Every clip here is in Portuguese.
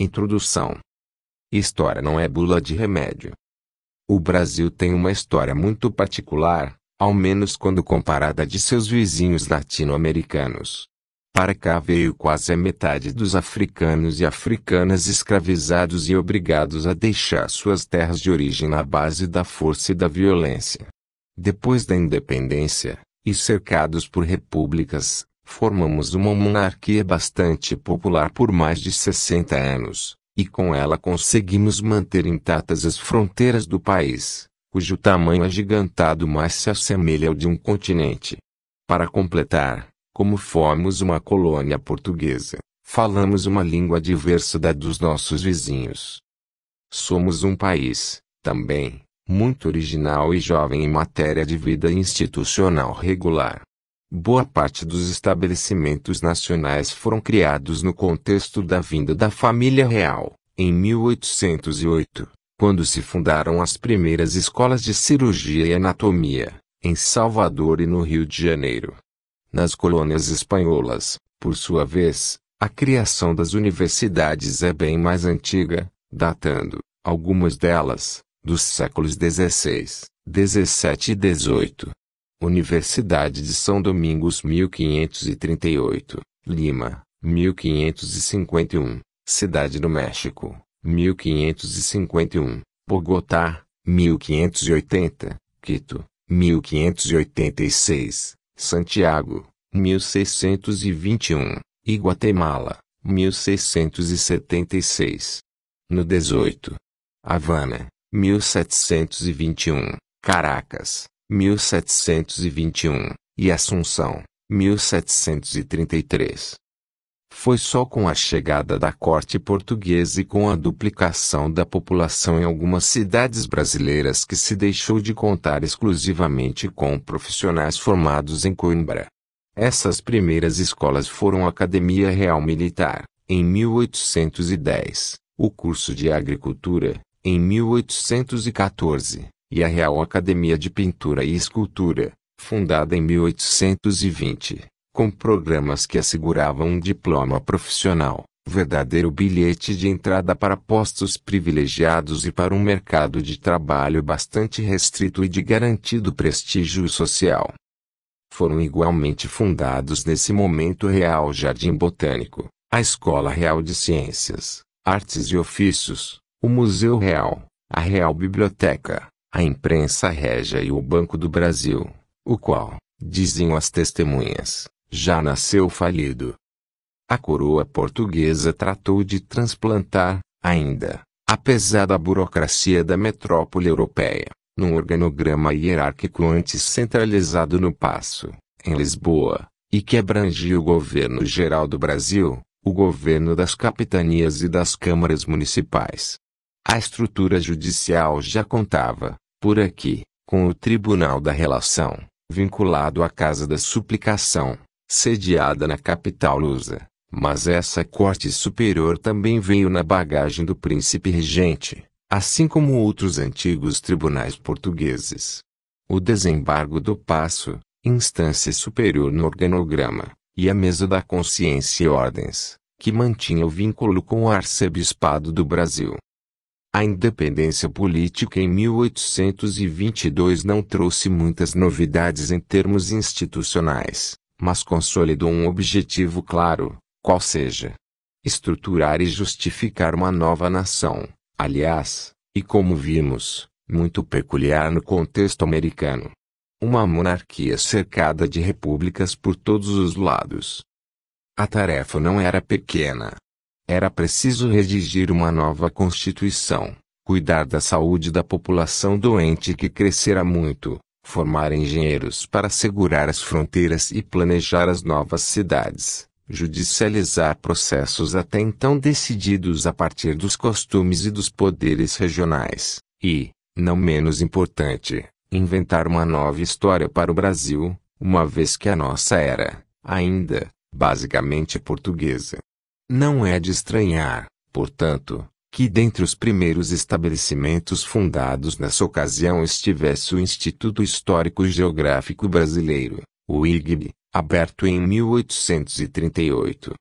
Introdução. História não é bula de remédio. O Brasil tem uma história muito particular, ao menos quando comparada de seus vizinhos latino-americanos. Para cá veio quase a metade dos africanos e africanas escravizados e obrigados a deixar suas terras de origem na base da força e da violência. Depois da independência, e cercados por repúblicas, formamos uma monarquia bastante popular por mais de 60 anos, e com ela conseguimos manter intactas as fronteiras do país, cujo tamanho agigantado mais se assemelha ao de um continente. Para completar, como fomos uma colônia portuguesa, falamos uma língua diversa da dos nossos vizinhos. Somos um país, também, muito original e jovem em matéria de vida institucional regular. Boa parte dos estabelecimentos nacionais foram criados no contexto da vinda da família real, em 1808, quando se fundaram as primeiras escolas de cirurgia e anatomia, em Salvador e no Rio de Janeiro. Nas colônias espanholas, por sua vez, a criação das universidades é bem mais antiga, datando, algumas delas, dos séculos XVI, XVII e XVIII. Universidade de São Domingos 1538, Lima, 1551, Cidade do México, 1551, Bogotá, 1580, Quito, 1586, Santiago, 1621, e Guatemala, 1676. No 18. Havana, 1721, Caracas, 1721, e Assunção, 1733. Foi só com a chegada da corte portuguesa e com a duplicação da população em algumas cidades brasileiras que se deixou de contar exclusivamente com profissionais formados em Coimbra. Essas primeiras escolas foram a Academia Real Militar, em 1810, o curso de Agricultura, em 1814, e a Real Academia de Pintura e Escultura, fundada em 1820, com programas que asseguravam um diploma profissional, verdadeiro bilhete de entrada para postos privilegiados e para um mercado de trabalho bastante restrito e de garantido prestígio social. Foram igualmente fundados nesse momento o Real Jardim Botânico, a Escola Real de Ciências, Artes e Ofícios, o Museu Real, a Real Biblioteca, a imprensa régia e o Banco do Brasil, o qual, diziam as testemunhas, já nasceu falido. A coroa portuguesa tratou de transplantar, ainda, apesar da burocracia da metrópole europeia, num organograma hierárquico antes centralizado no Passo, em Lisboa, e que abrangia o governo geral do Brasil, o governo das capitanias e das câmaras municipais, a estrutura judicial já contava, por aqui, com o Tribunal da Relação, vinculado à Casa da Suplicação, sediada na capital lusa. Mas essa corte superior também veio na bagagem do príncipe regente, assim como outros antigos tribunais portugueses. O desembargo do Passo, instância superior no organograma, e a mesa da consciência e ordens, que mantinha o vínculo com o arcebispado do Brasil, a independência política em 1822 não trouxe muitas novidades em termos institucionais, mas consolidou um objetivo claro, qual seja estruturar e justificar uma nova nação. Aliás, e como vimos, muito peculiar no contexto americano. Uma monarquia cercada de repúblicas por todos os lados. A tarefa não era pequena, era preciso redigir uma nova Constituição, cuidar da saúde da população doente que crescera muito, formar engenheiros para segurar as fronteiras e planejar as novas cidades, judicializar processos até então decididos a partir dos costumes e dos poderes regionais, e, não menos importante, inventar uma nova história para o Brasil, uma vez que a nossa era, ainda, basicamente portuguesa. Não é de estranhar, portanto, que dentre os primeiros estabelecimentos fundados nessa ocasião estivesse o Instituto Histórico Geográfico Brasileiro, o IGB, aberto em 1838.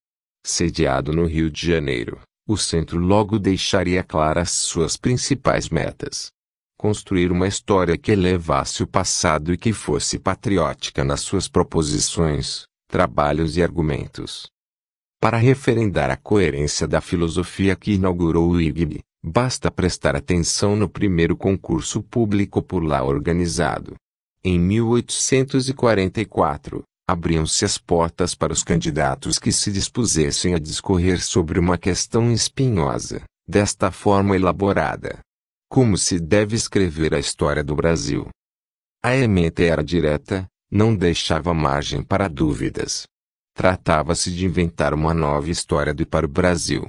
Sediado no Rio de Janeiro, o centro logo deixaria claras suas principais metas. Construir uma história que elevasse o passado e que fosse patriótica nas suas proposições, trabalhos e argumentos para referendar a coerência da filosofia que inaugurou o IGB, basta prestar atenção no primeiro concurso público por lá organizado. Em 1844, abriam-se as portas para os candidatos que se dispusessem a discorrer sobre uma questão espinhosa, desta forma elaborada. Como se deve escrever a história do Brasil? A ementa era direta, não deixava margem para dúvidas. Tratava-se de inventar uma nova história do e para o Brasil.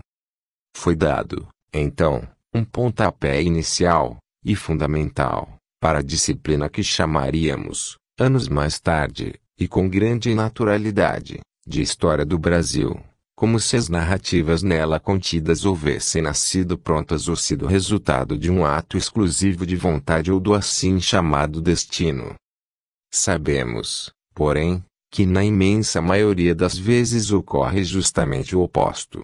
Foi dado, então, um pontapé inicial, e fundamental, para a disciplina que chamaríamos, anos mais tarde, e com grande naturalidade, de História do Brasil, como se as narrativas nela contidas houvessem nascido prontas ou sido resultado de um ato exclusivo de vontade ou do assim chamado destino. Sabemos, porém, que na imensa maioria das vezes ocorre justamente o oposto.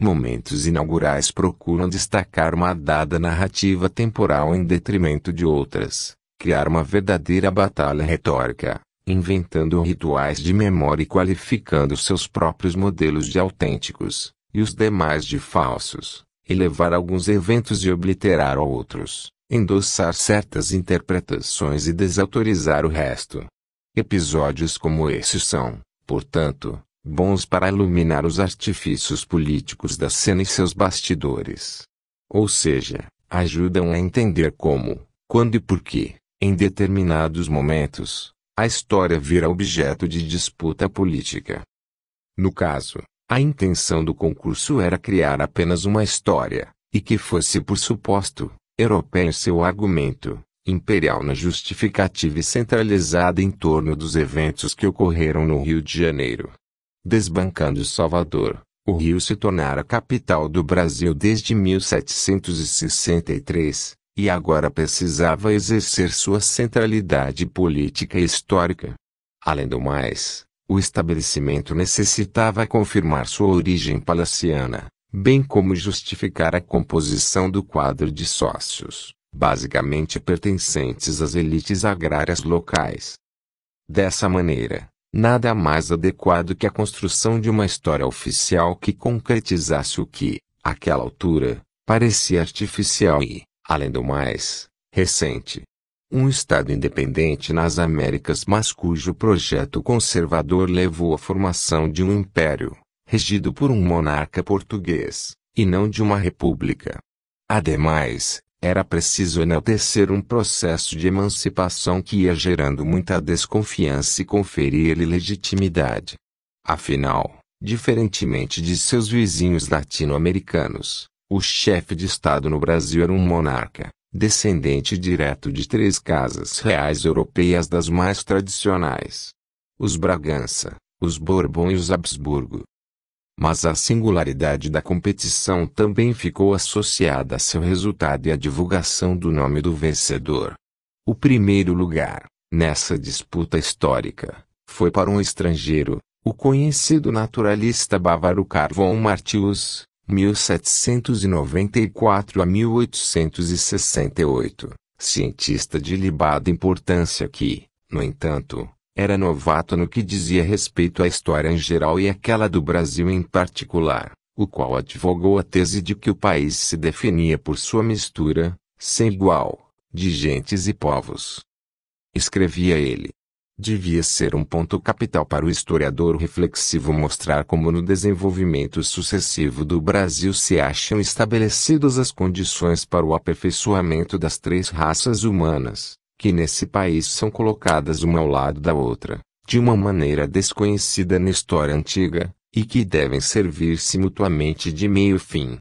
Momentos inaugurais procuram destacar uma dada narrativa temporal em detrimento de outras, criar uma verdadeira batalha retórica, inventando rituais de memória e qualificando seus próprios modelos de autênticos, e os demais de falsos, elevar alguns eventos e obliterar outros, endossar certas interpretações e desautorizar o resto. Episódios como esses são, portanto, bons para iluminar os artifícios políticos da cena e seus bastidores. Ou seja, ajudam a entender como, quando e por que, em determinados momentos, a história vira objeto de disputa política. No caso, a intenção do concurso era criar apenas uma história, e que fosse por suposto, europeia em seu argumento, imperial na justificativa e centralizada em torno dos eventos que ocorreram no Rio de Janeiro. Desbancando Salvador, o Rio se tornara capital do Brasil desde 1763, e agora precisava exercer sua centralidade política e histórica. Além do mais, o estabelecimento necessitava confirmar sua origem palaciana, bem como justificar a composição do quadro de sócios basicamente pertencentes às elites agrárias locais. Dessa maneira, nada mais adequado que a construção de uma história oficial que concretizasse o que, àquela altura, parecia artificial e, além do mais, recente. Um Estado independente nas Américas, mas cujo projeto conservador levou à formação de um império, regido por um monarca português, e não de uma república. Ademais, era preciso enaltecer um processo de emancipação que ia gerando muita desconfiança e conferir-lhe legitimidade. Afinal, diferentemente de seus vizinhos latino-americanos, o chefe de Estado no Brasil era um monarca, descendente direto de três casas reais europeias das mais tradicionais: os Bragança, os Borbões e os Habsburgo mas a singularidade da competição também ficou associada a seu resultado e à divulgação do nome do vencedor. O primeiro lugar, nessa disputa histórica, foi para um estrangeiro, o conhecido naturalista bávaro Carl von Martius, 1794 a 1868, cientista de libada importância que, no entanto, era novato no que dizia respeito à história em geral e àquela do Brasil em particular, o qual advogou a tese de que o país se definia por sua mistura, sem igual, de gentes e povos. Escrevia ele. Devia ser um ponto capital para o historiador reflexivo mostrar como no desenvolvimento sucessivo do Brasil se acham estabelecidas as condições para o aperfeiçoamento das três raças humanas, que nesse país são colocadas uma ao lado da outra, de uma maneira desconhecida na história antiga, e que devem servir-se mutuamente de meio fim.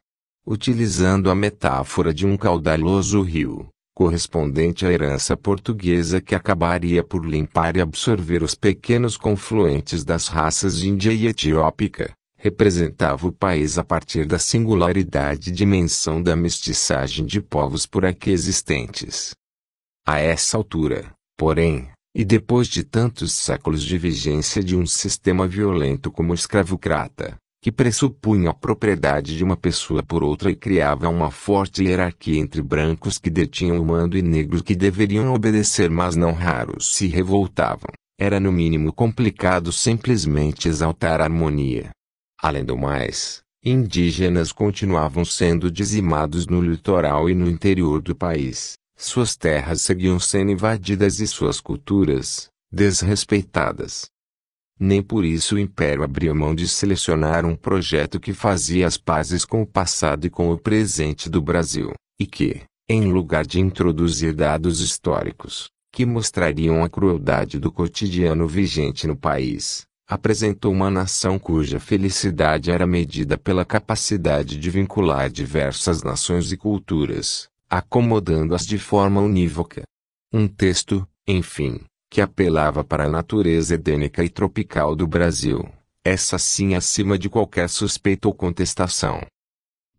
Utilizando a metáfora de um caudaloso rio, correspondente à herança portuguesa que acabaria por limpar e absorver os pequenos confluentes das raças índia e etiópica, representava o país a partir da singularidade e dimensão da mestiçagem de povos por aqui existentes. A essa altura, porém, e depois de tantos séculos de vigência de um sistema violento como o escravocrata, que pressupunha a propriedade de uma pessoa por outra e criava uma forte hierarquia entre brancos que detinham o mando e negros que deveriam obedecer, mas não raros se revoltavam, era no mínimo complicado simplesmente exaltar a harmonia. Além do mais, indígenas continuavam sendo dizimados no litoral e no interior do país, suas terras seguiam sendo invadidas e suas culturas, desrespeitadas. Nem por isso o império abriu mão de selecionar um projeto que fazia as pazes com o passado e com o presente do Brasil, e que, em lugar de introduzir dados históricos, que mostrariam a crueldade do cotidiano vigente no país, apresentou uma nação cuja felicidade era medida pela capacidade de vincular diversas nações e culturas, acomodando-as de forma unívoca. Um texto, enfim, que apelava para a natureza edênica e tropical do Brasil, essa sim acima de qualquer suspeita ou contestação.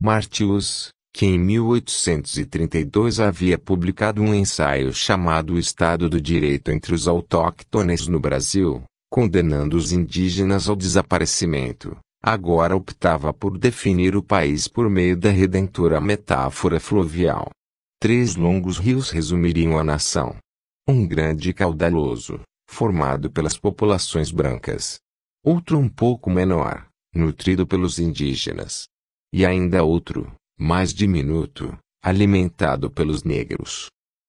Martius, que em 1832 havia publicado um ensaio chamado O Estado do Direito entre os Autóctones no Brasil, condenando os indígenas ao desaparecimento, agora optava por definir o país por meio da redentora metáfora fluvial. Três longos rios resumiriam a nação. Um grande e caudaloso, formado pelas populações brancas. Outro um pouco menor, nutrido pelos indígenas. E ainda outro, mais diminuto, alimentado pelos negros.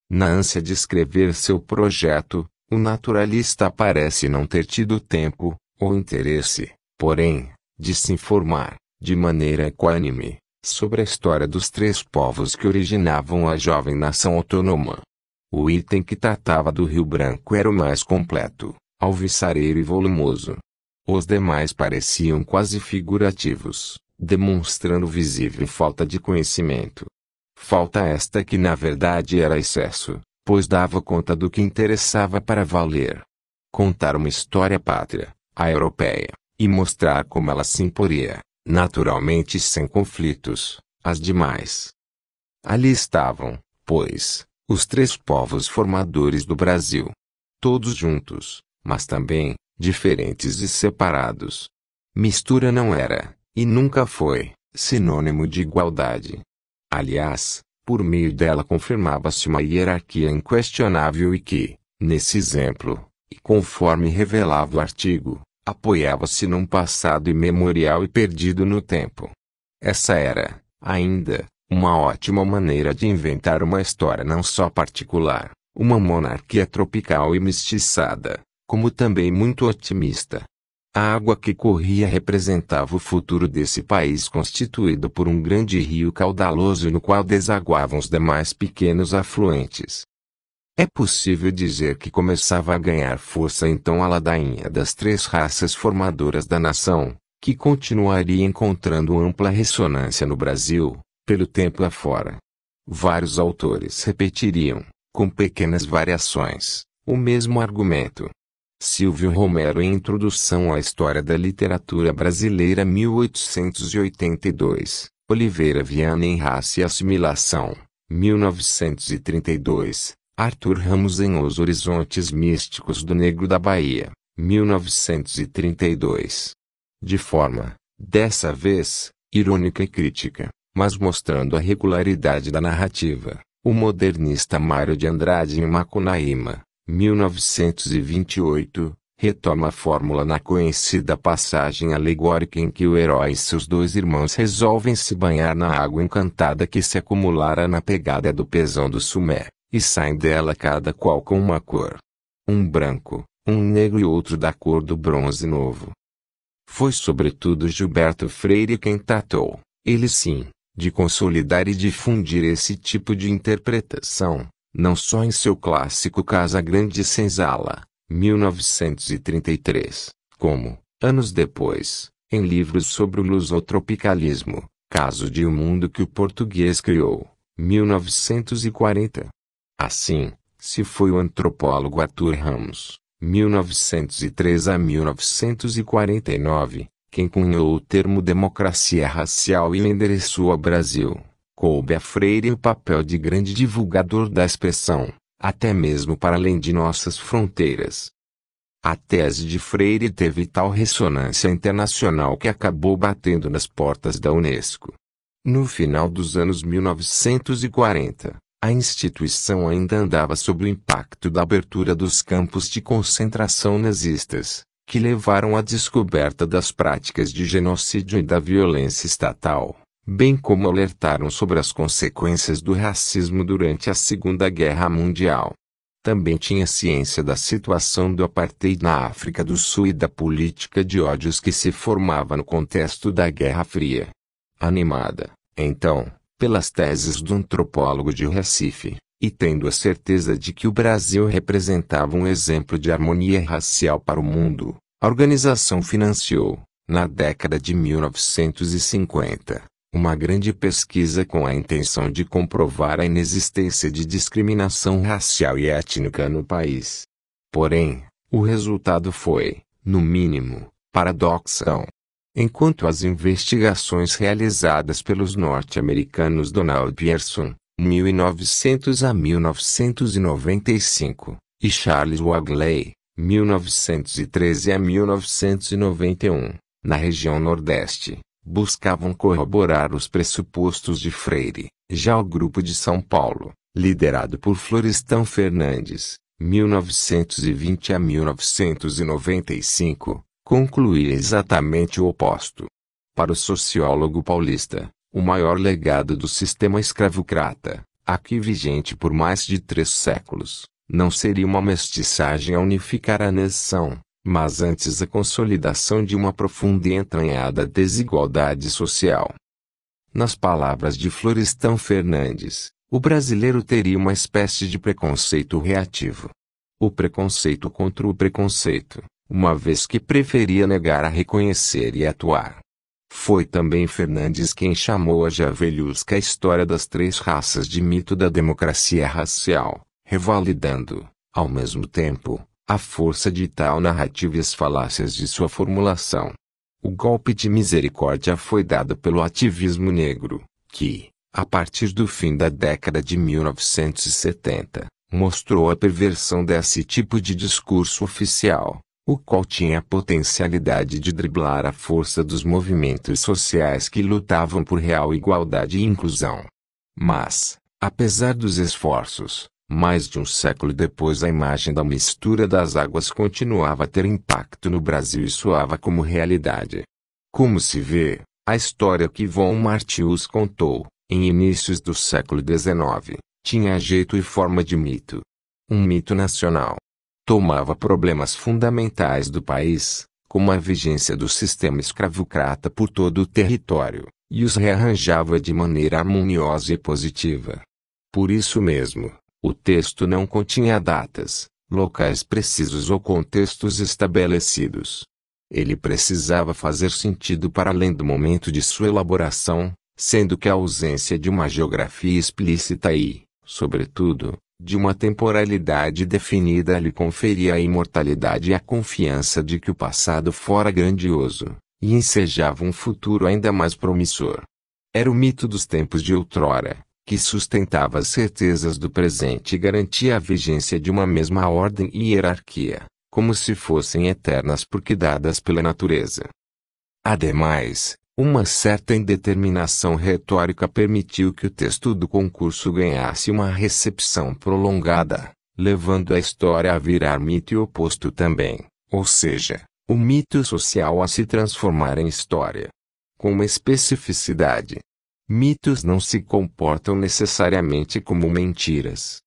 Na ânsia de escrever seu projeto, o naturalista parece não ter tido tempo, ou interesse, porém, de se informar, de maneira equânime, sobre a história dos três povos que originavam a jovem nação autônoma. O item que tratava do Rio Branco era o mais completo, alvissareiro e volumoso. Os demais pareciam quase figurativos, demonstrando visível falta de conhecimento. Falta esta que na verdade era excesso, pois dava conta do que interessava para valer. Contar uma história pátria, a europeia, e mostrar como ela se imporia, naturalmente sem conflitos, as demais. Ali estavam, pois, os três povos formadores do Brasil. Todos juntos, mas também, diferentes e separados. Mistura não era, e nunca foi, sinônimo de igualdade. Aliás, por meio dela confirmava-se uma hierarquia inquestionável e que, nesse exemplo, e conforme revelava o artigo, apoiava-se num passado imemorial e perdido no tempo. Essa era, ainda, uma ótima maneira de inventar uma história não só particular, uma monarquia tropical e mestiçada, como também muito otimista. A água que corria representava o futuro desse país constituído por um grande rio caudaloso no qual desaguavam os demais pequenos afluentes. É possível dizer que começava a ganhar força então a ladainha das três raças formadoras da nação, que continuaria encontrando ampla ressonância no Brasil, pelo tempo afora. Vários autores repetiriam, com pequenas variações, o mesmo argumento. Silvio Romero em Introdução à História da Literatura Brasileira 1882, Oliveira Viana em Raça e Assimilação, 1932, Arthur Ramos em Os Horizontes Místicos do Negro da Bahia, 1932. De forma, dessa vez, irônica e crítica, mas mostrando a regularidade da narrativa, o modernista Mário de Andrade em Macunaíma, 1928, retoma a fórmula na conhecida passagem alegórica em que o herói e seus dois irmãos resolvem se banhar na água encantada que se acumulara na pegada do pesão do Sumé e saem dela cada qual com uma cor. Um branco, um negro e outro da cor do bronze novo. Foi sobretudo Gilberto Freire quem tratou, ele sim, de consolidar e difundir esse tipo de interpretação, não só em seu clássico Casa Grande Senzala, 1933, como, anos depois, em livros sobre o lusotropicalismo, Caso de um Mundo que o Português Criou, 1940, Assim, se foi o antropólogo Arthur Ramos, 1903 a 1949, quem cunhou o termo democracia racial e endereçou ao Brasil, coube a Freire o papel de grande divulgador da expressão, até mesmo para além de nossas fronteiras. A tese de Freire teve tal ressonância internacional que acabou batendo nas portas da Unesco. No final dos anos 1940, a instituição ainda andava sob o impacto da abertura dos campos de concentração nazistas, que levaram à descoberta das práticas de genocídio e da violência estatal, bem como alertaram sobre as consequências do racismo durante a Segunda Guerra Mundial também tinha ciência da situação do apartheid na África do Sul e da política de ódios que se formava no contexto da Guerra Fria. Animada, então, pelas teses do antropólogo de Recife, e tendo a certeza de que o Brasil representava um exemplo de harmonia racial para o mundo, a organização financiou, na década de 1950, uma grande pesquisa com a intenção de comprovar a inexistência de discriminação racial e étnica no país. Porém, o resultado foi, no mínimo, paradoxal. Enquanto as investigações realizadas pelos norte-americanos Donald Pearson, 1900 a 1995, e Charles Wagley, 1913 a 1991, na região Nordeste, buscavam corroborar os pressupostos de Freire. Já o grupo de São Paulo, liderado por Florestão Fernandes, 1920 a 1995, concluir exatamente o oposto. Para o sociólogo paulista, o maior legado do sistema escravocrata, aqui vigente por mais de três séculos, não seria uma mestiçagem a unificar a nação, mas antes a consolidação de uma profunda e entranhada desigualdade social. Nas palavras de Florestão Fernandes, o brasileiro teria uma espécie de preconceito reativo. O preconceito contra o preconceito, uma vez que preferia negar a reconhecer e atuar. Foi também Fernandes quem chamou a javelhusca a história das três raças de mito da democracia racial, revalidando, ao mesmo tempo, a força de tal narrativa e as falácias de sua formulação. O golpe de misericórdia foi dado pelo ativismo negro, que, a partir do fim da década de 1970, mostrou a perversão desse tipo de discurso oficial o qual tinha a potencialidade de driblar a força dos movimentos sociais que lutavam por real igualdade e inclusão. Mas, apesar dos esforços, mais de um século depois a imagem da mistura das águas continuava a ter impacto no Brasil e soava como realidade. Como se vê, a história que Von Martius contou, em inícios do século XIX, tinha jeito e forma de mito. Um mito nacional, tomava problemas fundamentais do país, como a vigência do sistema escravocrata por todo o território, e os rearranjava de maneira harmoniosa e positiva. Por isso mesmo, o texto não continha datas, locais precisos ou contextos estabelecidos. Ele precisava fazer sentido para além do momento de sua elaboração, sendo que a ausência de uma geografia explícita e, sobretudo, de uma temporalidade definida lhe conferia a imortalidade e a confiança de que o passado fora grandioso, e ensejava um futuro ainda mais promissor. Era o mito dos tempos de outrora, que sustentava as certezas do presente e garantia a vigência de uma mesma ordem e hierarquia, como se fossem eternas porque dadas pela natureza. Ademais, uma certa indeterminação retórica permitiu que o texto do concurso ganhasse uma recepção prolongada, levando a história a virar mito e oposto também, ou seja, o mito social a se transformar em história. Com uma especificidade. Mitos não se comportam necessariamente como mentiras.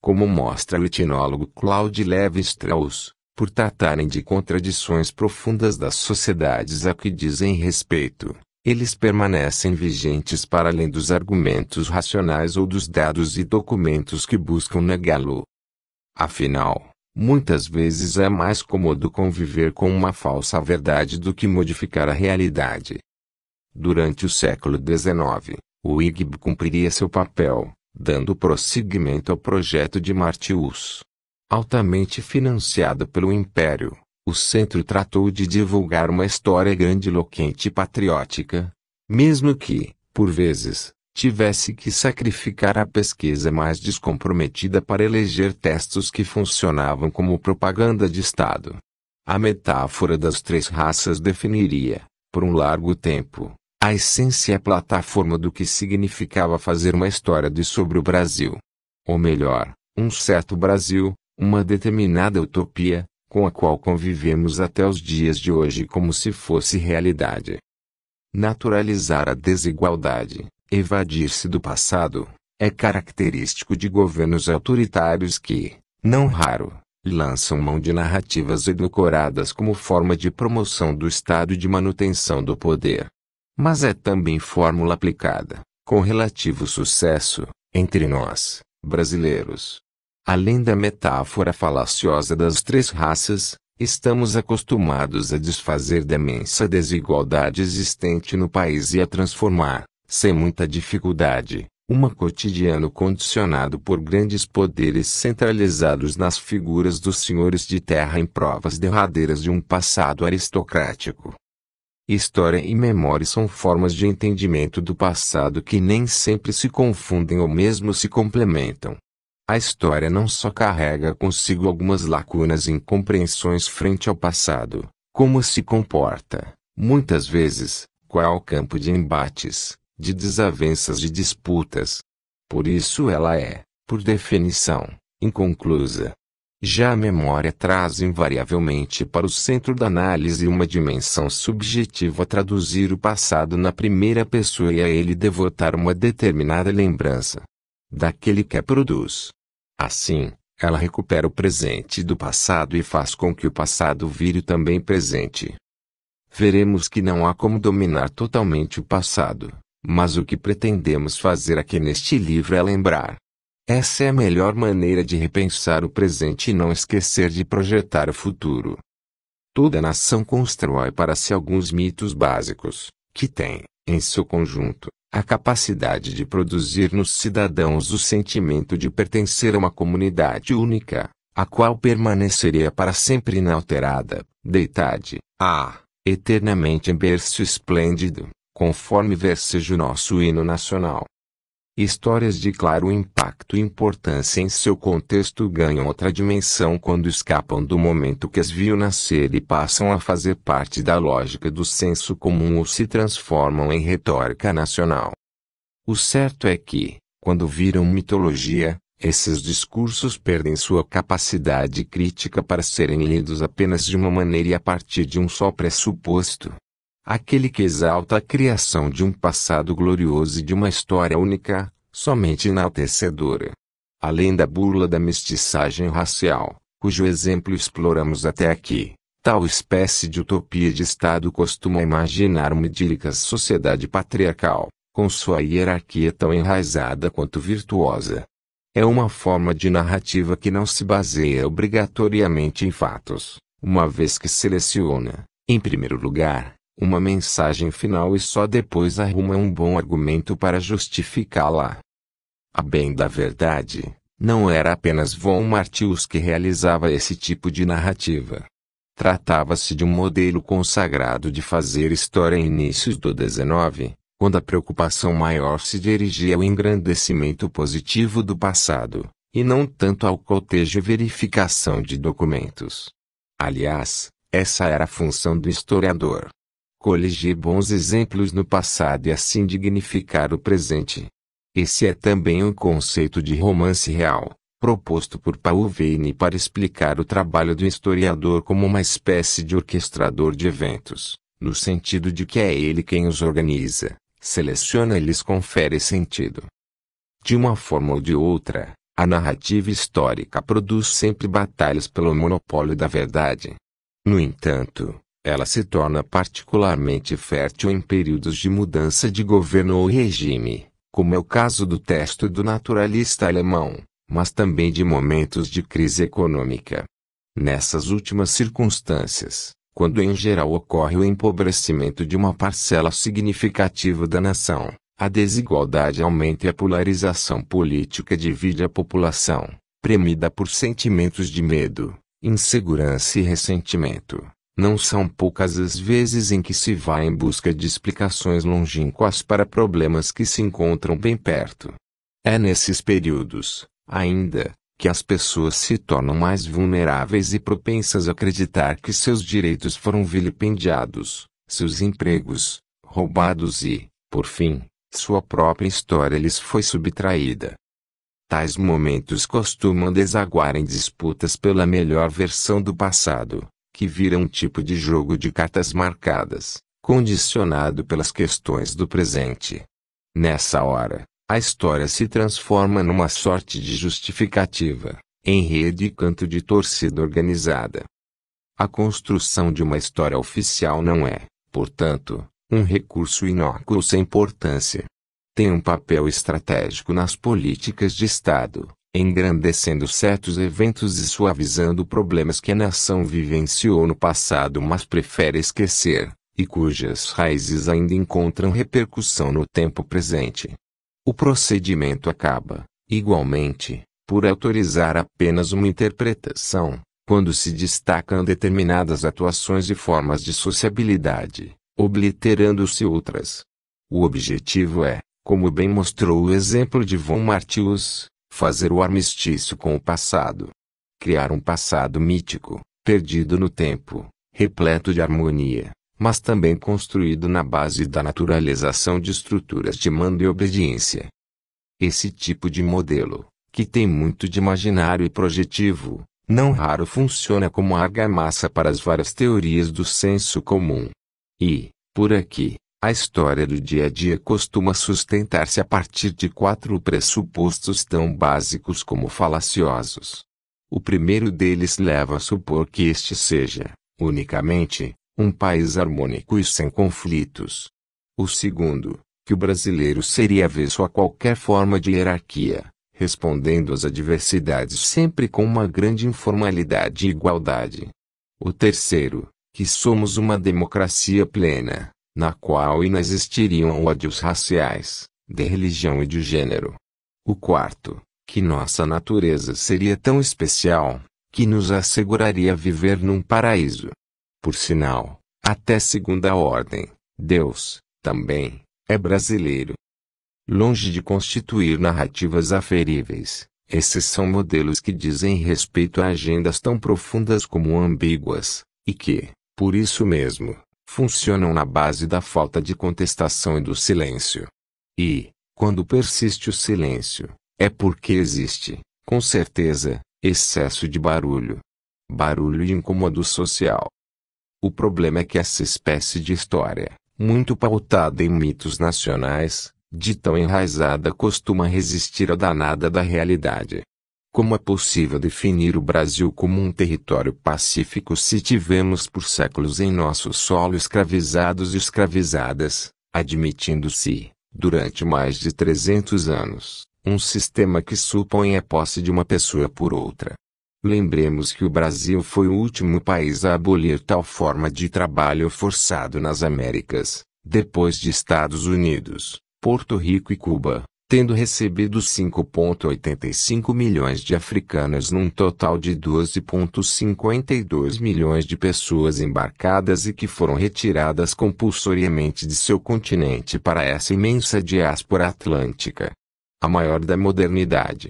Como mostra o etnólogo Claude Levi-Strauss, por tratarem de contradições profundas das sociedades a que dizem respeito, eles permanecem vigentes para além dos argumentos racionais ou dos dados e documentos que buscam negá-lo. Afinal, muitas vezes é mais cômodo conviver com uma falsa verdade do que modificar a realidade. Durante o século XIX, o IGB cumpriria seu papel, dando prosseguimento ao projeto de Martius, Altamente financiado pelo Império, o centro tratou de divulgar uma história grandiloquente e patriótica, mesmo que, por vezes, tivesse que sacrificar a pesquisa mais descomprometida para eleger textos que funcionavam como propaganda de Estado. A metáfora das três raças definiria, por um largo tempo, a essência e a plataforma do que significava fazer uma história de sobre o Brasil. Ou melhor, um certo Brasil, uma determinada utopia, com a qual convivemos até os dias de hoje como se fosse realidade. Naturalizar a desigualdade, evadir-se do passado, é característico de governos autoritários que, não raro, lançam mão de narrativas edulcoradas como forma de promoção do Estado e de manutenção do poder. Mas é também fórmula aplicada, com relativo sucesso, entre nós, brasileiros, Além da metáfora falaciosa das três raças, estamos acostumados a desfazer da imensa desigualdade existente no país e a transformar, sem muita dificuldade, uma cotidiano condicionado por grandes poderes centralizados nas figuras dos senhores de terra em provas derradeiras de um passado aristocrático. História e memória são formas de entendimento do passado que nem sempre se confundem ou mesmo se complementam. A história não só carrega consigo algumas lacunas e incompreensões frente ao passado, como se comporta, muitas vezes, qual é o campo de embates, de desavenças e disputas. Por isso ela é, por definição, inconclusa. Já a memória traz invariavelmente para o centro da análise uma dimensão subjetiva a traduzir o passado na primeira pessoa e a ele devotar uma determinada lembrança. Daquele que a produz, Assim, ela recupera o presente do passado e faz com que o passado vire também presente. Veremos que não há como dominar totalmente o passado, mas o que pretendemos fazer aqui neste livro é lembrar. Essa é a melhor maneira de repensar o presente e não esquecer de projetar o futuro. Toda nação constrói para si alguns mitos básicos, que têm, em seu conjunto, a capacidade de produzir nos cidadãos o sentimento de pertencer a uma comunidade única, a qual permaneceria para sempre inalterada, deitade, a, eternamente em berço esplêndido, conforme verseja o nosso hino nacional. Histórias de claro impacto e importância em seu contexto ganham outra dimensão quando escapam do momento que as viu nascer e passam a fazer parte da lógica do senso comum ou se transformam em retórica nacional. O certo é que, quando viram mitologia, esses discursos perdem sua capacidade crítica para serem lidos apenas de uma maneira e a partir de um só pressuposto aquele que exalta a criação de um passado glorioso e de uma história única, somente enaltecedora. Além da burla da mestiçagem racial, cujo exemplo exploramos até aqui, tal espécie de utopia de Estado costuma imaginar uma idílica sociedade patriarcal, com sua hierarquia tão enraizada quanto virtuosa. É uma forma de narrativa que não se baseia obrigatoriamente em fatos, uma vez que seleciona, em primeiro lugar, uma mensagem final e só depois arruma um bom argumento para justificá-la. A bem da verdade, não era apenas Von Martius que realizava esse tipo de narrativa. Tratava-se de um modelo consagrado de fazer história em inícios do XIX, quando a preocupação maior se dirigia ao engrandecimento positivo do passado, e não tanto ao cotejo e verificação de documentos. Aliás, essa era a função do historiador coligir bons exemplos no passado e assim dignificar o presente. Esse é também um conceito de romance real, proposto por Paul Veyne para explicar o trabalho do historiador como uma espécie de orquestrador de eventos, no sentido de que é ele quem os organiza, seleciona e lhes confere sentido. De uma forma ou de outra, a narrativa histórica produz sempre batalhas pelo monopólio da verdade. No entanto, ela se torna particularmente fértil em períodos de mudança de governo ou regime, como é o caso do texto do naturalista alemão, mas também de momentos de crise econômica. Nessas últimas circunstâncias, quando em geral ocorre o empobrecimento de uma parcela significativa da nação, a desigualdade aumenta e a polarização política divide a população, premida por sentimentos de medo, insegurança e ressentimento não são poucas as vezes em que se vai em busca de explicações longínquas para problemas que se encontram bem perto. É nesses períodos, ainda, que as pessoas se tornam mais vulneráveis e propensas a acreditar que seus direitos foram vilipendiados, seus empregos, roubados e, por fim, sua própria história lhes foi subtraída. Tais momentos costumam desaguar em disputas pela melhor versão do passado, que vira um tipo de jogo de cartas marcadas, condicionado pelas questões do presente. Nessa hora, a história se transforma numa sorte de justificativa, enredo e canto de torcida organizada. A construção de uma história oficial não é, portanto, um recurso inócuo sem importância. Tem um papel estratégico nas políticas de Estado, engrandecendo certos eventos e suavizando problemas que a nação vivenciou no passado mas prefere esquecer, e cujas raízes ainda encontram repercussão no tempo presente. O procedimento acaba, igualmente, por autorizar apenas uma interpretação, quando se destacam determinadas atuações e formas de sociabilidade, obliterando-se outras. O objetivo é, como bem mostrou o exemplo de von Martius, fazer o armistício com o passado, criar um passado mítico, perdido no tempo, repleto de harmonia, mas também construído na base da naturalização de estruturas de mando e obediência. Esse tipo de modelo, que tem muito de imaginário e projetivo, não raro funciona como argamassa para as várias teorias do senso comum. E, por aqui, a história do dia a dia costuma sustentar-se a partir de quatro pressupostos tão básicos como falaciosos. O primeiro deles leva a supor que este seja, unicamente, um país harmônico e sem conflitos. O segundo, que o brasileiro seria avesso a qualquer forma de hierarquia, respondendo às adversidades sempre com uma grande informalidade e igualdade. O terceiro, que somos uma democracia plena na qual inexistiriam ódios raciais, de religião e de gênero. O quarto, que nossa natureza seria tão especial, que nos asseguraria viver num paraíso. Por sinal, até segunda ordem, Deus, também, é brasileiro. Longe de constituir narrativas aferíveis, esses são modelos que dizem respeito a agendas tão profundas como ambíguas, e que, por isso mesmo, funcionam na base da falta de contestação e do silêncio. E, quando persiste o silêncio, é porque existe, com certeza, excesso de barulho. Barulho e incômodo social. O problema é que essa espécie de história, muito pautada em mitos nacionais, de tão enraizada costuma resistir à danada da realidade. Como é possível definir o Brasil como um território pacífico se tivemos por séculos em nosso solo escravizados e escravizadas, admitindo-se, durante mais de 300 anos, um sistema que supõe a posse de uma pessoa por outra? Lembremos que o Brasil foi o último país a abolir tal forma de trabalho forçado nas Américas, depois de Estados Unidos, Porto Rico e Cuba tendo recebido 5,85 milhões de africanas num total de 12,52 milhões de pessoas embarcadas e que foram retiradas compulsoriamente de seu continente para essa imensa diáspora atlântica, a maior da modernidade.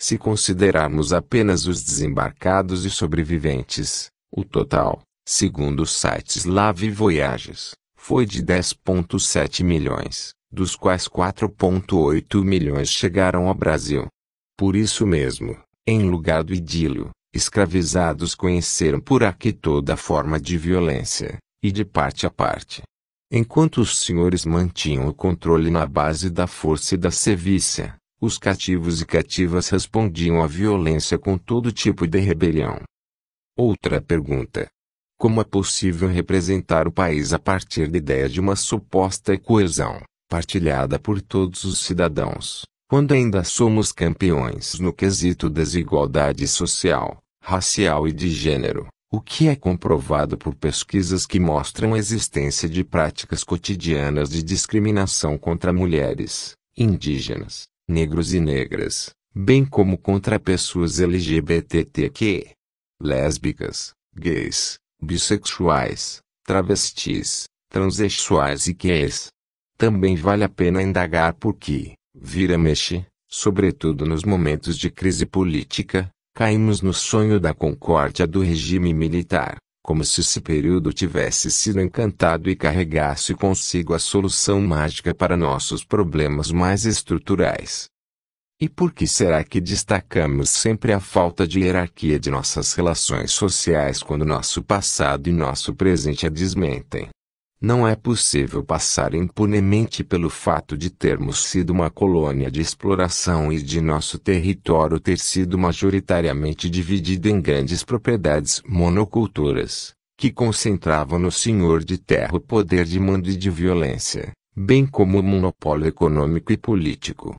Se considerarmos apenas os desembarcados e sobreviventes, o total, segundo os sites Lave Voyages, foi de 10,7 milhões dos quais 4,8 milhões chegaram ao Brasil. Por isso mesmo, em lugar do idílio, escravizados conheceram por aqui toda forma de violência, e de parte a parte. Enquanto os senhores mantinham o controle na base da força e da sevícia, os cativos e cativas respondiam à violência com todo tipo de rebelião. Outra pergunta. Como é possível representar o país a partir da ideia de uma suposta coesão? partilhada por todos os cidadãos, quando ainda somos campeões no quesito desigualdade social, racial e de gênero, o que é comprovado por pesquisas que mostram a existência de práticas cotidianas de discriminação contra mulheres, indígenas, negros e negras, bem como contra pessoas LGBTQ, lésbicas, gays, bissexuais, travestis, transexuais e gays também vale a pena indagar por que, vira mexe, sobretudo nos momentos de crise política, caímos no sonho da concórdia do regime militar, como se esse período tivesse sido encantado e carregasse consigo a solução mágica para nossos problemas mais estruturais. E por que será que destacamos sempre a falta de hierarquia de nossas relações sociais quando nosso passado e nosso presente a desmentem? Não é possível passar impunemente pelo fato de termos sido uma colônia de exploração e de nosso território ter sido majoritariamente dividido em grandes propriedades monoculturas, que concentravam no senhor de terra o poder de mando e de violência, bem como o monopólio econômico e político.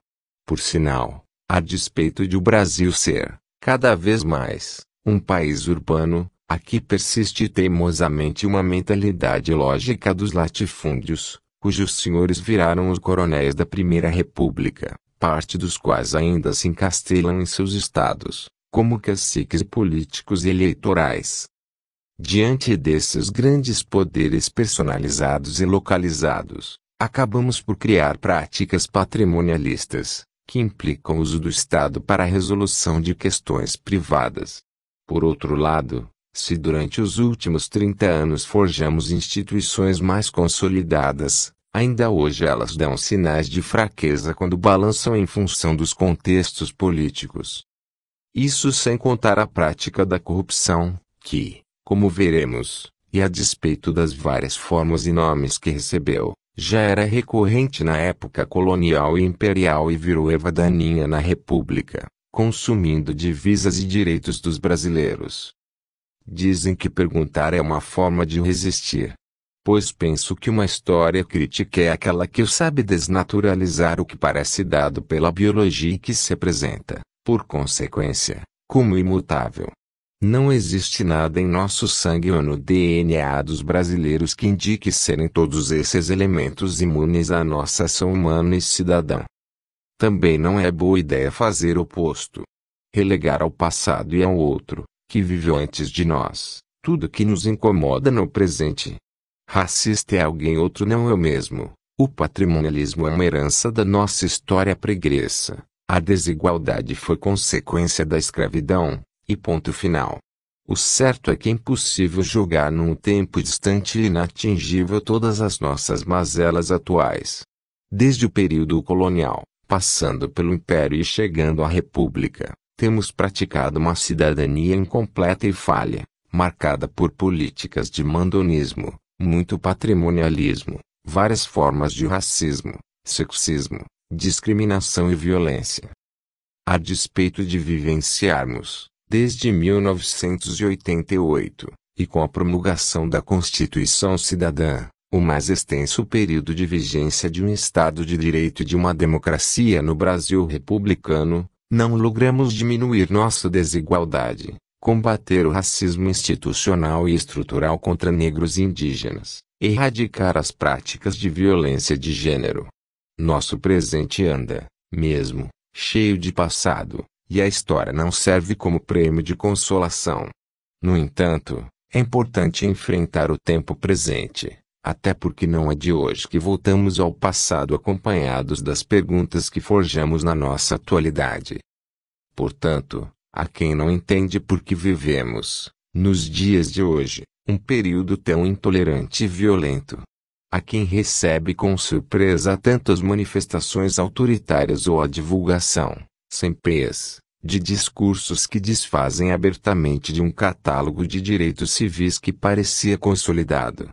Por sinal, a despeito de o Brasil ser, cada vez mais, um país urbano, Aqui persiste teimosamente uma mentalidade lógica dos latifúndios, cujos senhores viraram os coronéis da Primeira República, parte dos quais ainda se encastelam em seus estados, como caciques políticos e eleitorais. Diante desses grandes poderes personalizados e localizados, acabamos por criar práticas patrimonialistas, que implicam o uso do Estado para a resolução de questões privadas. Por outro lado, se durante os últimos 30 anos forjamos instituições mais consolidadas, ainda hoje elas dão sinais de fraqueza quando balançam em função dos contextos políticos. Isso sem contar a prática da corrupção, que, como veremos, e a despeito das várias formas e nomes que recebeu, já era recorrente na época colonial e imperial e virou eva daninha na República, consumindo divisas e direitos dos brasileiros. Dizem que perguntar é uma forma de resistir. Pois penso que uma história crítica é aquela que sabe desnaturalizar o que parece dado pela biologia e que se apresenta, por consequência, como imutável. Não existe nada em nosso sangue ou no DNA dos brasileiros que indique serem todos esses elementos imunes à nossa ação humana e cidadã. Também não é boa ideia fazer o oposto. Relegar ao passado e ao outro, que viveu antes de nós, tudo que nos incomoda no presente. Racista é alguém outro, não eu é mesmo. O patrimonialismo é uma herança da nossa história pregressa. A desigualdade foi consequência da escravidão, e ponto final. O certo é que é impossível jogar num tempo distante e inatingível todas as nossas mazelas atuais. Desde o período colonial, passando pelo Império e chegando à República, temos praticado uma cidadania incompleta e falha, marcada por políticas de mandonismo, muito patrimonialismo, várias formas de racismo, sexismo, discriminação e violência. A despeito de vivenciarmos, desde 1988, e com a promulgação da Constituição Cidadã, o mais extenso período de vigência de um Estado de Direito e de uma democracia no Brasil republicano, não logramos diminuir nossa desigualdade, combater o racismo institucional e estrutural contra negros e indígenas, erradicar as práticas de violência de gênero. Nosso presente anda, mesmo, cheio de passado, e a história não serve como prêmio de consolação. No entanto, é importante enfrentar o tempo presente, até porque não é de hoje que voltamos ao passado acompanhados das perguntas que forjamos na nossa atualidade. Portanto, a quem não entende por que vivemos, nos dias de hoje, um período tão intolerante e violento, a quem recebe com surpresa tantas manifestações autoritárias ou a divulgação, sem pés, de discursos que desfazem abertamente de um catálogo de direitos civis que parecia consolidado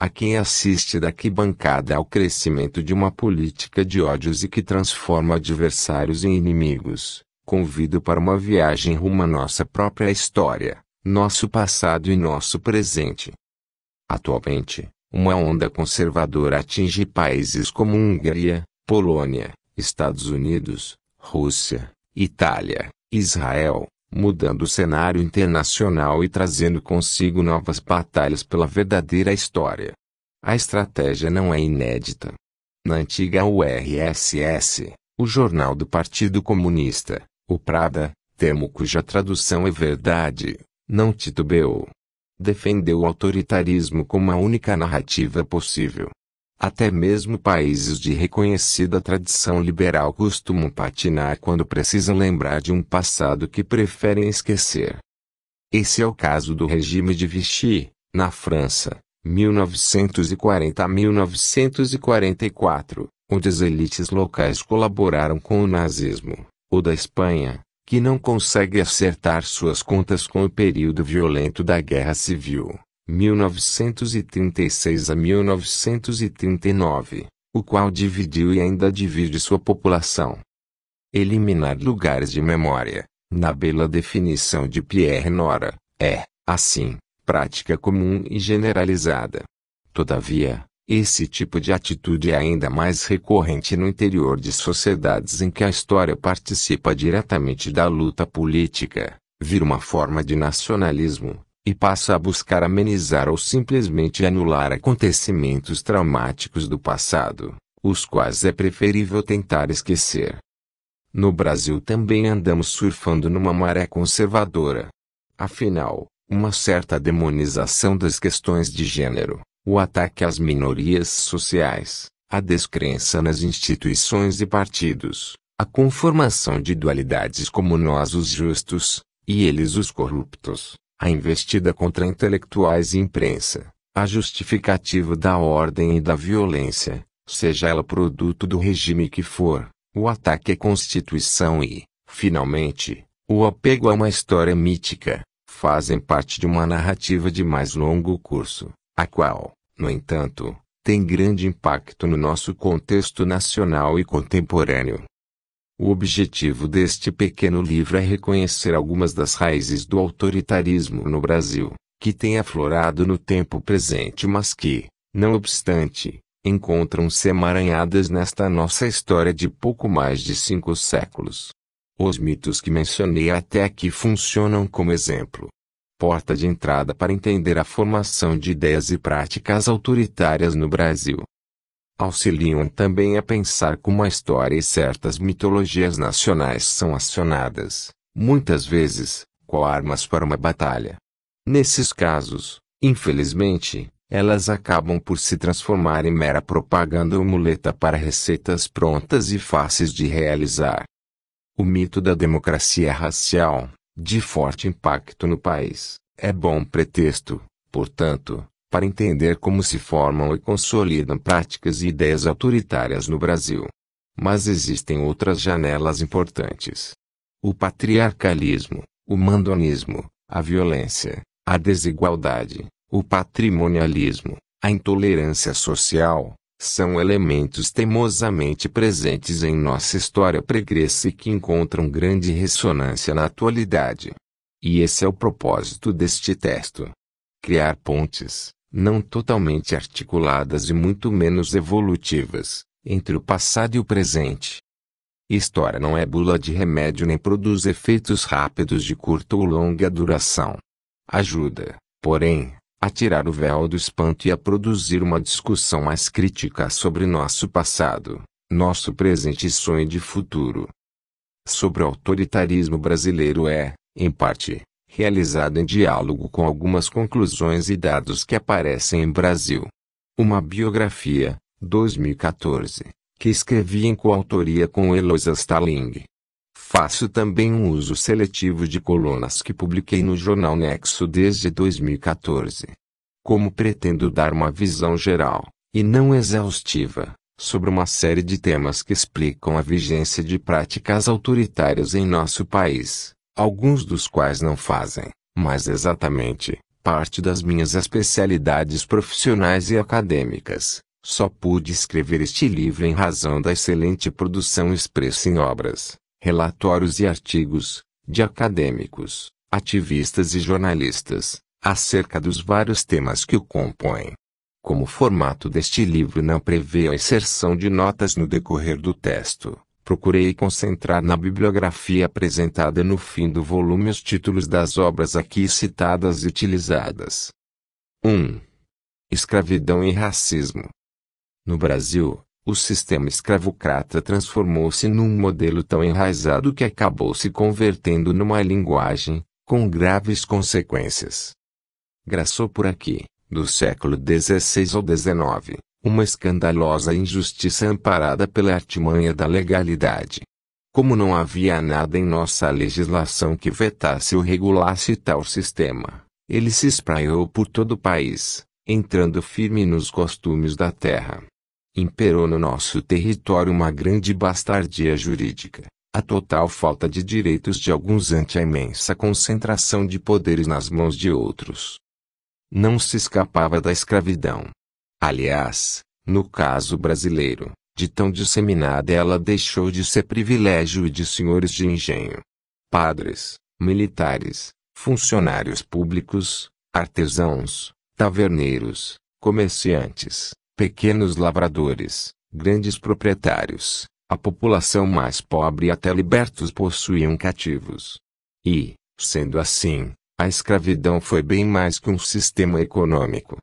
a quem assiste daqui bancada ao crescimento de uma política de ódios e que transforma adversários em inimigos, convido para uma viagem rumo à nossa própria história, nosso passado e nosso presente. Atualmente, uma onda conservadora atinge países como Hungria, Polônia, Estados Unidos, Rússia, Itália, Israel, mudando o cenário internacional e trazendo consigo novas batalhas pela verdadeira história. A estratégia não é inédita. Na antiga URSS, o jornal do Partido Comunista, o Prada, termo cuja tradução é verdade, não titubeou. Defendeu o autoritarismo como a única narrativa possível. Até mesmo países de reconhecida tradição liberal costumam patinar quando precisam lembrar de um passado que preferem esquecer. Esse é o caso do regime de Vichy, na França, 1940 a 1944, onde as elites locais colaboraram com o nazismo, ou da Espanha, que não consegue acertar suas contas com o período violento da Guerra Civil, 1936 a 1939, o qual dividiu e ainda divide sua população. Eliminar lugares de memória, na bela definição de Pierre Nora, é, assim, prática comum e generalizada. Todavia, esse tipo de atitude é ainda mais recorrente no interior de sociedades em que a história participa diretamente da luta política, vira uma forma de nacionalismo, e passa a buscar amenizar ou simplesmente anular acontecimentos traumáticos do passado, os quais é preferível tentar esquecer. No Brasil também andamos surfando numa maré conservadora. Afinal, uma certa demonização das questões de gênero, o ataque às minorias sociais, a descrença nas instituições e partidos, a conformação de dualidades como nós os justos, e eles os corruptos, a investida contra intelectuais e imprensa, a justificativa da ordem e da violência, seja ela produto do regime que for, o ataque à Constituição e, finalmente, o apego a uma história mítica, fazem parte de uma narrativa de mais longo curso, a qual, no entanto, tem grande impacto no nosso contexto nacional e contemporâneo. O objetivo deste pequeno livro é reconhecer algumas das raízes do autoritarismo no Brasil, que tem aflorado no tempo presente, mas que, não obstante, encontram-se emaranhadas nesta nossa história de pouco mais de cinco séculos. Os mitos que mencionei até aqui funcionam como exemplo. Porta de entrada para entender a formação de ideias e práticas autoritárias no Brasil. Auxiliam também a pensar como a história e certas mitologias nacionais são acionadas, muitas vezes, com armas para uma batalha. Nesses casos, infelizmente, elas acabam por se transformar em mera propaganda ou muleta para receitas prontas e fáceis de realizar. O mito da democracia racial, de forte impacto no país, é bom pretexto, portanto, para entender como se formam e consolidam práticas e ideias autoritárias no Brasil. Mas existem outras janelas importantes: o patriarcalismo, o mandonismo, a violência, a desigualdade, o patrimonialismo, a intolerância social, são elementos teimosamente presentes em nossa história pregressa e que encontram grande ressonância na atualidade. E esse é o propósito deste texto: criar pontes, não totalmente articuladas e muito menos evolutivas, entre o passado e o presente. História não é bula de remédio nem produz efeitos rápidos de curta ou longa duração. Ajuda, porém, a tirar o véu do espanto e a produzir uma discussão mais crítica sobre nosso passado, nosso presente e sonho de futuro. Sobre o autoritarismo brasileiro é, em parte, realizado em diálogo com algumas conclusões e dados que aparecem em Brasil. Uma biografia, 2014, que escrevi em coautoria com Eloisa Staling. Faço também um uso seletivo de colunas que publiquei no jornal Nexo desde 2014. Como pretendo dar uma visão geral, e não exaustiva, sobre uma série de temas que explicam a vigência de práticas autoritárias em nosso país, alguns dos quais não fazem, mas exatamente, parte das minhas especialidades profissionais e acadêmicas. Só pude escrever este livro em razão da excelente produção expressa em obras, relatórios e artigos, de acadêmicos, ativistas e jornalistas, acerca dos vários temas que o compõem. Como o formato deste livro não prevê a inserção de notas no decorrer do texto, procurei concentrar na bibliografia apresentada no fim do volume os títulos das obras aqui citadas e utilizadas. 1. Escravidão e racismo. No Brasil, o sistema escravocrata transformou-se num modelo tão enraizado que acabou se convertendo numa linguagem, com graves consequências. Graçou por aqui, do século XVI ao XIX, uma escandalosa injustiça amparada pela artimanha da legalidade. Como não havia nada em nossa legislação que vetasse ou regulasse tal sistema, ele se espraiou por todo o país, entrando firme nos costumes da terra. Imperou no nosso território uma grande bastardia jurídica, a total falta de direitos de alguns ante a imensa concentração de poderes nas mãos de outros. Não se escapava da escravidão. Aliás, no caso brasileiro, de tão disseminada ela deixou de ser privilégio de senhores de engenho. Padres, militares, funcionários públicos, artesãos, taverneiros, comerciantes, pequenos lavradores, grandes proprietários, a população mais pobre e até libertos possuíam cativos. E, sendo assim, a escravidão foi bem mais que um sistema econômico.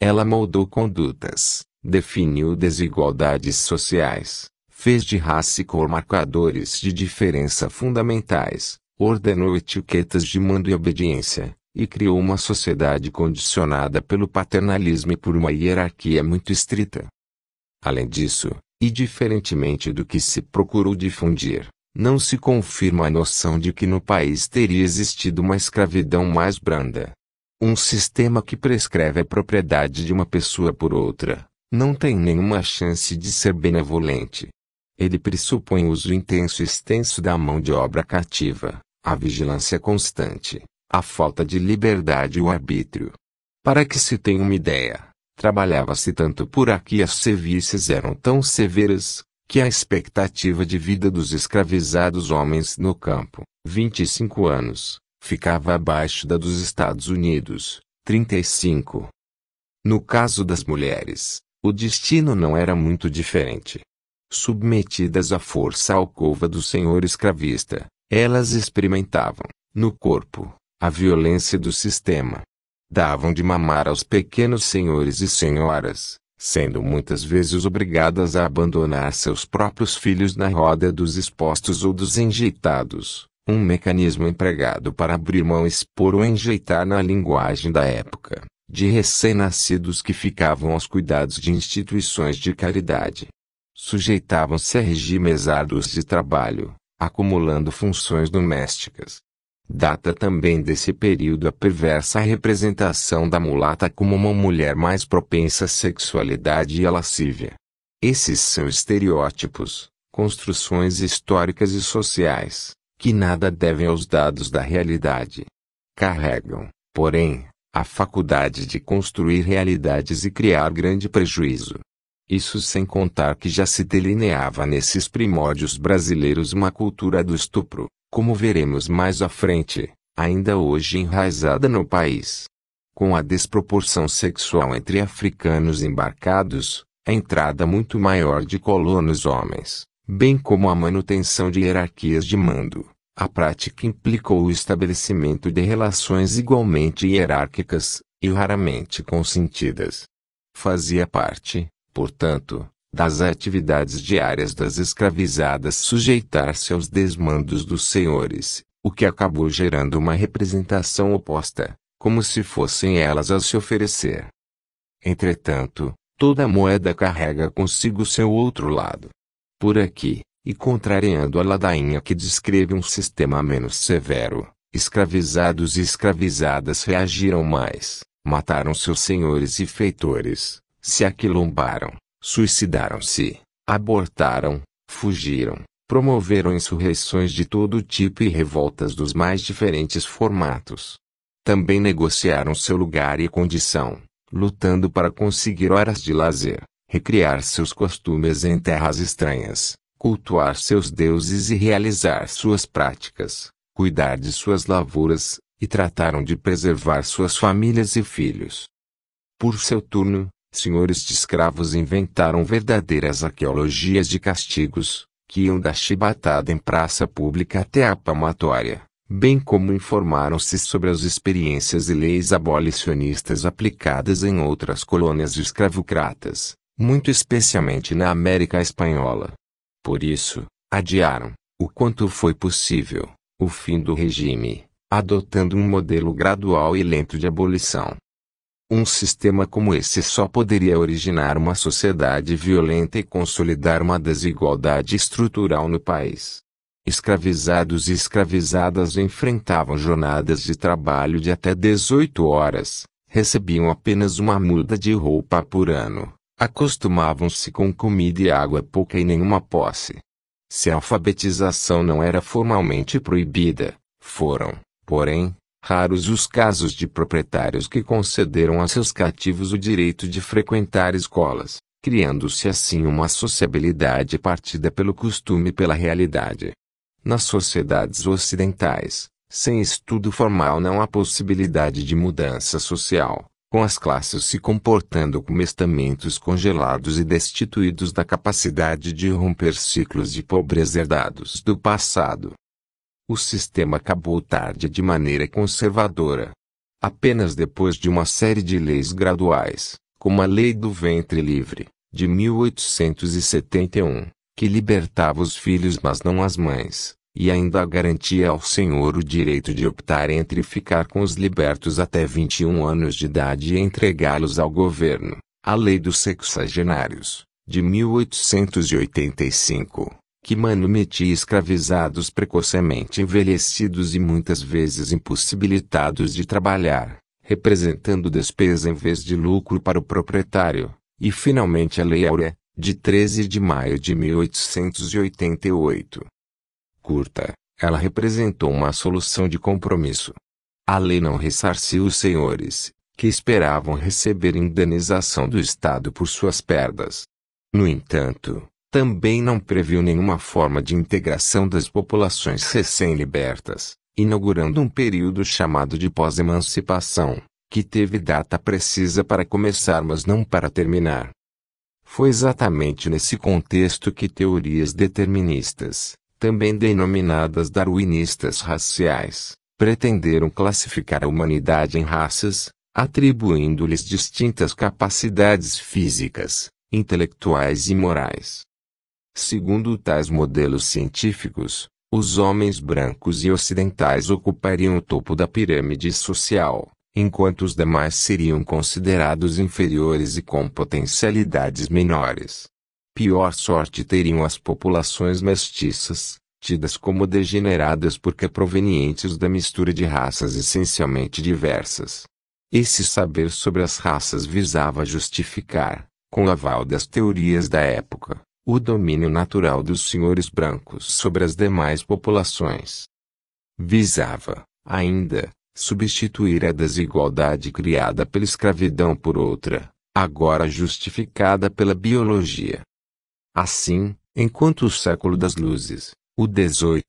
Ela moldou condutas, definiu desigualdades sociais, fez de raça e cor marcadores de diferença fundamentais, ordenou etiquetas de mando e obediência, e criou uma sociedade condicionada pelo paternalismo e por uma hierarquia muito estrita. Além disso, e diferentemente do que se procurou difundir, não se confirma a noção de que no país teria existido uma escravidão mais branda. Um sistema que prescreve a propriedade de uma pessoa por outra não tem nenhuma chance de ser benevolente. Ele pressupõe o uso intenso e extenso da mão de obra cativa, a vigilância constante, a falta de liberdade e o arbítrio. Para que se tenha uma ideia, trabalhava-se tanto por aqui as serviços eram tão severas, que a expectativa de vida dos escravizados homens no campo, 25 anos, ficava abaixo da dos Estados Unidos, 35. No caso das mulheres, o destino não era muito diferente. Submetidas à força alcova do senhor escravista, elas experimentavam, no corpo, a violência do sistema. Davam de mamar aos pequenos senhores e senhoras, sendo muitas vezes obrigadas a abandonar seus próprios filhos na roda dos expostos ou dos enjeitados, um mecanismo empregado para abrir mão, expor ou enjeitar na linguagem da época, de recém-nascidos que ficavam aos cuidados de instituições de caridade. Sujeitavam-se a regimes árduos de trabalho, acumulando funções domésticas, Data também desse período a perversa representação da mulata como uma mulher mais propensa à sexualidade e à lascívia. Esses são estereótipos, construções históricas e sociais, que nada devem aos dados da realidade. Carregam, porém, a faculdade de construir realidades e criar grande prejuízo. Isso sem contar que já se delineava nesses primórdios brasileiros uma cultura do estupro, como veremos mais à frente, ainda hoje enraizada no país. Com a desproporção sexual entre africanos embarcados, a entrada muito maior de colonos homens, bem como a manutenção de hierarquias de mando, a prática implicou o estabelecimento de relações igualmente hierárquicas, e raramente consentidas. Fazia parte, portanto, das atividades diárias das escravizadas sujeitar-se aos desmandos dos senhores, o que acabou gerando uma representação oposta, como se fossem elas a se oferecer. Entretanto, toda moeda carrega consigo seu outro lado. Por aqui, e contrariando a ladainha que descreve um sistema menos severo, escravizados e escravizadas reagiram mais, mataram seus senhores e feitores, se aquilombaram, Suicidaram-se, abortaram, fugiram, promoveram insurreições de todo tipo e revoltas dos mais diferentes formatos. Também negociaram seu lugar e condição, lutando para conseguir horas de lazer, recriar seus costumes em terras estranhas, cultuar seus deuses e realizar suas práticas, cuidar de suas lavouras, e trataram de preservar suas famílias e filhos. Por seu turno, senhores de escravos inventaram verdadeiras arqueologias de castigos, que iam da chibatada em praça pública até a palmatória, bem como informaram-se sobre as experiências e leis abolicionistas aplicadas em outras colônias escravocratas, muito especialmente na América Espanhola. Por isso, adiaram, o quanto foi possível, o fim do regime, adotando um modelo gradual e lento de abolição. Um sistema como esse só poderia originar uma sociedade violenta e consolidar uma desigualdade estrutural no país. Escravizados e escravizadas enfrentavam jornadas de trabalho de até 18 horas, recebiam apenas uma muda de roupa por ano, acostumavam-se com comida e água pouca e nenhuma posse. Se a alfabetização não era formalmente proibida, foram, porém, Raros os casos de proprietários que concederam a seus cativos o direito de frequentar escolas, criando-se assim uma sociabilidade partida pelo costume e pela realidade. Nas sociedades ocidentais, sem estudo formal não há possibilidade de mudança social, com as classes se comportando como estamentos congelados e destituídos da capacidade de romper ciclos de pobreza herdados do passado. O sistema acabou tarde de maneira conservadora. Apenas depois de uma série de leis graduais, como a Lei do Ventre Livre, de 1871, que libertava os filhos mas não as mães, e ainda garantia ao senhor o direito de optar entre ficar com os libertos até 21 anos de idade e entregá-los ao governo, a Lei dos Sexagenários, de 1885, que manumetia escravizados precocemente envelhecidos e muitas vezes impossibilitados de trabalhar, representando despesa em vez de lucro para o proprietário, e finalmente a Lei Áurea, de 13 de maio de 1888. Curta, ela representou uma solução de compromisso. A lei não ressarciu os senhores, que esperavam receber indenização do Estado por suas perdas. No entanto, também não previu nenhuma forma de integração das populações recém-libertas, inaugurando um período chamado de pós-emancipação, que teve data precisa para começar mas não para terminar. Foi exatamente nesse contexto que teorias deterministas, também denominadas darwinistas raciais, pretenderam classificar a humanidade em raças, atribuindo-lhes distintas capacidades físicas, intelectuais e morais. Segundo tais modelos científicos, os homens brancos e ocidentais ocupariam o topo da pirâmide social, enquanto os demais seriam considerados inferiores e com potencialidades menores. Pior sorte teriam as populações mestiças, tidas como degeneradas porque provenientes da mistura de raças essencialmente diversas. Esse saber sobre as raças visava justificar, com o aval das teorias da época, o domínio natural dos senhores brancos sobre as demais populações. Visava, ainda, substituir a desigualdade criada pela escravidão por outra, agora justificada pela biologia. Assim, enquanto o século das luzes, o XVIII,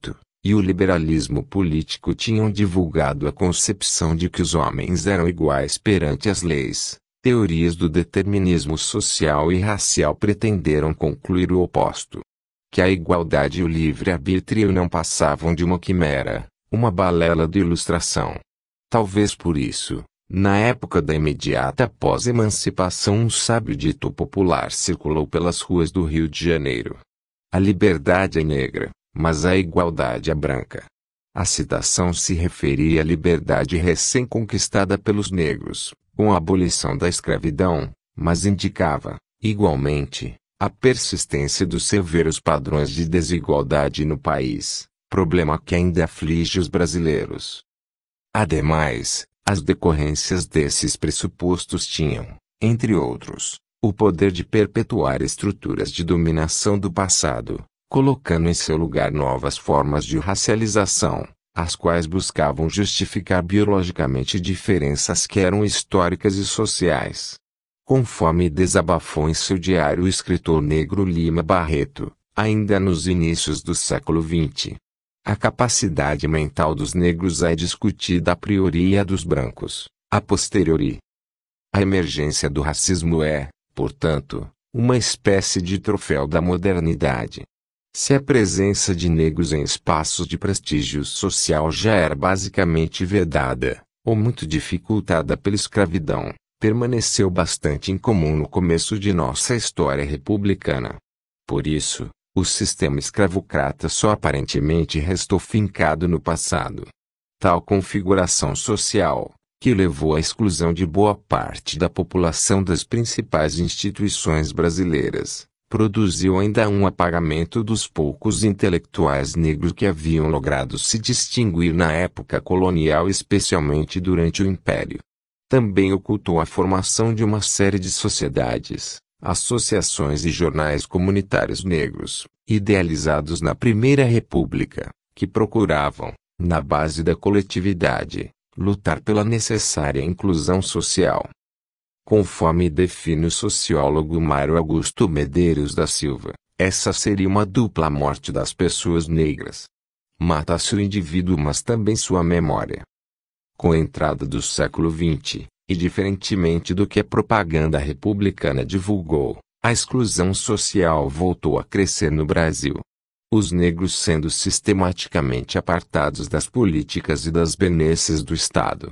e o liberalismo político tinham divulgado a concepção de que os homens eram iguais perante as leis, teorias do determinismo social e racial pretenderam concluir o oposto. Que a igualdade e o livre-arbítrio não passavam de uma quimera, uma balela de ilustração. Talvez por isso, na época da imediata pós-emancipação, um sábio dito popular circulou pelas ruas do Rio de Janeiro. A liberdade é negra, mas a igualdade é branca. A citação se referia à liberdade recém-conquistada pelos negros, com a abolição da escravidão, mas indicava, igualmente, a persistência dos severos padrões de desigualdade no país, problema que ainda aflige os brasileiros. Ademais, as decorrências desses pressupostos tinham, entre outros, o poder de perpetuar estruturas de dominação do passado, colocando em seu lugar novas formas de racialização, as quais buscavam justificar biologicamente diferenças que eram históricas e sociais. Conforme desabafou em seu diário o escritor negro Lima Barreto, ainda nos inícios do século XX. A capacidade mental dos negros é discutida a priori e a dos brancos, a posteriori. A emergência do racismo é, portanto, uma espécie de troféu da modernidade. Se a presença de negros em espaços de prestígio social já era basicamente vedada, ou muito dificultada pela escravidão, permaneceu bastante incomum no começo de nossa história republicana. Por isso, o sistema escravocrata só aparentemente restou fincado no passado. Tal configuração social, que levou à exclusão de boa parte da população das principais instituições brasileiras, produziu ainda um apagamento dos poucos intelectuais negros que haviam logrado se distinguir na época colonial, especialmente durante o Império. Também ocultou a formação de uma série de sociedades, associações e jornais comunitários negros, idealizados na Primeira República, que procuravam, na base da coletividade, lutar pela necessária inclusão social. Conforme define o sociólogo Mário Augusto Medeiros da Silva, essa seria uma dupla morte das pessoas negras. Mata-se o indivíduo, mas também sua memória. Com a entrada do século XX, e diferentemente do que a propaganda republicana divulgou, a exclusão social voltou a crescer no Brasil. Os negros sendo sistematicamente apartados das políticas e das benesses do Estado,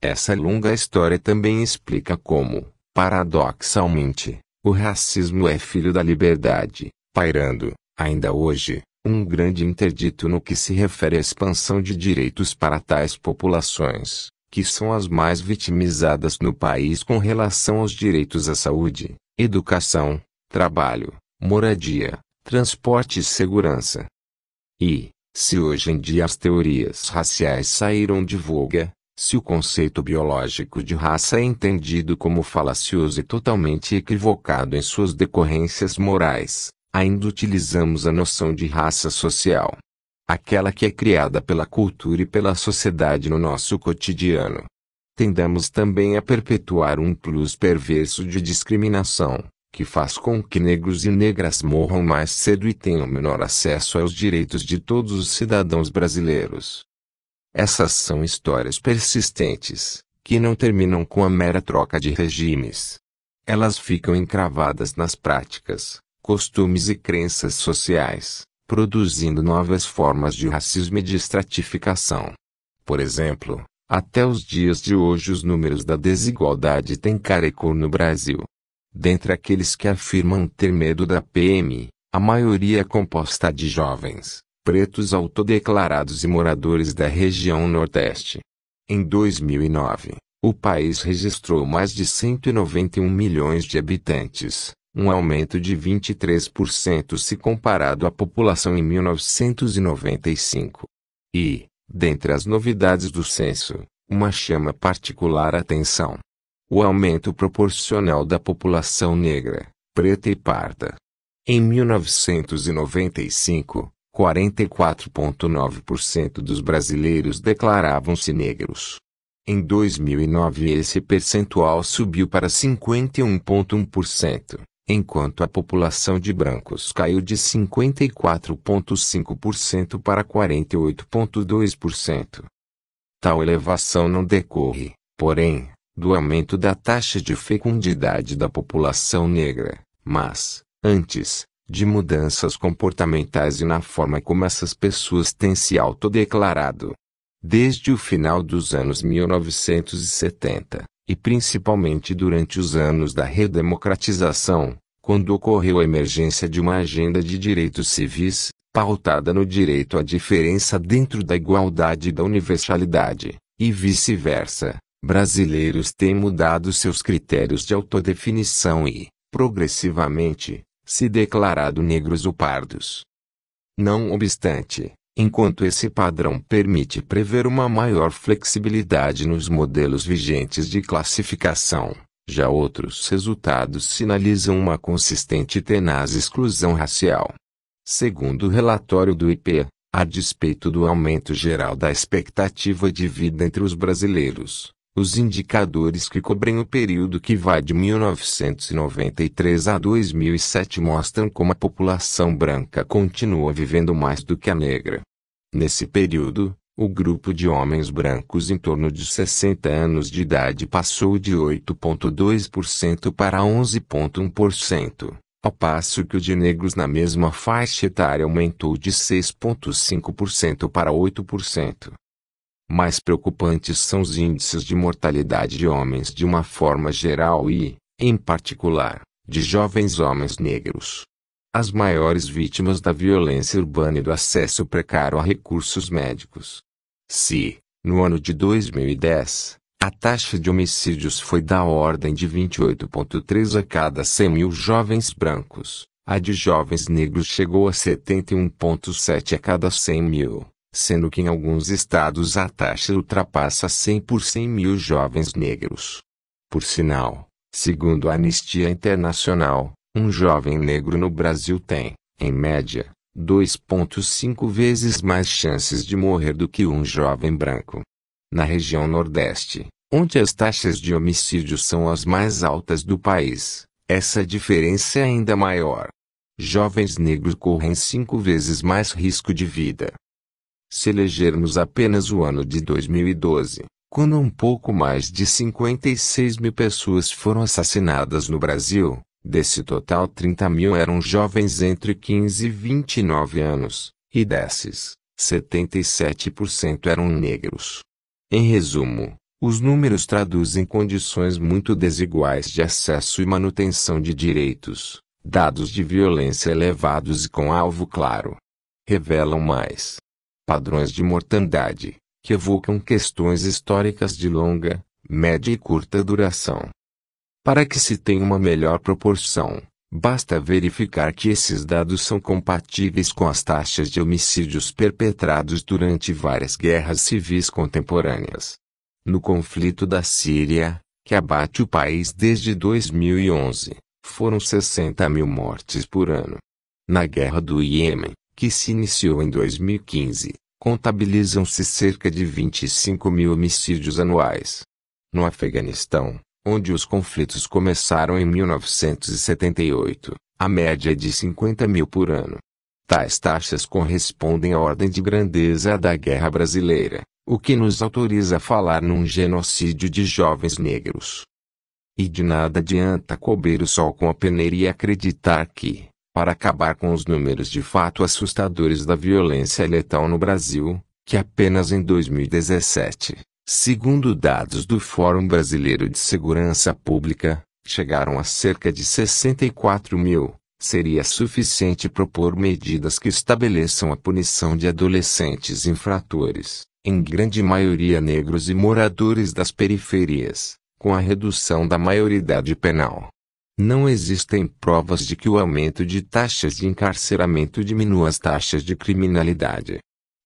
essa longa história também explica como, paradoxalmente, o racismo é filho da liberdade, pairando, ainda hoje, um grande interdito no que se refere à expansão de direitos para tais populações, que são as mais vitimizadas no país com relação aos direitos à saúde, educação, trabalho, moradia, transporte e segurança. E, se hoje em dia as teorias raciais saíram de voga, se o conceito biológico de raça é entendido como falacioso e totalmente equivocado em suas decorrências morais, ainda utilizamos a noção de raça social. Aquela que é criada pela cultura e pela sociedade no nosso cotidiano. Tendamos também a perpetuar um plus perverso de discriminação, que faz com que negros e negras morram mais cedo e tenham menor acesso aos direitos de todos os cidadãos brasileiros. Essas são histórias persistentes, que não terminam com a mera troca de regimes. Elas ficam encravadas nas práticas, costumes e crenças sociais, produzindo novas formas de racismo e de estratificação. Por exemplo, até os dias de hoje os números da desigualdade têm cara e cor no Brasil. Dentre aqueles que afirmam ter medo da PM, a maioria é composta de jovens, pretos autodeclarados e moradores da região Nordeste. Em 2009, o país registrou mais de 191 milhões de habitantes, um aumento de 23% se comparado à população em 1995. E, dentre as novidades do censo, uma chama particular atenção. O aumento proporcional da população negra, preta e parda. Em 1995, 44,9% dos brasileiros declaravam-se negros. Em 2009, esse percentual subiu para 51,1%, enquanto a população de brancos caiu de 54,5% para 48,2%. Tal elevação não decorre, porém, do aumento da taxa de fecundidade da população negra, mas, antes, de mudanças comportamentais e na forma como essas pessoas têm se autodeclarado. Desde o final dos anos 1970, e principalmente durante os anos da redemocratização, quando ocorreu a emergência de uma agenda de direitos civis, pautada no direito à diferença dentro da igualdade e da universalidade, e vice-versa, brasileiros têm mudado seus critérios de autodefinição e, progressivamente, se declarado negros ou pardos. Não obstante, enquanto esse padrão permite prever uma maior flexibilidade nos modelos vigentes de classificação, já outros resultados sinalizam uma consistente e tenaz exclusão racial. Segundo o relatório do IP, a despeito do aumento geral da expectativa de vida entre os brasileiros, os indicadores que cobrem o período que vai de 1993 a 2007 mostram como a população branca continua vivendo mais do que a negra. Nesse período, o grupo de homens brancos em torno de 60 anos de idade passou de 8,2% para 11,1%, ao passo que o de negros na mesma faixa etária aumentou de 6,5% para 8%. Mais preocupantes são os índices de mortalidade de homens de uma forma geral e, em particular, de jovens homens negros. As maiores vítimas da violência urbana e do acesso precário a recursos médicos. Se, no ano de 2010, a taxa de homicídios foi da ordem de 28,3 a cada 100 mil jovens brancos, a de jovens negros chegou a 71,7 a cada 100 mil sendo que em alguns estados a taxa ultrapassa 100 por 100 mil jovens negros. Por sinal, segundo a Anistia Internacional, um jovem negro no Brasil tem, em média, 2,5 vezes mais chances de morrer do que um jovem branco. Na região Nordeste, onde as taxas de homicídio são as mais altas do país, essa diferença é ainda maior. Jovens negros correm cinco vezes mais risco de vida, se elegermos apenas o ano de 2012, quando um pouco mais de 56 mil pessoas foram assassinadas no Brasil, desse total 30 mil eram jovens entre 15 e 29 anos, e desses, 77% eram negros. Em resumo, os números traduzem condições muito desiguais de acesso e manutenção de direitos, dados de violência elevados e com alvo claro. Revelam mais padrões de mortandade, que evocam questões históricas de longa, média e curta duração. Para que se tenha uma melhor proporção, basta verificar que esses dados são compatíveis com as taxas de homicídios perpetrados durante várias guerras civis contemporâneas. No conflito da Síria, que abate o país desde 2011, foram 60 mil mortes por ano. Na guerra do Iêmen, que se iniciou em 2015, contabilizam-se cerca de 25 mil homicídios anuais. No Afeganistão, onde os conflitos começaram em 1978, a média é de 50 mil por ano. Tais taxas correspondem à ordem de grandeza da guerra brasileira, o que nos autoriza a falar num genocídio de jovens negros. E de nada adianta cobrir o sol com a peneira e acreditar que, para acabar com os números de fato assustadores da violência letal no Brasil, que apenas em 2017, segundo dados do Fórum Brasileiro de Segurança Pública, chegaram a cerca de 64 mil, seria suficiente propor medidas que estabeleçam a punição de adolescentes infratores, em grande maioria negros e moradores das periferias, com a redução da maioridade penal não existem provas de que o aumento de taxas de encarceramento diminua as taxas de criminalidade.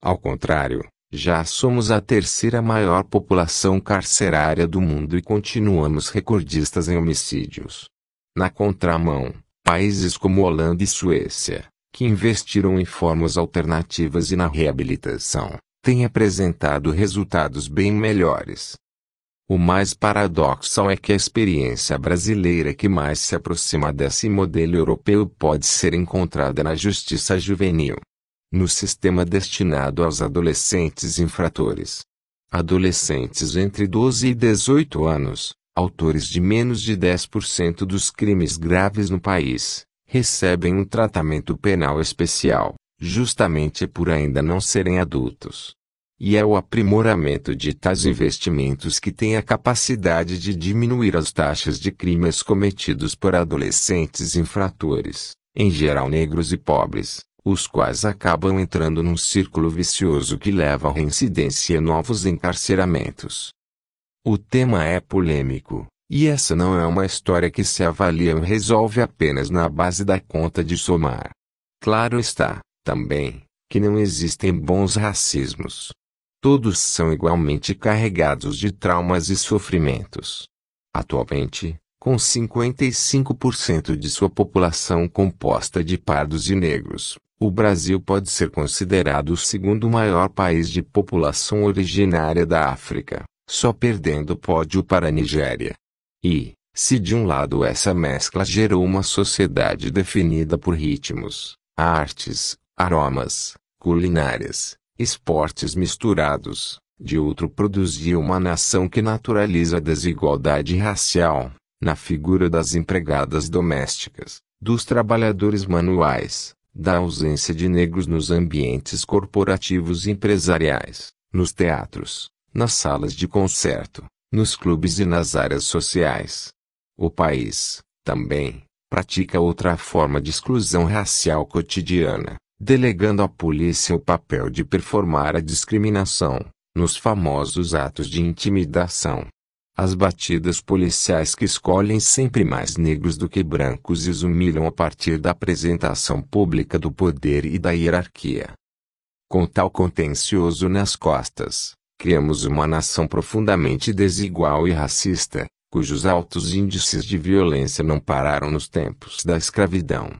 Ao contrário, já somos a terceira maior população carcerária do mundo e continuamos recordistas em homicídios. Na contramão, países como Holanda e Suécia, que investiram em formas alternativas e na reabilitação, têm apresentado resultados bem melhores. O mais paradoxal é que a experiência brasileira que mais se aproxima desse modelo europeu pode ser encontrada na justiça juvenil. No sistema destinado aos adolescentes infratores. Adolescentes entre 12 e 18 anos, autores de menos de 10% dos crimes graves no país, recebem um tratamento penal especial, justamente por ainda não serem adultos e é o aprimoramento de tais investimentos que tem a capacidade de diminuir as taxas de crimes cometidos por adolescentes infratores, em geral negros e pobres, os quais acabam entrando num círculo vicioso que leva à reincidência e novos encarceramentos. O tema é polêmico, e essa não é uma história que se avalia e resolve apenas na base da conta de somar. Claro está, também, que não existem bons racismos. Todos são igualmente carregados de traumas e sofrimentos. Atualmente, com 55% de sua população composta de pardos e negros, o Brasil pode ser considerado o segundo maior país de população originária da África, só perdendo o pódio para a Nigéria. E, se de um lado essa mescla gerou uma sociedade definida por ritmos, artes, aromas, culinárias, esportes misturados, de outro produzia uma nação que naturaliza a desigualdade racial, na figura das empregadas domésticas, dos trabalhadores manuais, da ausência de negros nos ambientes corporativos e empresariais, nos teatros, nas salas de concerto, nos clubes e nas áreas sociais. O país, também, pratica outra forma de exclusão racial cotidiana, delegando à polícia o papel de performar a discriminação, nos famosos atos de intimidação. As batidas policiais que escolhem sempre mais negros do que brancos e os humilham a partir da apresentação pública do poder e da hierarquia. Com tal contencioso nas costas, criamos uma nação profundamente desigual e racista, cujos altos índices de violência não pararam nos tempos da escravidão.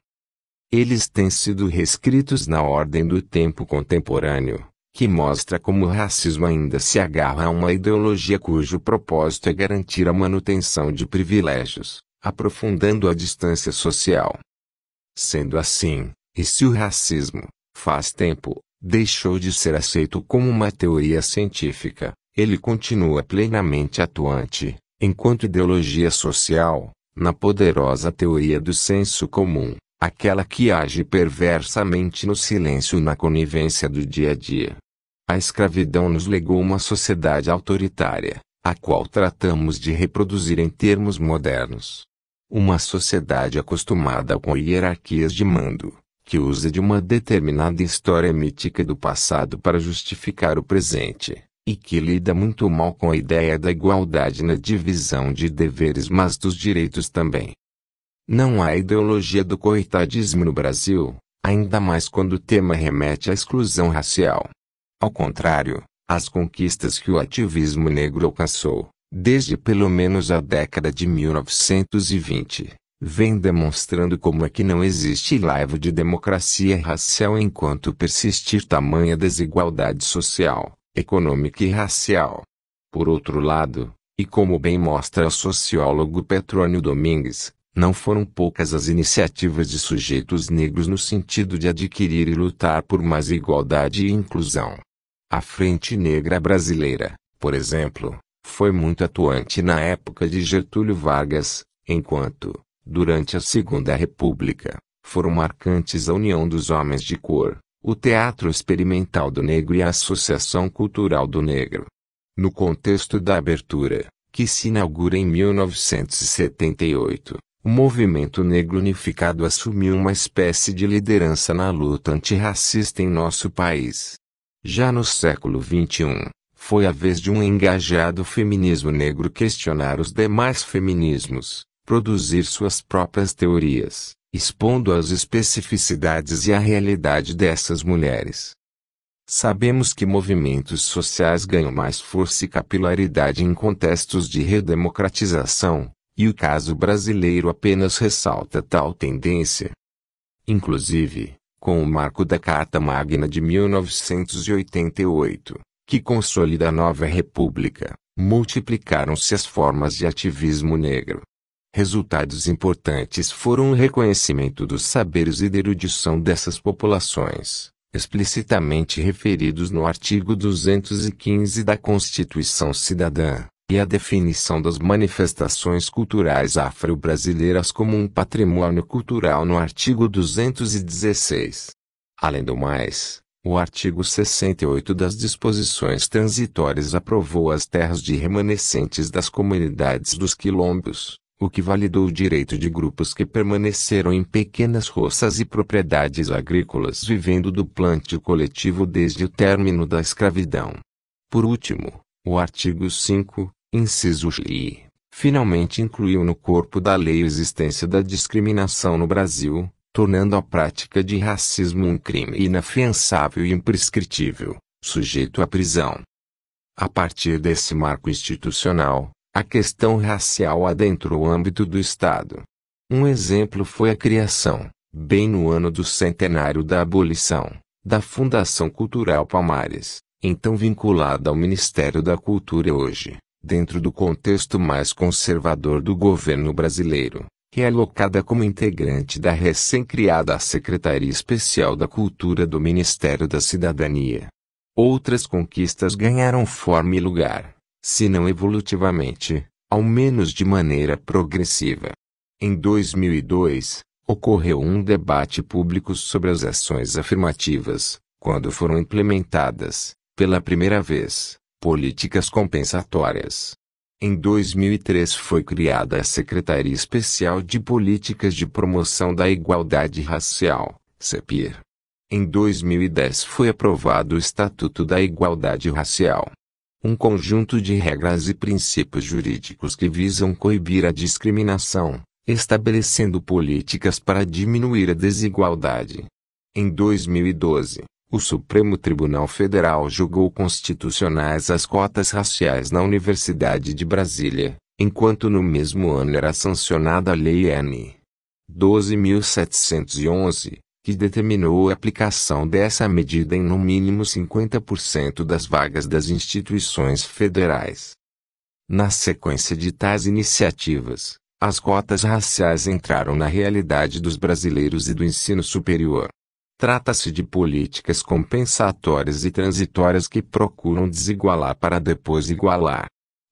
Eles têm sido reescritos na ordem do tempo contemporâneo, que mostra como o racismo ainda se agarra a uma ideologia cujo propósito é garantir a manutenção de privilégios, aprofundando a distância social. Sendo assim, e se o racismo, faz tempo, deixou de ser aceito como uma teoria científica, ele continua plenamente atuante, enquanto ideologia social, na poderosa teoria do senso comum, aquela que age perversamente no silêncio e na conivência do dia a dia. A escravidão nos legou uma sociedade autoritária, a qual tratamos de reproduzir em termos modernos. Uma sociedade acostumada com hierarquias de mando, que usa de uma determinada história mítica do passado para justificar o presente, e que lida muito mal com a ideia da igualdade na divisão de deveres, mas dos direitos também. Não há ideologia do coitadismo no Brasil, ainda mais quando o tema remete à exclusão racial. Ao contrário, as conquistas que o ativismo negro alcançou, desde pelo menos a década de 1920, vêm demonstrando como é que não existe laivo de democracia racial enquanto persistir tamanha desigualdade social, econômica e racial. Por outro lado, e como bem mostra o sociólogo Petrônio Domingues, não foram poucas as iniciativas de sujeitos negros no sentido de adquirir e lutar por mais igualdade e inclusão. A Frente Negra Brasileira, por exemplo, foi muito atuante na época de Getúlio Vargas, enquanto, durante a Segunda República, foram marcantes a União dos Homens de Cor, o Teatro Experimental do Negro e a Associação Cultural do Negro. No contexto da abertura, que se inaugura em 1978, o movimento negro unificado assumiu uma espécie de liderança na luta antirracista em nosso país. Já no século XXI, foi a vez de um engajado feminismo negro questionar os demais feminismos, produzir suas próprias teorias, expondo as especificidades e a realidade dessas mulheres. Sabemos que movimentos sociais ganham mais força e capilaridade em contextos de redemocratização, e o caso brasileiro apenas ressalta tal tendência. Inclusive, com o marco da Carta Magna de 1988, que consolida a nova República, multiplicaram-se as formas de ativismo negro. Resultados importantes foram o reconhecimento dos saberes e da erudição dessas populações, explicitamente referidos no artigo 215 da Constituição Cidadã, e a definição das manifestações culturais afro-brasileiras como um patrimônio cultural no artigo 216. Além do mais, o artigo 68 das disposições transitórias aprovou as terras de remanescentes das comunidades dos quilombos, o que validou o direito de grupos que permaneceram em pequenas roças e propriedades agrícolas vivendo do plantio coletivo desde o término da escravidão. Por último, o artigo 5 inciso xi, finalmente incluiu no corpo da lei a existência da discriminação no Brasil, tornando a prática de racismo um crime inafiançável e imprescritível, sujeito à prisão. A partir desse marco institucional, a questão racial adentrou o âmbito do Estado. Um exemplo foi a criação, bem no ano do centenário da abolição, da Fundação Cultural Palmares, então vinculada ao Ministério da Cultura hoje dentro do contexto mais conservador do governo brasileiro, realocada é como integrante da recém-criada Secretaria Especial da Cultura do Ministério da Cidadania. Outras conquistas ganharam forma e lugar, se não evolutivamente, ao menos de maneira progressiva. Em 2002, ocorreu um debate público sobre as ações afirmativas, quando foram implementadas, pela primeira vez, Políticas compensatórias. Em 2003 foi criada a Secretaria Especial de Políticas de Promoção da Igualdade Racial, CEPIR. Em 2010 foi aprovado o Estatuto da Igualdade Racial. Um conjunto de regras e princípios jurídicos que visam coibir a discriminação, estabelecendo políticas para diminuir a desigualdade. Em 2012, o Supremo Tribunal Federal julgou constitucionais as cotas raciais na Universidade de Brasília, enquanto no mesmo ano era sancionada a Lei N. 12.711, que determinou a aplicação dessa medida em no mínimo 50% das vagas das instituições federais. Na sequência de tais iniciativas, as cotas raciais entraram na realidade dos brasileiros e do ensino superior. Trata-se de políticas compensatórias e transitórias que procuram desigualar para depois igualar.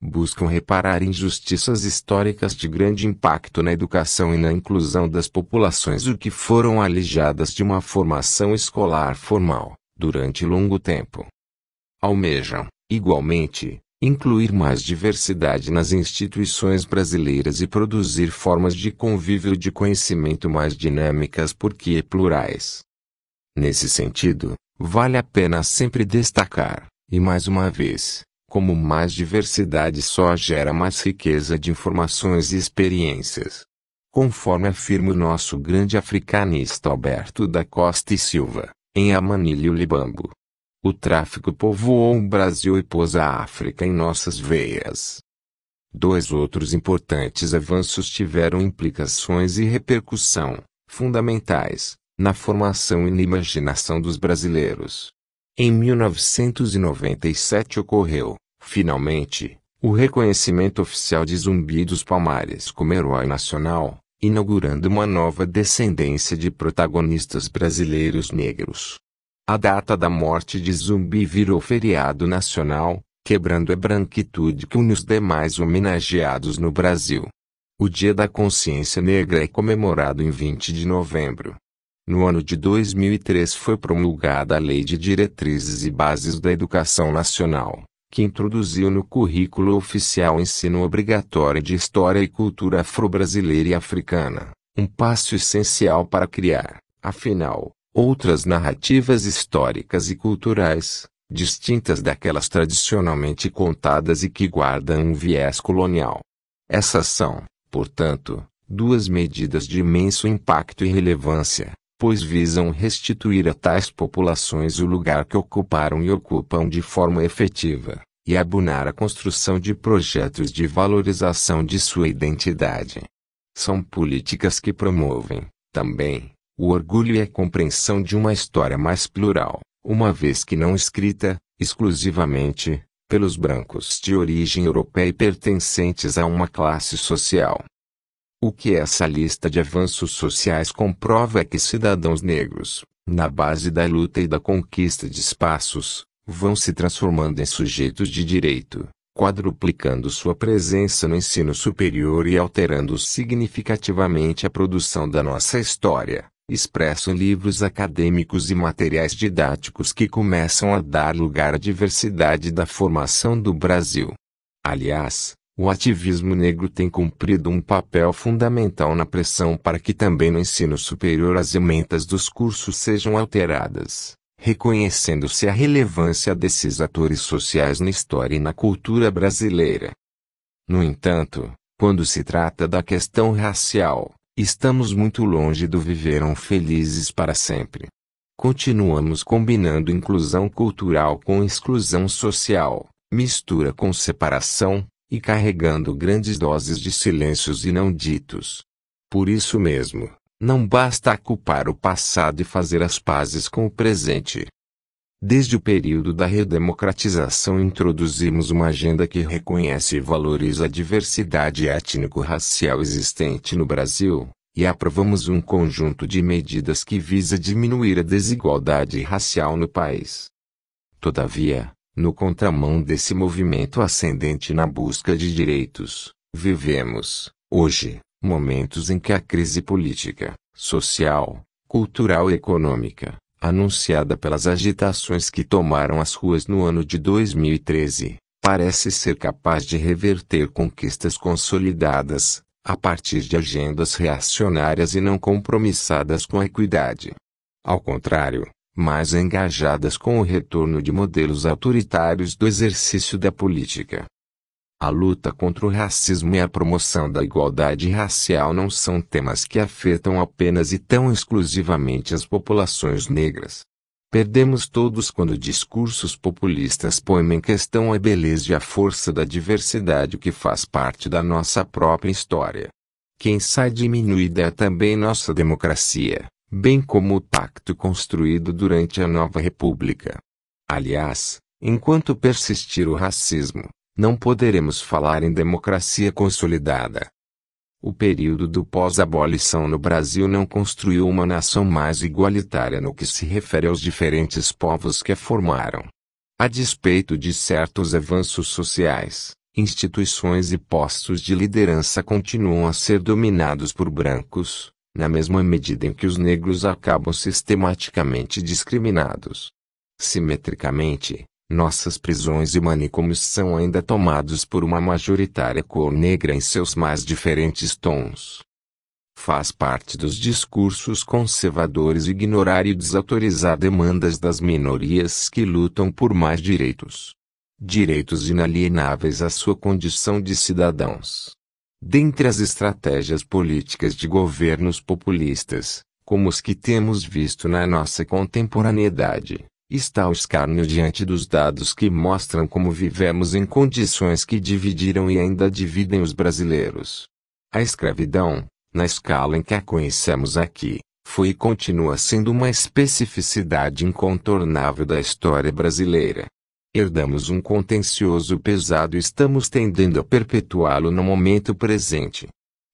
Buscam reparar injustiças históricas de grande impacto na educação e na inclusão das populações o que foram alijadas de uma formação escolar formal, durante longo tempo. Almejam, igualmente, incluir mais diversidade nas instituições brasileiras e produzir formas de convívio de conhecimento mais dinâmicas porque plurais. Nesse sentido, vale a pena sempre destacar, e mais uma vez, como mais diversidade só gera mais riqueza de informações e experiências. Conforme afirma o nosso grande africanista Alberto da Costa e Silva, em Amanilho Libambo. O tráfico povoou o Brasil e pôs a África em nossas veias. Dois outros importantes avanços tiveram implicações e repercussão fundamentais na formação e na imaginação dos brasileiros. Em 1997 ocorreu, finalmente, o reconhecimento oficial de Zumbi dos Palmares como herói nacional, inaugurando uma nova descendência de protagonistas brasileiros negros. A data da morte de Zumbi virou feriado nacional, quebrando a branquitude que une os demais homenageados no Brasil. O Dia da Consciência Negra é comemorado em 20 de novembro, no ano de 2003 foi promulgada a Lei de Diretrizes e Bases da Educação Nacional, que introduziu no currículo oficial o ensino obrigatório de História e Cultura Afro-Brasileira e Africana, um passo essencial para criar, afinal, outras narrativas históricas e culturais, distintas daquelas tradicionalmente contadas e que guardam um viés colonial. Essas são, portanto, duas medidas de imenso impacto e relevância, pois visam restituir a tais populações o lugar que ocuparam e ocupam de forma efetiva, e abunar a construção de projetos de valorização de sua identidade. São políticas que promovem, também, o orgulho e a compreensão de uma história mais plural, uma vez que não escrita, exclusivamente, pelos brancos de origem europeia e pertencentes a uma classe social, o que essa lista de avanços sociais comprova é que cidadãos negros, na base da luta e da conquista de espaços, vão se transformando em sujeitos de direito, quadruplicando sua presença no ensino superior e alterando significativamente a produção da nossa história, expresso em livros acadêmicos e materiais didáticos que começam a dar lugar à diversidade da formação do Brasil. Aliás, o ativismo negro tem cumprido um papel fundamental na pressão para que também no ensino superior as ementas dos cursos sejam alteradas, reconhecendo-se a relevância desses atores sociais na história e na cultura brasileira. No entanto, quando se trata da questão racial, estamos muito longe do viveram felizes para sempre. Continuamos combinando inclusão cultural com exclusão social, mistura com separação, e carregando grandes doses de silêncios e não ditos. Por isso mesmo, não basta culpar o passado e fazer as pazes com o presente. Desde o período da redemocratização introduzimos uma agenda que reconhece e valoriza a diversidade étnico-racial existente no Brasil, e aprovamos um conjunto de medidas que visa diminuir a desigualdade racial no país. Todavia, no contramão desse movimento ascendente na busca de direitos, vivemos, hoje, momentos em que a crise política, social, cultural e econômica, anunciada pelas agitações que tomaram as ruas no ano de 2013, parece ser capaz de reverter conquistas consolidadas, a partir de agendas reacionárias e não compromissadas com a equidade. Ao contrário, mas engajadas com o retorno de modelos autoritários do exercício da política. A luta contra o racismo e a promoção da igualdade racial não são temas que afetam apenas e tão exclusivamente as populações negras. Perdemos todos quando discursos populistas põem em questão a beleza e a força da diversidade que faz parte da nossa própria história. Quem sai diminuída é também nossa democracia bem como o pacto construído durante a nova república. Aliás, enquanto persistir o racismo, não poderemos falar em democracia consolidada. O período do pós-abolição no Brasil não construiu uma nação mais igualitária no que se refere aos diferentes povos que a formaram. A despeito de certos avanços sociais, instituições e postos de liderança continuam a ser dominados por brancos, na mesma medida em que os negros acabam sistematicamente discriminados. Simetricamente, nossas prisões e manicômios são ainda tomados por uma majoritária cor negra em seus mais diferentes tons. Faz parte dos discursos conservadores ignorar e desautorizar demandas das minorias que lutam por mais direitos. Direitos inalienáveis à sua condição de cidadãos. Dentre as estratégias políticas de governos populistas, como os que temos visto na nossa contemporaneidade, está o escárnio diante dos dados que mostram como vivemos em condições que dividiram e ainda dividem os brasileiros. A escravidão, na escala em que a conhecemos aqui, foi e continua sendo uma especificidade incontornável da história brasileira, Herdamos um contencioso pesado e estamos tendendo a perpetuá-lo no momento presente.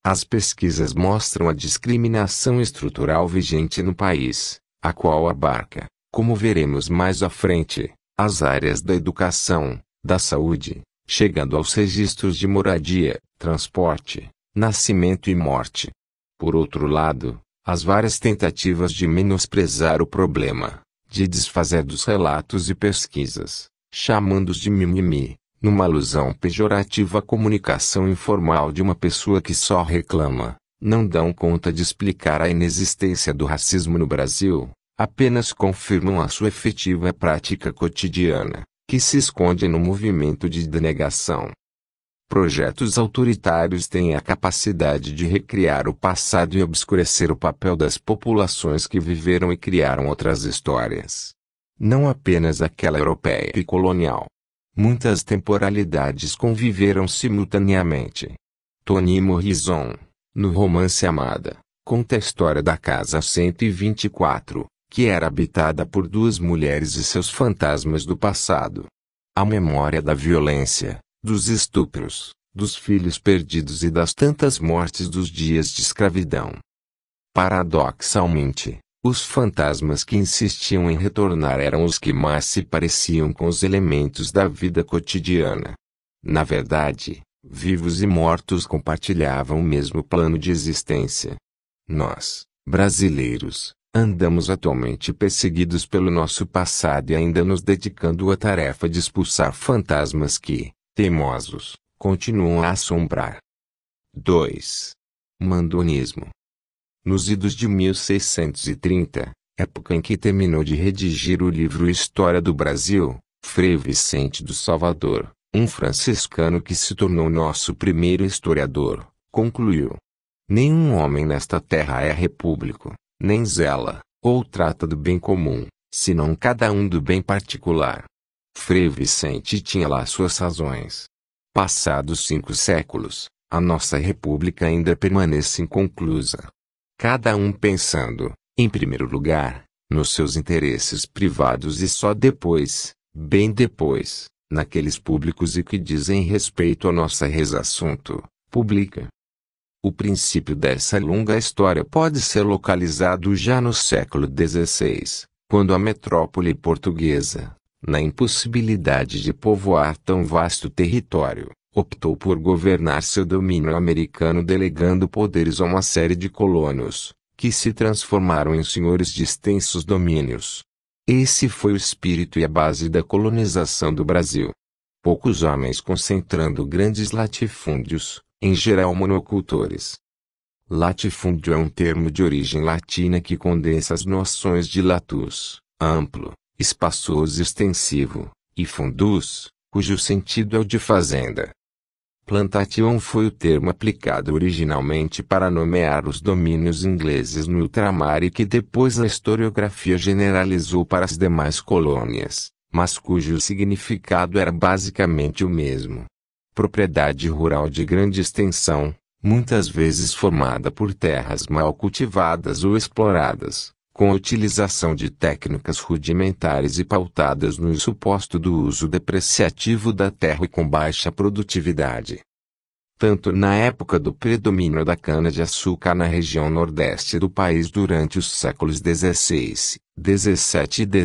As pesquisas mostram a discriminação estrutural vigente no país, a qual abarca, como veremos mais à frente, as áreas da educação, da saúde, chegando aos registros de moradia, transporte, nascimento e morte. Por outro lado, as várias tentativas de menosprezar o problema, de desfazer dos relatos e pesquisas, chamando-os de mimimi, numa alusão pejorativa à comunicação informal de uma pessoa que só reclama, não dão conta de explicar a inexistência do racismo no Brasil, apenas confirmam a sua efetiva prática cotidiana, que se esconde no movimento de denegação. Projetos autoritários têm a capacidade de recriar o passado e obscurecer o papel das populações que viveram e criaram outras histórias não apenas aquela europeia e colonial. Muitas temporalidades conviveram simultaneamente. Tony Morrison, no romance Amada, conta a história da Casa 124, que era habitada por duas mulheres e seus fantasmas do passado. A memória da violência, dos estupros, dos filhos perdidos e das tantas mortes dos dias de escravidão. Paradoxalmente, os fantasmas que insistiam em retornar eram os que mais se pareciam com os elementos da vida cotidiana. Na verdade, vivos e mortos compartilhavam o mesmo plano de existência. Nós, brasileiros, andamos atualmente perseguidos pelo nosso passado e ainda nos dedicando à tarefa de expulsar fantasmas que, teimosos, continuam a assombrar. 2. Mandonismo nos idos de 1630, época em que terminou de redigir o livro História do Brasil, Frei Vicente do Salvador, um franciscano que se tornou nosso primeiro historiador, concluiu: Nenhum homem nesta terra é repúblico, nem zela, ou trata do bem comum, senão cada um do bem particular. Frei Vicente tinha lá suas razões. Passados cinco séculos, a nossa república ainda permanece inconclusa cada um pensando, em primeiro lugar, nos seus interesses privados e só depois, bem depois, naqueles públicos e que dizem respeito à nossa assunto, pública. O princípio dessa longa história pode ser localizado já no século XVI, quando a metrópole portuguesa, na impossibilidade de povoar tão vasto território, optou por governar seu domínio americano delegando poderes a uma série de colonos, que se transformaram em senhores de extensos domínios. Esse foi o espírito e a base da colonização do Brasil. Poucos homens concentrando grandes latifúndios, em geral monocultores. Latifúndio é um termo de origem latina que condensa as noções de latus, amplo, espaçoso extensivo, e fundus, cujo sentido é o de fazenda. Plantation foi o termo aplicado originalmente para nomear os domínios ingleses no ultramar e que depois a historiografia generalizou para as demais colônias, mas cujo significado era basicamente o mesmo. Propriedade rural de grande extensão, muitas vezes formada por terras mal cultivadas ou exploradas, com a utilização de técnicas rudimentares e pautadas no suposto do uso depreciativo da terra e com baixa produtividade. Tanto na época do predomínio da cana-de-açúcar na região nordeste do país durante os séculos XVI, XVII e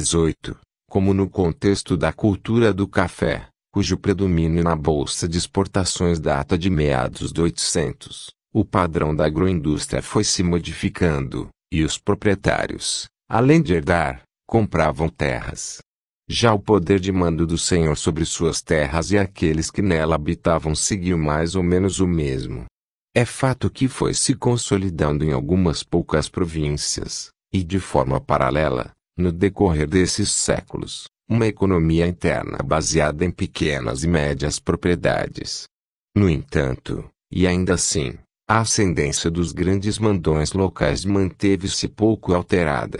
XVIII, como no contexto da cultura do café, cujo predomínio na bolsa de exportações data de meados de 800, o padrão da agroindústria foi se modificando, e os proprietários, além de herdar, compravam terras. Já o poder de mando do Senhor sobre suas terras e aqueles que nela habitavam seguiu mais ou menos o mesmo. É fato que foi se consolidando em algumas poucas províncias, e de forma paralela, no decorrer desses séculos, uma economia interna baseada em pequenas e médias propriedades. No entanto, e ainda assim, a ascendência dos grandes mandões locais manteve-se pouco alterada.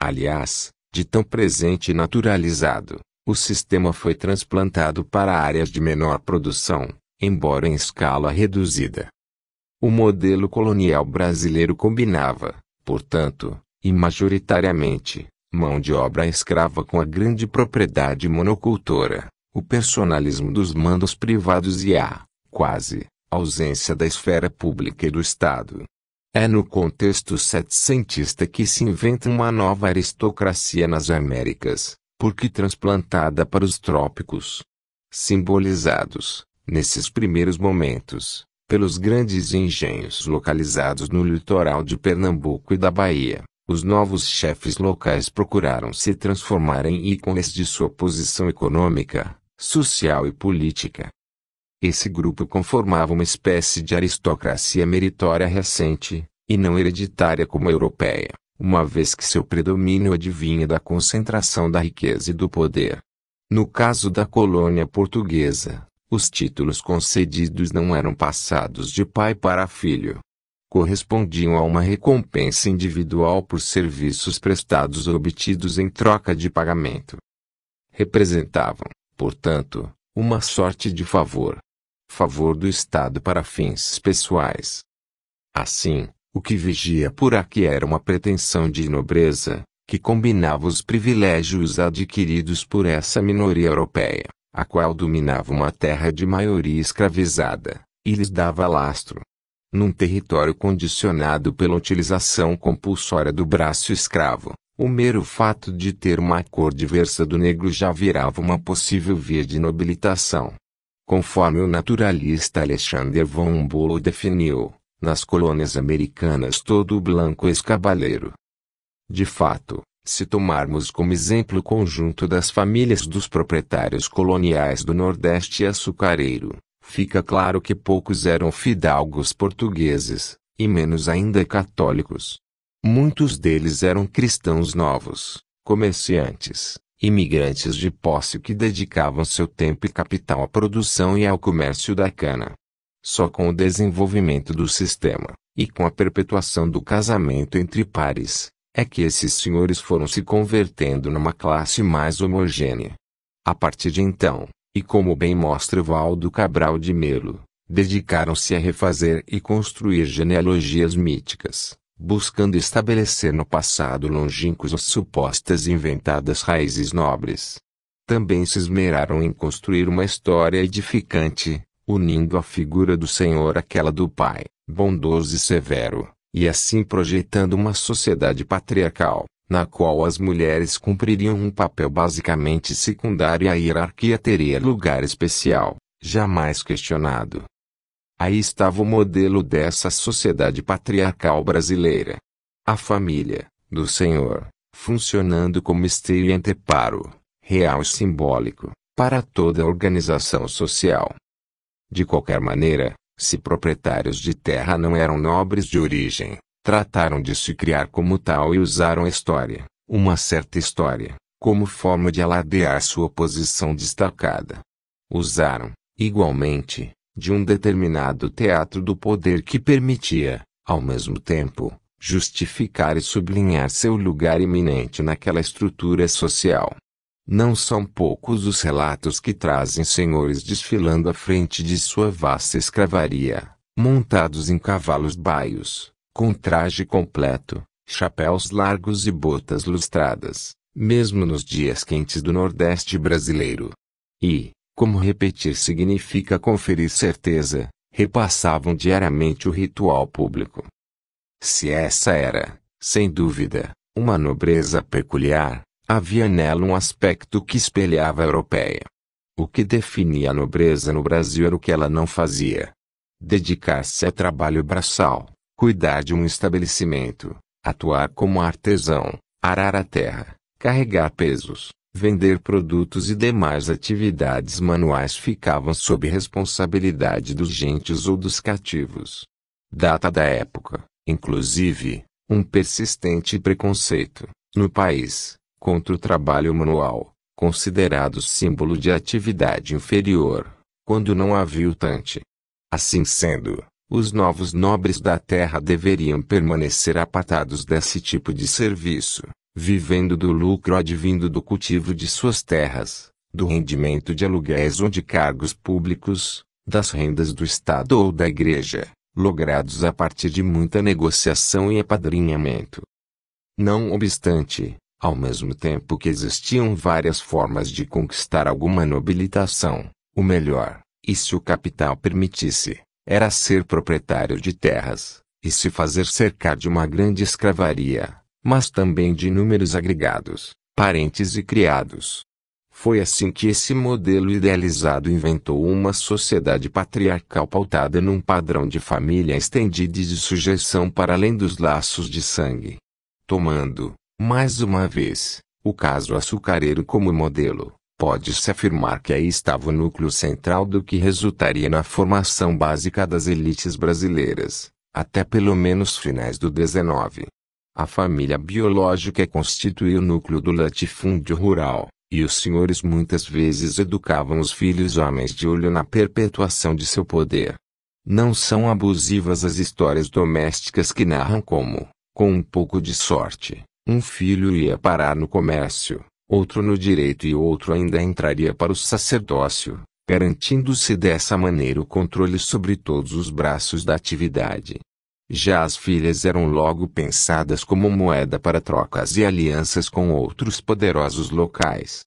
Aliás, de tão presente e naturalizado, o sistema foi transplantado para áreas de menor produção, embora em escala reduzida. O modelo colonial brasileiro combinava, portanto, e majoritariamente, mão de obra escrava com a grande propriedade monocultora, o personalismo dos mandos privados e a, quase, ausência da esfera pública e do Estado. É no contexto setecentista que se inventa uma nova aristocracia nas Américas, porque transplantada para os trópicos. Simbolizados, nesses primeiros momentos, pelos grandes engenhos localizados no litoral de Pernambuco e da Bahia, os novos chefes locais procuraram se transformar em ícones de sua posição econômica, social e política. Esse grupo conformava uma espécie de aristocracia meritória recente, e não hereditária como a europeia, uma vez que seu predomínio advinha da concentração da riqueza e do poder. No caso da colônia portuguesa, os títulos concedidos não eram passados de pai para filho. Correspondiam a uma recompensa individual por serviços prestados ou obtidos em troca de pagamento. Representavam, portanto, uma sorte de favor, favor do Estado para fins pessoais. Assim, o que vigia por aqui era uma pretensão de nobreza, que combinava os privilégios adquiridos por essa minoria europeia, a qual dominava uma terra de maioria escravizada, e lhes dava lastro. Num território condicionado pela utilização compulsória do braço escravo, o mero fato de ter uma cor diversa do negro já virava uma possível via de nobilitação. Conforme o naturalista Alexander von Humboldt definiu, nas colônias americanas todo branco é escabaleiro. De fato, se tomarmos como exemplo o conjunto das famílias dos proprietários coloniais do Nordeste açucareiro, fica claro que poucos eram fidalgos portugueses, e menos ainda católicos. Muitos deles eram cristãos novos, comerciantes, imigrantes de posse que dedicavam seu tempo e capital à produção e ao comércio da cana. Só com o desenvolvimento do sistema, e com a perpetuação do casamento entre pares, é que esses senhores foram se convertendo numa classe mais homogênea. A partir de então, e como bem mostra Valdo Cabral de Melo, dedicaram-se a refazer e construir genealogias míticas, buscando estabelecer no passado longínquos as supostas e inventadas raízes nobres. Também se esmeraram em construir uma história edificante, unindo a figura do Senhor àquela do Pai, bondoso e severo, e assim projetando uma sociedade patriarcal, na qual as mulheres cumpririam um papel basicamente secundário e a hierarquia teria lugar especial, jamais questionado. Aí estava o modelo dessa sociedade patriarcal brasileira. A família, do Senhor, funcionando como esteio e anteparo, real e simbólico, para toda a organização social. De qualquer maneira, se proprietários de terra não eram nobres de origem, trataram de se criar como tal e usaram a história, uma certa história, como forma de aladear sua posição destacada. Usaram, igualmente, de um determinado teatro do poder que permitia, ao mesmo tempo, justificar e sublinhar seu lugar iminente naquela estrutura social. Não são poucos os relatos que trazem senhores desfilando à frente de sua vasta escravaria, montados em cavalos baios, com traje completo, chapéus largos e botas lustradas, mesmo nos dias quentes do Nordeste brasileiro. E, como repetir significa conferir certeza, repassavam diariamente o ritual público. Se essa era, sem dúvida, uma nobreza peculiar, havia nela um aspecto que espelhava a europeia. O que definia a nobreza no Brasil era o que ela não fazia. Dedicar-se a trabalho braçal, cuidar de um estabelecimento, atuar como artesão, arar a terra, carregar pesos, vender produtos e demais atividades manuais ficavam sob responsabilidade dos gentes ou dos cativos. Data da época, inclusive, um persistente preconceito, no país, contra o trabalho manual, considerado símbolo de atividade inferior, quando não havia o tante. Assim sendo, os novos nobres da terra deveriam permanecer apartados desse tipo de serviço, vivendo do lucro advindo do cultivo de suas terras, do rendimento de aluguéis ou de cargos públicos, das rendas do Estado ou da Igreja, logrados a partir de muita negociação e apadrinhamento. Não obstante, ao mesmo tempo que existiam várias formas de conquistar alguma nobilitação, o melhor, e se o capital permitisse, era ser proprietário de terras, e se fazer cercar de uma grande escravaria mas também de números agregados, parentes e criados. Foi assim que esse modelo idealizado inventou uma sociedade patriarcal pautada num padrão de família estendida e de sujeição para além dos laços de sangue. Tomando, mais uma vez, o caso açucareiro como modelo, pode-se afirmar que aí estava o núcleo central do que resultaria na formação básica das elites brasileiras, até pelo menos finais do 19. A família biológica constitui o núcleo do latifúndio rural, e os senhores muitas vezes educavam os filhos homens de olho na perpetuação de seu poder. Não são abusivas as histórias domésticas que narram como, com um pouco de sorte, um filho ia parar no comércio, outro no direito e outro ainda entraria para o sacerdócio, garantindo-se dessa maneira o controle sobre todos os braços da atividade. Já as filhas eram logo pensadas como moeda para trocas e alianças com outros poderosos locais.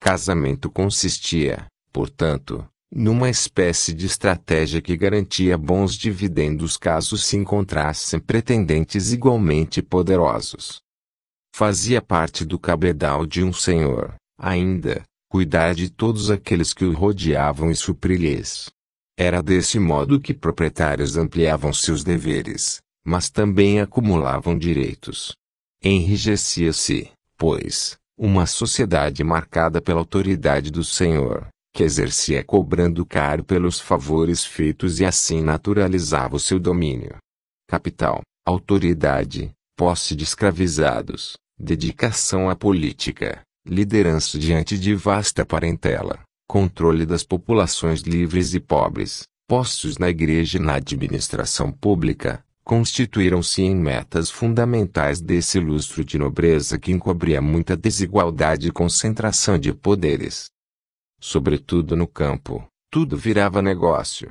Casamento consistia, portanto, numa espécie de estratégia que garantia bons dividendos caso se encontrassem pretendentes igualmente poderosos. Fazia parte do cabedal de um senhor, ainda, cuidar de todos aqueles que o rodeavam e suprir-lhes, era desse modo que proprietários ampliavam seus deveres, mas também acumulavam direitos. Enrijecia-se, pois, uma sociedade marcada pela autoridade do senhor, que exercia cobrando caro pelos favores feitos e assim naturalizava o seu domínio. Capital, autoridade, posse de escravizados, dedicação à política, liderança diante de vasta parentela, controle das populações livres e pobres, postos na igreja e na administração pública, constituíram-se em metas fundamentais desse lustro de nobreza que encobria muita desigualdade e concentração de poderes. Sobretudo no campo, tudo virava negócio.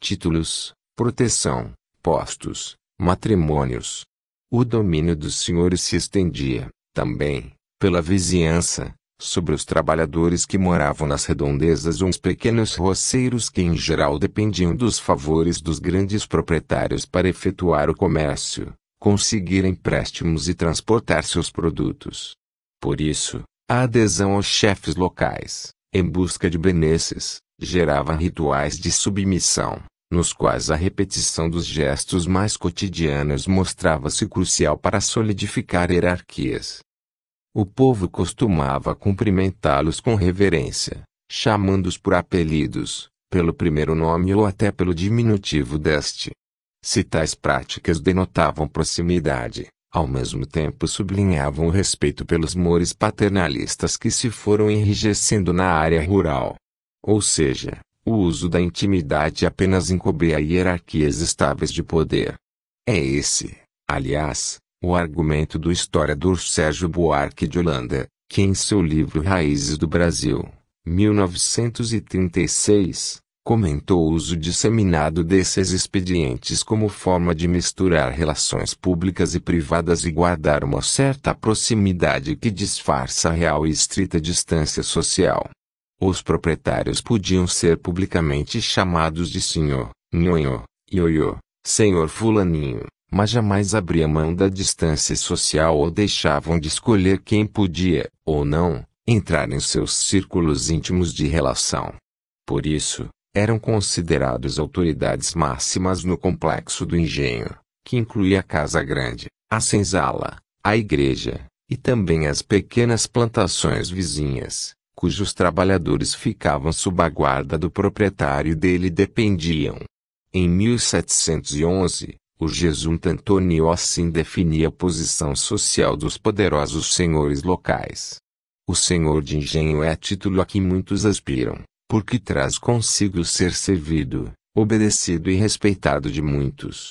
Títulos, proteção, postos, matrimônios. O domínio dos senhores se estendia, também, pela vizinhança, sobre os trabalhadores que moravam nas redondezas uns pequenos roceiros que em geral dependiam dos favores dos grandes proprietários para efetuar o comércio, conseguir empréstimos e transportar seus produtos. Por isso, a adesão aos chefes locais, em busca de benesses, gerava rituais de submissão, nos quais a repetição dos gestos mais cotidianos mostrava-se crucial para solidificar hierarquias. O povo costumava cumprimentá-los com reverência, chamando-os por apelidos, pelo primeiro nome ou até pelo diminutivo deste. Se tais práticas denotavam proximidade, ao mesmo tempo sublinhavam o respeito pelos mores paternalistas que se foram enrijecendo na área rural. Ou seja, o uso da intimidade apenas encobria hierarquias estáveis de poder. É esse, aliás, o argumento do historiador Sérgio Buarque de Holanda, que em seu livro Raízes do Brasil, 1936, comentou o uso disseminado desses expedientes como forma de misturar relações públicas e privadas e guardar uma certa proximidade que disfarça a real e estrita distância social. Os proprietários podiam ser publicamente chamados de senhor, nhonho, ioiô, senhor fulaninho, mas jamais abria mão da distância social ou deixavam de escolher quem podia, ou não, entrar em seus círculos íntimos de relação. Por isso, eram considerados autoridades máximas no complexo do engenho, que incluía a casa grande, a senzala, a igreja, e também as pequenas plantações vizinhas, cujos trabalhadores ficavam sob a guarda do proprietário e dele dependiam. Em 1711, o Jesuíta Antônio assim definia a posição social dos poderosos senhores locais. O senhor de engenho é título a que muitos aspiram, porque traz consigo ser servido, obedecido e respeitado de muitos.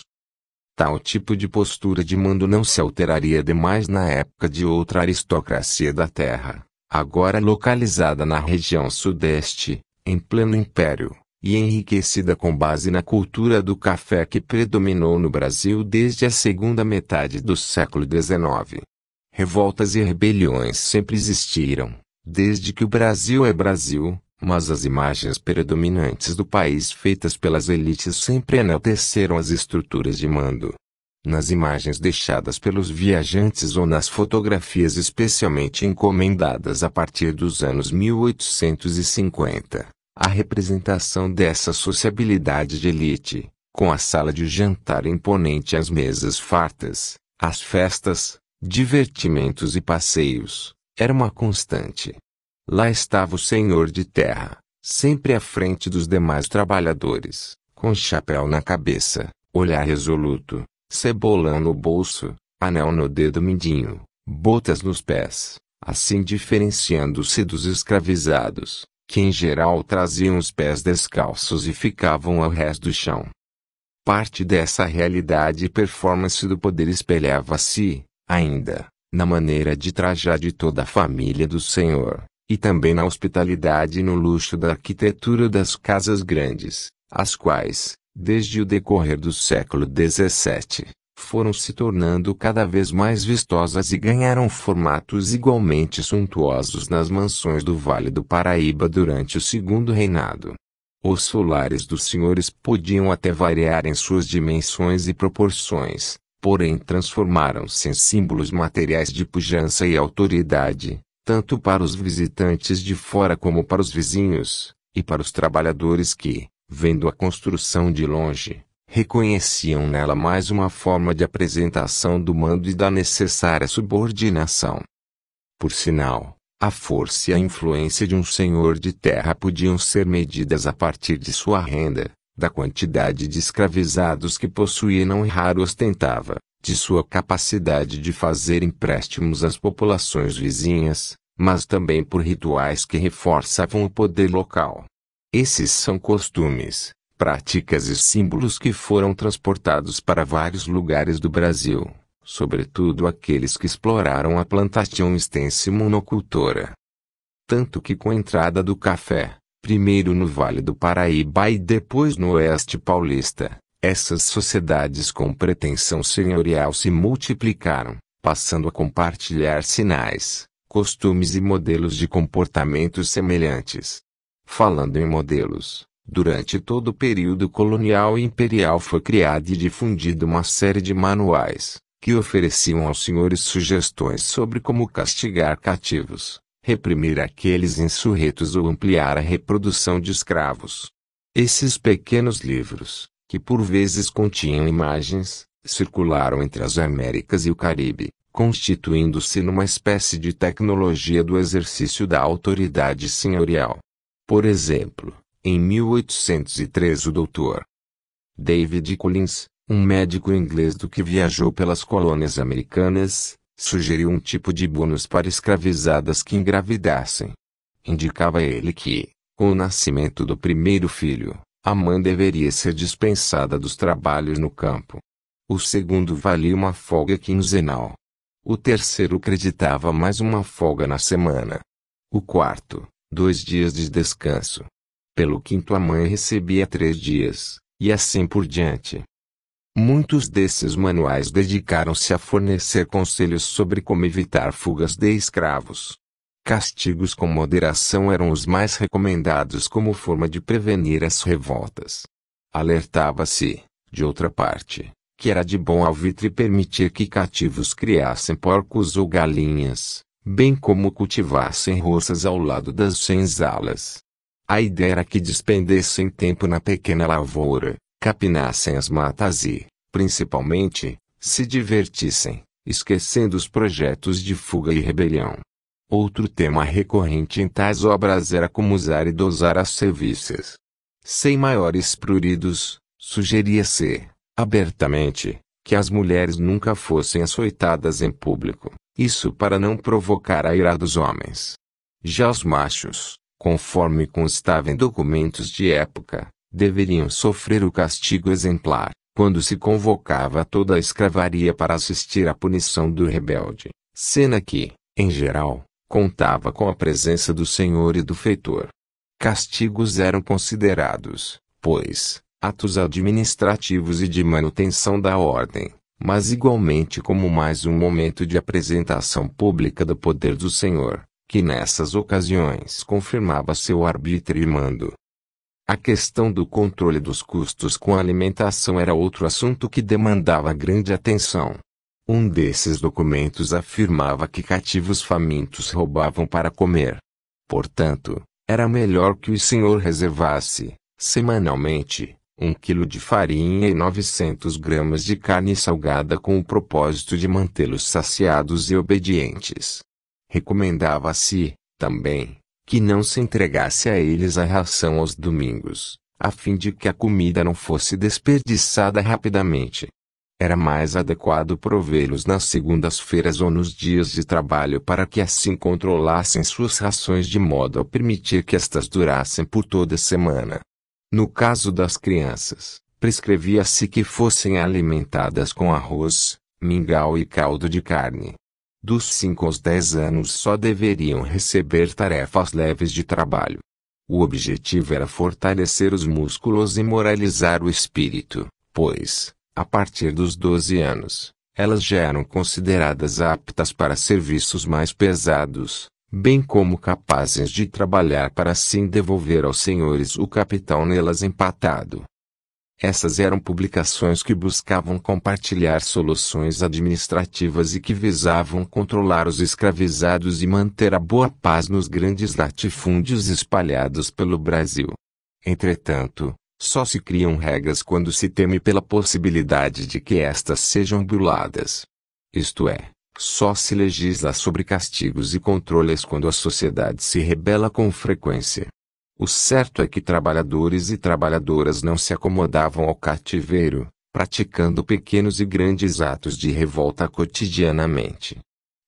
Tal tipo de postura de mando não se alteraria demais na época de outra aristocracia da terra, agora localizada na região sudeste, em pleno império e enriquecida com base na cultura do café que predominou no Brasil desde a segunda metade do século XIX. Revoltas e rebeliões sempre existiram, desde que o Brasil é Brasil, mas as imagens predominantes do país feitas pelas elites sempre enalteceram as estruturas de mando. Nas imagens deixadas pelos viajantes ou nas fotografias especialmente encomendadas a partir dos anos 1850, a representação dessa sociabilidade de elite, com a sala de jantar imponente às mesas fartas, as festas, divertimentos e passeios, era uma constante. Lá estava o senhor de terra, sempre à frente dos demais trabalhadores, com chapéu na cabeça, olhar resoluto, cebola no bolso, anel no dedo mindinho, botas nos pés, assim diferenciando-se dos escravizados, que em geral traziam os pés descalços e ficavam ao resto do chão. Parte dessa realidade e performance do poder espelhava-se, ainda, na maneira de trajar de toda a família do Senhor, e também na hospitalidade e no luxo da arquitetura das casas grandes, as quais, desde o decorrer do século XVII, foram se tornando cada vez mais vistosas e ganharam formatos igualmente suntuosos nas mansões do Vale do Paraíba durante o segundo reinado. Os solares dos senhores podiam até variar em suas dimensões e proporções, porém transformaram-se em símbolos materiais de pujança e autoridade, tanto para os visitantes de fora como para os vizinhos, e para os trabalhadores que, vendo a construção de longe, reconheciam nela mais uma forma de apresentação do mando e da necessária subordinação. Por sinal, a força e a influência de um senhor de terra podiam ser medidas a partir de sua renda, da quantidade de escravizados que possuía e não raro ostentava, de sua capacidade de fazer empréstimos às populações vizinhas, mas também por rituais que reforçavam o poder local. Esses são costumes, práticas e símbolos que foram transportados para vários lugares do Brasil, sobretudo aqueles que exploraram a plantação extensa monocultora. Tanto que com a entrada do café, primeiro no Vale do Paraíba e depois no Oeste Paulista, essas sociedades com pretensão senhorial se multiplicaram, passando a compartilhar sinais, costumes e modelos de comportamento semelhantes. Falando em modelos, Durante todo o período colonial e imperial foi criada e difundida uma série de manuais, que ofereciam aos senhores sugestões sobre como castigar cativos, reprimir aqueles insurretos ou ampliar a reprodução de escravos. Esses pequenos livros, que por vezes continham imagens, circularam entre as Américas e o Caribe, constituindo-se numa espécie de tecnologia do exercício da autoridade senhorial. Por exemplo, em 1803 o Dr. David Collins, um médico inglês do que viajou pelas colônias americanas, sugeriu um tipo de bônus para escravizadas que engravidassem. Indicava ele que, com o nascimento do primeiro filho, a mãe deveria ser dispensada dos trabalhos no campo. O segundo valia uma folga quinzenal. O terceiro acreditava mais uma folga na semana. O quarto, dois dias de descanso. Pelo quinto a mãe recebia três dias, e assim por diante. Muitos desses manuais dedicaram-se a fornecer conselhos sobre como evitar fugas de escravos. Castigos com moderação eram os mais recomendados como forma de prevenir as revoltas. Alertava-se, de outra parte, que era de bom alvitre permitir que cativos criassem porcos ou galinhas, bem como cultivassem roças ao lado das senzalas. A ideia era que despendessem tempo na pequena lavoura, capinassem as matas e, principalmente, se divertissem, esquecendo os projetos de fuga e rebelião. Outro tema recorrente em tais obras era como usar e dosar as serviças. Sem maiores pruridos, sugeria-se, abertamente, que as mulheres nunca fossem açoitadas em público, isso para não provocar a ira dos homens. Já os machos, conforme constava em documentos de época, deveriam sofrer o castigo exemplar, quando se convocava toda a escravaria para assistir à punição do rebelde, cena que, em geral, contava com a presença do senhor e do feitor. Castigos eram considerados, pois, atos administrativos e de manutenção da ordem, mas igualmente como mais um momento de apresentação pública do poder do senhor, que nessas ocasiões confirmava seu arbítrio e mando. A questão do controle dos custos com a alimentação era outro assunto que demandava grande atenção. Um desses documentos afirmava que cativos famintos roubavam para comer. Portanto, era melhor que o senhor reservasse, semanalmente, um quilo de farinha e 900 gramas de carne salgada com o propósito de mantê-los saciados e obedientes. Recomendava-se, também, que não se entregasse a eles a ração aos domingos, a fim de que a comida não fosse desperdiçada rapidamente. Era mais adequado provê-los nas segundas-feiras ou nos dias de trabalho para que assim controlassem suas rações de modo a permitir que estas durassem por toda a semana. No caso das crianças, prescrevia-se que fossem alimentadas com arroz, mingau e caldo de carne, dos 5 aos 10 anos só deveriam receber tarefas leves de trabalho. O objetivo era fortalecer os músculos e moralizar o espírito, pois, a partir dos 12 anos, elas já eram consideradas aptas para serviços mais pesados, bem como capazes de trabalhar para assim devolver aos senhores o capital nelas empatado. Essas eram publicações que buscavam compartilhar soluções administrativas e que visavam controlar os escravizados e manter a boa paz nos grandes latifúndios espalhados pelo Brasil. Entretanto, só se criam regras quando se teme pela possibilidade de que estas sejam buladas. Isto é, só se legisla sobre castigos e controles quando a sociedade se rebela com frequência. O certo é que trabalhadores e trabalhadoras não se acomodavam ao cativeiro, praticando pequenos e grandes atos de revolta cotidianamente.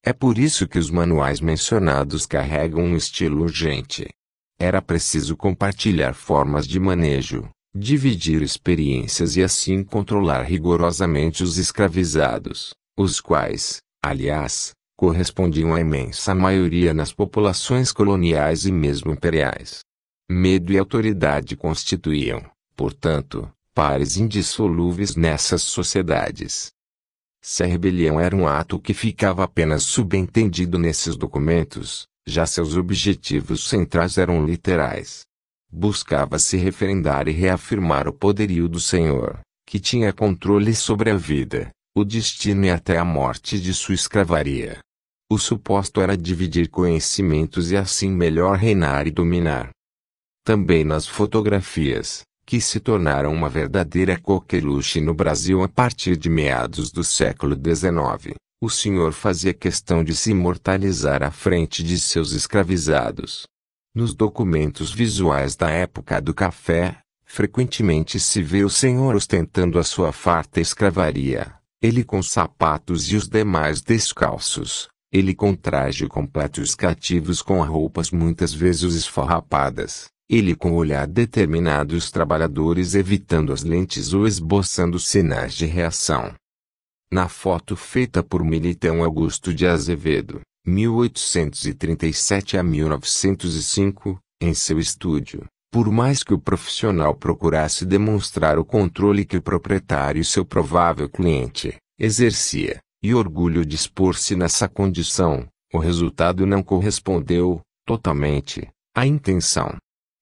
É por isso que os manuais mencionados carregam um estilo urgente. Era preciso compartilhar formas de manejo, dividir experiências e assim controlar rigorosamente os escravizados, os quais, aliás, correspondiam à imensa maioria nas populações coloniais e mesmo imperiais medo e autoridade constituíam, portanto, pares indissolúveis nessas sociedades. Se a rebelião era um ato que ficava apenas subentendido nesses documentos, já seus objetivos centrais eram literais. Buscava-se referendar e reafirmar o poderio do Senhor, que tinha controle sobre a vida, o destino e até a morte de sua escravaria. O suposto era dividir conhecimentos e assim melhor reinar e dominar também nas fotografias, que se tornaram uma verdadeira coqueluche no Brasil a partir de meados do século XIX. O senhor fazia questão de se imortalizar à frente de seus escravizados. Nos documentos visuais da época do café, frequentemente se vê o senhor ostentando a sua farta escravaria, ele com sapatos e os demais descalços, ele com traje completo e os cativos com roupas muitas vezes esfarrapadas, ele com o olhar determinado os trabalhadores evitando as lentes ou esboçando sinais de reação. Na foto feita por Militão Augusto de Azevedo, 1837 a 1905, em seu estúdio, por mais que o profissional procurasse demonstrar o controle que o proprietário e seu provável cliente exercia, e orgulho de expor-se nessa condição, o resultado não correspondeu, totalmente, à intenção.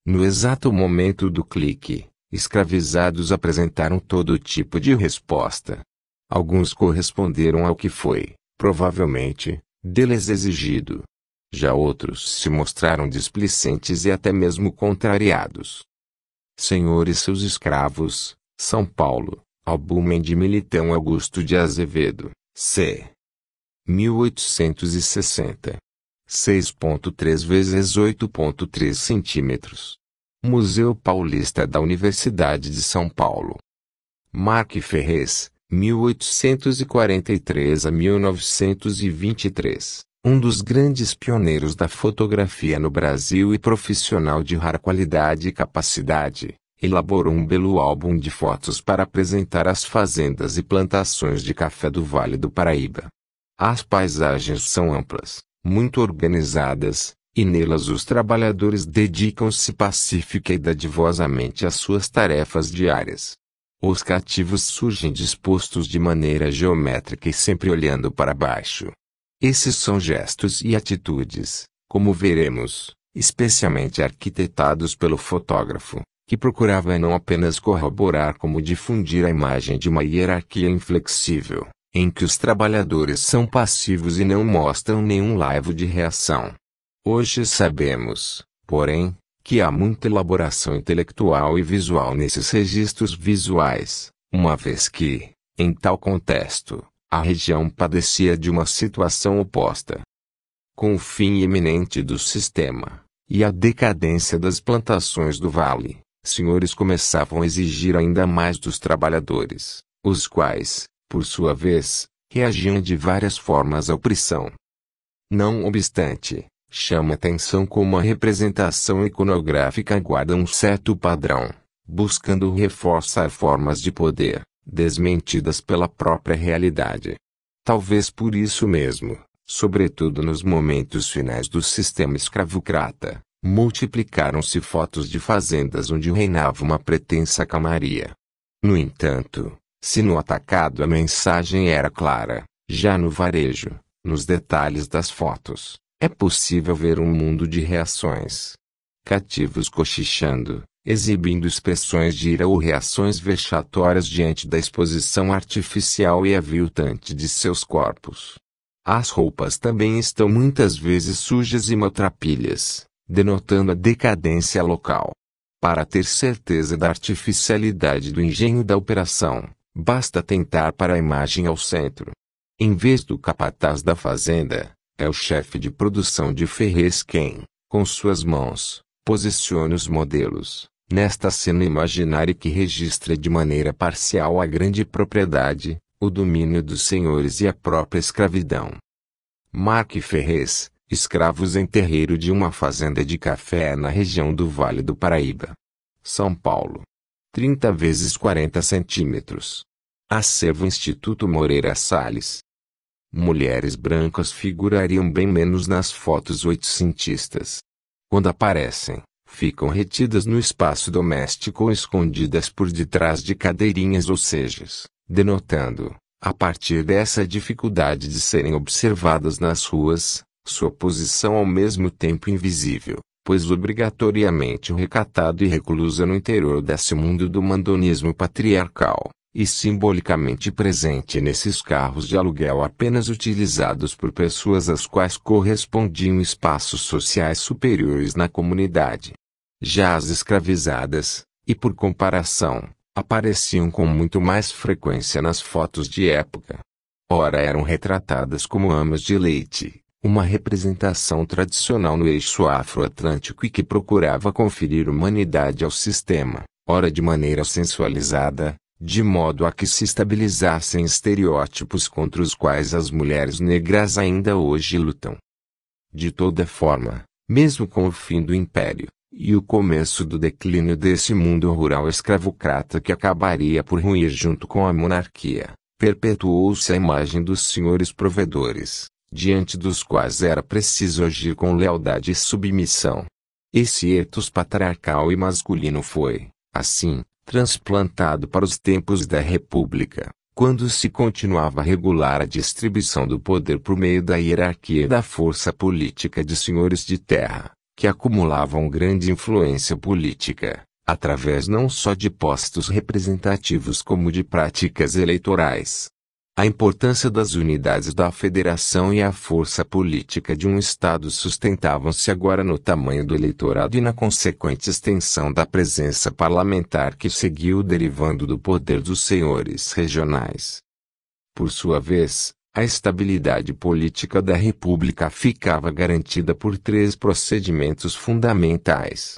No exato momento do clique, escravizados apresentaram todo tipo de resposta. Alguns corresponderam ao que foi, provavelmente, deles exigido. Já outros se mostraram displicentes e até mesmo contrariados. Senhores seus escravos, São Paulo, Albumen de Militão Augusto de Azevedo, c. 1860. 6.3 vezes 8.3 centímetros. Museu Paulista da Universidade de São Paulo. Marque Ferrez, 1843 a 1923, um dos grandes pioneiros da fotografia no Brasil e profissional de rara qualidade e capacidade, elaborou um belo álbum de fotos para apresentar as fazendas e plantações de café do Vale do Paraíba. As paisagens são amplas, muito organizadas, e nelas os trabalhadores dedicam-se pacífica e dadivosamente às suas tarefas diárias. Os cativos surgem dispostos de maneira geométrica e sempre olhando para baixo. Esses são gestos e atitudes, como veremos, especialmente arquitetados pelo fotógrafo, que procurava não apenas corroborar como difundir a imagem de uma hierarquia inflexível, em que os trabalhadores são passivos e não mostram nenhum laivo de reação. Hoje sabemos, porém, que há muita elaboração intelectual e visual nesses registros visuais, uma vez que, em tal contexto, a região padecia de uma situação oposta. Com o fim iminente do sistema, e a decadência das plantações do vale, senhores começavam a exigir ainda mais dos trabalhadores, os quais, por sua vez, reagiam de várias formas à opressão. Não obstante, chama atenção como a representação iconográfica guarda um certo padrão, buscando reforçar formas de poder, desmentidas pela própria realidade. Talvez por isso mesmo, sobretudo nos momentos finais do sistema escravocrata, multiplicaram-se fotos de fazendas onde reinava uma pretensa camaria. No entanto, se no atacado a mensagem era clara, já no varejo, nos detalhes das fotos, é possível ver um mundo de reações. Cativos cochichando, exibindo expressões de ira ou reações vexatórias diante da exposição artificial e aviltante de seus corpos. As roupas também estão muitas vezes sujas e maltrapilhas, denotando a decadência local. Para ter certeza da artificialidade do engenho da operação, Basta tentar para a imagem ao centro. Em vez do capataz da fazenda, é o chefe de produção de Ferrez quem, com suas mãos, posiciona os modelos, nesta cena imaginária que registra de maneira parcial a grande propriedade, o domínio dos senhores e a própria escravidão. Mark Ferrez, escravos em terreiro de uma fazenda de café na região do Vale do Paraíba. São Paulo. 30 vezes 40 centímetros. Acervo Instituto Moreira Salles. Mulheres brancas figurariam bem menos nas fotos oitocentistas. Quando aparecem, ficam retidas no espaço doméstico ou escondidas por detrás de cadeirinhas ou sejas, denotando, a partir dessa dificuldade de serem observadas nas ruas, sua posição ao mesmo tempo invisível, pois obrigatoriamente recatado e reclusa no interior desse mundo do mandonismo patriarcal e simbolicamente presente nesses carros de aluguel apenas utilizados por pessoas às quais correspondiam espaços sociais superiores na comunidade. Já as escravizadas, e por comparação, apareciam com muito mais frequência nas fotos de época. Ora eram retratadas como amas de leite, uma representação tradicional no eixo afroatlântico e que procurava conferir humanidade ao sistema, ora de maneira sensualizada, de modo a que se estabilizassem estereótipos contra os quais as mulheres negras ainda hoje lutam. De toda forma, mesmo com o fim do império, e o começo do declínio desse mundo rural escravocrata que acabaria por ruir junto com a monarquia, perpetuou-se a imagem dos senhores provedores, diante dos quais era preciso agir com lealdade e submissão. Esse etos patriarcal e masculino foi, assim, transplantado para os tempos da República, quando se continuava a regular a distribuição do poder por meio da hierarquia da força política de senhores de terra, que acumulavam grande influência política, através não só de postos representativos como de práticas eleitorais a importância das unidades da federação e a força política de um Estado sustentavam-se agora no tamanho do eleitorado e na consequente extensão da presença parlamentar que seguiu derivando do poder dos senhores regionais. Por sua vez, a estabilidade política da República ficava garantida por três procedimentos fundamentais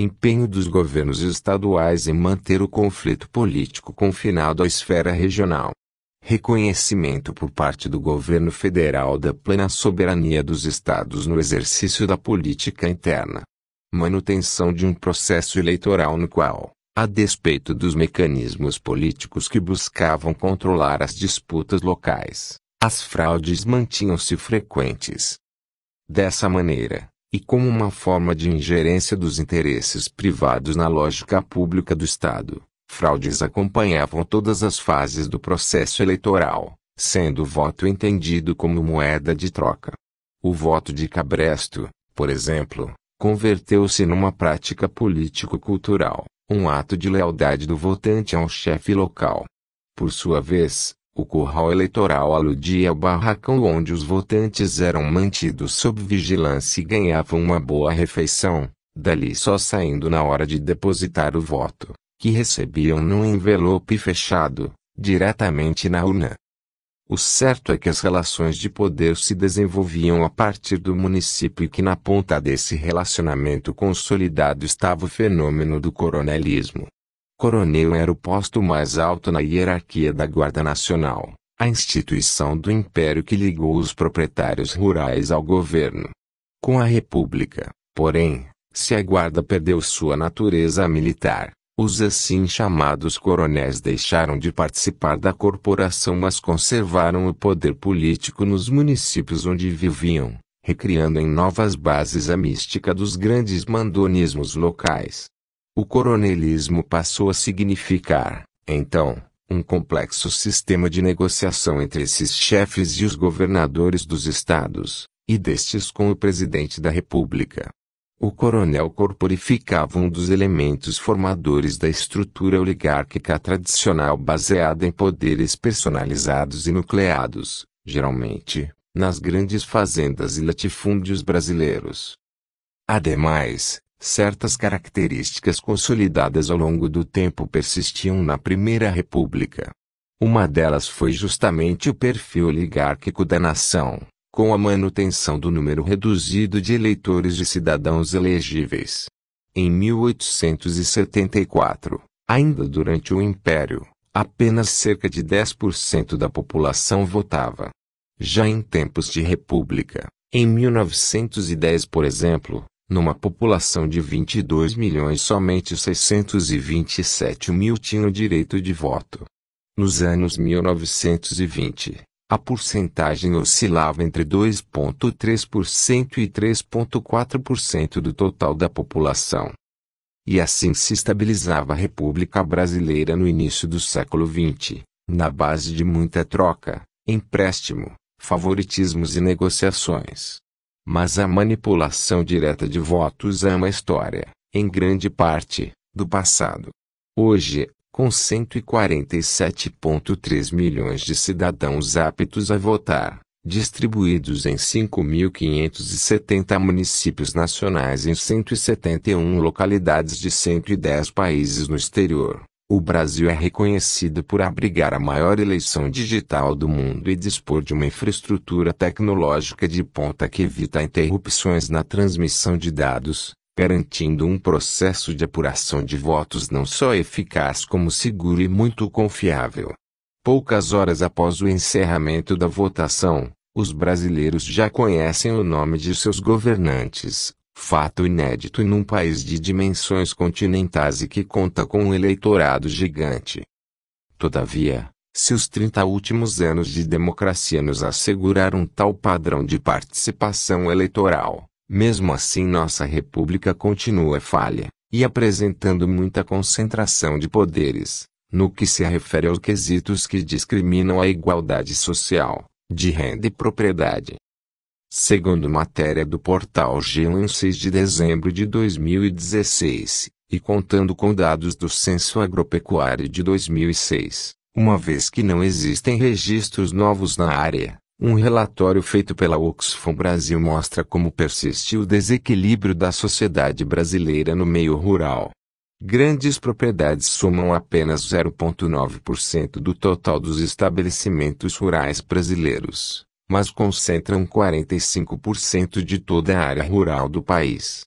empenho dos governos estaduais em manter o conflito político confinado à esfera regional, reconhecimento por parte do governo federal da plena soberania dos estados no exercício da política interna, manutenção de um processo eleitoral no qual, a despeito dos mecanismos políticos que buscavam controlar as disputas locais, as fraudes mantinham-se frequentes. Dessa maneira, e como uma forma de ingerência dos interesses privados na lógica pública do Estado, Fraudes acompanhavam todas as fases do processo eleitoral, sendo o voto entendido como moeda de troca. O voto de Cabresto, por exemplo, converteu-se numa prática político-cultural, um ato de lealdade do votante ao chefe local. Por sua vez, o curral eleitoral aludia ao barracão onde os votantes eram mantidos sob vigilância e ganhavam uma boa refeição, dali só saindo na hora de depositar o voto que recebiam num envelope fechado, diretamente na urna. O certo é que as relações de poder se desenvolviam a partir do município e que na ponta desse relacionamento consolidado estava o fenômeno do coronelismo. Coronel era o posto mais alto na hierarquia da Guarda Nacional, a instituição do império que ligou os proprietários rurais ao governo. Com a República, porém, se a Guarda perdeu sua natureza militar, os assim chamados coronéis deixaram de participar da corporação, mas conservaram o poder político nos municípios onde viviam, recriando em novas bases a mística dos grandes mandonismos locais. O coronelismo passou a significar, então, um complexo sistema de negociação entre esses chefes e os governadores dos estados, e destes com o presidente da república. O coronel corporificava um dos elementos formadores da estrutura oligárquica tradicional baseada em poderes personalizados e nucleados, geralmente, nas grandes fazendas e latifúndios brasileiros. Ademais, certas características consolidadas ao longo do tempo persistiam na Primeira República. Uma delas foi justamente o perfil oligárquico da nação, com a manutenção do número reduzido de eleitores de cidadãos elegíveis. Em 1874, ainda durante o Império, apenas cerca de 10% da população votava. Já em tempos de república, em 1910, por exemplo, numa população de 22 milhões, somente 627 mil tinham direito de voto. Nos anos 1920, a porcentagem oscilava entre 2,3% e 3,4% do total da população. E assim se estabilizava a República Brasileira no início do século XX, na base de muita troca, empréstimo, favoritismos e negociações. Mas a manipulação direta de votos é uma história, em grande parte, do passado. Hoje, com 147,3 milhões de cidadãos aptos a votar, distribuídos em 5.570 municípios nacionais e em 171 localidades de 110 países no exterior. O Brasil é reconhecido por abrigar a maior eleição digital do mundo e dispor de uma infraestrutura tecnológica de ponta que evita interrupções na transmissão de dados, garantindo um processo de apuração de votos não só eficaz como seguro e muito confiável. Poucas horas após o encerramento da votação, os brasileiros já conhecem o nome de seus governantes, fato inédito num país de dimensões continentais e que conta com um eleitorado gigante. Todavia, se os 30 últimos anos de democracia nos asseguraram tal padrão de participação eleitoral, mesmo assim, nossa república continua falha, e apresentando muita concentração de poderes, no que se refere aos quesitos que discriminam a igualdade social, de renda e propriedade. Segundo matéria do portal G1 em 6 de dezembro de 2016, e contando com dados do Censo Agropecuário de 2006, uma vez que não existem registros novos na área, um relatório feito pela Oxfam Brasil mostra como persiste o desequilíbrio da sociedade brasileira no meio rural. Grandes propriedades somam apenas 0,9% do total dos estabelecimentos rurais brasileiros, mas concentram 45% de toda a área rural do país.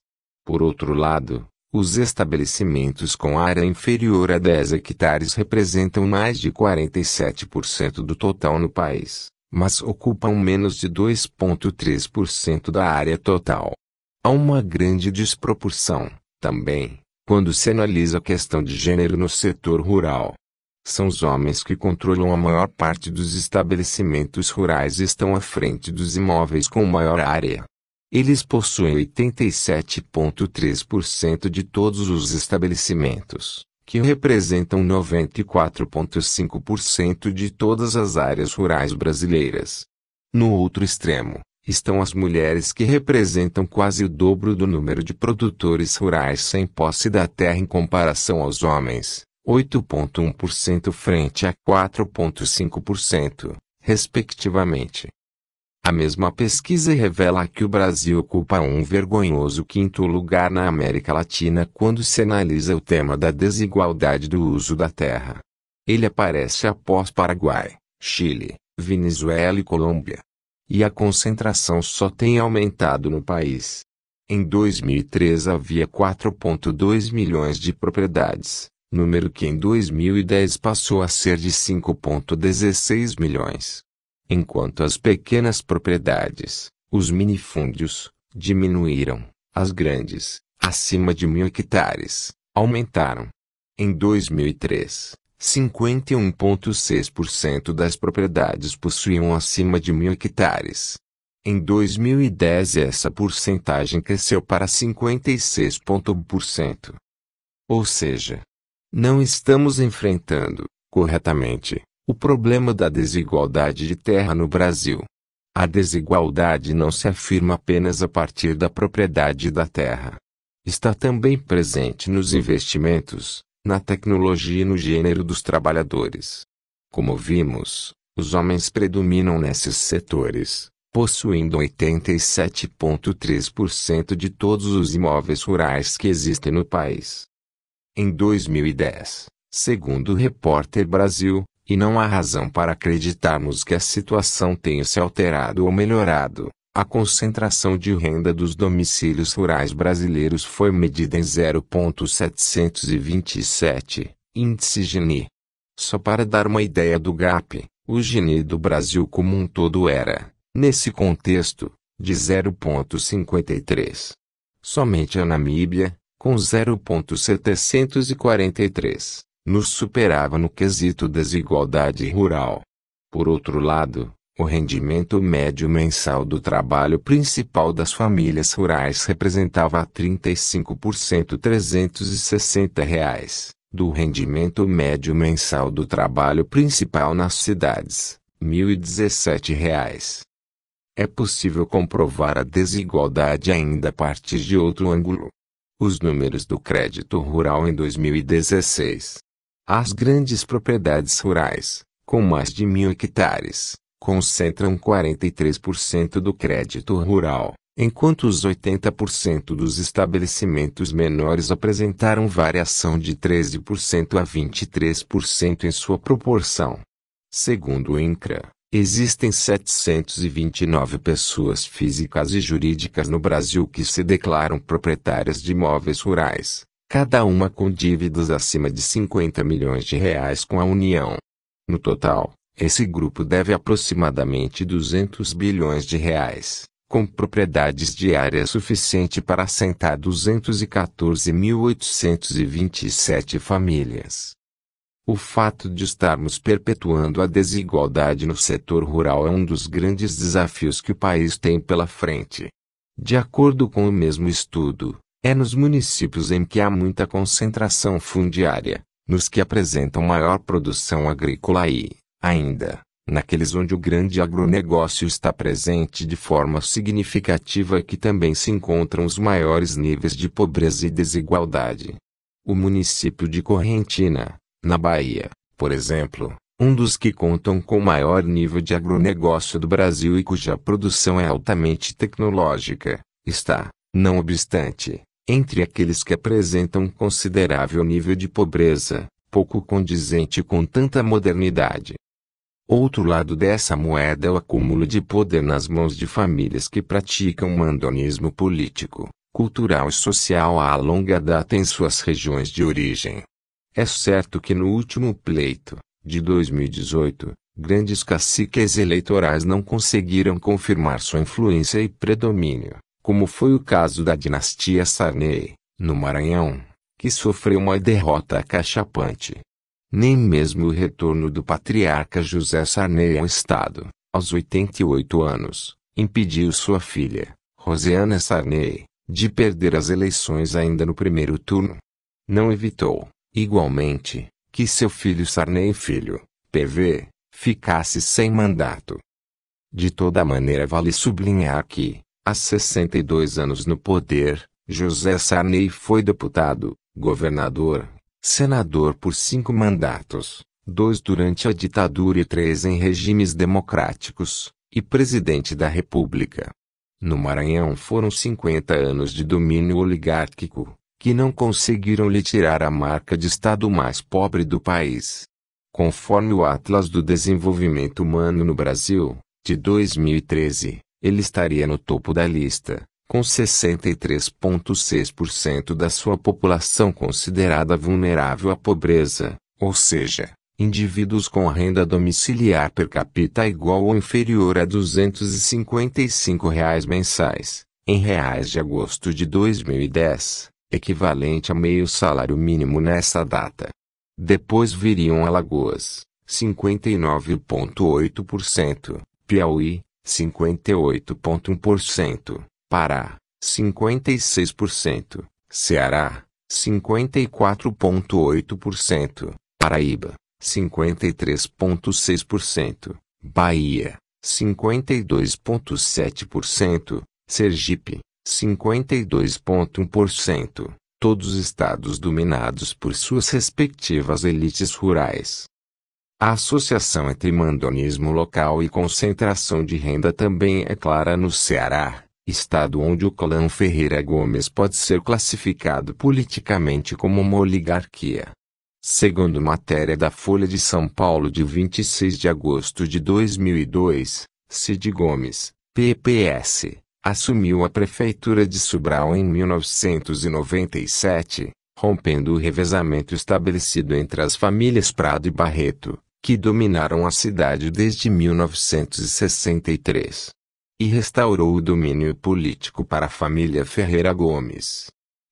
Por outro lado, os estabelecimentos com área inferior a 10 hectares representam mais de 47% do total no país mas ocupam menos de 2,3% da área total. Há uma grande desproporção, também, quando se analisa a questão de gênero no setor rural. São os homens que controlam a maior parte dos estabelecimentos rurais e estão à frente dos imóveis com maior área. Eles possuem 87,3% de todos os estabelecimentos que representam 94,5% de todas as áreas rurais brasileiras. No outro extremo, estão as mulheres que representam quase o dobro do número de produtores rurais sem posse da terra em comparação aos homens, 8,1% frente a 4,5%, respectivamente. A mesma pesquisa revela que o Brasil ocupa um vergonhoso quinto lugar na América Latina quando se analisa o tema da desigualdade do uso da terra. Ele aparece após Paraguai, Chile, Venezuela e Colômbia. E a concentração só tem aumentado no país. Em 2003 havia 4,2 milhões de propriedades, número que em 2010 passou a ser de 5,16 milhões. Enquanto as pequenas propriedades, os minifúndios, diminuíram, as grandes, acima de mil hectares, aumentaram. Em 2003, 51,6% das propriedades possuíam acima de mil hectares. Em 2010 essa porcentagem cresceu para 56,1%. Ou seja, não estamos enfrentando, corretamente, o problema da desigualdade de terra no Brasil. A desigualdade não se afirma apenas a partir da propriedade da terra. Está também presente nos investimentos, na tecnologia e no gênero dos trabalhadores. Como vimos, os homens predominam nesses setores, possuindo 87,3% de todos os imóveis rurais que existem no país. Em 2010, segundo o Repórter Brasil, e não há razão para acreditarmos que a situação tenha se alterado ou melhorado. A concentração de renda dos domicílios rurais brasileiros foi medida em 0,727, índice Gini. Só para dar uma ideia do gap, o Gini do Brasil como um todo era, nesse contexto, de 0,53. Somente a Namíbia, com 0,743 nos superava no quesito desigualdade rural. Por outro lado, o rendimento médio mensal do trabalho principal das famílias rurais representava 35% 360 reais, do rendimento médio mensal do trabalho principal nas cidades, 1.017 reais. É possível comprovar a desigualdade ainda a partir de outro ângulo. Os números do crédito rural em 2016 as grandes propriedades rurais, com mais de mil hectares, concentram 43% do crédito rural, enquanto os 80% dos estabelecimentos menores apresentaram variação de 13% a 23% em sua proporção. Segundo o INCRA, existem 729 pessoas físicas e jurídicas no Brasil que se declaram proprietárias de imóveis rurais, cada uma com dívidas acima de 50 milhões de reais com a União. No total, esse grupo deve aproximadamente 200 bilhões de reais, com propriedades de área suficiente para assentar 214.827 famílias. O fato de estarmos perpetuando a desigualdade no setor rural é um dos grandes desafios que o país tem pela frente. De acordo com o mesmo estudo, é nos municípios em que há muita concentração fundiária, nos que apresentam maior produção agrícola e, ainda, naqueles onde o grande agronegócio está presente de forma significativa que também se encontram os maiores níveis de pobreza e desigualdade. O município de Correntina, na Bahia, por exemplo, um dos que contam com o maior nível de agronegócio do Brasil e cuja produção é altamente tecnológica, está, não obstante, entre aqueles que apresentam considerável nível de pobreza, pouco condizente com tanta modernidade. Outro lado dessa moeda é o acúmulo de poder nas mãos de famílias que praticam mandonismo político, cultural e social à longa data em suas regiões de origem. É certo que no último pleito, de 2018, grandes caciques eleitorais não conseguiram confirmar sua influência e predomínio, como foi o caso da dinastia Sarney, no Maranhão, que sofreu uma derrota cachapante. Nem mesmo o retorno do patriarca José Sarney ao Estado, aos 88 anos, impediu sua filha, Rosiana Sarney, de perder as eleições ainda no primeiro turno. Não evitou, igualmente, que seu filho Sarney Filho, PV, ficasse sem mandato. De toda maneira, vale sublinhar que, Há 62 anos no poder, José Sarney foi deputado, governador, senador por cinco mandatos, dois durante a ditadura e três em regimes democráticos, e presidente da República. No Maranhão foram 50 anos de domínio oligárquico, que não conseguiram lhe tirar a marca de Estado mais pobre do país. Conforme o Atlas do Desenvolvimento Humano no Brasil, de 2013, ele estaria no topo da lista, com 63,6% da sua população considerada vulnerável à pobreza, ou seja, indivíduos com renda domiciliar per capita igual ou inferior a R$ 255 reais mensais, em reais de agosto de 2010, equivalente a meio salário mínimo nessa data. Depois viriam Alagoas, 59,8%, Piauí, 58,1%, Pará, 56%, Ceará, 54,8%, Paraíba, 53,6%, Bahia, 52,7%, Sergipe, 52,1%, todos estados dominados por suas respectivas elites rurais. A associação entre mandonismo local e concentração de renda também é clara no Ceará, estado onde o clã Ferreira Gomes pode ser classificado politicamente como uma oligarquia. Segundo matéria da Folha de São Paulo de 26 de agosto de 2002, Cid Gomes, PPS, assumiu a prefeitura de Sobral em 1997, rompendo o revezamento estabelecido entre as famílias Prado e Barreto que dominaram a cidade desde 1963. E restaurou o domínio político para a família Ferreira Gomes.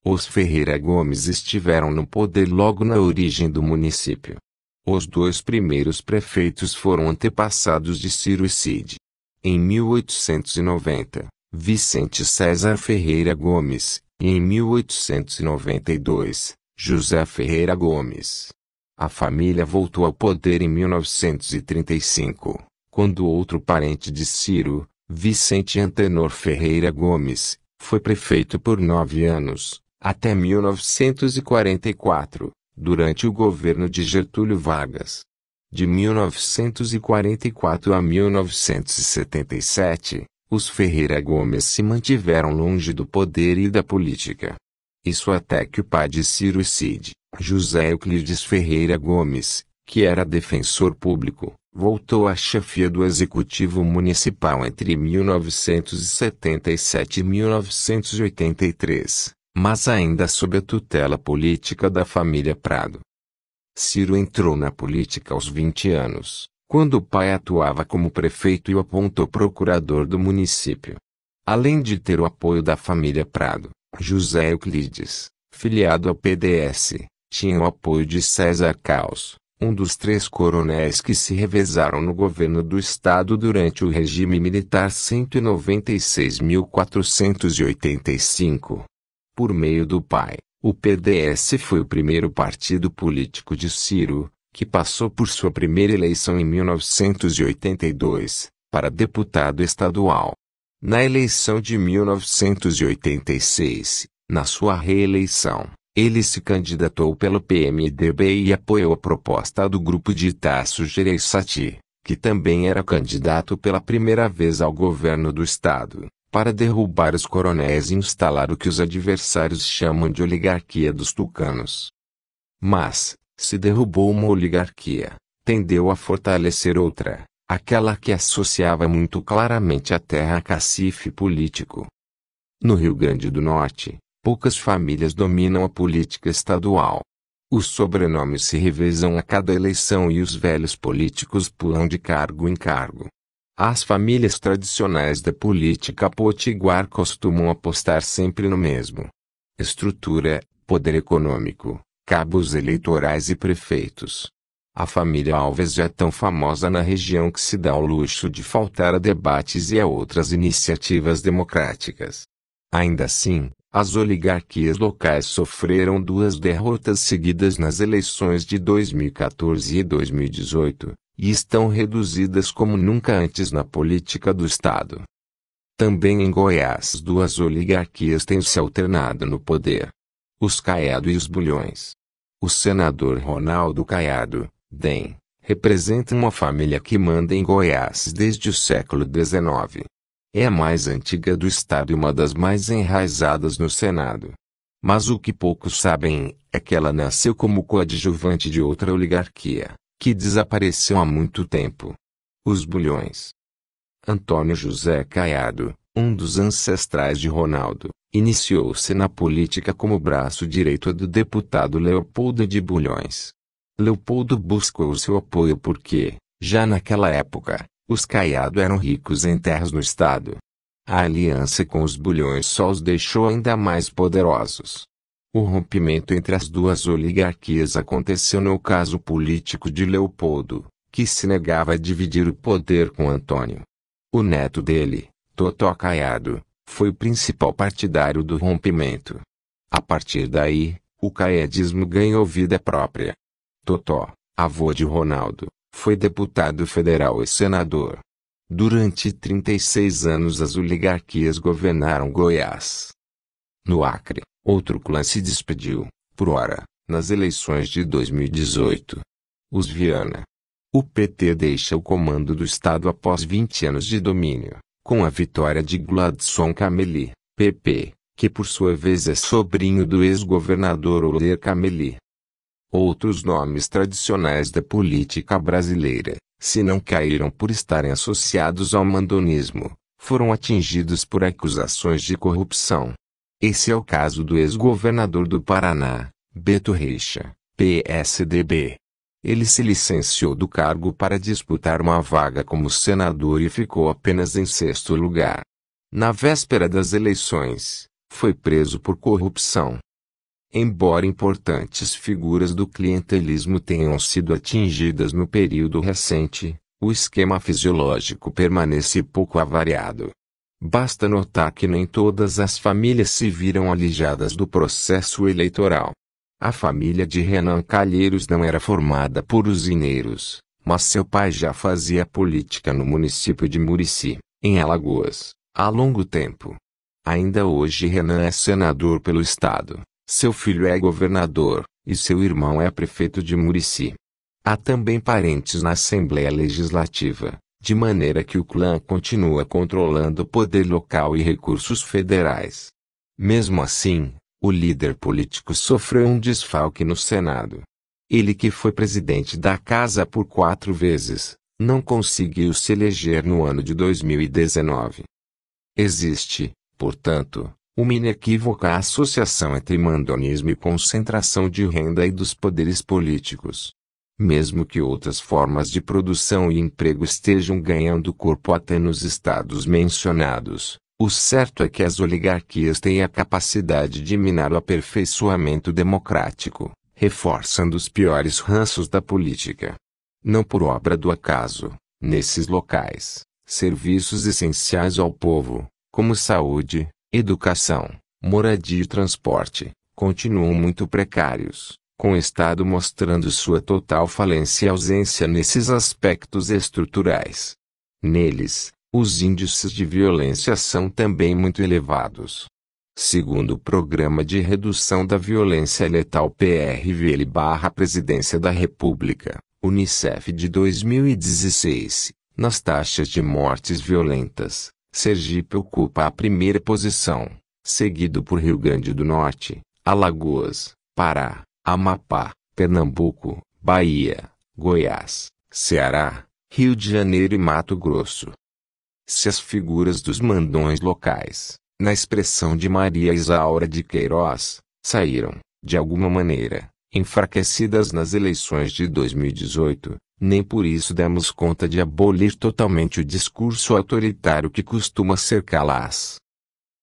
Os Ferreira Gomes estiveram no poder logo na origem do município. Os dois primeiros prefeitos foram antepassados de Ciro e Cid. Em 1890, Vicente César Ferreira Gomes, e em 1892, José Ferreira Gomes. A família voltou ao poder em 1935, quando outro parente de Ciro, Vicente Antenor Ferreira Gomes, foi prefeito por nove anos, até 1944, durante o governo de Getúlio Vargas. De 1944 a 1977, os Ferreira Gomes se mantiveram longe do poder e da política. Isso até que o pai de Ciro Cid, José Euclides Ferreira Gomes, que era defensor público, voltou à chefia do Executivo Municipal entre 1977 e 1983, mas ainda sob a tutela política da família Prado. Ciro entrou na política aos 20 anos, quando o pai atuava como prefeito e o apontou procurador do município. Além de ter o apoio da família Prado, José Euclides, filiado ao PDS, tinha o apoio de César Caos, um dos três coronéis que se revezaram no governo do estado durante o regime militar 196.485. Por meio do pai, o PDS foi o primeiro partido político de Ciro, que passou por sua primeira eleição em 1982, para deputado estadual. Na eleição de 1986, na sua reeleição, ele se candidatou pelo PMDB e apoiou a proposta do grupo de Tasso Gereissati, que também era candidato pela primeira vez ao governo do estado, para derrubar os coronéis e instalar o que os adversários chamam de oligarquia dos tucanos. Mas, se derrubou uma oligarquia, tendeu a fortalecer outra, aquela que associava muito claramente a terra a cacife político. No Rio Grande do Norte, Poucas famílias dominam a política estadual. Os sobrenomes se revezam a cada eleição e os velhos políticos pulam de cargo em cargo. As famílias tradicionais da política potiguar costumam apostar sempre no mesmo: estrutura, poder econômico, cabos eleitorais e prefeitos. A família Alves é tão famosa na região que se dá o luxo de faltar a debates e a outras iniciativas democráticas. Ainda assim, as oligarquias locais sofreram duas derrotas seguidas nas eleições de 2014 e 2018, e estão reduzidas como nunca antes na política do Estado. Também em Goiás, duas oligarquias têm se alternado no poder: os Caiado e os Bulhões. O senador Ronaldo Caiado, DEM, representa uma família que manda em Goiás desde o século XIX. É a mais antiga do Estado e uma das mais enraizadas no Senado. Mas o que poucos sabem é que ela nasceu como coadjuvante de outra oligarquia, que desapareceu há muito tempo. Os Bulhões. Antônio José Caiado, um dos ancestrais de Ronaldo, iniciou-se na política como braço direito do deputado Leopoldo de Bulhões. Leopoldo buscou seu apoio porque, já naquela época, os Caiado eram ricos em terras no estado. A aliança com os Bulhões só os deixou ainda mais poderosos. O rompimento entre as duas oligarquias aconteceu no caso político de Leopoldo, que se negava a dividir o poder com Antônio. O neto dele, Totó Caiado, foi o principal partidário do rompimento. A partir daí, o caedismo ganhou vida própria. Totó, avô de Ronaldo, foi deputado federal e senador. Durante 36 anos as oligarquias governaram Goiás. No Acre, outro clã se despediu, por hora, nas eleições de 2018. Os Viana. O PT deixa o comando do Estado após 20 anos de domínio, com a vitória de Gladson Cameli, PP, que por sua vez é sobrinho do ex-governador Oler Cameli. Outros nomes tradicionais da política brasileira, se não caíram por estarem associados ao mandonismo, foram atingidos por acusações de corrupção. Esse é o caso do ex-governador do Paraná, Beto Reixa, PSDB. Ele se licenciou do cargo para disputar uma vaga como senador e ficou apenas em sexto lugar. Na véspera das eleições, foi preso por corrupção. Embora importantes figuras do clientelismo tenham sido atingidas no período recente, o esquema fisiológico permanece pouco avariado. Basta notar que nem todas as famílias se viram alijadas do processo eleitoral. A família de Renan Calheiros não era formada por usineiros, mas seu pai já fazia política no município de Murici, em Alagoas, há longo tempo. Ainda hoje Renan é senador pelo estado. Seu filho é governador, e seu irmão é prefeito de Murici. Há também parentes na Assembleia Legislativa, de maneira que o clã continua controlando o poder local e recursos federais. Mesmo assim, o líder político sofreu um desfalque no Senado. Ele que foi presidente da casa por quatro vezes, não conseguiu se eleger no ano de 2019. Existe, portanto, uma inequívoca associação entre mandonismo e concentração de renda e dos poderes políticos. Mesmo que outras formas de produção e emprego estejam ganhando corpo até nos estados mencionados, o certo é que as oligarquias têm a capacidade de minar o aperfeiçoamento democrático, reforçando os piores ranços da política. Não por obra do acaso, nesses locais, serviços essenciais ao povo, como saúde, Educação, moradia e transporte, continuam muito precários, com o Estado mostrando sua total falência e ausência nesses aspectos estruturais. Neles, os índices de violência são também muito elevados. Segundo o Programa de Redução da Violência Letal PRVL barra Presidência da República, Unicef de 2016, nas taxas de mortes violentas, Sergipe ocupa a primeira posição, seguido por Rio Grande do Norte, Alagoas, Pará, Amapá, Pernambuco, Bahia, Goiás, Ceará, Rio de Janeiro e Mato Grosso. Se as figuras dos mandões locais, na expressão de Maria Isaura de Queiroz, saíram, de alguma maneira, enfraquecidas nas eleições de 2018, nem por isso demos conta de abolir totalmente o discurso autoritário que costuma cercá-las.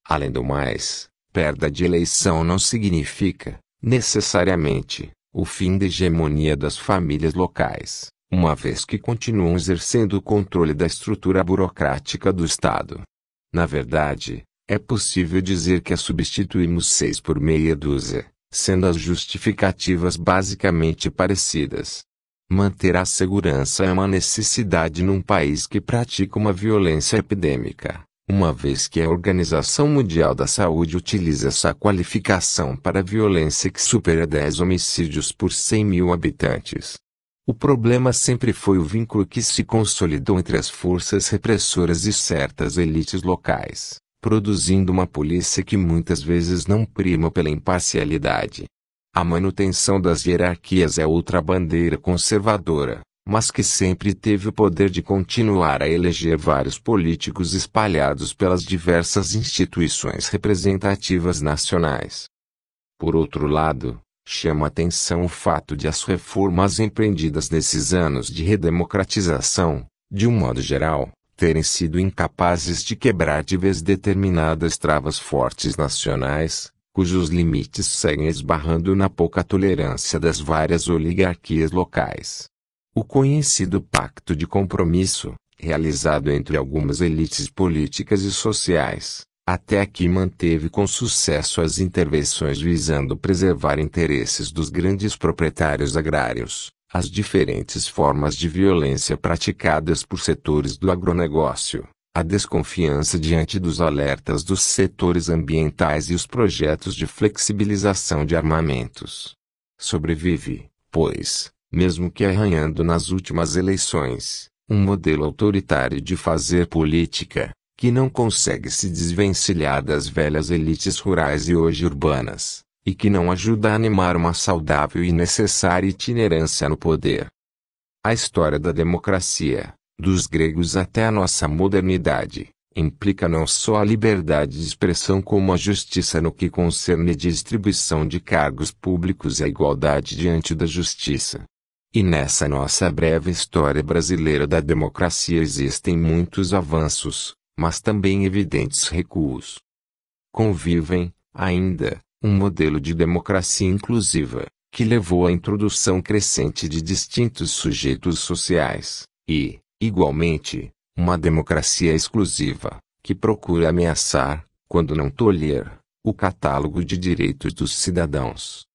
Além do mais, perda de eleição não significa, necessariamente, o fim da hegemonia das famílias locais, uma vez que continuam exercendo o controle da estrutura burocrática do Estado. Na verdade, é possível dizer que a substituímos seis por meia dúzia, sendo as justificativas basicamente parecidas. Manter a segurança é uma necessidade num país que pratica uma violência epidêmica, uma vez que a Organização Mundial da Saúde utiliza essa qualificação para violência que supera 10 homicídios por 100 mil habitantes. O problema sempre foi o vínculo que se consolidou entre as forças repressoras e certas elites locais, produzindo uma polícia que muitas vezes não prima pela imparcialidade, a manutenção das hierarquias é outra bandeira conservadora, mas que sempre teve o poder de continuar a eleger vários políticos espalhados pelas diversas instituições representativas nacionais. Por outro lado, chama atenção o fato de as reformas empreendidas nesses anos de redemocratização, de um modo geral, terem sido incapazes de quebrar de vez determinadas travas fortes nacionais, cujos limites seguem esbarrando na pouca tolerância das várias oligarquias locais. O conhecido Pacto de Compromisso, realizado entre algumas elites políticas e sociais, até aqui manteve com sucesso as intervenções visando preservar interesses dos grandes proprietários agrários, as diferentes formas de violência praticadas por setores do agronegócio, a desconfiança diante dos alertas dos setores ambientais e os projetos de flexibilização de armamentos. Sobrevive, pois, mesmo que arranhando nas últimas eleições, um modelo autoritário de fazer política, que não consegue se desvencilhar das velhas elites rurais e hoje urbanas, e que não ajuda a animar uma saudável e necessária itinerância no poder. A história da democracia dos gregos até a nossa modernidade, implica não só a liberdade de expressão como a justiça no que concerne distribuição de cargos públicos e a igualdade diante da justiça. E nessa nossa breve história brasileira da democracia existem muitos avanços, mas também evidentes recuos. Convivem, ainda, um modelo de democracia inclusiva, que levou à introdução crescente de distintos sujeitos sociais, e, Igualmente, uma democracia exclusiva, que procura ameaçar, quando não tolher, o catálogo de direitos dos cidadãos.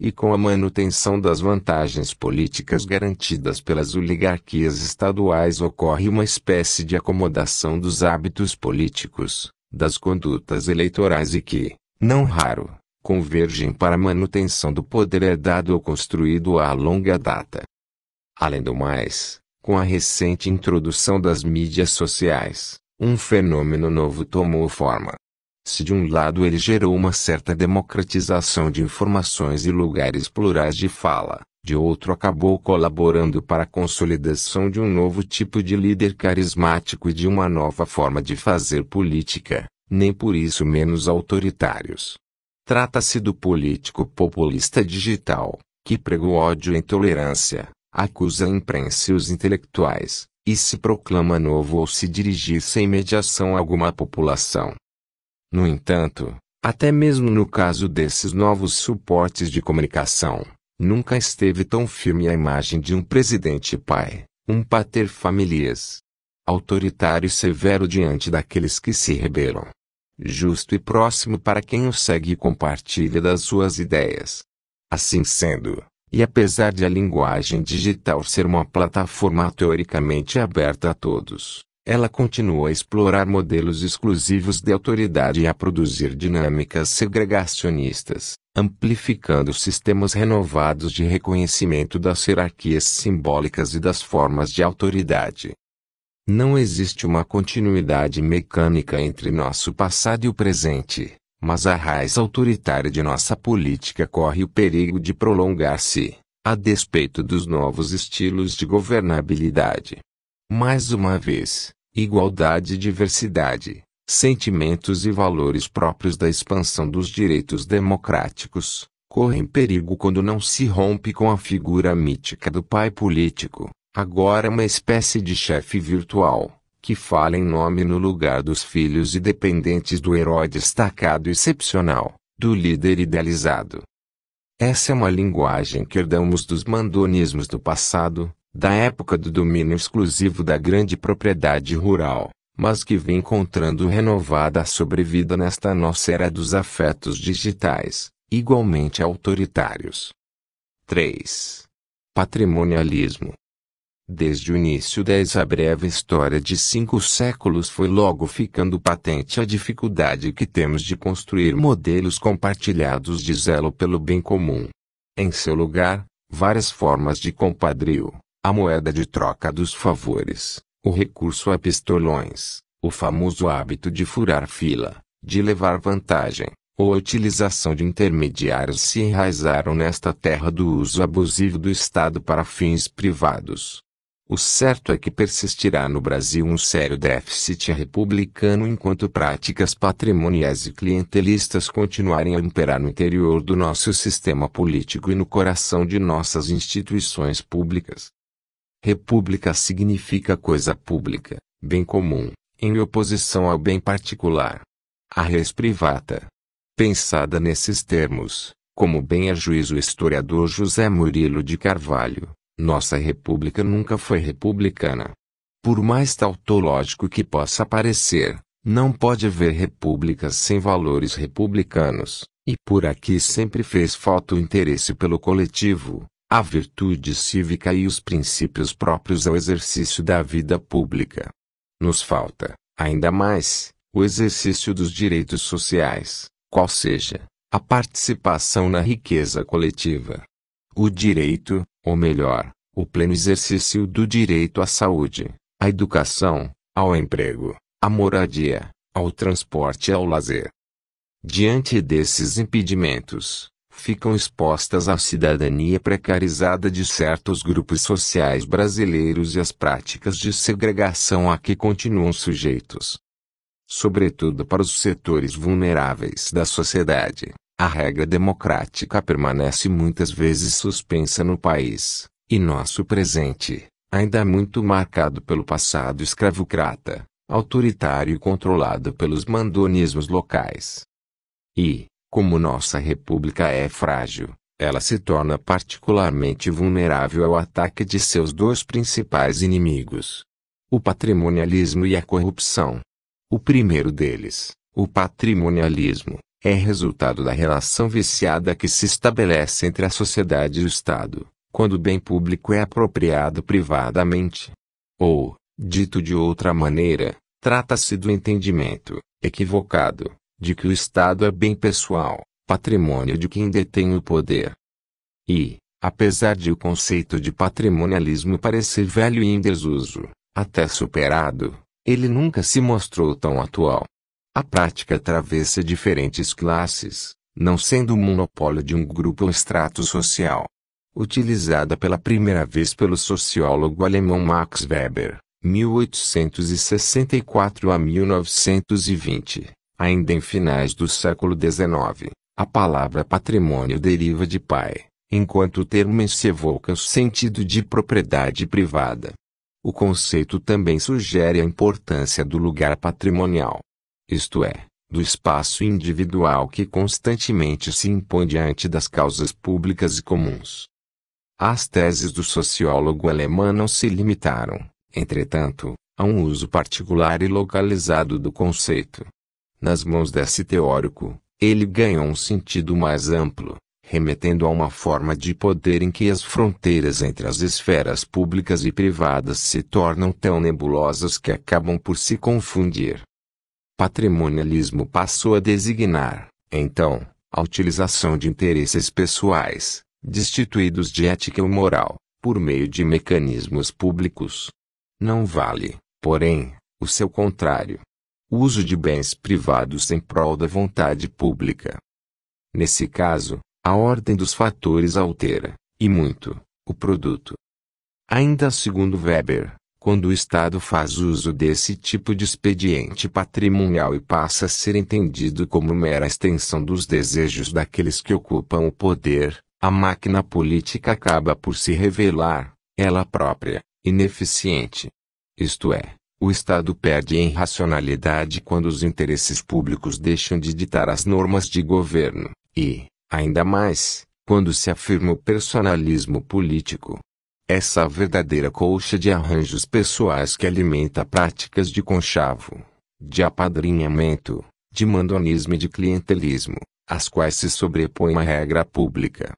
E com a manutenção das vantagens políticas garantidas pelas oligarquias estaduais ocorre uma espécie de acomodação dos hábitos políticos, das condutas eleitorais e que, não raro, convergem para a manutenção do poder herdado ou construído à longa data. Além do mais, com a recente introdução das mídias sociais, um fenômeno novo tomou forma. Se de um lado ele gerou uma certa democratização de informações e lugares plurais de fala, de outro acabou colaborando para a consolidação de um novo tipo de líder carismático e de uma nova forma de fazer política, nem por isso menos autoritários. Trata-se do político populista digital, que pregou ódio e intolerância, acusa a imprensa e os intelectuais, e se proclama novo ou se dirigir sem mediação a alguma população. No entanto, até mesmo no caso desses novos suportes de comunicação, nunca esteve tão firme a imagem de um presidente pai, um pater familias, autoritário e severo diante daqueles que se rebelam, justo e próximo para quem o segue e compartilha das suas ideias. Assim sendo, e apesar de a linguagem digital ser uma plataforma teoricamente aberta a todos, ela continua a explorar modelos exclusivos de autoridade e a produzir dinâmicas segregacionistas, amplificando sistemas renovados de reconhecimento das hierarquias simbólicas e das formas de autoridade. Não existe uma continuidade mecânica entre nosso passado e o presente. Mas a raiz autoritária de nossa política corre o perigo de prolongar-se, a despeito dos novos estilos de governabilidade. Mais uma vez, igualdade e diversidade, sentimentos e valores próprios da expansão dos direitos democráticos, correm perigo quando não se rompe com a figura mítica do pai político, agora uma espécie de chefe virtual que fala em nome no lugar dos filhos e dependentes do herói destacado e excepcional, do líder idealizado. Essa é uma linguagem que herdamos dos mandonismos do passado, da época do domínio exclusivo da grande propriedade rural, mas que vem encontrando renovada sobrevida nesta nossa era dos afetos digitais, igualmente autoritários. 3. Patrimonialismo. Desde o início dessa breve história de cinco séculos foi logo ficando patente a dificuldade que temos de construir modelos compartilhados de zelo pelo bem comum. Em seu lugar, várias formas de compadrio, a moeda de troca dos favores, o recurso a pistolões, o famoso hábito de furar fila, de levar vantagem, ou a utilização de intermediários se enraizaram nesta terra do uso abusivo do Estado para fins privados. O certo é que persistirá no Brasil um sério déficit republicano enquanto práticas patrimoniais e clientelistas continuarem a imperar no interior do nosso sistema político e no coração de nossas instituições públicas. República significa coisa pública, bem comum, em oposição ao bem particular. A res privata. Pensada nesses termos, como bem ajuiza é o historiador José Murilo de Carvalho, nossa república nunca foi republicana. Por mais tautológico que possa parecer, não pode haver repúblicas sem valores republicanos, e por aqui sempre fez falta o interesse pelo coletivo, a virtude cívica e os princípios próprios ao exercício da vida pública. Nos falta, ainda mais, o exercício dos direitos sociais, qual seja, a participação na riqueza coletiva. O direito, ou melhor, o pleno exercício do direito à saúde, à educação, ao emprego, à moradia, ao transporte e ao lazer. Diante desses impedimentos, ficam expostas à cidadania precarizada de certos grupos sociais brasileiros e às práticas de segregação a que continuam sujeitos. Sobretudo para os setores vulneráveis da sociedade, a regra democrática permanece muitas vezes suspensa no país, e nosso presente, ainda muito marcado pelo passado escravocrata, autoritário e controlado pelos mandonismos locais. E, como nossa república é frágil, ela se torna particularmente vulnerável ao ataque de seus dois principais inimigos: o patrimonialismo e a corrupção. O primeiro deles, o patrimonialismo, é resultado da relação viciada que se estabelece entre a sociedade e o Estado, quando o bem público é apropriado privadamente. Ou, dito de outra maneira, trata-se do entendimento, equivocado, de que o Estado é bem pessoal, patrimônio de quem detém o poder. E, apesar de o conceito de patrimonialismo parecer velho e em desuso, até superado, ele nunca se mostrou tão atual. A prática atravessa diferentes classes, não sendo um monopólio de um grupo ou extrato social. Utilizada pela primeira vez pelo sociólogo alemão Max Weber, 1864 a 1920, ainda em finais do século XIX, a palavra patrimônio deriva de pai, enquanto o termo se evoca o sentido de propriedade privada. O conceito também sugere a importância do lugar patrimonial, isto é, do espaço individual que constantemente se impõe diante das causas públicas e comuns. As teses do sociólogo alemão não se limitaram, entretanto, a um uso particular e localizado do conceito. Nas mãos desse teórico, ele ganhou um sentido mais amplo, remetendo a uma forma de poder em que as fronteiras entre as esferas públicas e privadas se tornam tão nebulosas que acabam por se confundir patrimonialismo passou a designar, então, a utilização de interesses pessoais, destituídos de ética ou moral, por meio de mecanismos públicos. Não vale, porém, o seu contrário. O uso de bens privados em prol da vontade pública. Nesse caso, a ordem dos fatores altera, e muito, o produto. Ainda segundo Weber, quando o Estado faz uso desse tipo de expediente patrimonial e passa a ser entendido como mera extensão dos desejos daqueles que ocupam o poder, a máquina política acaba por se revelar, ela própria, ineficiente. Isto é, o Estado perde em racionalidade quando os interesses públicos deixam de ditar as normas de governo, e, ainda mais, quando se afirma o personalismo político, essa verdadeira colcha de arranjos pessoais que alimenta práticas de conchavo, de apadrinhamento, de mandonismo e de clientelismo, às quais se sobrepõe uma regra pública.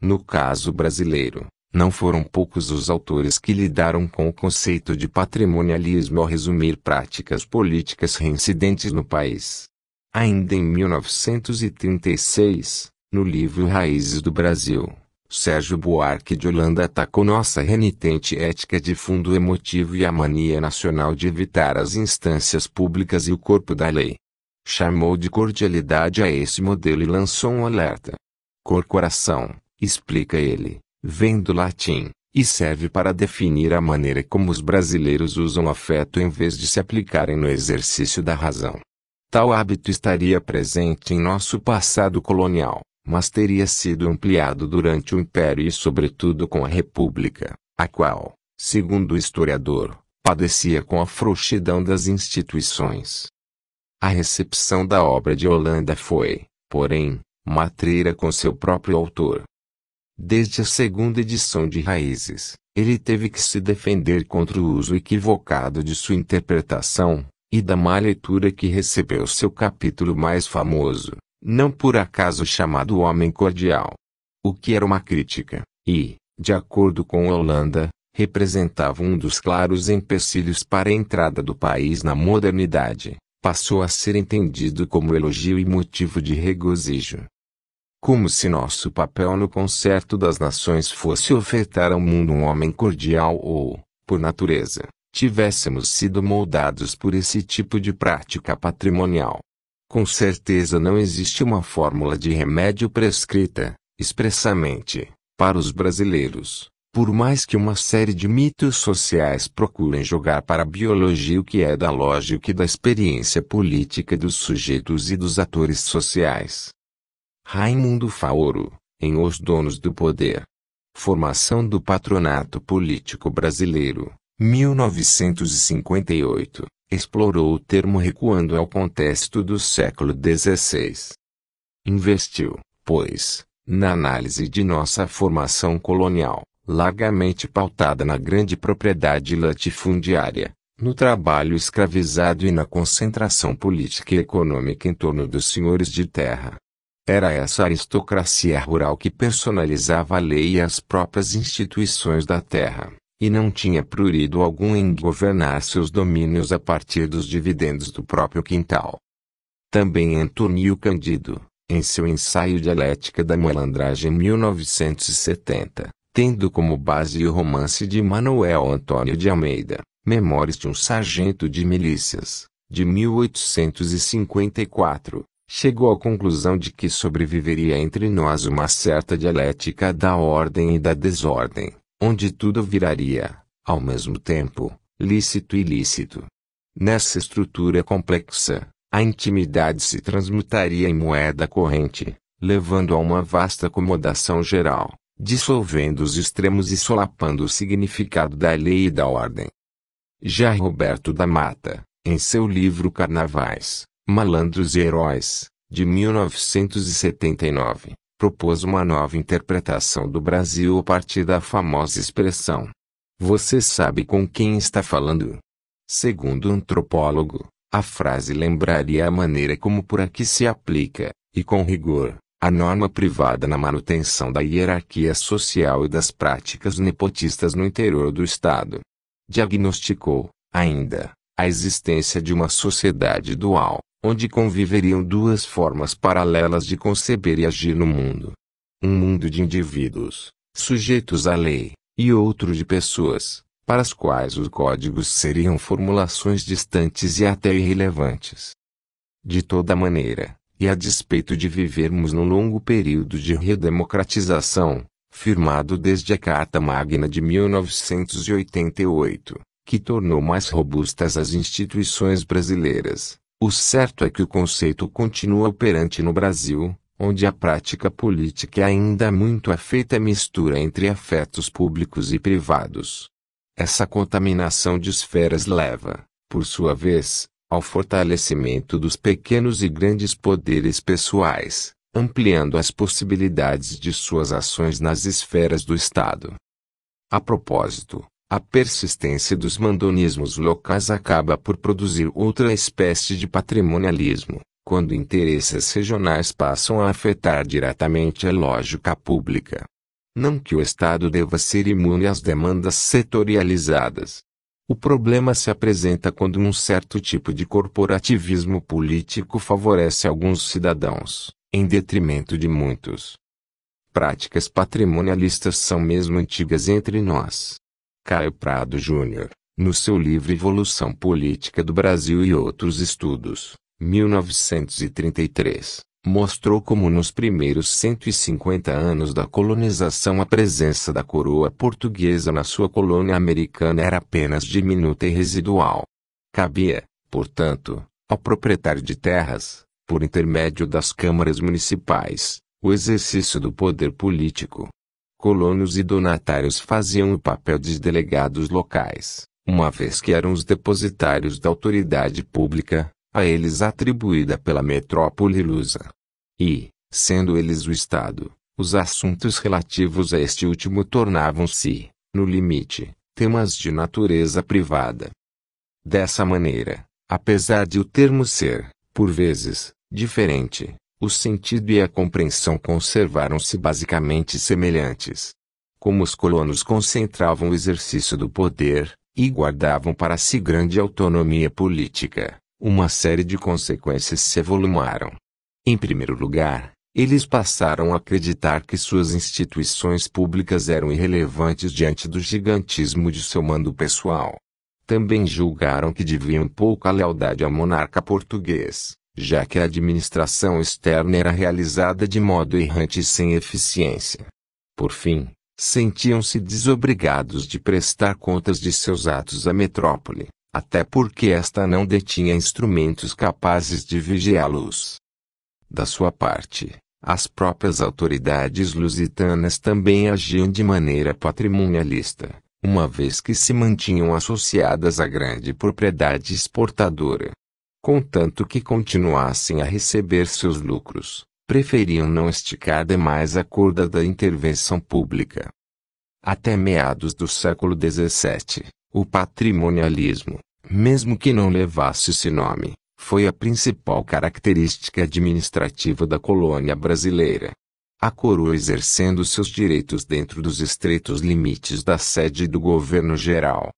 No caso brasileiro, não foram poucos os autores que lidaram com o conceito de patrimonialismo ao resumir práticas políticas reincidentes no país. Ainda em 1936, no livro Raízes do Brasil, Sérgio Buarque de Holanda atacou tá nossa renitente ética de fundo emotivo e a mania nacional de evitar as instâncias públicas e o corpo da lei. Chamou de cordialidade a esse modelo e lançou um alerta. coração, explica ele, vem do latim, e serve para definir a maneira como os brasileiros usam afeto em vez de se aplicarem no exercício da razão. Tal hábito estaria presente em nosso passado colonial mas teria sido ampliado durante o Império e sobretudo com a República, a qual, segundo o historiador, padecia com a frouxidão das instituições. A recepção da obra de Holanda foi, porém, matreira com seu próprio autor. Desde a segunda edição de Raízes, ele teve que se defender contra o uso equivocado de sua interpretação, e da má leitura que recebeu seu capítulo mais famoso, não por acaso chamado homem cordial. O que era uma crítica, e, de acordo com Holanda, representava um dos claros empecilhos para a entrada do país na modernidade, passou a ser entendido como elogio e motivo de regozijo. Como se nosso papel no concerto das nações fosse ofertar ao mundo um homem cordial ou, por natureza, tivéssemos sido moldados por esse tipo de prática patrimonial. Com certeza não existe uma fórmula de remédio prescrita, expressamente, para os brasileiros, por mais que uma série de mitos sociais procurem jogar para a biologia o que é da lógica e da experiência política dos sujeitos e dos atores sociais. Raimundo Faoro, em Os Donos do Poder. Formação do Patronato Político Brasileiro, 1958, explorou o termo recuando ao contexto do século XVI. Investiu, pois, na análise de nossa formação colonial, largamente pautada na grande propriedade latifundiária, no trabalho escravizado e na concentração política e econômica em torno dos senhores de terra. Era essa aristocracia rural que personalizava a lei e as próprias instituições da terra e não tinha prurido algum em governar seus domínios a partir dos dividendos do próprio quintal. Também Antônio Candido, em seu ensaio Dialética da Malandragem 1970, tendo como base o romance de Manuel Antônio de Almeida, Memórias de um Sargento de Milícias, de 1854, chegou à conclusão de que sobreviveria entre nós uma certa dialética da ordem e da desordem onde tudo viraria, ao mesmo tempo, lícito e ilícito. Nessa estrutura complexa, a intimidade se transmutaria em moeda corrente, levando a uma vasta acomodação geral, dissolvendo os extremos e solapando o significado da lei e da ordem. Já Roberto da Mata, em seu livro Carnavais, Malandros e Heróis, de 1979, propôs uma nova interpretação do Brasil a partir da famosa expressão: Você sabe com quem está falando? Segundo o antropólogo, a frase lembraria a maneira como por aqui se aplica, e com rigor, a norma privada na manutenção da hierarquia social e das práticas nepotistas no interior do Estado. Diagnosticou, ainda, a existência de uma sociedade dual, onde conviveriam duas formas paralelas de conceber e agir no mundo. Um mundo de indivíduos, sujeitos à lei, e outro de pessoas, para as quais os códigos seriam formulações distantes e até irrelevantes. De toda maneira, e a despeito de vivermos num longo período de redemocratização, firmado desde a Carta Magna de 1988, que tornou mais robustas as instituições brasileiras, o certo é que o conceito continua operante no Brasil, onde a prática política é ainda muito é feita mistura entre afetos públicos e privados. Essa contaminação de esferas leva, por sua vez, ao fortalecimento dos pequenos e grandes poderes pessoais, ampliando as possibilidades de suas ações nas esferas do Estado. A propósito, a persistência dos mandonismos locais acaba por produzir outra espécie de patrimonialismo, quando interesses regionais passam a afetar diretamente a lógica pública. Não que o Estado deva ser imune às demandas setorializadas. O problema se apresenta quando um certo tipo de corporativismo político favorece alguns cidadãos, em detrimento de muitos. Práticas patrimonialistas são mesmo antigas entre nós. Caio Prado Júnior, no seu livro Evolução Política do Brasil e Outros Estudos, 1933, mostrou como nos primeiros 150 anos da colonização a presença da coroa portuguesa na sua colônia americana era apenas diminuta e residual. Cabia, portanto, ao proprietário de terras, por intermédio das câmaras municipais, o exercício do poder político, Colonos e donatários faziam o papel de delegados locais, uma vez que eram os depositários da autoridade pública, a eles atribuída pela metrópole lusa. E, sendo eles o Estado, os assuntos relativos a este último tornavam-se, no limite, temas de natureza privada. Dessa maneira, apesar de o termo ser, por vezes, diferente, o sentido e a compreensão conservaram-se basicamente semelhantes. Como os colonos concentravam o exercício do poder, e guardavam para si grande autonomia política, uma série de consequências se evolumaram. Em primeiro lugar, eles passaram a acreditar que suas instituições públicas eram irrelevantes diante do gigantismo de seu mando pessoal. Também julgaram que deviam pouca lealdade ao monarca português, já que a administração externa era realizada de modo errante e sem eficiência. Por fim, sentiam-se desobrigados de prestar contas de seus atos à metrópole, até porque esta não detinha instrumentos capazes de vigiá-los. Da sua parte, as próprias autoridades lusitanas também agiam de maneira patrimonialista, uma vez que se mantinham associadas à grande propriedade exportadora, contanto que continuassem a receber seus lucros, preferiam não esticar demais a corda da intervenção pública. Até meados do século XVII, o patrimonialismo, mesmo que não levasse esse nome, foi a principal característica administrativa da colônia brasileira. A coroa exercendo seus direitos dentro dos estreitos limites da sede do governo geral.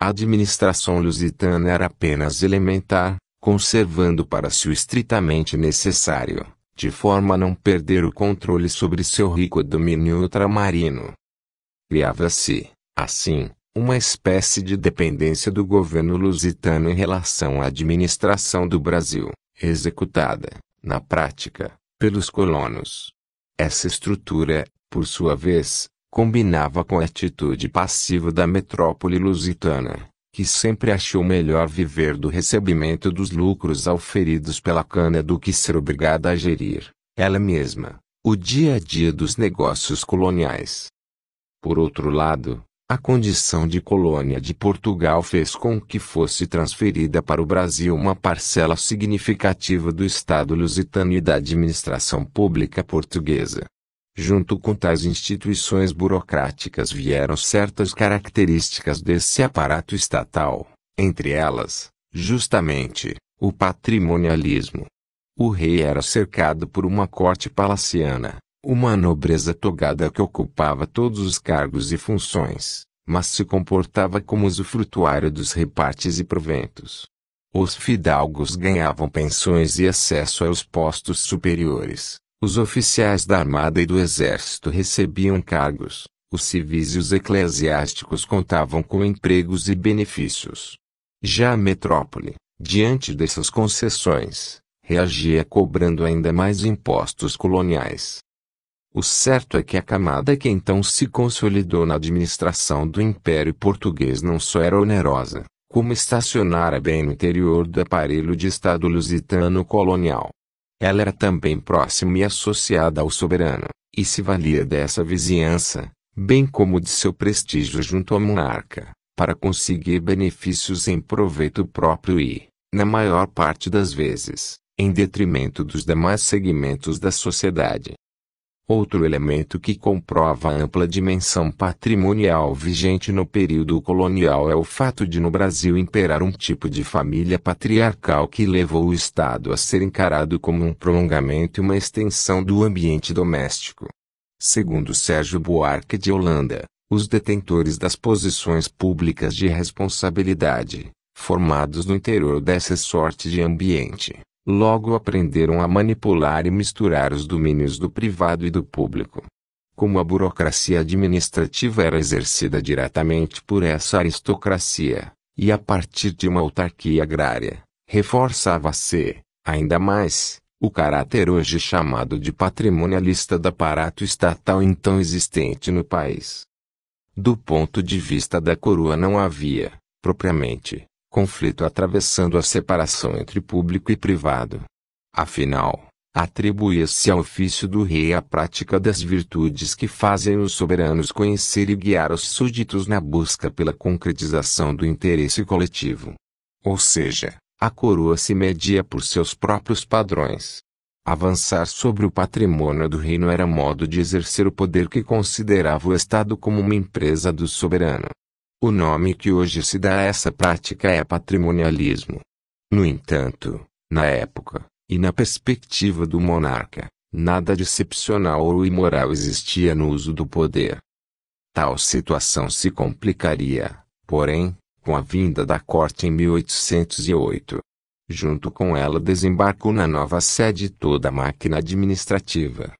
A administração lusitana era apenas elementar, conservando para si o estritamente necessário, de forma a não perder o controle sobre seu rico domínio ultramarino. Criava-se, assim, uma espécie de dependência do governo lusitano em relação à administração do Brasil, executada, na prática, pelos colonos. Essa estrutura, por sua vez, combinava com a atitude passiva da metrópole lusitana, que sempre achou melhor viver do recebimento dos lucros auferidos pela cana do que ser obrigada a gerir, ela mesma, o dia a dia dos negócios coloniais. Por outro lado, a condição de colônia de Portugal fez com que fosse transferida para o Brasil uma parcela significativa do Estado lusitano e da administração pública portuguesa. Junto com tais instituições burocráticas vieram certas características desse aparato estatal, entre elas, justamente, o patrimonialismo. O rei era cercado por uma corte palaciana, uma nobreza togada que ocupava todos os cargos e funções, mas se comportava como usufrutuário dos repartes e proventos. Os fidalgos ganhavam pensões e acesso aos postos superiores, os oficiais da armada e do exército recebiam cargos, os civis e os eclesiásticos contavam com empregos e benefícios. Já a metrópole, diante dessas concessões, reagia cobrando ainda mais impostos coloniais. O certo é que a camada que então se consolidou na administração do Império Português não só era onerosa, como estacionara bem no interior do aparelho de Estado lusitano colonial ela era também próxima e associada ao soberano, e se valia dessa vizinhança, bem como de seu prestígio junto ao monarca, para conseguir benefícios em proveito próprio e, na maior parte das vezes, em detrimento dos demais segmentos da sociedade. Outro elemento que comprova a ampla dimensão patrimonial vigente no período colonial é o fato de no Brasil imperar um tipo de família patriarcal que levou o Estado a ser encarado como um prolongamento e uma extensão do ambiente doméstico. Segundo Sérgio Buarque de Holanda, os detentores das posições públicas de responsabilidade, formados no interior dessa sorte de ambiente, Logo aprenderam a manipular e misturar os domínios do privado e do público. Como a burocracia administrativa era exercida diretamente por essa aristocracia, e a partir de uma autarquia agrária, reforçava-se, ainda mais, o caráter hoje chamado de patrimonialista do aparato estatal então existente no país. Do ponto de vista da coroa não havia, propriamente, conflito atravessando a separação entre público e privado. Afinal, atribuía-se ao ofício do rei a prática das virtudes que fazem os soberanos conhecer e guiar os súditos na busca pela concretização do interesse coletivo. Ou seja, a coroa se media por seus próprios padrões. Avançar sobre o patrimônio do reino era modo de exercer o poder que considerava o Estado como uma empresa do soberano. O nome que hoje se dá a essa prática é patrimonialismo. No entanto, na época, e na perspectiva do monarca, nada de excepcional ou imoral existia no uso do poder. Tal situação se complicaria, porém, com a vinda da corte em 1808. Junto com ela desembarcou na nova sede toda a máquina administrativa.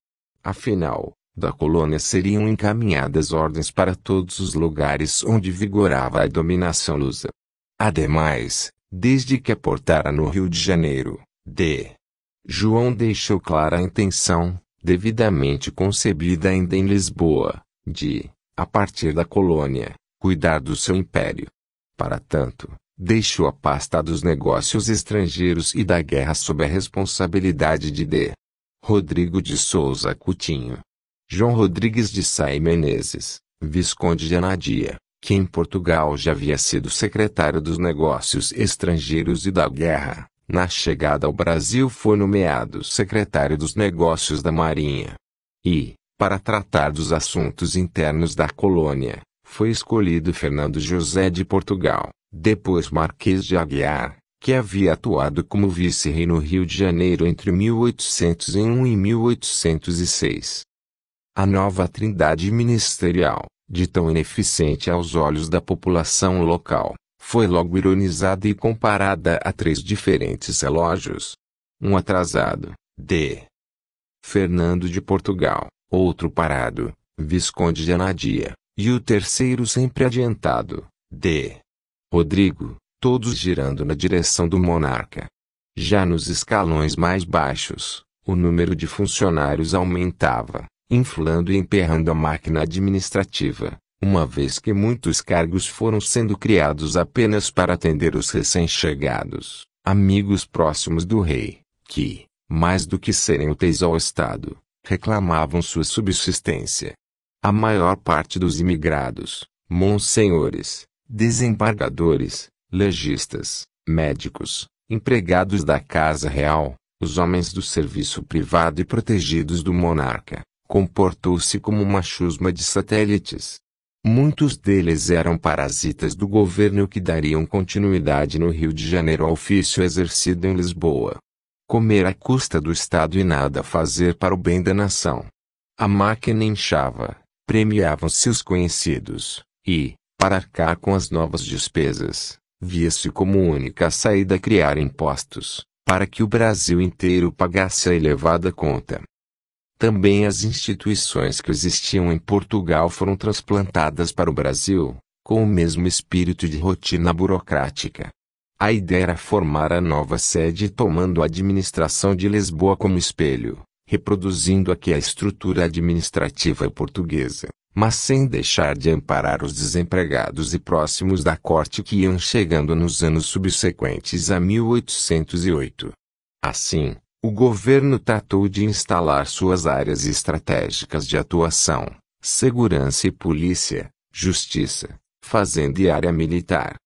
Afinal, da colônia seriam encaminhadas ordens para todos os lugares onde vigorava a dominação lusa. Ademais, desde que aportara no Rio de Janeiro, D. João deixou clara a intenção, devidamente concebida ainda em Lisboa, de, a partir da colônia, cuidar do seu império. Para tanto, deixou a pasta dos negócios estrangeiros e da guerra sob a responsabilidade de D. Rodrigo de Souza Coutinho. João Rodrigues de Sá e Menezes, Visconde de Anadia, que em Portugal já havia sido secretário dos Negócios Estrangeiros e da Guerra, na chegada ao Brasil foi nomeado secretário dos Negócios da Marinha. E, para tratar dos assuntos internos da colônia, foi escolhido Fernando José de Portugal, depois Marquês de Aguiar, que havia atuado como vice-rei no Rio de Janeiro entre 1801 e 1806. A nova trindade ministerial, de tão ineficiente aos olhos da população local, foi logo ironizada e comparada a três diferentes relógios: Um atrasado, D. Fernando de Portugal, outro parado, Visconde de Anadia, e o terceiro sempre adiantado, D. Rodrigo, todos girando na direção do monarca. Já nos escalões mais baixos, o número de funcionários aumentava inflando e emperrando a máquina administrativa, uma vez que muitos cargos foram sendo criados apenas para atender os recém-chegados, amigos próximos do rei, que, mais do que serem úteis ao Estado, reclamavam sua subsistência. A maior parte dos imigrados, monsenhores, desembargadores, legistas, médicos, empregados da Casa Real, os homens do serviço privado e protegidos do monarca, comportou-se como uma chusma de satélites. Muitos deles eram parasitas do governo que dariam continuidade no Rio de Janeiro ao ofício exercido em Lisboa. Comer à custa do Estado e nada fazer para o bem da nação. A máquina inchava, premiavam-se os conhecidos, e, para arcar com as novas despesas, via-se como única saída criar impostos, para que o Brasil inteiro pagasse a elevada conta. Também as instituições que existiam em Portugal foram transplantadas para o Brasil, com o mesmo espírito de rotina burocrática. A ideia era formar a nova sede tomando a administração de Lisboa como espelho, reproduzindo aqui a estrutura administrativa portuguesa, mas sem deixar de amparar os desempregados e próximos da corte que iam chegando nos anos subsequentes a 1808. Assim, o governo tratou de instalar suas áreas estratégicas de atuação, segurança e polícia, justiça, fazenda e área militar.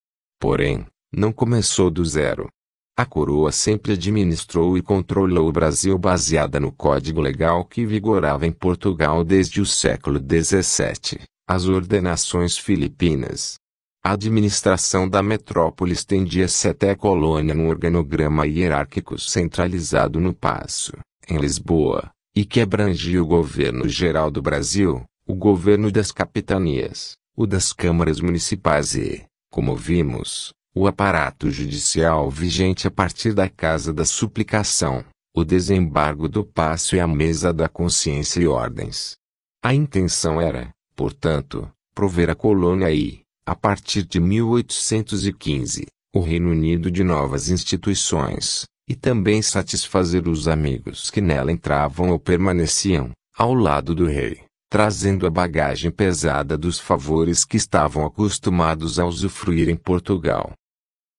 Porém, não começou do zero. A coroa sempre administrou e controlou o Brasil baseada no código legal que vigorava em Portugal desde o século XVII, as ordenações filipinas, a administração da metrópole estendia-se até a Colônia num organograma hierárquico centralizado no Paço, em Lisboa, e que abrangia o governo geral do Brasil, o governo das capitanias, o das câmaras municipais e, como vimos, o aparato judicial vigente a partir da Casa da Suplicação, o desembargo do Paço e a Mesa da Consciência e Ordens. A intenção era, portanto, prover a colônia e, a partir de 1815, o Reino Unido de novas instituições, e também satisfazer os amigos que nela entravam ou permaneciam, ao lado do rei, trazendo a bagagem pesada dos favores que estavam acostumados a usufruir em Portugal.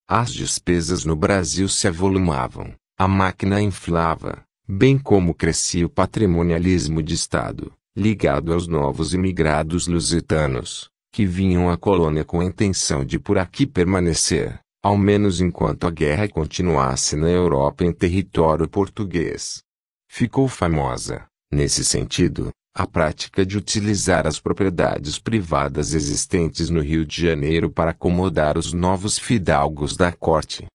As despesas no Brasil se avolumavam, a máquina inflava, bem como crescia o patrimonialismo de Estado, ligado aos novos imigrados lusitanos, que vinham à colônia com a intenção de por aqui permanecer, ao menos enquanto a guerra continuasse na Europa em território português. Ficou famosa, nesse sentido, a prática de utilizar as propriedades privadas existentes no Rio de Janeiro para acomodar os novos fidalgos da corte.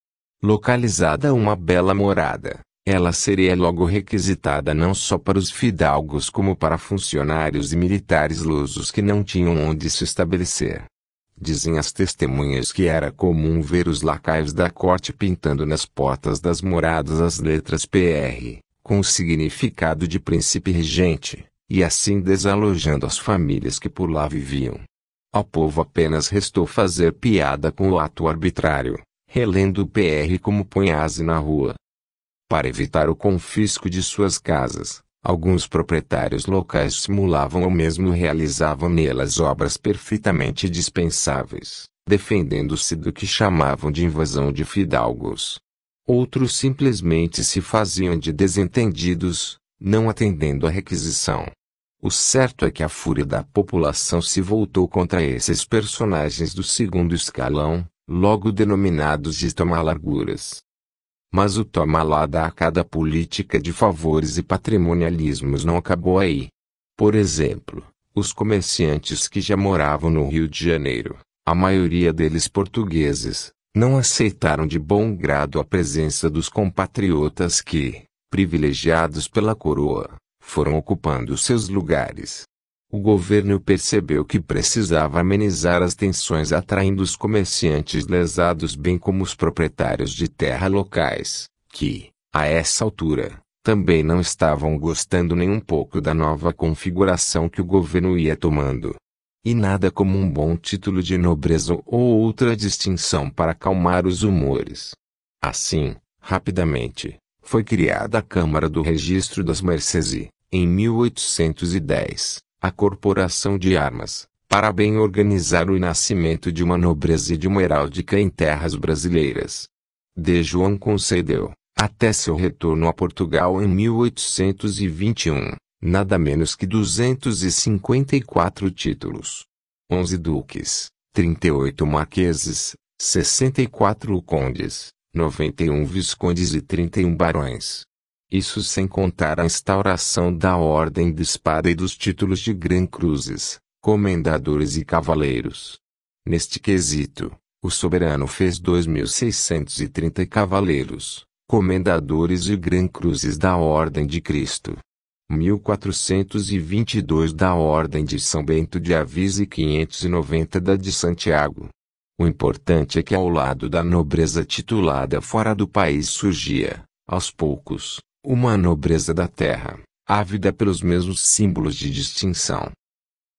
Localizada uma bela morada, ela seria logo requisitada não só para os fidalgos como para funcionários e militares lusos que não tinham onde se estabelecer. Dizem as testemunhas que era comum ver os lacaios da corte pintando nas portas das moradas as letras PR, com o significado de príncipe regente, e assim desalojando as famílias que por lá viviam. Ao povo apenas restou fazer piada com o ato arbitrário, relendo o PR como punhase na rua para evitar o confisco de suas casas, alguns proprietários locais simulavam ou mesmo realizavam nelas obras perfeitamente dispensáveis, defendendo-se do que chamavam de invasão de fidalgos. Outros simplesmente se faziam de desentendidos, não atendendo à requisição. O certo é que a fúria da população se voltou contra esses personagens do segundo escalão, logo denominados de tomar larguras. Mas o toma lá da a cada política de favores e patrimonialismos não acabou aí. Por exemplo, os comerciantes que já moravam no Rio de Janeiro, a maioria deles portugueses, não aceitaram de bom grado a presença dos compatriotas que, privilegiados pela coroa, foram ocupando seus lugares. O governo percebeu que precisava amenizar as tensões atraindo os comerciantes lesados bem como os proprietários de terra locais, que, a essa altura, também não estavam gostando nem um pouco da nova configuração que o governo ia tomando. E nada como um bom título de nobreza ou outra distinção para acalmar os humores. Assim, rapidamente, foi criada a Câmara do Registro das Mercês e, em 1810, a corporação de armas, para bem organizar o nascimento de uma nobreza e de uma heráldica em terras brasileiras. De João concedeu, até seu retorno a Portugal em 1821, nada menos que 254 títulos. 11 duques, 38 marqueses, 64 condes, 91 viscondes e 31 barões. Isso sem contar a instauração da Ordem de Espada e dos títulos de Grã-Cruzes, Comendadores e Cavaleiros. Neste quesito, o soberano fez 2.630 cavaleiros, comendadores e grã-cruzes da Ordem de Cristo. 1422 da Ordem de São Bento de Avisa e 590 da de Santiago. O importante é que ao lado da nobreza titulada fora do país surgia, aos poucos, uma nobreza da terra, ávida pelos mesmos símbolos de distinção.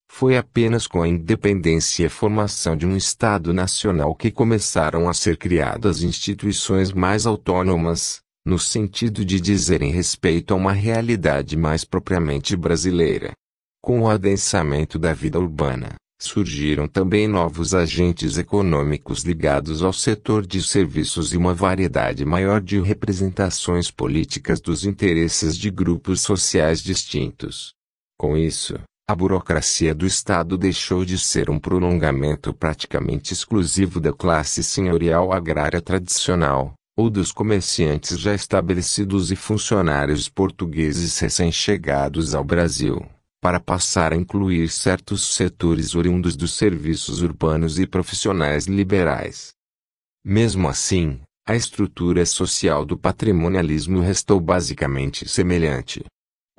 Foi apenas com a independência e a formação de um Estado nacional que começaram a ser criadas instituições mais autônomas, no sentido de dizerem respeito a uma realidade mais propriamente brasileira. Com o adensamento da vida urbana, Surgiram também novos agentes econômicos ligados ao setor de serviços e uma variedade maior de representações políticas dos interesses de grupos sociais distintos. Com isso, a burocracia do Estado deixou de ser um prolongamento praticamente exclusivo da classe senhorial agrária tradicional, ou dos comerciantes já estabelecidos e funcionários portugueses recém-chegados ao Brasil para passar a incluir certos setores oriundos dos serviços urbanos e profissionais liberais. Mesmo assim, a estrutura social do patrimonialismo restou basicamente semelhante.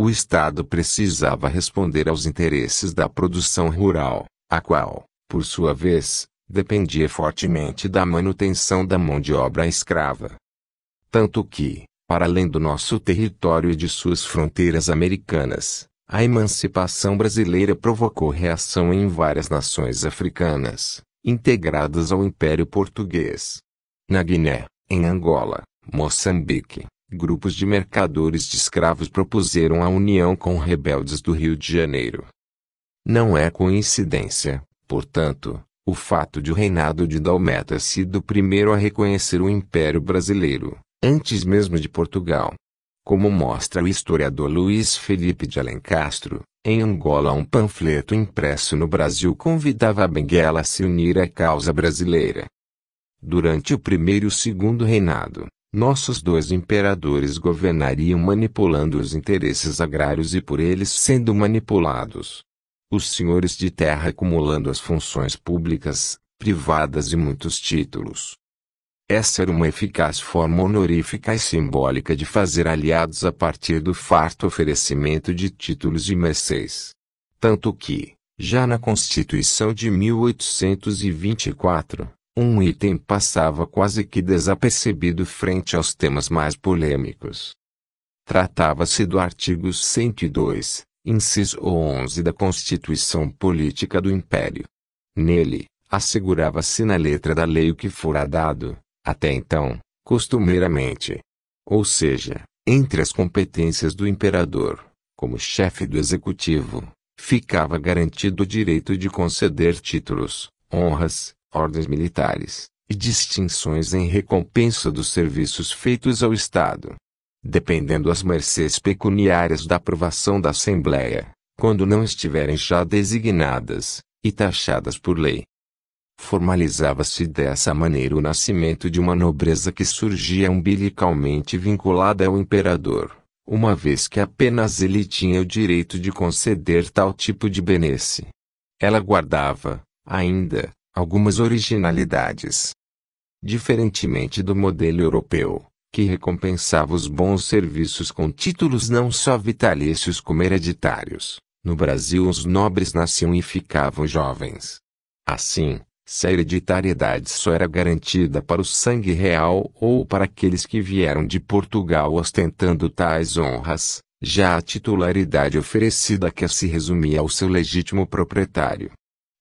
O Estado precisava responder aos interesses da produção rural, a qual, por sua vez, dependia fortemente da manutenção da mão de obra escrava. Tanto que, para além do nosso território e de suas fronteiras americanas, a emancipação brasileira provocou reação em várias nações africanas, integradas ao Império Português. Na Guiné, em Angola, Moçambique, grupos de mercadores de escravos propuseram a união com rebeldes do Rio de Janeiro. Não é coincidência, portanto, o fato de o reinado de Dalmé ter sido o primeiro a reconhecer o Império Brasileiro, antes mesmo de Portugal, como mostra o historiador Luiz Felipe de Alencastro, em Angola um panfleto impresso no Brasil convidava a Benguela a se unir à causa brasileira. Durante o primeiro e o segundo reinado, nossos dois imperadores governariam manipulando os interesses agrários e por eles sendo manipulados. Os senhores de terra acumulando as funções públicas, privadas e muitos títulos, essa era uma eficaz forma honorífica e simbólica de fazer aliados a partir do farto oferecimento de títulos e mercês. Tanto que, já na Constituição de 1824, um item passava quase que desapercebido frente aos temas mais polêmicos. Tratava-se do artigo 102, inciso 11 da Constituição Política do Império. Nele, assegurava-se na letra da lei o que fora dado, até então, costumeiramente. Ou seja, entre as competências do imperador, como chefe do executivo, ficava garantido o direito de conceder títulos, honras, ordens militares e distinções em recompensa dos serviços feitos ao Estado. Dependendo as mercês pecuniárias da aprovação da Assembleia, quando não estiverem já designadas e taxadas por lei, Formalizava-se dessa maneira o nascimento de uma nobreza que surgia umbilicalmente vinculada ao imperador, uma vez que apenas ele tinha o direito de conceder tal tipo de benesse. Ela guardava, ainda, algumas originalidades. Diferentemente do modelo europeu, que recompensava os bons serviços com títulos não só vitalícios como hereditários, no Brasil os nobres nasciam e ficavam jovens. Assim, se a hereditariedade só era garantida para o sangue real ou para aqueles que vieram de Portugal ostentando tais honras, já a titularidade oferecida que se resumia ao seu legítimo proprietário.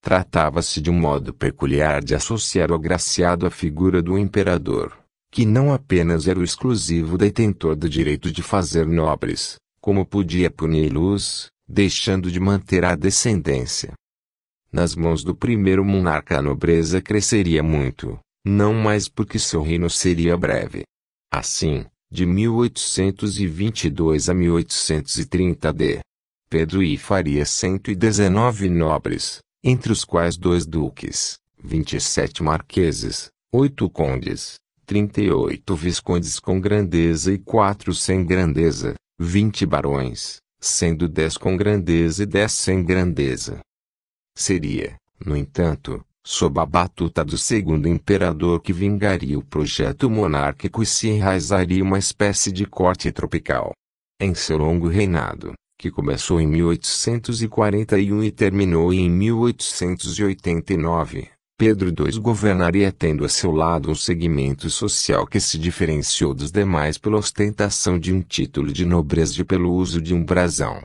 Tratava-se de um modo peculiar de associar o agraciado à figura do imperador, que não apenas era o exclusivo detentor do direito de fazer nobres, como podia punir los deixando de manter a descendência nas mãos do primeiro monarca a nobreza cresceria muito, não mais porque seu reino seria breve. Assim, de 1822 a 1830 d. Pedro I faria 119 nobres, entre os quais dois duques, 27 marqueses, 8 condes, 38 viscondes com grandeza e 4 sem grandeza, 20 barões, sendo 10 com grandeza e 10 sem grandeza. Seria, no entanto, sob a batuta do segundo imperador que vingaria o projeto monárquico e se enraizaria uma espécie de corte tropical. Em seu longo reinado, que começou em 1841 e terminou em 1889, Pedro II governaria tendo a seu lado um segmento social que se diferenciou dos demais pela ostentação de um título de nobreza e pelo uso de um brasão.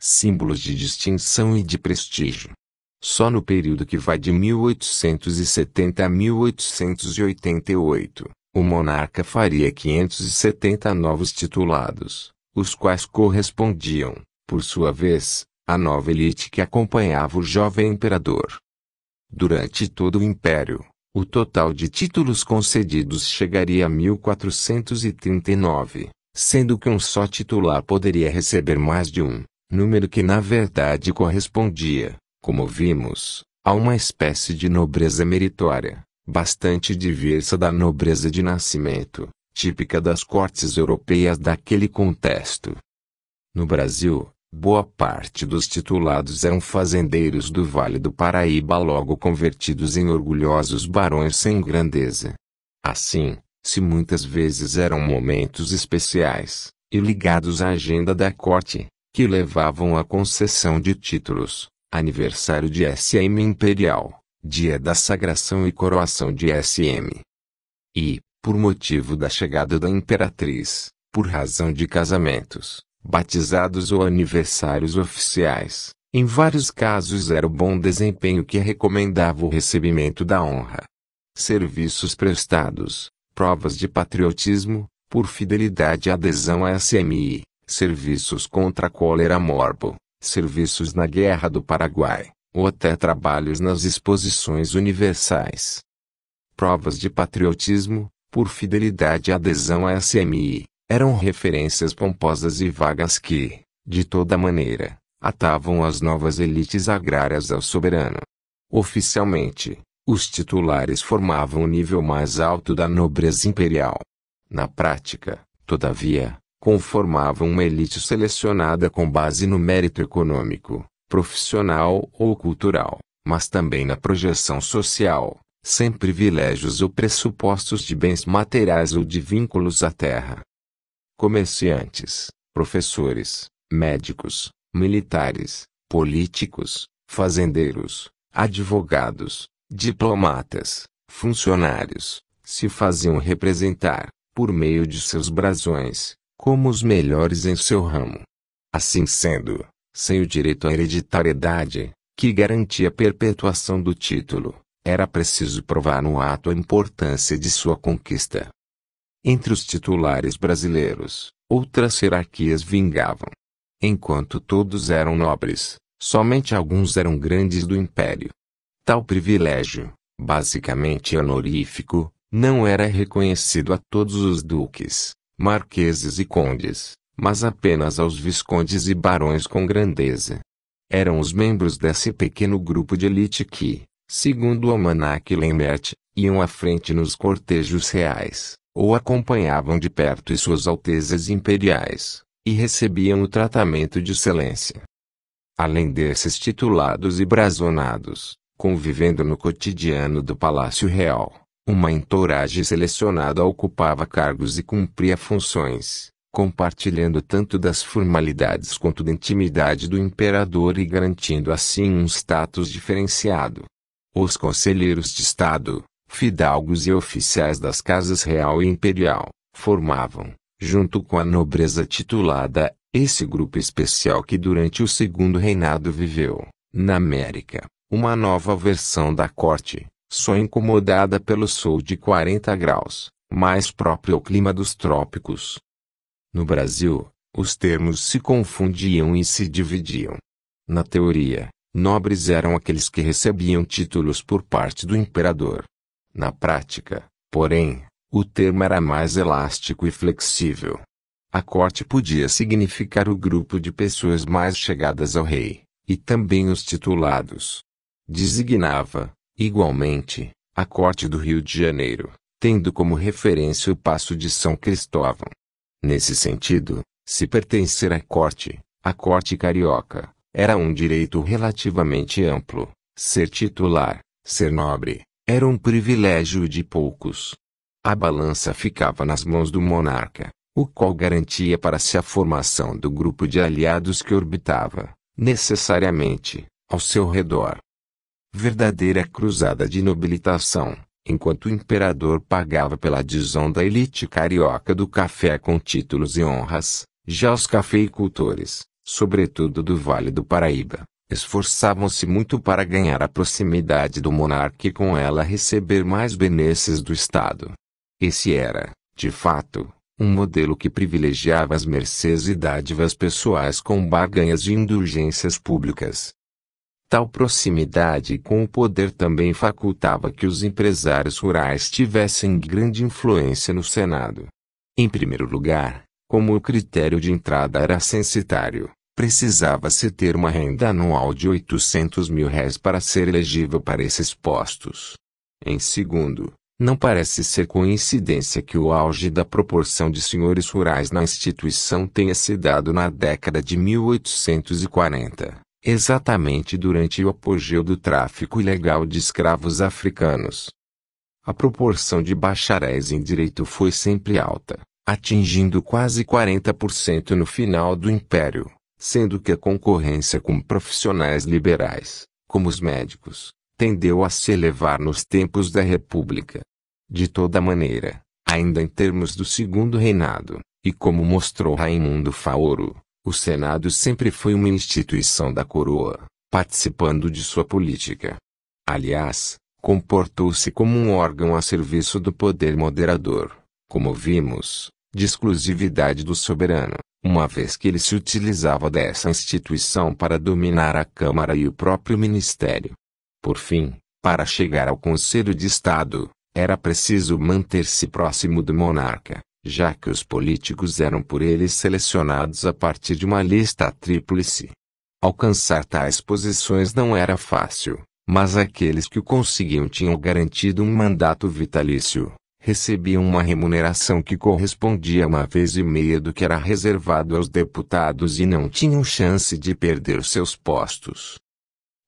Símbolos de distinção e de prestígio só no período que vai de 1870 a 1888, o monarca faria 570 novos titulados, os quais correspondiam, por sua vez, à nova elite que acompanhava o jovem imperador. Durante todo o império, o total de títulos concedidos chegaria a 1439, sendo que um só titular poderia receber mais de um, número que na verdade correspondia, como vimos, há uma espécie de nobreza meritória, bastante diversa da nobreza de nascimento, típica das cortes europeias daquele contexto. No Brasil, boa parte dos titulados eram é fazendeiros do Vale do Paraíba logo convertidos em orgulhosos barões sem grandeza. Assim, se muitas vezes eram momentos especiais, e ligados à agenda da corte, que levavam à concessão de títulos, Aniversário de SM Imperial, dia da sagração e coroação de SM. E, por motivo da chegada da imperatriz, por razão de casamentos, batizados ou aniversários oficiais, em vários casos era o bom desempenho que recomendava o recebimento da honra. Serviços prestados, provas de patriotismo, por fidelidade e adesão à SMI, serviços contra a cólera morbo, serviços na Guerra do Paraguai, ou até trabalhos nas exposições universais. Provas de patriotismo, por fidelidade e adesão à SMI, eram referências pomposas e vagas que, de toda maneira, atavam as novas elites agrárias ao soberano. Oficialmente, os titulares formavam o nível mais alto da nobreza imperial. Na prática, todavia, conformavam uma elite selecionada com base no mérito econômico, profissional ou cultural, mas também na projeção social, sem privilégios ou pressupostos de bens materiais ou de vínculos à terra. Comerciantes, professores, médicos, militares, políticos, fazendeiros, advogados, diplomatas, funcionários, se faziam representar, por meio de seus brasões, como os melhores em seu ramo. Assim sendo, sem o direito à hereditariedade, que garantia a perpetuação do título, era preciso provar no ato a importância de sua conquista. Entre os titulares brasileiros, outras hierarquias vingavam. Enquanto todos eram nobres, somente alguns eram grandes do império. Tal privilégio, basicamente honorífico, não era reconhecido a todos os duques marqueses e condes, mas apenas aos viscondes e barões com grandeza. Eram os membros desse pequeno grupo de elite que, segundo o almanac Lambert, iam à frente nos cortejos reais, ou acompanhavam de perto suas altezas imperiais, e recebiam o tratamento de excelência. Além desses titulados e brazonados, convivendo no cotidiano do Palácio Real, uma entourage selecionada ocupava cargos e cumpria funções, compartilhando tanto das formalidades quanto da intimidade do imperador e garantindo assim um status diferenciado. Os conselheiros de Estado, fidalgos e oficiais das casas real e imperial, formavam, junto com a nobreza titulada, esse grupo especial que durante o segundo reinado viveu, na América, uma nova versão da corte só incomodada pelo sol de 40 graus, mais próprio ao clima dos trópicos. No Brasil, os termos se confundiam e se dividiam. Na teoria, nobres eram aqueles que recebiam títulos por parte do imperador. Na prática, porém, o termo era mais elástico e flexível. A corte podia significar o grupo de pessoas mais chegadas ao rei, e também os titulados. Designava, Igualmente, a Corte do Rio de Janeiro, tendo como referência o Passo de São Cristóvão. Nesse sentido, se pertencer à Corte, a Corte Carioca, era um direito relativamente amplo, ser titular, ser nobre, era um privilégio de poucos. A balança ficava nas mãos do monarca, o qual garantia para si a formação do grupo de aliados que orbitava, necessariamente, ao seu redor, verdadeira cruzada de nobilitação, enquanto o imperador pagava pela adesão da elite carioca do café com títulos e honras, já os cafeicultores, sobretudo do Vale do Paraíba, esforçavam-se muito para ganhar a proximidade do monarca e com ela receber mais benesses do Estado. Esse era, de fato, um modelo que privilegiava as mercês e dádivas pessoais com barganhas de indulgências públicas. Tal proximidade com o poder também facultava que os empresários rurais tivessem grande influência no Senado. Em primeiro lugar, como o critério de entrada era censitário, precisava-se ter uma renda anual de 800 mil réis para ser elegível para esses postos. Em segundo, não parece ser coincidência que o auge da proporção de senhores rurais na instituição tenha se dado na década de 1840, exatamente durante o apogeu do tráfico ilegal de escravos africanos. A proporção de bacharéis em direito foi sempre alta, atingindo quase 40% no final do Império, sendo que a concorrência com profissionais liberais, como os médicos, tendeu a se elevar nos tempos da República. De toda maneira, ainda em termos do Segundo Reinado, e como mostrou Raimundo Faoro, o Senado sempre foi uma instituição da coroa, participando de sua política. Aliás, comportou-se como um órgão a serviço do poder moderador, como vimos, de exclusividade do soberano, uma vez que ele se utilizava dessa instituição para dominar a Câmara e o próprio Ministério. Por fim, para chegar ao Conselho de Estado, era preciso manter-se próximo do monarca, já que os políticos eram por eles selecionados a partir de uma lista tríplice. Alcançar tais posições não era fácil, mas aqueles que o conseguiam tinham garantido um mandato vitalício, recebiam uma remuneração que correspondia a uma vez e meia do que era reservado aos deputados e não tinham chance de perder seus postos.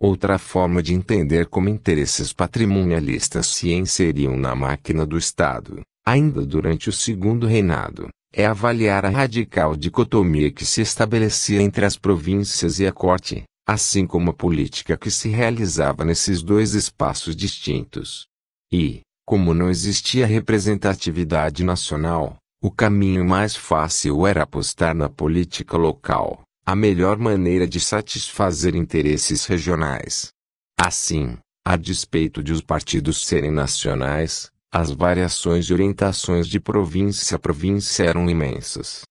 Outra forma de entender como interesses patrimonialistas se inseriam na máquina do Estado ainda durante o segundo reinado, é avaliar a radical dicotomia que se estabelecia entre as províncias e a corte, assim como a política que se realizava nesses dois espaços distintos. E, como não existia representatividade nacional, o caminho mais fácil era apostar na política local, a melhor maneira de satisfazer interesses regionais. Assim, a despeito de os partidos serem nacionais, as variações e orientações de província a província eram imensas.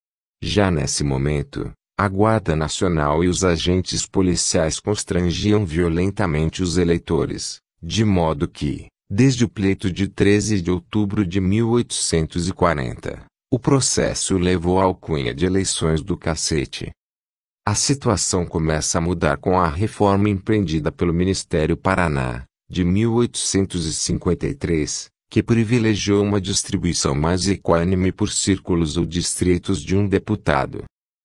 Já nesse momento, a Guarda Nacional e os agentes policiais constrangiam violentamente os eleitores, de modo que, desde o pleito de 13 de outubro de 1840, o processo levou a alcunha de eleições do cacete. A situação começa a mudar com a reforma empreendida pelo Ministério Paraná, de 1853, que privilegiou uma distribuição mais equânime por círculos ou distritos de um deputado.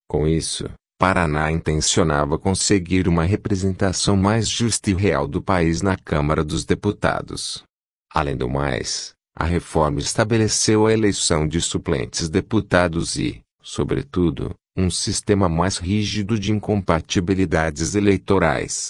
Com isso, Paraná intencionava conseguir uma representação mais justa e real do país na Câmara dos Deputados. Além do mais, a reforma estabeleceu a eleição de suplentes deputados e, sobretudo, um sistema mais rígido de incompatibilidades eleitorais.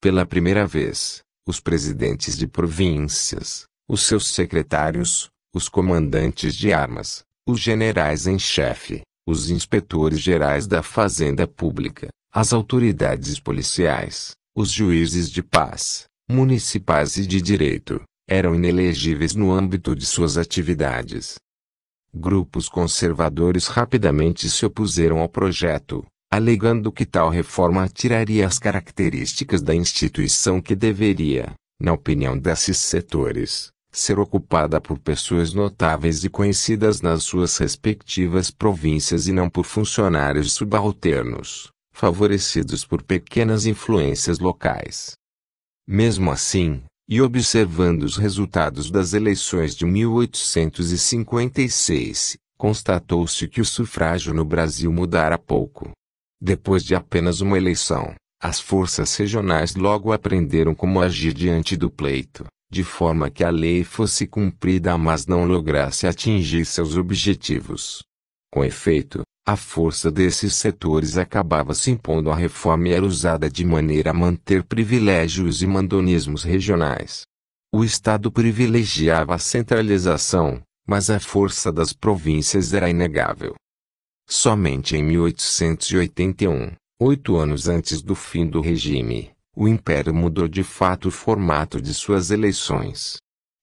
Pela primeira vez, os presidentes de províncias, os seus secretários, os comandantes de armas, os generais em chefe, os inspetores gerais da Fazenda Pública, as autoridades policiais, os juízes de paz, municipais e de direito, eram inelegíveis no âmbito de suas atividades. Grupos conservadores rapidamente se opuseram ao projeto, alegando que tal reforma tiraria as características da instituição que deveria, na opinião desses setores, ser ocupada por pessoas notáveis e conhecidas nas suas respectivas províncias e não por funcionários subalternos, favorecidos por pequenas influências locais. Mesmo assim, e observando os resultados das eleições de 1856, constatou-se que o sufrágio no Brasil mudara pouco. Depois de apenas uma eleição, as forças regionais logo aprenderam como agir diante do pleito de forma que a lei fosse cumprida mas não lograsse atingir seus objetivos. Com efeito, a força desses setores acabava se impondo à reforma e era usada de maneira a manter privilégios e mandonismos regionais. O Estado privilegiava a centralização, mas a força das províncias era inegável. Somente em 1881, oito anos antes do fim do regime, o império mudou de fato o formato de suas eleições.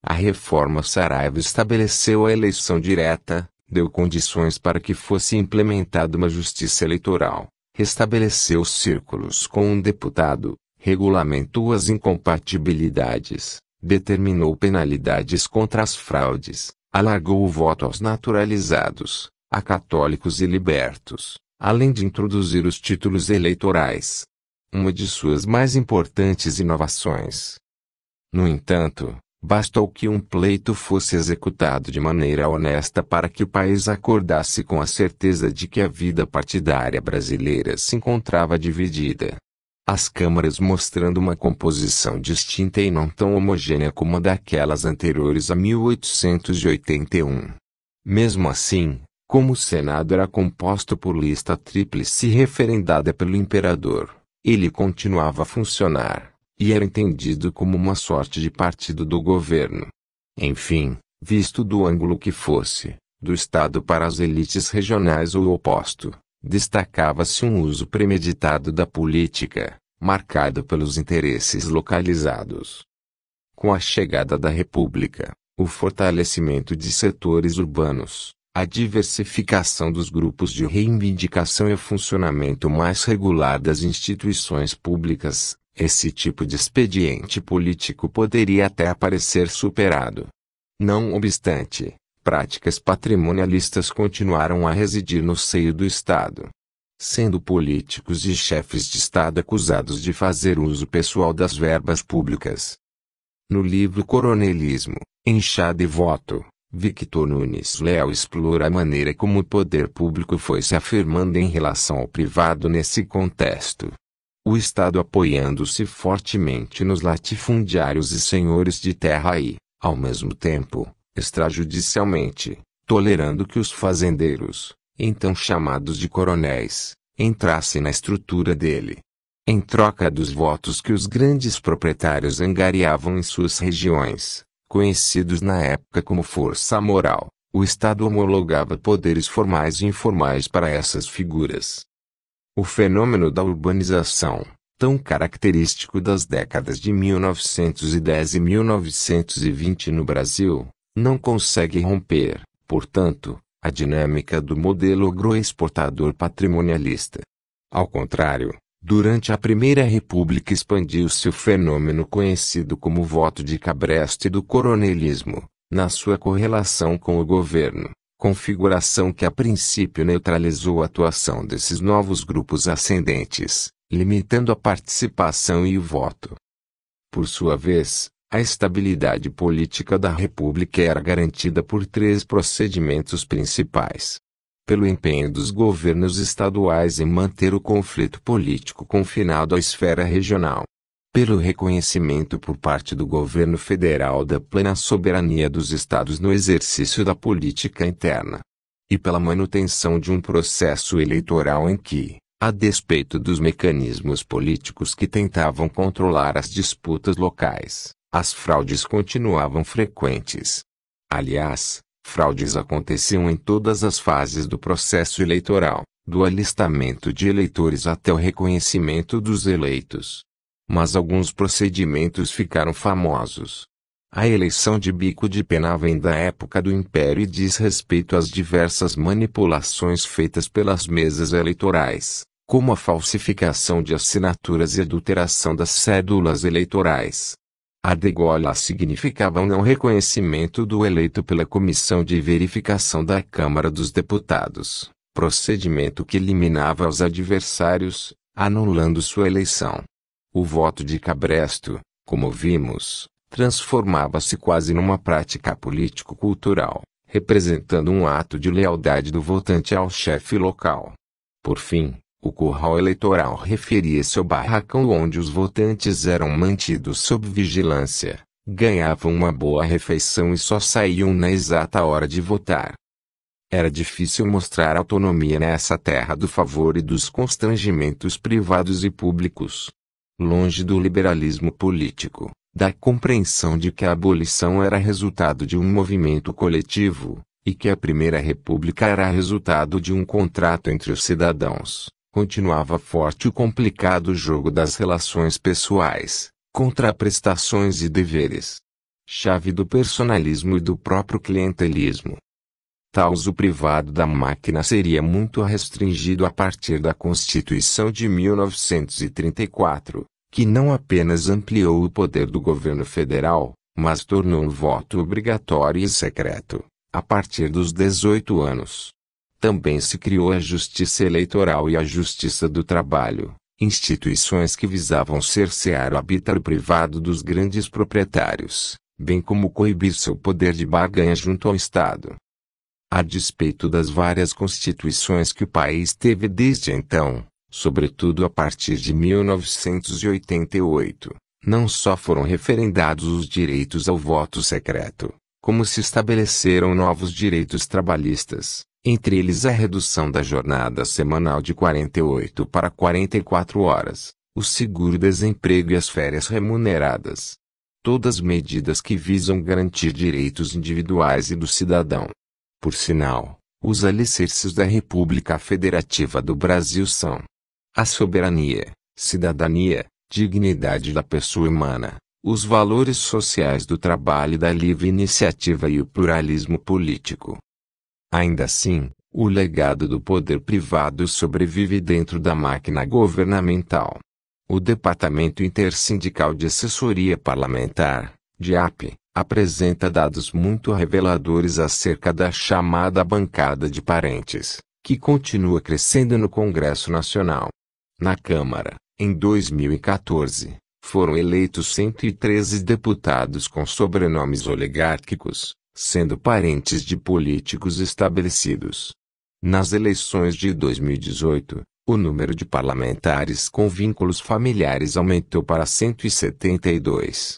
A reforma Saraiva estabeleceu a eleição direta, deu condições para que fosse implementada uma justiça eleitoral, restabeleceu círculos com um deputado, regulamentou as incompatibilidades, determinou penalidades contra as fraudes, alargou o voto aos naturalizados, a católicos e libertos, além de introduzir os títulos eleitorais, uma de suas mais importantes inovações. No entanto, bastou que um pleito fosse executado de maneira honesta para que o país acordasse com a certeza de que a vida partidária brasileira se encontrava dividida. As câmaras mostrando uma composição distinta e não tão homogênea como a daquelas anteriores a 1881. Mesmo assim, como o Senado era composto por lista tríplice referendada pelo imperador, ele continuava a funcionar, e era entendido como uma sorte de partido do governo. Enfim, visto do ângulo que fosse, do Estado para as elites regionais ou oposto, destacava-se um uso premeditado da política, marcado pelos interesses localizados. Com a chegada da República, o fortalecimento de setores urbanos, a diversificação dos grupos de reivindicação e o funcionamento mais regular das instituições públicas, esse tipo de expediente político poderia até aparecer superado. Não obstante, práticas patrimonialistas continuaram a residir no seio do Estado. Sendo políticos e chefes de Estado acusados de fazer uso pessoal das verbas públicas. No livro Coronelismo, Enxada e Voto, Victor Nunes Léo explora a maneira como o poder público foi se afirmando em relação ao privado nesse contexto. O Estado apoiando-se fortemente nos latifundiários e senhores de terra e, ao mesmo tempo, extrajudicialmente, tolerando que os fazendeiros, então chamados de coronéis, entrassem na estrutura dele. Em troca dos votos que os grandes proprietários angariavam em suas regiões, conhecidos na época como força moral, o Estado homologava poderes formais e informais para essas figuras. O fenômeno da urbanização, tão característico das décadas de 1910 e 1920 no Brasil, não consegue romper, portanto, a dinâmica do modelo agroexportador patrimonialista. Ao contrário, Durante a Primeira República expandiu-se o fenômeno conhecido como voto de cabresto e do coronelismo, na sua correlação com o governo, configuração que a princípio neutralizou a atuação desses novos grupos ascendentes, limitando a participação e o voto. Por sua vez, a estabilidade política da República era garantida por três procedimentos principais: pelo empenho dos governos estaduais em manter o conflito político confinado à esfera regional, pelo reconhecimento por parte do governo federal da plena soberania dos estados no exercício da política interna, e pela manutenção de um processo eleitoral em que, a despeito dos mecanismos políticos que tentavam controlar as disputas locais, as fraudes continuavam frequentes. Aliás, Fraudes aconteciam em todas as fases do processo eleitoral, do alistamento de eleitores até o reconhecimento dos eleitos. Mas alguns procedimentos ficaram famosos. A eleição de Bico de Pena vem da época do Império e diz respeito às diversas manipulações feitas pelas mesas eleitorais, como a falsificação de assinaturas e adulteração das cédulas eleitorais. Ardegola significavam não reconhecimento do eleito pela Comissão de Verificação da Câmara dos Deputados, procedimento que eliminava os adversários, anulando sua eleição. O voto de Cabresto, como vimos, transformava-se quase numa prática político-cultural, representando um ato de lealdade do votante ao chefe local. Por fim, o curral eleitoral referia-se ao barracão onde os votantes eram mantidos sob vigilância, ganhavam uma boa refeição e só saíam na exata hora de votar. Era difícil mostrar autonomia nessa terra do favor e dos constrangimentos privados e públicos. Longe do liberalismo político, da compreensão de que a abolição era resultado de um movimento coletivo, e que a Primeira República era resultado de um contrato entre os cidadãos. Continuava forte o complicado jogo das relações pessoais, contraprestações e deveres. Chave do personalismo e do próprio clientelismo. Tal uso privado da máquina seria muito restringido a partir da Constituição de 1934, que não apenas ampliou o poder do governo federal, mas tornou o voto obrigatório e secreto, a partir dos 18 anos. Também se criou a Justiça Eleitoral e a Justiça do Trabalho, instituições que visavam cercear o habitat privado dos grandes proprietários, bem como coibir seu poder de barganha junto ao Estado. A despeito das várias constituições que o país teve desde então, sobretudo a partir de 1988, não só foram referendados os direitos ao voto secreto, como se estabeleceram novos direitos trabalhistas, entre eles a redução da jornada semanal de 48 para 44 horas, o seguro-desemprego e as férias remuneradas. Todas medidas que visam garantir direitos individuais e do cidadão. Por sinal, os alicerces da República Federativa do Brasil são a soberania, cidadania, dignidade da pessoa humana, os valores sociais do trabalho e da livre iniciativa e o pluralismo político. Ainda assim, o legado do poder privado sobrevive dentro da máquina governamental. O Departamento Intersindical de Assessoria Parlamentar, DIAP, apresenta dados muito reveladores acerca da chamada bancada de parentes, que continua crescendo no Congresso Nacional. Na Câmara, em 2014, foram eleitos 113 deputados com sobrenomes oligárquicos, sendo parentes de políticos estabelecidos. Nas eleições de 2018, o número de parlamentares com vínculos familiares aumentou para 172.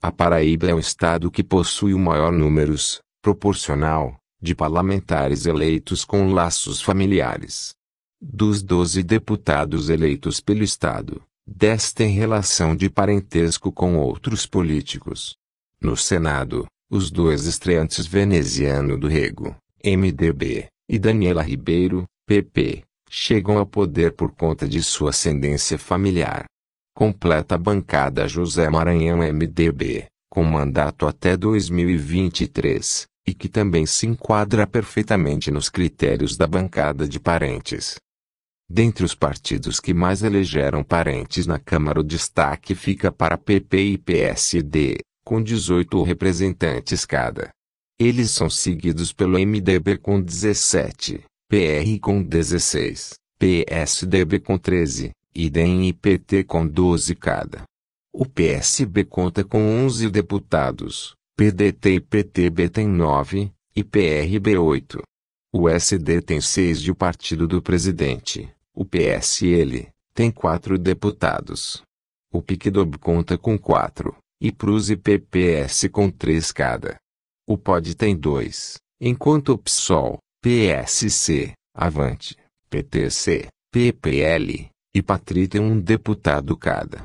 A Paraíba é o estado que possui o maior número, proporcional, de parlamentares eleitos com laços familiares. Dos 12 deputados eleitos pelo estado, 10 têm relação de parentesco com outros políticos. No Senado, os dois estreantes veneziano do Rego, MDB, e Daniela Ribeiro, PP, chegam ao poder por conta de sua ascendência familiar. Completa a bancada José Maranhão MDB, com mandato até 2023, e que também se enquadra perfeitamente nos critérios da bancada de parentes. Dentre os partidos que mais elegeram parentes na Câmara o destaque fica para PP e PSD, com 18 representantes cada. Eles são seguidos pelo MDB com 17, PR com 16, PSDB com 13, IDEM e PT com 12 cada. O PSB conta com 11 deputados, PDT e PTB tem 9, e PRB 8. O SD tem 6 de o partido do presidente, o PSL, tem 4 deputados. O PICDOB conta com 4, e Prus e PPS com três cada. O POD tem dois, enquanto o PSOL, PSC, Avante, PTC, PPL e Patri tem um deputado cada.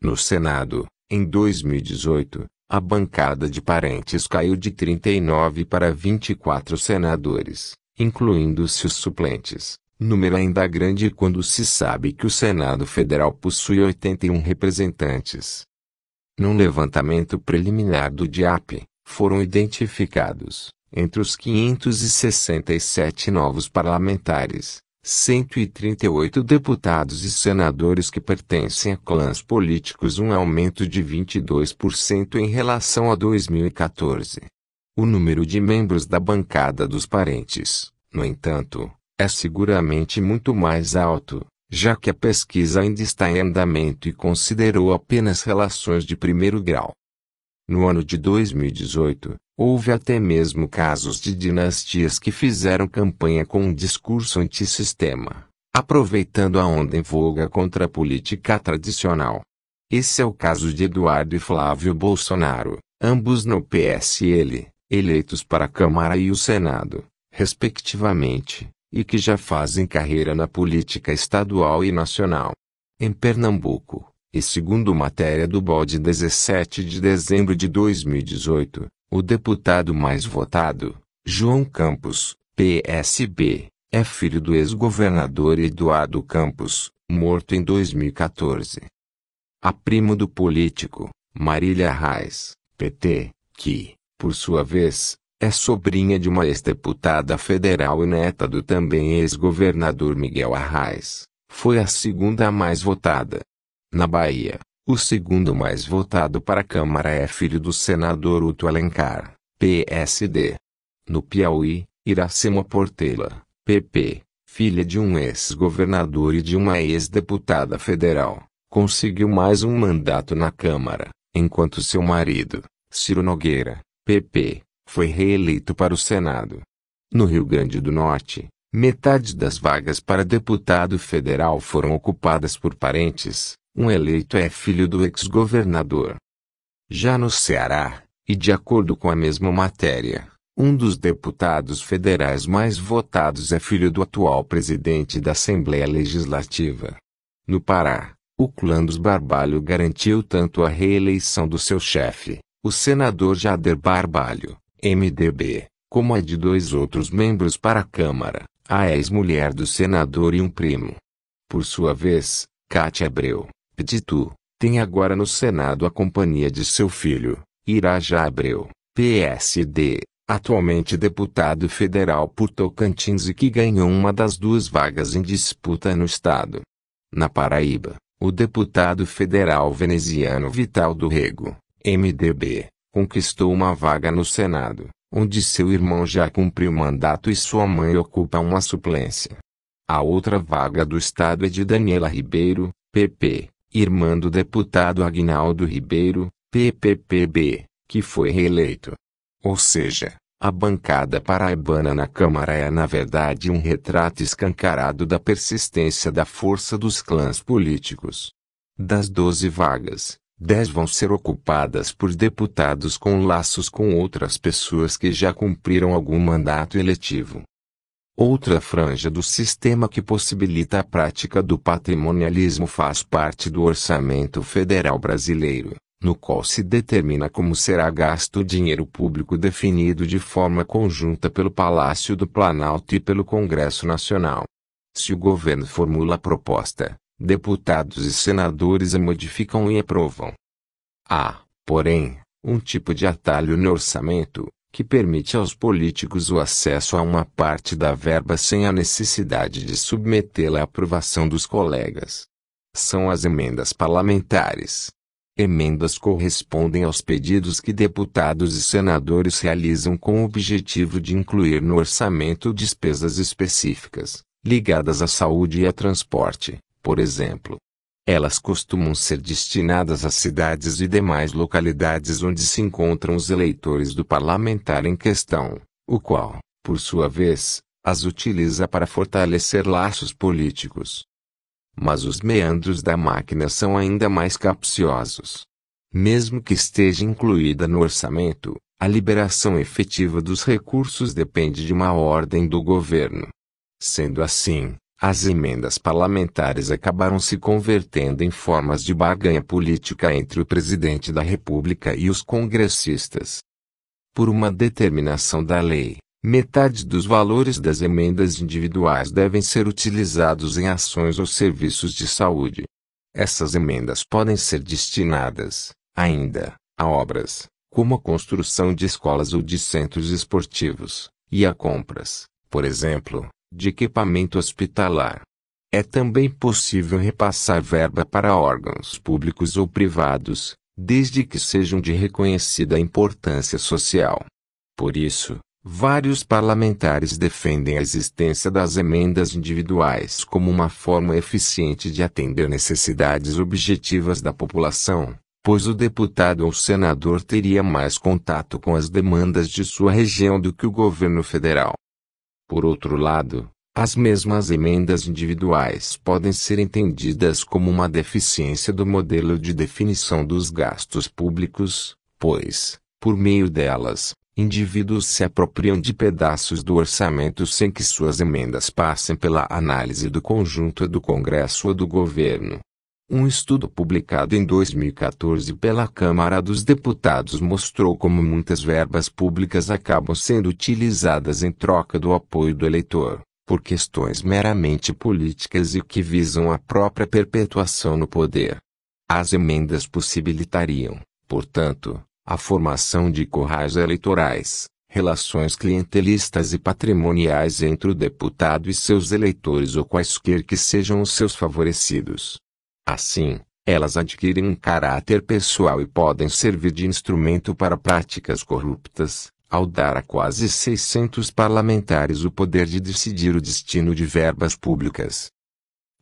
No Senado, em 2018, a bancada de parentes caiu de 39 para 24 senadores, incluindo-se os suplentes, número ainda grande quando se sabe que o Senado Federal possui 81 representantes. Num levantamento preliminar do DIAP, foram identificados, entre os 567 novos parlamentares, 138 deputados e senadores que pertencem a clãs políticos, um aumento de 22% em relação a 2014. O número de membros da bancada dos parentes, no entanto, é seguramente muito mais alto, já que a pesquisa ainda está em andamento e considerou apenas relações de primeiro grau. No ano de 2018, houve até mesmo casos de dinastias que fizeram campanha com um discurso antissistema, aproveitando a onda em voga contra a política tradicional. Esse é o caso de Eduardo e Flávio Bolsonaro, ambos no PSL, eleitos para a Câmara e o Senado, respectivamente, e que já fazem carreira na política estadual e nacional. Em Pernambuco, e segundo matéria do BOD 17 de dezembro de 2018, o deputado mais votado, João Campos, PSB, é filho do ex-governador Eduardo Campos, morto em 2014. A primo do político, Marília Reis, PT, que, por sua vez, é sobrinha de uma ex-deputada federal e neta do também ex-governador Miguel Arraes. Foi a segunda mais votada. Na Bahia, o segundo mais votado para a Câmara é filho do senador Uto Alencar, PSD. No Piauí, Iracema Portela, PP, filha de um ex-governador e de uma ex-deputada federal, conseguiu mais um mandato na Câmara, enquanto seu marido, Ciro Nogueira, PP, foi reeleito para o Senado. No Rio Grande do Norte, metade das vagas para deputado federal foram ocupadas por parentes, um eleito é filho do ex-governador. Já no Ceará, e de acordo com a mesma matéria, um dos deputados federais mais votados é filho do atual presidente da Assembleia Legislativa. No Pará, o clã dos Barbalho garantiu tanto a reeleição do seu chefe, o senador Jader Barbalho, MDB, como a de dois outros membros para a Câmara, a ex-mulher do senador e um primo. Por sua vez, Cátia Abreu, Ptitu, tem agora no Senado a companhia de seu filho, Irajá Abreu, PSD, atualmente deputado federal por Tocantins e que ganhou uma das duas vagas em disputa no estado. Na Paraíba, o deputado federal veneziano Vital do Rego, MDB, conquistou uma vaga no Senado, onde seu irmão já cumpriu o mandato e sua mãe ocupa uma suplência. A outra vaga do Estado é de Daniela Ribeiro, PP, irmã do deputado Agnaldo Ribeiro, PPPB, que foi reeleito. Ou seja, a bancada paraibana na Câmara é, na verdade, um retrato escancarado da persistência da força dos clãs políticos. Das 12 vagas, 10 vão ser ocupadas por deputados com laços com outras pessoas que já cumpriram algum mandato eletivo. Outra franja do sistema que possibilita a prática do patrimonialismo faz parte do orçamento federal brasileiro, no qual se determina como será gasto o dinheiro público definido de forma conjunta pelo Palácio do Planalto e pelo Congresso Nacional. Se o governo formula a proposta, deputados e senadores a modificam e aprovam. Há, porém, um tipo de atalho no orçamento, que permite aos políticos o acesso a uma parte da verba sem a necessidade de submetê-la à aprovação dos colegas. São as emendas parlamentares. Emendas correspondem aos pedidos que deputados e senadores realizam com o objetivo de incluir no orçamento despesas específicas, ligadas à saúde e a transporte, por exemplo. Elas costumam ser destinadas às cidades e demais localidades onde se encontram os eleitores do parlamentar em questão, o qual, por sua vez, as utiliza para fortalecer laços políticos. Mas os meandros da máquina são ainda mais capciosos. Mesmo que esteja incluída no orçamento, a liberação efetiva dos recursos depende de uma ordem do governo. Sendo assim, as emendas parlamentares acabaram se convertendo em formas de barganha política entre o presidente da República e os congressistas. Por uma determinação da lei, metade dos valores das emendas individuais devem ser utilizados em ações ou serviços de saúde. Essas emendas podem ser destinadas, ainda, a obras, como a construção de escolas ou de centros esportivos, e a compras, por exemplo, de equipamento hospitalar. É também possível repassar verba para órgãos públicos ou privados, desde que sejam de reconhecida importância social. Por isso, vários parlamentares defendem a existência das emendas individuais como uma forma eficiente de atender necessidades objetivas da população, pois o deputado ou senador teria mais contato com as demandas de sua região do que o governo federal. Por outro lado, as mesmas emendas individuais podem ser entendidas como uma deficiência do modelo de definição dos gastos públicos, pois, por meio delas, indivíduos se apropriam de pedaços do orçamento sem que suas emendas passem pela análise do conjunto do Congresso ou do governo. Um estudo publicado em 2014 pela Câmara dos Deputados mostrou como muitas verbas públicas acabam sendo utilizadas em troca do apoio do eleitor, por questões meramente políticas e que visam a própria perpetuação no poder. As emendas possibilitariam, portanto, a formação de corrais eleitorais, relações clientelistas e patrimoniais entre o deputado e seus eleitores ou quaisquer que sejam os seus favorecidos. Assim, elas adquirem um caráter pessoal e podem servir de instrumento para práticas corruptas, ao dar a quase 600 parlamentares o poder de decidir o destino de verbas públicas.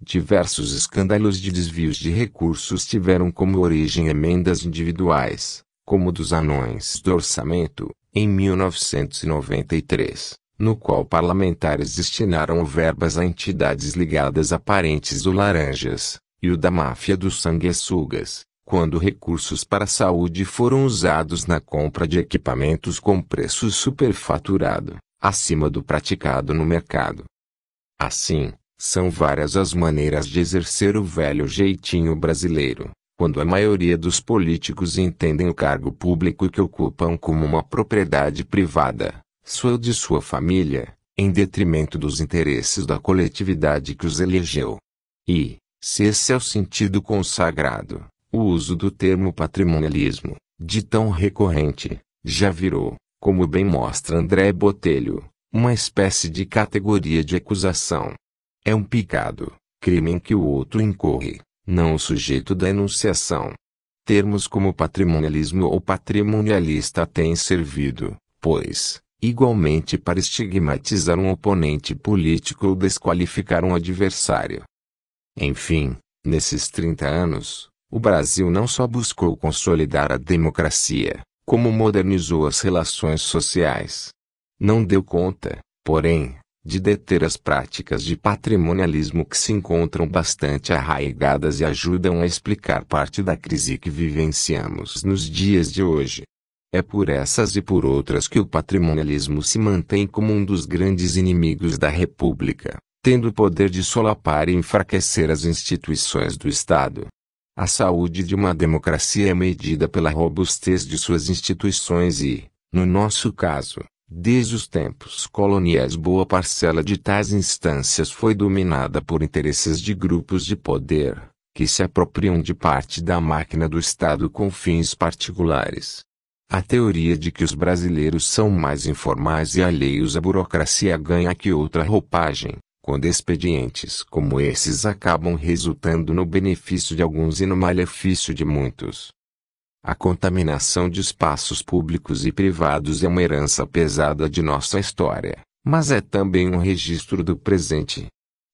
Diversos escândalos de desvios de recursos tiveram como origem emendas individuais, como dos anões do orçamento, em 1993, no qual parlamentares destinaram verbas a entidades ligadas a parentes do Laranjas, e o da máfia dos sanguessugas, quando recursos para a saúde foram usados na compra de equipamentos com preço superfaturado, acima do praticado no mercado. Assim, são várias as maneiras de exercer o velho jeitinho brasileiro, quando a maioria dos políticos entendem o cargo público que ocupam como uma propriedade privada, sua ou de sua família, em detrimento dos interesses da coletividade que os elegeu. E, se esse é o sentido consagrado, o uso do termo patrimonialismo, de tão recorrente, já virou, como bem mostra André Botelho, uma espécie de categoria de acusação. É um pecado, crime em que o outro incorre, não o sujeito da enunciação. Termos como patrimonialismo ou patrimonialista têm servido, pois, igualmente para estigmatizar um oponente político ou desqualificar um adversário. Enfim, nesses 30 anos, o Brasil não só buscou consolidar a democracia, como modernizou as relações sociais. Não deu conta, porém, de deter as práticas de patrimonialismo que se encontram bastante arraigadas e ajudam a explicar parte da crise que vivenciamos nos dias de hoje. É por essas e por outras que o patrimonialismo se mantém como um dos grandes inimigos da República tendo o poder de solapar e enfraquecer as instituições do Estado. A saúde de uma democracia é medida pela robustez de suas instituições e, no nosso caso, desde os tempos coloniais, boa parcela de tais instâncias foi dominada por interesses de grupos de poder, que se apropriam de parte da máquina do Estado com fins particulares. A teoria de que os brasileiros são mais informais e alheios à burocracia ganha que outra roupagem quando expedientes como esses acabam resultando no benefício de alguns e no malefício de muitos. A contaminação de espaços públicos e privados é uma herança pesada de nossa história, mas é também um registro do presente.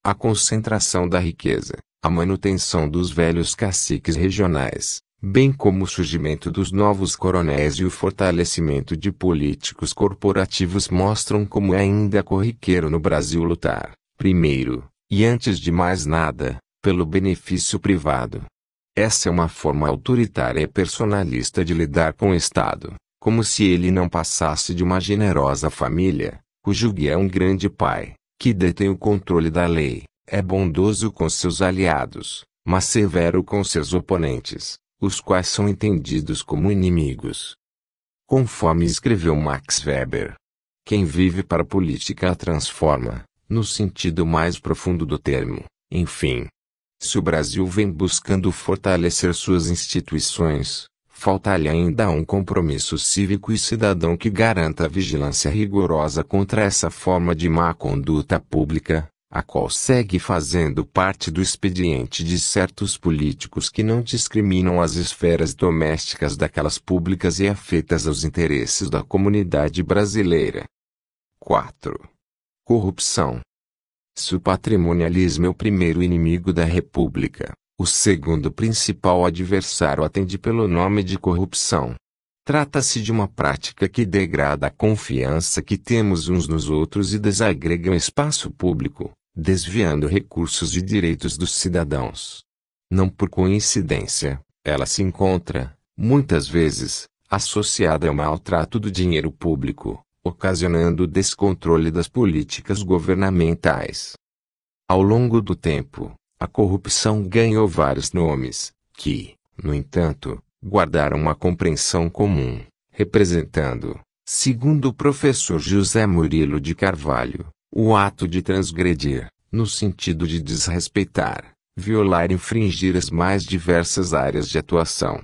A concentração da riqueza, a manutenção dos velhos caciques regionais, bem como o surgimento dos novos coronéis e o fortalecimento de políticos corporativos mostram como é ainda corriqueiro no Brasil lutar primeiro, e antes de mais nada, pelo benefício privado. Essa é uma forma autoritária e personalista de lidar com o Estado, como se ele não passasse de uma generosa família, cujo guia é um grande pai, que detém o controle da lei, é bondoso com seus aliados, mas severo com seus oponentes, os quais são entendidos como inimigos. Conforme escreveu Max Weber, quem vive para a política a transforma, no sentido mais profundo do termo, enfim. Se o Brasil vem buscando fortalecer suas instituições, falta-lhe ainda um compromisso cívico e cidadão que garanta a vigilância rigorosa contra essa forma de má conduta pública, a qual segue fazendo parte do expediente de certos políticos que não discriminam as esferas domésticas daquelas públicas e afetas aos interesses da comunidade brasileira. 4. Corrupção. Se o patrimonialismo é o primeiro inimigo da República, o segundo principal adversário atende pelo nome de corrupção. Trata-se de uma prática que degrada a confiança que temos uns nos outros e desagrega o espaço público, desviando recursos e direitos dos cidadãos. Não por coincidência, ela se encontra, muitas vezes, associada ao maltrato do dinheiro público, ocasionando o descontrole das políticas governamentais. Ao longo do tempo, a corrupção ganhou vários nomes, que, no entanto, guardaram uma compreensão comum, representando, segundo o professor José Murilo de Carvalho, o ato de transgredir, no sentido de desrespeitar, violar e infringir as mais diversas áreas de atuação.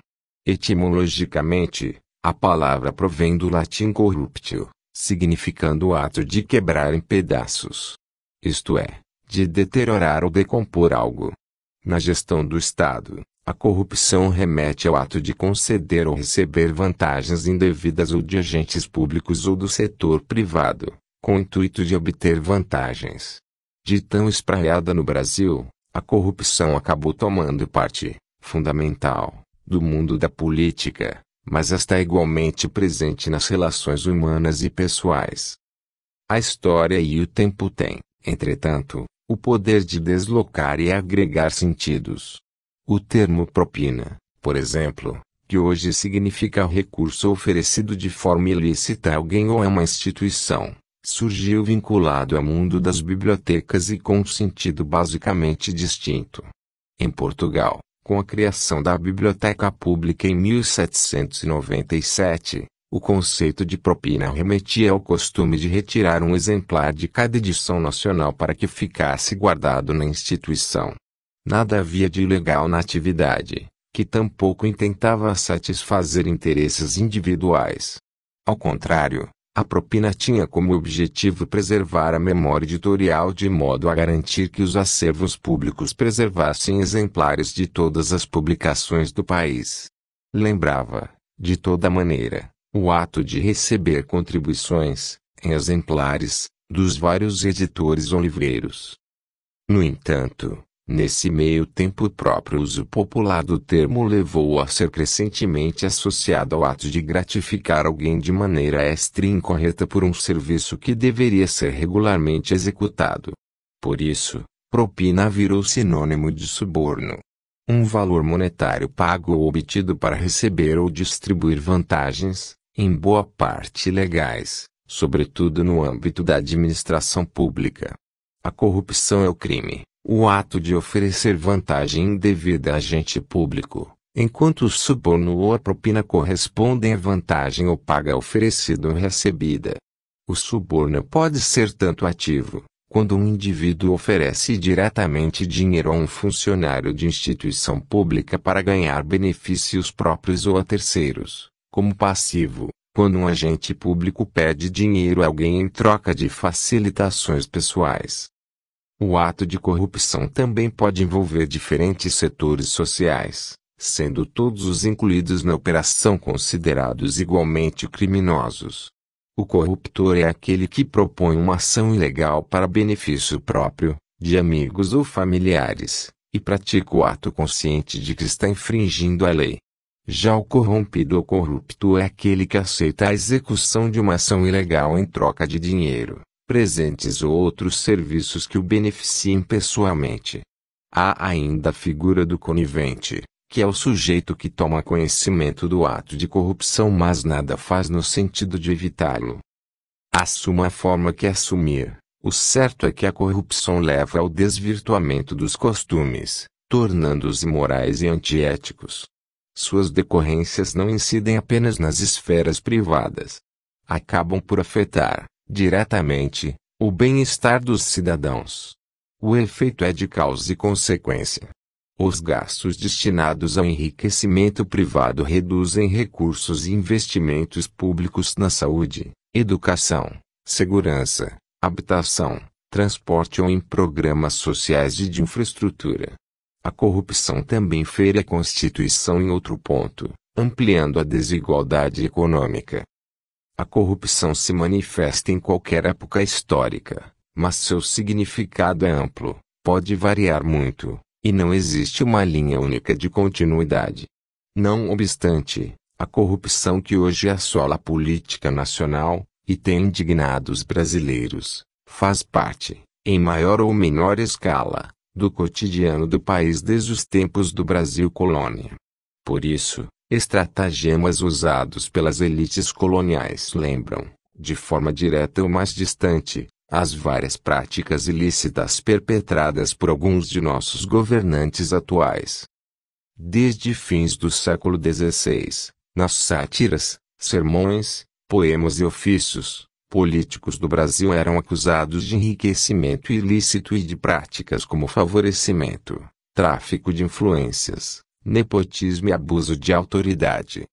Etimologicamente, a palavra provém do latim corruptio, significando o ato de quebrar em pedaços, isto é, de deteriorar ou decompor algo. Na gestão do Estado, a corrupção remete ao ato de conceder ou receber vantagens indevidas ou de agentes públicos ou do setor privado, com o intuito de obter vantagens. De tão espraiada no Brasil, a corrupção acabou tomando parte, fundamental, do mundo da política, mas está igualmente presente nas relações humanas e pessoais. A história e o tempo têm, entretanto, o poder de deslocar e agregar sentidos. O termo propina, por exemplo, que hoje significa recurso oferecido de forma ilícita a alguém ou a uma instituição, surgiu vinculado ao mundo das bibliotecas e com um sentido basicamente distinto. Em Portugal, com a criação da Biblioteca Pública em 1797, o conceito de propina remetia ao costume de retirar um exemplar de cada edição nacional para que ficasse guardado na instituição. Nada havia de ilegal na atividade, que tampouco intentava satisfazer interesses individuais. Ao contrário, a propina tinha como objetivo preservar a memória editorial de modo a garantir que os acervos públicos preservassem exemplares de todas as publicações do país. Lembrava, de toda maneira, o ato de receber contribuições, em exemplares, dos vários editores ou livreiros. No entanto, Nesse meio tempo, o próprio uso popular do termo levou a ser crescentemente associado ao ato de gratificar alguém de maneira extra e incorreta por um serviço que deveria ser regularmente executado. Por isso, propina virou sinônimo de suborno. Um valor monetário pago ou obtido para receber ou distribuir vantagens, em boa parte legais, sobretudo no âmbito da administração pública. A corrupção é o crime o ato de oferecer vantagem indevida a agente público, enquanto o suborno ou a propina correspondem à vantagem ou paga oferecida ou recebida. O suborno pode ser tanto ativo, quando um indivíduo oferece diretamente dinheiro a um funcionário de instituição pública para ganhar benefícios próprios ou a terceiros, como passivo, quando um agente público pede dinheiro a alguém em troca de facilitações pessoais. O ato de corrupção também pode envolver diferentes setores sociais, sendo todos os incluídos na operação considerados igualmente criminosos. O corruptor é aquele que propõe uma ação ilegal para benefício próprio, de amigos ou familiares, e pratica o ato consciente de que está infringindo a lei. Já o corrompido ou corrupto é aquele que aceita a execução de uma ação ilegal em troca de dinheiro, presentes ou outros serviços que o beneficiem pessoalmente. Há ainda a figura do conivente, que é o sujeito que toma conhecimento do ato de corrupção mas nada faz no sentido de evitá-lo. Assuma a forma que assumir, o certo é que a corrupção leva ao desvirtuamento dos costumes, tornando-os imorais e antiéticos. Suas decorrências não incidem apenas nas esferas privadas. Acabam por afetar, diretamente, o bem-estar dos cidadãos. O efeito é de causa e consequência. Os gastos destinados ao enriquecimento privado reduzem recursos e investimentos públicos na saúde, educação, segurança, habitação, transporte ou em programas sociais e de infraestrutura. A corrupção também fere a Constituição em outro ponto, ampliando a desigualdade econômica. A corrupção se manifesta em qualquer época histórica, mas seu significado é amplo, pode variar muito, e não existe uma linha única de continuidade. Não obstante, a corrupção que hoje assola a política nacional, e tem indignado os brasileiros, faz parte, em maior ou menor escala, do cotidiano do país desde os tempos do Brasil colônia. Por isso, Estratagemas usados pelas elites coloniais lembram, de forma direta ou mais distante, as várias práticas ilícitas perpetradas por alguns de nossos governantes atuais. Desde fins do século XVI, nas sátiras, sermões, poemas e ofícios, políticos do Brasil eram acusados de enriquecimento ilícito e de práticas como favorecimento, tráfico de influências, nepotismo e abuso de autoridade.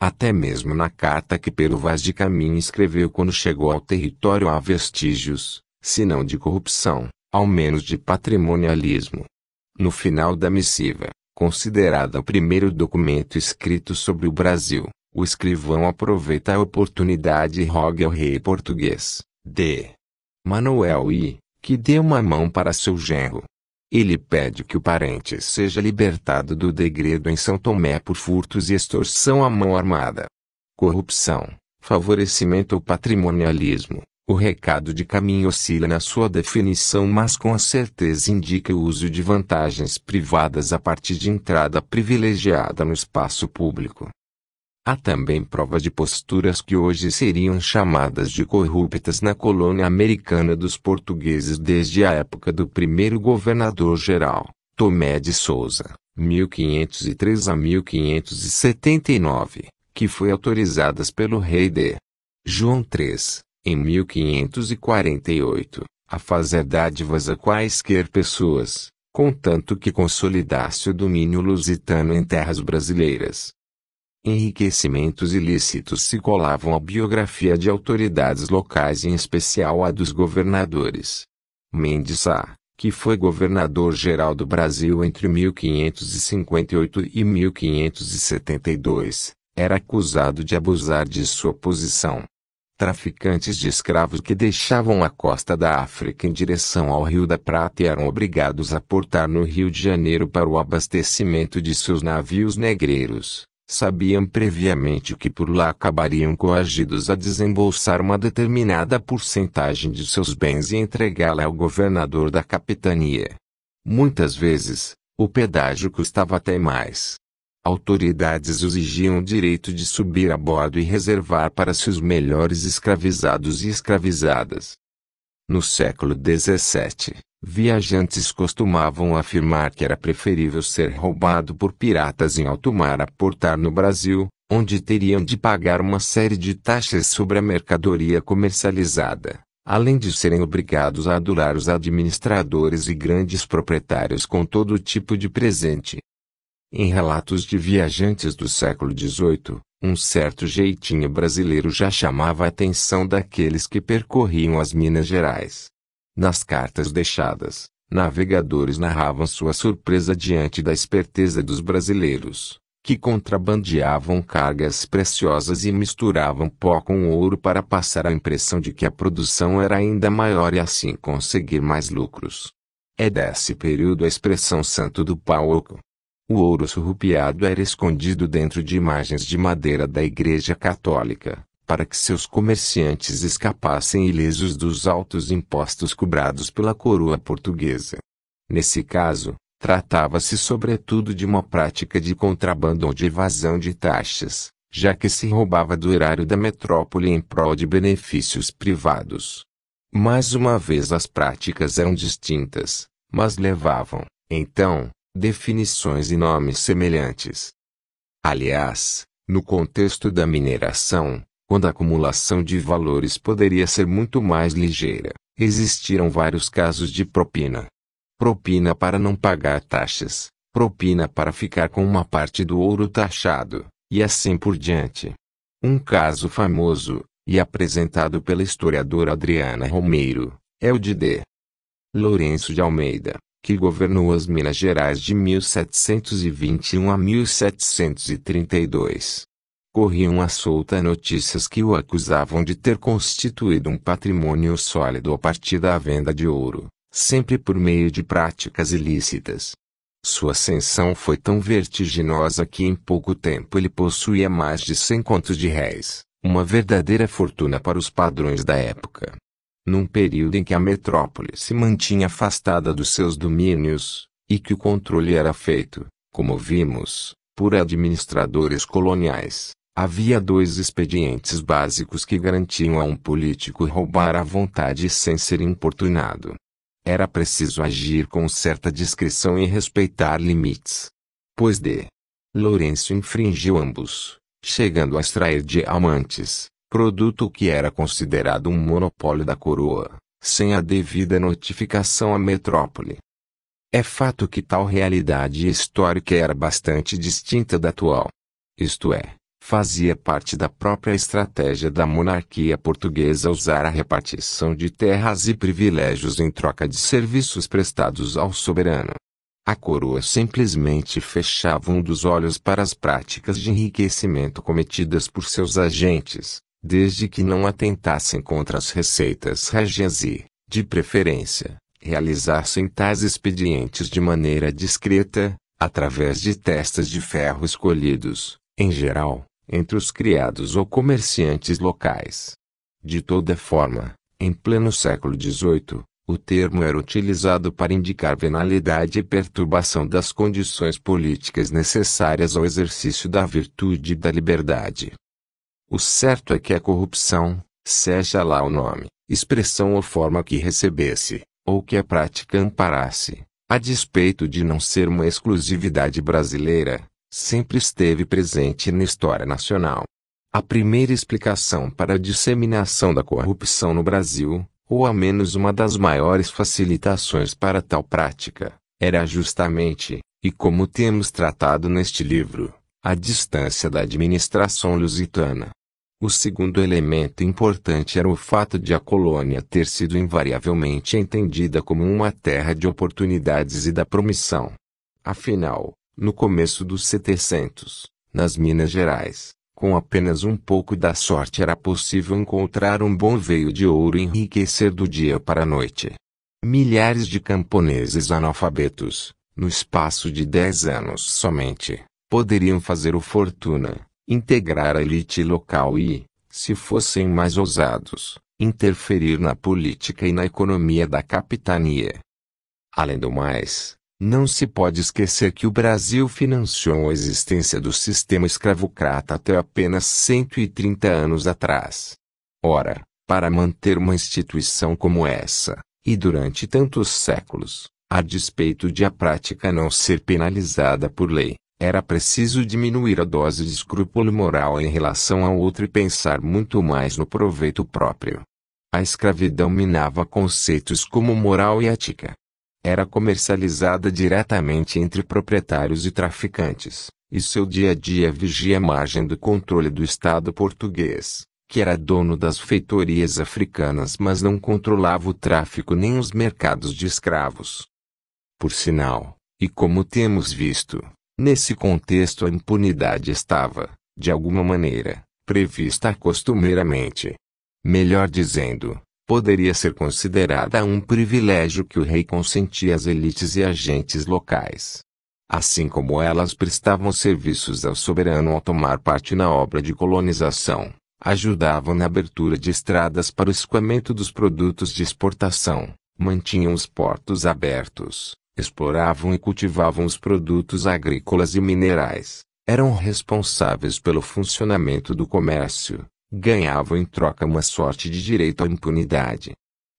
Até mesmo na carta que Pero Vaz de caminho escreveu quando chegou ao território há vestígios, se não de corrupção, ao menos de patrimonialismo. No final da missiva, considerada o primeiro documento escrito sobre o Brasil, o escrivão aproveita a oportunidade e roga ao rei português, D. Manuel I, que dê uma mão para seu genro. Ele pede que o parente seja libertado do degredo em São Tomé por furtos e extorsão à mão armada. Corrupção, favorecimento ou patrimonialismo. O recado de caminho oscila na sua definição, mas com certeza indica o uso de vantagens privadas a partir de entrada privilegiada no espaço público. Há também provas de posturas que hoje seriam chamadas de corruptas na colônia americana dos portugueses desde a época do primeiro governador-geral, Tomé de Souza, 1503 a 1579, que foi autorizadas pelo rei D. João III, em 1548, a fazer dádivas a quaisquer pessoas, contanto que consolidasse o domínio lusitano em terras brasileiras Enriquecimentos ilícitos se colavam à biografia de autoridades locais em especial à dos governadores. Mendes A, que foi governador-geral do Brasil entre 1558 e 1572, era acusado de abusar de sua posição. Traficantes de escravos que deixavam a costa da África em direção ao Rio da Prata eram obrigados a portar no Rio de Janeiro para o abastecimento de seus navios negreiros sabiam previamente que por lá acabariam coagidos a desembolsar uma determinada porcentagem de seus bens e entregá-la ao governador da capitania. Muitas vezes, o pedágio custava até mais. Autoridades exigiam o direito de subir a bordo e reservar para si os melhores escravizados e escravizadas. No século XVII, Viajantes costumavam afirmar que era preferível ser roubado por piratas em alto mar a portar no Brasil, onde teriam de pagar uma série de taxas sobre a mercadoria comercializada, além de serem obrigados a adular os administradores e grandes proprietários com todo tipo de presente. Em relatos de viajantes do século XVIII, um certo jeitinho brasileiro já chamava a atenção daqueles que percorriam as Minas Gerais. Nas cartas deixadas, navegadores narravam sua surpresa diante da esperteza dos brasileiros, que contrabandeavam cargas preciosas e misturavam pó com ouro para passar a impressão de que a produção era ainda maior e assim conseguir mais lucros. É desse período a expressão santo do pau oco. O ouro surrupiado era escondido dentro de imagens de madeira da Igreja Católica, para que seus comerciantes escapassem ilesos dos altos impostos cobrados pela coroa portuguesa. Nesse caso, tratava-se sobretudo de uma prática de contrabando ou de evasão de taxas, já que se roubava do erário da metrópole em prol de benefícios privados. Mais uma vez as práticas eram distintas, mas levavam, então, definições e nomes semelhantes. Aliás, no contexto da mineração, quando a acumulação de valores poderia ser muito mais ligeira, existiram vários casos de propina. Propina para não pagar taxas, propina para ficar com uma parte do ouro taxado, e assim por diante. Um caso famoso, e apresentado pela historiadora Adriana Romeiro, é o de D. Lourenço de Almeida, que governou as Minas Gerais de 1721 a 1732 corriam à solta notícias que o acusavam de ter constituído um patrimônio sólido a partir da venda de ouro, sempre por meio de práticas ilícitas. Sua ascensão foi tão vertiginosa que em pouco tempo ele possuía mais de 100 contos de réis, uma verdadeira fortuna para os padrões da época. Num período em que a metrópole se mantinha afastada dos seus domínios, e que o controle era feito, como vimos, por administradores coloniais, Havia dois expedientes básicos que garantiam a um político roubar à vontade sem ser importunado. Era preciso agir com certa discrição e respeitar limites. Pois de Lourenço infringiu ambos, chegando a extrair diamantes, produto que era considerado um monopólio da coroa, sem a devida notificação à metrópole. É fato que tal realidade histórica era bastante distinta da atual. Isto é, fazia parte da própria estratégia da monarquia portuguesa usar a repartição de terras e privilégios em troca de serviços prestados ao soberano. A coroa simplesmente fechava um dos olhos para as práticas de enriquecimento cometidas por seus agentes, desde que não atentassem contra as receitas régias e, de preferência, realizassem tais expedientes de maneira discreta, através de testas de ferro escolhidos, em geral, entre os criados ou comerciantes locais. De toda forma, em pleno século XVIII, o termo era utilizado para indicar venalidade e perturbação das condições políticas necessárias ao exercício da virtude e da liberdade. O certo é que a corrupção, seja lá o nome, expressão ou forma que recebesse, ou que a prática amparasse, a despeito de não ser uma exclusividade brasileira, sempre esteve presente na história nacional. A primeira explicação para a disseminação da corrupção no Brasil, ou a menos uma das maiores facilitações para tal prática, era justamente, e como temos tratado neste livro, a distância da administração lusitana. O segundo elemento importante era o fato de a colônia ter sido invariavelmente entendida como uma terra de oportunidades e da promissão. Afinal, no começo dos 700, nas Minas Gerais, com apenas um pouco da sorte era possível encontrar um bom veio de ouro e enriquecer do dia para a noite. Milhares de camponeses analfabetos, no espaço de dez anos somente, poderiam fazer o fortuna, integrar a elite local e, se fossem mais ousados, interferir na política e na economia da capitania. Além do mais, não se pode esquecer que o Brasil financiou a existência do sistema escravocrata até apenas 130 anos atrás. Ora, para manter uma instituição como essa, e durante tantos séculos, a despeito de a prática não ser penalizada por lei, era preciso diminuir a dose de escrúpulo moral em relação ao outro e pensar muito mais no proveito próprio. A escravidão minava conceitos como moral e ética, era comercializada diretamente entre proprietários e traficantes, e seu dia a dia vigia a margem do controle do Estado português, que era dono das feitorias africanas mas não controlava o tráfico nem os mercados de escravos. Por sinal, e como temos visto, nesse contexto a impunidade estava, de alguma maneira, prevista costumeiramente. Melhor dizendo, poderia ser considerada um privilégio que o rei consentia às elites e agentes locais. Assim como elas prestavam serviços ao soberano ao tomar parte na obra de colonização, ajudavam na abertura de estradas para o escoamento dos produtos de exportação, mantinham os portos abertos, exploravam e cultivavam os produtos agrícolas e minerais, eram responsáveis pelo funcionamento do comércio, ganhavam em troca uma sorte de direito à impunidade.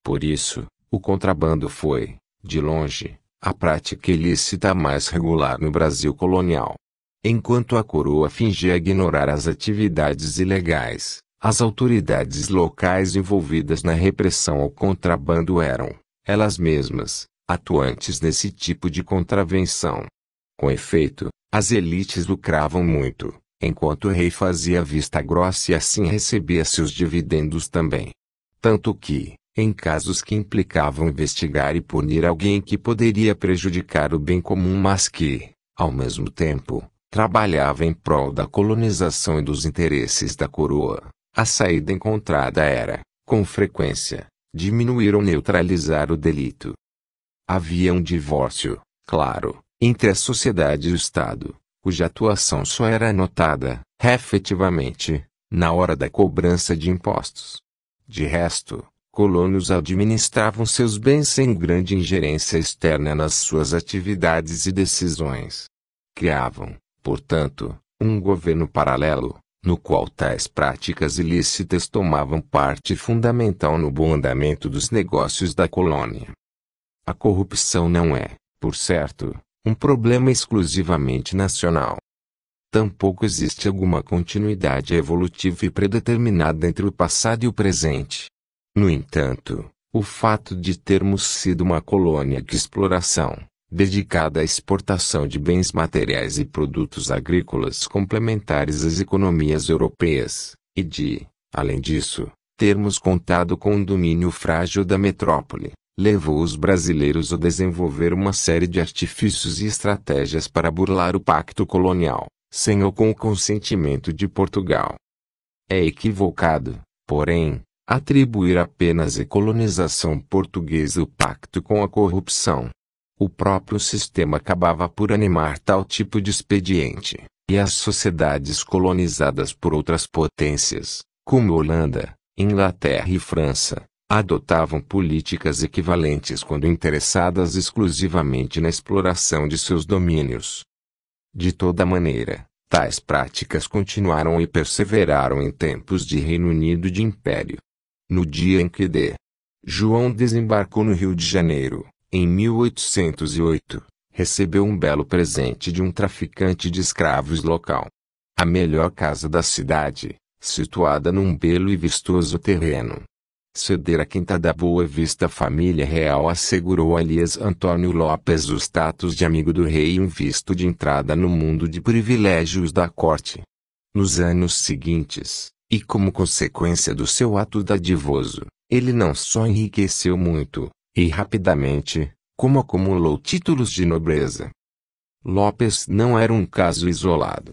Por isso, o contrabando foi, de longe, a prática ilícita mais regular no Brasil colonial. Enquanto a coroa fingia ignorar as atividades ilegais, as autoridades locais envolvidas na repressão ao contrabando eram, elas mesmas, atuantes nesse tipo de contravenção. Com efeito, as elites lucravam muito, enquanto o rei fazia vista grossa e assim recebia seus dividendos também. Tanto que, em casos que implicavam investigar e punir alguém que poderia prejudicar o bem comum, mas que, ao mesmo tempo, trabalhava em prol da colonização e dos interesses da coroa, a saída encontrada era, com frequência, diminuir ou neutralizar o delito. Havia um divórcio, claro, entre a sociedade e o Estado, cuja atuação só era anotada, efetivamente, na hora da cobrança de impostos. De resto, colonos administravam seus bens sem grande ingerência externa nas suas atividades e decisões. Criavam, portanto, um governo paralelo, no qual tais práticas ilícitas tomavam parte fundamental no bom andamento dos negócios da colônia. A corrupção não é, por certo, um problema exclusivamente nacional. Tampouco existe alguma continuidade evolutiva e predeterminada entre o passado e o presente. No entanto, o fato de termos sido uma colônia de exploração, dedicada à exportação de bens materiais e produtos agrícolas complementares às economias europeias, e de, além disso, termos contado com um domínio frágil da metrópole, levou os brasileiros a desenvolver uma série de artifícios e estratégias para burlar o pacto colonial, sem ou com o consentimento de Portugal. É equivocado, porém, atribuir apenas a colonização portuguesa o pacto com a corrupção. O próprio sistema acabava por animar tal tipo de expediente, e as sociedades colonizadas por outras potências, como Holanda, Inglaterra e França, adotavam políticas equivalentes quando interessadas exclusivamente na exploração de seus domínios. De toda maneira, tais práticas continuaram e perseveraram em tempos de Reino Unido de Império. No dia em que D. João desembarcou no Rio de Janeiro, em 1808, recebeu um belo presente de um traficante de escravos local. A melhor casa da cidade, situada num belo e vistoso terreno, ceder a Quinta da Boa Vista a família real assegurou a Elias Antônio Lopes o status de amigo do rei e um visto de entrada no mundo de privilégios da corte. Nos anos seguintes, e como consequência do seu ato dadivoso, ele não só enriqueceu muito, e rapidamente, como acumulou títulos de nobreza. Lopes não era um caso isolado.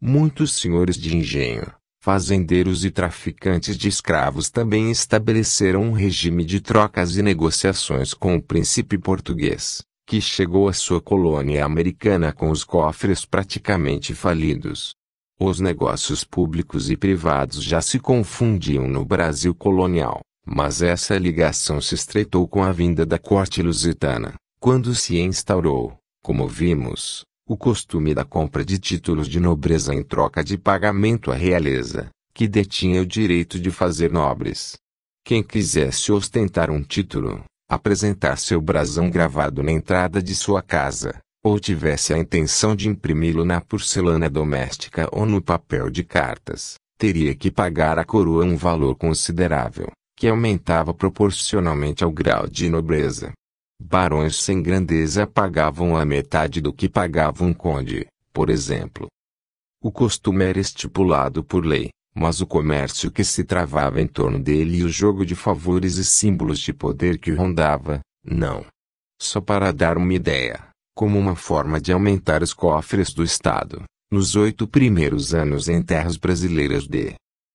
Muitos senhores de engenho, Fazendeiros e traficantes de escravos também estabeleceram um regime de trocas e negociações com o príncipe português, que chegou à sua colônia americana com os cofres praticamente falidos. Os negócios públicos e privados já se confundiam no Brasil colonial, mas essa ligação se estreitou com a vinda da corte lusitana, quando se instaurou, como vimos, o costume da compra de títulos de nobreza em troca de pagamento à realeza, que detinha o direito de fazer nobres. Quem quisesse ostentar um título, apresentar seu brasão gravado na entrada de sua casa, ou tivesse a intenção de imprimi-lo na porcelana doméstica ou no papel de cartas, teria que pagar à coroa um valor considerável, que aumentava proporcionalmente ao grau de nobreza. Barões sem grandeza pagavam a metade do que pagava um conde, por exemplo. O costume era estipulado por lei, mas o comércio que se travava em torno dele e o jogo de favores e símbolos de poder que rondava, não. Só para dar uma ideia, como uma forma de aumentar os cofres do Estado, nos oito primeiros anos em terras brasileiras de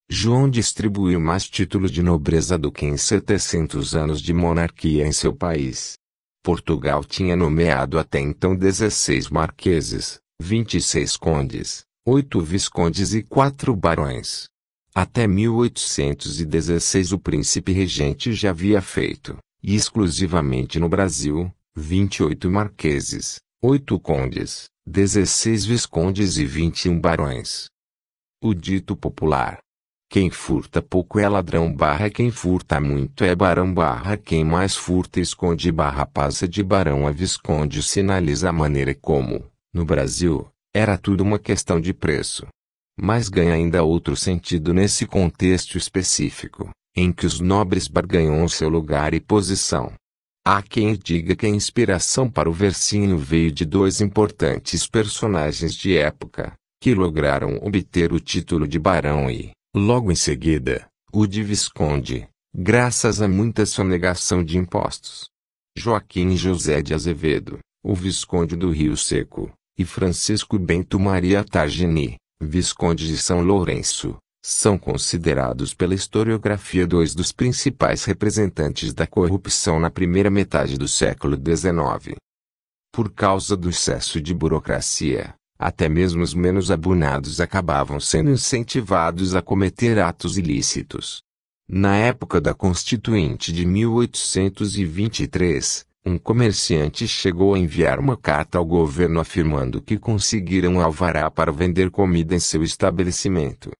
João distribuiu mais títulos de nobreza do que em 700 anos de monarquia em seu país. Portugal tinha nomeado até então 16 marqueses, 26 condes, 8 viscondes e 4 barões. Até 1816 o príncipe regente já havia feito, e exclusivamente no Brasil, 28 marqueses, 8 condes, 16 viscondes e 21 barões. O dito popular, quem furta pouco é ladrão barra quem furta muito é barão barra quem mais furta esconde barra passa é de barão a visconde sinaliza a maneira como, no Brasil, era tudo uma questão de preço. Mas ganha ainda outro sentido nesse contexto específico, em que os nobres barganham seu lugar e posição. Há quem diga que a inspiração para o versinho veio de dois importantes personagens de época, que lograram obter o título de barão e, Logo em seguida, o de Visconde, graças a muita sonegação de impostos. Joaquim José de Azevedo, o Visconde do Rio Seco, e Francisco Bento Maria Targini, Visconde de São Lourenço, são considerados pela historiografia dois dos principais representantes da corrupção na primeira metade do século XIX. Por causa do excesso de burocracia, até mesmo os menos abunados acabavam sendo incentivados a cometer atos ilícitos. Na época da Constituinte de 1823, um comerciante chegou a enviar uma carta ao governo afirmando que conseguira um alvará para vender comida em seu estabelecimento.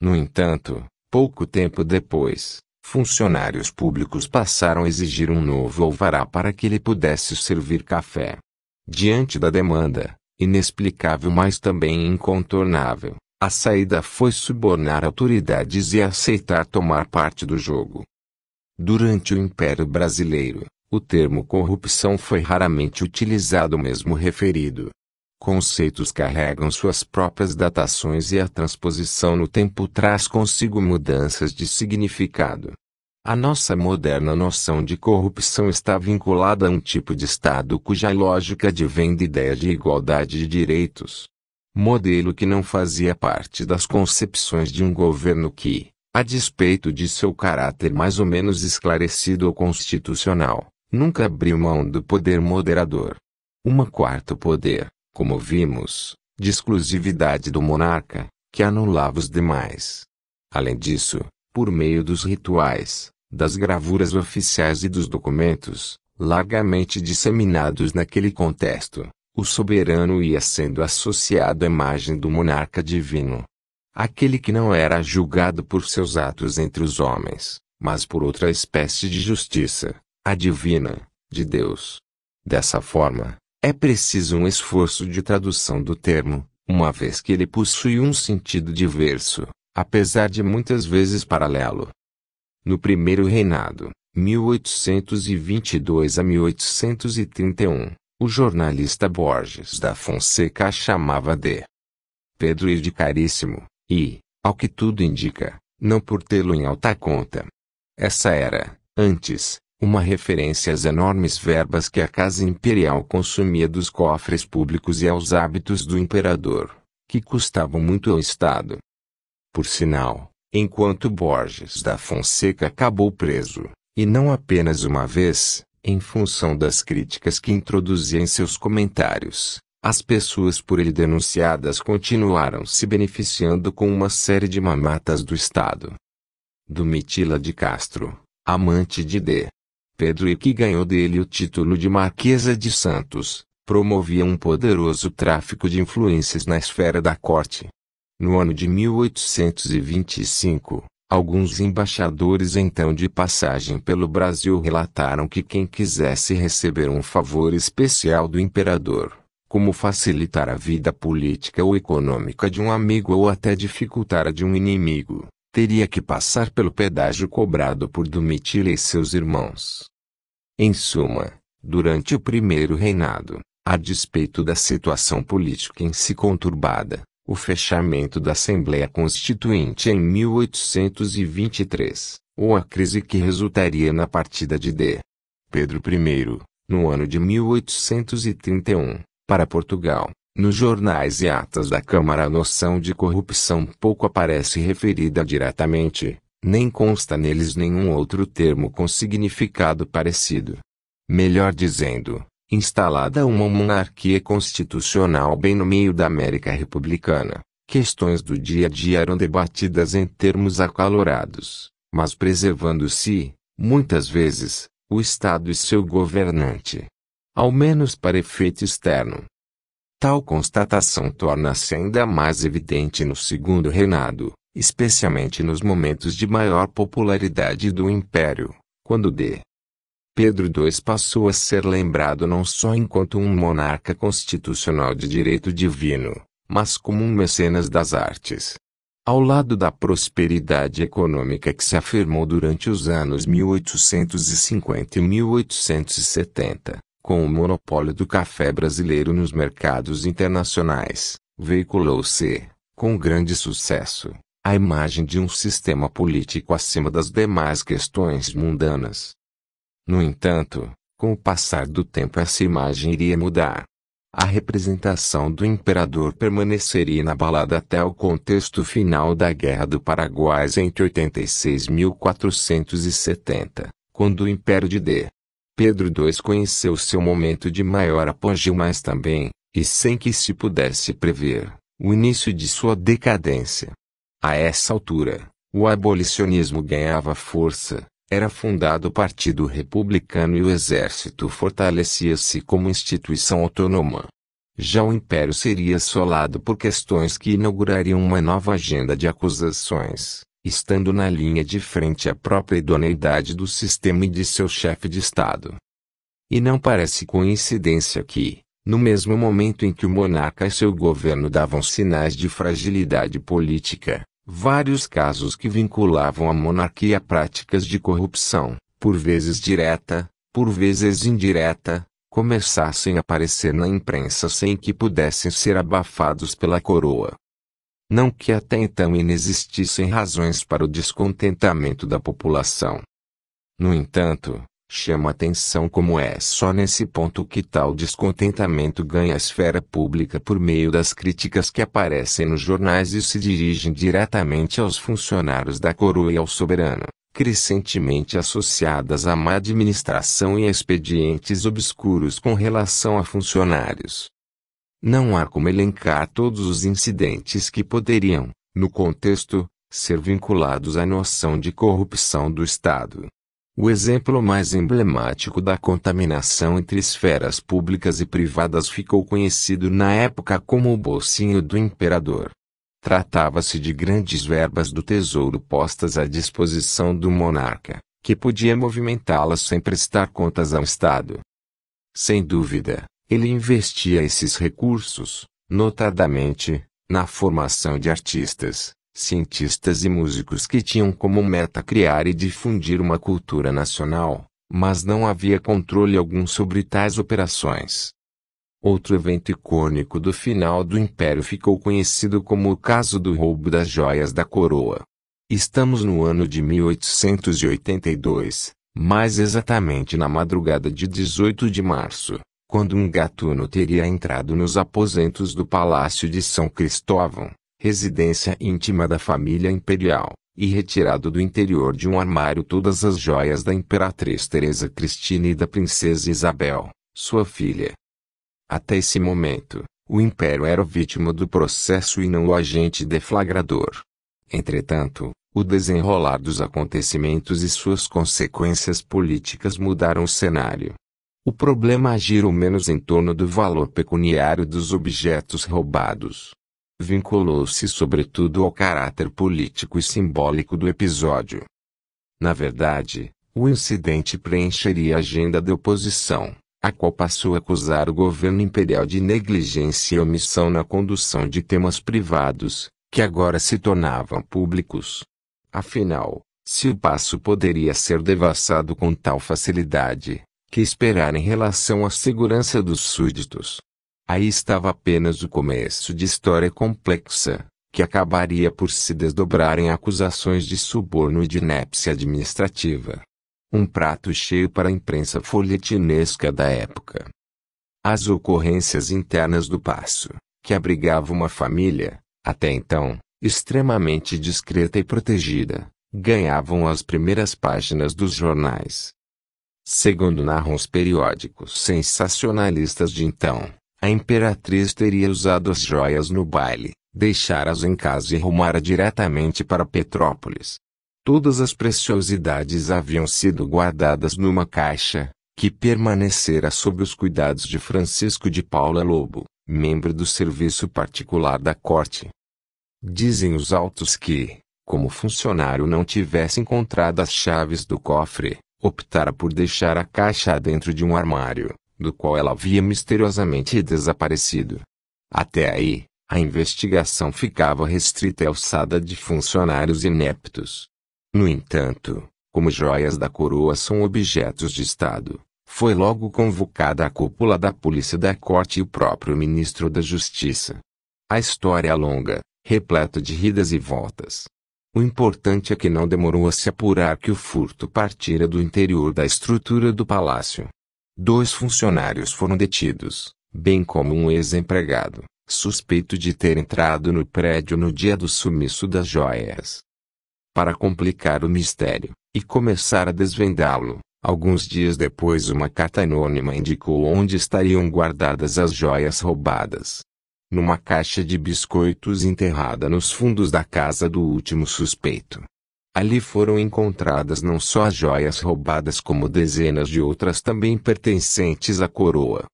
No entanto, pouco tempo depois, funcionários públicos passaram a exigir um novo alvará para que ele pudesse servir café. Diante da demanda, inexplicável mas também incontornável. A saída foi subornar autoridades e aceitar tomar parte do jogo. Durante o Império Brasileiro, o termo corrupção foi raramente utilizado, mesmo referido. Conceitos carregam suas próprias datações e a transposição no tempo traz consigo mudanças de significado. A nossa moderna noção de corrupção está vinculada a um tipo de Estado cuja lógica advém de ideias de igualdade de direitos. Modelo que não fazia parte das concepções de um governo que, a despeito de seu caráter mais ou menos esclarecido ou constitucional, nunca abriu mão do poder moderador. Uma quarto poder, como vimos, de exclusividade do monarca, que anulava os demais. Além disso, por meio dos rituais, das gravuras oficiais e dos documentos, largamente disseminados naquele contexto, o soberano ia sendo associado à imagem do monarca divino. Aquele que não era julgado por seus atos entre os homens, mas por outra espécie de justiça, a divina, de Deus. Dessa forma, é preciso um esforço de tradução do termo, uma vez que ele possui um sentido diverso, apesar de muitas vezes paralelo. No primeiro reinado, 1822 a 1831, o jornalista Borges da Fonseca chamava de Pedro e de Caríssimo, e, ao que tudo indica, não por tê-lo em alta conta. Essa era, antes, uma referência às enormes verbas que a Casa Imperial consumia dos cofres públicos e aos hábitos do imperador, que custavam muito ao Estado. Por sinal, enquanto Borges da Fonseca acabou preso, e não apenas uma vez, em função das críticas que introduzia em seus comentários. As pessoas por ele denunciadas continuaram se beneficiando com uma série de mamatas do Estado. Domitila de Castro, amante de D. Pedro e que ganhou dele o título de Marquesa de Santos, promovia um poderoso tráfico de influências na esfera da corte. No ano de 1825, alguns embaixadores então de passagem pelo Brasil relataram que quem quisesse receber um favor especial do imperador, como facilitar a vida política ou econômica de um amigo ou até dificultar a de um inimigo, teria que passar pelo pedágio cobrado por Domitila e seus irmãos. Em suma, durante o primeiro reinado, a despeito da situação política em si conturbada, o fechamento da Assembleia Constituinte em 1823, ou a crise que resultaria na partida de D. Pedro I, no ano de 1831, para Portugal. Nos jornais e atas da Câmara a noção de corrupção pouco aparece referida diretamente, nem consta neles nenhum outro termo com significado parecido. Melhor dizendo, instalada uma monarquia constitucional bem no meio da América republicana, questões do dia a dia eram debatidas em termos acalorados, mas preservando-se, muitas vezes, o Estado e seu governante. Ao menos para efeito externo. Tal constatação torna-se ainda mais evidente no segundo reinado, especialmente nos momentos de maior popularidade do Império, quando D. Pedro II passou a ser lembrado não só enquanto um monarca constitucional de direito divino, mas como um mecenas das artes. Ao lado da prosperidade econômica que se afirmou durante os anos 1850 e 1870, com o monopólio do café brasileiro nos mercados internacionais, veiculou-se, com grande sucesso, a imagem de um sistema político acima das demais questões mundanas no entanto, com o passar do tempo essa imagem iria mudar. A representação do imperador permaneceria inabalada até o contexto final da Guerra do Paraguai entre 1470, quando o Império de D. Pedro II conheceu seu momento de maior apogeu mas também, e sem que se pudesse prever, o início de sua decadência. A essa altura, o abolicionismo ganhava força, era fundado o Partido Republicano e o exército fortalecia-se como instituição autônoma. Já o império seria assolado por questões que inaugurariam uma nova agenda de acusações, estando na linha de frente a própria idoneidade do sistema e de seu chefe de Estado. E não parece coincidência que, no mesmo momento em que o monarca e seu governo davam sinais de fragilidade política, vários casos que vinculavam a monarquia a práticas de corrupção, por vezes direta, por vezes indireta, começassem a aparecer na imprensa sem que pudessem ser abafados pela coroa. Não que até então inexistissem razões para o descontentamento da população. No entanto, Chama atenção como é só nesse ponto que tal descontentamento ganha a esfera pública por meio das críticas que aparecem nos jornais e se dirigem diretamente aos funcionários da coroa e ao soberano, crescentemente associadas à má administração e a expedientes obscuros com relação a funcionários. Não há como elencar todos os incidentes que poderiam, no contexto, ser vinculados à noção de corrupção do Estado. O exemplo mais emblemático da contaminação entre esferas públicas e privadas ficou conhecido na época como o bolsinho do imperador. Tratava-se de grandes verbas do tesouro postas à disposição do monarca, que podia movimentá-las sem prestar contas ao Estado. Sem dúvida, ele investia esses recursos, notadamente, na formação de artistas, cientistas e músicos que tinham como meta criar e difundir uma cultura nacional, mas não havia controle algum sobre tais operações. Outro evento icônico do final do Império ficou conhecido como o caso do roubo das joias da coroa. Estamos no ano de 1882, mais exatamente na madrugada de 18 de março, quando um gatuno teria entrado nos aposentos do Palácio de São Cristóvão, residência íntima da família imperial, e retirado do interior de um armário todas as joias da imperatriz Teresa Cristina e da princesa Isabel, sua filha. Até esse momento, o império era vítima do processo e não o agente deflagrador. Entretanto, o desenrolar dos acontecimentos e suas consequências políticas mudaram o cenário. O problema gira menos em torno do valor pecuniário dos objetos roubados vinculou-se sobretudo ao caráter político e simbólico do episódio. Na verdade, o incidente preencheria a agenda da oposição, a qual passou a acusar o governo imperial de negligência e omissão na condução de temas privados, que agora se tornavam públicos. Afinal, se o passo poderia ser devassado com tal facilidade, que esperar em relação à segurança dos súditos? Aí estava apenas o começo de história complexa, que acabaria por se desdobrar em acusações de suborno e de inépcia administrativa. Um prato cheio para a imprensa folhetinesca da época. As ocorrências internas do passo, que abrigava uma família, até então, extremamente discreta e protegida, ganhavam as primeiras páginas dos jornais. Segundo narram os periódicos sensacionalistas de então, a imperatriz teria usado as joias no baile, deixara-as em casa e rumara diretamente para Petrópolis. Todas as preciosidades haviam sido guardadas numa caixa, que permanecera sob os cuidados de Francisco de Paula Lobo, membro do serviço particular da corte. Dizem os autos que, como funcionário não tivesse encontrado as chaves do cofre, optara por deixar a caixa dentro de um armário, do qual ela havia misteriosamente desaparecido. Até aí, a investigação ficava restrita à alçada de funcionários ineptos. No entanto, como joias da coroa são objetos de Estado, foi logo convocada a cúpula da polícia da corte e o próprio ministro da Justiça. A história é longa, repleta de ridas e voltas. O importante é que não demorou a se apurar que o furto partira do interior da estrutura do palácio. Dois funcionários foram detidos, bem como um ex-empregado, suspeito de ter entrado no prédio no dia do sumiço das joias. Para complicar o mistério e começar a desvendá-lo, alguns dias depois uma carta anônima indicou onde estariam guardadas as joias roubadas. Numa caixa de biscoitos enterrada nos fundos da casa do último suspeito, Ali foram encontradas não só as joias roubadas, como dezenas de outras também pertencentes à coroa.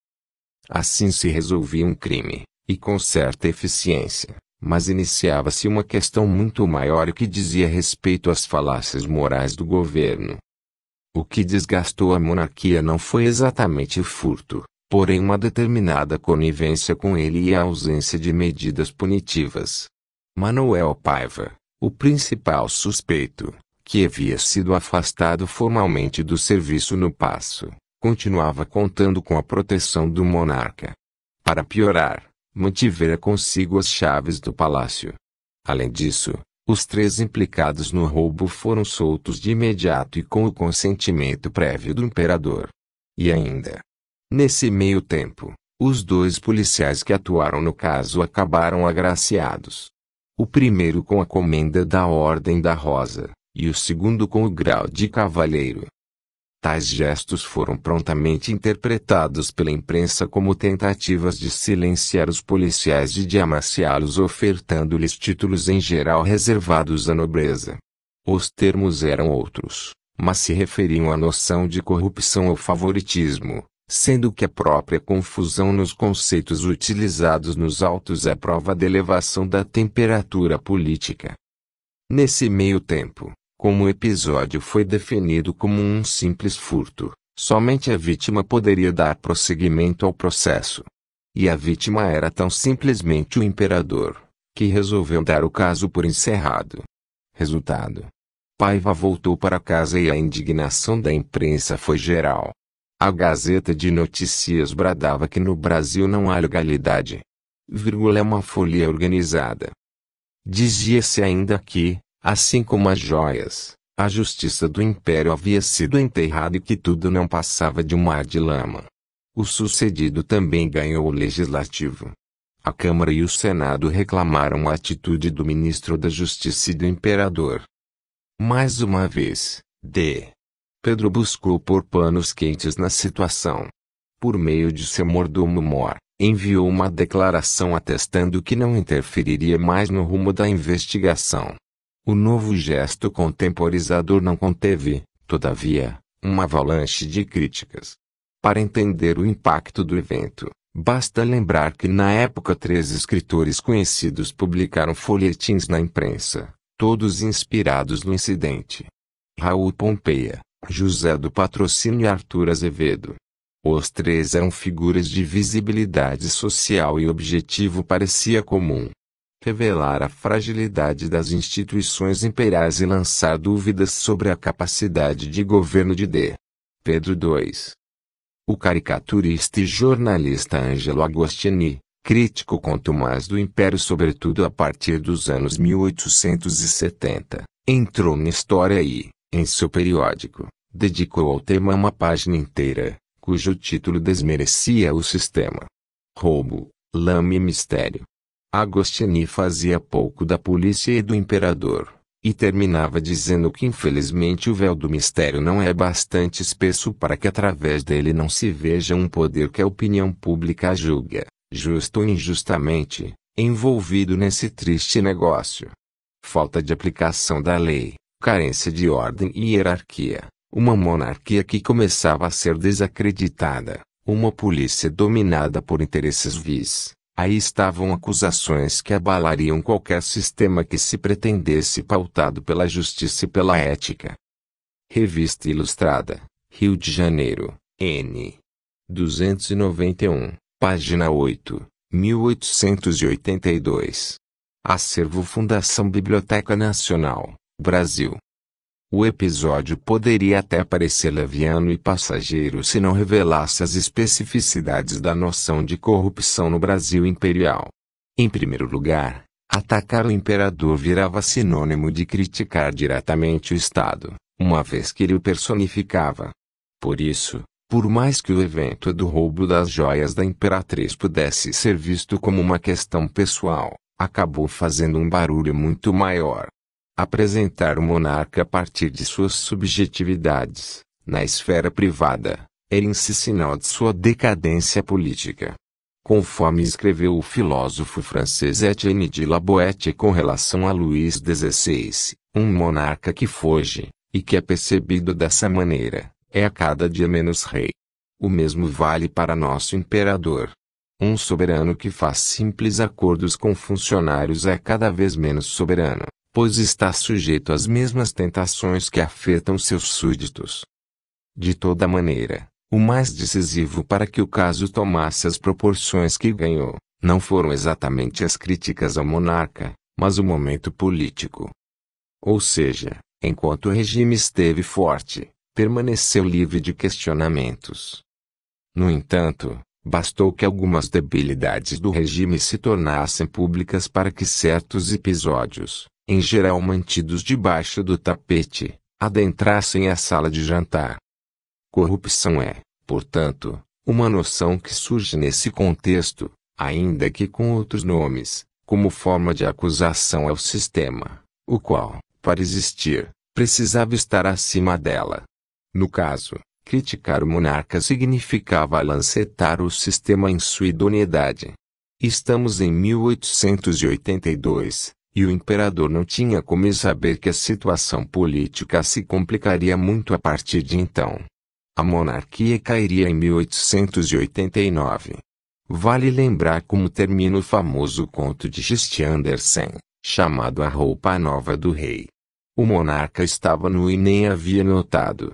Assim se resolvia um crime, e com certa eficiência, mas iniciava-se uma questão muito maior que dizia respeito às falácias morais do governo. O que desgastou a monarquia não foi exatamente o furto, porém uma determinada conivência com ele e a ausência de medidas punitivas. Manuel Paiva, o principal suspeito, que havia sido afastado formalmente do serviço no passo, continuava contando com a proteção do monarca. Para piorar, mantivera consigo as chaves do palácio. Além disso, os três implicados no roubo foram soltos de imediato e com o consentimento prévio do imperador. E ainda, nesse meio tempo, os dois policiais que atuaram no caso acabaram agraciados o primeiro com a comenda da Ordem da Rosa, e o segundo com o grau de Cavaleiro. Tais gestos foram prontamente interpretados pela imprensa como tentativas de silenciar os policiais e de amaciá-los ofertando-lhes títulos em geral reservados à nobreza. Os termos eram outros, mas se referiam à noção de corrupção ou favoritismo, sendo que a própria confusão nos conceitos utilizados nos autos é prova de elevação da temperatura política. Nesse meio tempo, como o episódio foi definido como um simples furto, somente a vítima poderia dar prosseguimento ao processo. E a vítima era tão simplesmente o imperador, que resolveu dar o caso por encerrado. Resultado: Paiva voltou para casa e a indignação da imprensa foi geral. A Gazeta de Notícias bradava que no Brasil não há legalidade. Vírgula é uma folia organizada. Dizia-se ainda que, assim como as joias, a justiça do império havia sido enterrada e que tudo não passava de um mar de lama. O sucedido também ganhou o legislativo. A Câmara e o Senado reclamaram a atitude do ministro da Justiça e do imperador. Mais uma vez, D. Pedro buscou por panos quentes na situação. Por meio de seu mordomo Mor, enviou uma declaração atestando que não interferiria mais no rumo da investigação. O novo gesto contemporizador não conteve, todavia, uma avalanche de críticas. Para entender o impacto do evento, basta lembrar que na época três escritores conhecidos publicaram folhetins na imprensa, todos inspirados no incidente. Raul Pompeia, José do Patrocínio e Arthur Azevedo. Os três eram figuras de visibilidade social e objetivo parecia comum. Revelar a fragilidade das instituições imperiais e lançar dúvidas sobre a capacidade de governo de D. Pedro II. O caricaturista e jornalista Angelo Agostini, crítico contumaz do Império sobretudo a partir dos anos 1870, entrou na história e, em seu periódico, dedicou ao tema uma página inteira, cujo título desmerecia o sistema. Roubo, lama e mistério. Agostini fazia pouco da polícia e do imperador, e terminava dizendo que infelizmente o véu do mistério não é bastante espesso para que através dele não se veja um poder que a opinião pública julga, justo ou injustamente, envolvido nesse triste negócio. Falta de aplicação da lei, carência de ordem e hierarquia, uma monarquia que começava a ser desacreditada, uma polícia dominada por interesses vis. Aí estavam acusações que abalariam qualquer sistema que se pretendesse pautado pela justiça e pela ética. Revista Ilustrada, Rio de Janeiro, N. 291, página 8, 1882. Acervo Fundação Biblioteca Nacional, Brasil. O episódio poderia até parecer leviano e passageiro se não revelasse as especificidades da noção de corrupção no Brasil imperial. Em primeiro lugar, atacar o imperador virava sinônimo de criticar diretamente o Estado, uma vez que ele o personificava. Por isso, por mais que o evento do roubo das joias da imperatriz pudesse ser visto como uma questão pessoal, acabou fazendo um barulho muito maior. Apresentar o monarca a partir de suas subjetividades, na esfera privada, é era si sinal de sua decadência política. Conforme escreveu o filósofo francês Etienne de Laboët com relação a Luís XVI, um monarca que foge, e que é percebido dessa maneira, é a cada dia menos rei. O mesmo vale para nosso imperador. Um soberano que faz simples acordos com funcionários é cada vez menos soberano, pois está sujeito às mesmas tentações que afetam seus súditos. De toda maneira, o mais decisivo para que o caso tomasse as proporções que ganhou, não foram exatamente as críticas ao monarca, mas o momento político. Ou seja, enquanto o regime esteve forte, permaneceu livre de questionamentos. No entanto, bastou que algumas debilidades do regime se tornassem públicas para que certos episódios, em geral mantidos debaixo do tapete, adentrassem a sala de jantar. Corrupção é, portanto, uma noção que surge nesse contexto, ainda que com outros nomes, como forma de acusação ao sistema, o qual, para existir, precisava estar acima dela. No caso, criticar o monarca significava lancetar o sistema em sua idoneidade. Estamos em 1882, e o imperador não tinha como saber que a situação política se complicaria muito a partir de então. A monarquia cairia em 1889. Vale lembrar como termina o famoso conto de Gist Andersen, chamado A Roupa Nova do Rei. O monarca estava nu e nem havia notado.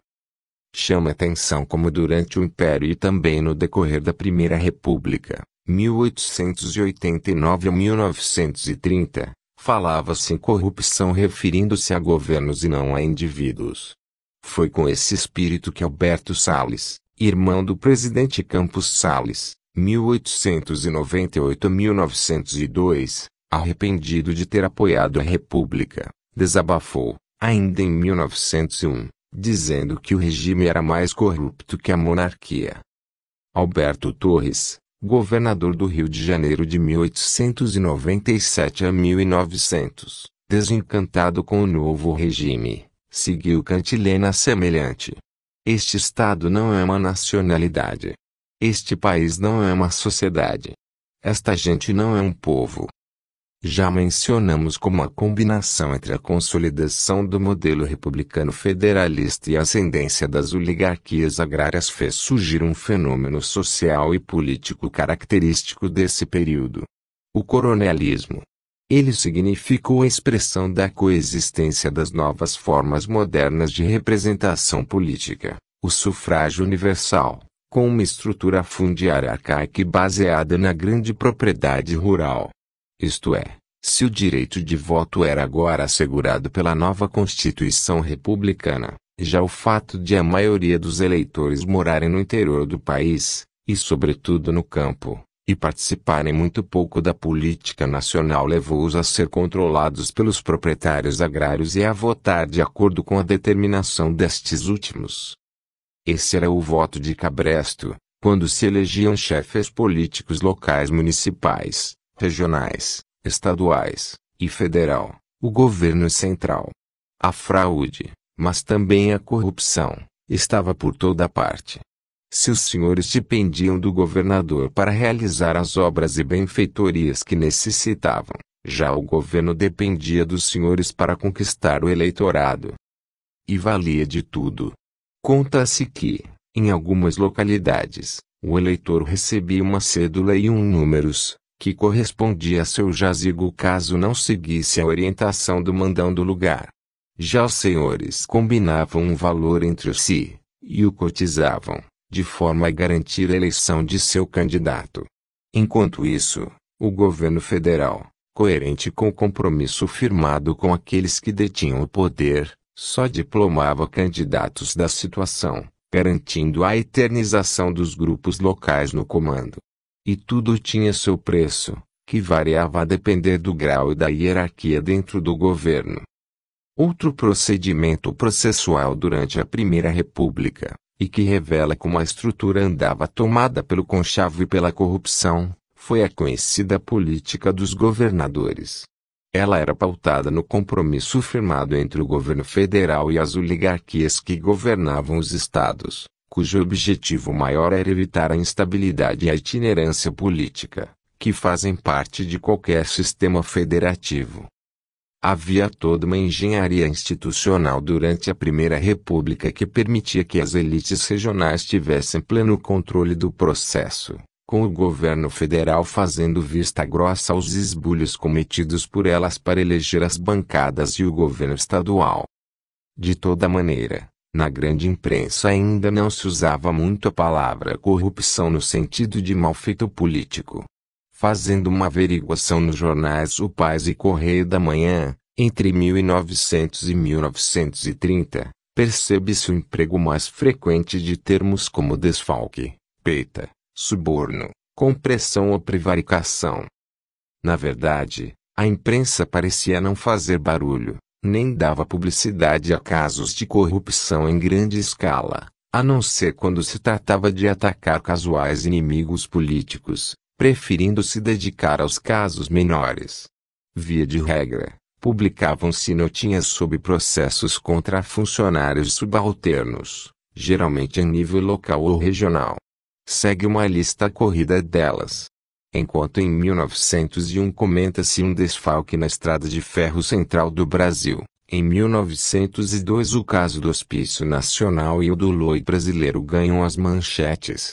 Chama atenção como durante o Império e também no decorrer da Primeira República, 1889 a 1930, Falava-se em corrupção referindo-se a governos e não a indivíduos. Foi com esse espírito que Alberto Salles, irmão do presidente Campos Salles, 1898 a 1902, arrependido de ter apoiado a República, desabafou, ainda em 1901, dizendo que o regime era mais corrupto que a monarquia. Alberto Torres, governador do Rio de Janeiro de 1897 a 1900, desencantado com o novo regime, seguiu cantilena semelhante. Este Estado não é uma nacionalidade. Este país não é uma sociedade. Esta gente não é um povo já mencionamos como a combinação entre a consolidação do modelo republicano federalista e a ascendência das oligarquias agrárias fez surgir um fenômeno social e político característico desse período: o coronelismo. Ele significou a expressão da coexistência das novas formas modernas de representação política, o sufrágio universal, com uma estrutura fundiária arcaica e baseada na grande propriedade rural isto é, se o direito de voto era agora assegurado pela nova Constituição Republicana, já o fato de a maioria dos eleitores morarem no interior do país, e sobretudo no campo, e participarem muito pouco da política nacional levou-os a ser controlados pelos proprietários agrários e a votar de acordo com a determinação destes últimos. Esse era o voto de Cabresto, quando se elegiam chefes políticos locais municipais regionais, estaduais e federal, o governo central. A fraude, mas também a corrupção, estava por toda parte. Se os senhores dependiam do governador para realizar as obras e benfeitorias que necessitavam, já o governo dependia dos senhores para conquistar o eleitorado. E valia de tudo. Conta-se que, em algumas localidades, o eleitor recebia uma cédula e um números, que correspondia a seu jazigo caso não seguisse a orientação do mandão do lugar. Já os senhores combinavam um valor entre si, e o cotizavam, de forma a garantir a eleição de seu candidato. Enquanto isso, o governo federal, coerente com o compromisso firmado com aqueles que detinham o poder, só diplomava candidatos da situação, garantindo a eternização dos grupos locais no comando. E tudo tinha seu preço, que variava a depender do grau e da hierarquia dentro do governo. Outro procedimento processual durante a Primeira República, e que revela como a estrutura andava tomada pelo conchavo e pela corrupção, foi a conhecida política dos governadores. Ela era pautada no compromisso firmado entre o governo federal e as oligarquias que governavam os estados, cujo objetivo maior era evitar a instabilidade e a itinerância política, que fazem parte de qualquer sistema federativo. Havia toda uma engenharia institucional durante a Primeira República que permitia que as elites regionais tivessem pleno controle do processo, com o governo federal fazendo vista grossa aos esbulhos cometidos por elas para eleger as bancadas e o governo estadual. De toda maneira, na grande imprensa ainda não se usava muito a palavra corrupção no sentido de malfeito político. Fazendo uma averiguação nos jornais O Paz e Correio da Manhã, entre 1900 e 1930, percebe-se o emprego mais frequente de termos como desfalque, peita, suborno, compressão ou prevaricação. Na verdade, a imprensa parecia não fazer barulho, nem dava publicidade a casos de corrupção em grande escala, a não ser quando se tratava de atacar casuais inimigos políticos, preferindo se dedicar aos casos menores. Via de regra, publicavam-se notinhas sobre processos contra funcionários subalternos, geralmente a nível local ou regional. Segue uma lista corrida delas enquanto em 1901 comenta-se um desfalque na estrada de ferro central do Brasil. Em 1902 o caso do Hospício Nacional e o do Loi Brasileiro ganham as manchetes.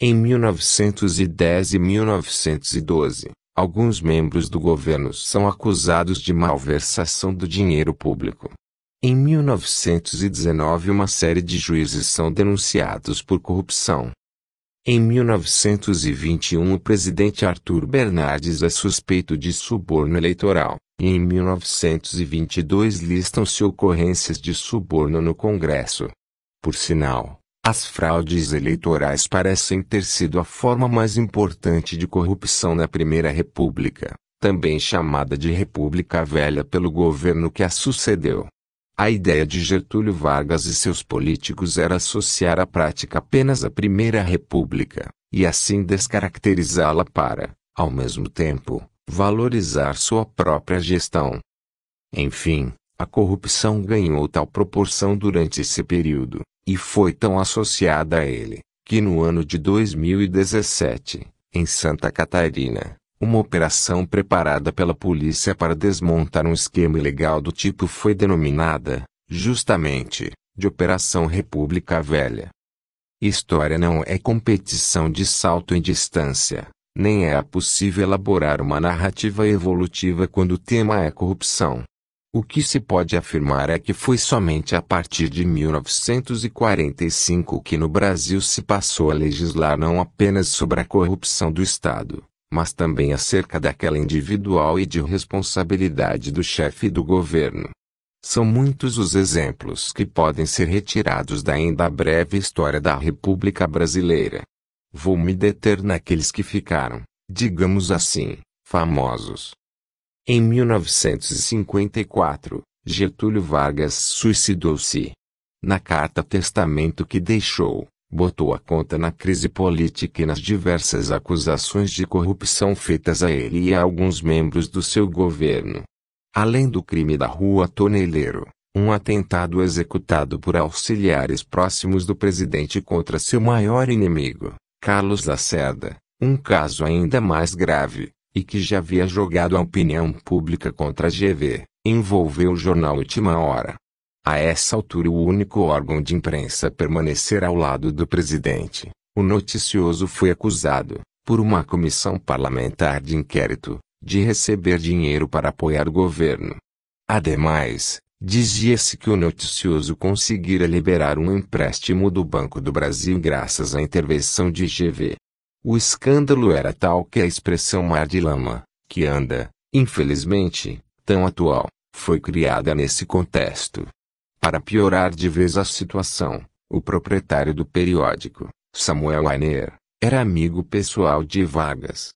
Em 1910 e 1912, alguns membros do governo são acusados de malversação do dinheiro público. Em 1919 uma série de juízes são denunciados por corrupção. Em 1921 o presidente Arthur Bernardes é suspeito de suborno eleitoral, e em 1922 listam-se ocorrências de suborno no Congresso. Por sinal, as fraudes eleitorais parecem ter sido a forma mais importante de corrupção na Primeira República, também chamada de República Velha pelo governo que a sucedeu. A ideia de Getúlio Vargas e seus políticos era associar a prática apenas à Primeira República, e assim descaracterizá-la para, ao mesmo tempo, valorizar sua própria gestão. Enfim, a corrupção ganhou tal proporção durante esse período, e foi tão associada a ele, que no ano de 2017, em Santa Catarina, uma operação preparada pela polícia para desmontar um esquema ilegal do tipo foi denominada, justamente, de Operação República Velha. História não é competição de salto em distância, nem é possível elaborar uma narrativa evolutiva quando o tema é corrupção. O que se pode afirmar é que foi somente a partir de 1945 que no Brasil se passou a legislar não apenas sobre a corrupção do Estado, mas também acerca daquela individual e de responsabilidade do chefe do governo. São muitos os exemplos que podem ser retirados da ainda breve história da República Brasileira. Vou me deter naqueles que ficaram, digamos assim, famosos. Em 1954, Getúlio Vargas suicidou-se. Na carta testamento que deixou, botou a conta na crise política e nas diversas acusações de corrupção feitas a ele e a alguns membros do seu governo. Além do crime da Rua Toneleiro, um atentado executado por auxiliares próximos do presidente contra seu maior inimigo, Carlos Lacerda, um caso ainda mais grave, e que já havia jogado a opinião pública contra a GV, envolveu o jornal Última Hora. A essa altura o único órgão de imprensa permanecer ao lado do presidente, o noticioso foi acusado, por uma comissão parlamentar de inquérito, de receber dinheiro para apoiar o governo. Ademais, dizia-se que o noticioso conseguira liberar um empréstimo do Banco do Brasil graças à intervenção de GV. O escândalo era tal que a expressão mar de lama, que anda, infelizmente, tão atual, foi criada nesse contexto. Para piorar de vez a situação, o proprietário do periódico, Samuel Ainer, era amigo pessoal de Vargas.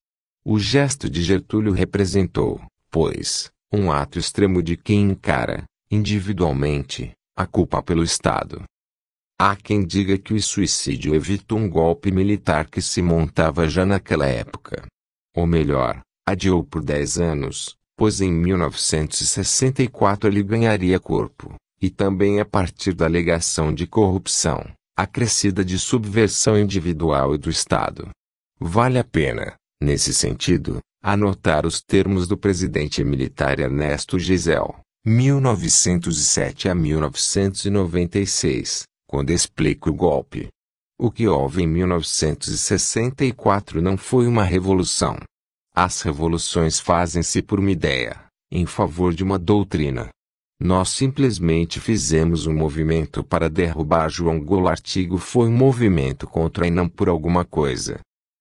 O gesto de Getúlio representou, pois, um ato extremo de quem encara, individualmente, a culpa pelo Estado. Há quem diga que o suicídio evitou um golpe militar que se montava já naquela época. Ou melhor, adiou por 10 anos, pois em 1964 ele ganharia corpo e também a partir da alegação de corrupção, acrescida de subversão individual e do Estado. Vale a pena, nesse sentido, anotar os termos do presidente militar Ernesto Gisel, 1907 a 1996, quando explica o golpe. O que houve em 1964 não foi uma revolução. As revoluções fazem-se por uma ideia, em favor de uma doutrina. Nós simplesmente fizemos um movimento para derrubar João Goulart. artigo foi um movimento contra e não por alguma coisa.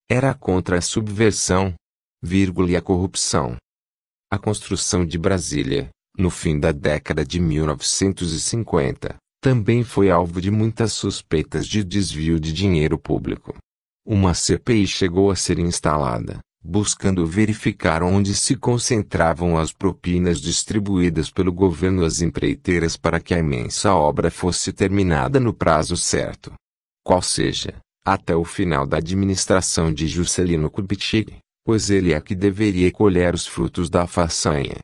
Era contra a subversão, vírgula, e a corrupção. A construção de Brasília, no fim da década de 1950, também foi alvo de muitas suspeitas de desvio de dinheiro público. Uma CPI chegou a ser instalada, buscando verificar onde se concentravam as propinas distribuídas pelo governo às empreiteiras para que a imensa obra fosse terminada no prazo certo. Qual seja, até o final da administração de Juscelino Kubitschek, pois ele é que deveria colher os frutos da façanha.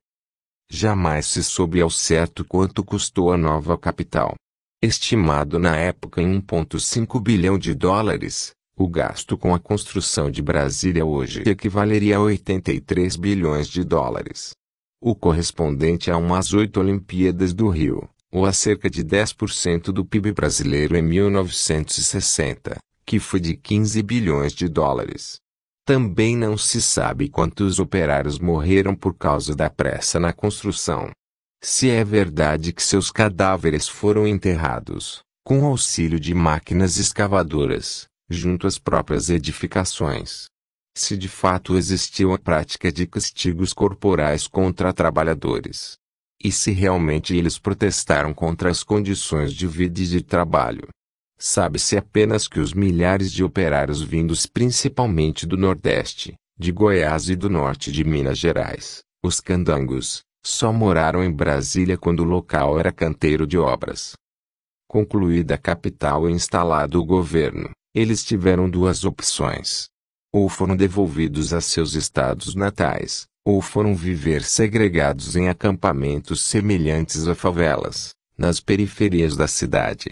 Jamais se soube ao certo quanto custou a nova capital estimado na época em 1,5 bilhão de dólares, o gasto com a construção de Brasília hoje equivaleria a 83 bilhões de dólares. O correspondente a umas oito Olimpíadas do Rio, ou a cerca de 10% do PIB brasileiro em 1960, que foi de 15 bilhões de dólares. Também não se sabe quantos operários morreram por causa da pressa na construção. Se é verdade que seus cadáveres foram enterrados, com auxílio de máquinas escavadoras, junto às próprias edificações. Se de fato existiu a prática de castigos corporais contra trabalhadores, e se realmente eles protestaram contra as condições de vida e de trabalho. Sabe-se apenas que os milhares de operários vindos principalmente do Nordeste, de Goiás e do Norte de Minas Gerais, os candangos, só moraram em Brasília quando o local era canteiro de obras. Concluída a capital e instalado o governo, eles tiveram duas opções. Ou foram devolvidos a seus estados natais, ou foram viver segregados em acampamentos semelhantes a favelas, nas periferias da cidade.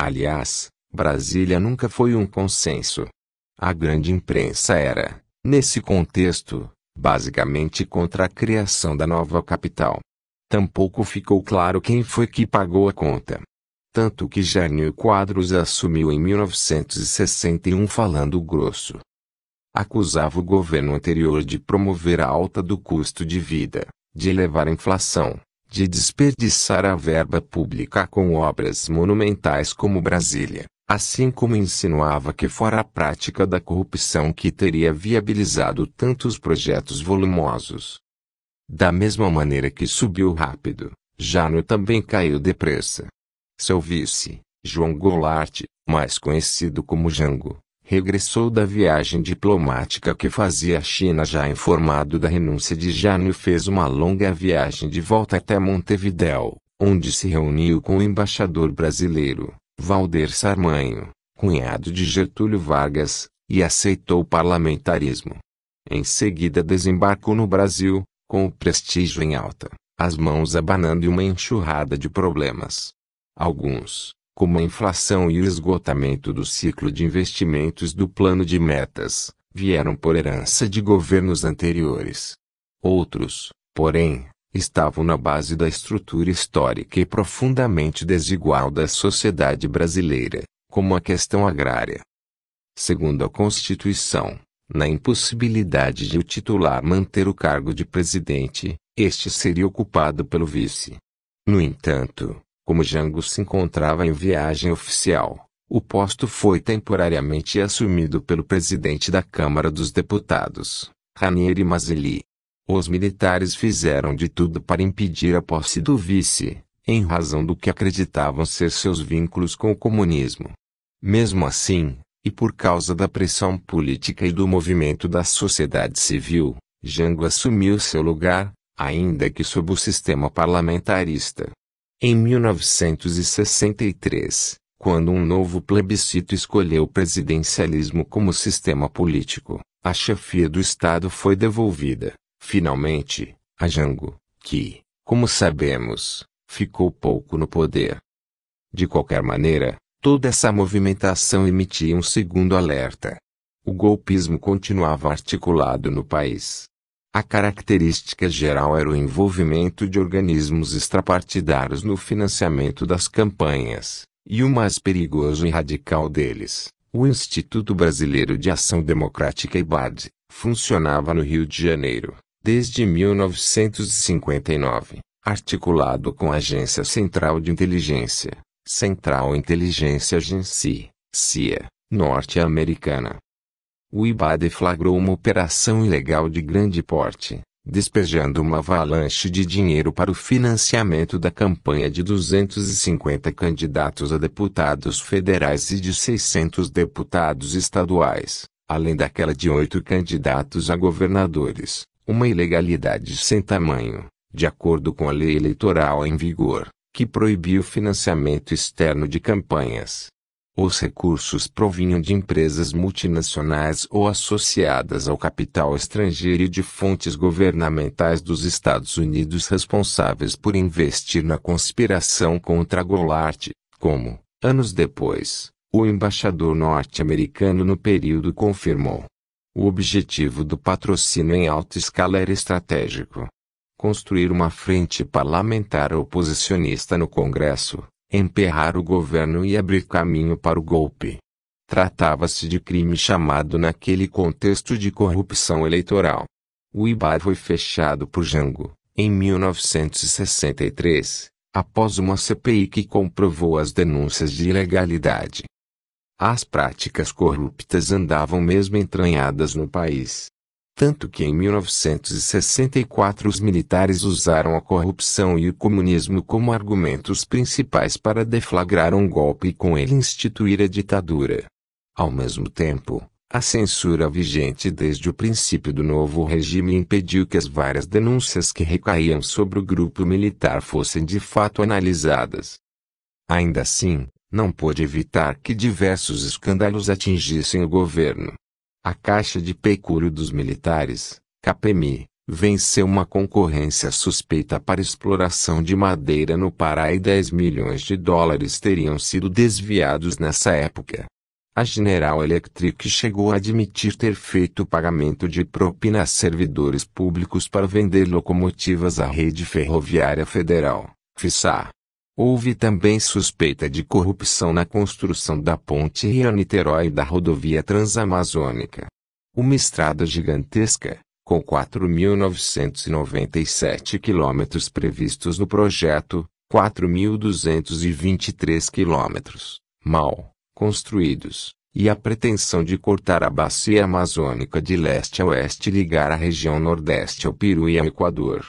Aliás, Brasília nunca foi um consenso. A grande imprensa era, nesse contexto, basicamente contra a criação da nova capital. Tampouco ficou claro quem foi que pagou a conta tanto que Jânio Quadros assumiu em 1961 falando grosso. Acusava o governo anterior de promover a alta do custo de vida, de elevar a inflação, de desperdiçar a verba pública com obras monumentais como Brasília, assim como insinuava que fora a prática da corrupção que teria viabilizado tantos projetos volumosos. Da mesma maneira que subiu rápido, Jânio também caiu depressa seu vice, João Goulart, mais conhecido como Jango, regressou da viagem diplomática que fazia à China já informado da renúncia de Jânio e fez uma longa viagem de volta até Montevidéu, onde se reuniu com o embaixador brasileiro, Valder Sarmanho, cunhado de Getúlio Vargas, e aceitou o parlamentarismo. Em seguida desembarcou no Brasil, com o prestígio em alta, as mãos abanando uma enxurrada de problemas, Alguns, como a inflação e o esgotamento do ciclo de investimentos do plano de metas, vieram por herança de governos anteriores. Outros, porém, estavam na base da estrutura histórica e profundamente desigual da sociedade brasileira, como a questão agrária. Segundo a Constituição, na impossibilidade de o titular manter o cargo de presidente, este seria ocupado pelo vice. No entanto, como Jango se encontrava em viagem oficial, o posto foi temporariamente assumido pelo presidente da Câmara dos Deputados, Ranieri Mazzilli. Os militares fizeram de tudo para impedir a posse do vice, em razão do que acreditavam ser seus vínculos com o comunismo. Mesmo assim, e por causa da pressão política e do movimento da sociedade civil, Jango assumiu seu lugar, ainda que sob o sistema parlamentarista. Em 1963, quando um novo plebiscito escolheu o presidencialismo como sistema político, a chefia do Estado foi devolvida, finalmente, a Jango, que, como sabemos, ficou pouco no poder. De qualquer maneira, toda essa movimentação emitia um segundo alerta. O golpismo continuava articulado no país, a característica geral era o envolvimento de organismos extrapartidários no financiamento das campanhas, e o mais perigoso e radical deles, o Instituto Brasileiro de Ação Democrática IBAD, funcionava no Rio de Janeiro, desde 1959, articulado com a Agência Central de Inteligência, Central Inteligência Agency, CIA, norte-americana o IBA deflagrou uma operação ilegal de grande porte, despejando uma avalanche de dinheiro para o financiamento da campanha de 250 candidatos a deputados federais e de 600 deputados estaduais, além daquela de oito candidatos a governadores, uma ilegalidade sem tamanho, de acordo com a lei eleitoral em vigor, que proibiu o financiamento externo de campanhas. Os recursos provinham de empresas multinacionais ou associadas ao capital estrangeiro e de fontes governamentais dos Estados Unidos responsáveis por investir na conspiração contra Goulart, como, anos depois, o embaixador norte-americano no período confirmou. O objetivo do patrocínio em alta escala era estratégico: construir uma frente parlamentar oposicionista no Congresso emperrar o governo e abrir caminho para o golpe. Tratava-se de crime chamado naquele contexto de corrupção eleitoral. O IBAR foi fechado por Jango, em 1963, após uma CPI que comprovou as denúncias de ilegalidade. As práticas corruptas andavam mesmo entranhadas no país, tanto que em 1964 os militares usaram a corrupção e o comunismo como argumentos principais para deflagrar um golpe e com ele instituir a ditadura. Ao mesmo tempo, a censura vigente desde o princípio do novo regime impediu que as várias denúncias que recaíam sobre o grupo militar fossem de fato analisadas. Ainda assim, não pôde evitar que diversos escândalos atingissem o governo. A Caixa de Pecúrio dos Militares, CAPEMI, venceu uma concorrência suspeita para exploração de madeira no Pará e 10 milhões de dólares teriam sido desviados nessa época. A General Electric chegou a admitir ter feito pagamento de propina a servidores públicos para vender locomotivas à rede ferroviária federal, FISA. Houve também suspeita de corrupção na construção da ponte Rio-Niterói e da rodovia transamazônica. Uma estrada gigantesca, com 4.997 quilômetros previstos no projeto, 4.223 quilômetros, mal, construídos, e a pretensão de cortar a bacia amazônica de leste a oeste e ligar a região nordeste ao Peru e ao Equador.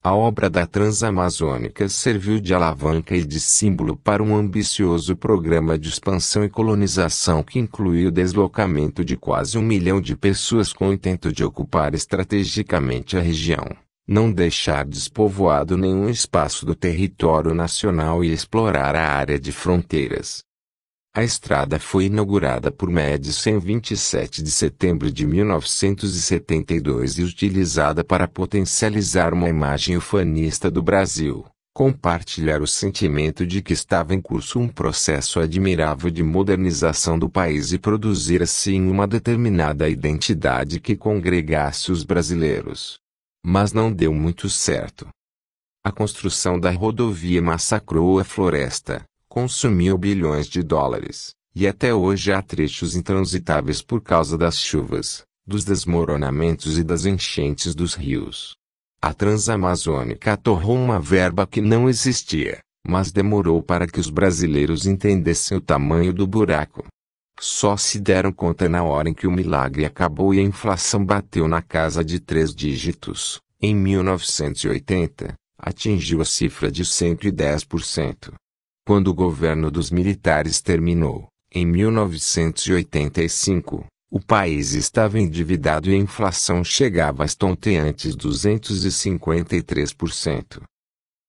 A obra da Transamazônica serviu de alavanca e de símbolo para um ambicioso programa de expansão e colonização que incluiu o deslocamento de quase um milhão de pessoas com o intento de ocupar estrategicamente a região, não deixar despovoado nenhum espaço do território nacional e explorar a área de fronteiras. A estrada foi inaugurada por Médici em 27 de setembro de 1972 e utilizada para potencializar uma imagem ufanista do Brasil, compartilhar o sentimento de que estava em curso um processo admirável de modernização do país e produzir assim uma determinada identidade que congregasse os brasileiros. Mas não deu muito certo. A construção da rodovia massacrou a floresta, consumiu bilhões de dólares, e até hoje há trechos intransitáveis por causa das chuvas, dos desmoronamentos e das enchentes dos rios. A Transamazônica torrou uma verba que não existia, mas demorou para que os brasileiros entendessem o tamanho do buraco. Só se deram conta na hora em que o milagre acabou e a inflação bateu na casa de três dígitos. Em 1980, atingiu a cifra de 110%. Quando o governo dos militares terminou, em 1985, o país estava endividado e a inflação chegava a estonteantes 253%.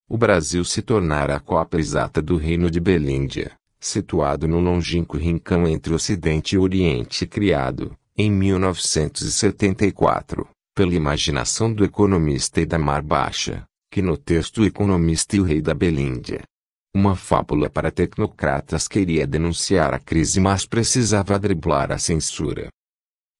O Brasil se tornara a cópia exata do Reino de Belíndia, situado no longínquo rincão entre Ocidente e Oriente criado, em 1974, pela imaginação do economista Idamar Baixa, que no texto O Economista e o Rei da Belíndia, uma fábula para tecnocratas queria denunciar a crise mas precisava driblar a censura.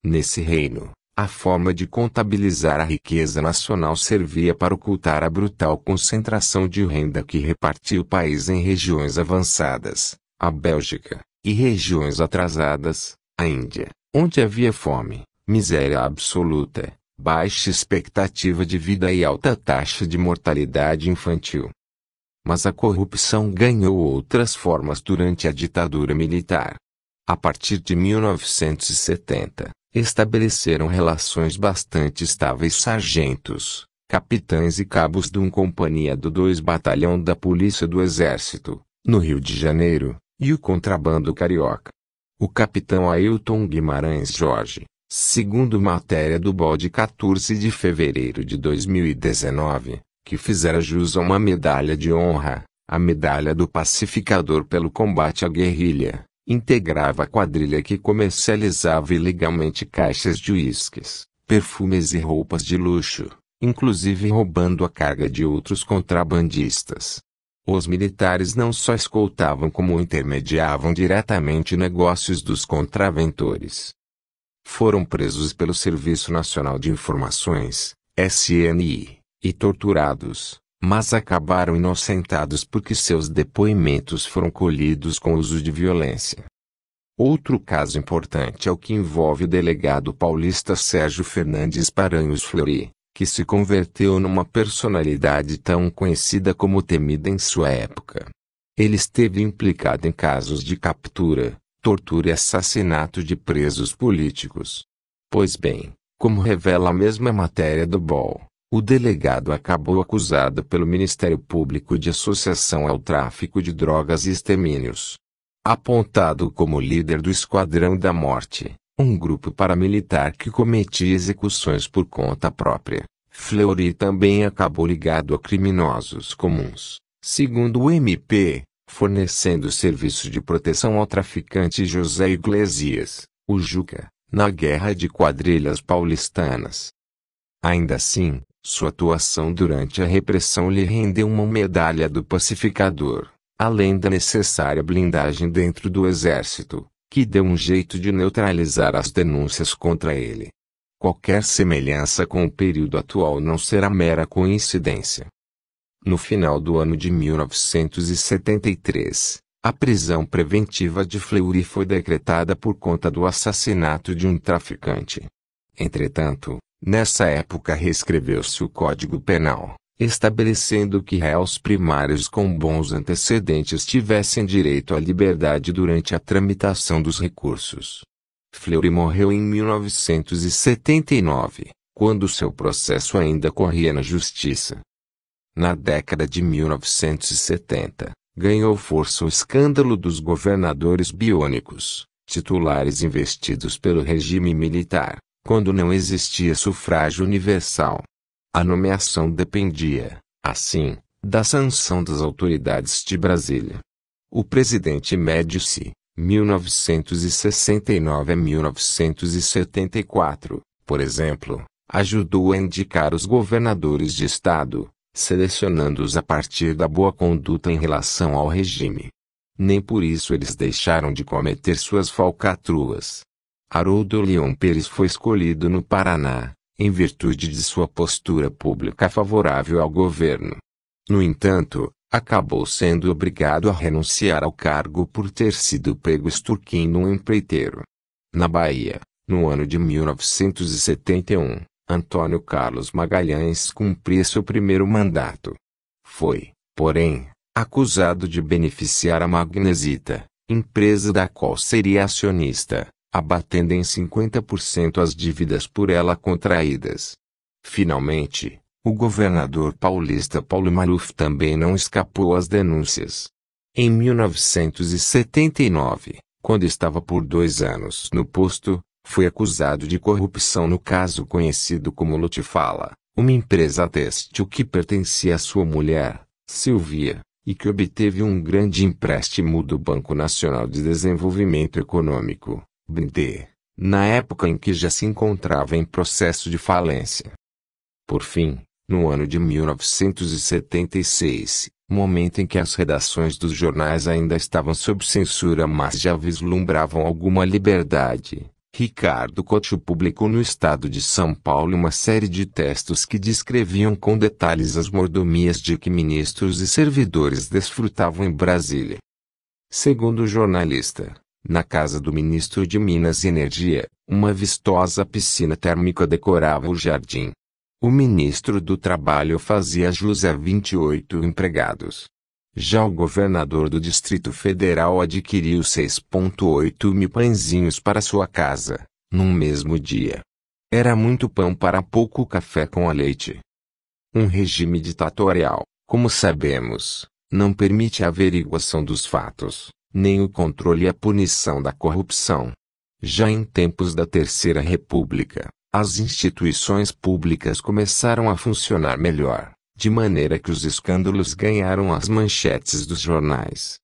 Nesse reino, a forma de contabilizar a riqueza nacional servia para ocultar a brutal concentração de renda que repartia o país em regiões avançadas, a Bélgica, e regiões atrasadas, a Índia, onde havia fome, miséria absoluta, baixa expectativa de vida e alta taxa de mortalidade infantil mas a corrupção ganhou outras formas durante a ditadura militar. A partir de 1970, estabeleceram relações bastante estáveis sargentos, capitães e cabos de uma companhia do 2 Batalhão da Polícia do Exército, no Rio de Janeiro, e o contrabando carioca. O capitão Ailton Guimarães Jorge, segundo matéria do BOD 14 de fevereiro de 2019, que fizera jus a uma medalha de honra, a Medalha do Pacificador pelo combate à guerrilha, integrava a quadrilha que comercializava ilegalmente caixas de uísques, perfumes e roupas de luxo, inclusive roubando a carga de outros contrabandistas. Os militares não só escoltavam como intermediavam diretamente negócios dos contraventores. Foram presos pelo Serviço Nacional de Informações, SNI e torturados, mas acabaram inocentados porque seus depoimentos foram colhidos com uso de violência. Outro caso importante é o que envolve o delegado paulista Sérgio Fernandes Paranhos Fleury, que se converteu numa personalidade tão conhecida como temida em sua época. Ele esteve implicado em casos de captura, tortura e assassinato de presos políticos. Pois bem, como revela a mesma matéria do BOL, o delegado acabou acusado pelo Ministério Público de associação ao tráfico de drogas e extermínios. Apontado como líder do Esquadrão da Morte, um grupo paramilitar que cometia execuções por conta própria, Fleury também acabou ligado a criminosos comuns, segundo o MP, fornecendo serviço de proteção ao traficante José Iglesias, o Juca, na guerra de quadrilhas paulistanas. Ainda assim, sua atuação durante a repressão lhe rendeu uma medalha do pacificador, além da necessária blindagem dentro do exército, que deu um jeito de neutralizar as denúncias contra ele. Qualquer semelhança com o período atual não será mera coincidência. No final do ano de 1973, a prisão preventiva de Fleury foi decretada por conta do assassinato de um traficante. Entretanto, Nessa época reescreveu-se o Código Penal, estabelecendo que réus primários com bons antecedentes tivessem direito à liberdade durante a tramitação dos recursos. Fleury morreu em 1979, quando seu processo ainda corria na justiça. Na década de 1970, ganhou força o escândalo dos governadores biônicos, titulares investidos pelo regime militar, quando não existia sufrágio universal. A nomeação dependia, assim, da sanção das autoridades de Brasília. O presidente Médici, 1969 a 1974, por exemplo, ajudou a indicar os governadores de estado, selecionando-os a partir da boa conduta em relação ao regime. Nem por isso eles deixaram de cometer suas falcatruas. Haroldo Leão Pérez foi escolhido no Paraná, em virtude de sua postura pública favorável ao governo. No entanto, acabou sendo obrigado a renunciar ao cargo por ter sido pego extorquindo um empreiteiro. Na Bahia, no ano de 1971, Antônio Carlos Magalhães cumpria seu primeiro mandato. Foi, porém, acusado de beneficiar a Magnesita, empresa da qual seria acionista, abatendo em 50% as dívidas por ela contraídas. Finalmente, o governador paulista Paulo Maluf também não escapou às denúncias. Em 1979, quando estava por dois anos no posto, foi acusado de corrupção no caso conhecido como Lutifala, uma empresa têxtil que pertencia à sua mulher, Silvia, e que obteve um grande empréstimo do Banco Nacional de Desenvolvimento Econômico, BD, na época em que já se encontrava em processo de falência. Por fim, no ano de 1976, momento em que as redações dos jornais ainda estavam sob censura mas já vislumbravam alguma liberdade, Ricardo Couto publicou no estado de São Paulo uma série de textos que descreviam com detalhes as mordomias de que ministros e servidores desfrutavam em Brasília. Segundo o jornalista, na casa do ministro de Minas e Energia, uma vistosa piscina térmica decorava o jardim. O ministro do Trabalho fazia jus a 28 empregados. Já o governador do Distrito Federal adquiriu 6,8 mil pãezinhos para sua casa, num mesmo dia. Era muito pão para pouco café com a leite. Um regime ditatorial, como sabemos, não permite a averiguação dos fatos nem o controle e a punição da corrupção. Já em tempos da Terceira República, as instituições públicas começaram a funcionar melhor, de maneira que os escândalos ganharam as manchetes dos jornais.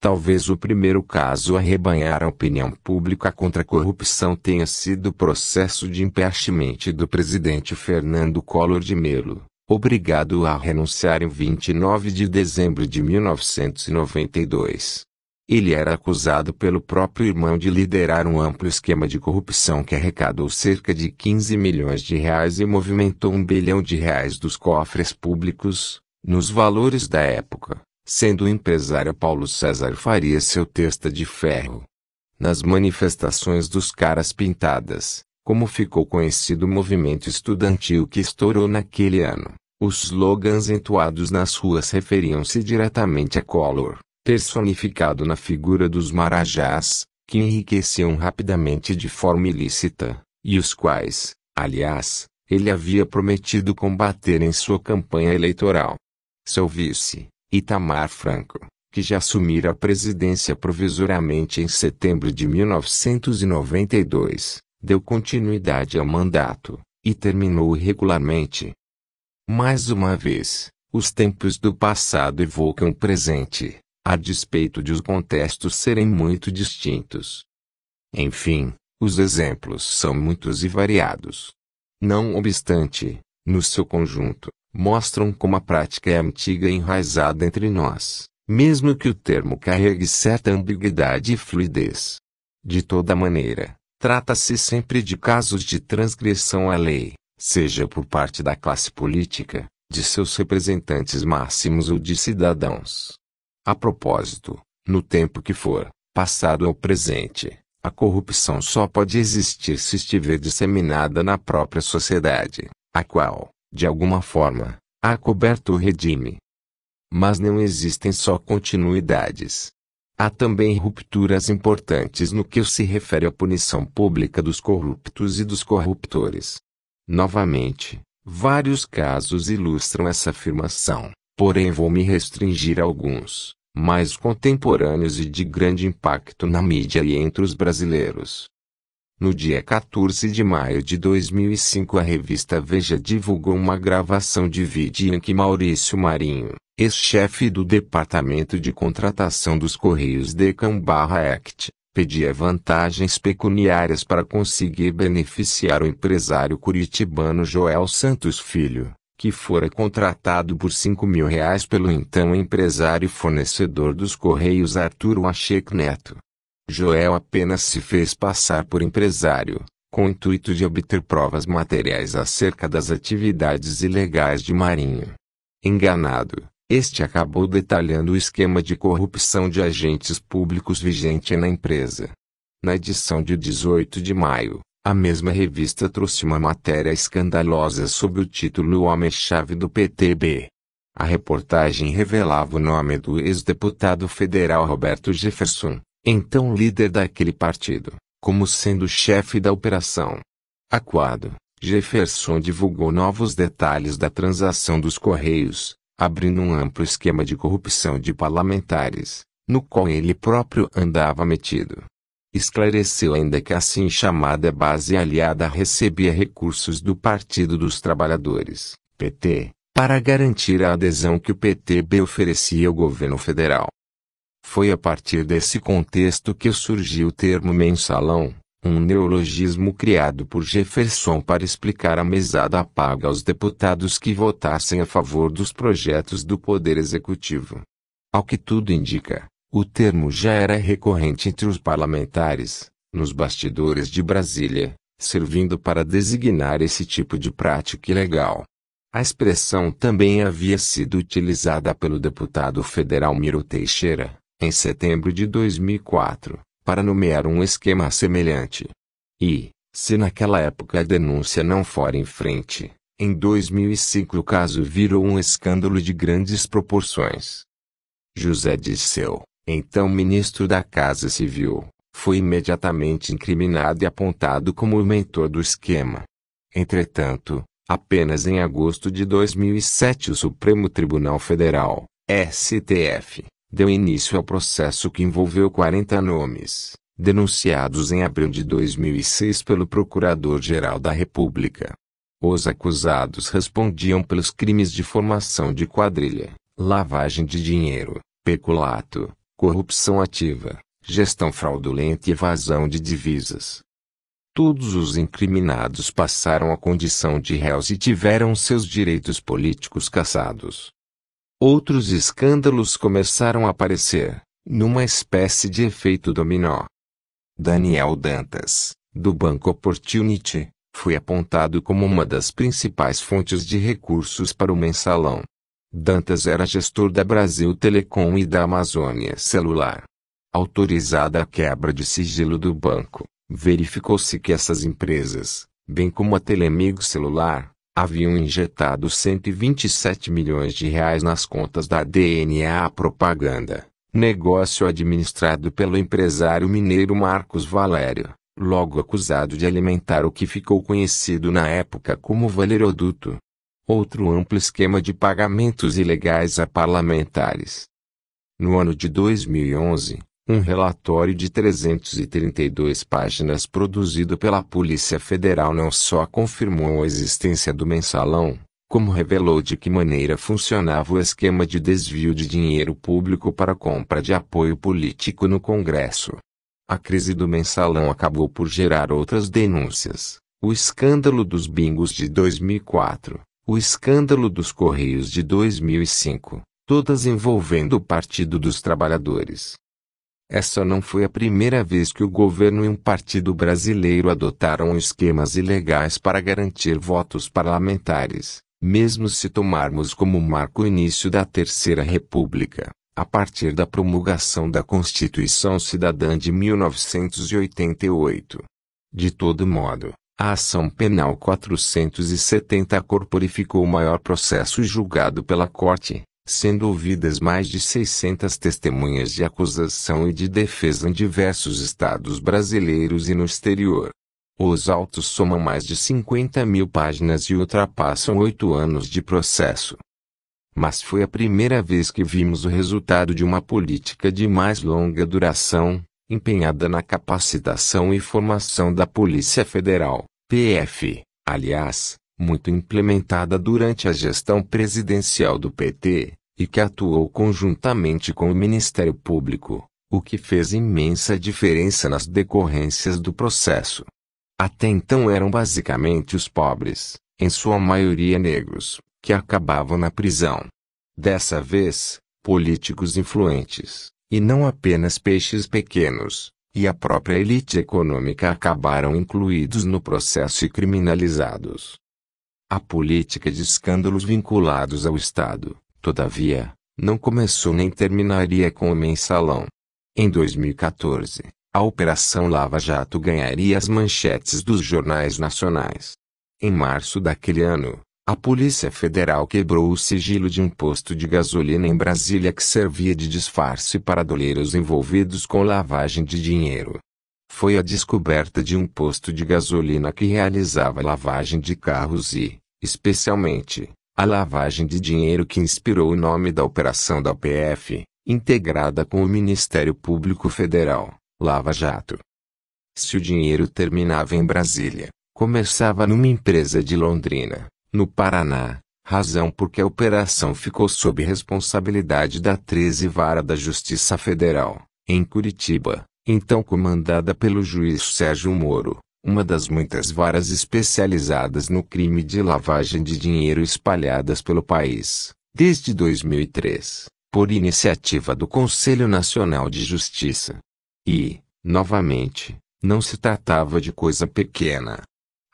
Talvez o primeiro caso a rebanhar a opinião pública contra a corrupção tenha sido o processo de impeachment do presidente Fernando Collor de Melo, obrigado a renunciar em 29 de dezembro de 1992. Ele era acusado pelo próprio irmão de liderar um amplo esquema de corrupção que arrecadou cerca de 15 milhões de reais e movimentou um bilhão de reais dos cofres públicos, nos valores da época, sendo o empresário Paulo César Faria seu testa de ferro. Nas manifestações dos caras pintadas, como ficou conhecido o movimento estudantil que estourou naquele ano, os slogans entoados nas ruas referiam-se diretamente a Collor personificado na figura dos marajás, que enriqueciam rapidamente de forma ilícita, e os quais, aliás, ele havia prometido combater em sua campanha eleitoral. Seu vice, Itamar Franco, que já assumira a presidência provisoriamente em setembro de 1992, deu continuidade ao mandato, e terminou regularmente. Mais uma vez, os tempos do passado evocam o presente, a despeito de os contextos serem muito distintos. Enfim, os exemplos são muitos e variados. Não obstante, no seu conjunto, mostram como a prática é antiga e enraizada entre nós, mesmo que o termo carregue certa ambiguidade e fluidez. De toda maneira, trata-se sempre de casos de transgressão à lei, seja por parte da classe política, de seus representantes máximos ou de cidadãos. A propósito, no tempo que for, passado ou presente, a corrupção só pode existir se estiver disseminada na própria sociedade, a qual, de alguma forma, há coberto o redime. Mas não existem só continuidades. Há também rupturas importantes no que se refere à punição pública dos corruptos e dos corruptores. Novamente, vários casos ilustram essa afirmação porém vou me restringir a alguns, mais contemporâneos e de grande impacto na mídia e entre os brasileiros. No dia 14 de maio de 2005, a revista Veja divulgou uma gravação de vídeo em que Maurício Marinho, ex-chefe do Departamento de Contratação dos Correios Decam Barra Act, pedia vantagens pecuniárias para conseguir beneficiar o empresário curitibano Joel Santos Filho que fora contratado por cinco mil reais pelo então empresário e fornecedor dos Correios Arturo Acheco Neto. Joel apenas se fez passar por empresário, com o intuito de obter provas materiais acerca das atividades ilegais de Marinho. Enganado, este acabou detalhando o esquema de corrupção de agentes públicos vigente na empresa. Na edição de 18 de maio, a mesma revista trouxe uma matéria escandalosa sob o título O Homem-Chave do PTB. A reportagem revelava o nome do ex-deputado federal Roberto Jefferson, então líder daquele partido, como sendo chefe da operação. Aquado, Jefferson divulgou novos detalhes da transação dos Correios, abrindo um amplo esquema de corrupção de parlamentares, no qual ele próprio andava metido. Esclareceu ainda que a assim chamada base aliada recebia recursos do Partido dos Trabalhadores, PT, para garantir a adesão que o PTB oferecia ao governo federal. Foi a partir desse contexto que surgiu o termo mensalão, um neologismo criado por Jefferson para explicar a mesada paga aos deputados que votassem a favor dos projetos do Poder Executivo. Ao que tudo indica, o termo já era recorrente entre os parlamentares, nos bastidores de Brasília, servindo para designar esse tipo de prática ilegal. A expressão também havia sido utilizada pelo deputado federal Miro Teixeira, em setembro de 2004, para nomear um esquema semelhante. E, se naquela época a denúncia não for em frente, em 2005 o caso virou um escândalo de grandes proporções. José Disseu, então ministro da Casa Civil, foi imediatamente incriminado e apontado como o mentor do esquema. Entretanto, apenas em agosto de 2007 o Supremo Tribunal Federal, STF, deu início ao processo que envolveu 40 nomes, denunciados em abril de 2006 pelo Procurador-Geral da República. Os acusados respondiam pelos crimes de formação de quadrilha, lavagem de dinheiro, peculato, corrupção ativa, gestão fraudulenta e evasão de divisas. Todos os incriminados passaram à condição de réus e tiveram seus direitos políticos cassados. Outros escândalos começaram a aparecer, numa espécie de efeito dominó. Daniel Dantas, do Banco Opportunity, foi apontado como uma das principais fontes de recursos para o mensalão. Dantas era gestor da Brasil Telecom e da Amazônia Celular. Autorizada a quebra de sigilo do banco, verificou-se que essas empresas, bem como a Telemigo Celular, haviam injetado 127 milhões de reais nas contas da DNA Propaganda, negócio administrado pelo empresário mineiro Marcos Valério, logo acusado de alimentar o que ficou conhecido na época como Valeroduto outro amplo esquema de pagamentos ilegais a parlamentares. No ano de 2011, um relatório de 332 páginas produzido pela Polícia Federal não só confirmou a existência do mensalão, como revelou de que maneira funcionava o esquema de desvio de dinheiro público para compra de apoio político no Congresso. A crise do mensalão acabou por gerar outras denúncias, o escândalo dos bingos de 2004, o escândalo dos Correios de 2005, todas envolvendo o Partido dos Trabalhadores. Essa não foi a primeira vez que o governo e um partido brasileiro adotaram esquemas ilegais para garantir votos parlamentares, mesmo se tomarmos como marco o início da Terceira República, a partir da promulgação da Constituição Cidadã de 1988. De todo modo, a ação penal 470 corporificou o maior processo julgado pela Corte, sendo ouvidas mais de 600 testemunhas de acusação e de defesa em diversos estados brasileiros e no exterior. Os autos somam mais de 50 mil páginas e ultrapassam oito anos de processo. Mas foi a primeira vez que vimos o resultado de uma política de mais longa duração, empenhada na capacitação e formação da Polícia Federal, PF, aliás, muito implementada durante a gestão presidencial do PT, e que atuou conjuntamente com o Ministério Público, o que fez imensa diferença nas decorrências do processo. Até então eram basicamente os pobres, em sua maioria negros, que acabavam na prisão. Dessa vez, políticos influentes, e não apenas peixes pequenos, e a própria elite econômica acabaram incluídos no processo e criminalizados. A política de escândalos vinculados ao Estado, todavia, não começou nem terminaria com o mensalão. Em 2014, a Operação Lava Jato ganharia as manchetes dos jornais nacionais. Em março daquele ano, a Polícia Federal quebrou o sigilo de um posto de gasolina em Brasília que servia de disfarce para doleiros envolvidos com lavagem de dinheiro. Foi a descoberta de um posto de gasolina que realizava lavagem de carros e, especialmente, a lavagem de dinheiro que inspirou o nome da operação da PF, integrada com o Ministério Público Federal, Lava Jato. Se o dinheiro terminava em Brasília, começava numa empresa de Londrina no Paraná, razão porque a operação ficou sob responsabilidade da 13 Vara da Justiça Federal, em Curitiba, então comandada pelo juiz Sérgio Moro, uma das muitas varas especializadas no crime de lavagem de dinheiro espalhadas pelo país, desde 2003, por iniciativa do Conselho Nacional de Justiça. E, novamente, não se tratava de coisa pequena.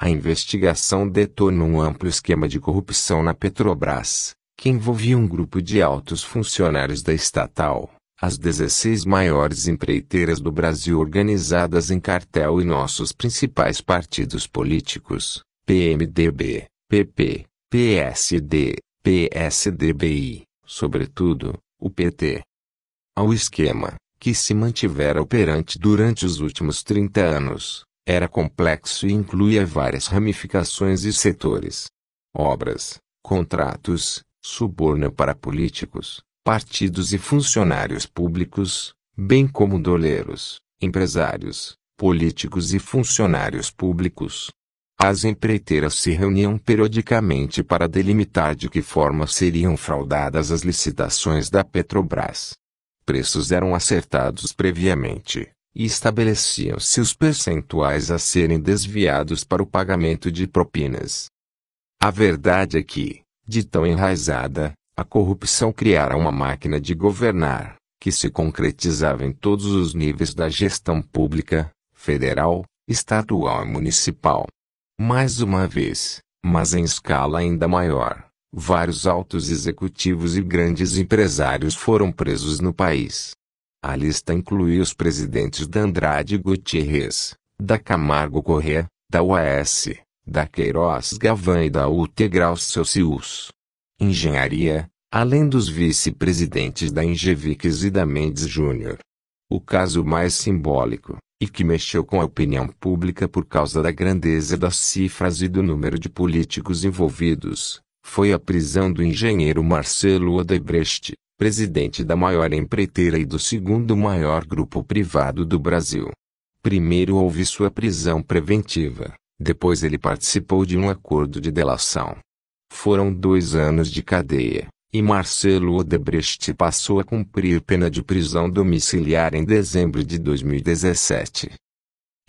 A investigação detonou um amplo esquema de corrupção na Petrobras, que envolvia um grupo de altos funcionários da estatal, as 16 maiores empreiteiras do Brasil organizadas em cartel e nossos principais partidos políticos, PMDB, PP, PSD, PSDBI, sobretudo, o PT. Ao esquema, que se mantivera operante durante os últimos 30 anos, era complexo e incluía várias ramificações e setores. Obras, contratos, suborno para políticos, partidos e funcionários públicos, bem como doleiros, empresários, políticos e funcionários públicos. As empreiteiras se reuniam periodicamente para delimitar de que forma seriam fraudadas as licitações da Petrobras. Preços eram acertados previamente, e estabeleciam-se os percentuais a serem desviados para o pagamento de propinas. A verdade é que, de tão enraizada, a corrupção criara uma máquina de governar, que se concretizava em todos os níveis da gestão pública, federal, estadual e municipal. Mais uma vez, mas em escala ainda maior, vários altos executivos e grandes empresários foram presos no país. A lista inclui os presidentes da Andrade Gutierrez, da Camargo Correa, da UAS, da Queiroz Gavan e da Utegraus Celsius. Engenharia, além dos vice-presidentes da Ingeviques e da Mendes Júnior. O caso mais simbólico, e que mexeu com a opinião pública por causa da grandeza das cifras e do número de políticos envolvidos, foi a prisão do engenheiro Marcelo Odebrecht, presidente da maior empreiteira e do segundo maior grupo privado do Brasil. Primeiro houve sua prisão preventiva, depois ele participou de um acordo de delação. Foram dois anos de cadeia, e Marcelo Odebrecht passou a cumprir pena de prisão domiciliar em dezembro de 2017.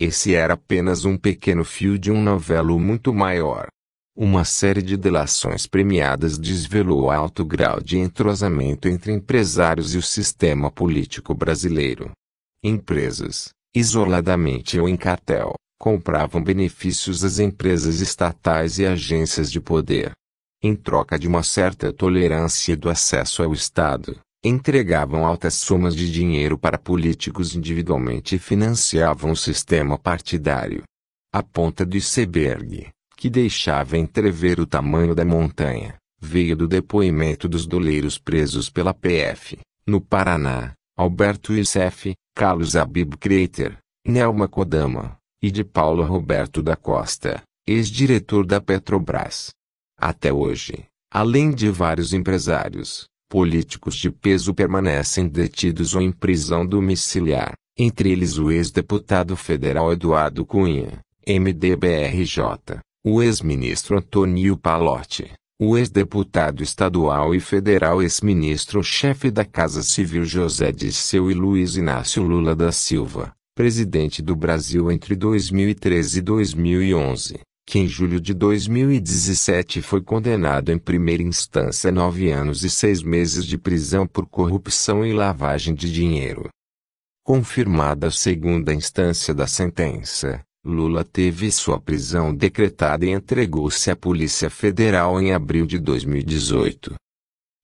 Esse era apenas um pequeno fio de um novelo muito maior, uma série de delações premiadas desvelou alto grau de entrosamento entre empresários e o sistema político brasileiro. Empresas, isoladamente ou em cartel, compravam benefícios às empresas estatais e agências de poder. Em troca de uma certa tolerância do acesso ao Estado, entregavam altas somas de dinheiro para políticos individualmente e financiavam o sistema partidário. A ponta do iceberg que deixava entrever o tamanho da montanha, veio do depoimento dos doleiros presos pela PF, no Paraná, Alberto Isef, Carlos Abib Kreiter, Nelma Kodama, e de Paulo Roberto da Costa, ex-diretor da Petrobras. Até hoje, além de vários empresários, políticos de peso permanecem detidos ou em prisão domiciliar, entre eles o ex-deputado federal Eduardo Cunha, MDBRJ, o ex-ministro Antônio Palotti, o ex-deputado estadual e federal ex-ministro-chefe da Casa Civil José Dirceu e Luiz Inácio Lula da Silva, presidente do Brasil entre 2013 e 2011, que em julho de 2017 foi condenado em primeira instância a nove anos e seis meses de prisão por corrupção e lavagem de dinheiro. Confirmada a segunda instância da sentença, Lula teve sua prisão decretada e entregou-se à Polícia Federal em abril de 2018.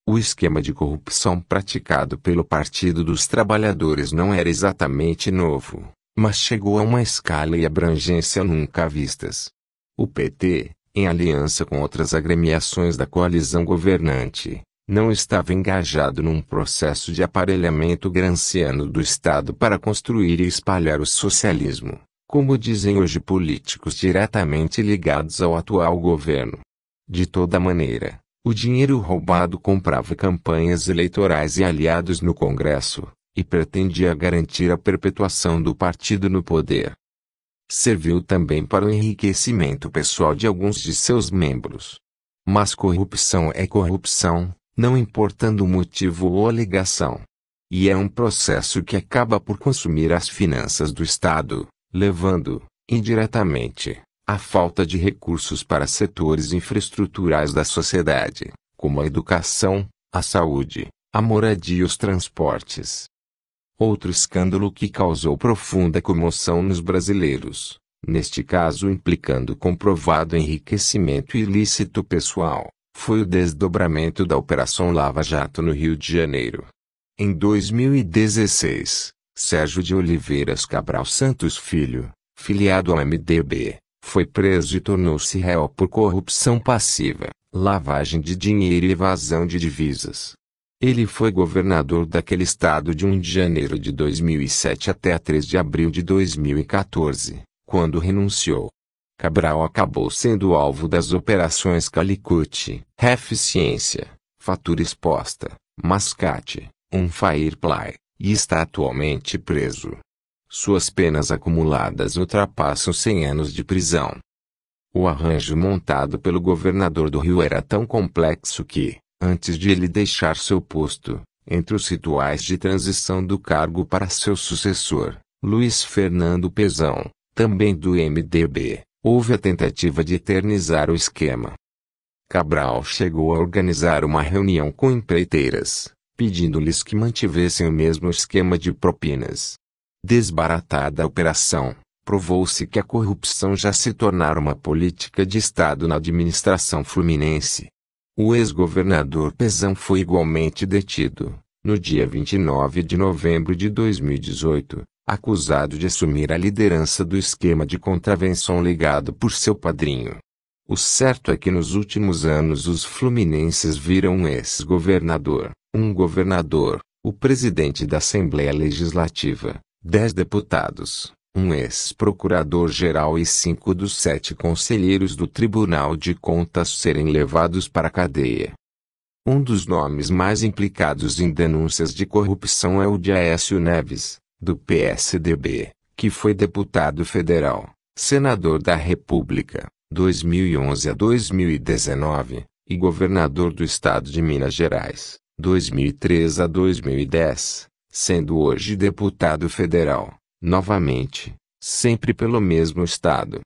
O esquema de corrupção praticado pelo Partido dos Trabalhadores não era exatamente novo, mas chegou a uma escala e abrangência nunca vistas. O PT, em aliança com outras agremiações da coalizão governante, não estava engajado num processo de aparelhamento granciano do Estado para construir e espalhar o socialismo como dizem hoje políticos diretamente ligados ao atual governo. De toda maneira, o dinheiro roubado comprava campanhas eleitorais e aliados no Congresso, e pretendia garantir a perpetuação do partido no poder. Serviu também para o enriquecimento pessoal de alguns de seus membros. Mas corrupção é corrupção, não importando o motivo ou a ligação. E é um processo que acaba por consumir as finanças do Estado levando, indiretamente, à falta de recursos para setores infraestruturais da sociedade, como a educação, a saúde, a moradia e os transportes. Outro escândalo que causou profunda comoção nos brasileiros, neste caso implicando comprovado enriquecimento ilícito pessoal, foi o desdobramento da Operação Lava Jato no Rio de Janeiro. Em 2016, Sérgio de Oliveiras Cabral Santos Filho, filiado ao MDB, foi preso e tornou-se réu por corrupção passiva, lavagem de dinheiro e evasão de divisas. Ele foi governador daquele estado de 1 de janeiro de 2007 até 3 de abril de 2014, quando renunciou. Cabral acabou sendo alvo das operações Calicut, Reficiência, Fatura Exposta, Mascate, Unfair Play, e está atualmente preso. Suas penas acumuladas ultrapassam 100 anos de prisão. O arranjo montado pelo governador do Rio era tão complexo que, antes de ele deixar seu posto, entre os rituais de transição do cargo para seu sucessor, Luiz Fernando Pezão, também do MDB, houve a tentativa de eternizar o esquema. Cabral chegou a organizar uma reunião com empreiteiras, pedindo-lhes que mantivessem o mesmo esquema de propinas. Desbaratada a operação, provou-se que a corrupção já se tornara uma política de Estado na administração fluminense. O ex-governador Pezão foi igualmente detido, no dia 29 de novembro de 2018, acusado de assumir a liderança do esquema de contravenção ligado por seu padrinho. O certo é que nos últimos anos os fluminenses viram um ex-governador, um governador, o presidente da Assembleia Legislativa, dez deputados, um ex-procurador-geral e cinco dos sete conselheiros do Tribunal de Contas serem levados para a cadeia. Um dos nomes mais implicados em denúncias de corrupção é o de Aécio Neves, do PSDB, que foi deputado federal, senador da República, 2011 a 2019, e governador do estado de Minas Gerais, 2003 a 2010, sendo hoje deputado federal, novamente, sempre pelo mesmo estado.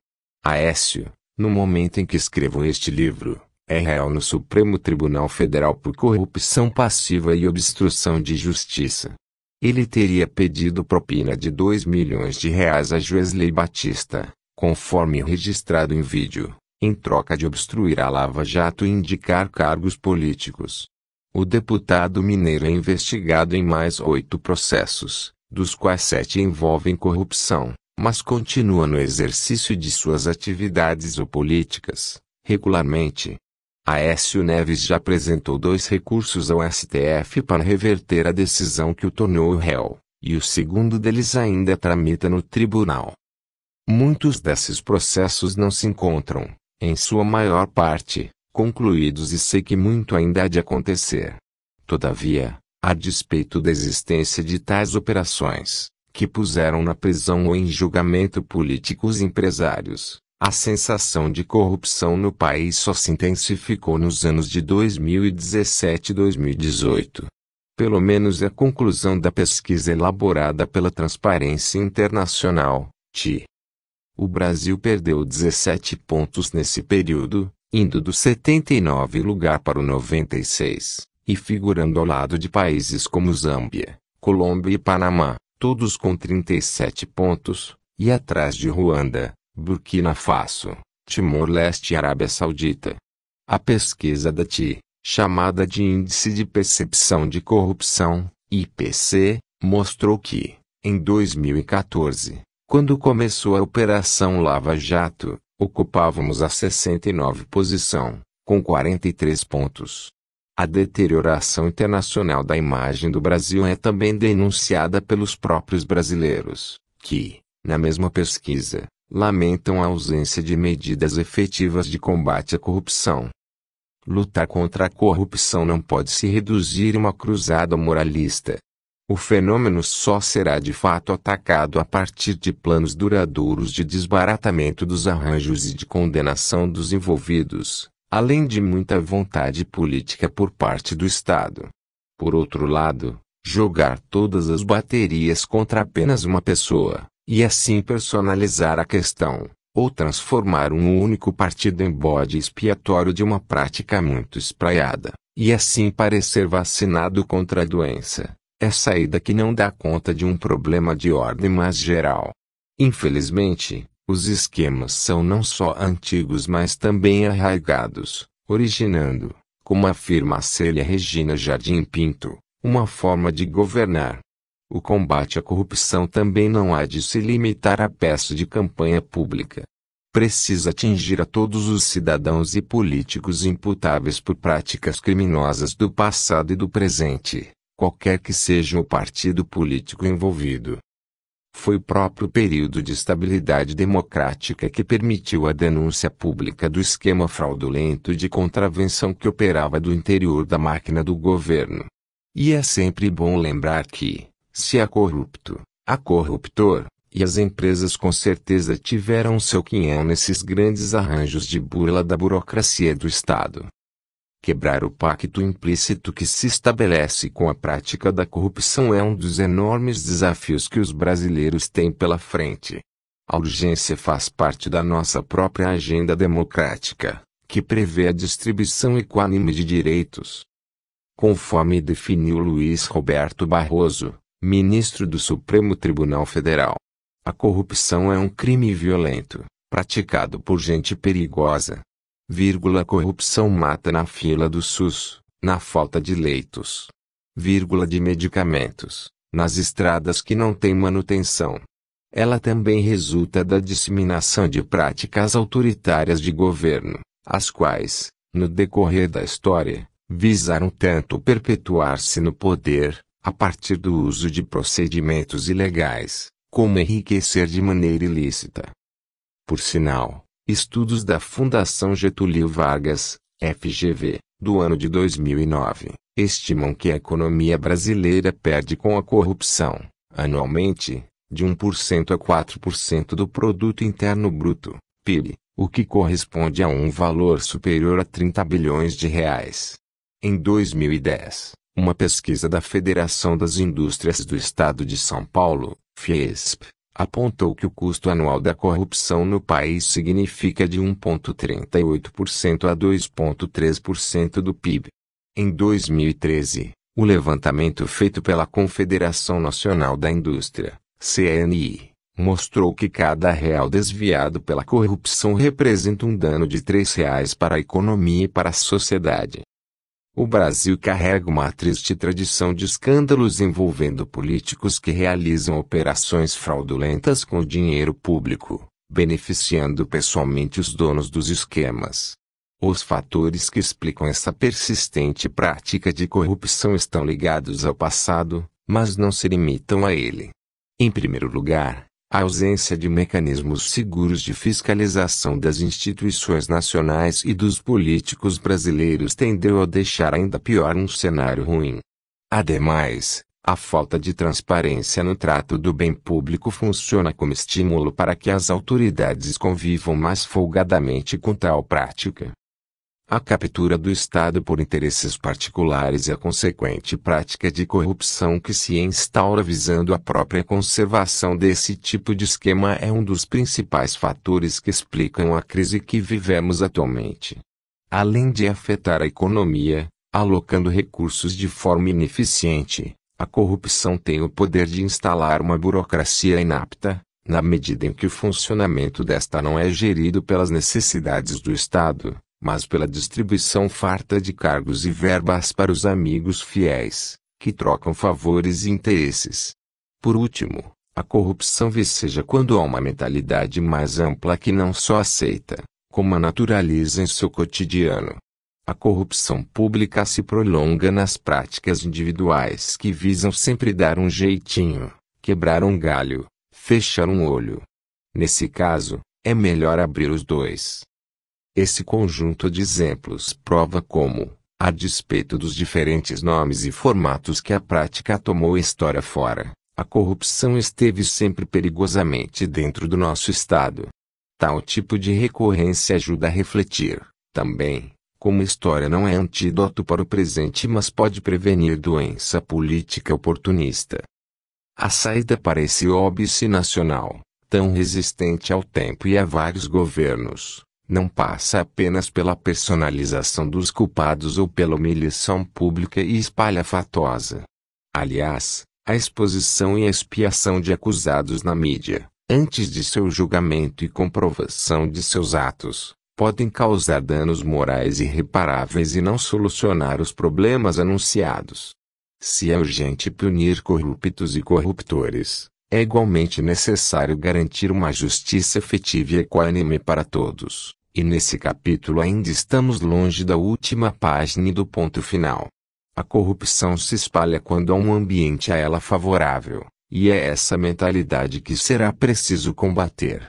Aécio, no momento em que escrevo este livro, é réu no Supremo Tribunal Federal por corrupção passiva e obstrução de justiça. Ele teria pedido propina de 2 milhões de reais a Joesley Batista, conforme registrado em vídeo, em troca de obstruir a Lava Jato e indicar cargos políticos. O deputado mineiro é investigado em mais oito processos, dos quais sete envolvem corrupção, mas continua no exercício de suas atividades ou políticas, regularmente. Aécio Neves já apresentou dois recursos ao STF para reverter a decisão que o tornou réu, e o segundo deles ainda tramita no tribunal. Muitos desses processos não se encontram, em sua maior parte, concluídos e sei que muito ainda há de acontecer. Todavia, a despeito da existência de tais operações, que puseram na prisão ou em julgamento políticos empresários, a sensação de corrupção no país só se intensificou nos anos de 2017 e 2018. Pelo menos é a conclusão da pesquisa elaborada pela Transparência Internacional, TI. O Brasil perdeu 17 pontos nesse período, indo do 79 lugar para o 96, e figurando ao lado de países como Zâmbia, Colômbia e Panamá, todos com 37 pontos, e atrás de Ruanda, Burkina Faso, Timor-Leste e Arábia Saudita. A pesquisa da TI, chamada de Índice de Percepção de Corrupção, IPC, mostrou que, em 2014, quando começou a Operação Lava Jato, Ocupávamos a 69 posição, com 43 pontos. A deterioração internacional da imagem do Brasil é também denunciada pelos próprios brasileiros, que, na mesma pesquisa, lamentam a ausência de medidas efetivas de combate à corrupção. Lutar contra a corrupção não pode se reduzir a uma cruzada moralista, o fenômeno só será de fato atacado a partir de planos duradouros de desbaratamento dos arranjos e de condenação dos envolvidos, além de muita vontade política por parte do Estado. Por outro lado, jogar todas as baterias contra apenas uma pessoa, e assim personalizar a questão, ou transformar um único partido em bode expiatório de uma prática muito espraiada, e assim parecer vacinado contra a doença é saída que não dá conta de um problema de ordem mais geral. Infelizmente, os esquemas são não só antigos mas também arraigados, originando, como afirma a Célia Regina Jardim Pinto, uma forma de governar. O combate à corrupção também não há de se limitar à peça de campanha pública. Precisa atingir a todos os cidadãos e políticos imputáveis por práticas criminosas do passado e do presente qualquer que seja o partido político envolvido. Foi o próprio período de estabilidade democrática que permitiu a denúncia pública do esquema fraudulento de contravenção que operava do interior da máquina do governo. E é sempre bom lembrar que, se há corrupto, há corruptor, e as empresas com certeza tiveram seu quinhão nesses grandes arranjos de burla da burocracia do Estado. Quebrar o pacto implícito que se estabelece com a prática da corrupção é um dos enormes desafios que os brasileiros têm pela frente. A urgência faz parte da nossa própria agenda democrática, que prevê a distribuição equânime de direitos. Conforme definiu Luiz Roberto Barroso, ministro do Supremo Tribunal Federal, a corrupção é um crime violento, praticado por gente perigosa, Vírgula corrupção mata na fila do SUS, na falta de leitos. Vírgula de medicamentos, nas estradas que não têm manutenção. Ela também resulta da disseminação de práticas autoritárias de governo, as quais, no decorrer da história, visaram tanto perpetuar-se no poder, a partir do uso de procedimentos ilegais, como enriquecer de maneira ilícita. Por sinal, Estudos da Fundação Getúlio Vargas, FGV, do ano de 2009, estimam que a economia brasileira perde com a corrupção, anualmente, de 1% a 4% do produto interno bruto, PIB, o que corresponde a um valor superior a 30 bilhões de reais. Em 2010, uma pesquisa da Federação das Indústrias do Estado de São Paulo, Fiesp, apontou que o custo anual da corrupção no país significa de 1,38% a 2,3% do PIB. Em 2013, o levantamento feito pela Confederação Nacional da Indústria, CNI, mostrou que cada real desviado pela corrupção representa um dano de R$ reais para a economia e para a sociedade. O Brasil carrega uma triste tradição de escândalos envolvendo políticos que realizam operações fraudulentas com dinheiro público, beneficiando pessoalmente os donos dos esquemas. Os fatores que explicam essa persistente prática de corrupção estão ligados ao passado, mas não se limitam a ele. Em primeiro lugar, a ausência de mecanismos seguros de fiscalização das instituições nacionais e dos políticos brasileiros tendeu a deixar ainda pior um cenário ruim. Ademais, a falta de transparência no trato do bem público funciona como estímulo para que as autoridades convivam mais folgadamente com tal prática. A captura do Estado por interesses particulares e a consequente prática de corrupção que se instaura visando a própria conservação desse tipo de esquema é um dos principais fatores que explicam a crise que vivemos atualmente. Além de afetar a economia, alocando recursos de forma ineficiente, a corrupção tem o poder de instalar uma burocracia inapta, na medida em que o funcionamento desta não é gerido pelas necessidades do Estado, mas pela distribuição farta de cargos e verbas para os amigos fiéis, que trocam favores e interesses. Por último, a corrupção viceja quando há uma mentalidade mais ampla que não só aceita, como a naturaliza em seu cotidiano. A corrupção pública se prolonga nas práticas individuais que visam sempre dar um jeitinho, quebrar um galho, fechar um olho. Nesse caso, é melhor abrir os dois esse conjunto de exemplos prova como, a despeito dos diferentes nomes e formatos que a prática tomou história fora, a corrupção esteve sempre perigosamente dentro do nosso Estado. Tal tipo de recorrência ajuda a refletir, também, como história não é antídoto para o presente mas pode prevenir doença política oportunista. A saída para esse óbice nacional, tão resistente ao tempo e a vários governos, não passa apenas pela personalização dos culpados ou pela humilhação pública e espalha fatosa. Aliás, a exposição e a expiação de acusados na mídia, antes de seu julgamento e comprovação de seus atos, podem causar danos morais irreparáveis e não solucionar os problemas anunciados. Se é urgente punir corruptos e corruptores, é igualmente necessário garantir uma justiça efetiva e equânime para todos. E nesse capítulo ainda estamos longe da última página e do ponto final. A corrupção se espalha quando há um ambiente a ela favorável, e é essa mentalidade que será preciso combater.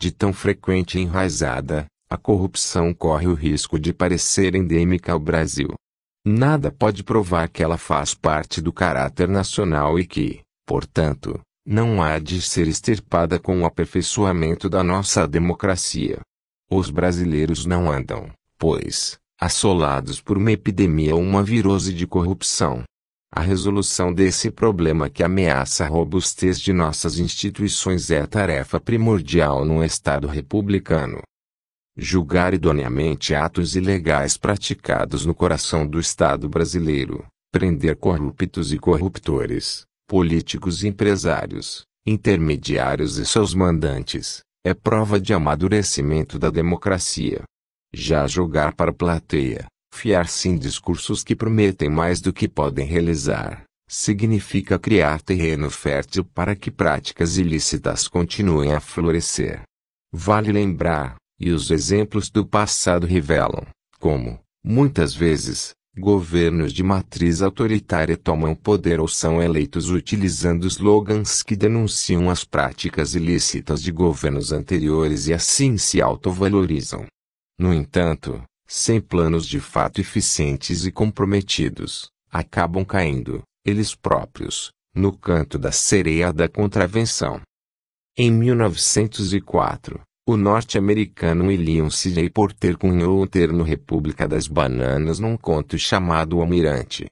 De tão frequente enraizada, a corrupção corre o risco de parecer endêmica ao Brasil. Nada pode provar que ela faz parte do caráter nacional e que, portanto, não há de ser extirpada com o aperfeiçoamento da nossa democracia. Os brasileiros não andam, pois, assolados por uma epidemia ou uma virose de corrupção. A resolução desse problema que ameaça a robustez de nossas instituições é tarefa primordial num Estado republicano. Julgar idoneamente atos ilegais praticados no coração do Estado brasileiro, prender corruptos e corruptores, políticos e empresários, intermediários e seus mandantes, é prova de amadurecimento da democracia. Já jogar para a plateia, fiar-se em discursos que prometem mais do que podem realizar, significa criar terreno fértil para que práticas ilícitas continuem a florescer. Vale lembrar, e os exemplos do passado revelam, como, muitas vezes, Governos de matriz autoritária tomam poder ou são eleitos utilizando slogans que denunciam as práticas ilícitas de governos anteriores e assim se autovalorizam. No entanto, sem planos de fato eficientes e comprometidos, acabam caindo, eles próprios, no canto da sereia da contravenção. Em 1904, o norte-americano William C. Porter cunhou o termo República das Bananas num conto chamado O Almirante.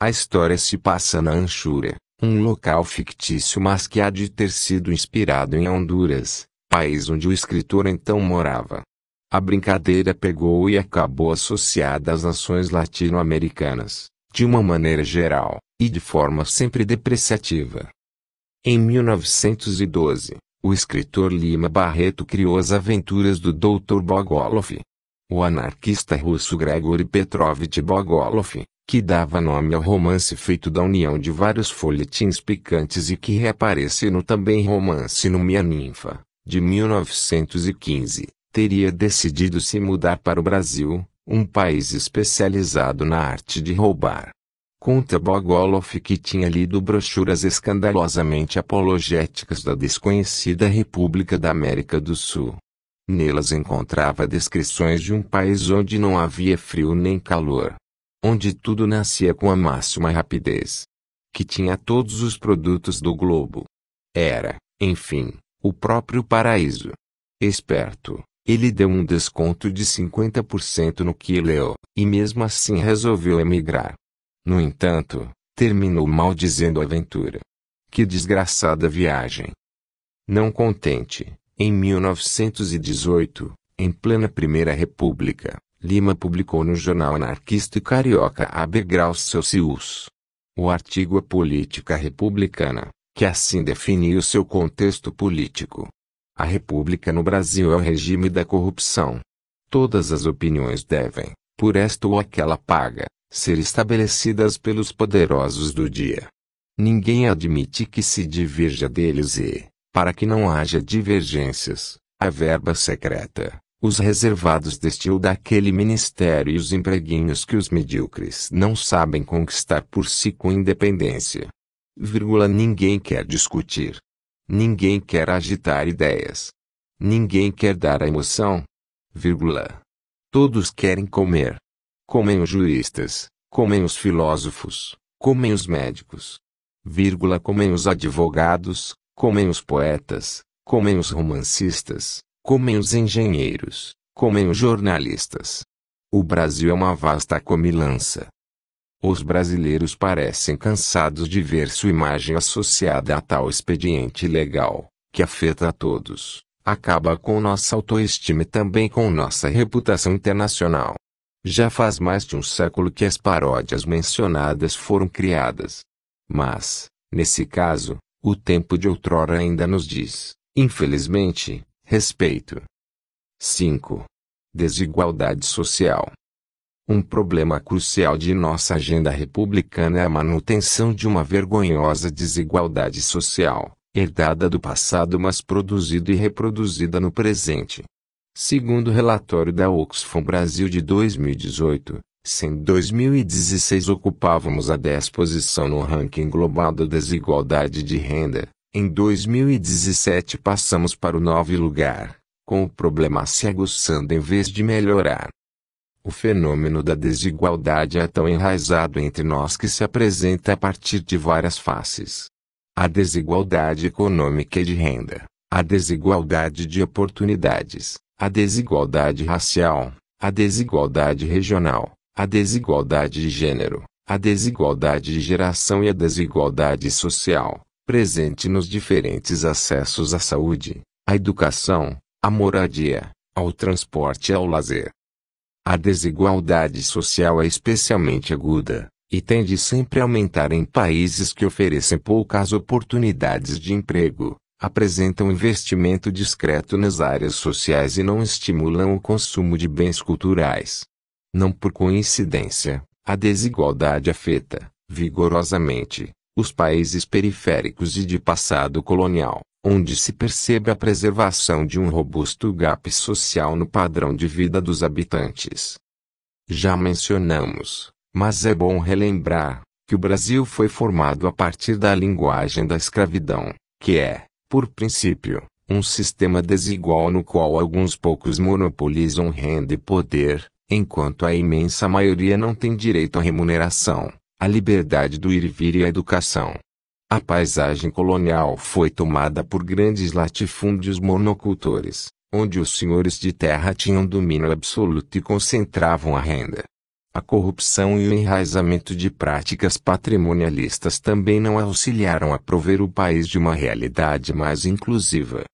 A história se passa na Anchura, um local fictício mas que há de ter sido inspirado em Honduras, país onde o escritor então morava. A brincadeira pegou e acabou associada às nações latino-americanas, de uma maneira geral, e de forma sempre depreciativa. Em 1912, o escritor Lima Barreto criou as aventuras do Dr. Bogolov. O anarquista russo Gregory Petrovich Bogolov, que dava nome ao romance feito da união de vários folhetins picantes e que reaparece no também romance No Minha Ninfa, de 1915, teria decidido se mudar para o Brasil, um país especializado na arte de roubar. Conta Bogolov que tinha lido brochuras escandalosamente apologéticas da desconhecida República da América do Sul. Nelas encontrava descrições de um país onde não havia frio nem calor. Onde tudo nascia com a máxima rapidez. Que tinha todos os produtos do globo. Era, enfim, o próprio paraíso. Esperto, ele deu um desconto de 50% no que leu, e mesmo assim resolveu emigrar. No entanto, terminou maldizendo a aventura. Que desgraçada viagem! Não contente, em 1918, em plena Primeira República, Lima publicou no jornal anarquista e carioca Abergraus Socius. O artigo A Política Republicana, que assim definiu seu contexto político. A República no Brasil é o regime da corrupção. Todas as opiniões devem, por esta ou aquela paga, ser estabelecidas pelos poderosos do dia. Ninguém admite que se divirja deles e, para que não haja divergências, a verba secreta, os reservados deste ou daquele ministério e os empreguinhos que os medíocres não sabem conquistar por si com independência. ninguém quer discutir. Ninguém quer agitar ideias. Ninguém quer dar a emoção. Todos querem comer comem os juristas, comem os filósofos, comem os médicos, vírgula, comem os advogados, comem os poetas, comem os romancistas, comem os engenheiros, comem os jornalistas. O Brasil é uma vasta comilança. Os brasileiros parecem cansados de ver sua imagem associada a tal expediente legal, que afeta a todos, acaba com nossa autoestima e também com nossa reputação internacional. Já faz mais de um século que as paródias mencionadas foram criadas. Mas, nesse caso, o tempo de outrora ainda nos diz, infelizmente, respeito. 5. Desigualdade social. Um problema crucial de nossa agenda republicana é a manutenção de uma vergonhosa desigualdade social, herdada do passado mas produzida e reproduzida no presente. Segundo o relatório da Oxfam Brasil de 2018, se em 2016 ocupávamos a 10 posição no ranking global da desigualdade de renda, em 2017 passamos para o 9 lugar, com o problema se aguçando em vez de melhorar. O fenômeno da desigualdade é tão enraizado entre nós que se apresenta a partir de várias faces. A desigualdade econômica e de renda, a desigualdade de oportunidades, a desigualdade racial, a desigualdade regional, a desigualdade de gênero, a desigualdade de geração e a desigualdade social, presente nos diferentes acessos à saúde, à educação, à moradia, ao transporte e ao lazer. A desigualdade social é especialmente aguda, e tende sempre a aumentar em países que oferecem poucas oportunidades de emprego, apresentam investimento discreto nas áreas sociais e não estimulam o consumo de bens culturais. Não por coincidência, a desigualdade afeta, vigorosamente, os países periféricos e de passado colonial, onde se percebe a preservação de um robusto gap social no padrão de vida dos habitantes. Já mencionamos, mas é bom relembrar, que o Brasil foi formado a partir da linguagem da escravidão, que é, por princípio, um sistema desigual no qual alguns poucos monopolizam renda e poder, enquanto a imensa maioria não tem direito à remuneração, à liberdade do ir e vir e à educação. A paisagem colonial foi tomada por grandes latifúndios monocultores, onde os senhores de terra tinham domínio absoluto e concentravam a renda. A corrupção e o enraizamento de práticas patrimonialistas também não auxiliaram a prover o país de uma realidade mais inclusiva.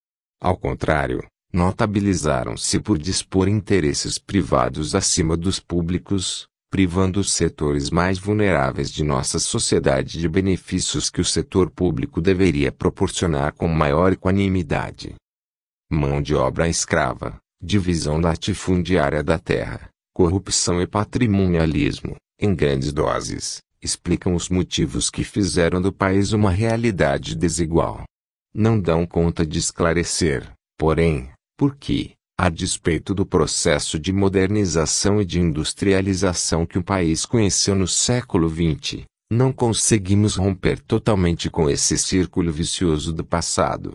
Ao contrário, notabilizaram-se por dispor interesses privados acima dos públicos, privando os setores mais vulneráveis de nossa sociedade de benefícios que o setor público deveria proporcionar com maior equanimidade. Mão de obra escrava, divisão latifundiária da terra corrupção e patrimonialismo, em grandes doses, explicam os motivos que fizeram do país uma realidade desigual. Não dão conta de esclarecer, porém, por que, a despeito do processo de modernização e de industrialização que o país conheceu no século XX, não conseguimos romper totalmente com esse círculo vicioso do passado.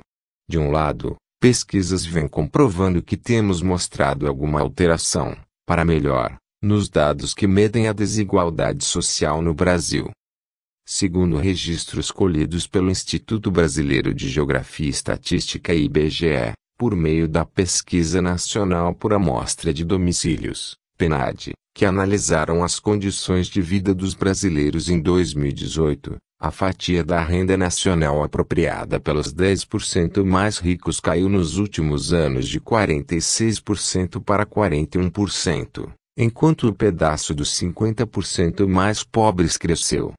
De um lado, pesquisas vêm comprovando que temos mostrado alguma alteração, para melhor, nos dados que medem a desigualdade social no Brasil. Segundo registros colhidos pelo Instituto Brasileiro de Geografia e Estatística IBGE, por meio da Pesquisa Nacional por Amostra de Domicílios, PNAD, que analisaram as condições de vida dos brasileiros em 2018, a fatia da renda nacional apropriada pelos 10% mais ricos caiu nos últimos anos de 46% para 41%, enquanto o pedaço dos 50% mais pobres cresceu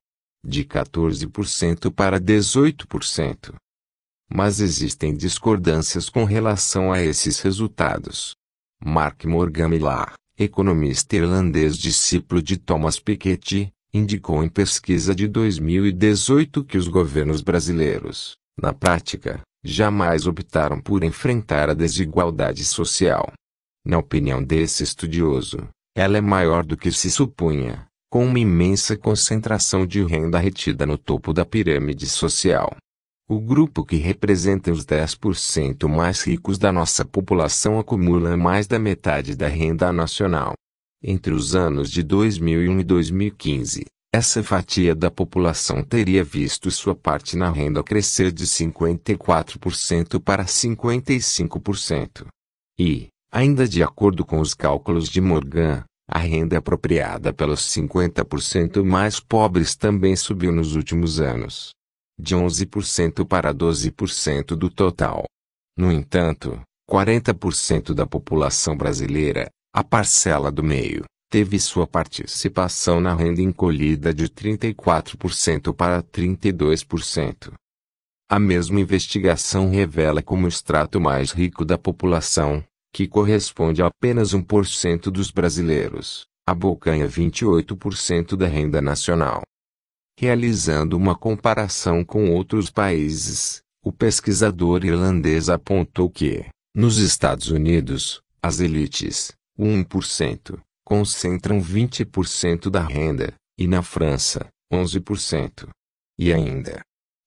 de 14% para 18%. Mas existem discordâncias com relação a esses resultados. Mark Morgan Millar economista irlandês discípulo de Thomas Piketty, indicou em pesquisa de 2018 que os governos brasileiros, na prática, jamais optaram por enfrentar a desigualdade social. Na opinião desse estudioso, ela é maior do que se supunha, com uma imensa concentração de renda retida no topo da pirâmide social. O grupo que representa os 10% mais ricos da nossa população acumula mais da metade da renda nacional. Entre os anos de 2001 e 2015, essa fatia da população teria visto sua parte na renda crescer de 54% para 55%. E, ainda de acordo com os cálculos de Morgan, a renda apropriada pelos 50% mais pobres também subiu nos últimos anos de 11% para 12% do total. No entanto, 40% da população brasileira, a parcela do meio, teve sua participação na renda encolhida de 34% para 32%. A mesma investigação revela como o extrato mais rico da população, que corresponde a apenas 1% dos brasileiros, abocanha 28% da renda nacional. Realizando uma comparação com outros países, o pesquisador irlandês apontou que, nos Estados Unidos, as elites, 1%, concentram 20% da renda, e na França, 11%. E ainda,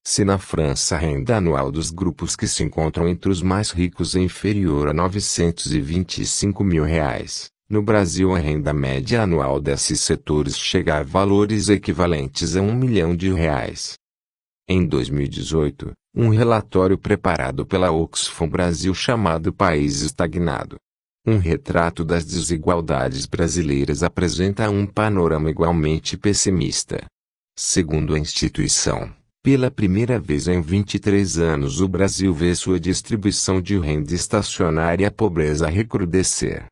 se na França a renda anual dos grupos que se encontram entre os mais ricos é inferior a 925 mil reais, no Brasil, a renda média anual desses setores chega a valores equivalentes a um milhão de reais. Em 2018, um relatório preparado pela Oxfam Brasil chamado País Estagnado. Um retrato das desigualdades brasileiras apresenta um panorama igualmente pessimista. Segundo a instituição, pela primeira vez em 23 anos o Brasil vê sua distribuição de renda estacionária e a pobreza recrudescer.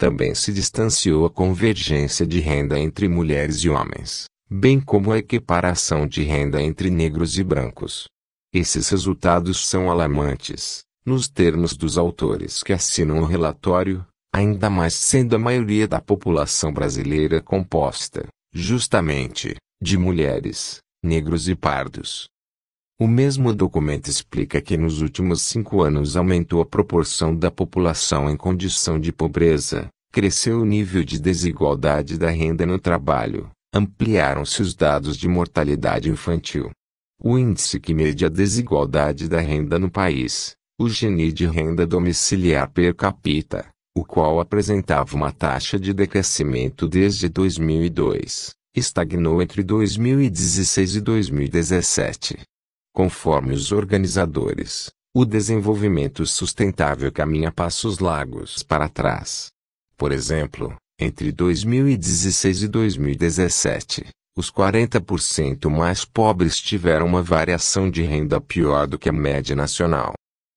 Também se distanciou a convergência de renda entre mulheres e homens, bem como a equiparação de renda entre negros e brancos. Esses resultados são alarmantes, nos termos dos autores que assinam o relatório, ainda mais sendo a maioria da população brasileira composta, justamente, de mulheres, negros e pardos. O mesmo documento explica que nos últimos cinco anos aumentou a proporção da população em condição de pobreza, cresceu o nível de desigualdade da renda no trabalho, ampliaram-se os dados de mortalidade infantil. O índice que mede a desigualdade da renda no país, o Gini de renda domiciliar per capita, o qual apresentava uma taxa de decrescimento desde 2002, estagnou entre 2016 e 2017 Conforme os organizadores, o desenvolvimento sustentável caminha passos largos para trás. Por exemplo, entre 2016 e 2017, os 40% mais pobres tiveram uma variação de renda pior do que a média nacional.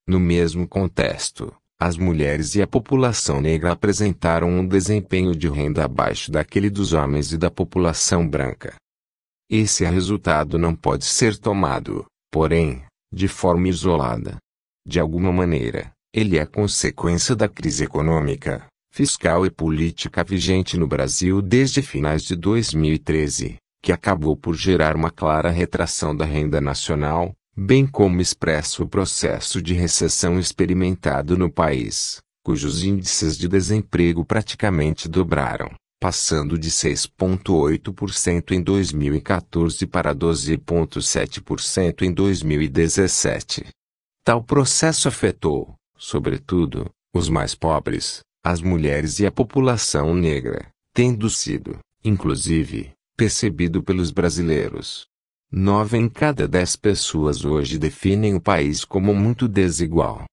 No mesmo contexto, as mulheres e a população negra apresentaram um desempenho de renda abaixo daquele dos homens e da população branca. Esse resultado não pode ser tomado, porém, de forma isolada. De alguma maneira, ele é consequência da crise econômica, fiscal e política vigente no Brasil desde finais de 2013, que acabou por gerar uma clara retração da renda nacional, bem como expresso o processo de recessão experimentado no país, cujos índices de desemprego praticamente dobraram passando de 6,8% em 2014 para 12,7% em 2017. Tal processo afetou, sobretudo, os mais pobres, as mulheres e a população negra, tendo sido, inclusive, percebido pelos brasileiros. Nove em cada dez pessoas hoje definem o país como muito desigual.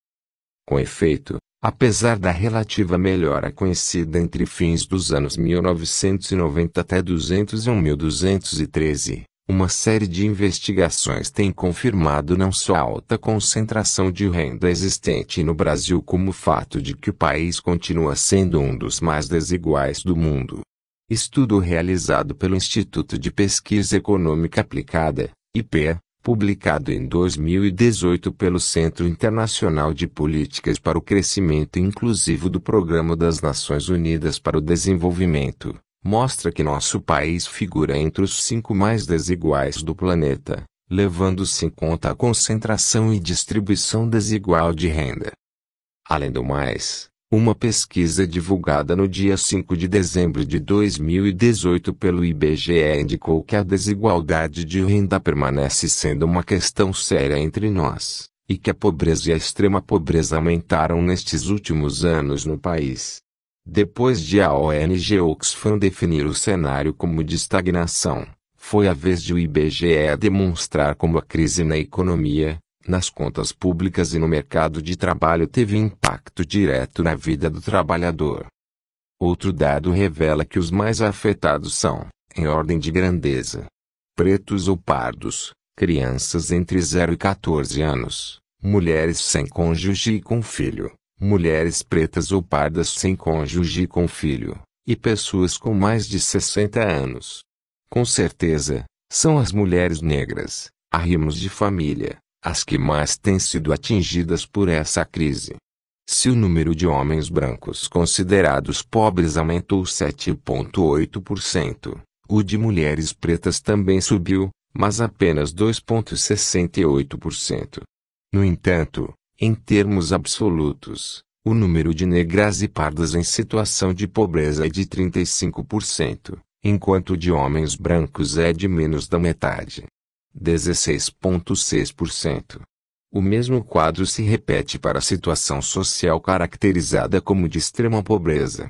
Com efeito, Apesar da relativa melhora conhecida entre fins dos anos 1990 até 1213, uma série de investigações tem confirmado não só a alta concentração de renda existente no Brasil, como o fato de que o país continua sendo um dos mais desiguais do mundo. Estudo realizado pelo Instituto de Pesquisa Econômica Aplicada, IPEA, publicado em 2018 pelo Centro Internacional de Políticas para o Crescimento Inclusivo do Programa das Nações Unidas para o Desenvolvimento, mostra que nosso país figura entre os cinco mais desiguais do planeta, levando-se em conta a concentração e distribuição desigual de renda. Além do mais, uma pesquisa divulgada no dia 5 de dezembro de 2018 pelo IBGE indicou que a desigualdade de renda permanece sendo uma questão séria entre nós, e que a pobreza e a extrema pobreza aumentaram nestes últimos anos no país. Depois de a ONG Oxfam definir o cenário como de estagnação, foi a vez de o IBGE demonstrar como a crise na economia, nas contas públicas e no mercado de trabalho teve impacto direto na vida do trabalhador. Outro dado revela que os mais afetados são, em ordem de grandeza, pretos ou pardos, crianças entre 0 e 14 anos, mulheres sem cônjuge e com filho, mulheres pretas ou pardas sem cônjuge e com filho, e pessoas com mais de 60 anos. Com certeza, são as mulheres negras, arrimos de família, as que mais têm sido atingidas por essa crise. Se o número de homens brancos considerados pobres aumentou 7,8%, o de mulheres pretas também subiu, mas apenas 2,68%. No entanto, em termos absolutos, o número de negras e pardas em situação de pobreza é de 35%, enquanto o de homens brancos é de menos da metade. 16,6%. O mesmo quadro se repete para a situação social caracterizada como de extrema pobreza.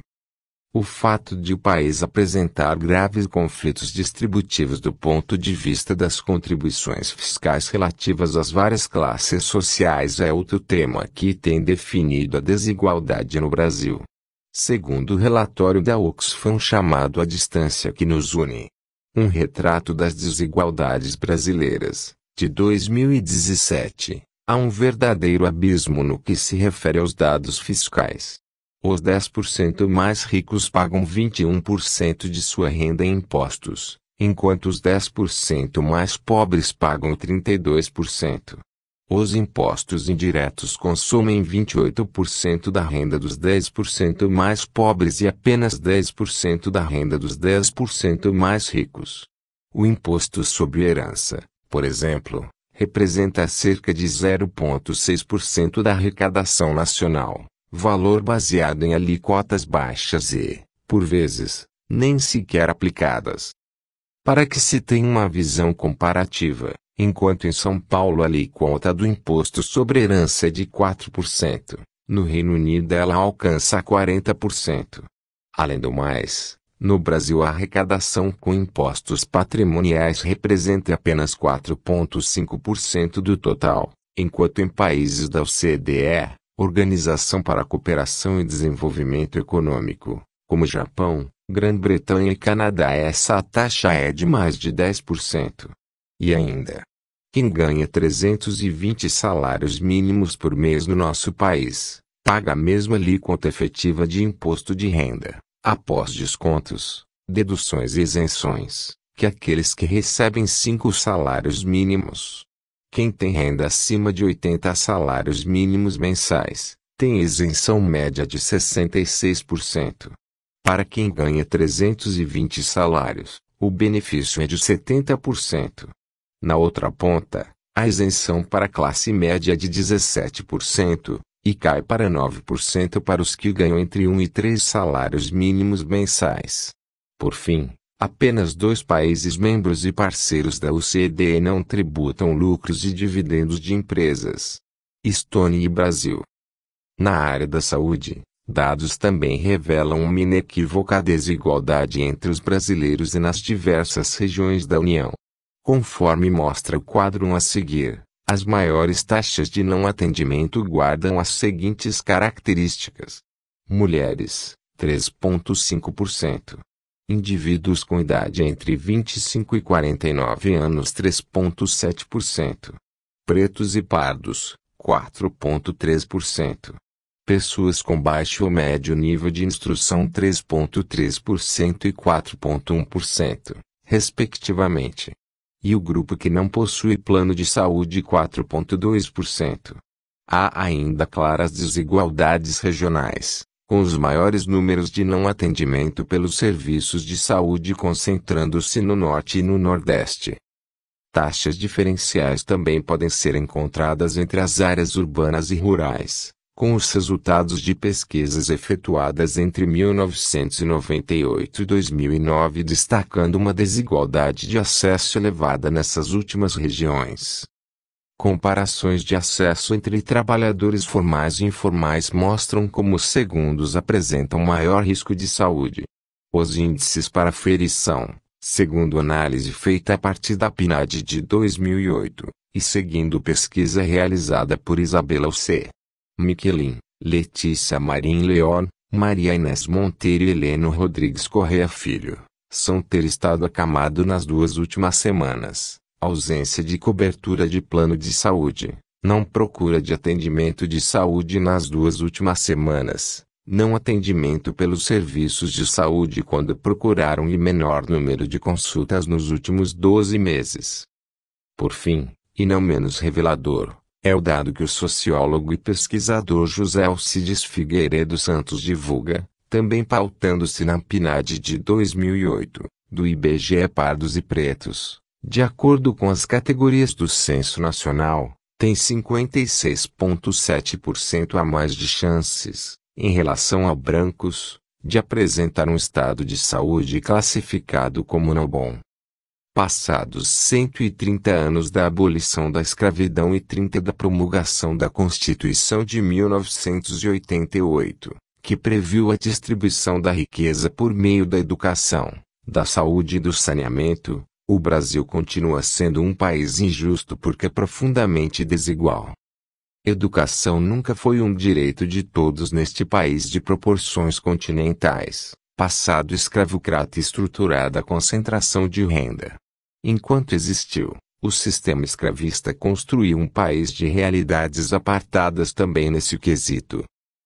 O fato de o país apresentar graves conflitos distributivos do ponto de vista das contribuições fiscais relativas às várias classes sociais é outro tema que tem definido a desigualdade no Brasil. Segundo o relatório da Oxfam chamado A Distância que Nos Une, um retrato das desigualdades brasileiras, de 2017. Há um verdadeiro abismo no que se refere aos dados fiscais. Os 10% mais ricos pagam 21% de sua renda em impostos, enquanto os 10% mais pobres pagam 32%. Os impostos indiretos consomem 28% da renda dos 10% mais pobres e apenas 10% da renda dos 10% mais ricos. O imposto sobre herança, por exemplo, representa cerca de 0,6% da arrecadação nacional, valor baseado em alíquotas baixas e, por vezes, nem sequer aplicadas. Para que se tenha uma visão comparativa, enquanto em São Paulo a alíquota do imposto sobre herança é de 4%, no Reino Unido ela alcança 40%. Além do mais, no Brasil a arrecadação com impostos patrimoniais representa apenas 4,5% do total, enquanto em países da OCDE, Organização para a Cooperação e Desenvolvimento Econômico, como Japão, Grã-Bretanha e Canadá, essa taxa é de mais de 10%. E ainda, quem ganha 320 salários mínimos por mês no nosso país, paga a mesma alíquota efetiva de imposto de renda, após descontos, deduções e isenções, que aqueles que recebem cinco salários mínimos. Quem tem renda acima de 80 salários mínimos mensais, tem isenção média de 66%. Para quem ganha 320 salários, o benefício é de 70%. Na outra ponta, a isenção para a classe média é de 17% e cai para 9% para os que ganham entre 1 e 3 salários mínimos mensais. Por fim, apenas dois países membros e parceiros da OCDE não tributam lucros e dividendos de empresas: Estônia e Brasil. Na área da saúde, dados também revelam uma inequívoca desigualdade entre os brasileiros e nas diversas regiões da União. Conforme mostra o quadro a seguir, as maiores taxas de não atendimento guardam as seguintes características: mulheres, 3,5%. Indivíduos com idade entre 25 e 49 anos, 3,7%. Pretos e pardos, 4,3%. Pessoas com baixo ou médio nível de instrução, 3,3% e 4,1%, respectivamente e o grupo que não possui plano de saúde 4,2%. Há ainda claras desigualdades regionais, com os maiores números de não atendimento pelos serviços de saúde concentrando-se no norte e no nordeste. Taxas diferenciais também podem ser encontradas entre as áreas urbanas e rurais com os resultados de pesquisas efetuadas entre 1998 e 2009 destacando uma desigualdade de acesso elevada nessas últimas regiões. Comparações de acesso entre trabalhadores formais e informais mostram como os segundos apresentam maior risco de saúde. Os índices para ferição, segundo análise feita a partir da PNAD de 2008, e seguindo pesquisa realizada por Isabela C. Miquelin, Letícia Marim Leon, Maria Inês Monteiro e Heleno Rodrigues Correa Filho, são ter estado acamado nas duas últimas semanas, ausência de cobertura de plano de saúde, não procura de atendimento de saúde nas duas últimas semanas, não atendimento pelos serviços de saúde quando procuraram e menor número de consultas nos últimos 12 meses. Por fim, e não menos revelador, é o dado que o sociólogo e pesquisador José Alcides Figueiredo Santos divulga, também pautando-se na PNAD de 2008, do IBGE Pardos e Pretos. De acordo com as categorias do Censo Nacional, tem 56,7% a mais de chances, em relação a brancos, de apresentar um estado de saúde classificado como não bom. Passados 130 anos da abolição da escravidão e 30 da promulgação da Constituição de 1988, que previu a distribuição da riqueza por meio da educação, da saúde e do saneamento, o Brasil continua sendo um país injusto porque é profundamente desigual. Educação nunca foi um direito de todos neste país de proporções continentais passado escravocrata estruturada concentração de renda. Enquanto existiu, o sistema escravista construiu um país de realidades apartadas também nesse quesito.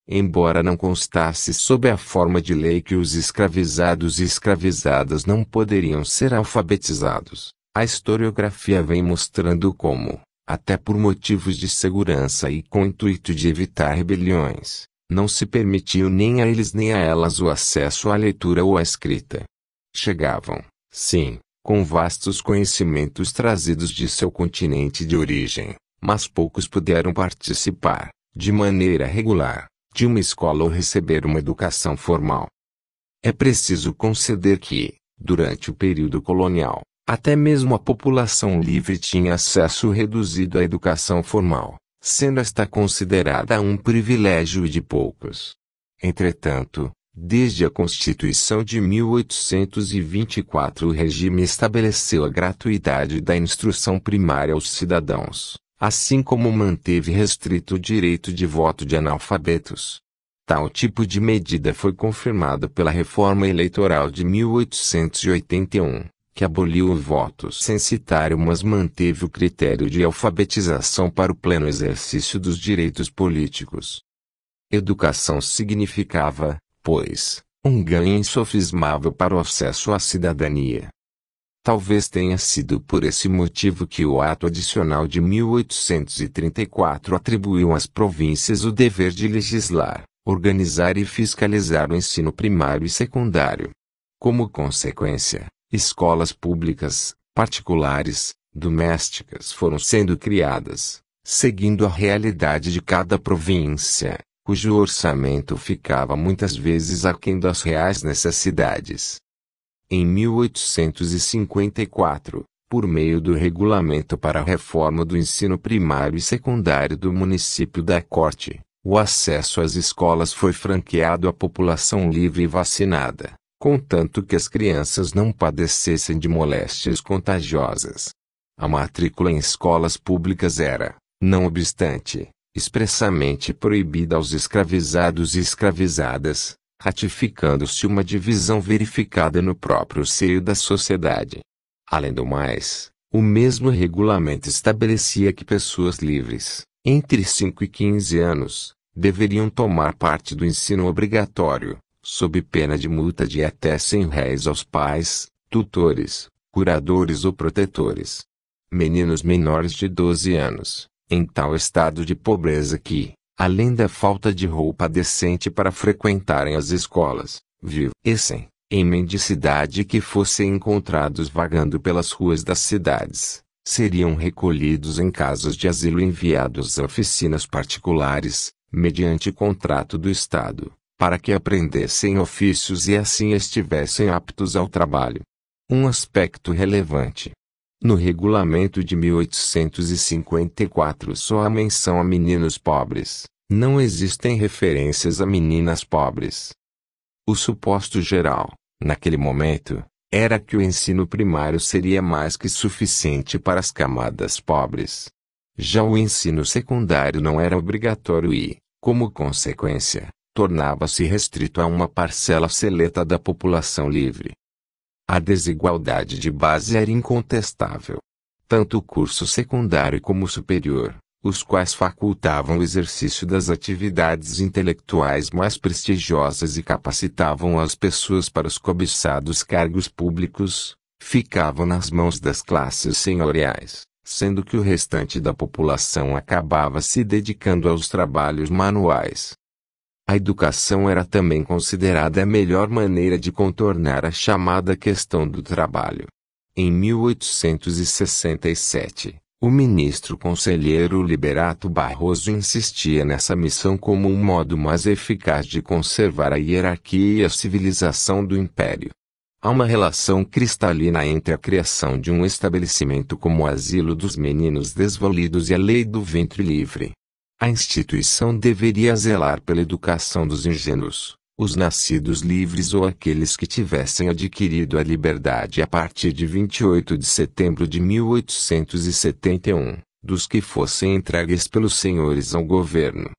Embora não constasse sob a forma de lei que os escravizados e escravizadas não poderiam ser alfabetizados, a historiografia vem mostrando como, até por motivos de segurança e com o intuito de evitar rebeliões, não se permitiu nem a eles nem a elas o acesso à leitura ou à escrita. Chegavam, sim, com vastos conhecimentos trazidos de seu continente de origem, mas poucos puderam participar, de maneira regular, de uma escola ou receber uma educação formal. É preciso conceder que, durante o período colonial, até mesmo a população livre tinha acesso reduzido à educação formal sendo esta considerada um privilégio de poucos. Entretanto, desde a Constituição de 1824 o regime estabeleceu a gratuidade da instrução primária aos cidadãos, assim como manteve restrito o direito de voto de analfabetos. Tal tipo de medida foi confirmado pela reforma eleitoral de 1881 que aboliu o voto censitário mas manteve o critério de alfabetização para o pleno exercício dos direitos políticos. Educação significava, pois, um ganho insofismável para o acesso à cidadania. Talvez tenha sido por esse motivo que o ato adicional de 1834 atribuiu às províncias o dever de legislar, organizar e fiscalizar o ensino primário e secundário. Como consequência, Escolas públicas, particulares, domésticas foram sendo criadas, seguindo a realidade de cada província, cujo orçamento ficava muitas vezes aquém das reais necessidades. Em 1854, por meio do Regulamento para a Reforma do Ensino Primário e Secundário do município da Corte, o acesso às escolas foi franqueado à população livre e vacinada contanto que as crianças não padecessem de moléstias contagiosas. A matrícula em escolas públicas era, não obstante, expressamente proibida aos escravizados e escravizadas, ratificando-se uma divisão verificada no próprio seio da sociedade. Além do mais, o mesmo regulamento estabelecia que pessoas livres, entre 5 e 15 anos, deveriam tomar parte do ensino obrigatório, sob pena de multa de até 100 réis aos pais, tutores, curadores ou protetores. Meninos menores de 12 anos, em tal estado de pobreza que, além da falta de roupa decente para frequentarem as escolas, vivessem em mendicidade que fossem encontrados vagando pelas ruas das cidades, seriam recolhidos em casas de asilo enviados a oficinas particulares, mediante contrato do Estado, para que aprendessem ofícios e assim estivessem aptos ao trabalho. Um aspecto relevante. No regulamento de 1854 só há menção a meninos pobres, não existem referências a meninas pobres. O suposto geral, naquele momento, era que o ensino primário seria mais que suficiente para as camadas pobres. Já o ensino secundário não era obrigatório e, como consequência, tornava-se restrito a uma parcela seleta da população livre. A desigualdade de base era incontestável. Tanto o curso secundário como o superior, os quais facultavam o exercício das atividades intelectuais mais prestigiosas e capacitavam as pessoas para os cobiçados cargos públicos, ficavam nas mãos das classes senhoriais, sendo que o restante da população acabava se dedicando aos trabalhos manuais. A educação era também considerada a melhor maneira de contornar a chamada questão do trabalho. Em 1867, o ministro conselheiro Liberato Barroso insistia nessa missão como um modo mais eficaz de conservar a hierarquia e a civilização do império. Há uma relação cristalina entre a criação de um estabelecimento como o asilo dos meninos desvalidos e a lei do ventre livre. A instituição deveria zelar pela educação dos ingênuos, os nascidos livres ou aqueles que tivessem adquirido a liberdade a partir de 28 de setembro de 1871, dos que fossem entregues pelos senhores ao governo.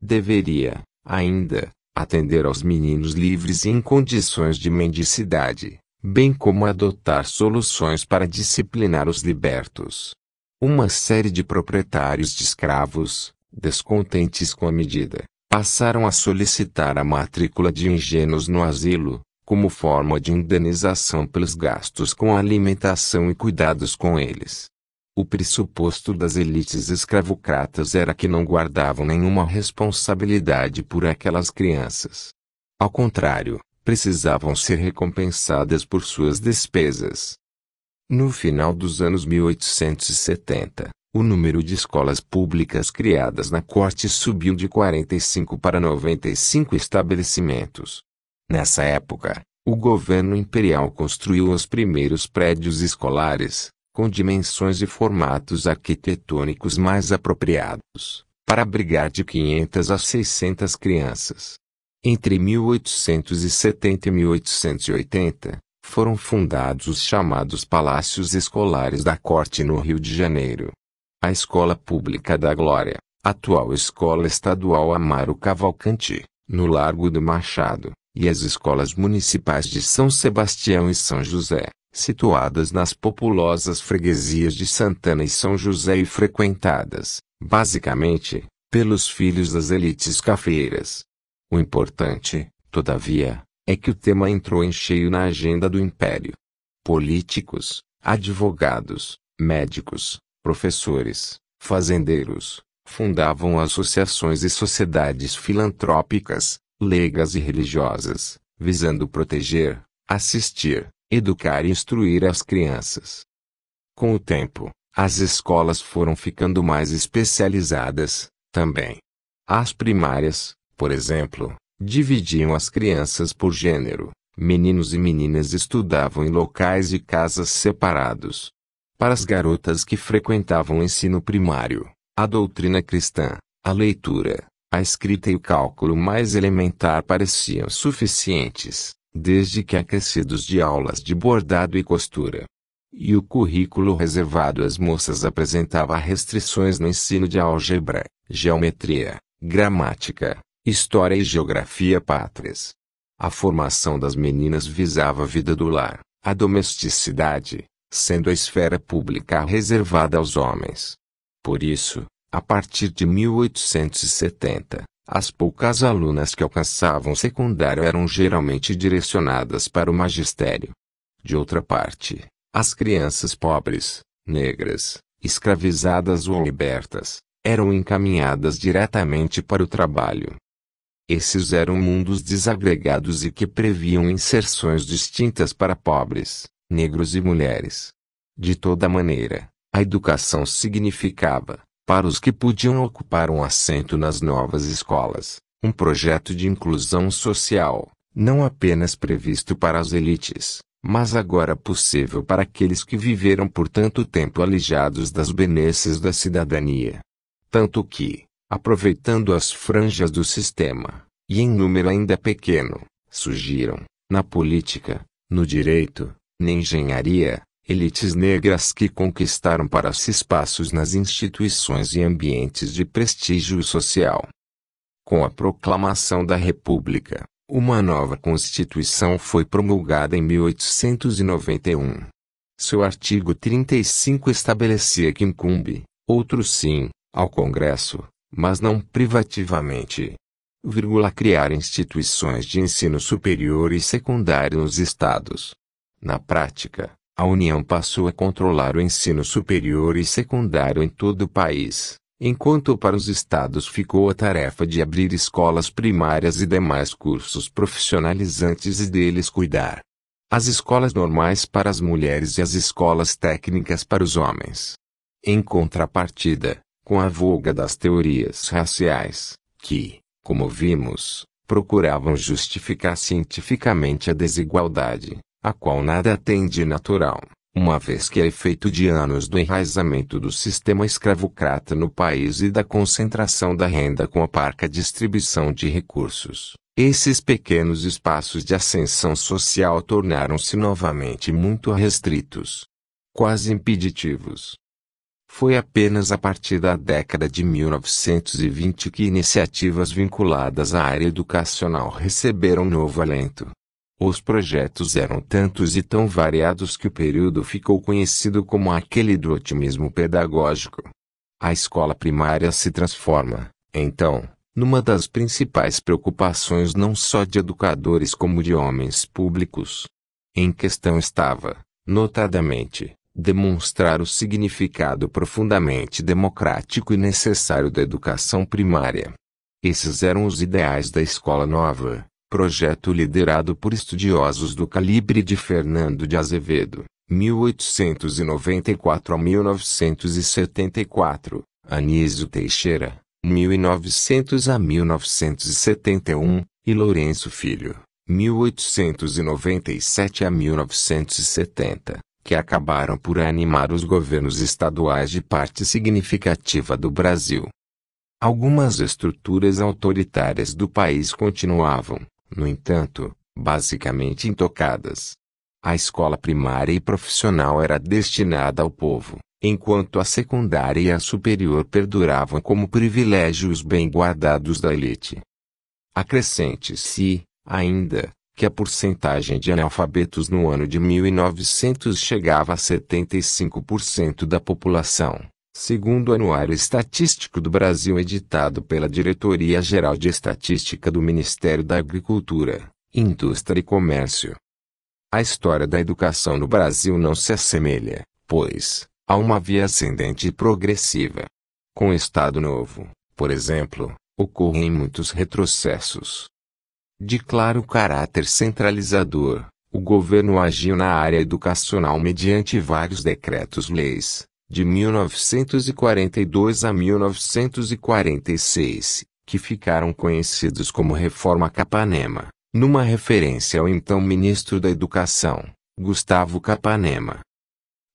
Deveria, ainda, atender aos meninos livres e em condições de mendicidade, bem como adotar soluções para disciplinar os libertos. Uma série de proprietários de escravos, descontentes com a medida, passaram a solicitar a matrícula de ingênuos no asilo, como forma de indenização pelos gastos com a alimentação e cuidados com eles. O pressuposto das elites escravocratas era que não guardavam nenhuma responsabilidade por aquelas crianças. Ao contrário, precisavam ser recompensadas por suas despesas. No final dos anos 1870, o número de escolas públicas criadas na corte subiu de 45 para 95 estabelecimentos. Nessa época, o governo imperial construiu os primeiros prédios escolares, com dimensões e formatos arquitetônicos mais apropriados, para abrigar de 500 a 600 crianças. Entre 1870 e 1880, foram fundados os chamados Palácios Escolares da Corte no Rio de Janeiro, a Escola Pública da Glória, atual Escola Estadual Amaro Cavalcante, no Largo do Machado, e as escolas municipais de São Sebastião e São José, situadas nas populosas freguesias de Santana e São José e frequentadas, basicamente, pelos filhos das elites cafeiras. O importante, todavia, é que o tema entrou em cheio na agenda do império. Políticos, advogados, médicos, professores, fazendeiros, fundavam associações e sociedades filantrópicas, leigas e religiosas, visando proteger, assistir, educar e instruir as crianças. Com o tempo, as escolas foram ficando mais especializadas, também. As primárias, por exemplo, dividiam as crianças por gênero. Meninos e meninas estudavam em locais e casas separados, para as garotas que frequentavam o ensino primário, a doutrina cristã, a leitura, a escrita e o cálculo mais elementar pareciam suficientes, desde que aquecidos de aulas de bordado e costura. E o currículo reservado às moças apresentava restrições no ensino de álgebra, geometria, gramática, história e geografia pátrias. A formação das meninas visava a vida do lar, a domesticidade, sendo a esfera pública reservada aos homens. Por isso, a partir de 1870, as poucas alunas que alcançavam secundário eram geralmente direcionadas para o magistério. De outra parte, as crianças pobres, negras, escravizadas ou libertas, eram encaminhadas diretamente para o trabalho. Esses eram mundos desagregados e que previam inserções distintas para pobres, negros e mulheres. De toda maneira, a educação significava, para os que podiam ocupar um assento nas novas escolas, um projeto de inclusão social, não apenas previsto para as elites, mas agora possível para aqueles que viveram por tanto tempo alijados das benesses da cidadania. Tanto que, aproveitando as franjas do sistema, e em número ainda pequeno, surgiram, na política, no direito, na engenharia, elites negras que conquistaram para si espaços nas instituições e ambientes de prestígio social. Com a proclamação da República, uma nova Constituição foi promulgada em 1891. Seu artigo 35 estabelecia que incumbe, outro sim, ao Congresso, mas não privativamente, criar instituições de ensino superior e secundário nos estados na prática, a União passou a controlar o ensino superior e secundário em todo o país, enquanto para os estados ficou a tarefa de abrir escolas primárias e demais cursos profissionalizantes e deles cuidar. As escolas normais para as mulheres e as escolas técnicas para os homens. Em contrapartida, com a voga das teorias raciais, que, como vimos, procuravam justificar cientificamente a desigualdade, a qual nada tem de natural, uma vez que é efeito de anos do enraizamento do sistema escravocrata no país e da concentração da renda com a parca distribuição de recursos. Esses pequenos espaços de ascensão social tornaram-se novamente muito restritos, quase impeditivos. Foi apenas a partir da década de 1920 que iniciativas vinculadas à área educacional receberam novo alento. Os projetos eram tantos e tão variados que o período ficou conhecido como aquele do otimismo pedagógico. A escola primária se transforma, então, numa das principais preocupações não só de educadores como de homens públicos. Em questão estava, notadamente, demonstrar o significado profundamente democrático e necessário da educação primária. Esses eram os ideais da escola nova, projeto liderado por estudiosos do calibre de Fernando de Azevedo, 1894 a 1974, Anísio Teixeira, 1900 a 1971, e Lourenço Filho, 1897 a 1970, que acabaram por animar os governos estaduais de parte significativa do Brasil. Algumas estruturas autoritárias do país continuavam, no entanto, basicamente intocadas. A escola primária e profissional era destinada ao povo, enquanto a secundária e a superior perduravam como privilégios bem guardados da elite. Acrescente-se, ainda, que a porcentagem de analfabetos no ano de 1900 chegava a 75% da população. Segundo o Anuário Estatístico do Brasil editado pela Diretoria-Geral de Estatística do Ministério da Agricultura, Indústria e Comércio. A história da educação no Brasil não se assemelha, pois, a uma via ascendente e progressiva. Com o Estado Novo, por exemplo, ocorrem muitos retrocessos. De claro caráter centralizador, o governo agiu na área educacional mediante vários decretos-leis, de 1942 a 1946, que ficaram conhecidos como Reforma Capanema, numa referência ao então ministro da Educação, Gustavo Capanema.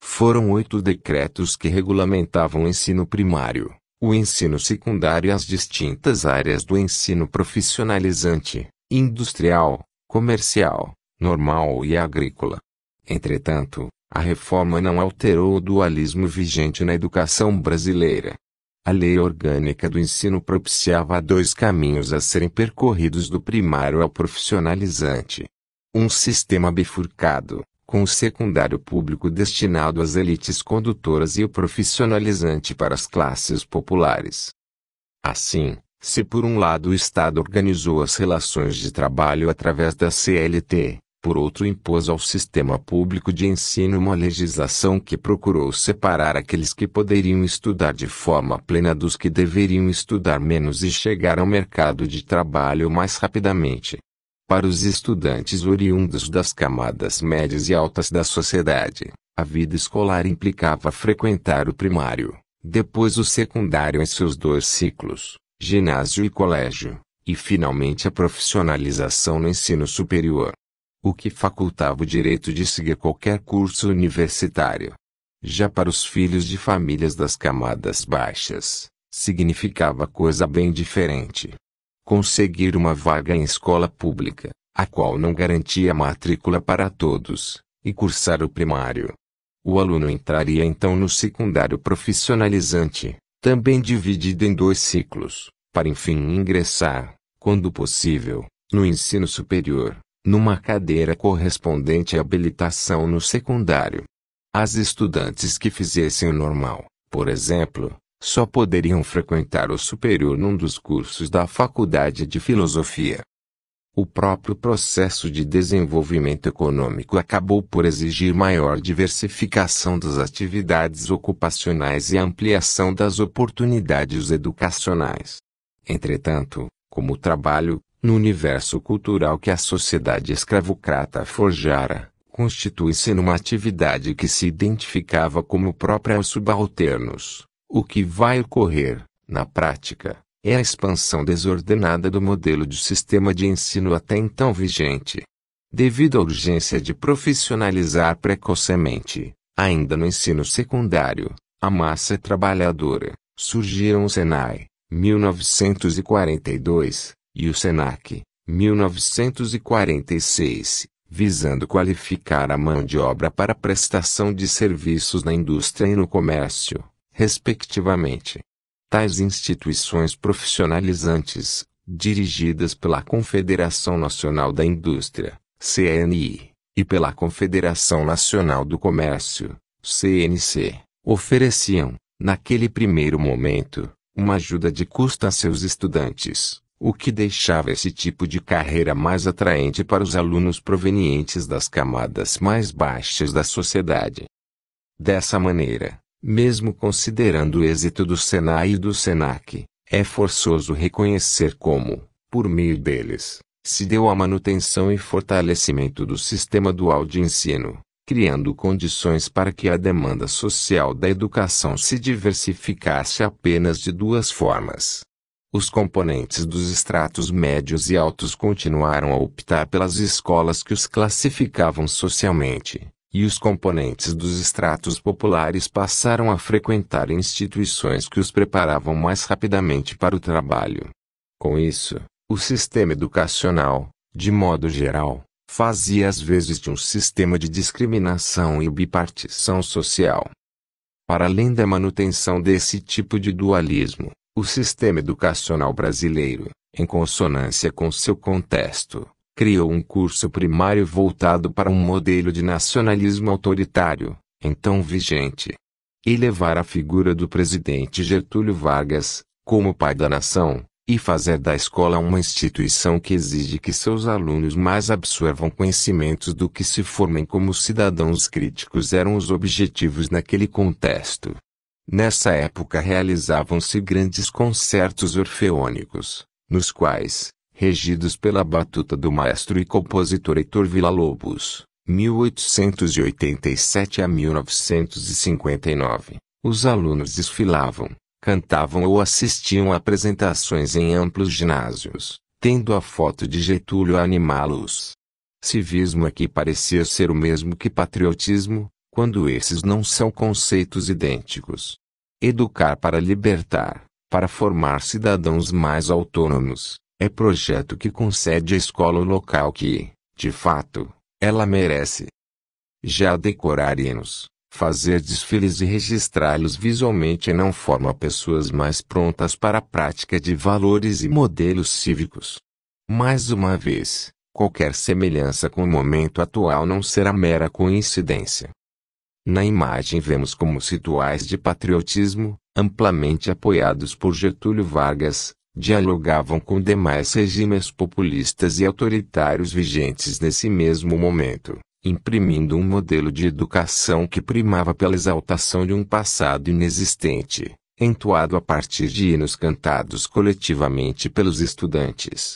Foram oito decretos que regulamentavam o ensino primário, o ensino secundário e as distintas áreas do ensino profissionalizante, industrial, comercial, normal e agrícola. Entretanto, a reforma não alterou o dualismo vigente na educação brasileira. A lei orgânica do ensino propiciava dois caminhos a serem percorridos do primário ao profissionalizante. Um sistema bifurcado, com o secundário público destinado às elites condutoras e o profissionalizante para as classes populares. Assim, se por um lado o Estado organizou as relações de trabalho através da CLT, por outro impôs ao sistema público de ensino uma legislação que procurou separar aqueles que poderiam estudar de forma plena dos que deveriam estudar menos e chegar ao mercado de trabalho mais rapidamente. Para os estudantes oriundos das camadas médias e altas da sociedade, a vida escolar implicava frequentar o primário, depois o secundário em seus dois ciclos, ginásio e colégio, e finalmente a profissionalização no ensino superior o que facultava o direito de seguir qualquer curso universitário. Já para os filhos de famílias das camadas baixas, significava coisa bem diferente. Conseguir uma vaga em escola pública, a qual não garantia matrícula para todos, e cursar o primário. O aluno entraria então no secundário profissionalizante, também dividido em dois ciclos, para enfim ingressar, quando possível, no ensino superior numa cadeira correspondente à habilitação no secundário. As estudantes que fizessem o normal, por exemplo, só poderiam frequentar o superior num dos cursos da Faculdade de Filosofia. O próprio processo de desenvolvimento econômico acabou por exigir maior diversificação das atividades ocupacionais e ampliação das oportunidades educacionais. Entretanto, como o trabalho no universo cultural que a sociedade escravocrata forjara, constitui-se numa atividade que se identificava como própria aos subalternos. O que vai ocorrer, na prática, é a expansão desordenada do modelo de sistema de ensino até então vigente. Devido à urgência de profissionalizar precocemente, ainda no ensino secundário, a massa trabalhadora, surgiram o Senai, 1942, e o SENAC, 1946, visando qualificar a mão de obra para prestação de serviços na indústria e no comércio, respectivamente. Tais instituições profissionalizantes, dirigidas pela Confederação Nacional da Indústria, CNI, e pela Confederação Nacional do Comércio, CNC, ofereciam, naquele primeiro momento, uma ajuda de custo a seus estudantes o que deixava esse tipo de carreira mais atraente para os alunos provenientes das camadas mais baixas da sociedade. Dessa maneira, mesmo considerando o êxito do Senai e do Senac, é forçoso reconhecer como, por meio deles, se deu a manutenção e fortalecimento do sistema dual de ensino, criando condições para que a demanda social da educação se diversificasse apenas de duas formas os componentes dos estratos médios e altos continuaram a optar pelas escolas que os classificavam socialmente, e os componentes dos estratos populares passaram a frequentar instituições que os preparavam mais rapidamente para o trabalho. Com isso, o sistema educacional, de modo geral, fazia as vezes de um sistema de discriminação e bipartição social. Para além da manutenção desse tipo de dualismo, o sistema educacional brasileiro, em consonância com seu contexto, criou um curso primário voltado para um modelo de nacionalismo autoritário, então vigente. Elevar a figura do presidente Getúlio Vargas, como pai da nação, e fazer da escola uma instituição que exige que seus alunos mais absorvam conhecimentos do que se formem como cidadãos críticos eram os objetivos naquele contexto. Nessa época realizavam-se grandes concertos orfeônicos, nos quais, regidos pela batuta do maestro e compositor Heitor Villa-Lobos, 1887 a 1959, os alunos desfilavam, cantavam ou assistiam a apresentações em amplos ginásios, tendo a foto de Getúlio animá-los. Civismo aqui parecia ser o mesmo que patriotismo, quando esses não são conceitos idênticos. Educar para libertar, para formar cidadãos mais autônomos, é projeto que concede à escola o local que, de fato, ela merece. Já decorar hinos, fazer desfiles e registrá-los visualmente não forma pessoas mais prontas para a prática de valores e modelos cívicos. Mais uma vez, qualquer semelhança com o momento atual não será mera coincidência. Na imagem vemos como os rituais de patriotismo, amplamente apoiados por Getúlio Vargas, dialogavam com demais regimes populistas e autoritários vigentes nesse mesmo momento, imprimindo um modelo de educação que primava pela exaltação de um passado inexistente, entoado a partir de hinos cantados coletivamente pelos estudantes.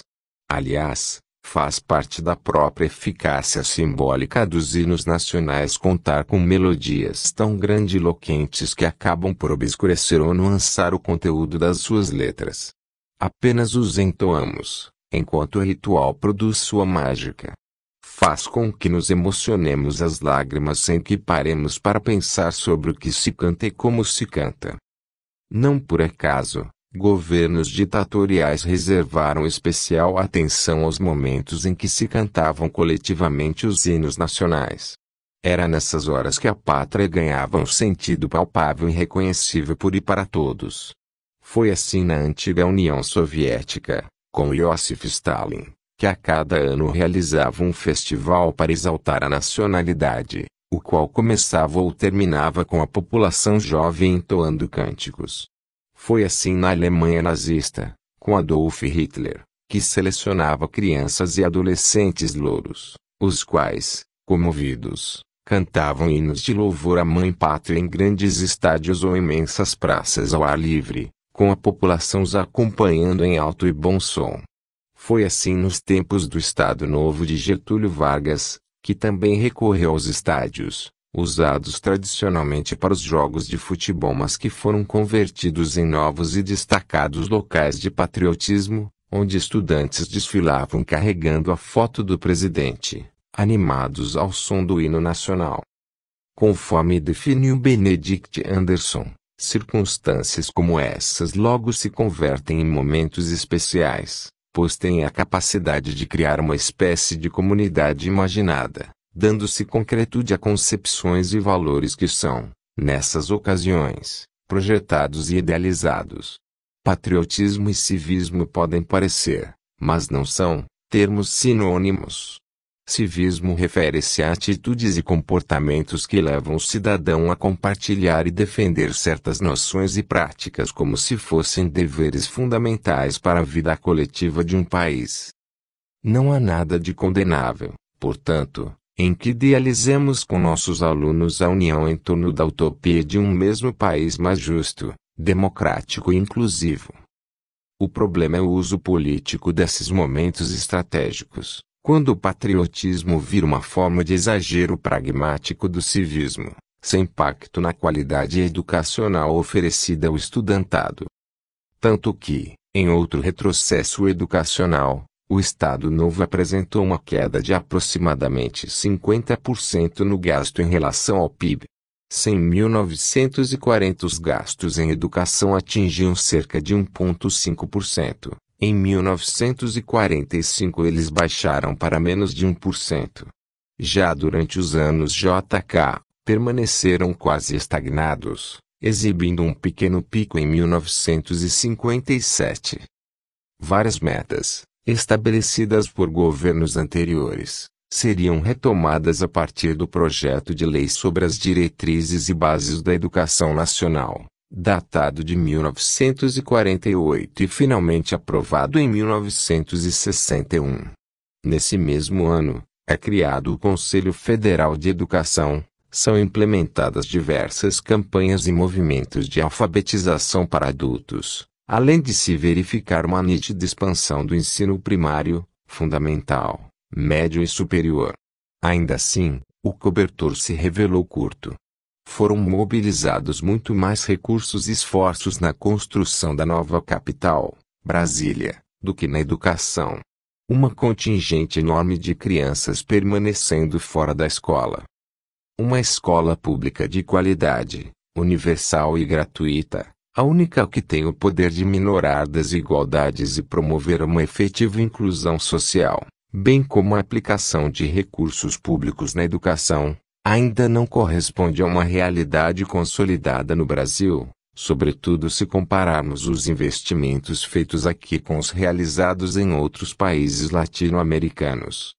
Aliás, Faz parte da própria eficácia simbólica dos hinos nacionais contar com melodias tão grandiloquentes que acabam por obscurecer ou nuançar o conteúdo das suas letras. Apenas os entoamos, enquanto o ritual produz sua mágica. Faz com que nos emocionemos às lágrimas sem que paremos para pensar sobre o que se canta e como se canta. Não por acaso, governos ditatoriais reservaram especial atenção aos momentos em que se cantavam coletivamente os hinos nacionais. Era nessas horas que a pátria ganhava um sentido palpável e reconhecível por e para todos. Foi assim na antiga União Soviética, com Iosif Stalin, que a cada ano realizava um festival para exaltar a nacionalidade, o qual começava ou terminava com a população jovem entoando cânticos. Foi assim na Alemanha nazista, com Adolf Hitler, que selecionava crianças e adolescentes louros, os quais, comovidos, cantavam hinos de louvor à Mãe Pátria em grandes estádios ou imensas praças ao ar livre, com a população os acompanhando em alto e bom som. Foi assim nos tempos do Estado Novo de Getúlio Vargas, que também recorreu aos estádios, usados tradicionalmente para os jogos de futebol, mas que foram convertidos em novos e destacados locais de patriotismo, onde estudantes desfilavam carregando a foto do presidente, animados ao som do hino nacional. Conforme definiu Benedict Anderson, circunstâncias como essas logo se convertem em momentos especiais, pois têm a capacidade de criar uma espécie de comunidade imaginada dando-se concretude a concepções e valores que são, nessas ocasiões, projetados e idealizados. Patriotismo e civismo podem parecer, mas não são, termos sinônimos. Civismo refere-se a atitudes e comportamentos que levam o cidadão a compartilhar e defender certas noções e práticas como se fossem deveres fundamentais para a vida coletiva de um país. Não há nada de condenável, portanto, em que idealizemos com nossos alunos a união em torno da utopia de um mesmo país mais justo, democrático e inclusivo. O problema é o uso político desses momentos estratégicos, quando o patriotismo vira uma forma de exagero pragmático do civismo, sem impacto na qualidade educacional oferecida ao estudantado. Tanto que, em outro retrocesso educacional, o Estado Novo apresentou uma queda de aproximadamente 50% no gasto em relação ao PIB. Sem 1940 os gastos em educação atingiam cerca de 1,5%. Em 1945 eles baixaram para menos de 1%. Já durante os anos JK, permaneceram quase estagnados, exibindo um pequeno pico em 1957. Várias metas, estabelecidas por governos anteriores, seriam retomadas a partir do projeto de lei sobre as diretrizes e bases da educação nacional, datado de 1948 e finalmente aprovado em 1961. Nesse mesmo ano, é criado o Conselho Federal de Educação, são implementadas diversas campanhas e movimentos de alfabetização para adultos, além de se verificar uma nítida expansão do ensino primário, fundamental, médio e superior. Ainda assim, o cobertor se revelou curto. Foram mobilizados muito mais recursos e esforços na construção da nova capital, Brasília, do que na educação. Uma contingente enorme de crianças permanecendo fora da escola. Uma escola pública de qualidade, universal e gratuita, a única que tem o poder de minorar desigualdades e promover uma efetiva inclusão social, bem como a aplicação de recursos públicos na educação, ainda não corresponde a uma realidade consolidada no Brasil, sobretudo se compararmos os investimentos feitos aqui com os realizados em outros países latino-americanos.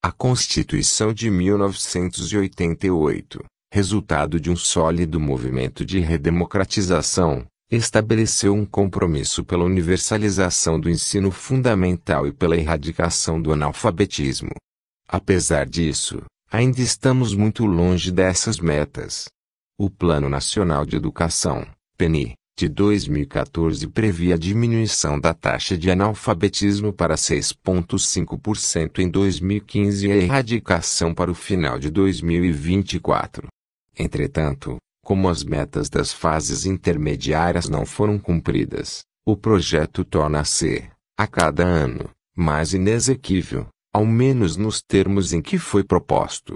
A Constituição de 1988 resultado de um sólido movimento de redemocratização, estabeleceu um compromisso pela universalização do ensino fundamental e pela erradicação do analfabetismo. Apesar disso, ainda estamos muito longe dessas metas. O Plano Nacional de Educação, PNI, de 2014 previa a diminuição da taxa de analfabetismo para 6,5% em 2015 e a erradicação para o final de 2024. Entretanto, como as metas das fases intermediárias não foram cumpridas, o projeto torna-se, a cada ano, mais inexequível, ao menos nos termos em que foi proposto.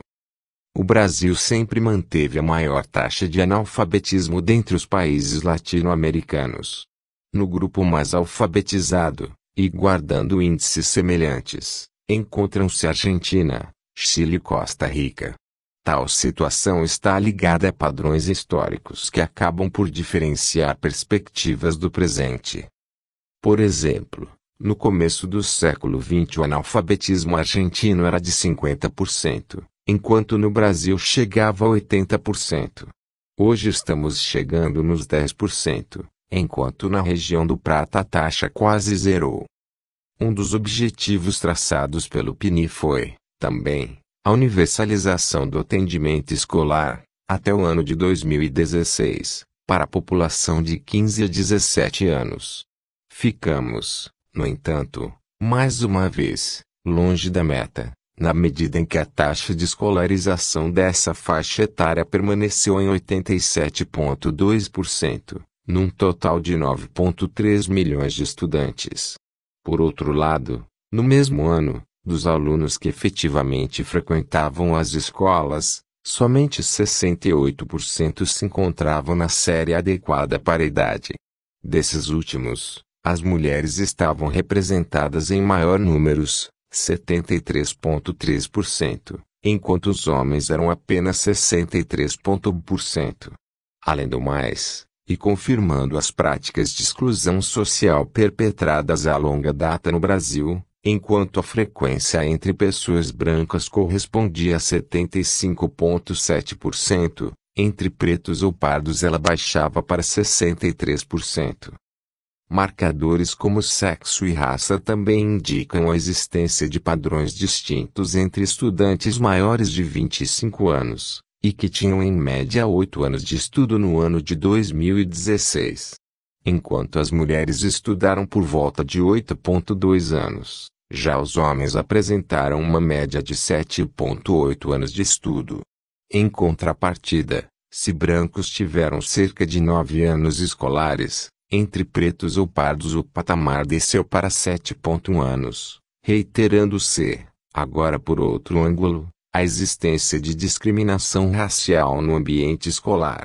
O Brasil sempre manteve a maior taxa de analfabetismo dentre os países latino-americanos. No grupo mais alfabetizado, e guardando índices semelhantes, encontram-se Argentina, Chile e Costa Rica. Tal situação está ligada a padrões históricos que acabam por diferenciar perspectivas do presente. Por exemplo, no começo do século XX o analfabetismo argentino era de 50%, enquanto no Brasil chegava a 80%. Hoje estamos chegando nos 10%, enquanto na região do Prata a taxa quase zerou. Um dos objetivos traçados pelo PNI foi, também, a universalização do atendimento escolar, até o ano de 2016, para a população de 15 a 17 anos. Ficamos, no entanto, mais uma vez, longe da meta, na medida em que a taxa de escolarização dessa faixa etária permaneceu em 87,2%, num total de 9,3 milhões de estudantes. Por outro lado, no mesmo ano, dos alunos que efetivamente frequentavam as escolas, somente 68% se encontravam na série adequada para a idade. Desses últimos, as mulheres estavam representadas em maior números, 73,3%, enquanto os homens eram apenas 63,1%. Além do mais, e confirmando as práticas de exclusão social perpetradas à longa data no Brasil, enquanto a frequência entre pessoas brancas correspondia a 75,7%, entre pretos ou pardos ela baixava para 63%. Marcadores como sexo e raça também indicam a existência de padrões distintos entre estudantes maiores de 25 anos, e que tinham em média 8 anos de estudo no ano de 2016. Enquanto as mulheres estudaram por volta de 8,2 anos. Já os homens apresentaram uma média de 7,8 anos de estudo. Em contrapartida, se brancos tiveram cerca de 9 anos escolares, entre pretos ou pardos o patamar desceu para 7,1 anos, reiterando-se, agora por outro ângulo, a existência de discriminação racial no ambiente escolar.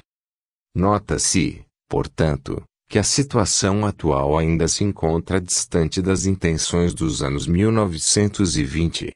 Nota-se, portanto, que a situação atual ainda se encontra distante das intenções dos anos 1920.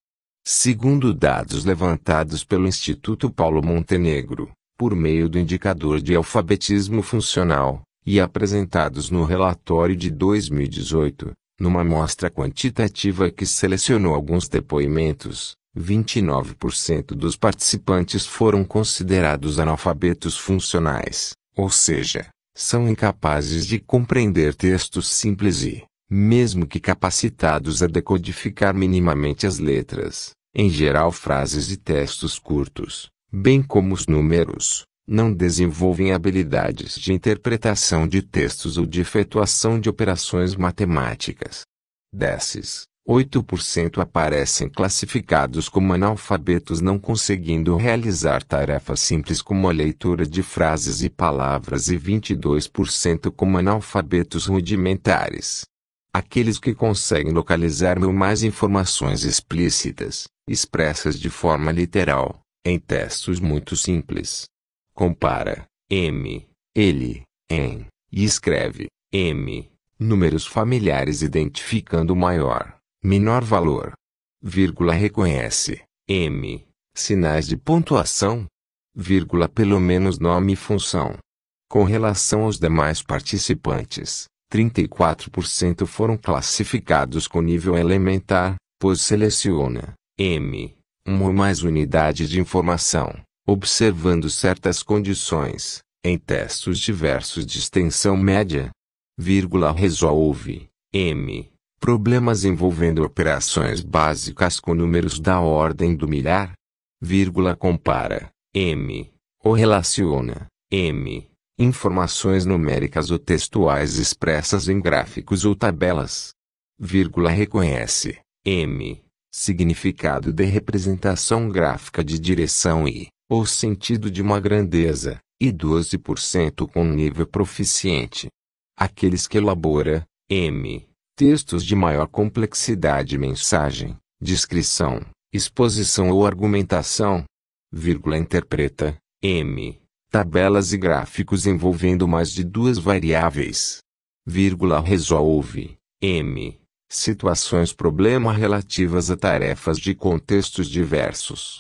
Segundo dados levantados pelo Instituto Paulo Montenegro, por meio do indicador de alfabetismo funcional, e apresentados no relatório de 2018, numa amostra quantitativa que selecionou alguns depoimentos, 29% dos participantes foram considerados analfabetos funcionais, ou seja, são incapazes de compreender textos simples e, mesmo que capacitados a decodificar minimamente as letras, em geral frases e textos curtos, bem como os números, não desenvolvem habilidades de interpretação de textos ou de efetuação de operações matemáticas. Desses, 8% aparecem classificados como analfabetos não conseguindo realizar tarefas simples como a leitura de frases e palavras e 22% como analfabetos rudimentares. Aqueles que conseguem localizar ou mais informações explícitas, expressas de forma literal, em textos muito simples. Compara M, ele, em, e escreve M, números familiares identificando o maior menor valor, vírgula reconhece, m, sinais de pontuação, vírgula pelo menos nome e função. Com relação aos demais participantes, 34% foram classificados com nível elementar, pois seleciona, m, uma ou mais unidade de informação, observando certas condições, em testes diversos de extensão média, vírgula resolve, m, problemas envolvendo operações básicas com números da ordem do milhar, vírgula compara, m, ou relaciona, m, informações numéricas ou textuais expressas em gráficos ou tabelas, vírgula reconhece, m, significado de representação gráfica de direção e, ou sentido de uma grandeza, e 12% com nível proficiente. Aqueles que elabora, M, Textos de maior complexidade mensagem, descrição, exposição ou argumentação. Vírgula interpreta, M. Tabelas e gráficos envolvendo mais de duas variáveis. Vírgula resolve, M. Situações problema relativas a tarefas de contextos diversos.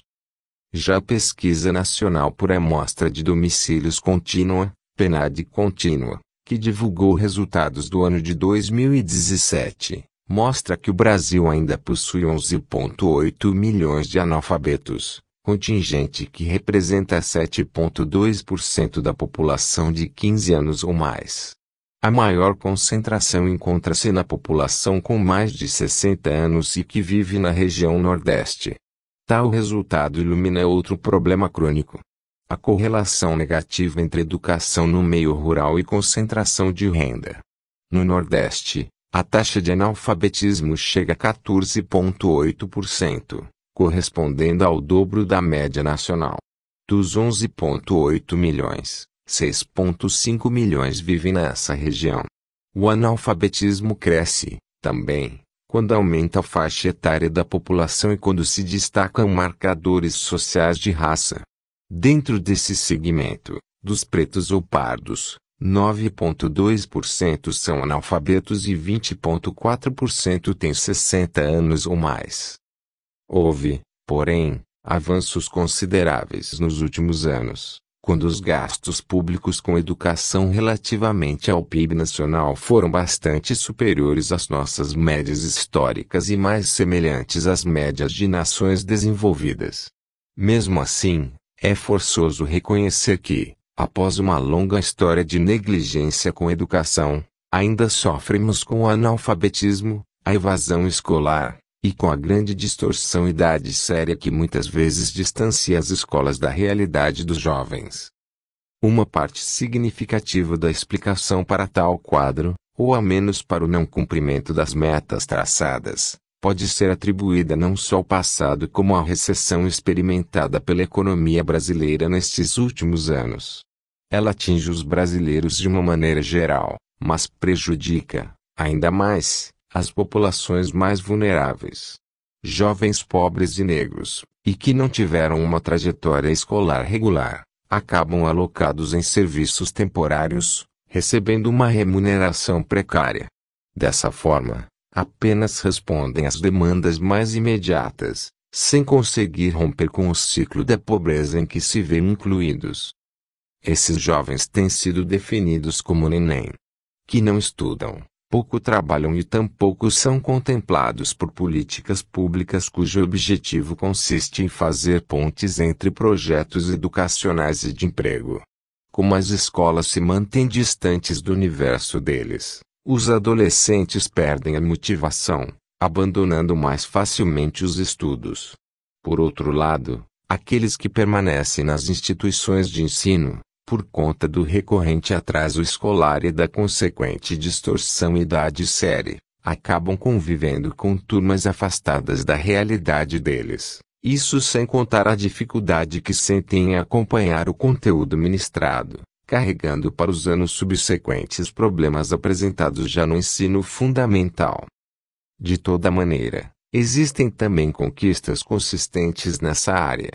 Já pesquisa nacional por amostra de domicílios contínua, PNAD contínua, que divulgou resultados do ano de 2017, mostra que o Brasil ainda possui 11,8 milhões de analfabetos, contingente que representa 7,2% da população de 15 anos ou mais. A maior concentração encontra-se na população com mais de 60 anos e que vive na região Nordeste. Tal resultado ilumina outro problema crônico, a correlação negativa entre educação no meio rural e concentração de renda. No Nordeste, a taxa de analfabetismo chega a 14,8%, correspondendo ao dobro da média nacional. Dos 11,8 milhões, 6,5 milhões vivem nessa região. O analfabetismo cresce, também, quando aumenta a faixa etária da população e quando se destacam marcadores sociais de raça. Dentro desse segmento, dos pretos ou pardos, 9,2% são analfabetos e 20,4% têm 60 anos ou mais. Houve, porém, avanços consideráveis nos últimos anos, quando os gastos públicos com educação relativamente ao PIB nacional foram bastante superiores às nossas médias históricas e mais semelhantes às médias de nações desenvolvidas. Mesmo assim, é forçoso reconhecer que, após uma longa história de negligência com educação, ainda sofremos com o analfabetismo, a evasão escolar, e com a grande distorção e idade séria que muitas vezes distancia as escolas da realidade dos jovens. Uma parte significativa da explicação para tal quadro, ou a menos para o não cumprimento das metas traçadas, pode ser atribuída não só ao passado como à recessão experimentada pela economia brasileira nestes últimos anos. Ela atinge os brasileiros de uma maneira geral, mas prejudica, ainda mais, as populações mais vulneráveis. Jovens pobres e negros, e que não tiveram uma trajetória escolar regular, acabam alocados em serviços temporários, recebendo uma remuneração precária. Dessa forma, apenas respondem às demandas mais imediatas, sem conseguir romper com o ciclo da pobreza em que se vêem incluídos. Esses jovens têm sido definidos como neném, que não estudam, pouco trabalham e tampouco são contemplados por políticas públicas cujo objetivo consiste em fazer pontes entre projetos educacionais e de emprego. Como as escolas se mantêm distantes do universo deles, os adolescentes perdem a motivação, abandonando mais facilmente os estudos. Por outro lado, aqueles que permanecem nas instituições de ensino, por conta do recorrente atraso escolar e da consequente distorção idade-série, acabam convivendo com turmas afastadas da realidade deles. Isso sem contar a dificuldade que sentem em acompanhar o conteúdo ministrado carregando para os anos subsequentes problemas apresentados já no ensino fundamental. De toda maneira, existem também conquistas consistentes nessa área.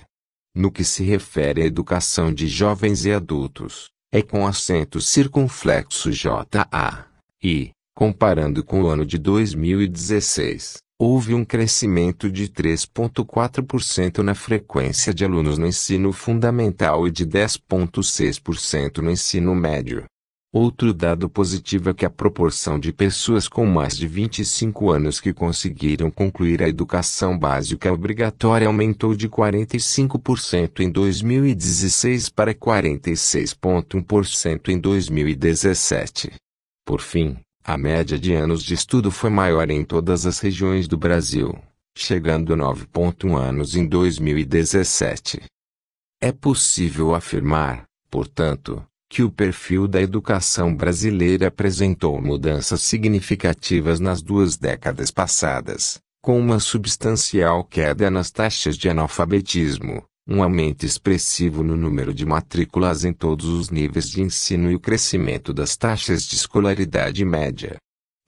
No que se refere à educação de jovens e adultos, é com acento circunflexo JA, e, comparando com o ano de 2016, houve um crescimento de 3,4% na frequência de alunos no ensino fundamental e de 10,6% no ensino médio. Outro dado positivo é que a proporção de pessoas com mais de 25 anos que conseguiram concluir a educação básica obrigatória aumentou de 45% em 2016 para 46,1% em 2017. Por fim, a média de anos de estudo foi maior em todas as regiões do Brasil, chegando a 9,1 anos em 2017. É possível afirmar, portanto, que o perfil da educação brasileira apresentou mudanças significativas nas duas décadas passadas, com uma substancial queda nas taxas de analfabetismo, um aumento expressivo no número de matrículas em todos os níveis de ensino e o crescimento das taxas de escolaridade média.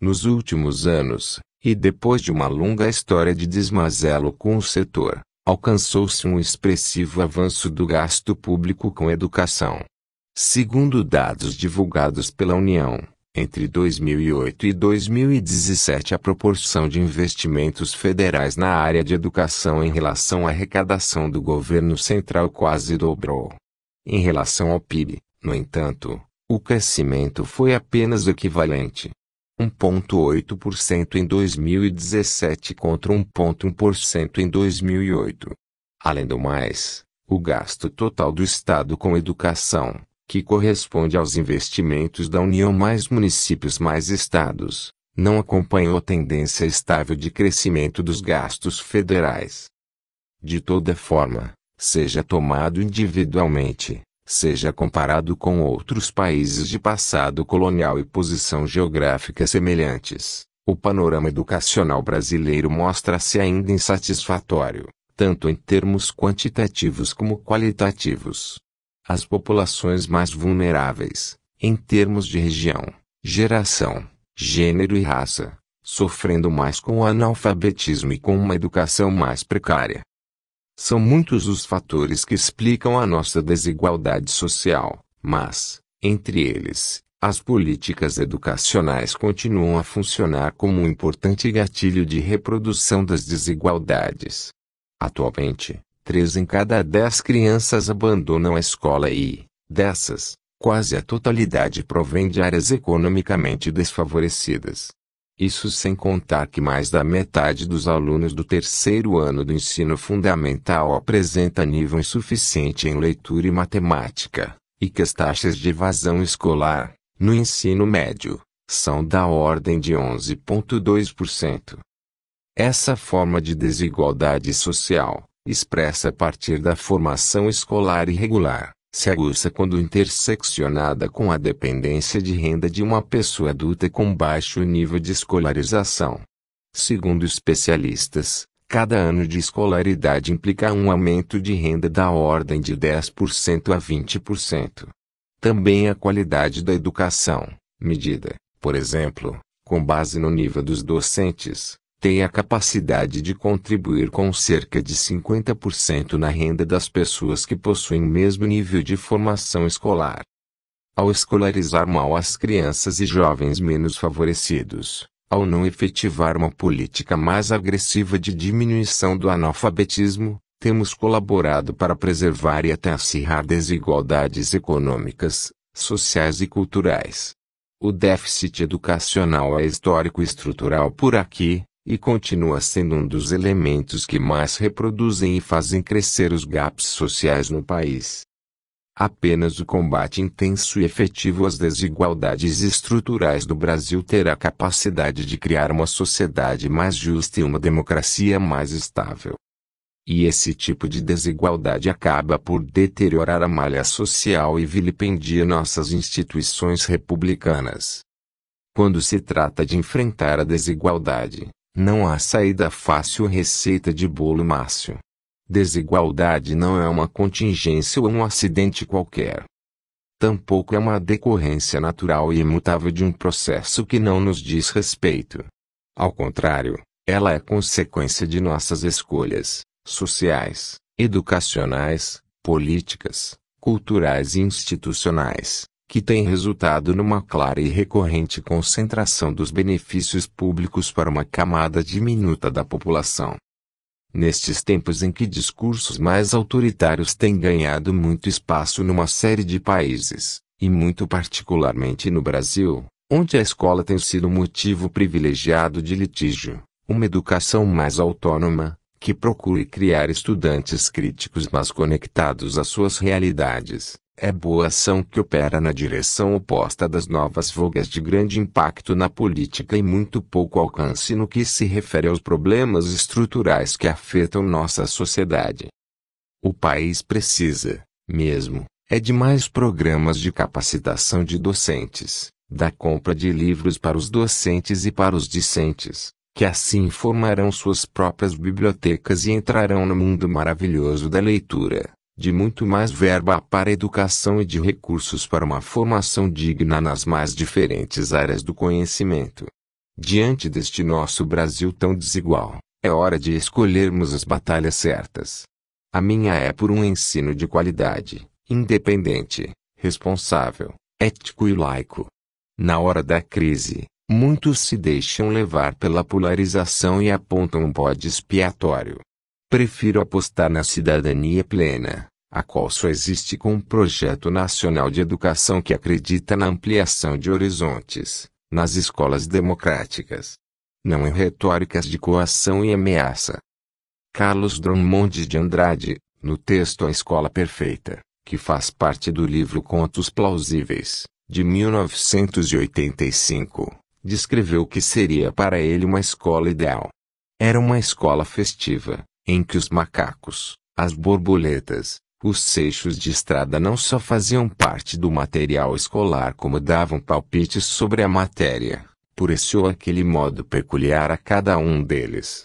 Nos últimos anos, e depois de uma longa história de desmazelo com o setor, alcançou-se um expressivo avanço do gasto público com educação. Segundo dados divulgados pela União, entre 2008 e 2017, a proporção de investimentos federais na área de educação em relação à arrecadação do governo central quase dobrou. Em relação ao PIB, no entanto, o crescimento foi apenas equivalente. 1,8% em 2017 contra 1,1% em 2008. Além do mais, o gasto total do Estado com educação, que corresponde aos investimentos da União mais municípios mais estados, não acompanhou a tendência estável de crescimento dos gastos federais. De toda forma, seja tomado individualmente, seja comparado com outros países de passado colonial e posição geográfica semelhantes, o panorama educacional brasileiro mostra-se ainda insatisfatório, tanto em termos quantitativos como qualitativos as populações mais vulneráveis, em termos de região, geração, gênero e raça, sofrendo mais com o analfabetismo e com uma educação mais precária. São muitos os fatores que explicam a nossa desigualdade social, mas, entre eles, as políticas educacionais continuam a funcionar como um importante gatilho de reprodução das desigualdades. Atualmente, três em cada dez crianças abandonam a escola e, dessas, quase a totalidade provém de áreas economicamente desfavorecidas. Isso sem contar que mais da metade dos alunos do terceiro ano do ensino fundamental apresenta nível insuficiente em leitura e matemática, e que as taxas de evasão escolar, no ensino médio, são da ordem de 11,2%. Essa forma de desigualdade social, expressa a partir da formação escolar irregular, se aguça quando interseccionada com a dependência de renda de uma pessoa adulta com baixo nível de escolarização. Segundo especialistas, cada ano de escolaridade implica um aumento de renda da ordem de 10% a 20%. Também a qualidade da educação, medida, por exemplo, com base no nível dos docentes, tem a capacidade de contribuir com cerca de 50% na renda das pessoas que possuem mesmo nível de formação escolar. Ao escolarizar mal as crianças e jovens menos favorecidos, ao não efetivar uma política mais agressiva de diminuição do analfabetismo, temos colaborado para preservar e até acirrar desigualdades econômicas, sociais e culturais. O déficit educacional é histórico e estrutural por aqui, e continua sendo um dos elementos que mais reproduzem e fazem crescer os gaps sociais no país. Apenas o combate intenso e efetivo às desigualdades estruturais do Brasil terá capacidade de criar uma sociedade mais justa e uma democracia mais estável. E esse tipo de desigualdade acaba por deteriorar a malha social e vilipendia nossas instituições republicanas. Quando se trata de enfrentar a desigualdade, não há saída fácil receita de bolo mácio. Desigualdade não é uma contingência ou um acidente qualquer. Tampouco é uma decorrência natural e imutável de um processo que não nos diz respeito. Ao contrário, ela é consequência de nossas escolhas sociais, educacionais, políticas, culturais e institucionais que tem resultado numa clara e recorrente concentração dos benefícios públicos para uma camada diminuta da população. Nestes tempos em que discursos mais autoritários têm ganhado muito espaço numa série de países, e muito particularmente no Brasil, onde a escola tem sido motivo privilegiado de litígio, uma educação mais autônoma, que procure criar estudantes críticos mas conectados às suas realidades, é boa ação que opera na direção oposta das novas vogas de grande impacto na política e muito pouco alcance no que se refere aos problemas estruturais que afetam nossa sociedade. O país precisa, mesmo, é de mais programas de capacitação de docentes, da compra de livros para os docentes e para os discentes, que assim formarão suas próprias bibliotecas e entrarão no mundo maravilhoso da leitura de muito mais verba para educação e de recursos para uma formação digna nas mais diferentes áreas do conhecimento. Diante deste nosso Brasil tão desigual, é hora de escolhermos as batalhas certas. A minha é por um ensino de qualidade, independente, responsável, ético e laico. Na hora da crise, muitos se deixam levar pela polarização e apontam um bode expiatório. Prefiro apostar na cidadania plena a qual só existe com um projeto nacional de educação que acredita na ampliação de horizontes, nas escolas democráticas. Não em retóricas de coação e ameaça. Carlos Drummond de Andrade, no texto A Escola Perfeita, que faz parte do livro Contos Plausíveis, de 1985, descreveu o que seria para ele uma escola ideal. Era uma escola festiva, em que os macacos, as borboletas, os seixos de estrada não só faziam parte do material escolar como davam palpites sobre a matéria, por esse ou aquele modo peculiar a cada um deles.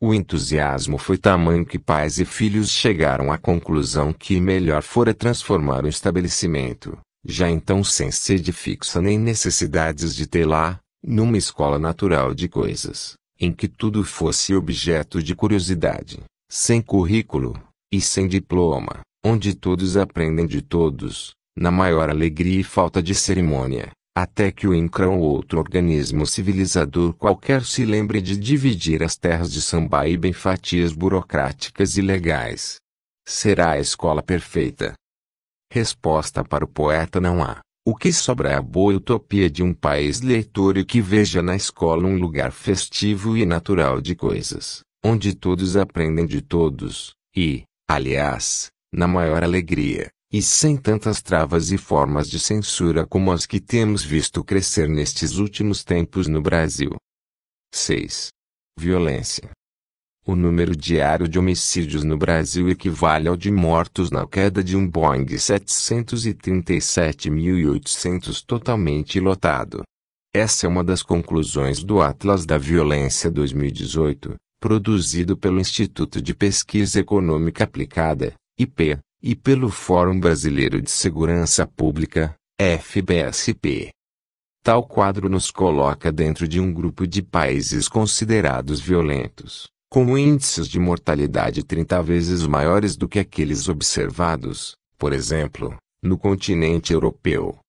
O entusiasmo foi tamanho que pais e filhos chegaram à conclusão que melhor fora transformar o estabelecimento, já então sem sede fixa nem necessidades de ter lá, numa escola natural de coisas, em que tudo fosse objeto de curiosidade, sem currículo e sem diploma onde todos aprendem de todos, na maior alegria e falta de cerimônia, até que o INCRA ou outro organismo civilizador qualquer se lembre de dividir as terras de Sambaíba em fatias burocráticas e legais. Será a escola perfeita. Resposta para o poeta não há. O que sobra é a boa utopia de um país leitor e que veja na escola um lugar festivo e natural de coisas, onde todos aprendem de todos, e, aliás, na maior alegria, e sem tantas travas e formas de censura como as que temos visto crescer nestes últimos tempos no Brasil. 6. Violência. O número diário de homicídios no Brasil equivale ao de mortos na queda de um Boeing 737.800 totalmente lotado. Essa é uma das conclusões do Atlas da Violência 2018, produzido pelo Instituto de Pesquisa Econômica Aplicada, IP, e pelo Fórum Brasileiro de Segurança Pública, FBSP. Tal quadro nos coloca dentro de um grupo de países considerados violentos, com índices de mortalidade 30 vezes maiores do que aqueles observados, por exemplo, no continente europeu.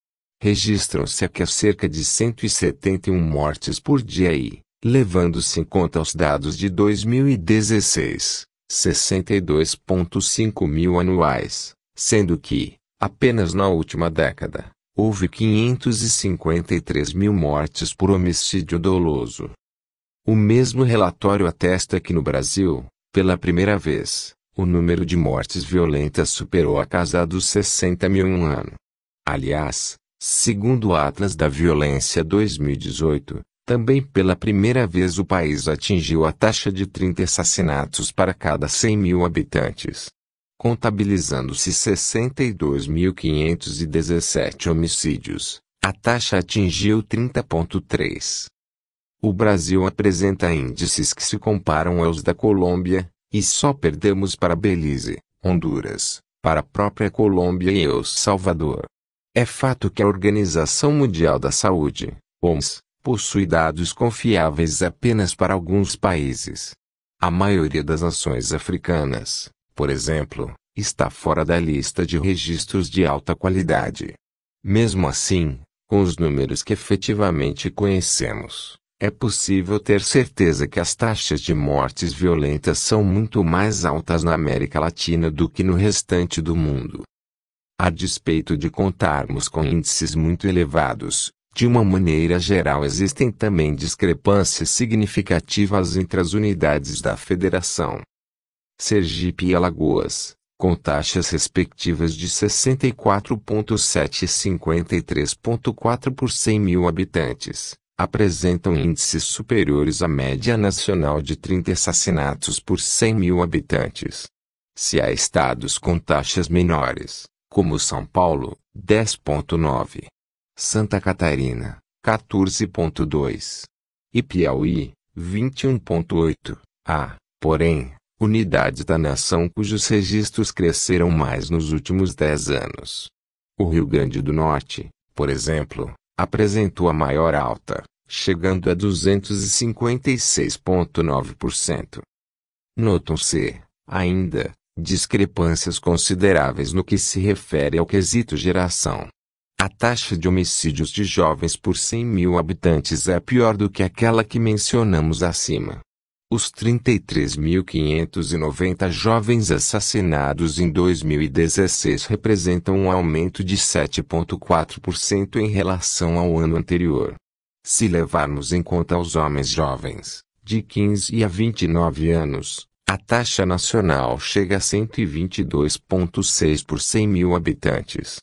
Registram-se aqui cerca de 171 mortes por dia e, levando-se em conta os dados de 2016, 62,5 mil anuais, sendo que, apenas na última década, houve 553 mil mortes por homicídio doloso. O mesmo relatório atesta que no Brasil, pela primeira vez, o número de mortes violentas superou a casa dos 60 mil em um ano. Aliás, segundo o Atlas da Violência 2018, também pela primeira vez o país atingiu a taxa de 30 assassinatos para cada 100 mil habitantes, contabilizando-se 62.517 homicídios. A taxa atingiu 30,3. O Brasil apresenta índices que se comparam aos da Colômbia, e só perdemos para Belize, Honduras, para a própria Colômbia e El Salvador. É fato que a Organização Mundial da Saúde, OMS, possui dados confiáveis apenas para alguns países. A maioria das nações africanas, por exemplo, está fora da lista de registros de alta qualidade. Mesmo assim, com os números que efetivamente conhecemos, é possível ter certeza que as taxas de mortes violentas são muito mais altas na América Latina do que no restante do mundo. A despeito de contarmos com índices muito elevados, de uma maneira geral, existem também discrepâncias significativas entre as unidades da federação. Sergipe e Alagoas, com taxas respectivas de 64,7 e 53,4 por 100 mil habitantes, apresentam índices superiores à média nacional de 30 assassinatos por 100 mil habitantes. Se há estados com taxas menores, como São Paulo, 10,9, Santa Catarina, 14.2. E Piauí, 21.8. A, ah, porém, unidade da nação cujos registros cresceram mais nos últimos dez anos. O Rio Grande do Norte, por exemplo, apresentou a maior alta, chegando a 256,9%. Notam-se, ainda, discrepâncias consideráveis no que se refere ao quesito geração. A taxa de homicídios de jovens por 100 mil habitantes é pior do que aquela que mencionamos acima. Os 33.590 jovens assassinados em 2016 representam um aumento de 7,4% em relação ao ano anterior. Se levarmos em conta os homens jovens, de 15 a 29 anos, a taxa nacional chega a 122,6 por 100 mil habitantes.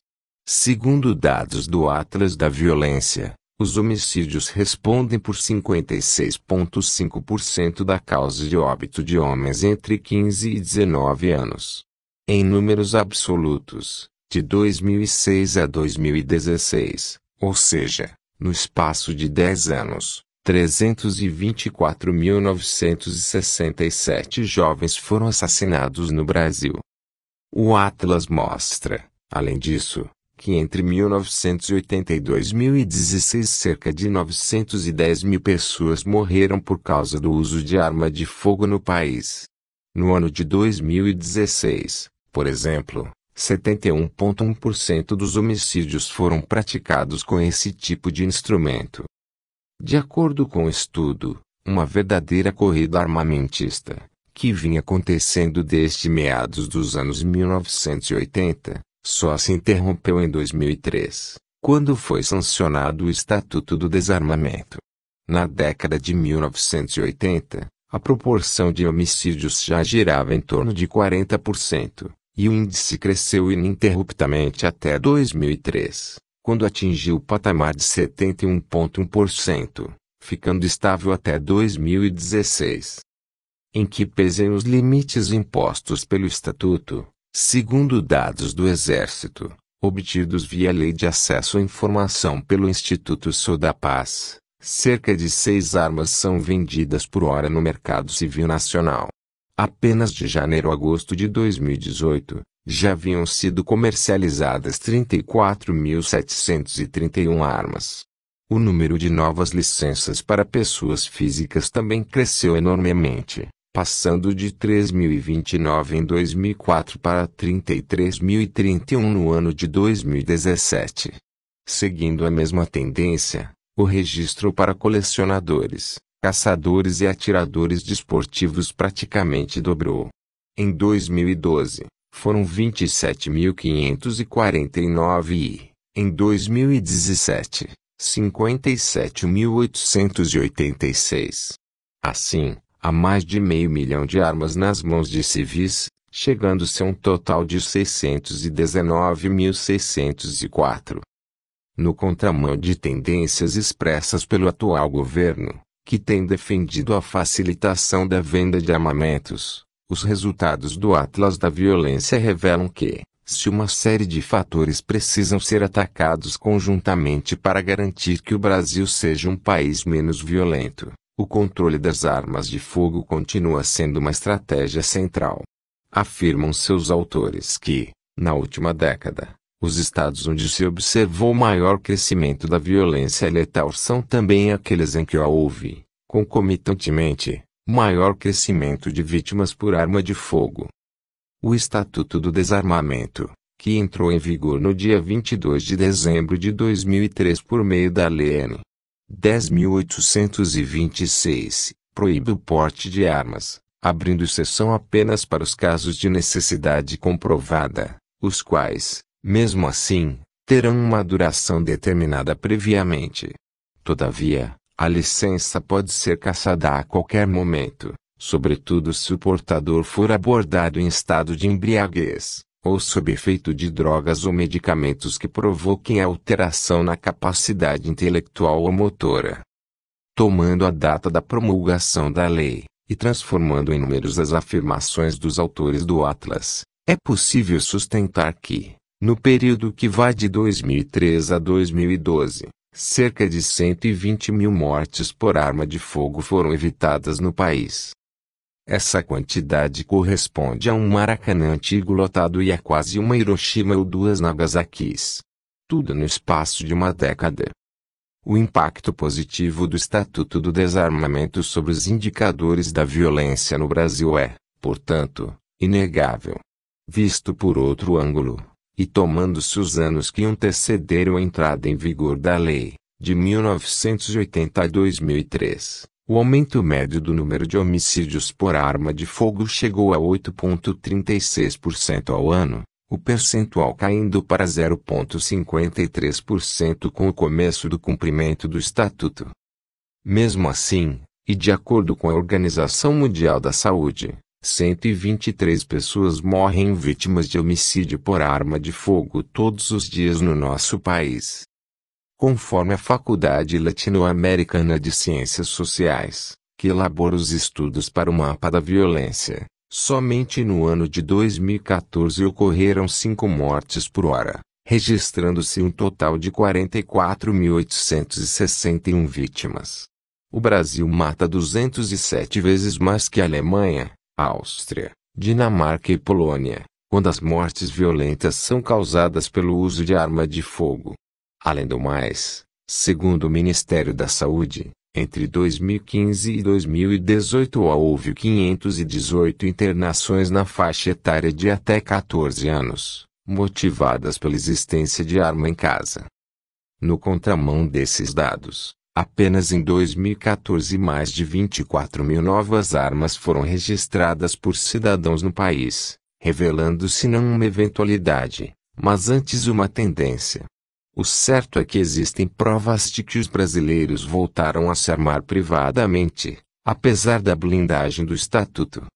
Segundo dados do Atlas da Violência, os homicídios respondem por 56,5% da causa de óbito de homens entre 15 e 19 anos. Em números absolutos, de 2006 a 2016, ou seja, no espaço de 10 anos, 324.967 jovens foram assassinados no Brasil. O Atlas mostra, além disso, que entre 1982 e 2016 cerca de 910 mil pessoas morreram por causa do uso de arma de fogo no país. No ano de 2016, por exemplo, 71,1% dos homicídios foram praticados com esse tipo de instrumento. De acordo com o estudo, uma verdadeira corrida armamentista, que vinha acontecendo desde meados dos anos 1980, só se interrompeu em 2003, quando foi sancionado o Estatuto do Desarmamento. Na década de 1980, a proporção de homicídios já girava em torno de 40%, e o índice cresceu ininterruptamente até 2003, quando atingiu o patamar de 71,1%, ficando estável até 2016. Em que pesem os limites impostos pelo Estatuto, segundo dados do Exército, obtidos via Lei de Acesso à Informação pelo Instituto Sou da Paz, cerca de seis armas são vendidas por hora no mercado civil nacional. Apenas de janeiro a agosto de 2018, já haviam sido comercializadas 34.731 armas. O número de novas licenças para pessoas físicas também cresceu enormemente passando de 3.029 em 2004 para 33.031 no ano de 2017. Seguindo a mesma tendência, o registro para colecionadores, caçadores e atiradores desportivos praticamente dobrou. Em 2012, foram 27.549 e, em 2017, 57.886. Assim, a mais de meio milhão de armas nas mãos de civis, chegando-se a um total de 619.604. No contramão de tendências expressas pelo atual governo, que tem defendido a facilitação da venda de armamentos, os resultados do Atlas da Violência revelam que, se uma série de fatores precisam ser atacados conjuntamente para garantir que o Brasil seja um país menos violento, o controle das armas de fogo continua sendo uma estratégia central. Afirmam seus autores que, na última década, os estados onde se observou maior crescimento da violência letal são também aqueles em que houve, concomitantemente, maior crescimento de vítimas por arma de fogo. O Estatuto do Desarmamento, que entrou em vigor no dia 22 de dezembro de 2003 por meio da Lei N. 10.826, proíbe o porte de armas, abrindo exceção apenas para os casos de necessidade comprovada, os quais, mesmo assim, terão uma duração determinada previamente. Todavia, a licença pode ser cassada a qualquer momento, sobretudo se o portador for abordado em estado de embriaguez ou sob efeito de drogas ou medicamentos que provoquem alteração na capacidade intelectual ou motora. Tomando a data da promulgação da lei e transformando em números as afirmações dos autores do Atlas, é possível sustentar que, no período que vai de 2003 a 2012, cerca de 120 mil mortes por arma de fogo foram evitadas no país. Essa quantidade corresponde a um Maracanã antigo lotado e a quase uma Hiroshima ou duas Nagasakis. Tudo no espaço de uma década. O impacto positivo do Estatuto do Desarmamento sobre os indicadores da violência no Brasil é, portanto, inegável. Visto por outro ângulo, e tomando-se os anos que antecederam a entrada em vigor da lei, de 1980 a 2003, o aumento médio do número de homicídios por arma de fogo chegou a 8,36% ao ano, o percentual caindo para 0,53% com o começo do cumprimento do Estatuto. Mesmo assim, e de acordo com a Organização Mundial da Saúde, 123 pessoas morrem vítimas de homicídio por arma de fogo todos os dias no nosso país conforme a Faculdade Latino-Americana de Ciências Sociais, que elabora os estudos para o mapa da violência, somente no ano de 2014 ocorreram cinco mortes por hora, registrando-se um total de 44.861 vítimas. O Brasil mata 207 vezes mais que a Alemanha, Áustria, Dinamarca e Polônia, quando as mortes violentas são causadas pelo uso de arma de fogo. Além do mais, segundo o Ministério da Saúde, entre 2015 e 2018 houve 518 internações na faixa etária de até 14 anos, motivadas pela existência de arma em casa. No contramão desses dados, apenas em 2014 mais de 24 mil novas armas foram registradas por cidadãos no país, revelando-se não uma eventualidade, mas antes uma tendência. O certo é que existem provas de que os brasileiros voltaram a se armar privadamente, apesar da blindagem do Estatuto.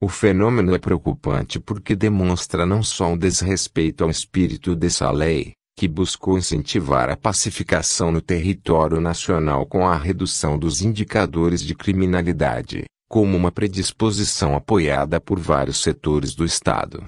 O fenômeno é preocupante porque demonstra não só um desrespeito ao espírito dessa lei, que buscou incentivar a pacificação no território nacional com a redução dos indicadores de criminalidade, como uma predisposição apoiada por vários setores do Estado,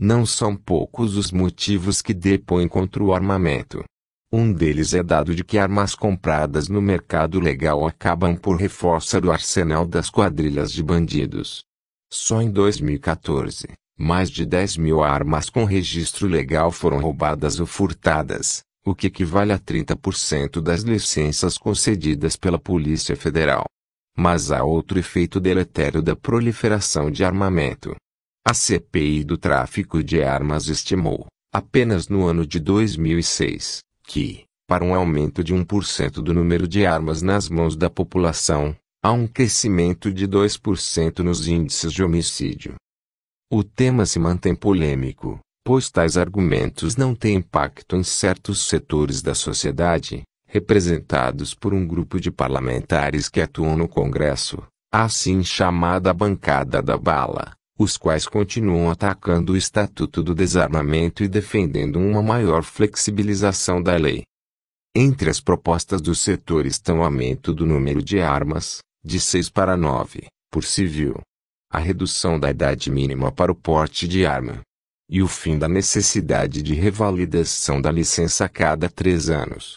não são poucos os motivos que depõem contra o armamento. Um deles é dado de que armas compradas no mercado legal acabam por reforçar o arsenal das quadrilhas de bandidos. Só em 2014, mais de 10 mil armas com registro legal foram roubadas ou furtadas, o que equivale a 30% das licenças concedidas pela Polícia Federal. Mas há outro efeito deletério da proliferação de armamento. A CPI do tráfico de armas estimou, apenas no ano de 2006, que, para um aumento de 1% do número de armas nas mãos da população, há um crescimento de 2% nos índices de homicídio. O tema se mantém polêmico, pois tais argumentos não têm impacto em certos setores da sociedade, representados por um grupo de parlamentares que atuam no Congresso, a assim chamada bancada da bala os quais continuam atacando o Estatuto do Desarmamento e defendendo uma maior flexibilização da lei. Entre as propostas do setor estão o aumento do número de armas, de 6 para 9, por civil, a redução da idade mínima para o porte de arma, e o fim da necessidade de revalidação da licença a cada três anos.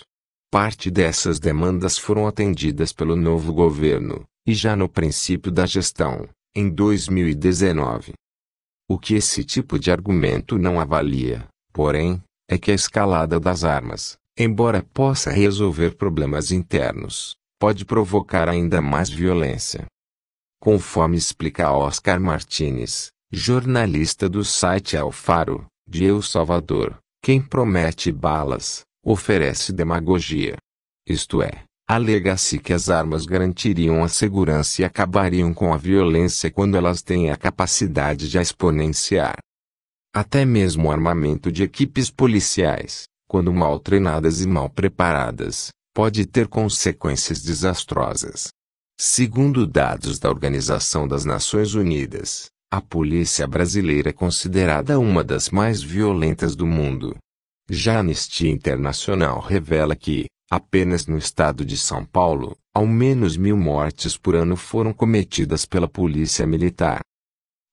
Parte dessas demandas foram atendidas pelo novo governo, e já no princípio da gestão, em 2019. O que esse tipo de argumento não avalia, porém, é que a escalada das armas, embora possa resolver problemas internos, pode provocar ainda mais violência. Conforme explica Oscar Martinez, jornalista do site Alfaro, de El Salvador, quem promete balas, oferece demagogia. Isto é, Alega-se que as armas garantiriam a segurança e acabariam com a violência quando elas têm a capacidade de a exponenciar. Até mesmo o armamento de equipes policiais, quando mal treinadas e mal preparadas, pode ter consequências desastrosas. Segundo dados da Organização das Nações Unidas, a polícia brasileira é considerada uma das mais violentas do mundo. Já a Anistia Internacional revela que, Apenas no estado de São Paulo, ao menos mil mortes por ano foram cometidas pela Polícia Militar.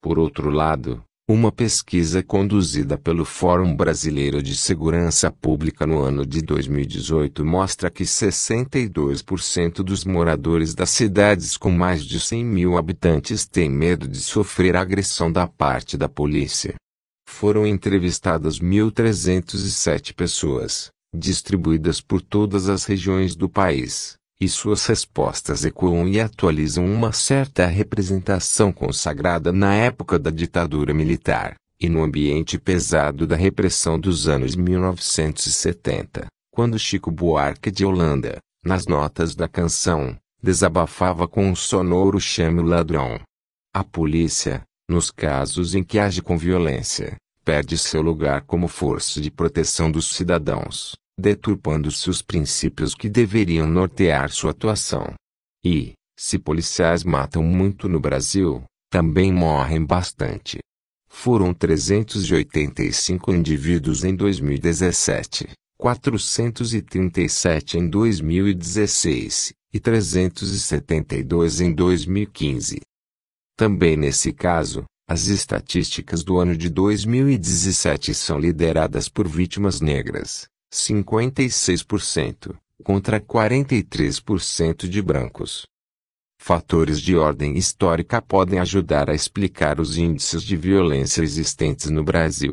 Por outro lado, uma pesquisa conduzida pelo Fórum Brasileiro de Segurança Pública no ano de 2018 mostra que 62% dos moradores das cidades com mais de 100 mil habitantes têm medo de sofrer agressão da parte da polícia. Foram entrevistadas 1.307 pessoas distribuídas por todas as regiões do país, e suas respostas ecoam e atualizam uma certa representação consagrada na época da ditadura militar e no ambiente pesado da repressão dos anos 1970, quando Chico Buarque de Holanda, nas notas da canção, desabafava com um sonoro chame ladrão. A polícia, nos casos em que age com violência, perde seu lugar como força de proteção dos cidadãos, deturpando-se os princípios que deveriam nortear sua atuação. E, se policiais matam muito no Brasil, também morrem bastante. Foram 385 indivíduos em 2017, 437 em 2016 e 372 em 2015. Também nesse caso, as estatísticas do ano de 2017 são lideradas por vítimas negras. 56%, contra 43% de brancos. Fatores de ordem histórica podem ajudar a explicar os índices de violência existentes no Brasil.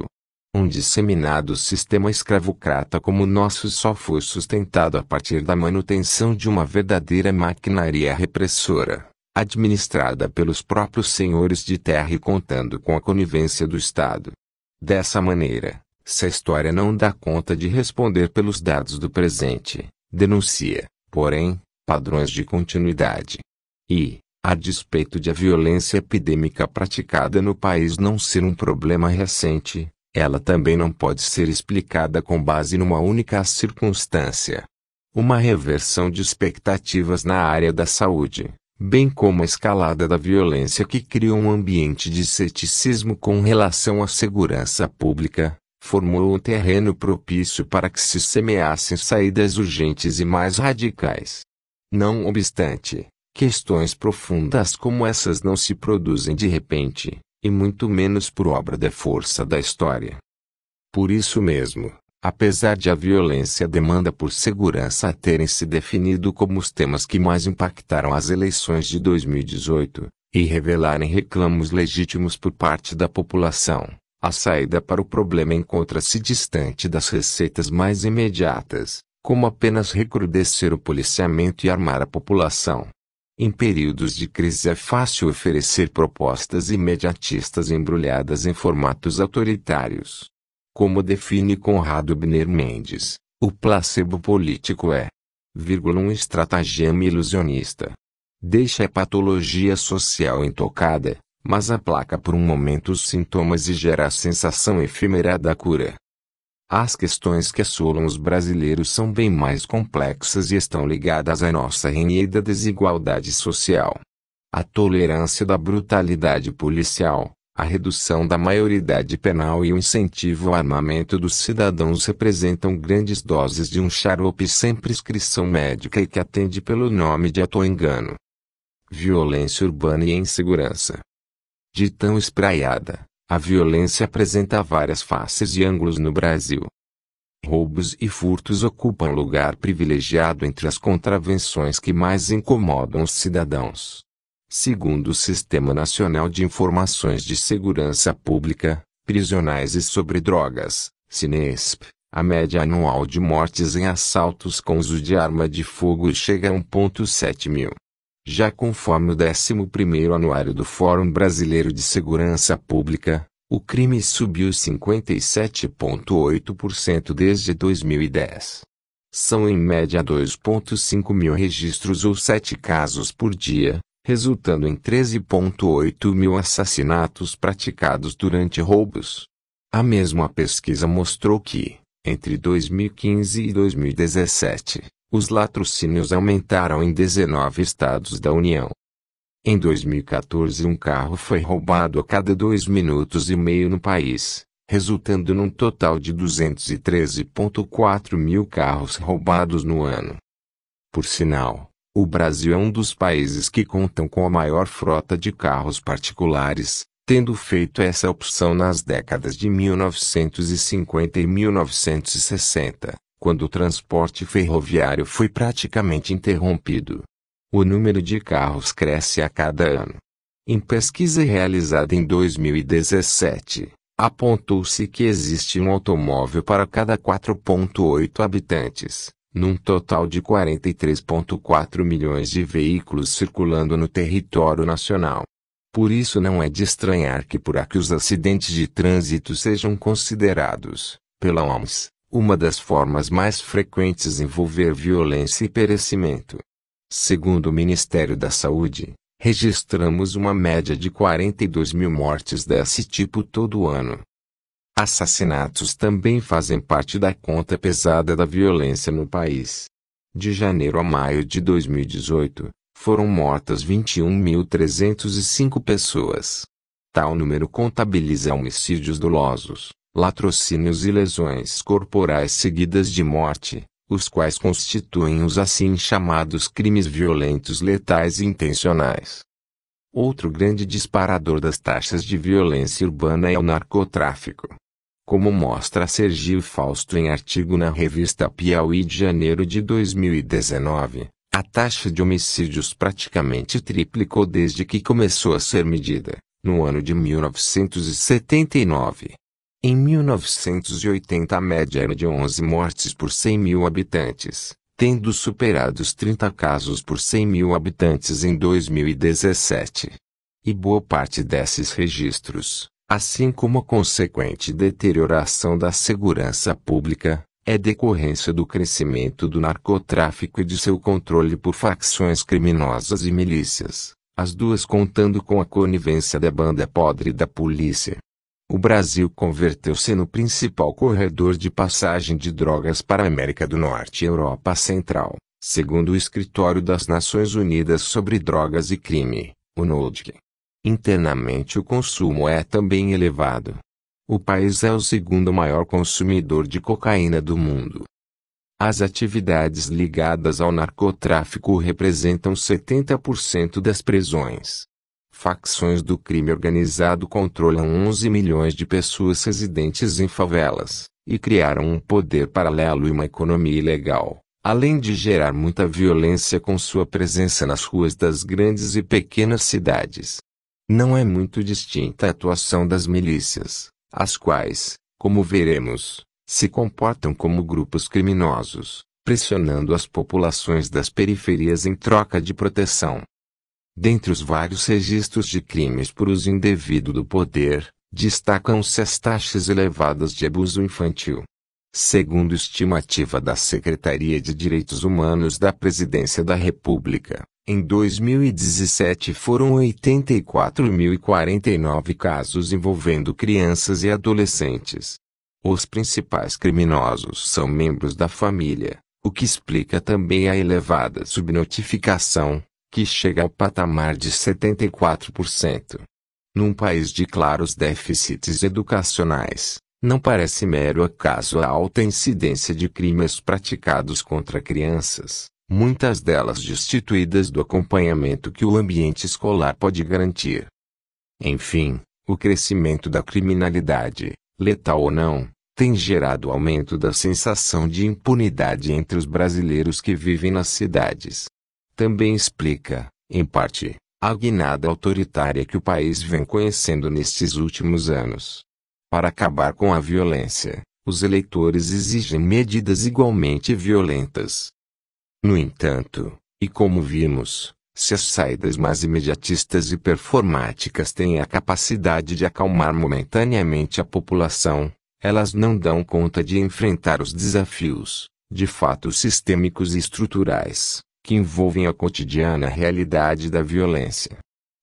Um disseminado sistema escravocrata como o nosso só foi sustentado a partir da manutenção de uma verdadeira maquinaria repressora, administrada pelos próprios senhores de terra e contando com a conivência do Estado. Dessa maneira, se a história não dá conta de responder pelos dados do presente, denuncia, porém, padrões de continuidade. E, a despeito de a violência epidêmica praticada no país não ser um problema recente, ela também não pode ser explicada com base numa única circunstância. Uma reversão de expectativas na área da saúde, bem como a escalada da violência que cria um ambiente de ceticismo com relação à segurança pública, formou um terreno propício para que se semeassem saídas urgentes e mais radicais. Não obstante, questões profundas como essas não se produzem de repente, e muito menos por obra da força da história. Por isso mesmo, apesar de a violência e a demanda por segurança terem se definido como os temas que mais impactaram as eleições de 2018, e revelarem reclamos legítimos por parte da população, a saída para o problema encontra-se distante das receitas mais imediatas, como apenas recrudescer o policiamento e armar a população. Em períodos de crise é fácil oferecer propostas imediatistas embrulhadas em formatos autoritários. Como define Conrado Bner Mendes, o placebo político é, vírgula, um estratagema ilusionista. Deixa a patologia social intocada, mas aplaca por um momento os sintomas e gera a sensação efêmera da cura. As questões que assolam os brasileiros são bem mais complexas e estão ligadas à nossa renhida desigualdade social. A tolerância da brutalidade policial, a redução da maioridade penal e o incentivo ao armamento dos cidadãos representam grandes doses de um xarope sem prescrição médica e que atende pelo nome de ato engano Violência urbana e insegurança. De tão espraiada, a violência apresenta várias faces e ângulos no Brasil. Roubos e furtos ocupam lugar privilegiado entre as contravenções que mais incomodam os cidadãos. Segundo o Sistema Nacional de Informações de Segurança Pública, Prisionais e sobre Drogas, Sinesp, a média anual de mortes em assaltos com uso de arma de fogo chega a 1,7 mil já conforme o 11 Anuário do Fórum Brasileiro de Segurança Pública, o crime subiu 57,8% desde 2010. São em média 2,5 mil registros ou 7 casos por dia, resultando em 13,8 mil assassinatos praticados durante roubos. A mesma pesquisa mostrou que, entre 2015 e 2017, os latrocínios aumentaram em 19 estados da União. Em 2014, um carro foi roubado a cada dois minutos e meio no país, resultando num total de 213,4 mil carros roubados no ano. Por sinal, o Brasil é um dos países que contam com a maior frota de carros particulares, tendo feito essa opção nas décadas de 1950 e 1960 quando o transporte ferroviário foi praticamente interrompido. O número de carros cresce a cada ano. Em pesquisa realizada em 2017, apontou-se que existe um automóvel para cada 4,8 habitantes, num total de 43,4 milhões de veículos circulando no território nacional. Por isso não é de estranhar que por aqui os acidentes de trânsito sejam considerados, pela OMS, uma das formas mais frequentes envolver violência e perecimento. Segundo o Ministério da Saúde, registramos uma média de 42 mil mortes desse tipo todo ano. Assassinatos também fazem parte da conta pesada da violência no país. De janeiro a maio de 2018, foram mortas 21.305 pessoas. Tal número contabiliza homicídios dolosos, latrocínios e lesões corporais seguidas de morte, os quais constituem os assim chamados crimes violentos letais intencionais. Outro grande disparador das taxas de violência urbana é o narcotráfico. Como mostra Sergio Fausto em artigo na revista Piauí de janeiro de 2019, a taxa de homicídios praticamente triplicou desde que começou a ser medida, no ano de 1979. Em 1980 a média era de 11 mortes por 100 mil habitantes, tendo superado os 30 casos por 100 mil habitantes em 2017. E boa parte desses registros, assim como a consequente deterioração da segurança pública, é decorrência do crescimento do narcotráfico e de seu controle por facções criminosas e milícias, as duas contando com a conivência da banda podre da polícia o Brasil converteu-se no principal corredor de passagem de drogas para a América do Norte e Europa Central, segundo o Escritório das Nações Unidas sobre Drogas e Crime, UNODC. Internamente o consumo é também elevado. O país é o segundo maior consumidor de cocaína do mundo. As atividades ligadas ao narcotráfico representam 70% das prisões, Facções do crime organizado controlam 11 milhões de pessoas residentes em favelas e criaram um poder paralelo e uma economia ilegal, além de gerar muita violência com sua presença nas ruas das grandes e pequenas cidades. Não é muito distinta a atuação das milícias, as quais, como veremos, se comportam como grupos criminosos, pressionando as populações das periferias em troca de proteção. Dentre os vários registros de crimes por uso indevido do poder, destacam-se as taxas elevadas de abuso infantil. Segundo estimativa da Secretaria de Direitos Humanos da Presidência da República, em 2017 foram 84.049 casos envolvendo crianças e adolescentes. Os principais criminosos são membros da família, o que explica também a elevada subnotificação, que chega ao patamar de 74%. Num país de claros déficits educacionais, não parece mero acaso a alta incidência de crimes praticados contra crianças, muitas delas destituídas do acompanhamento que o ambiente escolar pode garantir. Enfim, o crescimento da criminalidade, letal ou não, tem gerado aumento da sensação de impunidade entre os brasileiros que vivem nas cidades também explica, em parte, a guinada autoritária que o país vem conhecendo nestes últimos anos. Para acabar com a violência, os eleitores exigem medidas igualmente violentas. No entanto, e como vimos, se as saídas mais imediatistas e performáticas têm a capacidade de acalmar momentaneamente a população, elas não dão conta de enfrentar os desafios, de fato sistêmicos e estruturais, que envolvem a cotidiana realidade da violência.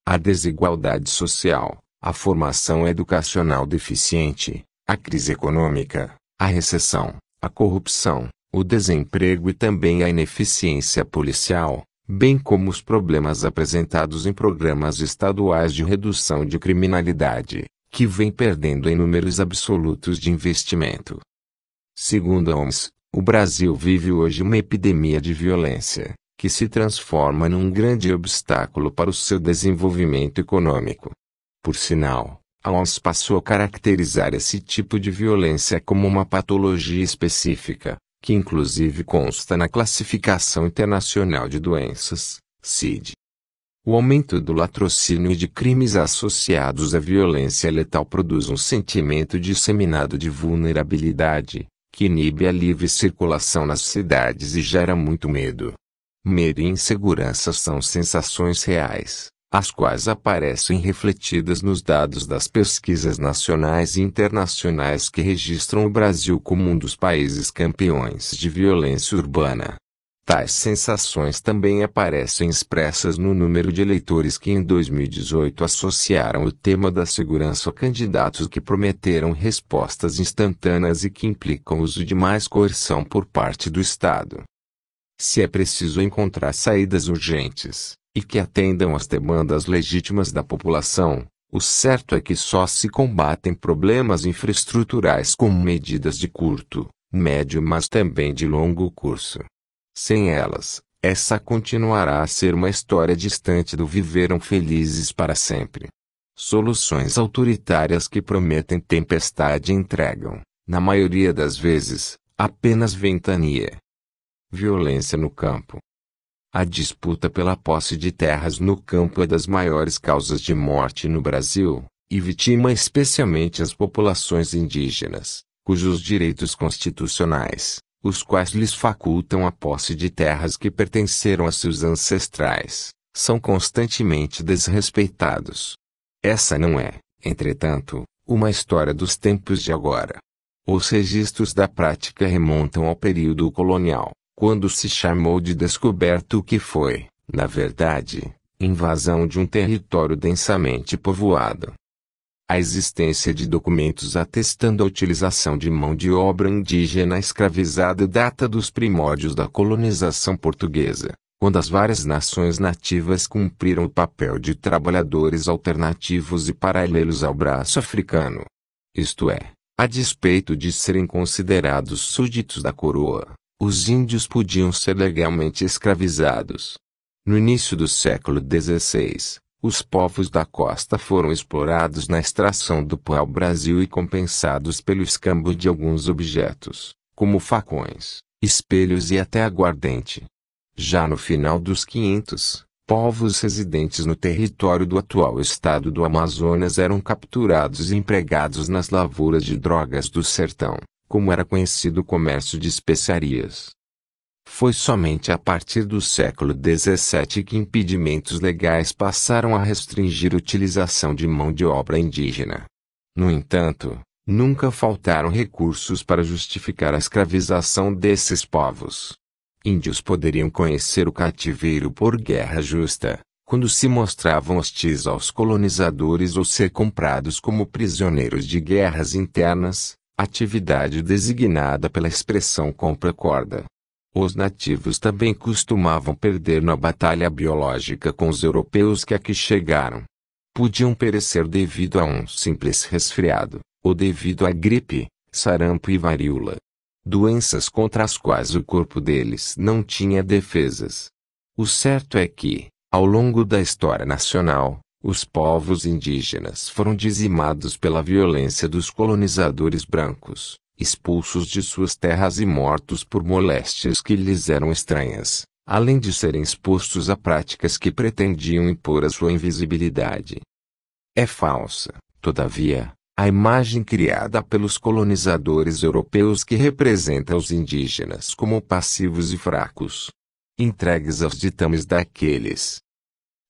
A desigualdade social, a formação educacional deficiente, a crise econômica, a recessão, a corrupção, o desemprego e também a ineficiência policial, bem como os problemas apresentados em programas estaduais de redução de criminalidade, que vem perdendo em números absolutos de investimento. Segundo a OMS, o Brasil vive hoje uma epidemia de violência, que se transforma num grande obstáculo para o seu desenvolvimento econômico. Por sinal, a ONS passou a caracterizar esse tipo de violência como uma patologia específica, que inclusive consta na Classificação Internacional de Doenças, CID. O aumento do latrocínio e de crimes associados à violência letal produz um sentimento disseminado de vulnerabilidade, que inibe a livre circulação nas cidades e gera muito medo. Medo e insegurança são sensações reais, as quais aparecem refletidas nos dados das pesquisas nacionais e internacionais que registram o Brasil como um dos países campeões de violência urbana. Tais sensações também aparecem expressas no número de eleitores que em 2018 associaram o tema da segurança a candidatos que prometeram respostas instantâneas e que implicam uso de mais coerção por parte do Estado se é preciso encontrar saídas urgentes, e que atendam às demandas legítimas da população, o certo é que só se combatem problemas infraestruturais com medidas de curto, médio, mas também de longo curso. Sem elas, essa continuará a ser uma história distante do viveram felizes para sempre. Soluções autoritárias que prometem tempestade entregam, na maioria das vezes, apenas ventania violência no campo. A disputa pela posse de terras no campo é das maiores causas de morte no Brasil, e vitima especialmente as populações indígenas, cujos direitos constitucionais, os quais lhes facultam a posse de terras que pertenceram a seus ancestrais, são constantemente desrespeitados. Essa não é, entretanto, uma história dos tempos de agora. Os registros da prática remontam ao período colonial, quando se chamou de descoberto o que foi, na verdade, invasão de um território densamente povoado. A existência de documentos atestando a utilização de mão de obra indígena escravizada data dos primórdios da colonização portuguesa, quando as várias nações nativas cumpriram o papel de trabalhadores alternativos e paralelos ao braço africano. Isto é, a despeito de serem considerados súditos da coroa, os índios podiam ser legalmente escravizados. No início do século XVI, os povos da costa foram explorados na extração do pau-brasil e compensados pelo escambo de alguns objetos, como facões, espelhos e até aguardente. Já no final dos 500, povos residentes no território do atual estado do Amazonas eram capturados e empregados nas lavouras de drogas do sertão como era conhecido o comércio de especiarias. Foi somente a partir do século XVII que impedimentos legais passaram a restringir a utilização de mão de obra indígena. No entanto, nunca faltaram recursos para justificar a escravização desses povos. Índios poderiam conhecer o cativeiro por guerra justa, quando se mostravam hostis aos colonizadores ou ser comprados como prisioneiros de guerras internas, atividade designada pela expressão compra corda. Os nativos também costumavam perder na batalha biológica com os europeus que aqui chegaram. Podiam perecer devido a um simples resfriado, ou devido à gripe, sarampo e varíola. Doenças contra as quais o corpo deles não tinha defesas. O certo é que, ao longo da história nacional, os povos indígenas foram dizimados pela violência dos colonizadores brancos, expulsos de suas terras e mortos por moléstias que lhes eram estranhas, além de serem expostos a práticas que pretendiam impor a sua invisibilidade. É falsa, todavia, a imagem criada pelos colonizadores europeus que representa os indígenas como passivos e fracos, entregues aos ditames daqueles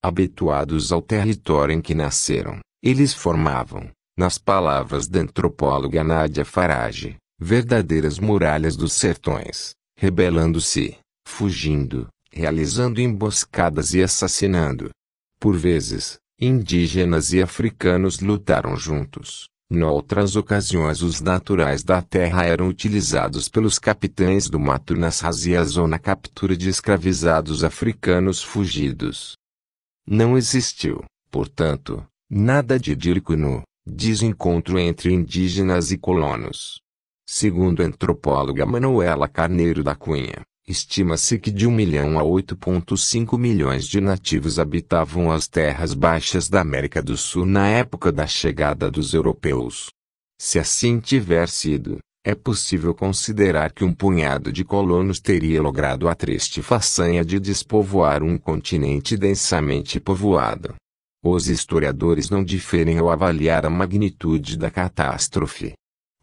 Habituados ao território em que nasceram, eles formavam, nas palavras da antropóloga Nádia Farage, verdadeiras muralhas dos sertões, rebelando-se, fugindo, realizando emboscadas e assassinando. Por vezes, indígenas e africanos lutaram juntos. Noutras ocasiões, os naturais da terra eram utilizados pelos capitães do mato nas razias ou na captura de escravizados africanos fugidos. Não existiu, portanto, nada de dírico no desencontro entre indígenas e colonos. Segundo a antropóloga Manuela Carneiro da Cunha, estima-se que de 1 milhão a 8,5 milhões de nativos habitavam as terras baixas da América do Sul na época da chegada dos europeus. Se assim tiver sido, é possível considerar que um punhado de colonos teria logrado a triste façanha de despovoar um continente densamente povoado. Os historiadores não diferem ao avaliar a magnitude da catástrofe.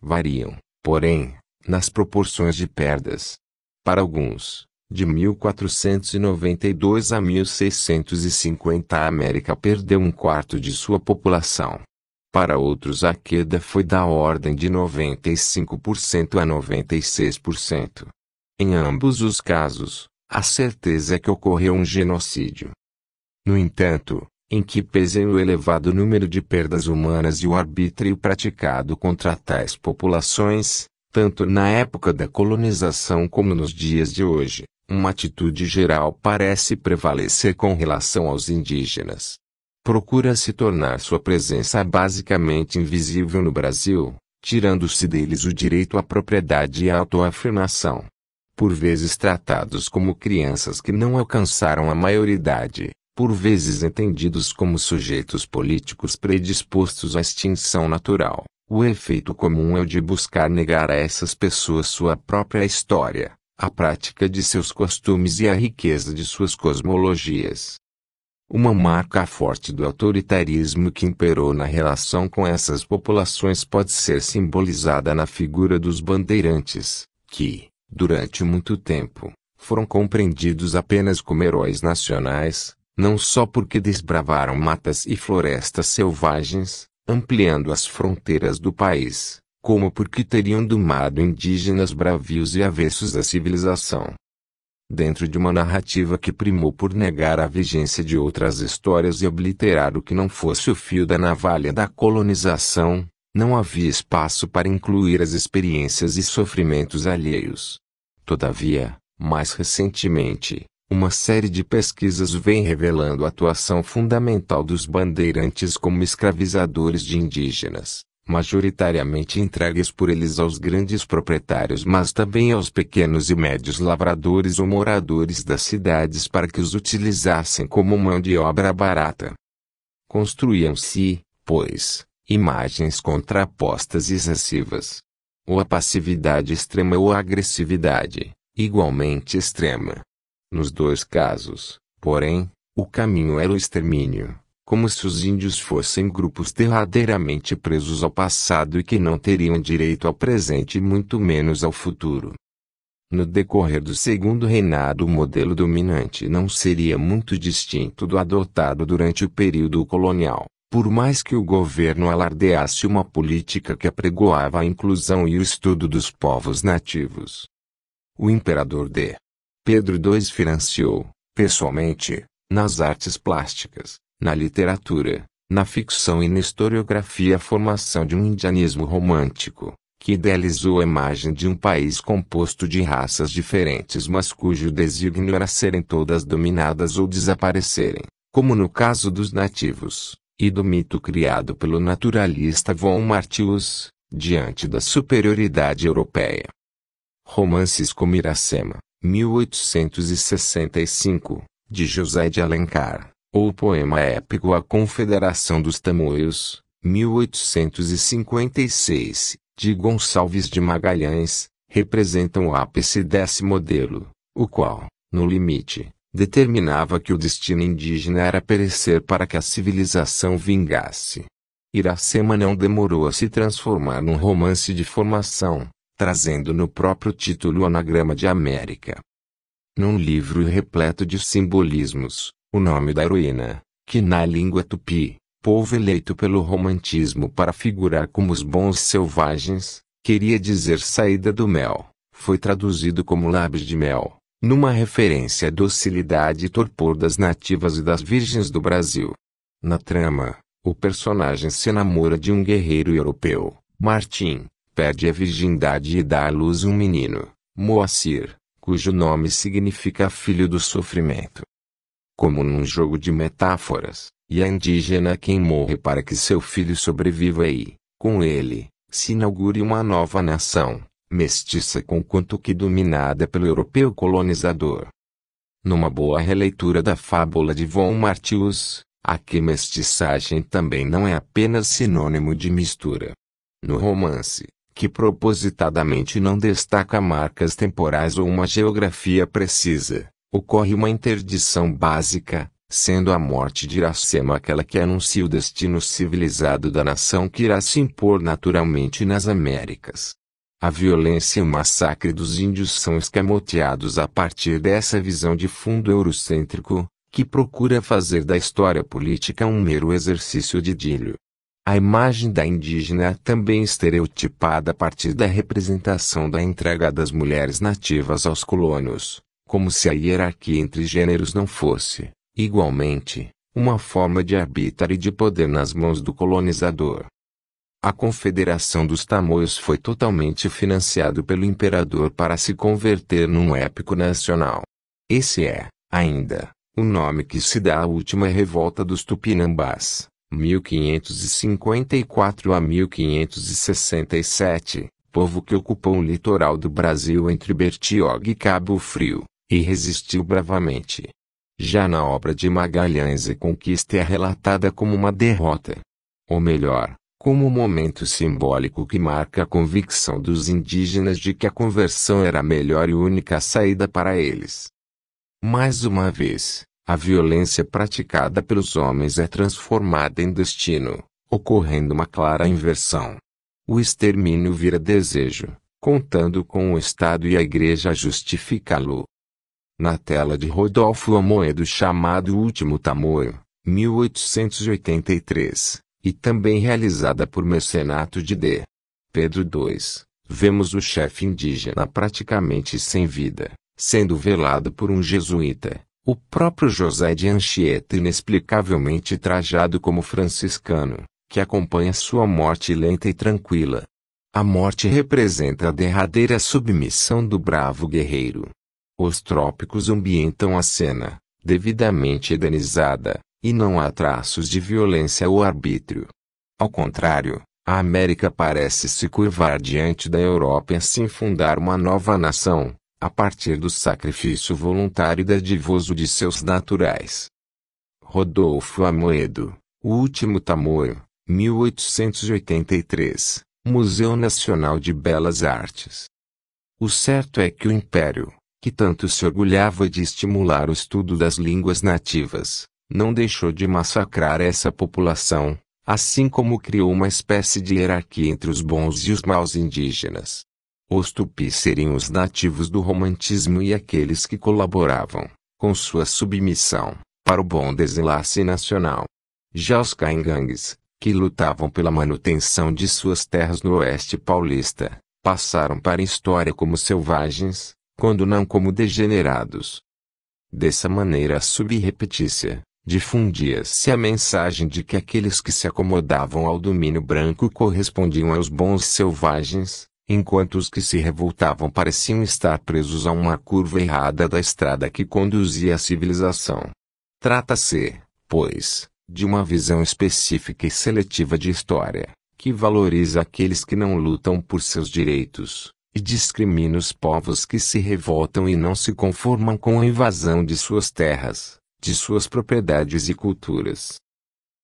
Variam, porém, nas proporções de perdas. Para alguns, de 1492 a 1650 a América perdeu um quarto de sua população. Para outros a queda foi da ordem de 95% a 96%. Em ambos os casos, a certeza é que ocorreu um genocídio. No entanto, em que pesem o elevado número de perdas humanas e o arbítrio praticado contra tais populações, tanto na época da colonização como nos dias de hoje, uma atitude geral parece prevalecer com relação aos indígenas procura se tornar sua presença basicamente invisível no Brasil, tirando-se deles o direito à propriedade e à autoafirmação. Por vezes tratados como crianças que não alcançaram a maioridade, por vezes entendidos como sujeitos políticos predispostos à extinção natural, o efeito comum é o de buscar negar a essas pessoas sua própria história, a prática de seus costumes e a riqueza de suas cosmologias. Uma marca forte do autoritarismo que imperou na relação com essas populações pode ser simbolizada na figura dos bandeirantes, que, durante muito tempo, foram compreendidos apenas como heróis nacionais, não só porque desbravaram matas e florestas selvagens, ampliando as fronteiras do país, como porque teriam domado indígenas bravios e avessos à civilização, dentro de uma narrativa que primou por negar a vigência de outras histórias e obliterar o que não fosse o fio da navalha da colonização, não havia espaço para incluir as experiências e sofrimentos alheios. Todavia, mais recentemente, uma série de pesquisas vem revelando a atuação fundamental dos bandeirantes como escravizadores de indígenas majoritariamente entregues por eles aos grandes proprietários, mas também aos pequenos e médios lavradores ou moradores das cidades para que os utilizassem como mão de obra barata. Construíam-se, pois, imagens contrapostas e excessivas. Ou a passividade extrema ou a agressividade, igualmente extrema. Nos dois casos, porém, o caminho era o extermínio como se os índios fossem grupos derradeiramente presos ao passado e que não teriam direito ao presente e muito menos ao futuro. No decorrer do segundo reinado, o modelo dominante não seria muito distinto do adotado durante o período colonial, por mais que o governo alardeasse uma política que apregoava a inclusão e o estudo dos povos nativos. O imperador D. Pedro II financiou, pessoalmente, nas artes plásticas, na literatura, na ficção e na historiografia a formação de um indianismo romântico, que idealizou a imagem de um país composto de raças diferentes, mas cujo desígnio era serem todas dominadas ou desaparecerem, como no caso dos nativos, e do mito criado pelo naturalista von Martius, diante da superioridade europeia. Romances como Iracema, 1865, de José de Alencar, ou poema é épico A Confederação dos Tamoios, 1856, de Gonçalves de Magalhães, representam o ápice desse modelo, o qual, no limite, determinava que o destino indígena era perecer para que a civilização vingasse. Iracema não demorou a se transformar num romance de formação, trazendo no próprio título o anagrama de América. Num livro repleto de simbolismos, o nome da heroína, que na língua tupi, povo eleito pelo romantismo para figurar como os bons selvagens, queria dizer saída do mel, foi traduzido como lábios de mel, numa referência à docilidade e torpor das nativas e das virgens do Brasil. Na trama, o personagem se namora de um guerreiro europeu, Martim, perde a virgindade e dá à luz um menino, Moacir, cujo nome significa filho do sofrimento como num jogo de metáforas, e a indígena quem morre para que seu filho sobreviva e, com ele, se inaugure uma nova nação, mestiça quanto que dominada pelo europeu colonizador. Numa boa releitura da fábula de Von Martius, aqui mestiçagem também não é apenas sinônimo de mistura. No romance, que propositadamente não destaca marcas temporais ou uma geografia precisa, ocorre uma interdição básica, sendo a morte de Iracema aquela que anuncia o destino civilizado da nação que irá se impor naturalmente nas Américas. A violência e o massacre dos índios são escamoteados a partir dessa visão de fundo eurocêntrico, que procura fazer da história política um mero exercício de idílio. A imagem da indígena é também estereotipada a partir da representação da entrega das mulheres nativas aos colonos, como se a hierarquia entre gêneros não fosse, igualmente, uma forma de arbítrio e de poder nas mãos do colonizador. A Confederação dos Tamoios foi totalmente financiado pelo imperador para se converter num épico nacional. Esse é, ainda, o nome que se dá à última revolta dos Tupinambás, 1554 a 1567, povo que ocupou o litoral do Brasil entre Bertioga e Cabo Frio, e resistiu bravamente. Já na obra de Magalhães a conquista é relatada como uma derrota. Ou melhor, como um momento simbólico que marca a convicção dos indígenas de que a conversão era a melhor e única saída para eles. Mais uma vez, a violência praticada pelos homens é transformada em destino, ocorrendo uma clara inversão. O extermínio vira desejo, contando com o Estado e a Igreja a justificá-lo na tela de Rodolfo Amoedo chamado Último Tamoio, 1883, e também realizada por mecenato de D. Pedro II, vemos o chefe indígena praticamente sem vida, sendo velado por um jesuíta, o próprio José de Anchieta inexplicavelmente trajado como franciscano, que acompanha sua morte lenta e tranquila. A morte representa a derradeira submissão do bravo guerreiro, os trópicos ambientam a cena, devidamente edenizada, e não há traços de violência ou arbítrio. Ao contrário, a América parece se curvar diante da Europa e assim fundar uma nova nação, a partir do sacrifício voluntário e dadivoso de seus naturais. Rodolfo Amoedo, O Último Tamoio, 1883, Museu Nacional de Belas Artes. O certo é que o Império, que tanto se orgulhava de estimular o estudo das línguas nativas, não deixou de massacrar essa população, assim como criou uma espécie de hierarquia entre os bons e os maus indígenas. Os tupis seriam os nativos do romantismo e aqueles que colaboravam, com sua submissão, para o bom desenlace nacional. Já os caingangues, que lutavam pela manutenção de suas terras no oeste paulista, passaram para a história como selvagens, quando não como degenerados. Dessa maneira subrepetícia, difundia-se a mensagem de que aqueles que se acomodavam ao domínio branco correspondiam aos bons selvagens, enquanto os que se revoltavam pareciam estar presos a uma curva errada da estrada que conduzia à civilização. Trata-se, pois, de uma visão específica e seletiva de história, que valoriza aqueles que não lutam por seus direitos, e discrimina os povos que se revoltam e não se conformam com a invasão de suas terras, de suas propriedades e culturas.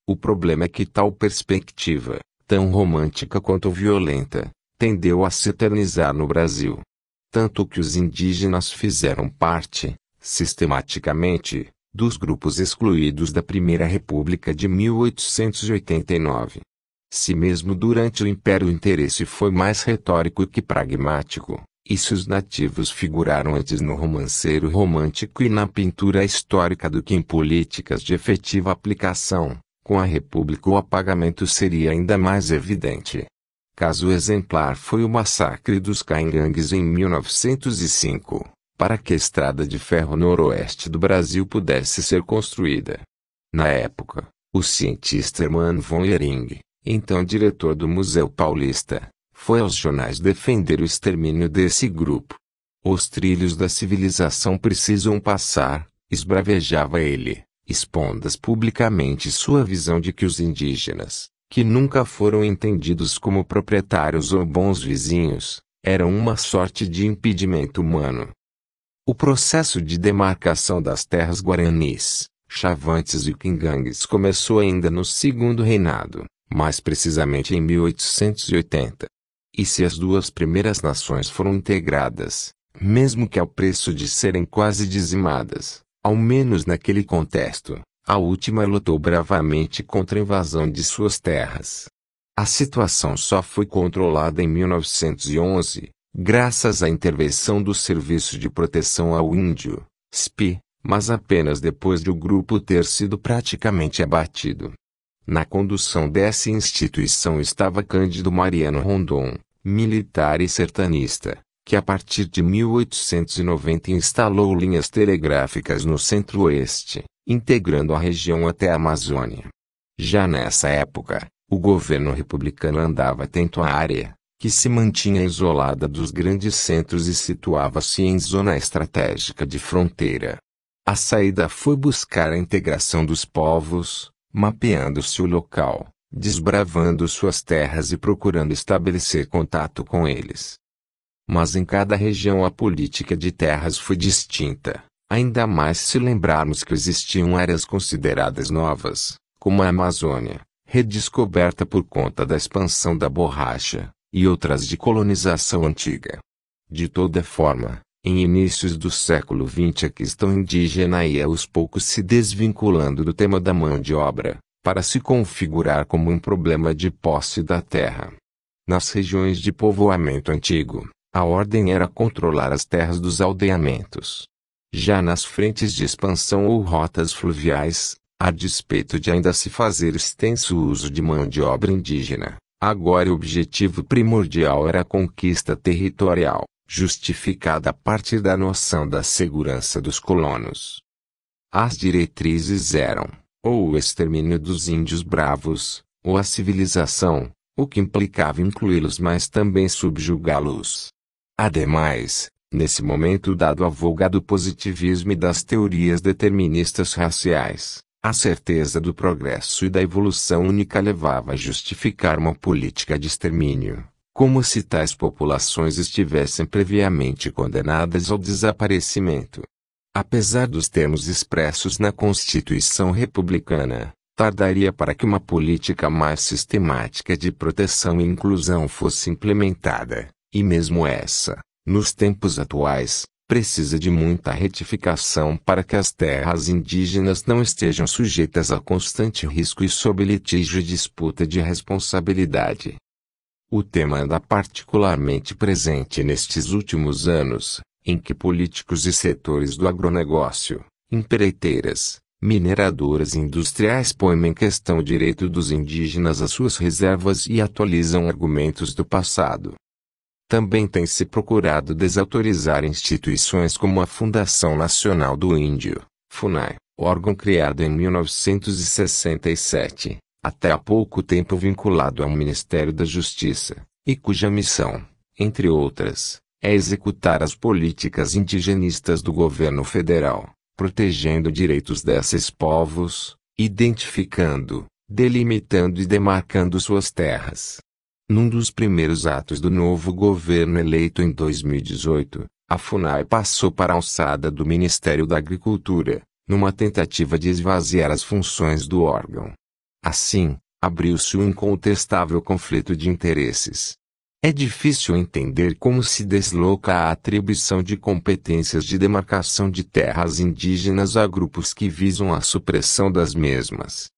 O problema é que tal perspectiva, tão romântica quanto violenta, tendeu a se eternizar no Brasil. Tanto que os indígenas fizeram parte, sistematicamente, dos grupos excluídos da Primeira República de 1889. Se mesmo durante o Império o interesse foi mais retórico que pragmático, e se os nativos figuraram antes no romanceiro romântico e na pintura histórica do que em políticas de efetiva aplicação, com a República o apagamento seria ainda mais evidente. Caso exemplar foi o massacre dos Caingangues em 1905, para que a estrada de ferro noroeste do Brasil pudesse ser construída. Na época, o cientista Hermann von Hering, então diretor do Museu Paulista, foi aos jornais defender o extermínio desse grupo. Os trilhos da civilização precisam passar, esbravejava ele, expondo publicamente sua visão de que os indígenas, que nunca foram entendidos como proprietários ou bons vizinhos, eram uma sorte de impedimento humano. O processo de demarcação das terras guaranis, chavantes e quingangues começou ainda no segundo reinado mais precisamente em 1880. E se as duas primeiras nações foram integradas, mesmo que ao preço de serem quase dizimadas, ao menos naquele contexto, a última lutou bravamente contra a invasão de suas terras. A situação só foi controlada em 1911, graças à intervenção do Serviço de Proteção ao Índio, SPI, mas apenas depois de o grupo ter sido praticamente abatido. Na condução dessa instituição estava Cândido Mariano Rondon, militar e sertanista, que a partir de 1890 instalou linhas telegráficas no centro-oeste, integrando a região até a Amazônia. Já nessa época, o governo republicano andava atento à área, que se mantinha isolada dos grandes centros e situava-se em zona estratégica de fronteira. A saída foi buscar a integração dos povos, mapeando-se o local, desbravando suas terras e procurando estabelecer contato com eles. Mas em cada região a política de terras foi distinta, ainda mais se lembrarmos que existiam áreas consideradas novas, como a Amazônia, redescoberta por conta da expansão da borracha, e outras de colonização antiga. De toda forma, em inícios do século XX a questão indígena ia aos poucos se desvinculando do tema da mão de obra, para se configurar como um problema de posse da terra. Nas regiões de povoamento antigo, a ordem era controlar as terras dos aldeamentos. Já nas frentes de expansão ou rotas fluviais, a despeito de ainda se fazer extenso uso de mão de obra indígena, agora o objetivo primordial era a conquista territorial justificada a partir da noção da segurança dos colonos. As diretrizes eram, ou o extermínio dos índios bravos, ou a civilização, o que implicava incluí-los mas também subjugá-los. Ademais, nesse momento dado a voga do positivismo e das teorias deterministas raciais, a certeza do progresso e da evolução única levava a justificar uma política de extermínio como se tais populações estivessem previamente condenadas ao desaparecimento. Apesar dos termos expressos na Constituição Republicana, tardaria para que uma política mais sistemática de proteção e inclusão fosse implementada, e mesmo essa, nos tempos atuais, precisa de muita retificação para que as terras indígenas não estejam sujeitas a constante risco e sob litígio e disputa de responsabilidade. O tema anda particularmente presente nestes últimos anos, em que políticos e setores do agronegócio, empreiteiras, mineradoras e industriais põem em questão o direito dos indígenas às suas reservas e atualizam argumentos do passado. Também tem se procurado desautorizar instituições como a Fundação Nacional do Índio, FUNAI, órgão criado em 1967, até há pouco tempo vinculado ao Ministério da Justiça, e cuja missão, entre outras, é executar as políticas indigenistas do governo federal, protegendo direitos desses povos, identificando, delimitando e demarcando suas terras. Num dos primeiros atos do novo governo eleito em 2018, a FUNAI passou para a alçada do Ministério da Agricultura, numa tentativa de esvaziar as funções do órgão. Assim, abriu-se um incontestável conflito de interesses. É difícil entender como se desloca a atribuição de competências de demarcação de terras indígenas a grupos que visam a supressão das mesmas.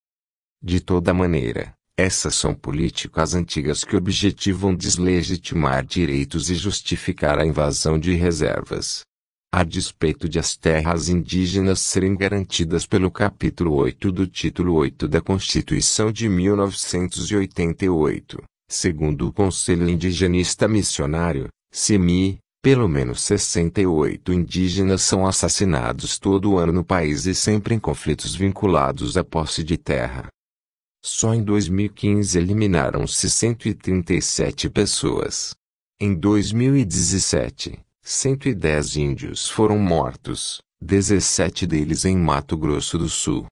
De toda maneira, essas são políticas antigas que objetivam deslegitimar direitos e justificar a invasão de reservas a despeito de as terras indígenas serem garantidas pelo capítulo 8 do título 8 da Constituição de 1988, segundo o Conselho Indigenista Missionário, CIMI, pelo menos 68 indígenas são assassinados todo ano no país e sempre em conflitos vinculados à posse de terra. Só em 2015 eliminaram-se 137 pessoas. Em 2017, 110 índios foram mortos, 17 deles em Mato Grosso do Sul.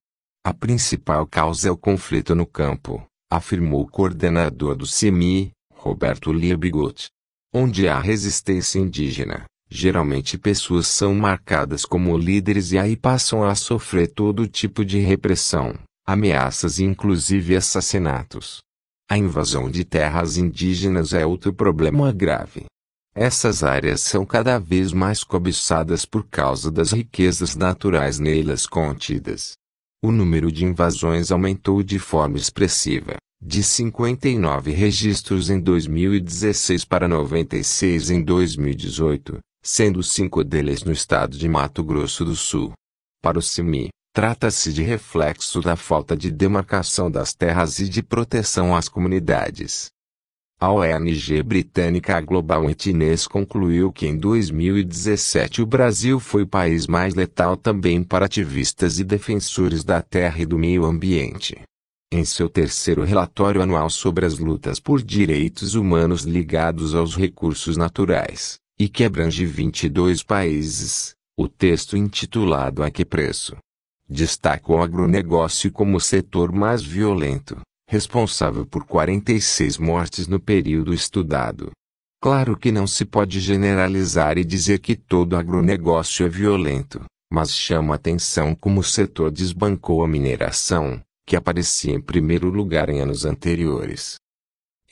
A principal causa é o conflito no campo, afirmou o coordenador do Cimi, Roberto Liabigot. Onde há resistência indígena, geralmente pessoas são marcadas como líderes e aí passam a sofrer todo tipo de repressão, ameaças e inclusive assassinatos. A invasão de terras indígenas é outro problema grave. Essas áreas são cada vez mais cobiçadas por causa das riquezas naturais nelas contidas. O número de invasões aumentou de forma expressiva, de 59 registros em 2016 para 96 em 2018, sendo cinco deles no estado de Mato Grosso do Sul. Para o CIMI, trata-se de reflexo da falta de demarcação das terras e de proteção às comunidades. A ONG britânica Global Witness concluiu que em 2017 o Brasil foi o país mais letal também para ativistas e defensores da terra e do meio ambiente. Em seu terceiro relatório anual sobre as lutas por direitos humanos ligados aos recursos naturais, e que abrange 22 países, o texto intitulado A que preço? Destaca o agronegócio como o setor mais violento, responsável por 46 mortes no período estudado. Claro que não se pode generalizar e dizer que todo agronegócio é violento, mas chama atenção como o setor desbancou a mineração, que aparecia em primeiro lugar em anos anteriores.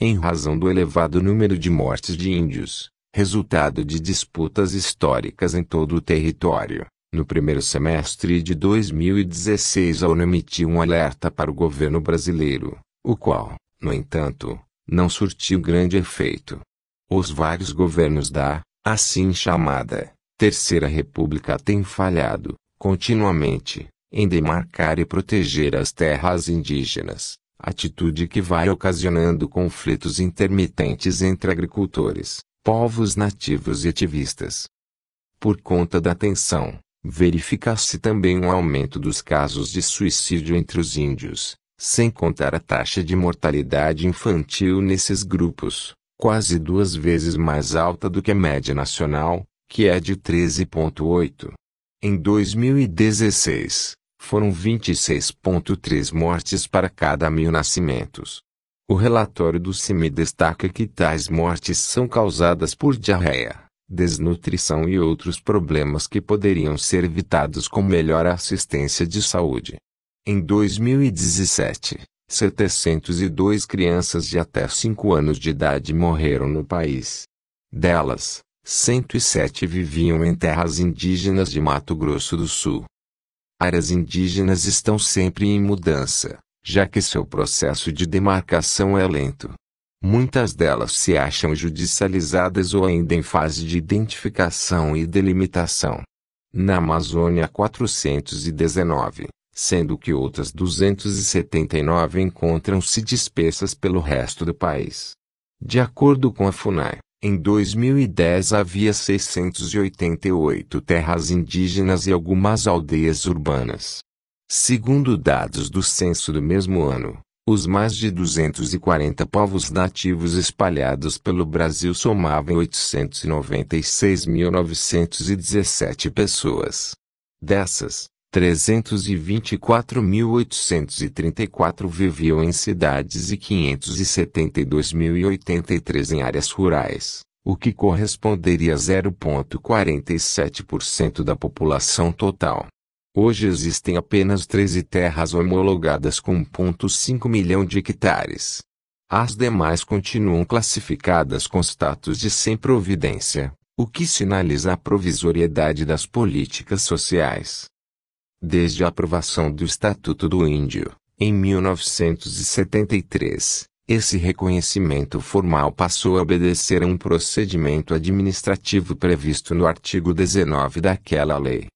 Em razão do elevado número de mortes de índios, resultado de disputas históricas em todo o território, no primeiro semestre de 2016 a ONU emitiu um alerta para o governo brasileiro, o qual, no entanto, não surtiu grande efeito. Os vários governos da, assim chamada, Terceira República têm falhado, continuamente, em demarcar e proteger as terras indígenas, atitude que vai ocasionando conflitos intermitentes entre agricultores, povos nativos e ativistas. Por conta da tensão, verifica-se também um aumento dos casos de suicídio entre os índios, sem contar a taxa de mortalidade infantil nesses grupos, quase duas vezes mais alta do que a média nacional, que é de 13,8. Em 2016, foram 26,3 mortes para cada mil nascimentos. O relatório do CIMI destaca que tais mortes são causadas por diarreia, desnutrição e outros problemas que poderiam ser evitados com melhor assistência de saúde. Em 2017, 702 crianças de até 5 anos de idade morreram no país. Delas, 107 viviam em terras indígenas de Mato Grosso do Sul. Áreas indígenas estão sempre em mudança, já que seu processo de demarcação é lento. Muitas delas se acham judicializadas ou ainda em fase de identificação e delimitação. Na Amazônia 419, sendo que outras 279 encontram-se dispersas pelo resto do país. De acordo com a FUNAI, em 2010 havia 688 terras indígenas e algumas aldeias urbanas. Segundo dados do censo do mesmo ano, os mais de 240 povos nativos espalhados pelo Brasil somavam 896.917 pessoas. Dessas, 324.834 viviam em cidades e 572.083 em áreas rurais, o que corresponderia a 0,47% da população total. Hoje existem apenas 13 terras homologadas com 1,5 milhão de hectares. As demais continuam classificadas com status de sem providência, o que sinaliza a provisoriedade das políticas sociais. Desde a aprovação do Estatuto do Índio, em 1973, esse reconhecimento formal passou a obedecer a um procedimento administrativo previsto no artigo 19 daquela lei.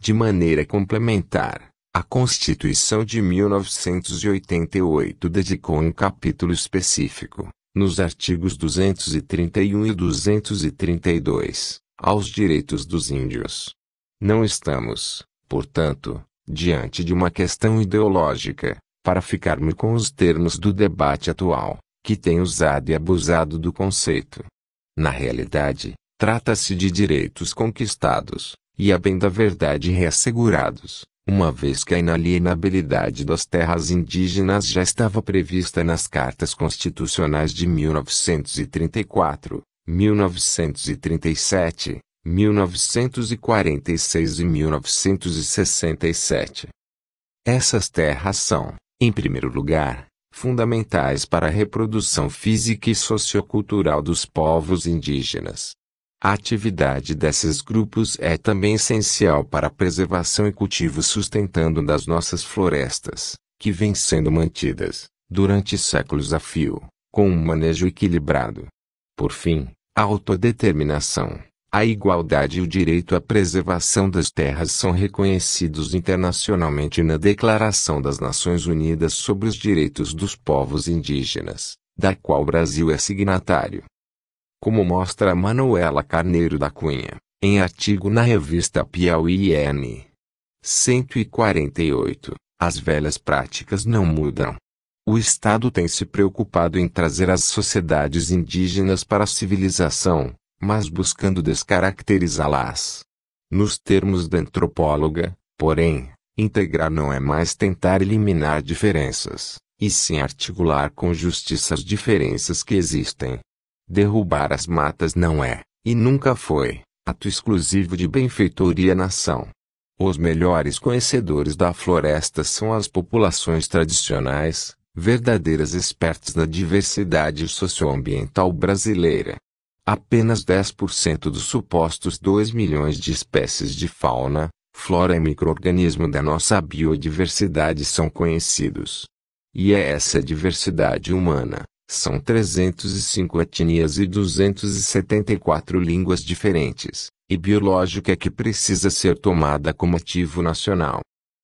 De maneira complementar, a Constituição de 1988 dedicou um capítulo específico, nos artigos 231 e 232, aos direitos dos índios. Não estamos, Portanto, diante de uma questão ideológica, para ficar-me com os termos do debate atual, que tem usado e abusado do conceito. Na realidade, trata-se de direitos conquistados, e a bem da verdade reassegurados, uma vez que a inalienabilidade das terras indígenas já estava prevista nas cartas constitucionais de 1934, 1937, 1946 e 1967. Essas terras são, em primeiro lugar, fundamentais para a reprodução física e sociocultural dos povos indígenas. A atividade desses grupos é também essencial para a preservação e cultivo sustentando das nossas florestas, que vêm sendo mantidas, durante séculos a fio, com um manejo equilibrado. Por fim, a autodeterminação a igualdade e o direito à preservação das terras são reconhecidos internacionalmente na Declaração das Nações Unidas sobre os Direitos dos Povos Indígenas, da qual o Brasil é signatário. Como mostra Manuela Carneiro da Cunha, em artigo na revista Piauí N. 148, as velhas práticas não mudam. O Estado tem se preocupado em trazer as sociedades indígenas para a civilização, mas buscando descaracterizá-las. Nos termos da antropóloga, porém, integrar não é mais tentar eliminar diferenças, e sim articular com justiça as diferenças que existem. Derrubar as matas não é, e nunca foi, ato exclusivo de benfeitoria nação. Os melhores conhecedores da floresta são as populações tradicionais, verdadeiras expertas da diversidade socioambiental brasileira. Apenas 10% dos supostos 2 milhões de espécies de fauna, flora e microorganismo da nossa biodiversidade são conhecidos. E é essa diversidade humana, são 305 etnias e 274 línguas diferentes, e biológica que precisa ser tomada como ativo nacional.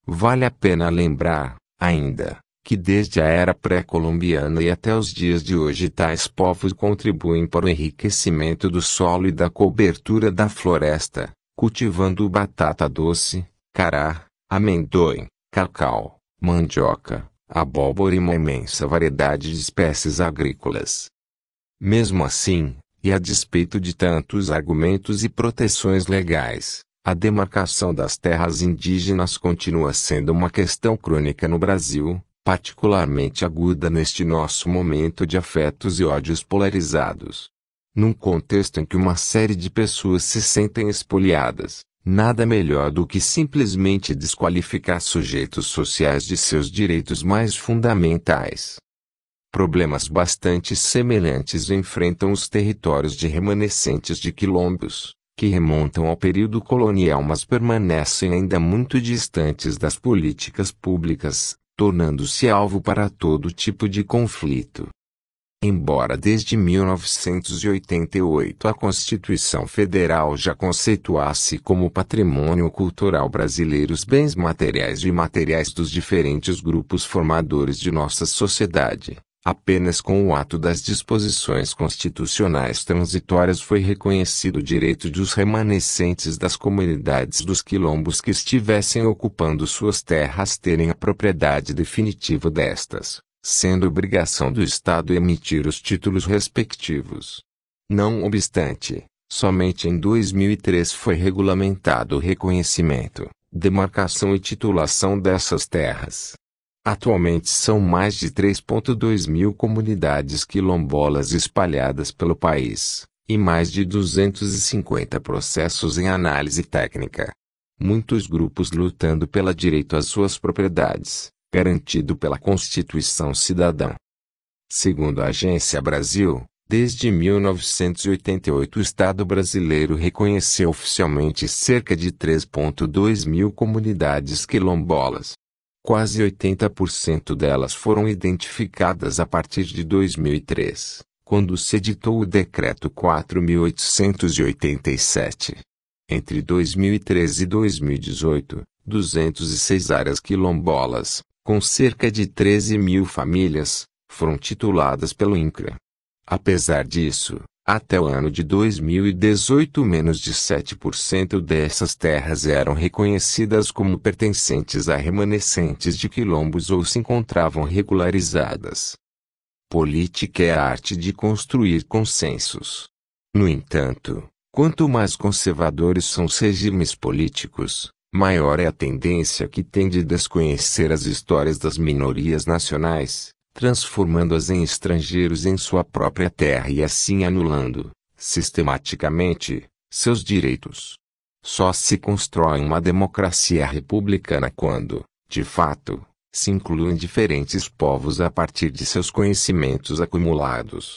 Vale a pena lembrar, ainda, que desde a era pré-colombiana e até os dias de hoje tais povos contribuem para o enriquecimento do solo e da cobertura da floresta, cultivando batata doce, cará, amendoim, cacau, mandioca, abóbora e uma imensa variedade de espécies agrícolas. Mesmo assim, e a despeito de tantos argumentos e proteções legais, a demarcação das terras indígenas continua sendo uma questão crônica no Brasil, particularmente aguda neste nosso momento de afetos e ódios polarizados. Num contexto em que uma série de pessoas se sentem espoliadas, nada melhor do que simplesmente desqualificar sujeitos sociais de seus direitos mais fundamentais. Problemas bastante semelhantes enfrentam os territórios de remanescentes de quilombos, que remontam ao período colonial mas permanecem ainda muito distantes das políticas públicas tornando-se alvo para todo tipo de conflito. Embora desde 1988 a Constituição Federal já conceituasse como patrimônio cultural brasileiro os bens materiais e imateriais dos diferentes grupos formadores de nossa sociedade, Apenas com o ato das disposições constitucionais transitórias foi reconhecido o direito dos remanescentes das comunidades dos quilombos que estivessem ocupando suas terras terem a propriedade definitiva destas, sendo obrigação do Estado emitir os títulos respectivos. Não obstante, somente em 2003 foi regulamentado o reconhecimento, demarcação e titulação dessas terras. Atualmente são mais de 3,2 mil comunidades quilombolas espalhadas pelo país, e mais de 250 processos em análise técnica. Muitos grupos lutando pela direito às suas propriedades, garantido pela Constituição Cidadã. Segundo a Agência Brasil, desde 1988 o Estado brasileiro reconheceu oficialmente cerca de 3,2 mil comunidades quilombolas. Quase 80% delas foram identificadas a partir de 2003, quando se editou o Decreto 4887. Entre 2013 e 2018, 206 áreas quilombolas, com cerca de 13 mil famílias, foram tituladas pelo INCRA. Apesar disso, até o ano de 2018, menos de 7% dessas terras eram reconhecidas como pertencentes a remanescentes de quilombos ou se encontravam regularizadas. Política é a arte de construir consensos. No entanto, quanto mais conservadores são os regimes políticos, maior é a tendência que tem de desconhecer as histórias das minorias nacionais, transformando-as em estrangeiros em sua própria terra e assim anulando, sistematicamente, seus direitos. Só se constrói uma democracia republicana quando, de fato, se incluem diferentes povos a partir de seus conhecimentos acumulados.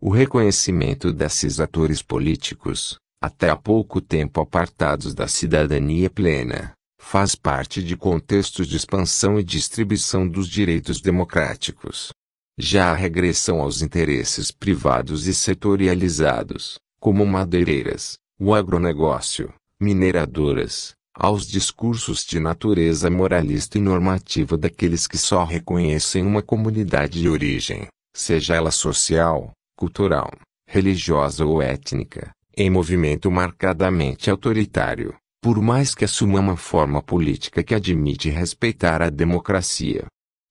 O reconhecimento desses atores políticos, até há pouco tempo apartados da cidadania plena, faz parte de contextos de expansão e distribuição dos direitos democráticos. Já a regressão aos interesses privados e setorializados, como madeireiras, o agronegócio, mineradoras, aos discursos de natureza moralista e normativa daqueles que só reconhecem uma comunidade de origem, seja ela social, cultural, religiosa ou étnica, em movimento marcadamente autoritário por mais que assuma uma forma política que admite respeitar a democracia.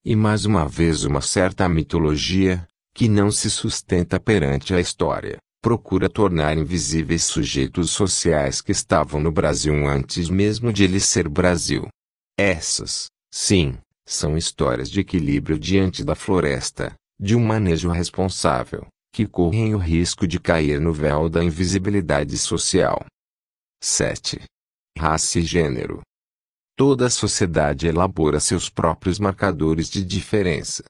E mais uma vez uma certa mitologia, que não se sustenta perante a história, procura tornar invisíveis sujeitos sociais que estavam no Brasil antes mesmo de ele ser Brasil. Essas, sim, são histórias de equilíbrio diante da floresta, de um manejo responsável, que correm o risco de cair no véu da invisibilidade social. 7 raça e gênero. Toda sociedade elabora seus próprios marcadores de diferença.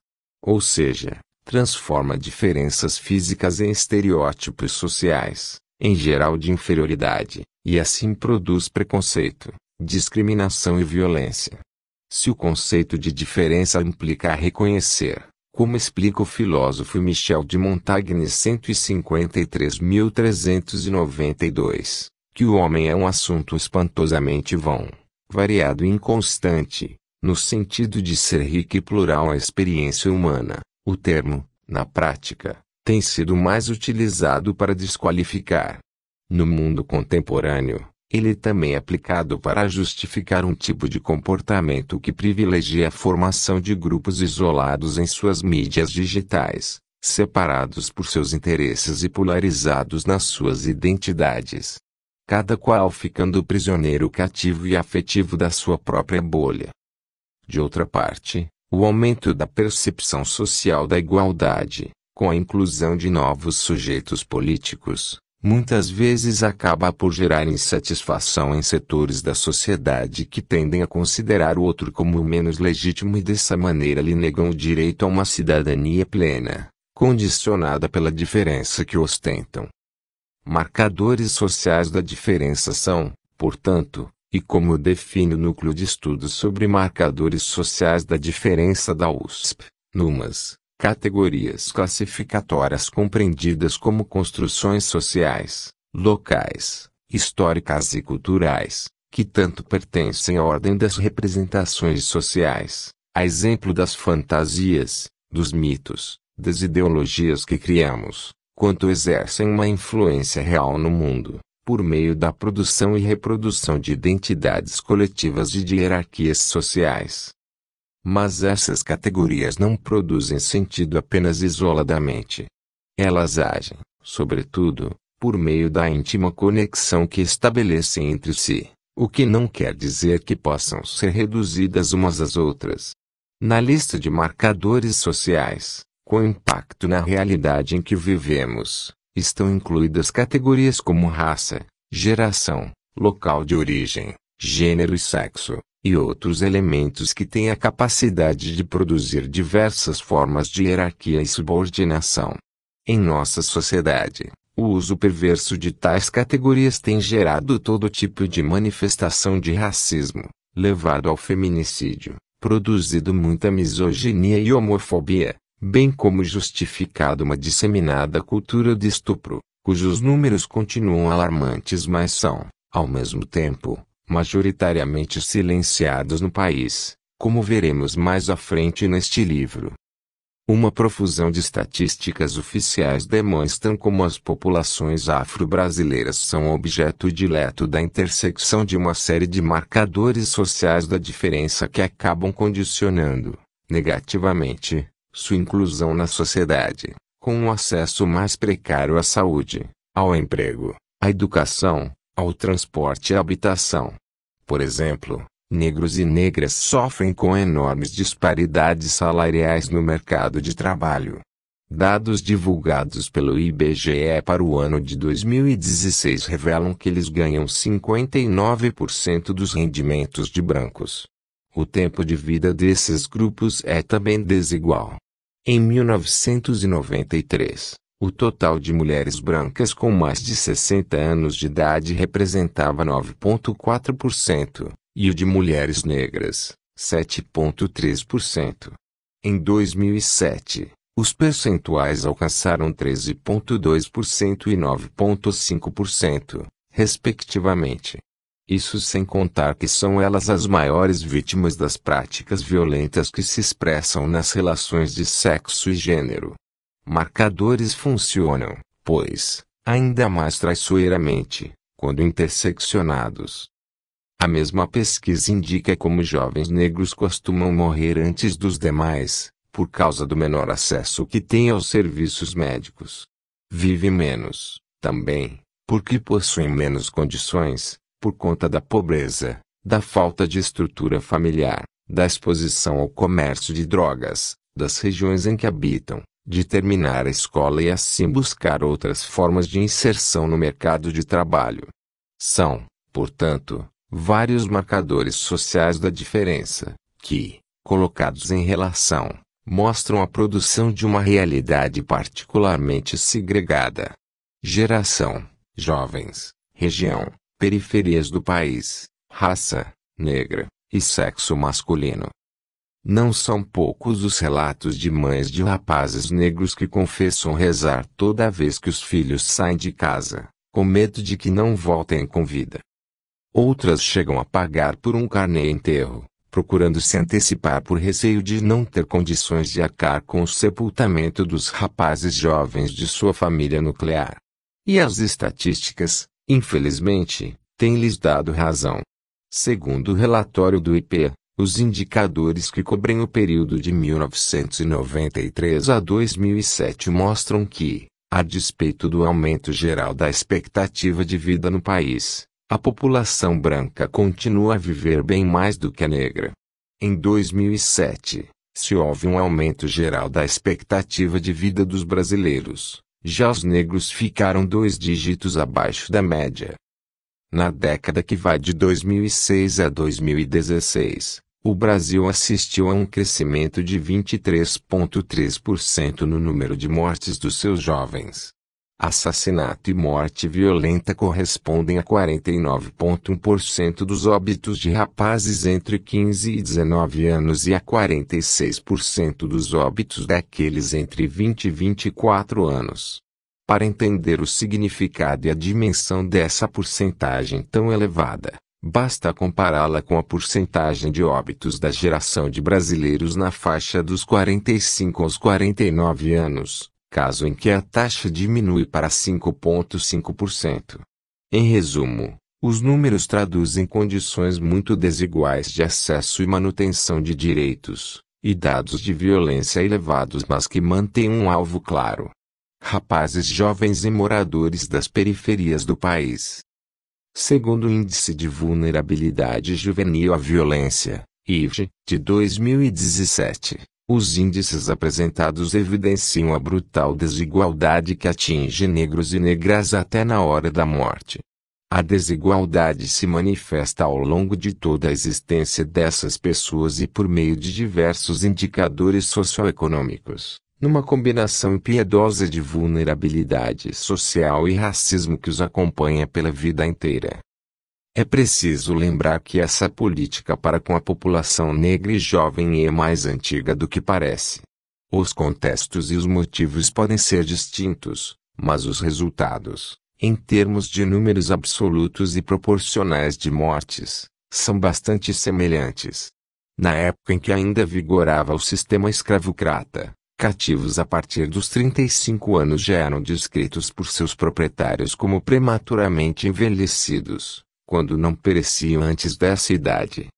Ou seja, transforma diferenças físicas em estereótipos sociais, em geral de inferioridade, e assim produz preconceito, discriminação e violência. Se o conceito de diferença implica reconhecer, como explica o filósofo Michel de Montaigne 153.392, que o homem é um assunto espantosamente vão, variado e inconstante, no sentido de ser rico e plural a experiência humana. O termo, na prática, tem sido mais utilizado para desqualificar. No mundo contemporâneo, ele também é aplicado para justificar um tipo de comportamento que privilegia a formação de grupos isolados em suas mídias digitais, separados por seus interesses e polarizados nas suas identidades cada qual ficando prisioneiro cativo e afetivo da sua própria bolha. De outra parte, o aumento da percepção social da igualdade, com a inclusão de novos sujeitos políticos, muitas vezes acaba por gerar insatisfação em setores da sociedade que tendem a considerar o outro como o menos legítimo e dessa maneira lhe negam o direito a uma cidadania plena, condicionada pela diferença que ostentam. Marcadores sociais da diferença são, portanto, e como define o Núcleo de Estudos sobre Marcadores Sociais da Diferença da USP, NUMAS, categorias classificatórias compreendidas como construções sociais, locais, históricas e culturais, que tanto pertencem à ordem das representações sociais, a exemplo das fantasias, dos mitos, das ideologias que criamos, quanto exercem uma influência real no mundo, por meio da produção e reprodução de identidades coletivas e de hierarquias sociais. Mas essas categorias não produzem sentido apenas isoladamente. Elas agem, sobretudo, por meio da íntima conexão que estabelecem entre si, o que não quer dizer que possam ser reduzidas umas às outras. Na lista de marcadores sociais, com impacto na realidade em que vivemos, estão incluídas categorias como raça, geração, local de origem, gênero e sexo, e outros elementos que têm a capacidade de produzir diversas formas de hierarquia e subordinação. Em nossa sociedade, o uso perverso de tais categorias tem gerado todo tipo de manifestação de racismo, levado ao feminicídio, produzido muita misoginia e homofobia, bem como justificado uma disseminada cultura de estupro, cujos números continuam alarmantes mas são, ao mesmo tempo, majoritariamente silenciados no país, como veremos mais à frente neste livro. Uma profusão de estatísticas oficiais demonstram como as populações afro-brasileiras são objeto dileto da intersecção de uma série de marcadores sociais da diferença que acabam condicionando, negativamente, sua inclusão na sociedade, com um acesso mais precário à saúde, ao emprego, à educação, ao transporte e à habitação. Por exemplo, negros e negras sofrem com enormes disparidades salariais no mercado de trabalho. Dados divulgados pelo IBGE para o ano de 2016 revelam que eles ganham 59% dos rendimentos de brancos, o tempo de vida desses grupos é também desigual. Em 1993, o total de mulheres brancas com mais de 60 anos de idade representava 9,4%, e o de mulheres negras, 7,3%. Em 2007, os percentuais alcançaram 13,2% e 9,5%, respectivamente. Isso sem contar que são elas as maiores vítimas das práticas violentas que se expressam nas relações de sexo e gênero. Marcadores funcionam, pois, ainda mais traiçoeiramente, quando interseccionados. A mesma pesquisa indica como jovens negros costumam morrer antes dos demais, por causa do menor acesso que têm aos serviços médicos. Vivem menos, também, porque possuem menos condições, por conta da pobreza, da falta de estrutura familiar, da exposição ao comércio de drogas, das regiões em que habitam, de terminar a escola e assim buscar outras formas de inserção no mercado de trabalho. São, portanto, vários marcadores sociais da diferença, que, colocados em relação, mostram a produção de uma realidade particularmente segregada. Geração, jovens, região, periferias do país, raça, negra, e sexo masculino. Não são poucos os relatos de mães de rapazes negros que confessam rezar toda vez que os filhos saem de casa, com medo de que não voltem com vida. Outras chegam a pagar por um carnê enterro, procurando se antecipar por receio de não ter condições de acabar com o sepultamento dos rapazes jovens de sua família nuclear. E as estatísticas, infelizmente, tem lhes dado razão. Segundo o relatório do IP, os indicadores que cobrem o período de 1993 a 2007 mostram que, a despeito do aumento geral da expectativa de vida no país, a população branca continua a viver bem mais do que a negra. Em 2007, se houve um aumento geral da expectativa de vida dos brasileiros, já os negros ficaram dois dígitos abaixo da média. Na década que vai de 2006 a 2016, o Brasil assistiu a um crescimento de 23,3% no número de mortes dos seus jovens assassinato e morte violenta correspondem a 49,1% dos óbitos de rapazes entre 15 e 19 anos e a 46% dos óbitos daqueles entre 20 e 24 anos. Para entender o significado e a dimensão dessa porcentagem tão elevada, basta compará-la com a porcentagem de óbitos da geração de brasileiros na faixa dos 45 aos 49 anos caso em que a taxa diminui para 5,5%. Em resumo, os números traduzem condições muito desiguais de acesso e manutenção de direitos, e dados de violência elevados, mas que mantêm um alvo claro: rapazes jovens e moradores das periferias do país. Segundo o Índice de Vulnerabilidade Juvenil à Violência, IVG, de 2017, os índices apresentados evidenciam a brutal desigualdade que atinge negros e negras até na hora da morte. A desigualdade se manifesta ao longo de toda a existência dessas pessoas e por meio de diversos indicadores socioeconômicos, numa combinação impiedosa de vulnerabilidade social e racismo que os acompanha pela vida inteira. É preciso lembrar que essa política para com a população negra e jovem é mais antiga do que parece. Os contextos e os motivos podem ser distintos, mas os resultados, em termos de números absolutos e proporcionais de mortes, são bastante semelhantes. Na época em que ainda vigorava o sistema escravocrata, cativos a partir dos 35 anos já eram descritos por seus proprietários como prematuramente envelhecidos quando não pereciam antes dessa idade.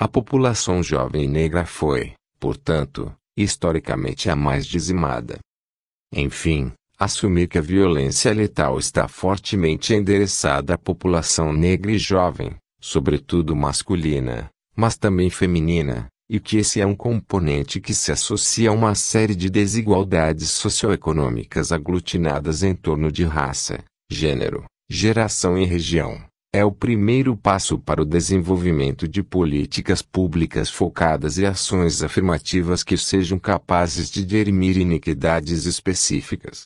A população jovem negra foi, portanto, historicamente a mais dizimada. Enfim, assumir que a violência letal está fortemente endereçada à população negra e jovem, sobretudo masculina, mas também feminina, e que esse é um componente que se associa a uma série de desigualdades socioeconômicas aglutinadas em torno de raça, gênero, geração e região, é o primeiro passo para o desenvolvimento de políticas públicas focadas e ações afirmativas que sejam capazes de dirimir iniquidades específicas.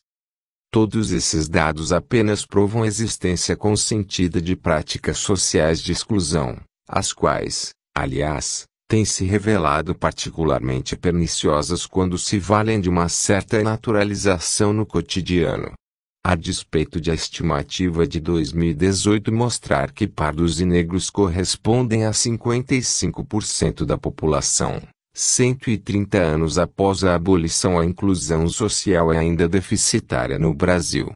Todos esses dados apenas provam a existência consentida de práticas sociais de exclusão, as quais, aliás, têm se revelado particularmente perniciosas quando se valem de uma certa naturalização no cotidiano a despeito de a estimativa de 2018 mostrar que pardos e negros correspondem a 55% da população. 130 anos após a abolição, a inclusão social é ainda deficitária no Brasil.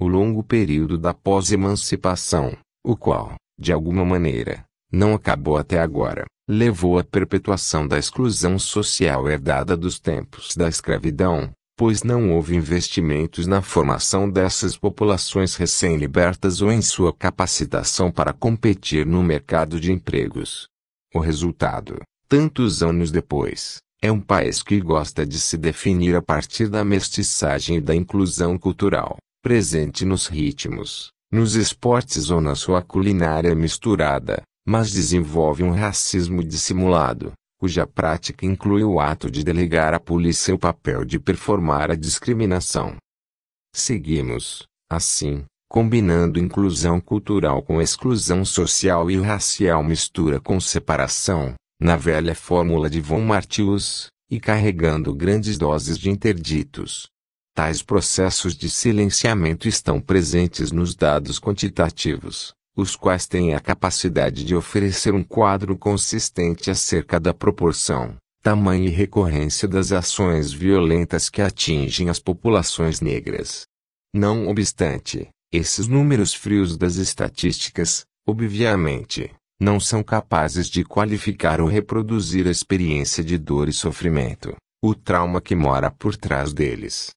O longo período da pós-emancipação, o qual, de alguma maneira, não acabou até agora, levou à perpetuação da exclusão social herdada dos tempos da escravidão, pois não houve investimentos na formação dessas populações recém-libertas ou em sua capacitação para competir no mercado de empregos. O resultado, tantos anos depois, é um país que gosta de se definir a partir da mestiçagem e da inclusão cultural, presente nos ritmos, nos esportes ou na sua culinária misturada, mas desenvolve um racismo dissimulado, cuja prática inclui o ato de delegar à polícia o papel de performar a discriminação. Seguimos, assim, combinando inclusão cultural com exclusão social e racial mistura com separação, na velha fórmula de von Martius, e carregando grandes doses de interditos. Tais processos de silenciamento estão presentes nos dados quantitativos, os quais têm a capacidade de oferecer um quadro consistente acerca da proporção, tamanho e recorrência das ações violentas que atingem as populações negras. Não obstante, esses números frios das estatísticas, obviamente, não são capazes de qualificar ou reproduzir a experiência de dor e sofrimento, o trauma que mora por trás deles.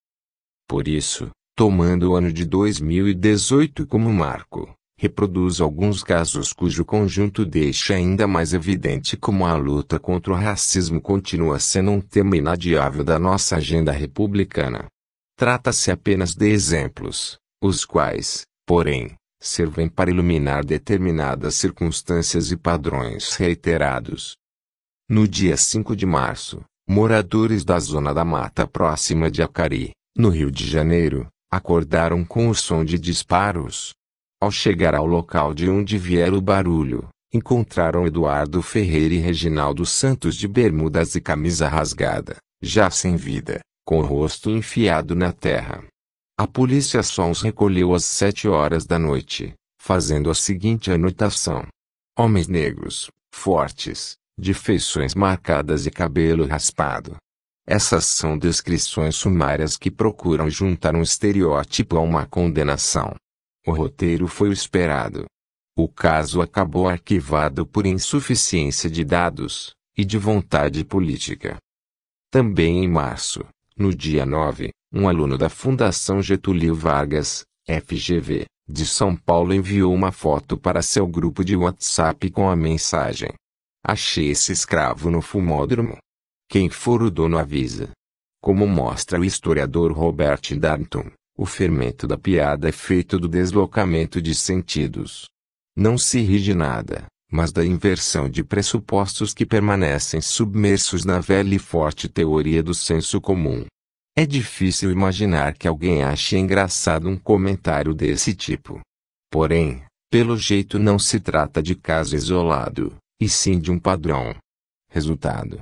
Por isso, tomando o ano de 2018 como marco, reproduz alguns casos cujo conjunto deixa ainda mais evidente como a luta contra o racismo continua sendo um tema inadiável da nossa agenda republicana. Trata-se apenas de exemplos, os quais, porém, servem para iluminar determinadas circunstâncias e padrões reiterados. No dia 5 de março, moradores da zona da mata próxima de Acari, no Rio de Janeiro, acordaram com o som de disparos ao chegar ao local de onde viera o barulho, encontraram Eduardo Ferreira e Reginaldo Santos de bermudas e camisa rasgada, já sem vida, com o rosto enfiado na terra. A polícia só os recolheu às sete horas da noite, fazendo a seguinte anotação: Homens negros, fortes, de feições marcadas e cabelo raspado. Essas são descrições sumárias que procuram juntar um estereótipo a uma condenação. O roteiro foi o esperado. O caso acabou arquivado por insuficiência de dados e de vontade política. Também em março, no dia 9, um aluno da Fundação Getúlio Vargas, FGV, de São Paulo enviou uma foto para seu grupo de WhatsApp com a mensagem: Achei esse escravo no fumódromo. Quem for o dono avisa. Como mostra o historiador Robert Danton, o fermento da piada é feito do deslocamento de sentidos. Não se rige nada, mas da inversão de pressupostos que permanecem submersos na velha e forte teoria do senso comum. É difícil imaginar que alguém ache engraçado um comentário desse tipo. Porém, pelo jeito não se trata de caso isolado, e sim de um padrão. Resultado: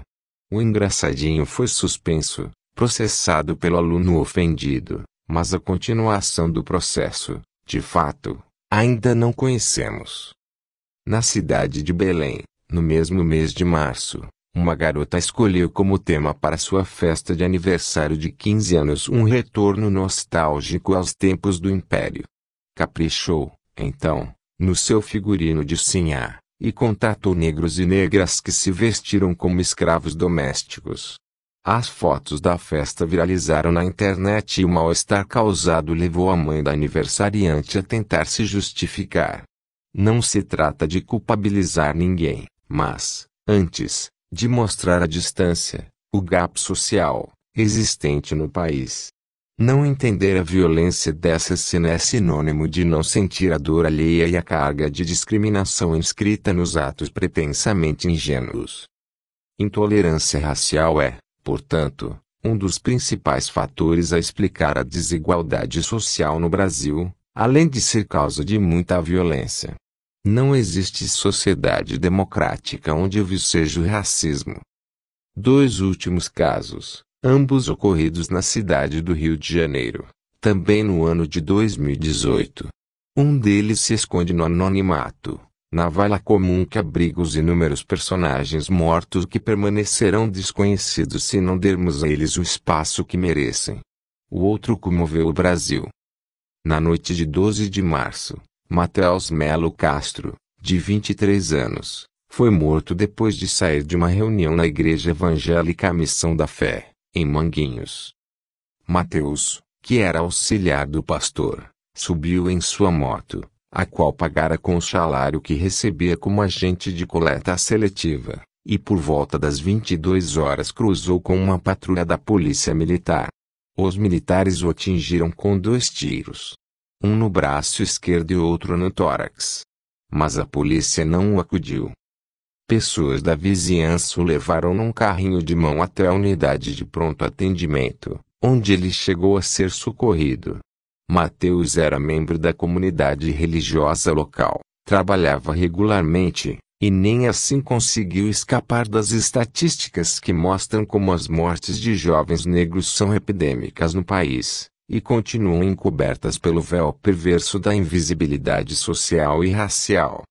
o engraçadinho foi suspenso, processado pelo aluno ofendido, mas a continuação do processo, de fato, ainda não conhecemos. Na cidade de Belém, no mesmo mês de março, uma garota escolheu como tema para sua festa de aniversário de 15 anos um retorno nostálgico aos tempos do Império. Caprichou, então, no seu figurino de sinhá, e contatou negros e negras que se vestiram como escravos domésticos. As fotos da festa viralizaram na internet e o mal-estar causado levou a mãe da aniversariante a tentar se justificar. Não se trata de culpabilizar ninguém, mas, antes, de mostrar a distância, o gap social, existente no país. Não entender a violência dessa cena é sinônimo de não sentir a dor alheia e a carga de discriminação inscrita nos atos pretensamente ingênuos. Intolerância racial é, Portanto, um dos principais fatores a explicar a desigualdade social no Brasil, além de ser causa de muita violência. Não existe sociedade democrática onde seja o racismo. Dois últimos casos, ambos ocorridos na cidade do Rio de Janeiro, também no ano de 2018. Um deles se esconde no anonimato, na vala comum que abriga os inúmeros personagens mortos que permanecerão desconhecidos se não dermos a eles o espaço que merecem. O outro comoveu o Brasil. Na noite de 12 de março, Matheus Melo Castro, de 23 anos, foi morto depois de sair de uma reunião na Igreja Evangélica Missão da Fé, em Manguinhos. Mateus, que era auxiliar do pastor, subiu em sua moto, a qual pagara com o salário que recebia como agente de coleta seletiva, e por volta das 22 horas cruzou com uma patrulha da Polícia Militar. Os militares o atingiram com dois tiros, um no braço esquerdo e outro no tórax. Mas a polícia não o acudiu. Pessoas da vizinhança o levaram num carrinho de mão até a unidade de pronto atendimento, onde ele chegou a ser socorrido. Mateus era membro da comunidade religiosa local, trabalhava regularmente, e nem assim conseguiu escapar das estatísticas que mostram como as mortes de jovens negros são epidêmicas no país, e continuam encobertas pelo véu perverso da invisibilidade social e racial.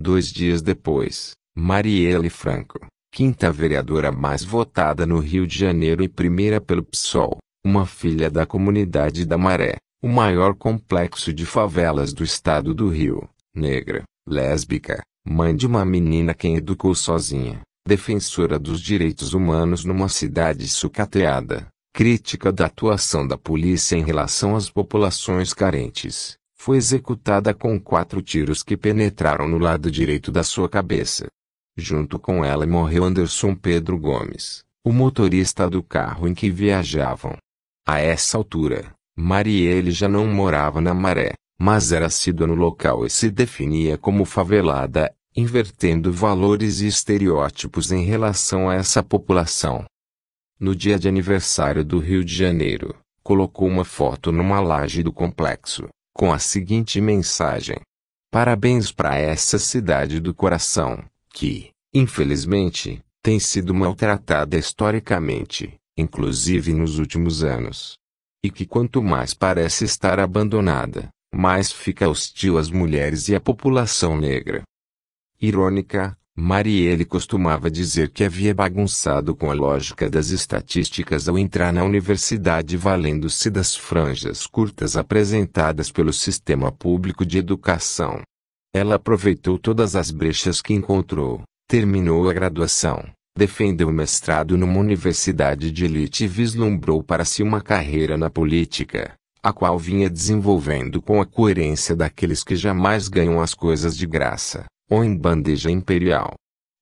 Dois dias depois, Marielle Franco, quinta vereadora mais votada no Rio de Janeiro e primeira pelo PSOL, uma filha da comunidade da Maré, o maior complexo de favelas do estado do Rio, negra, lésbica, mãe de uma menina quem educou sozinha, defensora dos direitos humanos numa cidade sucateada, crítica da atuação da polícia em relação às populações carentes, foi executada com quatro tiros que penetraram no lado direito da sua cabeça. Junto com ela morreu Anderson Pedro Gomes, o motorista do carro em que viajavam. A essa altura, Marielle já não morava na Maré, mas era assídua no local e se definia como favelada, invertendo valores e estereótipos em relação a essa população. No dia de aniversário do Rio de Janeiro, colocou uma foto numa laje do complexo, com a seguinte mensagem: Parabéns para essa cidade do coração, que, infelizmente, tem sido maltratada historicamente, inclusive nos últimos anos e que quanto mais parece estar abandonada, mais fica hostil às mulheres e à população negra. Irônica, Marielle costumava dizer que havia bagunçado com a lógica das estatísticas ao entrar na universidade valendo-se das franjas curtas apresentadas pelo sistema público de educação. Ela aproveitou todas as brechas que encontrou, terminou a graduação, defendeu mestrado numa universidade de elite e vislumbrou para si uma carreira na política, a qual vinha desenvolvendo com a coerência daqueles que jamais ganham as coisas de graça, ou em bandeja imperial.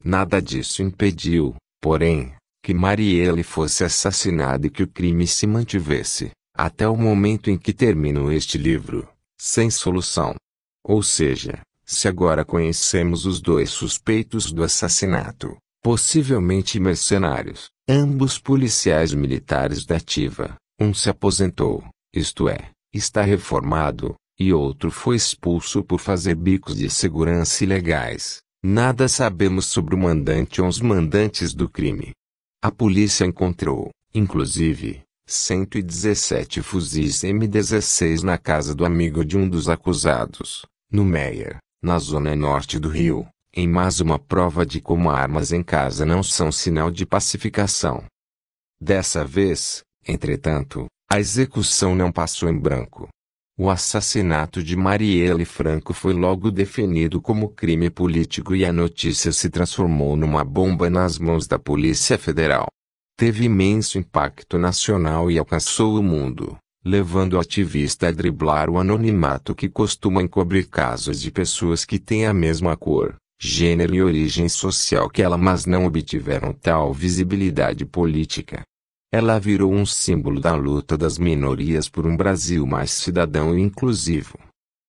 Nada disso impediu, porém, que Marielle fosse assassinada e que o crime se mantivesse, até o momento em que termino este livro, sem solução. Ou seja, se agora conhecemos os dois suspeitos do assassinato, possivelmente mercenários, ambos policiais militares da ativa. Um se aposentou, isto é, está reformado, e outro foi expulso por fazer bicos de segurança ilegais. Nada sabemos sobre o mandante ou os mandantes do crime. A polícia encontrou, inclusive, 117 fuzis M16 na casa do amigo de um dos acusados, no Meyer, na zona norte do Rio em mais uma prova de como armas em casa não são sinal de pacificação. Dessa vez, entretanto, a execução não passou em branco. O assassinato de Marielle Franco foi logo definido como crime político e a notícia se transformou numa bomba nas mãos da Polícia Federal. Teve imenso impacto nacional e alcançou o mundo, levando o ativista a driblar o anonimato que costuma encobrir casos de pessoas que têm a mesma cor, gênero e origem social que ela mas não obtiveram tal visibilidade política. Ela virou um símbolo da luta das minorias por um Brasil mais cidadão e inclusivo.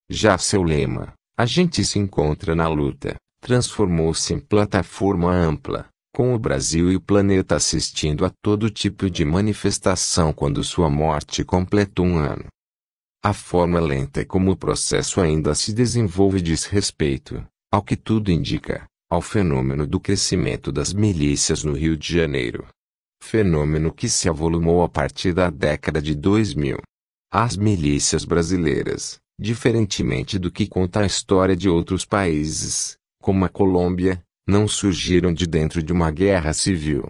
Já seu lema, a gente se encontra na luta, transformou-se em plataforma ampla, com o Brasil e o planeta assistindo a todo tipo de manifestação quando sua morte completou um ano. A forma lenta como o processo ainda se desenvolve diz respeito, ao que tudo indica, ao fenômeno do crescimento das milícias no Rio de Janeiro. Fenômeno que se avolumou a partir da década de 2000. As milícias brasileiras, diferentemente do que conta a história de outros países, como a Colômbia, não surgiram de dentro de uma guerra civil.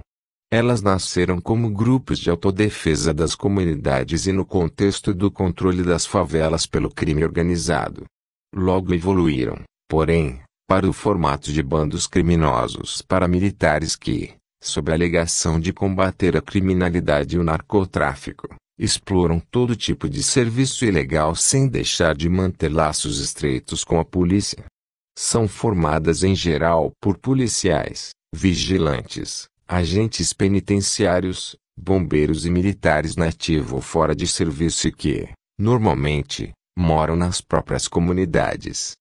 Elas nasceram como grupos de autodefesa das comunidades e no contexto do controle das favelas pelo crime organizado. Logo evoluíram, porém, para o formato de bandos criminosos paramilitares que, sob a alegação de combater a criminalidade e o narcotráfico, exploram todo tipo de serviço ilegal sem deixar de manter laços estreitos com a polícia. São formadas em geral por policiais, vigilantes, agentes penitenciários, bombeiros e militares nativo ou fora de serviço e que, normalmente, moram nas próprias comunidades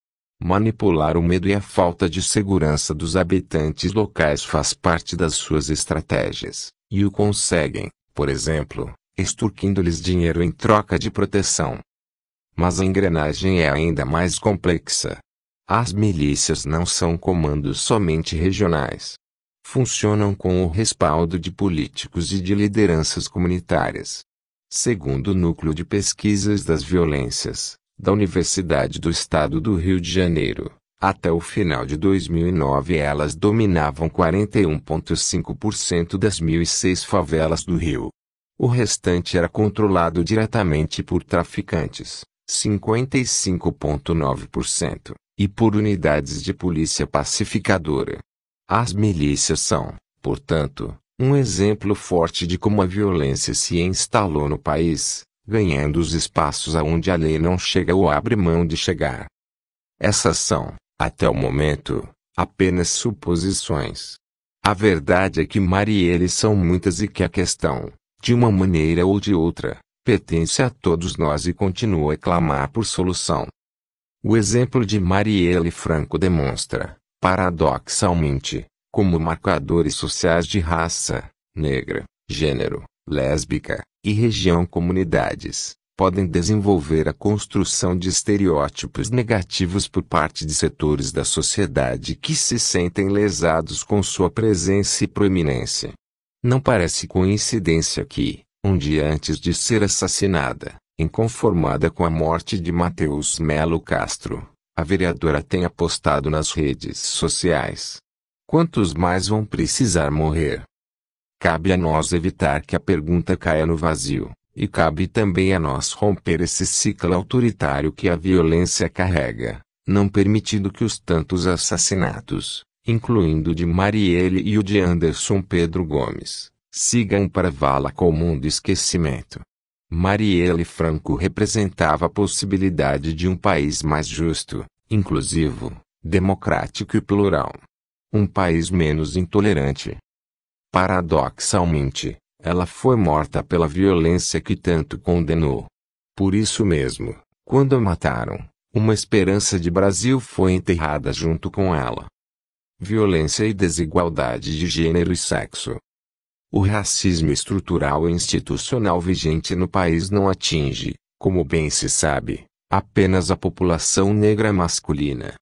Manipular o medo e a falta de segurança dos habitantes locais faz parte das suas estratégias, e o conseguem, por exemplo, extorquindo-lhes dinheiro em troca de proteção. Mas a engrenagem é ainda mais complexa. As milícias não são comandos somente regionais. Funcionam com o respaldo de políticos e de lideranças comunitárias. Segundo o Núcleo de Pesquisas das Violências, da Universidade do Estado do Rio de Janeiro. Até o final de 2009, elas dominavam 41,5% das 1.006 favelas do Rio. O restante era controlado diretamente por traficantes, 55,9%, e por unidades de polícia pacificadora. As milícias são, portanto, um exemplo forte de como a violência se instalou no país ganhando os espaços aonde a lei não chega ou abre mão de chegar. Essas são, até o momento, apenas suposições. A verdade é que Marielle são muitas e que a questão, de uma maneira ou de outra, pertence a todos nós e continua a clamar por solução. O exemplo de Marielle Franco demonstra, paradoxalmente, como marcadores sociais de raça, negra, gênero, lésbica e região comunidades, podem desenvolver a construção de estereótipos negativos por parte de setores da sociedade que se sentem lesados com sua presença e proeminência. Não parece coincidência que, um dia antes de ser assassinada, inconformada com a morte de Mateus Melo Castro, a vereadora tenha postado nas redes sociais: Quantos mais vão precisar morrer? Cabe a nós evitar que a pergunta caia no vazio, e cabe também a nós romper esse ciclo autoritário que a violência carrega, não permitindo que os tantos assassinatos, incluindo o de Marielle e o de Anderson Pedro Gomes, sigam para a vala comum do esquecimento. Marielle Franco representava a possibilidade de um país mais justo, inclusivo, democrático e plural. Um país menos intolerante, Paradoxalmente, ela foi morta pela violência que tanto condenou. Por isso mesmo, quando a mataram, uma esperança de Brasil foi enterrada junto com ela. Violência e desigualdade de gênero e sexo. O racismo estrutural e institucional vigente no país não atinge, como bem se sabe, apenas a população negra masculina.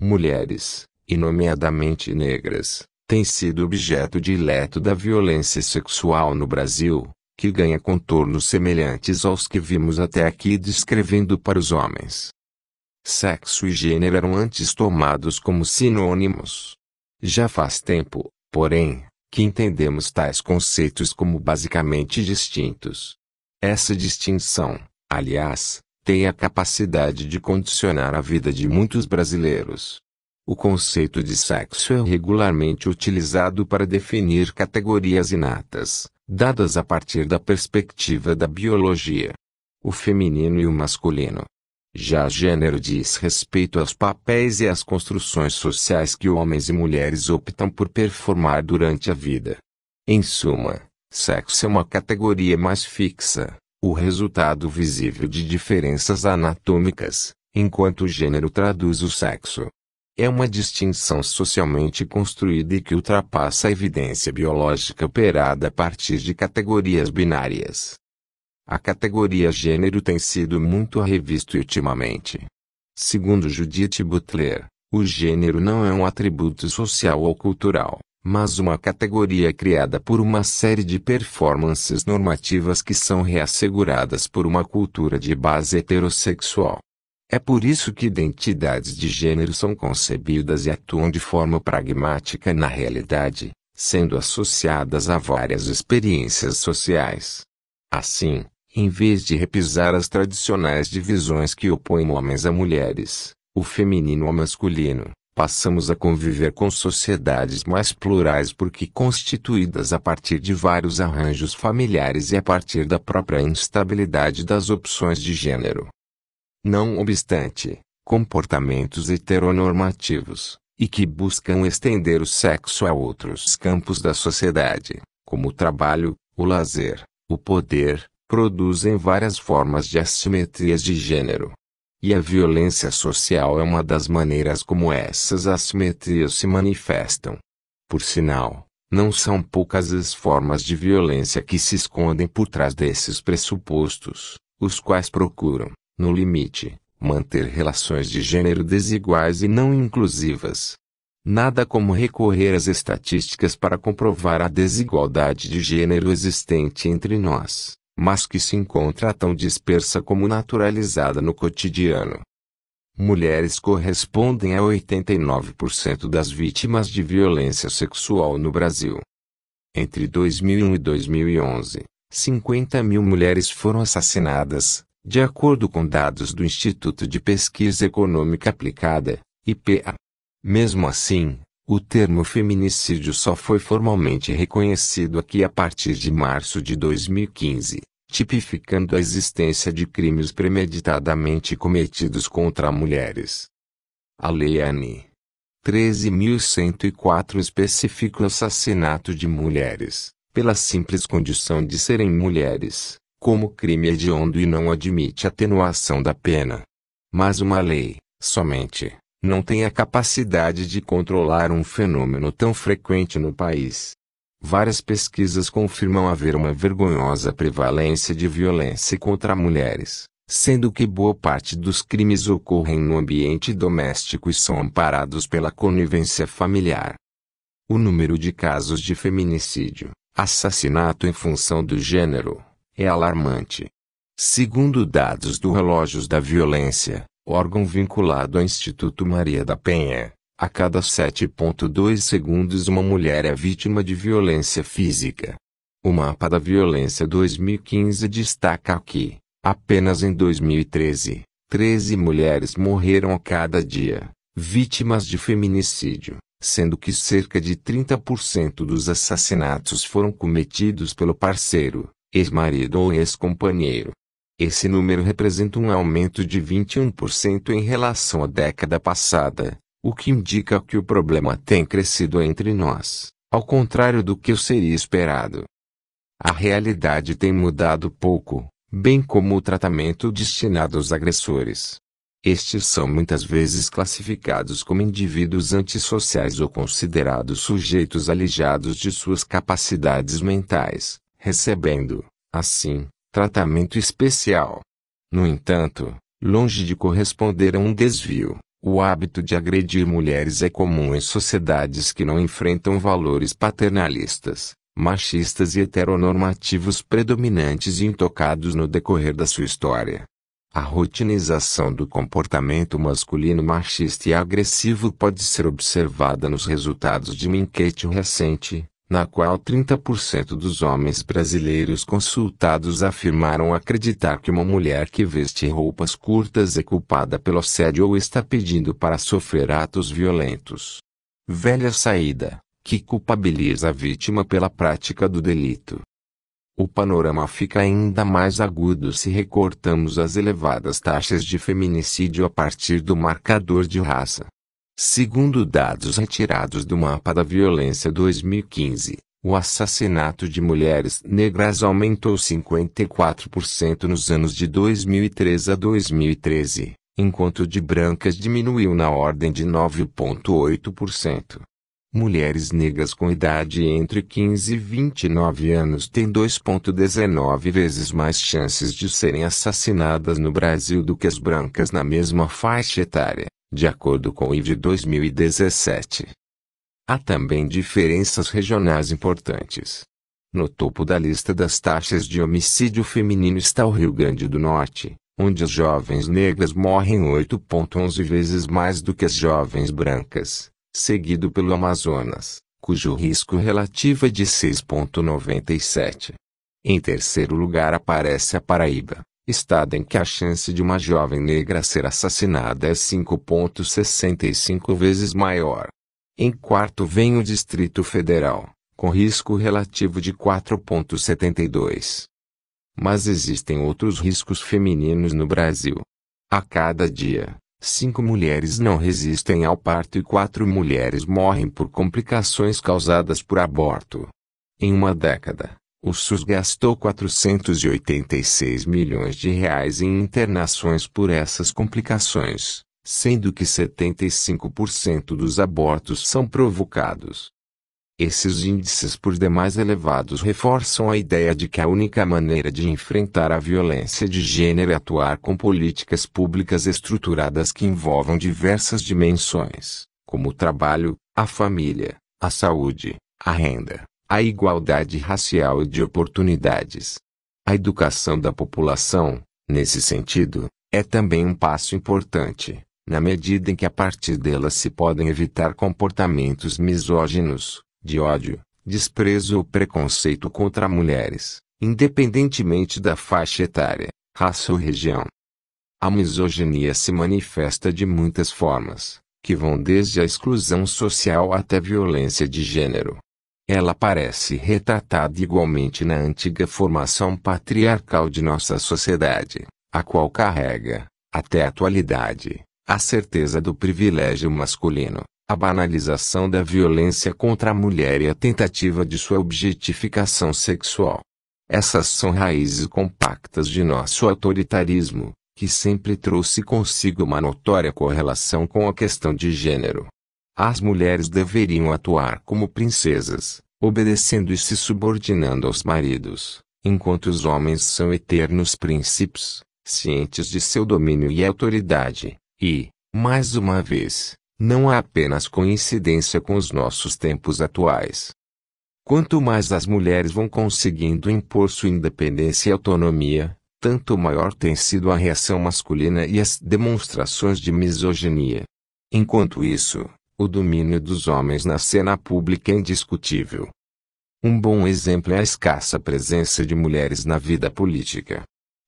Mulheres, e nomeadamente negras, tem sido objeto dileto da violência sexual no Brasil, que ganha contornos semelhantes aos que vimos até aqui descrevendo para os homens. Sexo e gênero eram antes tomados como sinônimos. Já faz tempo, porém, que entendemos tais conceitos como basicamente distintos. Essa distinção, aliás, tem a capacidade de condicionar a vida de muitos brasileiros. O conceito de sexo é regularmente utilizado para definir categorias inatas, dadas a partir da perspectiva da biologia. O feminino e o masculino. Já gênero diz respeito aos papéis e às construções sociais que homens e mulheres optam por performar durante a vida. Em suma, sexo é uma categoria mais fixa, o resultado visível de diferenças anatômicas, enquanto o gênero traduz o sexo, é uma distinção socialmente construída e que ultrapassa a evidência biológica operada a partir de categorias binárias. A categoria gênero tem sido muito revista ultimamente. Segundo Judith Butler, o gênero não é um atributo social ou cultural, mas uma categoria criada por uma série de performances normativas que são reasseguradas por uma cultura de base heterossexual. É por isso que identidades de gênero são concebidas e atuam de forma pragmática na realidade, sendo associadas a várias experiências sociais. Assim, em vez de repisar as tradicionais divisões que opõem homens a mulheres, o feminino ao masculino, passamos a conviver com sociedades mais plurais porque constituídas a partir de vários arranjos familiares e a partir da própria instabilidade das opções de gênero não obstante, comportamentos heteronormativos, e que buscam estender o sexo a outros campos da sociedade, como o trabalho, o lazer, o poder, produzem várias formas de assimetrias de gênero. E a violência social é uma das maneiras como essas assimetrias se manifestam. Por sinal, não são poucas as formas de violência que se escondem por trás desses pressupostos, os quais procuram, no limite, manter relações de gênero desiguais e não inclusivas. Nada como recorrer às estatísticas para comprovar a desigualdade de gênero existente entre nós, mas que se encontra tão dispersa como naturalizada no cotidiano. Mulheres correspondem a 89% das vítimas de violência sexual no Brasil. Entre 2001 e 2011, 50 mil mulheres foram assassinadas, de acordo com dados do Instituto de Pesquisa Econômica Aplicada, IPA. Mesmo assim, o termo feminicídio só foi formalmente reconhecido aqui a partir de março de 2015, tipificando a existência de crimes premeditadamente cometidos contra mulheres. A Lei N. 13.104 especifica o assassinato de mulheres, pela simples condição de serem mulheres, como crime hediondo e não admite atenuação da pena. Mas uma lei, somente, não tem a capacidade de controlar um fenômeno tão frequente no país. Várias pesquisas confirmam haver uma vergonhosa prevalência de violência contra mulheres, sendo que boa parte dos crimes ocorrem no ambiente doméstico e são amparados pela conivência familiar. O número de casos de feminicídio, assassinato em função do gênero, é alarmante. Segundo dados do Relógios da Violência, órgão vinculado ao Instituto Maria da Penha, a cada 7,2 segundos uma mulher é vítima de violência física. O mapa da violência 2015 destaca que, apenas em 2013, 13 mulheres morreram a cada dia, vítimas de feminicídio, sendo que cerca de 30% dos assassinatos foram cometidos pelo parceiro, ex-marido ou ex-companheiro. Esse número representa um aumento de 21% em relação à década passada, o que indica que o problema tem crescido entre nós, ao contrário do que seria esperado. A realidade tem mudado pouco, bem como o tratamento destinado aos agressores. Estes são muitas vezes classificados como indivíduos antissociais ou considerados sujeitos alijados de suas capacidades mentais, recebendo, assim, tratamento especial. No entanto, longe de corresponder a um desvio, o hábito de agredir mulheres é comum em sociedades que não enfrentam valores paternalistas, machistas e heteronormativos predominantes e intocados no decorrer da sua história. A rotinização do comportamento masculino machista e agressivo pode ser observada nos resultados de uma enquete recente, na qual 30% dos homens brasileiros consultados afirmaram acreditar que uma mulher que veste roupas curtas é culpada pelo assédio ou está pedindo para sofrer atos violentos. Velha saída, que culpabiliza a vítima pela prática do delito. O panorama fica ainda mais agudo se recortamos as elevadas taxas de feminicídio a partir do marcador de raça. Segundo dados retirados do Mapa da Violência 2015, o assassinato de mulheres negras aumentou 54% nos anos de 2003 a 2013, enquanto de brancas diminuiu na ordem de 9,8%. Mulheres negras com idade entre 15 e 29 anos têm 2,19 vezes mais chances de serem assassinadas no Brasil do que as brancas na mesma faixa etária de acordo com o de 2017. Há também diferenças regionais importantes. No topo da lista das taxas de homicídio feminino está o Rio Grande do Norte, onde as jovens negras morrem 8,11 vezes mais do que as jovens brancas, seguido pelo Amazonas, cujo risco relativo é de 6,97. Em terceiro lugar aparece a Paraíba, estado em que a chance de uma jovem negra ser assassinada é 5,65 vezes maior. Em quarto vem o Distrito Federal, com risco relativo de 4,72. Mas existem outros riscos femininos no Brasil. A cada dia, cinco mulheres não resistem ao parto e quatro mulheres morrem por complicações causadas por aborto. Em uma década, o SUS gastou 486 milhões de reais em internações por essas complicações, sendo que 75% dos abortos são provocados. Esses índices por demais elevados reforçam a ideia de que a única maneira de enfrentar a violência de gênero é atuar com políticas públicas estruturadas que envolvam diversas dimensões, como o trabalho, a família, a saúde, a renda, a igualdade racial e de oportunidades. A educação da população, nesse sentido, é também um passo importante, na medida em que a partir dela se podem evitar comportamentos misóginos, de ódio, desprezo ou preconceito contra mulheres, independentemente da faixa etária, raça ou região. A misoginia se manifesta de muitas formas, que vão desde a exclusão social até violência de gênero. Ela parece retratada igualmente na antiga formação patriarcal de nossa sociedade, a qual carrega, até a atualidade, a certeza do privilégio masculino, a banalização da violência contra a mulher e a tentativa de sua objetificação sexual. Essas são raízes compactas de nosso autoritarismo, que sempre trouxe consigo uma notória correlação com a questão de gênero. As mulheres deveriam atuar como princesas, obedecendo e se subordinando aos maridos, enquanto os homens são eternos príncipes, cientes de seu domínio e autoridade, e, mais uma vez, não há apenas coincidência com os nossos tempos atuais. Quanto mais as mulheres vão conseguindo impor sua independência e autonomia, tanto maior tem sido a reação masculina e as demonstrações de misoginia. Enquanto isso, o domínio dos homens na cena pública é indiscutível. Um bom exemplo é a escassa presença de mulheres na vida política.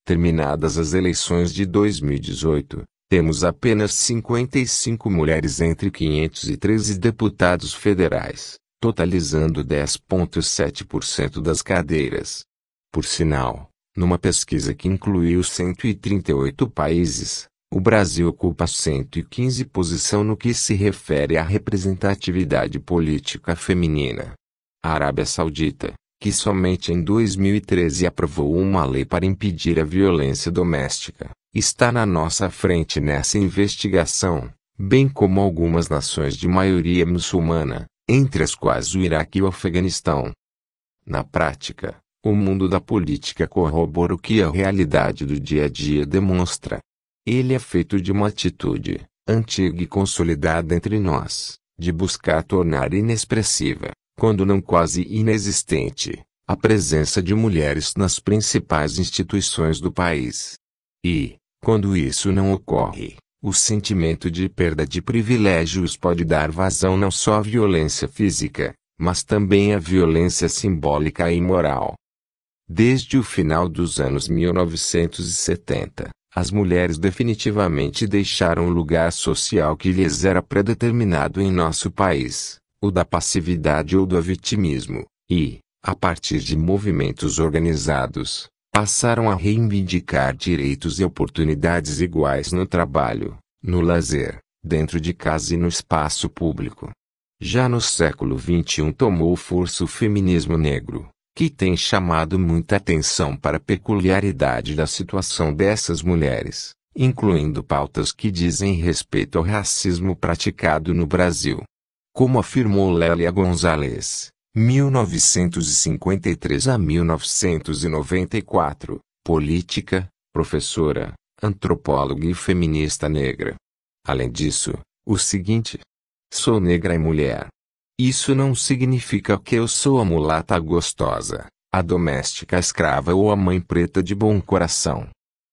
Terminadas as eleições de 2018, temos apenas 55 mulheres entre 513 deputados federais, totalizando 10,7% das cadeiras. Por sinal, numa pesquisa que incluiu 138 países, o Brasil ocupa 115 posição no que se refere à representatividade política feminina. A Arábia Saudita, que somente em 2013 aprovou uma lei para impedir a violência doméstica, está na nossa frente nessa investigação, bem como algumas nações de maioria muçulmana, entre as quais o Iraque e o Afeganistão. Na prática, o mundo da política corrobora o que a realidade do dia a dia demonstra. Ele é feito de uma atitude, antiga e consolidada entre nós, de buscar tornar inexpressiva, quando não quase inexistente, a presença de mulheres nas principais instituições do país. E, quando isso não ocorre, o sentimento de perda de privilégios pode dar vazão não só à violência física, mas também à violência simbólica e moral. Desde o final dos anos 1970, as mulheres definitivamente deixaram o lugar social que lhes era predeterminado em nosso país, o da passividade ou do vitimismo, e, a partir de movimentos organizados, passaram a reivindicar direitos e oportunidades iguais no trabalho, no lazer, dentro de casa e no espaço público. Já no século XXI tomou força o feminismo negro, que tem chamado muita atenção para a peculiaridade da situação dessas mulheres, incluindo pautas que dizem respeito ao racismo praticado no Brasil. Como afirmou Lélia Gonzalez, 1953 a 1994, política, professora, antropóloga e feminista negra. Além disso, o seguinte: sou negra e mulher. Isso não significa que eu sou a mulata gostosa, a doméstica escrava ou a mãe preta de bom coração.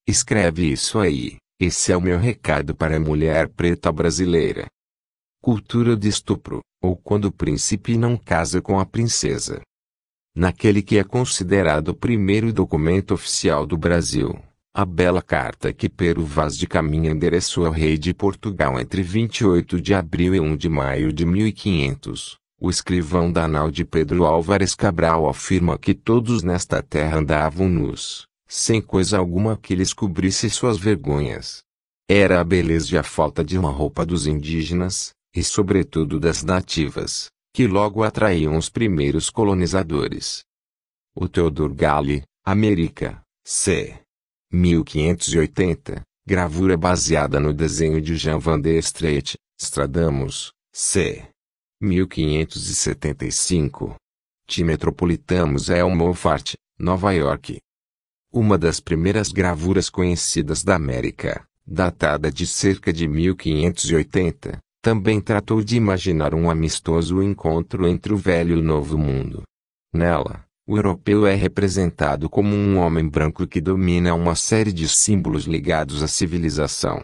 Escreve isso aí. Esse é o meu recado para a mulher preta brasileira. Cultura de estupro, ou quando o príncipe não casa com a princesa. Naquele que é considerado o primeiro documento oficial do Brasil, a bela carta que Pero Vaz de Caminha endereçou ao rei de Portugal entre 28 de abril e 1 de maio de 1500, o escrivão danal de Pedro Álvares Cabral afirma que todos nesta terra andavam nus, sem coisa alguma que lhes cobrisse suas vergonhas. Era a beleza e a falta de uma roupa dos indígenas, e sobretudo das nativas, que logo atraíam os primeiros colonizadores. O Teodor Gale, América, C. 1580, gravura baseada no desenho de Jean van der Street, Stradamus, c. 1575. T. Metropolitan Museum Nova York. Uma das primeiras gravuras conhecidas da América, datada de cerca de 1580, também tratou de imaginar um amistoso encontro entre o velho e o novo mundo. Nela, o europeu é representado como um homem branco que domina uma série de símbolos ligados à civilização.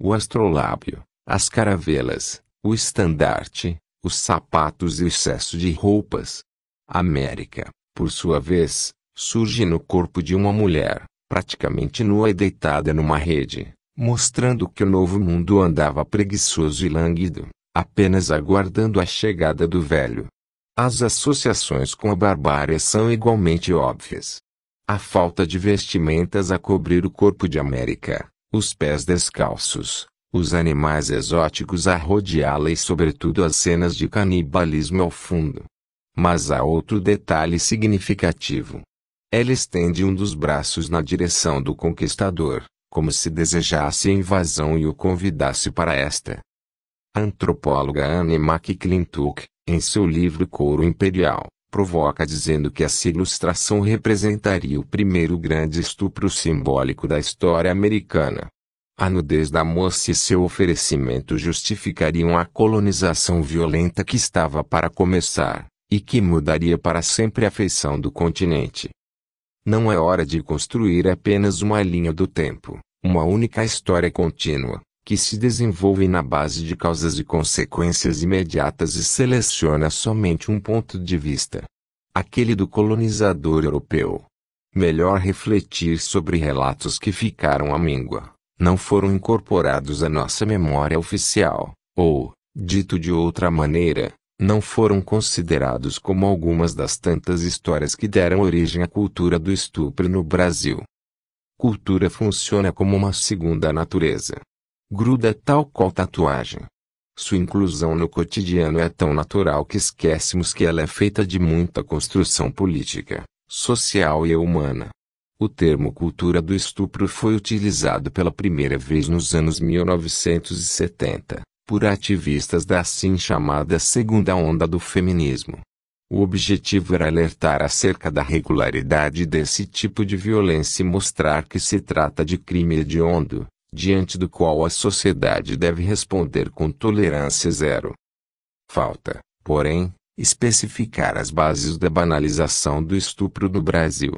O astrolábio, as caravelas, o estandarte, os sapatos e o excesso de roupas. América, por sua vez, surge no corpo de uma mulher, praticamente nua e deitada numa rede, mostrando que o novo mundo andava preguiçoso e lânguido, apenas aguardando a chegada do velho. As associações com a barbárie são igualmente óbvias. A falta de vestimentas a cobrir o corpo de América, os pés descalços, os animais exóticos a rodeá-la e, sobretudo, as cenas de canibalismo ao fundo. Mas há outro detalhe significativo. Ela estende um dos braços na direção do conquistador, como se desejasse a invasão e o convidasse para esta. A antropóloga Anne McClintock, em seu livro Couro Imperial, provoca dizendo que essa ilustração representaria o primeiro grande estupro simbólico da história americana. A nudez da moça e seu oferecimento justificariam a colonização violenta que estava para começar, e que mudaria para sempre a feição do continente. Não é hora de construir apenas uma linha do tempo, uma única história contínua, que se desenvolve na base de causas e consequências imediatas e seleciona somente um ponto de vista, aquele do colonizador europeu. Melhor refletir sobre relatos que ficaram à míngua, não foram incorporados à nossa memória oficial, ou, dito de outra maneira, não foram considerados como algumas das tantas histórias que deram origem à cultura do estupro no Brasil. Cultura funciona como uma segunda natureza gruda tal qual tatuagem. Sua inclusão no cotidiano é tão natural que esquecemos que ela é feita de muita construção política, social e humana. O termo cultura do estupro foi utilizado pela primeira vez nos anos 1970 por ativistas da assim chamada segunda onda do feminismo. O objetivo era alertar acerca da regularidade desse tipo de violência e mostrar que se trata de crime hediondo, diante do qual a sociedade deve responder com tolerância zero. Falta, porém, especificar as bases da banalização do estupro no Brasil.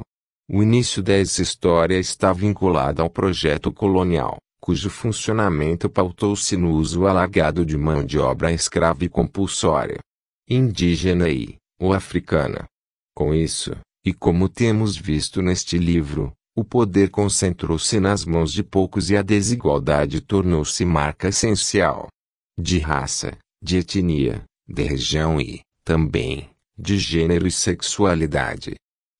O início dessa história está vinculado ao projeto colonial, cujo funcionamento pautou-se no uso alargado de mão de obra escrava e compulsória, indígena e, ou africana. Com isso, e como temos visto neste livro, o poder concentrou-se nas mãos de poucos e a desigualdade tornou-se marca essencial. De raça, de etnia, de região e, também, de gênero e sexualidade.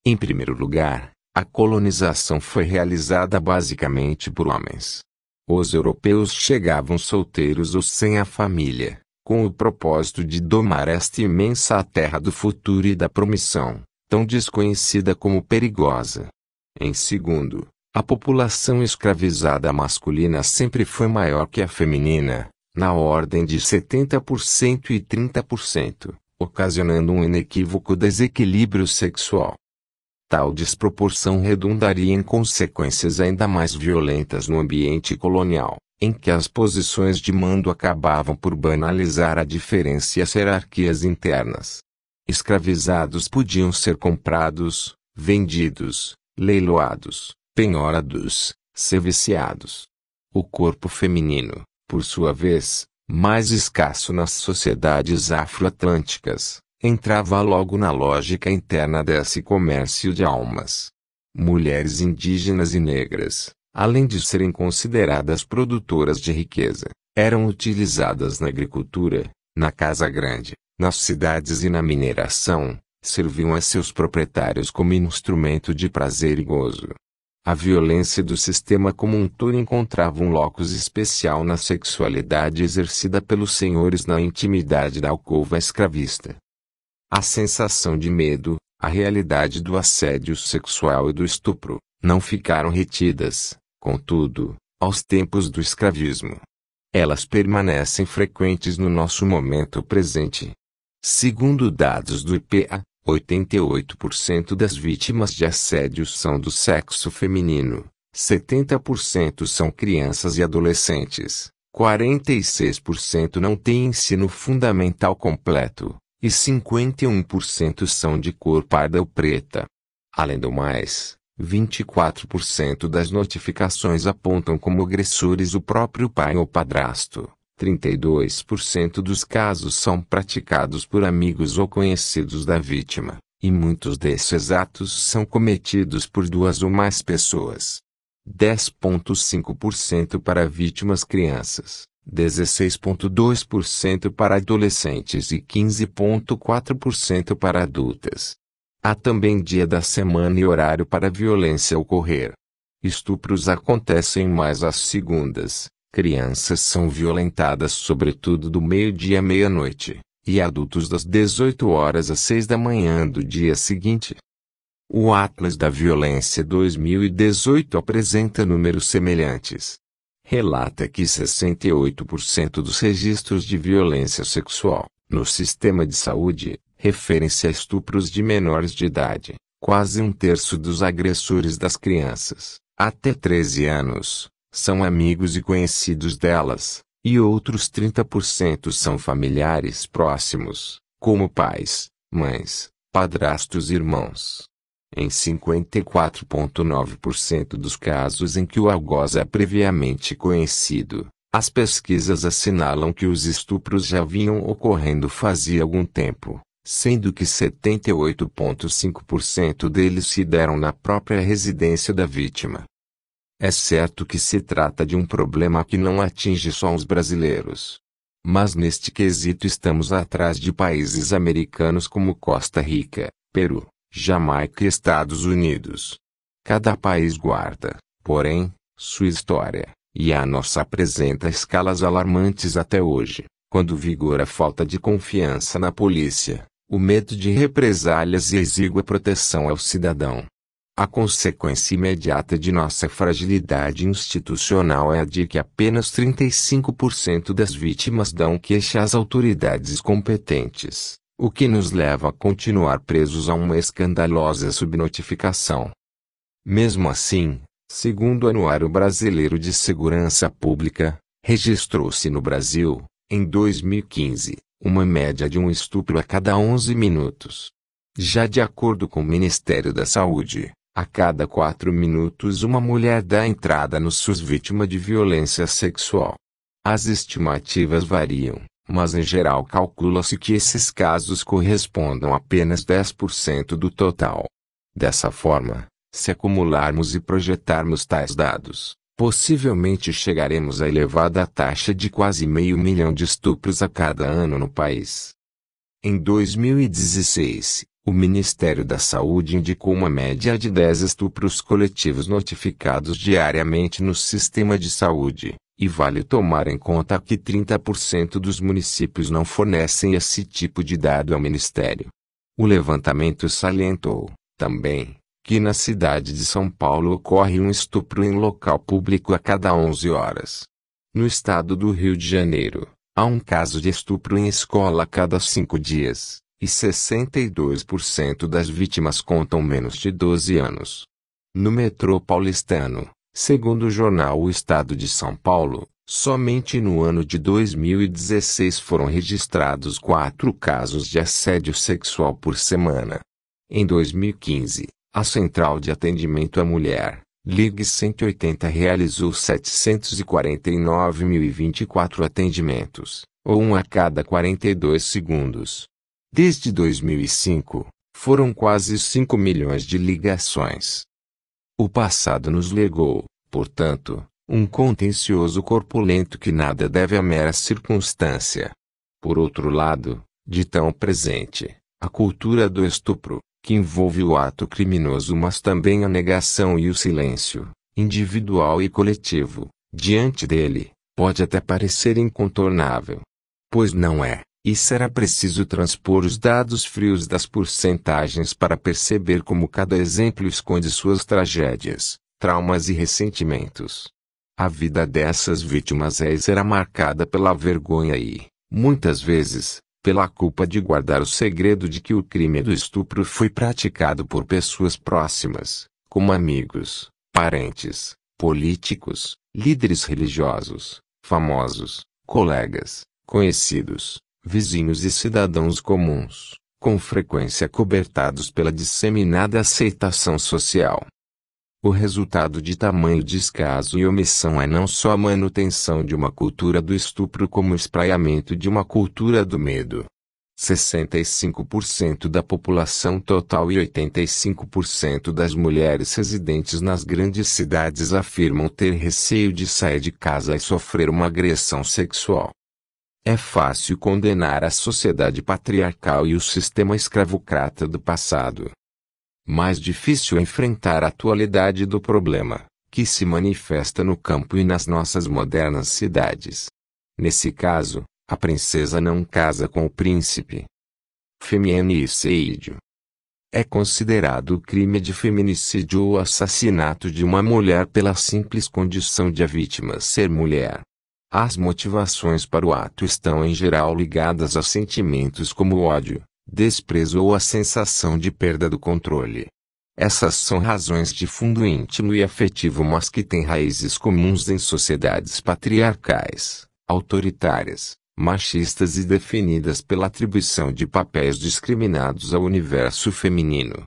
Em primeiro lugar, a colonização foi realizada basicamente por homens. Os europeus chegavam solteiros ou sem a família, com o propósito de domar esta imensa terra do futuro e da promissão, tão desconhecida como perigosa. Em segundo, a população escravizada masculina sempre foi maior que a feminina, na ordem de 70% e 30%, ocasionando um inequívoco desequilíbrio sexual. Tal desproporção redundaria em consequências ainda mais violentas no ambiente colonial, em que as posições de mando acabavam por banalizar a diferença e as hierarquias internas. Escravizados podiam ser comprados, vendidos, leiloados, penhorados, serviciados. O corpo feminino, por sua vez, mais escasso nas sociedades afroatlânticas, entrava logo na lógica interna desse comércio de almas. Mulheres indígenas e negras, além de serem consideradas produtoras de riqueza, eram utilizadas na agricultura, na casa grande, nas cidades e na mineração, serviam a seus proprietários como instrumento de prazer e gozo. A violência do sistema como um todo encontrava um locus especial na sexualidade exercida pelos senhores na intimidade da alcova escravista. A sensação de medo, a realidade do assédio sexual e do estupro, não ficaram retidas, contudo, aos tempos do escravismo. Elas permanecem frequentes no nosso momento presente. Segundo dados do IPA, 88% das vítimas de assédios são do sexo feminino, 70% são crianças e adolescentes, 46% não têm ensino fundamental completo, e 51% são de cor parda ou preta. Além do mais, 24% das notificações apontam como agressores o próprio pai ou padrasto. 32% dos casos são praticados por amigos ou conhecidos da vítima, e muitos desses atos são cometidos por duas ou mais pessoas. 10,5% para vítimas crianças, 16,2% para adolescentes e 15,4% para adultas. Há também dia da semana e horário para a violência ocorrer. Estupros acontecem mais às segundas, Crianças são violentadas sobretudo do meio-dia à meia-noite, e adultos das 18 horas às 6 da manhã do dia seguinte. O Atlas da Violência 2018 apresenta números semelhantes. Relata que 68% dos registros de violência sexual, no sistema de saúde, referem-se a estupros de menores de idade, quase um terço dos agressores das crianças, até 13 anos, são amigos e conhecidos delas, e outros 30% são familiares próximos, como pais, mães, padrastos e irmãos. Em 54,9% dos casos em que o algoz é previamente conhecido, as pesquisas assinalam que os estupros já vinham ocorrendo fazia algum tempo, sendo que 78,5% deles se deram na própria residência da vítima. É certo que se trata de um problema que não atinge só os brasileiros. Mas neste quesito estamos atrás de países americanos como Costa Rica, Peru, Jamaica e Estados Unidos. Cada país guarda, porém, sua história, e a nossa apresenta escalas alarmantes até hoje, quando vigora a falta de confiança na polícia, o medo de represálias e exígua proteção ao cidadão. A consequência imediata de nossa fragilidade institucional é a de que apenas 35% das vítimas dão queixa às autoridades competentes, o que nos leva a continuar presos a uma escandalosa subnotificação. Mesmo assim, segundo o Anuário Brasileiro de Segurança Pública, registrou-se no Brasil, em 2015, uma média de um estupro a cada 11 minutos. Já de acordo com o Ministério da Saúde, a cada quatro minutos, uma mulher dá entrada no SUS vítima de violência sexual. As estimativas variam, mas em geral calcula-se que esses casos correspondam a apenas 10% do total. Dessa forma, se acumularmos e projetarmos tais dados, possivelmente chegaremos à elevada taxa de quase meio milhão de estupros a cada ano no país. Em 2016, o Ministério da Saúde indicou uma média de 10 estupros coletivos notificados diariamente no sistema de saúde, e vale tomar em conta que 30% dos municípios não fornecem esse tipo de dado ao Ministério. O levantamento salientou, também, que na cidade de São Paulo ocorre um estupro em local público a cada 11 horas. No estado do Rio de Janeiro, há um caso de estupro em escola a cada cinco dias e 62% das vítimas contam menos de 12 anos. No metrô paulistano, segundo o jornal O Estado de São Paulo, somente no ano de 2016 foram registrados quatro casos de assédio sexual por semana. Em 2015, a Central de Atendimento à Mulher, Ligue 180 realizou 749.024 atendimentos, ou um a cada 42 segundos. Desde 2005, foram quase 5 milhões de ligações. O passado nos legou, portanto, um contencioso corpulento que nada deve à mera circunstância. Por outro lado, de tão presente, a cultura do estupro, que envolve o ato criminoso mas também a negação e o silêncio, individual e coletivo, diante dele, pode até parecer incontornável. Pois não é. E será preciso transpor os dados frios das porcentagens para perceber como cada exemplo esconde suas tragédias, traumas e ressentimentos. A vida dessas vítimas é e será marcada pela vergonha e, muitas vezes, pela culpa de guardar o segredo de que o crime do estupro foi praticado por pessoas próximas, como amigos, parentes, políticos, líderes religiosos, famosos, colegas, conhecidos vizinhos e cidadãos comuns, com frequência cobertados pela disseminada aceitação social. O resultado de tamanho descaso e omissão é não só a manutenção de uma cultura do estupro como o espraiamento de uma cultura do medo. 65% da população total e 85% das mulheres residentes nas grandes cidades afirmam ter receio de sair de casa e sofrer uma agressão sexual. É fácil condenar a sociedade patriarcal e o sistema escravocrata do passado. Mais difícil é enfrentar a atualidade do problema, que se manifesta no campo e nas nossas modernas cidades. Nesse caso, a princesa não casa com o príncipe. Feminicídio é considerado o crime de feminicídio o assassinato de uma mulher pela simples condição de a vítima ser mulher. As motivações para o ato estão em geral ligadas a sentimentos como ódio, desprezo ou a sensação de perda do controle. Essas são razões de fundo íntimo e afetivo, mas que têm raízes comuns em sociedades patriarcais, autoritárias, machistas e definidas pela atribuição de papéis discriminados ao universo feminino.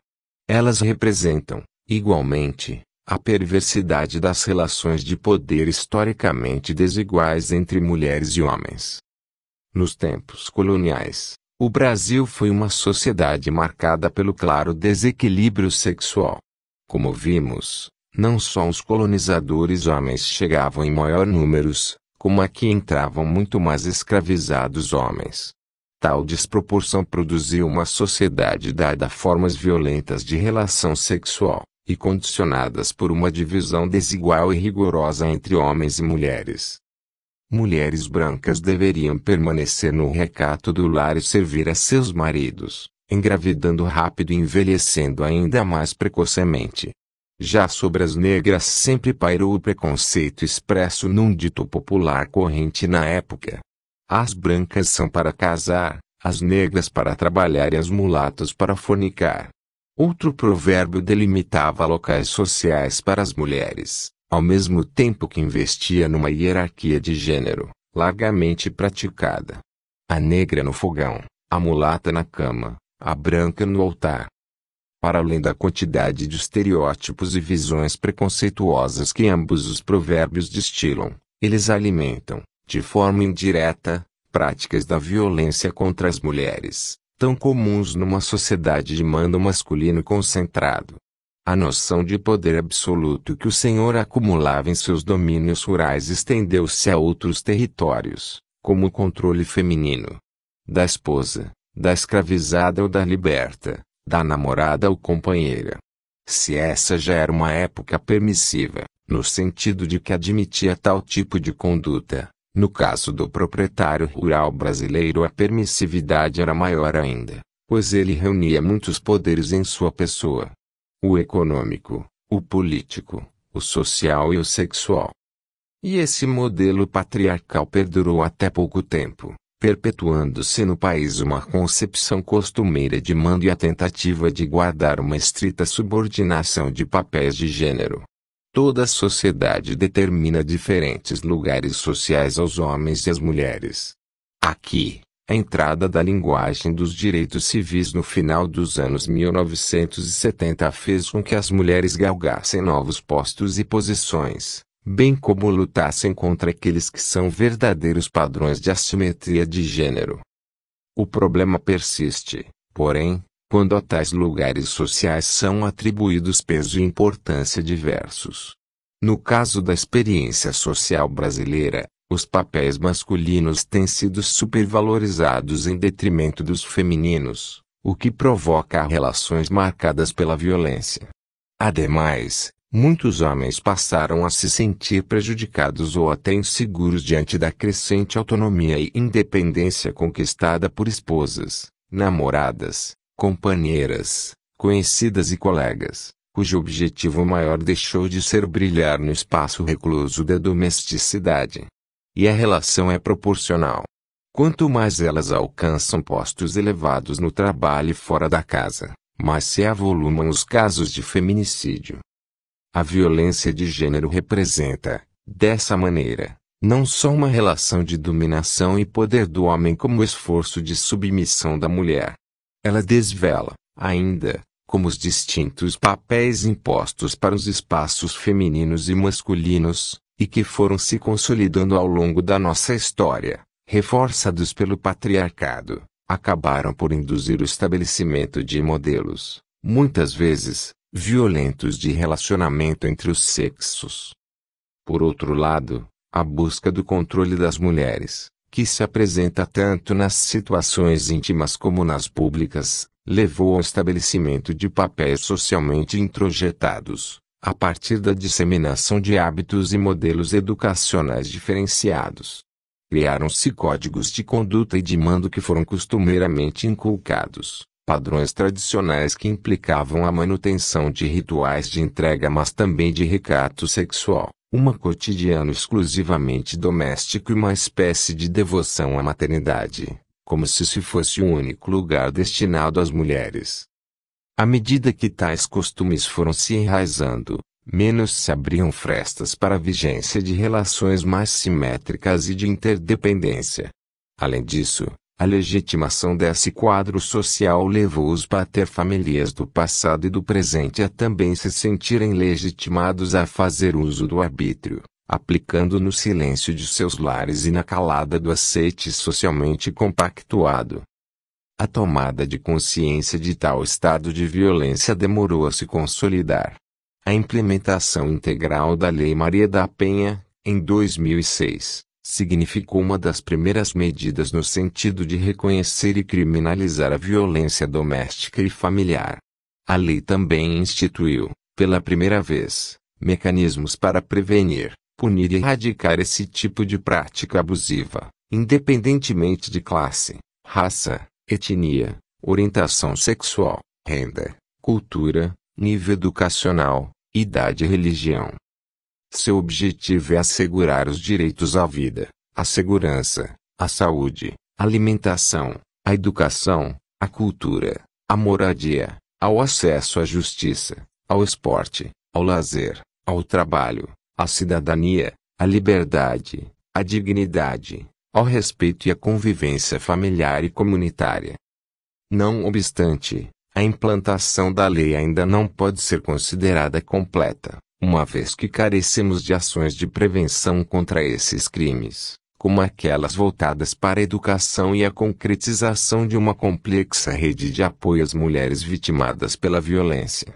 Elas representam, igualmente, a perversidade das relações de poder historicamente desiguais entre mulheres e homens. Nos tempos coloniais, o Brasil foi uma sociedade marcada pelo claro desequilíbrio sexual. Como vimos, não só os colonizadores homens chegavam em maior números, como aqui entravam muito mais escravizados homens. Tal desproporção produziu uma sociedade dada a formas violentas de relação sexual e condicionadas por uma divisão desigual e rigorosa entre homens e mulheres. Mulheres brancas deveriam permanecer no recato do lar e servir a seus maridos, engravidando rápido e envelhecendo ainda mais precocemente. Já sobre as negras sempre pairou o preconceito expresso num dito popular corrente na época. As brancas são para casar, as negras para trabalhar e as mulatas para fornicar. Outro provérbio delimitava locais sociais para as mulheres, ao mesmo tempo que investia numa hierarquia de gênero, largamente praticada. A negra no fogão, a mulata na cama, a branca no altar. Para além da quantidade de estereótipos e visões preconceituosas que ambos os provérbios destilam, eles alimentam, de forma indireta, práticas da violência contra as mulheres, tão comuns numa sociedade de mando masculino concentrado. A noção de poder absoluto que o senhor acumulava em seus domínios rurais estendeu-se a outros territórios, como o controle feminino. Da esposa, da escravizada ou da liberta, da namorada ou companheira. Se essa já era uma época permissiva, no sentido de que admitia tal tipo de conduta, no caso do proprietário rural brasileiro, a permissividade era maior ainda, pois ele reunia muitos poderes em sua pessoa: o econômico, o político, o social e o sexual. E esse modelo patriarcal perdurou até pouco tempo, perpetuando-se no país uma concepção costumeira de mando e a tentativa de guardar uma estrita subordinação de papéis de gênero. Toda sociedade determina diferentes lugares sociais aos homens e às mulheres. Aqui, a entrada da linguagem dos direitos civis no final dos anos 1970 fez com que as mulheres galgassem novos postos e posições, bem como lutassem contra aqueles que são verdadeiros padrões de assimetria de gênero. O problema persiste, porém, quando a tais lugares sociais são atribuídos peso e importância diversos. No caso da experiência social brasileira, os papéis masculinos têm sido supervalorizados em detrimento dos femininos, o que provoca relações marcadas pela violência. Ademais, muitos homens passaram a se sentir prejudicados ou até inseguros diante da crescente autonomia e independência conquistada por esposas, namoradas, companheiras, conhecidas e colegas, cujo objetivo maior deixou de ser brilhar no espaço recluso da domesticidade. E a relação é proporcional. Quanto mais elas alcançam postos elevados no trabalho e fora da casa, mais se avolumam os casos de feminicídio. A violência de gênero representa, dessa maneira, não só uma relação de dominação e poder do homem como esforço de submissão da mulher, ela desvela, ainda, como os distintos papéis impostos para os espaços femininos e masculinos, e que foram se consolidando ao longo da nossa história, reforçados pelo patriarcado, acabaram por induzir o estabelecimento de modelos, muitas vezes, violentos de relacionamento entre os sexos. Por outro lado, a busca do controle das mulheres, que se apresenta tanto nas situações íntimas como nas públicas, levou ao estabelecimento de papéis socialmente introjetados, a partir da disseminação de hábitos e modelos educacionais diferenciados. Criaram-se códigos de conduta e de mando que foram costumeiramente inculcados, padrões tradicionais que implicavam a manutenção de rituais de entrega, mas também de recato sexual uma cotidiano exclusivamente doméstico e uma espécie de devoção à maternidade, como se se fosse o único lugar destinado às mulheres. À medida que tais costumes foram se enraizando, menos se abriam frestas para a vigência de relações mais simétricas e de interdependência. Além disso, a legitimação desse quadro social levou-os paterfamilias famílias do passado e do presente a também se sentirem legitimados a fazer uso do arbítrio, aplicando no silêncio de seus lares e na calada do aceite socialmente compactuado. A tomada de consciência de tal estado de violência demorou a se consolidar. A implementação integral da Lei Maria da Penha, em 2006, significou uma das primeiras medidas no sentido de reconhecer e criminalizar a violência doméstica e familiar. A lei também instituiu, pela primeira vez, mecanismos para prevenir, punir e erradicar esse tipo de prática abusiva, independentemente de classe, raça, etnia, orientação sexual, renda, cultura, nível educacional, idade e religião. Seu objetivo é assegurar os direitos à vida, à segurança, à saúde, à alimentação, à educação, à cultura, à moradia, ao acesso à justiça, ao esporte, ao lazer, ao trabalho, à cidadania, à liberdade, à dignidade, ao respeito e à convivência familiar e comunitária. Não obstante, a implantação da lei ainda não pode ser considerada completa, uma vez que carecemos de ações de prevenção contra esses crimes, como aquelas voltadas para a educação e a concretização de uma complexa rede de apoio às mulheres vitimadas pela violência.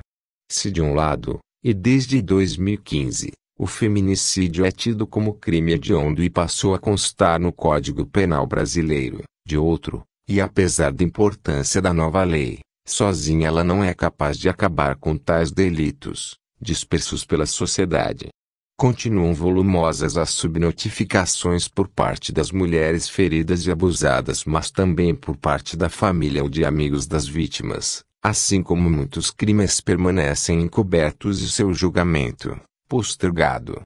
Se de um lado, e desde 2015, o feminicídio é tido como crime hediondo e passou a constar no Código Penal brasileiro, de outro, e apesar da importância da nova lei, sozinha ela não é capaz de acabar com tais delitos dispersos pela sociedade. Continuam volumosas as subnotificações por parte das mulheres feridas e abusadas, mas também por parte da família ou de amigos das vítimas, assim como muitos crimes permanecem encobertos e seu julgamento postergado.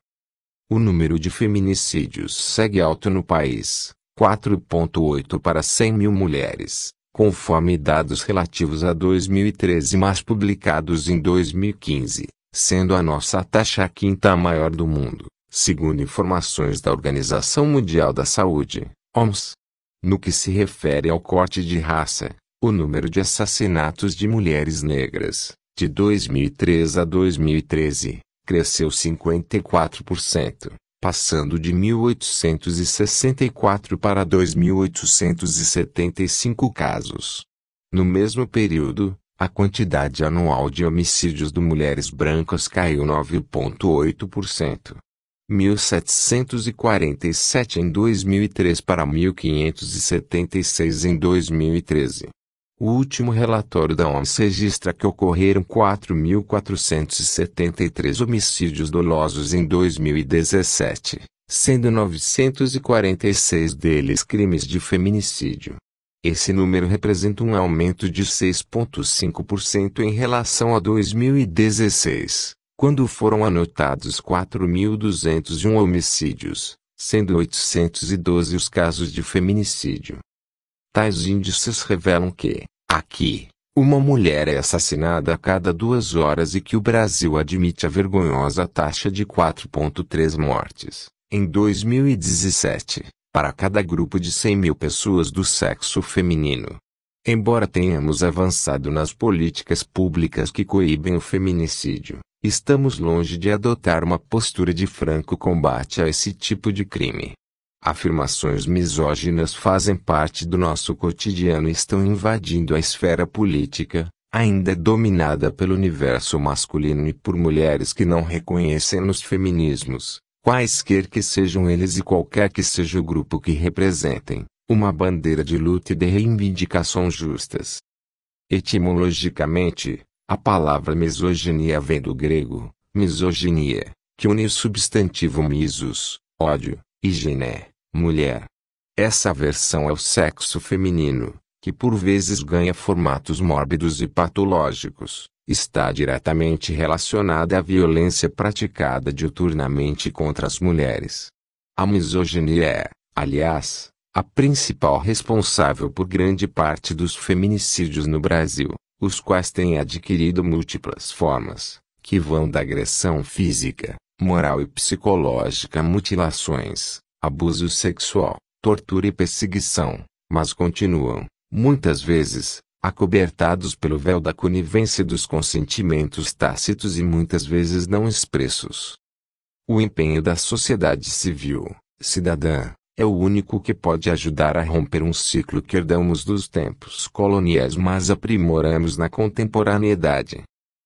O número de feminicídios segue alto no país, 4,8 para 100 mil mulheres, conforme dados relativos a 2013 mas publicados em 2015 sendo a nossa taxa a quinta maior do mundo, segundo informações da Organização Mundial da Saúde, OMS. No que se refere ao corte de raça, o número de assassinatos de mulheres negras, de 2003 a 2013, cresceu 54%, passando de 1.864 para 2.875 casos. No mesmo período, a quantidade anual de homicídios de mulheres brancas caiu 9,8%. 1747 em 2003 para 1576 em 2013. O último relatório da OMS registra que ocorreram 4.473 homicídios dolosos em 2017, sendo 946 deles crimes de feminicídio. Esse número representa um aumento de 6,5% em relação a 2016, quando foram anotados 4.201 homicídios, sendo 812 os casos de feminicídio. Tais índices revelam que, aqui, uma mulher é assassinada a cada duas horas e que o Brasil admite a vergonhosa taxa de 4,3 mortes, em 2017, para cada grupo de 100 mil pessoas do sexo feminino. Embora tenhamos avançado nas políticas públicas que coíbem o feminicídio, estamos longe de adotar uma postura de franco combate a esse tipo de crime. Afirmações misóginas fazem parte do nosso cotidiano e estão invadindo a esfera política, ainda dominada pelo universo masculino e por mulheres que não reconhecem nos feminismos, quaisquer que sejam eles e qualquer que seja o grupo que representem, uma bandeira de luta e de reivindicação justas. Etimologicamente, a palavra misoginia vem do grego, misoginia, que une o substantivo misos, ódio, e gené, mulher. Essa aversão é o sexo feminino, que por vezes ganha formatos mórbidos e patológicos, está diretamente relacionada à violência praticada diuturnamente contra as mulheres. A misoginia é, aliás, a principal responsável por grande parte dos feminicídios no Brasil, os quais têm adquirido múltiplas formas, que vão da agressão física, moral e psicológica a mutilações, abuso sexual, tortura e perseguição, mas continuam, muitas vezes, acobertados pelo véu da conivência dos consentimentos tácitos e muitas vezes não expressos. O empenho da sociedade civil, cidadã, é o único que pode ajudar a romper um ciclo que herdamos dos tempos coloniais mas aprimoramos na contemporaneidade.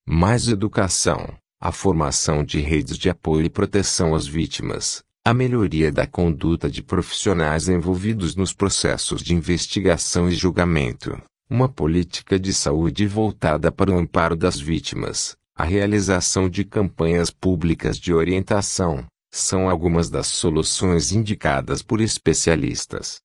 Mais educação, a formação de redes de apoio e proteção às vítimas, a melhoria da conduta de profissionais envolvidos nos processos de investigação e julgamento uma política de saúde voltada para o amparo das vítimas, a realização de campanhas públicas de orientação, são algumas das soluções indicadas por especialistas.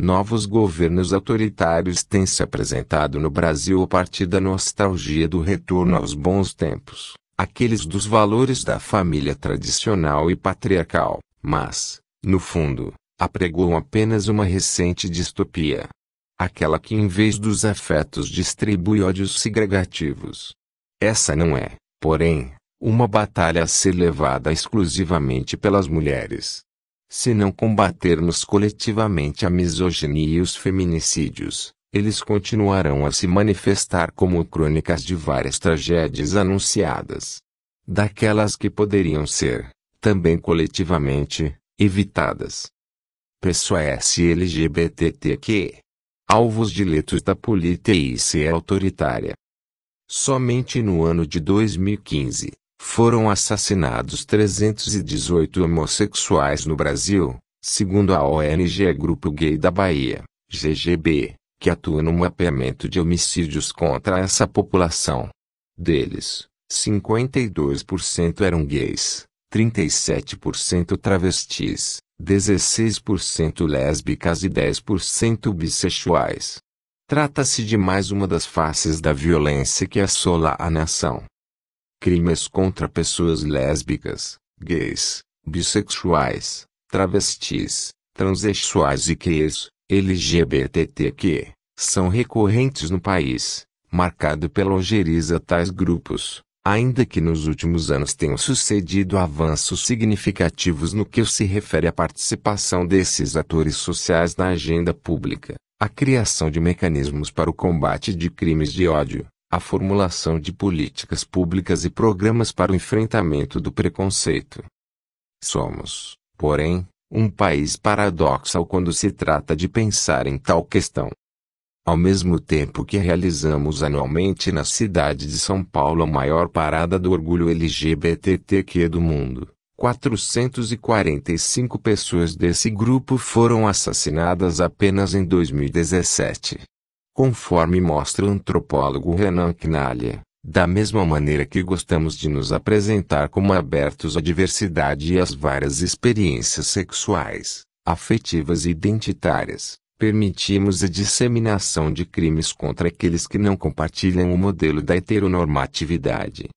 Novos governos autoritários têm se apresentado no Brasil a partir da nostalgia do retorno aos bons tempos, aqueles dos valores da família tradicional e patriarcal, mas, no fundo, apregoam apenas uma recente distopia aquela que em vez dos afetos distribui ódios segregativos. Essa não é, porém, uma batalha a ser levada exclusivamente pelas mulheres. Se não combatermos coletivamente a misoginia e os feminicídios, eles continuarão a se manifestar como crônicas de várias tragédias anunciadas. Daquelas que poderiam ser, também coletivamente, evitadas. Pessoa S. LGBTQ alvos diletos da politeice é autoritária. Somente no ano de 2015, foram assassinados 318 homossexuais no Brasil, segundo a ONG Grupo Gay da Bahia, GGB, que atua no mapeamento de homicídios contra essa população. Deles, 52% eram gays, 37% travestis, 16% lésbicas e 10% bissexuais. Trata-se de mais uma das faces da violência que assola a nação. Crimes contra pessoas lésbicas, gays, bissexuais, travestis, transexuais e queers LGBTQ, são recorrentes no país, marcado pela ojeriza a tais grupos ainda que nos últimos anos tenham sucedido avanços significativos no que se refere à participação desses atores sociais na agenda pública, a criação de mecanismos para o combate de crimes de ódio, a formulação de políticas públicas e programas para o enfrentamento do preconceito. Somos, porém, um país paradoxal quando se trata de pensar em tal questão ao mesmo tempo que realizamos anualmente na cidade de São Paulo a maior parada do orgulho LGBTQ do mundo. 445 pessoas desse grupo foram assassinadas apenas em 2017. Conforme mostra o antropólogo Renan Knalha, da mesma maneira que gostamos de nos apresentar como abertos à diversidade e às várias experiências sexuais, afetivas e identitárias, permitimos a disseminação de crimes contra aqueles que não compartilham o modelo da heteronormatividade.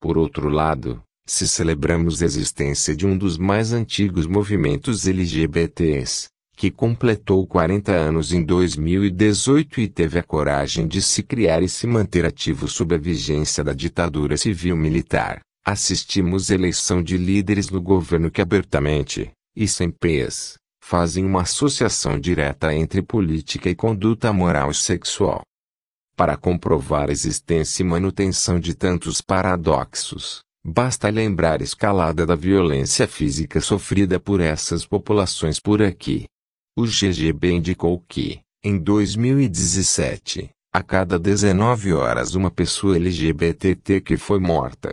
Por outro lado, se celebramos a existência de um dos mais antigos movimentos LGBTs, que completou 40 anos em 2018 e teve a coragem de se criar e se manter ativo sob a vigência da ditadura civil-militar, assistimos à eleição de líderes no governo que abertamente, e sem peias, fazem uma associação direta entre política e conduta moral e sexual. Para comprovar a existência e manutenção de tantos paradoxos, basta lembrar a escalada da violência física sofrida por essas populações por aqui. O GGB indicou que, em 2017, a cada 19 horas uma pessoa LGBTT que foi morta.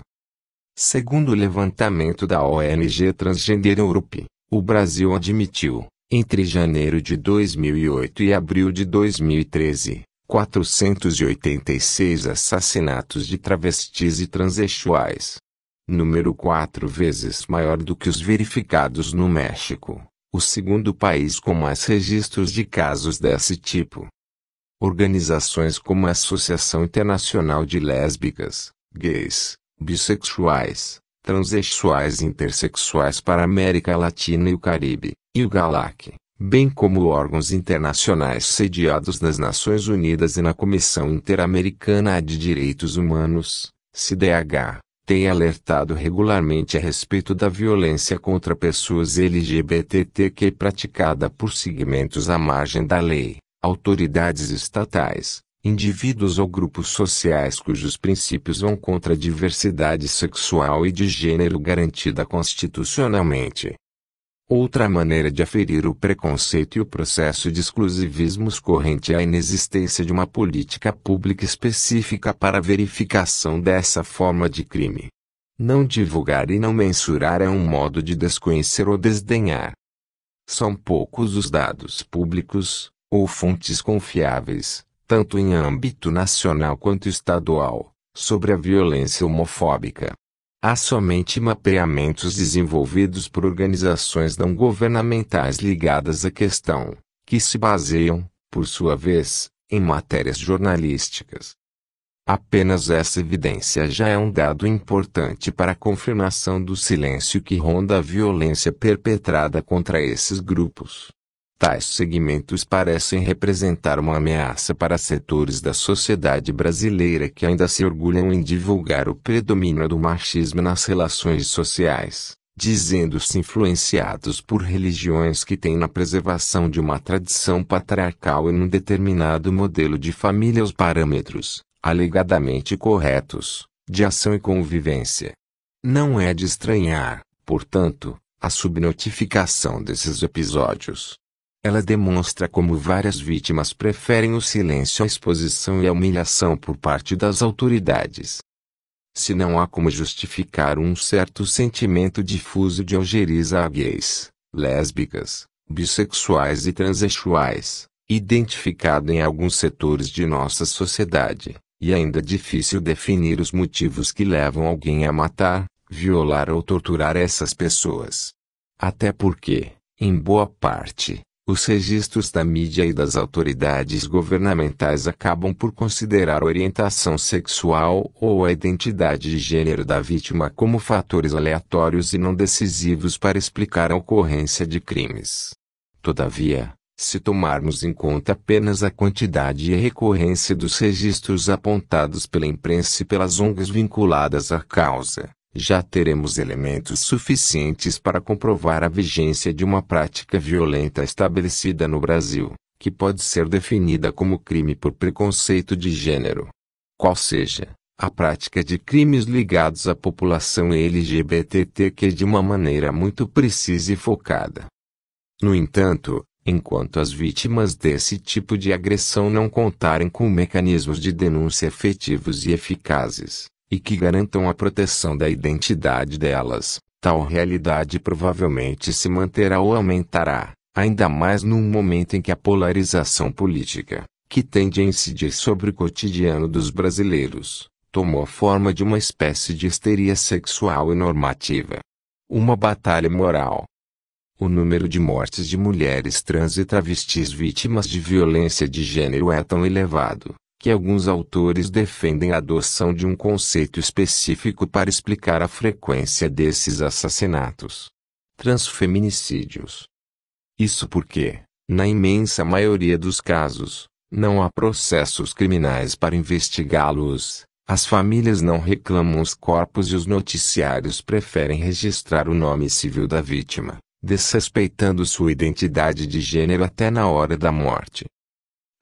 Segundo o levantamento da ONG Transgender Europe, o Brasil admitiu, entre janeiro de 2008 e abril de 2013, 486 assassinatos de travestis e transexuais. Número quatro vezes maior do que os verificados no México, o segundo país com mais registros de casos desse tipo. Organizações como a Associação Internacional de Lésbicas, Gays, Bissexuais, transexuais intersexuais para a América Latina e o Caribe, e o GALAC, bem como órgãos internacionais sediados nas Nações Unidas e na Comissão Interamericana de Direitos Humanos, CDH, tem alertado regularmente a respeito da violência contra pessoas LGBTQ praticada por segmentos à margem da lei, autoridades estatais, indivíduos ou grupos sociais cujos princípios vão contra a diversidade sexual e de gênero garantida constitucionalmente. Outra maneira de aferir o preconceito e o processo de exclusivismos corrente é a inexistência de uma política pública específica para a verificação dessa forma de crime. Não divulgar e não mensurar é um modo de desconhecer ou desdenhar. São poucos os dados públicos, ou fontes confiáveis, tanto em âmbito nacional quanto estadual, sobre a violência homofóbica. Há somente mapeamentos desenvolvidos por organizações não governamentais ligadas à questão, que se baseiam, por sua vez, em matérias jornalísticas. Apenas essa evidência já é um dado importante para a confirmação do silêncio que ronda a violência perpetrada contra esses grupos. Tais segmentos parecem representar uma ameaça para setores da sociedade brasileira que ainda se orgulham em divulgar o predomínio do machismo nas relações sociais, dizendo-se influenciados por religiões que têm na preservação de uma tradição patriarcal e num determinado modelo de família os parâmetros, alegadamente corretos, de ação e convivência. Não é de estranhar, portanto, a subnotificação desses episódios ela demonstra como várias vítimas preferem o silêncio à exposição e à humilhação por parte das autoridades. Se não há como justificar um certo sentimento difuso de algeriza a gays, lésbicas, bissexuais e transexuais, identificado em alguns setores de nossa sociedade, e ainda difícil definir os motivos que levam alguém a matar, violar ou torturar essas pessoas. Até porque, em boa parte, os registros da mídia e das autoridades governamentais acabam por considerar a orientação sexual ou a identidade de gênero da vítima como fatores aleatórios e não decisivos para explicar a ocorrência de crimes. Todavia, se tomarmos em conta apenas a quantidade e recorrência dos registros apontados pela imprensa e pelas ONGs vinculadas à causa, já teremos elementos suficientes para comprovar a vigência de uma prática violenta estabelecida no Brasil, que pode ser definida como crime por preconceito de gênero. Qual seja, a prática de crimes ligados à população LGBTQ de uma maneira muito precisa e focada. No entanto, enquanto as vítimas desse tipo de agressão não contarem com mecanismos de denúncia efetivos e eficazes, e que garantam a proteção da identidade delas, tal realidade provavelmente se manterá ou aumentará, ainda mais num momento em que a polarização política, que tende a incidir sobre o cotidiano dos brasileiros, tomou a forma de uma espécie de histeria sexual e normativa. Uma batalha moral. O número de mortes de mulheres trans e travestis vítimas de violência de gênero é tão elevado que alguns autores defendem a adoção de um conceito específico para explicar a frequência desses assassinatos. Transfeminicídios. Isso porque, na imensa maioria dos casos, não há processos criminais para investigá-los. As famílias não reclamam os corpos e os noticiários preferem registrar o nome civil da vítima, desrespeitando sua identidade de gênero até na hora da morte.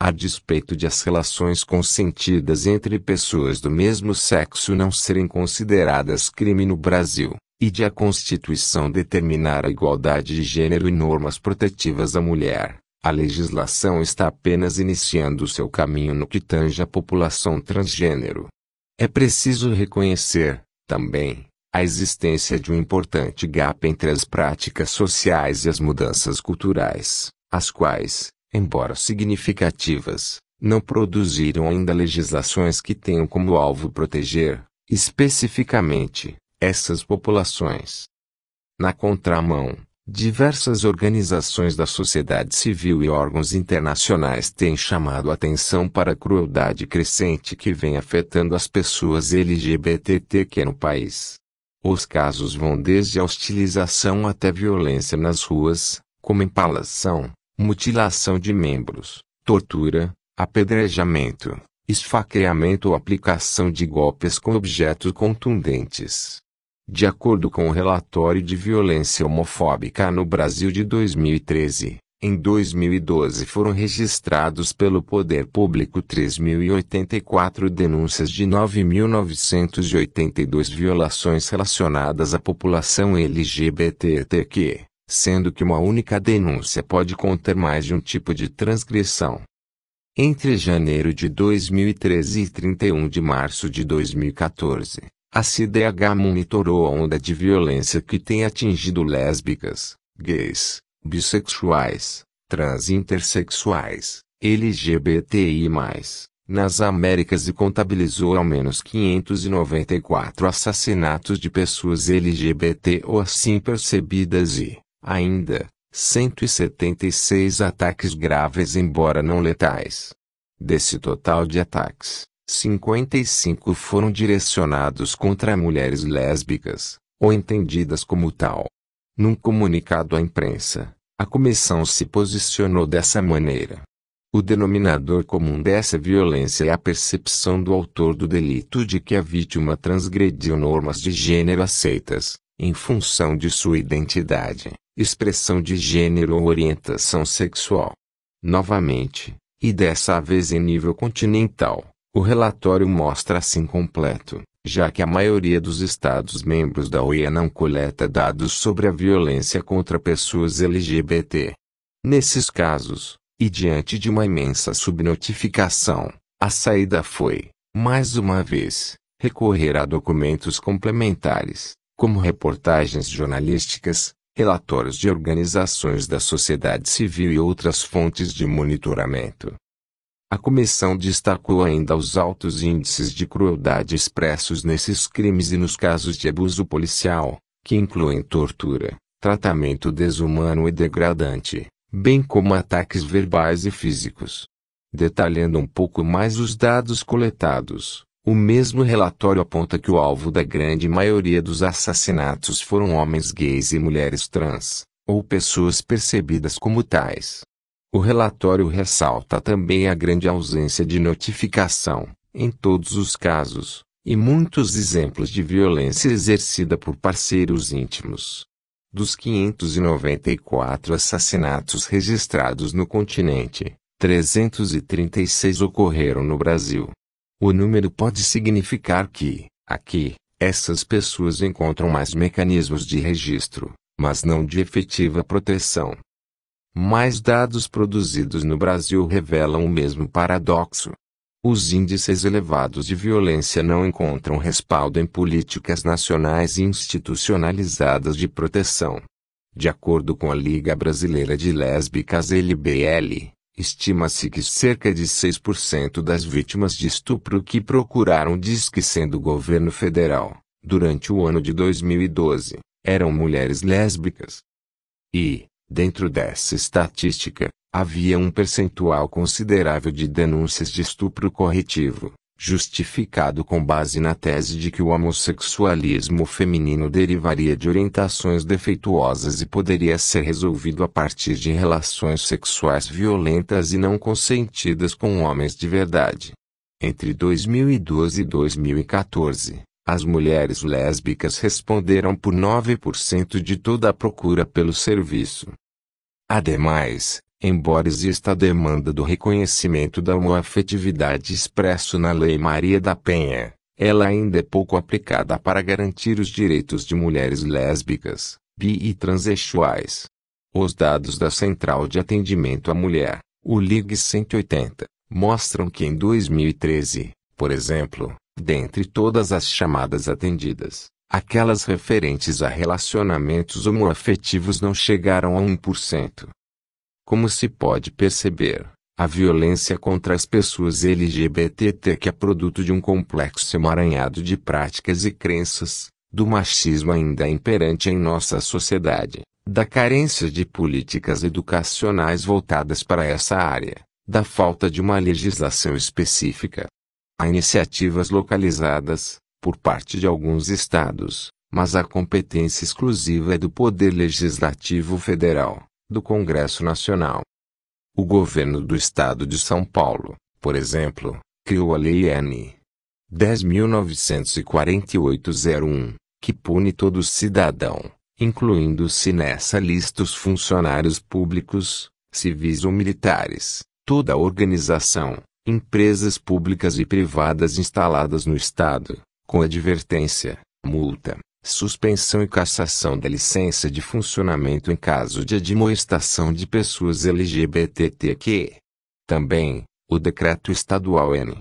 A despeito de as relações consentidas entre pessoas do mesmo sexo não serem consideradas crime no Brasil, e de a Constituição determinar a igualdade de gênero e normas protetivas à mulher, a legislação está apenas iniciando seu caminho no que tange à população transgênero. É preciso reconhecer, também, a existência de um importante gap entre as práticas sociais e as mudanças culturais, as quais, embora significativas, não produziram ainda legislações que tenham como alvo proteger, especificamente, essas populações. Na contramão, diversas organizações da sociedade civil e órgãos internacionais têm chamado atenção para a crueldade crescente que vem afetando as pessoas LGBTQ no país. Os casos vão desde a hostilização até violência nas ruas, como em Palação, mutilação de membros, tortura, apedrejamento, esfaqueamento ou aplicação de golpes com objetos contundentes. De acordo com o relatório de violência homofóbica no Brasil de 2013, em 2012 foram registrados pelo Poder Público 3.084 denúncias de 9.982 violações relacionadas à população LGBTQ sendo que uma única denúncia pode conter mais de um tipo de transgressão. Entre janeiro de 2013 e 31 de março de 2014, a CDH monitorou a onda de violência que tem atingido lésbicas, gays, bissexuais, trans e intersexuais, LGBTI+, nas Américas e contabilizou ao menos 594 assassinatos de pessoas LGBT ou assim percebidas e Ainda, 176 ataques graves embora não letais. Desse total de ataques, 55 foram direcionados contra mulheres lésbicas, ou entendidas como tal. Num comunicado à imprensa, a comissão se posicionou dessa maneira. O denominador comum dessa violência é a percepção do autor do delito de que a vítima transgrediu normas de gênero aceitas, em função de sua identidade expressão de gênero ou orientação sexual. Novamente, e dessa vez em nível continental, o relatório mostra-se assim incompleto, já que a maioria dos Estados-membros da OEA não coleta dados sobre a violência contra pessoas LGBT. Nesses casos, e diante de uma imensa subnotificação, a saída foi, mais uma vez, recorrer a documentos complementares, como reportagens jornalísticas, relatórios de organizações da sociedade civil e outras fontes de monitoramento. A comissão destacou ainda os altos índices de crueldade expressos nesses crimes e nos casos de abuso policial, que incluem tortura, tratamento desumano e degradante, bem como ataques verbais e físicos. Detalhando um pouco mais os dados coletados, o mesmo relatório aponta que o alvo da grande maioria dos assassinatos foram homens gays e mulheres trans, ou pessoas percebidas como tais. O relatório ressalta também a grande ausência de notificação, em todos os casos, e muitos exemplos de violência exercida por parceiros íntimos. Dos 594 assassinatos registrados no continente, 336 ocorreram no Brasil. O número pode significar que, aqui, essas pessoas encontram mais mecanismos de registro, mas não de efetiva proteção. Mais dados produzidos no Brasil revelam o mesmo paradoxo. Os índices elevados de violência não encontram respaldo em políticas nacionais e institucionalizadas de proteção. De acordo com a Liga Brasileira de Lésbicas LBL, Estima-se que cerca de 6% das vítimas de estupro que procuraram disque sendo o governo federal, durante o ano de 2012, eram mulheres lésbicas. E, dentro dessa estatística, havia um percentual considerável de denúncias de estupro corretivo, justificado com base na tese de que o homossexualismo feminino derivaria de orientações defeituosas e poderia ser resolvido a partir de relações sexuais violentas e não consentidas com homens de verdade. Entre 2012 e 2014, as mulheres lésbicas responderam por 9% de toda a procura pelo serviço. Ademais, embora exista a demanda do reconhecimento da homoafetividade expresso na Lei Maria da Penha, ela ainda é pouco aplicada para garantir os direitos de mulheres lésbicas, bi e transexuais. Os dados da Central de Atendimento à Mulher, o LIG 180, mostram que em 2013, por exemplo, dentre todas as chamadas atendidas, aquelas referentes a relacionamentos homoafetivos não chegaram a 1%, como se pode perceber, a violência contra as pessoas LGBT que é produto de um complexo emaranhado de práticas e crenças, do machismo ainda imperante em nossa sociedade, da carência de políticas educacionais voltadas para essa área, da falta de uma legislação específica. Há iniciativas localizadas, por parte de alguns estados, mas a competência exclusiva é do Poder Legislativo Federal do Congresso Nacional. O governo do Estado de São Paulo, por exemplo, criou a Lei N. 10.948-01, que pune todo cidadão, incluindo-se nessa lista os funcionários públicos, civis ou militares, toda a organização, empresas públicas e privadas instaladas no Estado, com advertência, multa suspensão e cassação da licença de funcionamento em caso de admoestação de pessoas LGBTQ. Também, o Decreto Estadual N.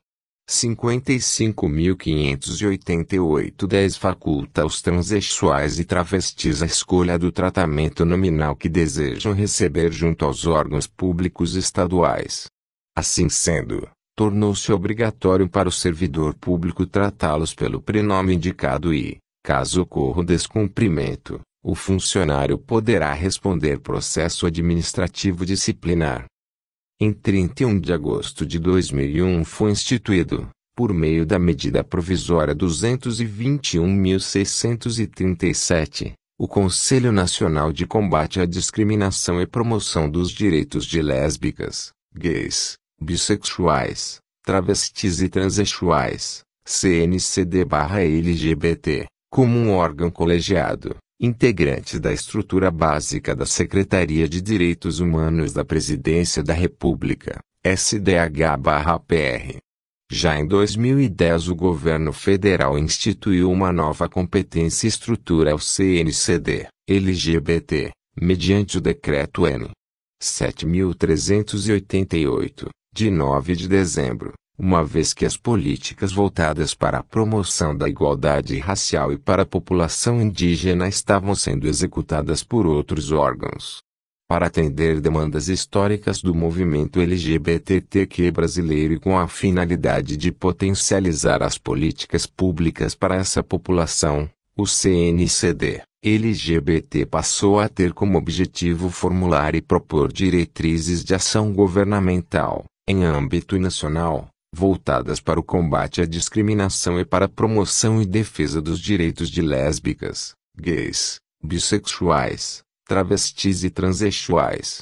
55.588-10 faculta aos transexuais e travestis a escolha do tratamento nominal que desejam receber junto aos órgãos públicos estaduais. Assim sendo, tornou-se obrigatório para o servidor público tratá-los pelo prenome indicado e, Caso ocorra o descumprimento, o funcionário poderá responder processo administrativo disciplinar. Em 31 de agosto de 2001 foi instituído, por meio da medida provisória 221.637, o Conselho Nacional de Combate à Discriminação e Promoção dos Direitos de Lésbicas, Gays, Bissexuais, Travestis e Transsexuais, CNCD-LGBT como um órgão colegiado, integrantes da estrutura básica da Secretaria de Direitos Humanos da Presidência da República, SDH-PR. Já em 2010 o governo federal instituiu uma nova competência estrutura ao CNCD, LGBT, mediante o decreto N. 7.388, de 9 de dezembro uma vez que as políticas voltadas para a promoção da igualdade racial e para a população indígena estavam sendo executadas por outros órgãos. Para atender demandas históricas do movimento LGBTQ brasileiro e com a finalidade de potencializar as políticas públicas para essa população, o CNCD LGBT passou a ter como objetivo formular e propor diretrizes de ação governamental, em âmbito nacional, voltadas para o combate à discriminação e para a promoção e defesa dos direitos de lésbicas, gays, bissexuais, travestis e transexuais.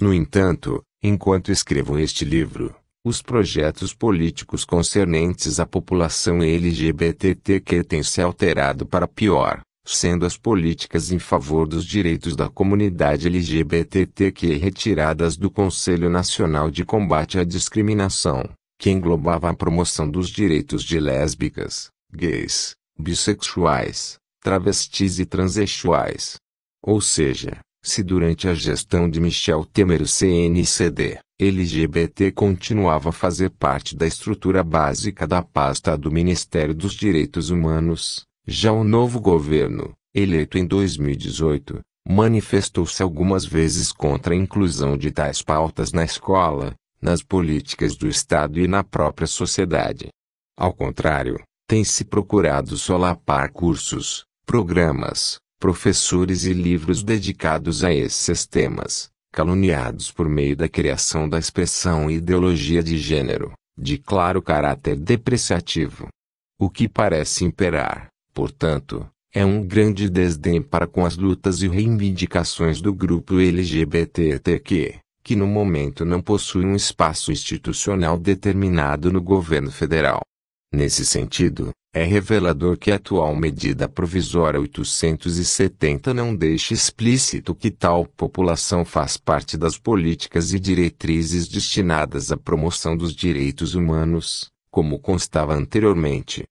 No entanto, enquanto escrevo este livro, os projetos políticos concernentes à população LGBTQ têm se alterado para pior, sendo as políticas em favor dos direitos da comunidade LGBTQ retiradas do Conselho Nacional de Combate à Discriminação que englobava a promoção dos direitos de lésbicas, gays, bissexuais, travestis e transexuais. Ou seja, se durante a gestão de Michel Temer o CNCD, LGBT continuava a fazer parte da estrutura básica da pasta do Ministério dos Direitos Humanos, já o novo governo, eleito em 2018, manifestou-se algumas vezes contra a inclusão de tais pautas na escola, nas políticas do Estado e na própria sociedade. Ao contrário, tem-se procurado solapar cursos, programas, professores e livros dedicados a esses temas, caluniados por meio da criação da expressão ideologia de gênero, de claro caráter depreciativo. O que parece imperar, portanto, é um grande desdém para com as lutas e reivindicações do grupo LGBTQ que no momento não possui um espaço institucional determinado no governo federal. Nesse sentido, é revelador que a atual medida provisória 870 não deixa explícito que tal população faz parte das políticas e diretrizes destinadas à promoção dos direitos humanos, como constava anteriormente.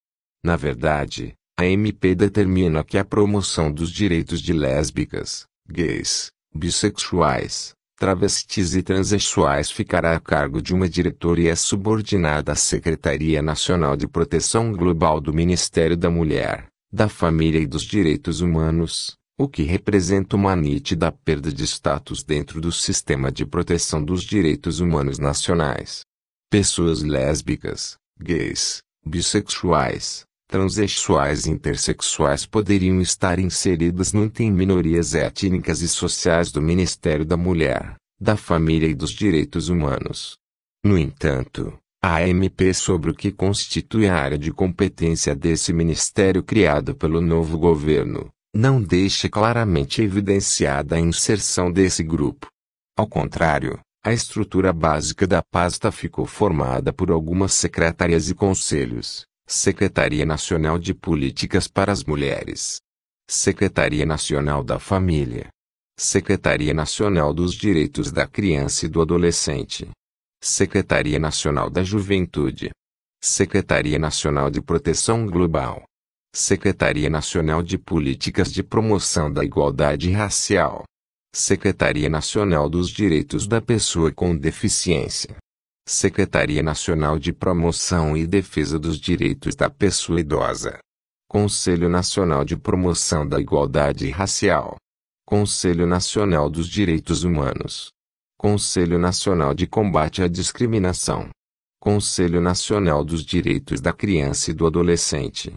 Na verdade, a MP determina que a promoção dos direitos de lésbicas, gays, bissexuais, travestis e transexuais ficará a cargo de uma diretoria subordinada à Secretaria Nacional de Proteção Global do Ministério da Mulher, da Família e dos Direitos Humanos, o que representa uma nítida perda de status dentro do sistema de proteção dos direitos humanos nacionais. Pessoas lésbicas, gays, bissexuais, transexuais e intersexuais poderiam estar inseridas no em minorias étnicas e sociais do Ministério da Mulher, da Família e dos Direitos Humanos. No entanto, a MP sobre o que constitui a área de competência desse ministério criado pelo novo governo, não deixa claramente evidenciada a inserção desse grupo. Ao contrário, a estrutura básica da pasta ficou formada por algumas secretarias e conselhos, Secretaria Nacional de Políticas para as Mulheres, Secretaria Nacional da Família, Secretaria Nacional dos Direitos da Criança e do Adolescente, Secretaria Nacional da Juventude, Secretaria Nacional de Proteção Global, Secretaria Nacional de Políticas de Promoção da Igualdade Racial, Secretaria Nacional dos Direitos da Pessoa com Deficiência. Secretaria Nacional de Promoção e Defesa dos Direitos da Pessoa Idosa, Conselho Nacional de Promoção da Igualdade Racial, Conselho Nacional dos Direitos Humanos, Conselho Nacional de Combate à Discriminação, Conselho Nacional dos Direitos da Criança e do Adolescente,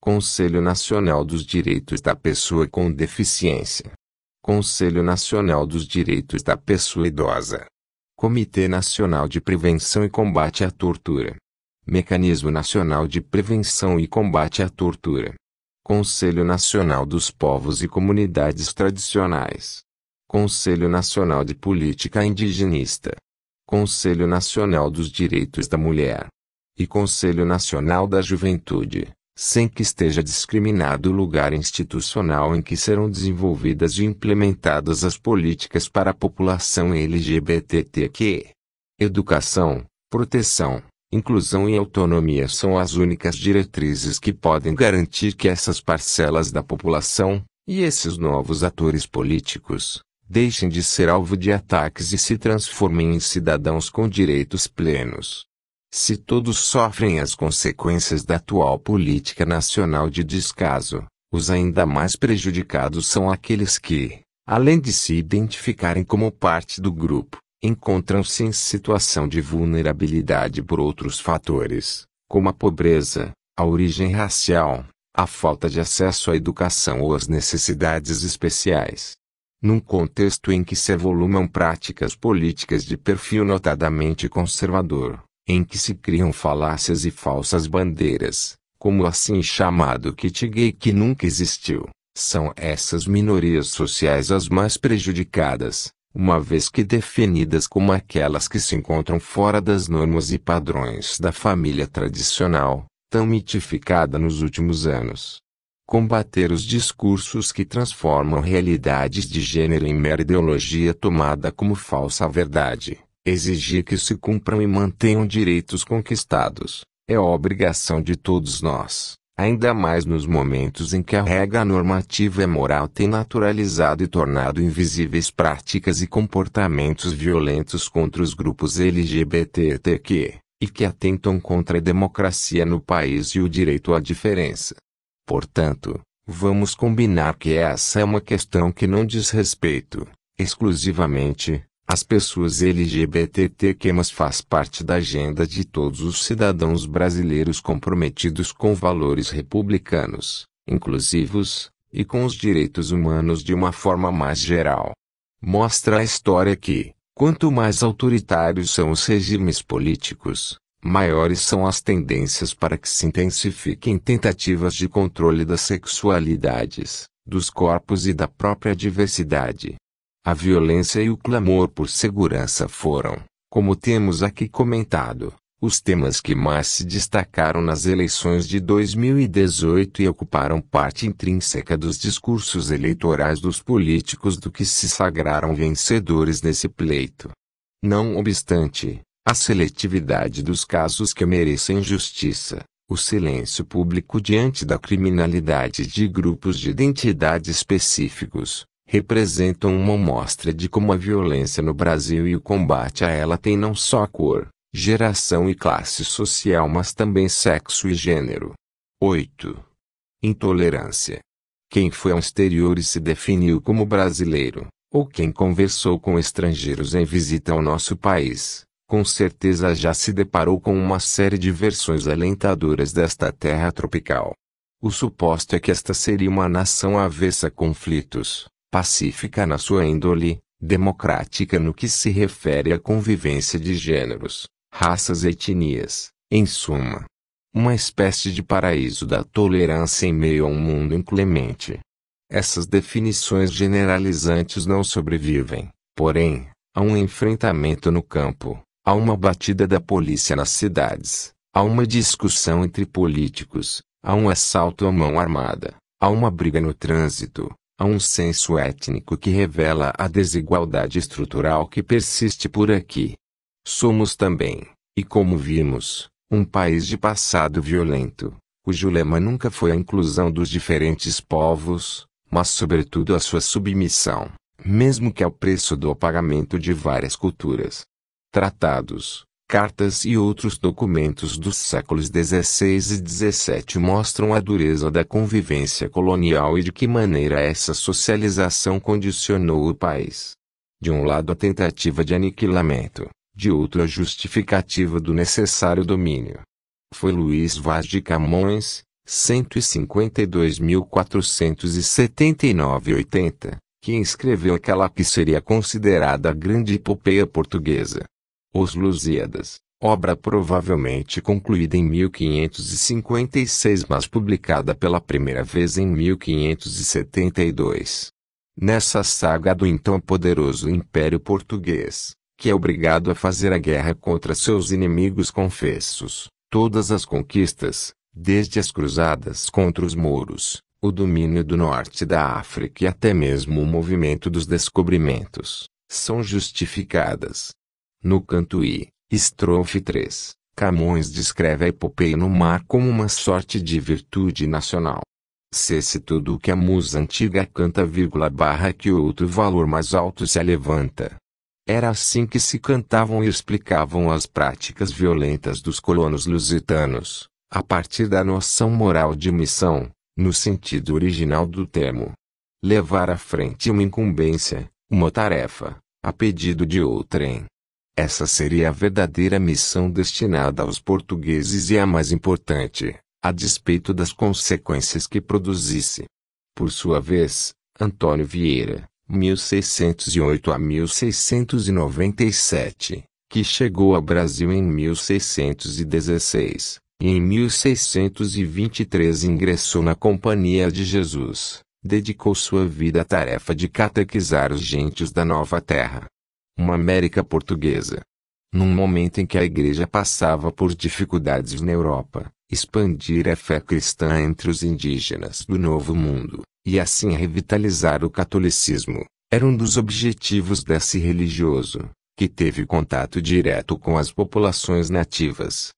Conselho Nacional dos Direitos da Pessoa com Deficiência, Conselho Nacional dos Direitos da Pessoa Idosa. Comitê Nacional de Prevenção e Combate à Tortura. Mecanismo Nacional de Prevenção e Combate à Tortura. Conselho Nacional dos Povos e Comunidades Tradicionais. Conselho Nacional de Política Indigenista. Conselho Nacional dos Direitos da Mulher. E Conselho Nacional da Juventude sem que esteja discriminado o lugar institucional em que serão desenvolvidas e implementadas as políticas para a população LGBTQ. Educação, proteção, inclusão e autonomia são as únicas diretrizes que podem garantir que essas parcelas da população, e esses novos atores políticos, deixem de ser alvo de ataques e se transformem em cidadãos com direitos plenos se todos sofrem as consequências da atual política nacional de descaso, os ainda mais prejudicados são aqueles que, além de se identificarem como parte do grupo, encontram-se em situação de vulnerabilidade por outros fatores, como a pobreza, a origem racial, a falta de acesso à educação ou as necessidades especiais. Num contexto em que se evolumam práticas políticas de perfil notadamente conservador, em que se criam falácias e falsas bandeiras, como o assim chamado kit gay que nunca existiu, são essas minorias sociais as mais prejudicadas, uma vez que definidas como aquelas que se encontram fora das normas e padrões da família tradicional, tão mitificada nos últimos anos. Combater os discursos que transformam realidades de gênero em mera ideologia tomada como falsa verdade Exigir que se cumpram e mantenham direitos conquistados é obrigação de todos nós, ainda mais nos momentos em que a regra normativa e é moral tem naturalizado e tornado invisíveis práticas e comportamentos violentos contra os grupos LGBTQ, e que atentam contra a democracia no país e o direito à diferença. Portanto, vamos combinar que essa é uma questão que não diz respeito, exclusivamente, as pessoas LGBTQ faz parte da agenda de todos os cidadãos brasileiros comprometidos com valores republicanos, inclusivos, e com os direitos humanos de uma forma mais geral. Mostra a história que, quanto mais autoritários são os regimes políticos, maiores são as tendências para que se intensifiquem tentativas de controle das sexualidades, dos corpos e da própria diversidade. A violência e o clamor por segurança foram, como temos aqui comentado, os temas que mais se destacaram nas eleições de 2018 e ocuparam parte intrínseca dos discursos eleitorais dos políticos do que se sagraram vencedores nesse pleito. Não obstante, a seletividade dos casos que merecem justiça, o silêncio público diante da criminalidade de grupos de identidade específicos, representam uma amostra de como a violência no Brasil e o combate a ela tem não só cor, geração e classe social, mas também sexo e gênero. 8. Intolerância. Quem foi ao exterior e se definiu como brasileiro, ou quem conversou com estrangeiros em visita ao nosso país, com certeza já se deparou com uma série de versões alentadoras desta terra tropical. O suposto é que esta seria uma nação avessa a conflitos, pacífica na sua índole, democrática no que se refere à convivência de gêneros, raças e etnias, em suma. Uma espécie de paraíso da tolerância em meio a um mundo inclemente. Essas definições generalizantes não sobrevivem, porém, a um enfrentamento no campo, a uma batida da polícia nas cidades, a uma discussão entre políticos, a um assalto à mão armada, a uma briga no trânsito, Há um senso étnico que revela a desigualdade estrutural que persiste por aqui. Somos também, e como vimos, um país de passado violento, cujo lema nunca foi a inclusão dos diferentes povos, mas sobretudo a sua submissão, mesmo que ao preço do apagamento de várias culturas. Tratados, cartas e outros documentos dos séculos XVI e XVII mostram a dureza da convivência colonial e de que maneira essa socialização condicionou o país. De um lado a tentativa de aniquilamento, de outro a justificativa do necessário domínio. Foi Luiz Vaz de Camões, 152.479-80, que escreveu aquela que seria considerada a grande epopeia portuguesa. Os Lusíadas, obra provavelmente concluída em 1556 mas publicada pela primeira vez em 1572. Nessa saga do então poderoso Império Português, que é obrigado a fazer a guerra contra seus inimigos confessos, todas as conquistas, desde as cruzadas contra os mouros, o domínio do norte da África e até mesmo o movimento dos descobrimentos, são justificadas, no canto I, estrofe 3, Camões descreve a epopeia no mar como uma sorte de virtude nacional. Cesse tudo o que a musa antiga canta, vírgula, barra que outro valor mais alto se levanta. Era assim que se cantavam e explicavam as práticas violentas dos colonos lusitanos, a partir da noção moral de missão, no sentido original do termo. Levar à frente uma incumbência, uma tarefa, a pedido de outrem, essa seria a verdadeira missão destinada aos portugueses e a mais importante, a despeito das consequências que produzisse. Por sua vez, Antônio Vieira, 1608 a 1697, que chegou ao Brasil em 1616, e em 1623 ingressou na Companhia de Jesus, dedicou sua vida à tarefa de catequizar os gentios da Nova Terra uma América portuguesa. Num momento em que a Igreja passava por dificuldades na Europa, expandir a fé cristã entre os indígenas do Novo Mundo, e assim revitalizar o catolicismo, era um dos objetivos desse religioso, que teve contato direto com as populações nativas.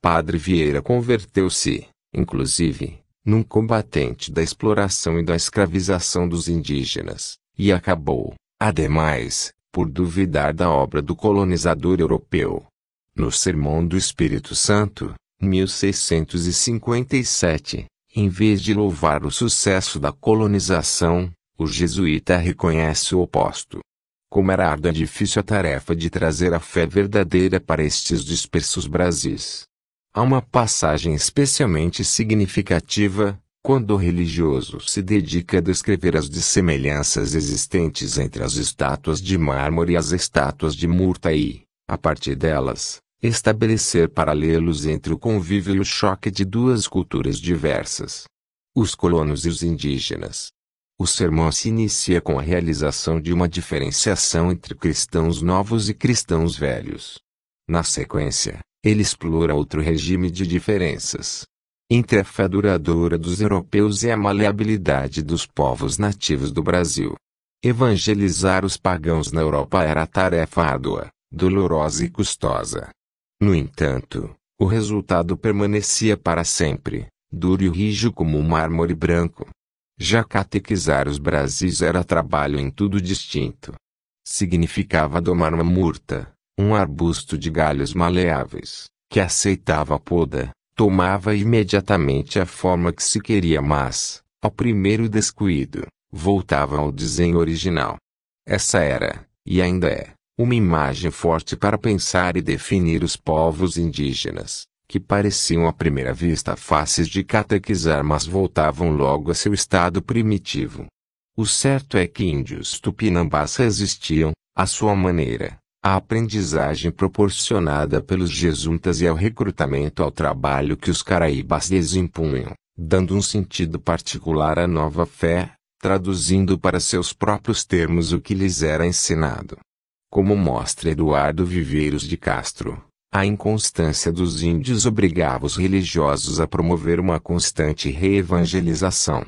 Padre Vieira converteu-se, inclusive, num combatente da exploração e da escravização dos indígenas, e acabou, ademais, por duvidar da obra do colonizador europeu. No Sermão do Espírito Santo, 1657, em vez de louvar o sucesso da colonização, o jesuíta reconhece o oposto. Como era árdua e difícil a tarefa de trazer a fé verdadeira para estes dispersos Brasis. Há uma passagem especialmente significativa, quando o religioso se dedica a descrever as dissemelhanças existentes entre as estátuas de mármore e as estátuas de Murtai, a partir delas, estabelecer paralelos entre o convívio e o choque de duas culturas diversas. Os colonos e os indígenas. O sermão se inicia com a realização de uma diferenciação entre cristãos novos e cristãos velhos. Na sequência, ele explora outro regime de diferenças, entre a fé duradoura dos europeus e a maleabilidade dos povos nativos do Brasil. Evangelizar os pagãos na Europa era tarefa árdua, dolorosa e custosa. No entanto, o resultado permanecia para sempre, duro e rijo como um mármore branco. Já catequizar os Brasis era trabalho em tudo distinto. Significava domar uma murta, um arbusto de galhos maleáveis, que aceitava a poda, tomava imediatamente a forma que se queria, mas, ao primeiro descuido, voltava ao desenho original. Essa era, e ainda é, uma imagem forte para pensar e definir os povos indígenas, que pareciam à primeira vista fáceis de catequizar, mas voltavam logo a seu estado primitivo. O certo é que índios tupinambás resistiam, à sua maneira, a aprendizagem proporcionada pelos jesuítas e ao recrutamento ao trabalho que os caraíbas impunham, dando um sentido particular à nova fé, traduzindo para seus próprios termos o que lhes era ensinado. Como mostra Eduardo Viveiros de Castro, a inconstância dos índios obrigava os religiosos a promover uma constante reevangelização.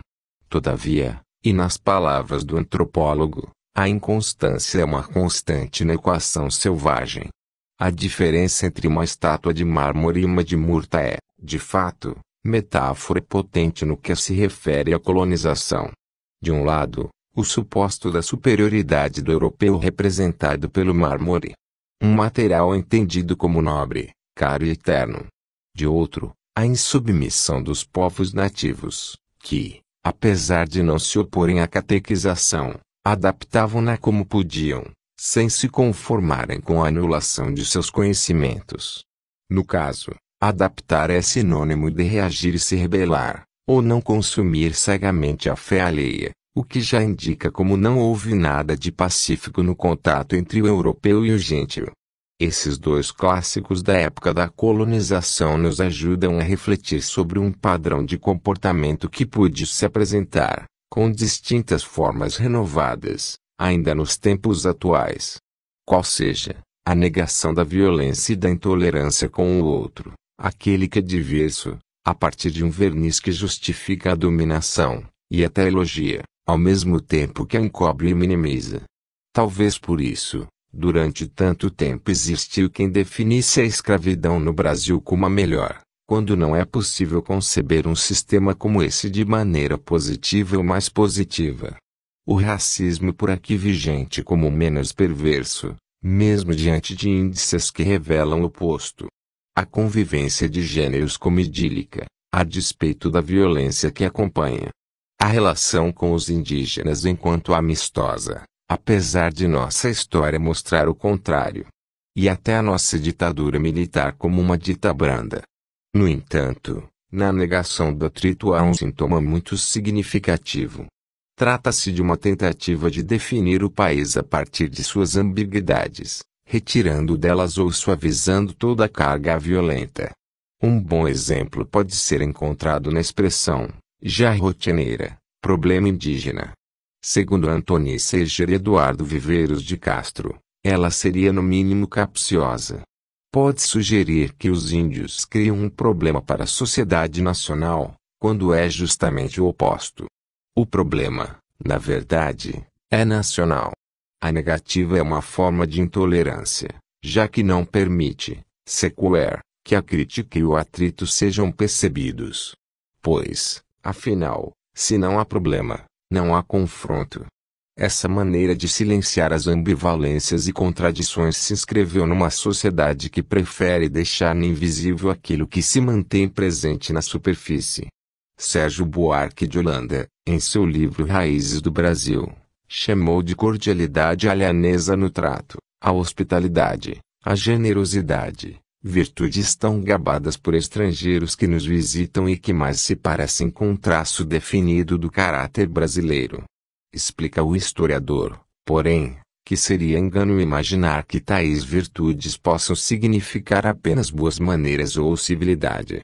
Todavia, e nas palavras do antropólogo, a inconstância é uma constante na equação selvagem. A diferença entre uma estátua de mármore e uma de murta é, de fato, metáfora potente no que se refere à colonização. De um lado, o suposto da superioridade do europeu representado pelo mármore, um material entendido como nobre, caro e eterno. De outro, a insubmissão dos povos nativos, que, apesar de não se oporem à catequização, adaptavam-na como podiam, sem se conformarem com a anulação de seus conhecimentos. No caso, adaptar é sinônimo de reagir e se rebelar, ou não consumir cegamente a fé alheia, o que já indica como não houve nada de pacífico no contato entre o europeu e o gentio. Esses dois clássicos da época da colonização nos ajudam a refletir sobre um padrão de comportamento que pude se apresentar, com distintas formas renovadas, ainda nos tempos atuais. Qual seja, a negação da violência e da intolerância com o outro, aquele que é diverso, a partir de um verniz que justifica a dominação, e até elogia, ao mesmo tempo que a encobre e minimiza. Talvez por isso, durante tanto tempo existiu quem definisse a escravidão no Brasil como a melhor, quando não é possível conceber um sistema como esse de maneira positiva ou mais positiva. O racismo por aqui vigente como menos perverso, mesmo diante de índices que revelam o oposto. A convivência de gêneros como idílica, a despeito da violência que acompanha. A relação com os indígenas enquanto amistosa, apesar de nossa história mostrar o contrário. E até a nossa ditadura militar como uma dita branda. No entanto, na negação do atrito há um sintoma muito significativo. Trata-se de uma tentativa de definir o país a partir de suas ambiguidades, retirando delas ou suavizando toda a carga violenta. Um bom exemplo pode ser encontrado na expressão, já rotineira, problema indígena. Segundo Antônio Seger e Eduardo Viveiros de Castro, ela seria no mínimo capciosa, pode sugerir que os índios criam um problema para a sociedade nacional, quando é justamente o oposto. O problema, na verdade, é nacional. A negativa é uma forma de intolerância, já que não permite, sequer, que a crítica e o atrito sejam percebidos. Pois, afinal, se não há problema, não há confronto. Essa maneira de silenciar as ambivalências e contradições se inscreveu numa sociedade que prefere deixar invisível aquilo que se mantém presente na superfície. Sérgio Buarque de Holanda, em seu livro Raízes do Brasil, chamou de cordialidade alianesa no trato, a hospitalidade, a generosidade, virtudes tão gabadas por estrangeiros que nos visitam e que mais se parecem com um traço definido do caráter brasileiro explica o historiador, porém, que seria engano imaginar que tais virtudes possam significar apenas boas maneiras ou civilidade.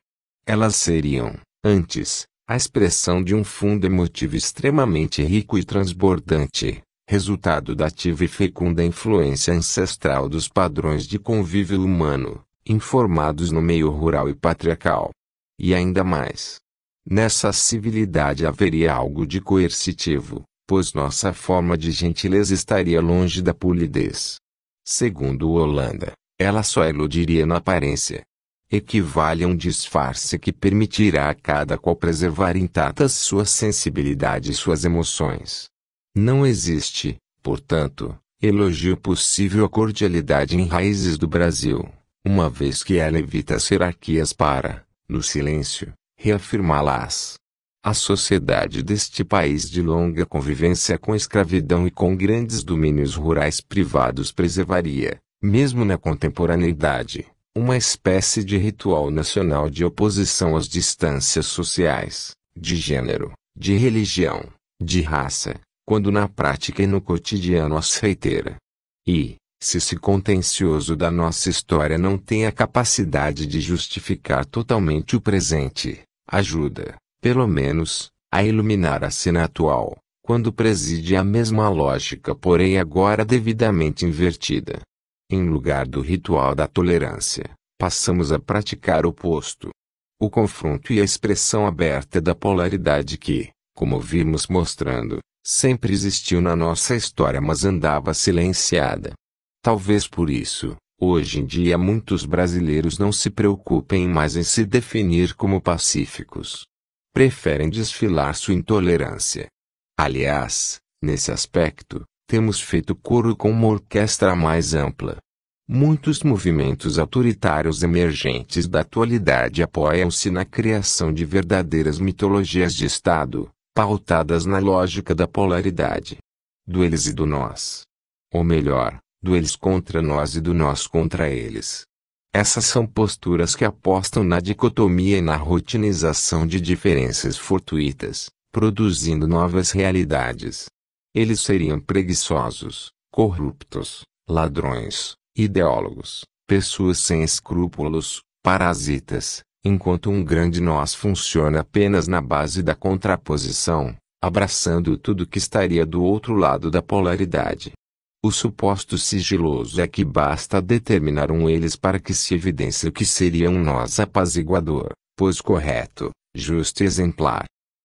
Elas seriam, antes, a expressão de um fundo emotivo extremamente rico e transbordante, resultado da ativa e fecunda influência ancestral dos padrões de convívio humano, informados no meio rural e patriarcal. E ainda mais. Nessa civilidade haveria algo de coercitivo, pois nossa forma de gentileza estaria longe da polidez. Segundo Holanda, ela só eludiria na aparência. Equivale a um disfarce que permitirá a cada qual preservar intactas sua sensibilidade e suas emoções. Não existe, portanto, elogio possível à cordialidade em raízes do Brasil, uma vez que ela evita as hierarquias para, no silêncio, reafirmá-las. A sociedade deste país de longa convivência com escravidão e com grandes domínios rurais privados preservaria, mesmo na contemporaneidade, uma espécie de ritual nacional de oposição às distâncias sociais, de gênero, de religião, de raça, quando na prática e no cotidiano as aceiteira. E, se esse contencioso da nossa história não tem a capacidade de justificar totalmente o presente, ajuda, pelo menos, a iluminar a cena atual, quando preside a mesma lógica, porém agora devidamente invertida. Em lugar do ritual da tolerância, passamos a praticar o oposto. O confronto e a expressão aberta da polaridade que, como vimos mostrando, sempre existiu na nossa história, mas andava silenciada. Talvez por isso, hoje em dia muitos brasileiros não se preocupem mais em se definir como pacíficos preferem desfilar sua intolerância. Aliás, nesse aspecto, temos feito coro com uma orquestra mais ampla. Muitos movimentos autoritários emergentes da atualidade apoiam-se na criação de verdadeiras mitologias de Estado, pautadas na lógica da polaridade. Do eles e do nós. Ou melhor, do eles contra nós e do nós contra eles. Essas são posturas que apostam na dicotomia e na rotinização de diferenças fortuitas, produzindo novas realidades. Eles seriam preguiçosos, corruptos, ladrões, ideólogos, pessoas sem escrúpulos, parasitas, enquanto um grande nós funciona apenas na base da contraposição, abraçando tudo que estaria do outro lado da polaridade. O suposto sigiloso é que basta determinar um eles para que se evidencie o que seria um nós apaziguador, pois correto, justo e exemplar.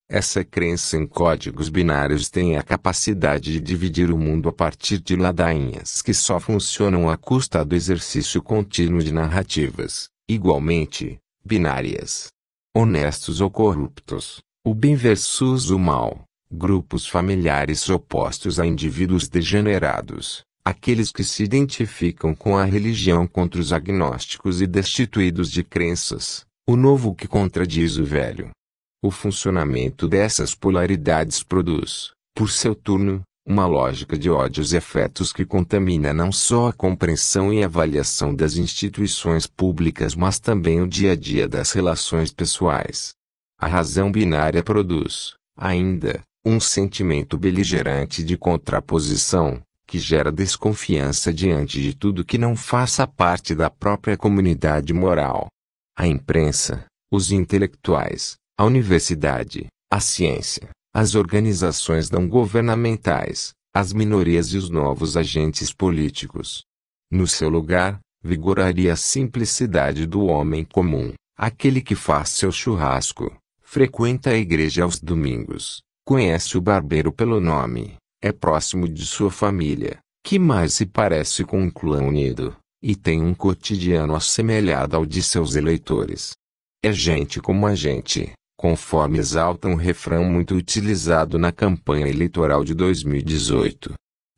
Essa crença em códigos binários tem a capacidade de dividir o mundo a partir de ladainhas que só funcionam à custa do exercício contínuo de narrativas, igualmente, binárias. Honestos ou corruptos, o bem versus o mal, grupos familiares opostos a indivíduos degenerados, aqueles que se identificam com a religião contra os agnósticos e destituídos de crenças, o novo que contradiz o velho. O funcionamento dessas polaridades produz, por seu turno, uma lógica de ódios e afetos que contamina não só a compreensão e avaliação das instituições públicas, mas também o dia a dia das relações pessoais. A razão binária produz, ainda, um sentimento beligerante de contraposição, que gera desconfiança diante de tudo que não faça parte da própria comunidade moral. A imprensa, os intelectuais, a universidade, a ciência, as organizações não governamentais, as minorias e os novos agentes políticos. No seu lugar, vigoraria a simplicidade do homem comum, aquele que faz seu churrasco, frequenta a igreja aos domingos, Conhece o barbeiro pelo nome, é próximo de sua família, que mais se parece com um clã unido, e tem um cotidiano assemelhado ao de seus eleitores. É gente como a gente, conforme exalta um refrão muito utilizado na campanha eleitoral de 2018.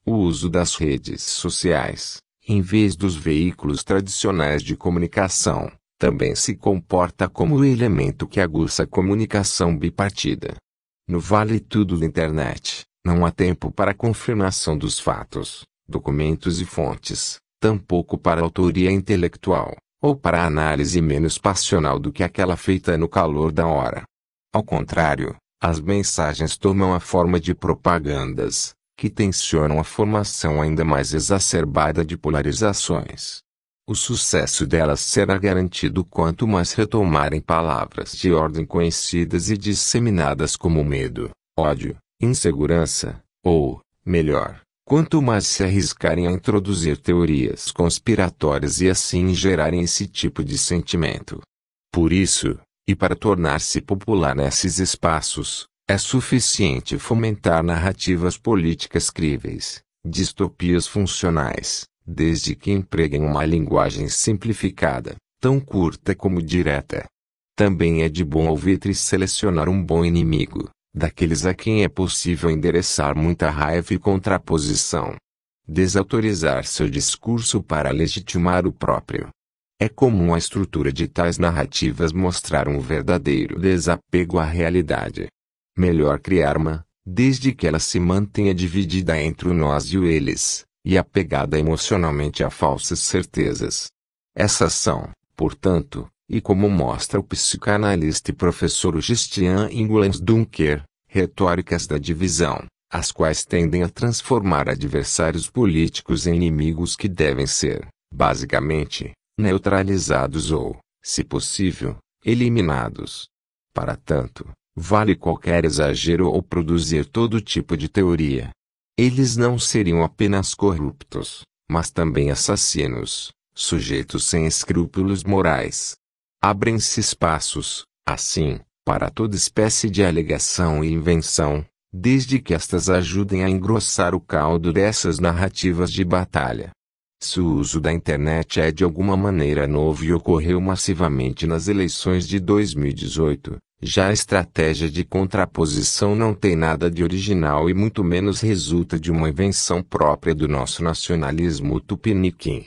O uso das redes sociais, em vez dos veículos tradicionais de comunicação, também se comporta como o elemento que aguça a comunicação bipartida. No Vale Tudo da Internet, não há tempo para confirmação dos fatos, documentos e fontes, tampouco para autoria intelectual, ou para análise menos passional do que aquela feita no calor da hora. Ao contrário, as mensagens tomam a forma de propagandas, que tensionam a formação ainda mais exacerbada de polarizações. O sucesso delas será garantido quanto mais retomarem palavras de ordem conhecidas e disseminadas como medo, ódio, insegurança, ou, melhor, quanto mais se arriscarem a introduzir teorias conspiratórias e assim gerarem esse tipo de sentimento. Por isso, e para tornar-se popular nesses espaços, é suficiente fomentar narrativas políticas críveis, distopias funcionais, desde que empreguem uma linguagem simplificada, tão curta como direta. Também é de bom alvitre selecionar um bom inimigo, daqueles a quem é possível endereçar muita raiva e contraposição. Desautorizar seu discurso para legitimar o próprio. É comum a estrutura de tais narrativas mostrar um verdadeiro desapego à realidade. Melhor criar uma, desde que ela se mantenha dividida entre o nós e o eles, e apegada emocionalmente a falsas certezas. Essas são, portanto, e como mostra o psicanalista e professor Justian Ingolens Dunker, retóricas da divisão, as quais tendem a transformar adversários políticos em inimigos que devem ser, basicamente, neutralizados ou, se possível, eliminados. Para tanto, vale qualquer exagero ou produzir todo tipo de teoria, eles não seriam apenas corruptos, mas também assassinos, sujeitos sem escrúpulos morais. Abrem-se espaços, assim, para toda espécie de alegação e invenção, desde que estas ajudem a engrossar o caldo dessas narrativas de batalha. Se o uso da internet é de alguma maneira novo e ocorreu massivamente nas eleições de 2018, já a estratégia de contraposição não tem nada de original e muito menos resulta de uma invenção própria do nosso nacionalismo tupiniquim.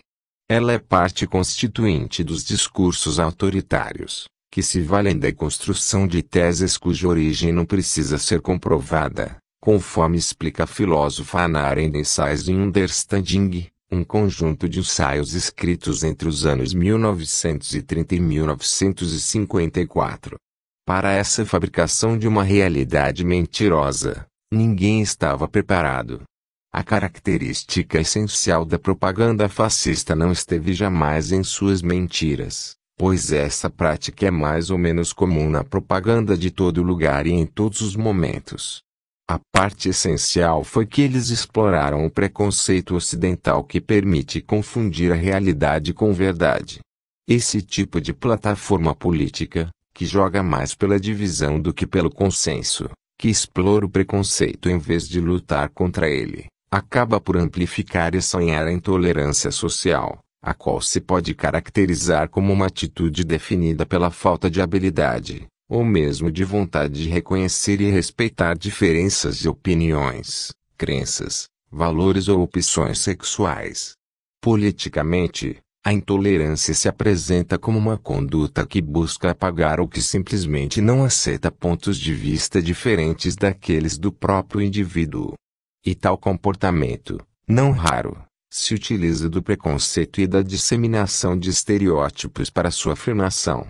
Ela é parte constituinte dos discursos autoritários, que se valem da construção de teses cuja origem não precisa ser comprovada, conforme explica a filósofa Hannah Arendt em in Understanding, um conjunto de ensaios escritos entre os anos 1930 e 1954 para essa fabricação de uma realidade mentirosa, ninguém estava preparado. A característica essencial da propaganda fascista não esteve jamais em suas mentiras, pois essa prática é mais ou menos comum na propaganda de todo lugar e em todos os momentos. A parte essencial foi que eles exploraram o preconceito ocidental que permite confundir a realidade com verdade. Esse tipo de plataforma política, que joga mais pela divisão do que pelo consenso, que explora o preconceito em vez de lutar contra ele, acaba por amplificar e sonhar a intolerância social, a qual se pode caracterizar como uma atitude definida pela falta de habilidade, ou mesmo de vontade de reconhecer e respeitar diferenças de opiniões, crenças, valores ou opções sexuais. Politicamente, a intolerância se apresenta como uma conduta que busca apagar ou que simplesmente não aceita pontos de vista diferentes daqueles do próprio indivíduo. E tal comportamento, não raro, se utiliza do preconceito e da disseminação de estereótipos para sua afirmação.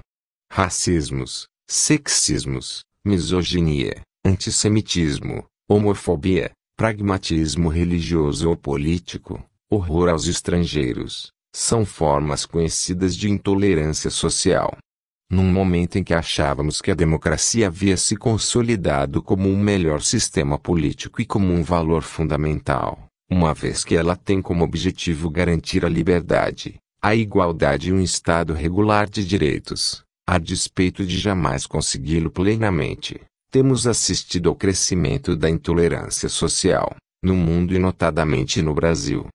Racismos, sexismos, misoginia, antissemitismo, homofobia, pragmatismo religioso ou político, horror aos estrangeiros, são formas conhecidas de intolerância social. Num momento em que achávamos que a democracia havia se consolidado como o um melhor sistema político e como um valor fundamental, uma vez que ela tem como objetivo garantir a liberdade, a igualdade e um Estado regular de direitos, a despeito de jamais consegui-lo plenamente, temos assistido ao crescimento da intolerância social, no mundo e notadamente no Brasil.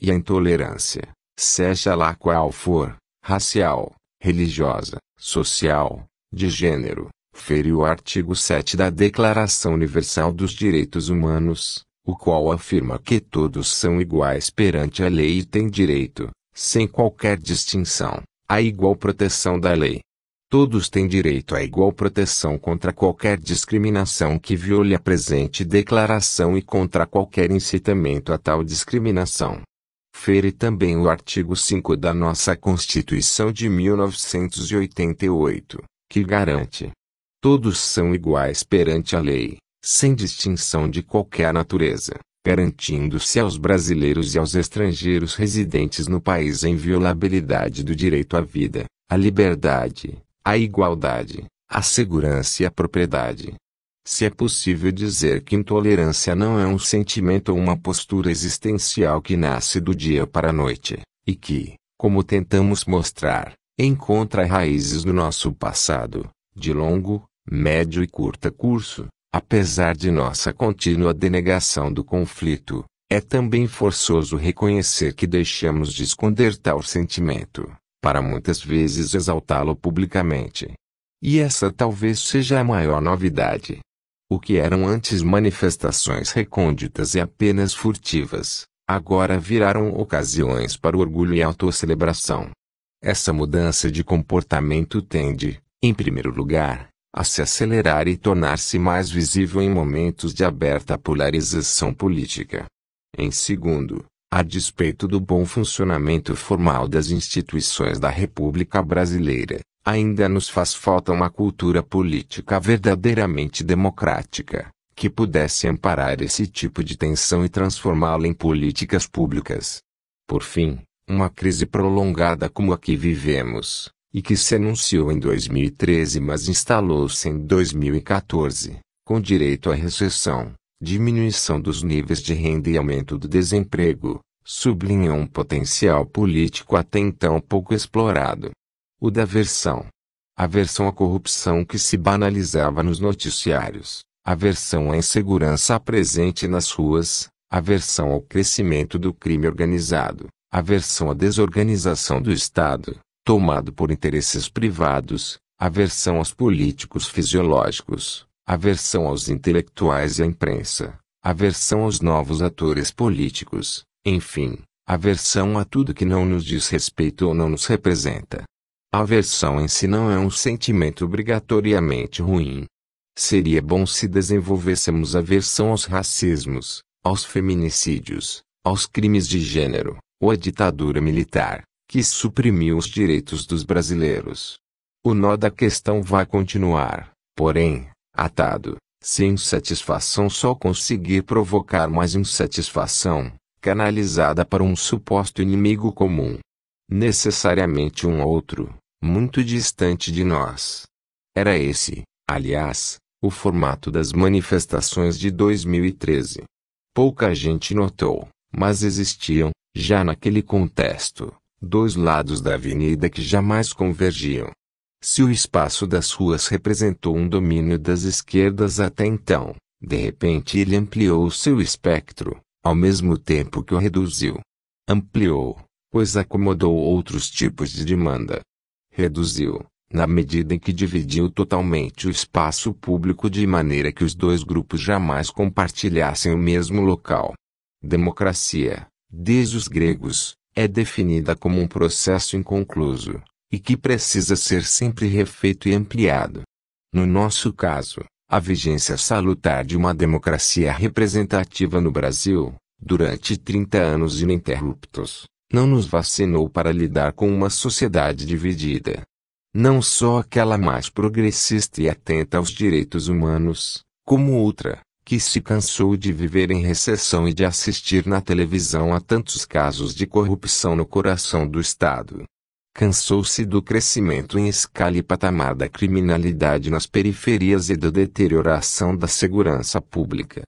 E a intolerância, seja lá qual for, racial, religiosa, social, de gênero, feriu o artigo 7 da Declaração Universal dos Direitos Humanos, o qual afirma que todos são iguais perante a lei e têm direito, sem qualquer distinção, à igual proteção da lei. Todos têm direito à igual proteção contra qualquer discriminação que viole a presente declaração e contra qualquer incitamento a tal discriminação. Fere também o artigo 5 da nossa Constituição de 1988, que garante: todos são iguais perante a lei, sem distinção de qualquer natureza, garantindo-se aos brasileiros e aos estrangeiros residentes no país a inviolabilidade do direito à vida, à liberdade, à igualdade, à segurança e à propriedade, se é possível dizer que intolerância não é um sentimento ou uma postura existencial que nasce do dia para a noite, e que, como tentamos mostrar, encontra raízes no nosso passado, de longo, médio e curto curso, apesar de nossa contínua denegação do conflito, é também forçoso reconhecer que deixamos de esconder tal sentimento, para muitas vezes exaltá-lo publicamente. E essa talvez seja a maior novidade, o que eram antes manifestações recônditas e apenas furtivas, agora viraram ocasiões para orgulho e autocelebração. Essa mudança de comportamento tende, em primeiro lugar, a se acelerar e tornar-se mais visível em momentos de aberta polarização política. Em segundo, a despeito do bom funcionamento formal das instituições da República Brasileira, Ainda nos faz falta uma cultura política verdadeiramente democrática, que pudesse amparar esse tipo de tensão e transformá-la em políticas públicas. Por fim, uma crise prolongada como a que vivemos, e que se anunciou em 2013 mas instalou-se em 2014, com direito à recessão, diminuição dos níveis de renda e aumento do desemprego, sublinhou um potencial político até então pouco explorado o da aversão. Aversão à corrupção que se banalizava nos noticiários, aversão à insegurança presente nas ruas, aversão ao crescimento do crime organizado, aversão à desorganização do Estado, tomado por interesses privados, aversão aos políticos fisiológicos, aversão aos intelectuais e à imprensa, aversão aos novos atores políticos, enfim, aversão a tudo que não nos diz respeito ou não nos representa. A aversão em si não é um sentimento obrigatoriamente ruim. Seria bom se desenvolvêssemos aversão aos racismos, aos feminicídios, aos crimes de gênero, ou à ditadura militar, que suprimiu os direitos dos brasileiros. O nó da questão vai continuar, porém, atado, se insatisfação só conseguir provocar mais insatisfação, canalizada para um suposto inimigo comum necessariamente um outro, muito distante de nós. Era esse, aliás, o formato das manifestações de 2013. Pouca gente notou, mas existiam, já naquele contexto, dois lados da avenida que jamais convergiam. Se o espaço das ruas representou um domínio das esquerdas até então, de repente ele ampliou seu espectro, ao mesmo tempo que o reduziu. Ampliou, pois acomodou outros tipos de demanda. Reduziu, na medida em que dividiu totalmente o espaço público de maneira que os dois grupos jamais compartilhassem o mesmo local. Democracia, desde os gregos, é definida como um processo inconcluso, e que precisa ser sempre refeito e ampliado. No nosso caso, a vigência salutar de uma democracia representativa no Brasil, durante 30 anos ininterruptos, não nos vacinou para lidar com uma sociedade dividida. Não só aquela mais progressista e atenta aos direitos humanos, como outra, que se cansou de viver em recessão e de assistir na televisão a tantos casos de corrupção no coração do Estado. Cansou-se do crescimento em escala e patamar da criminalidade nas periferias e da deterioração da segurança pública.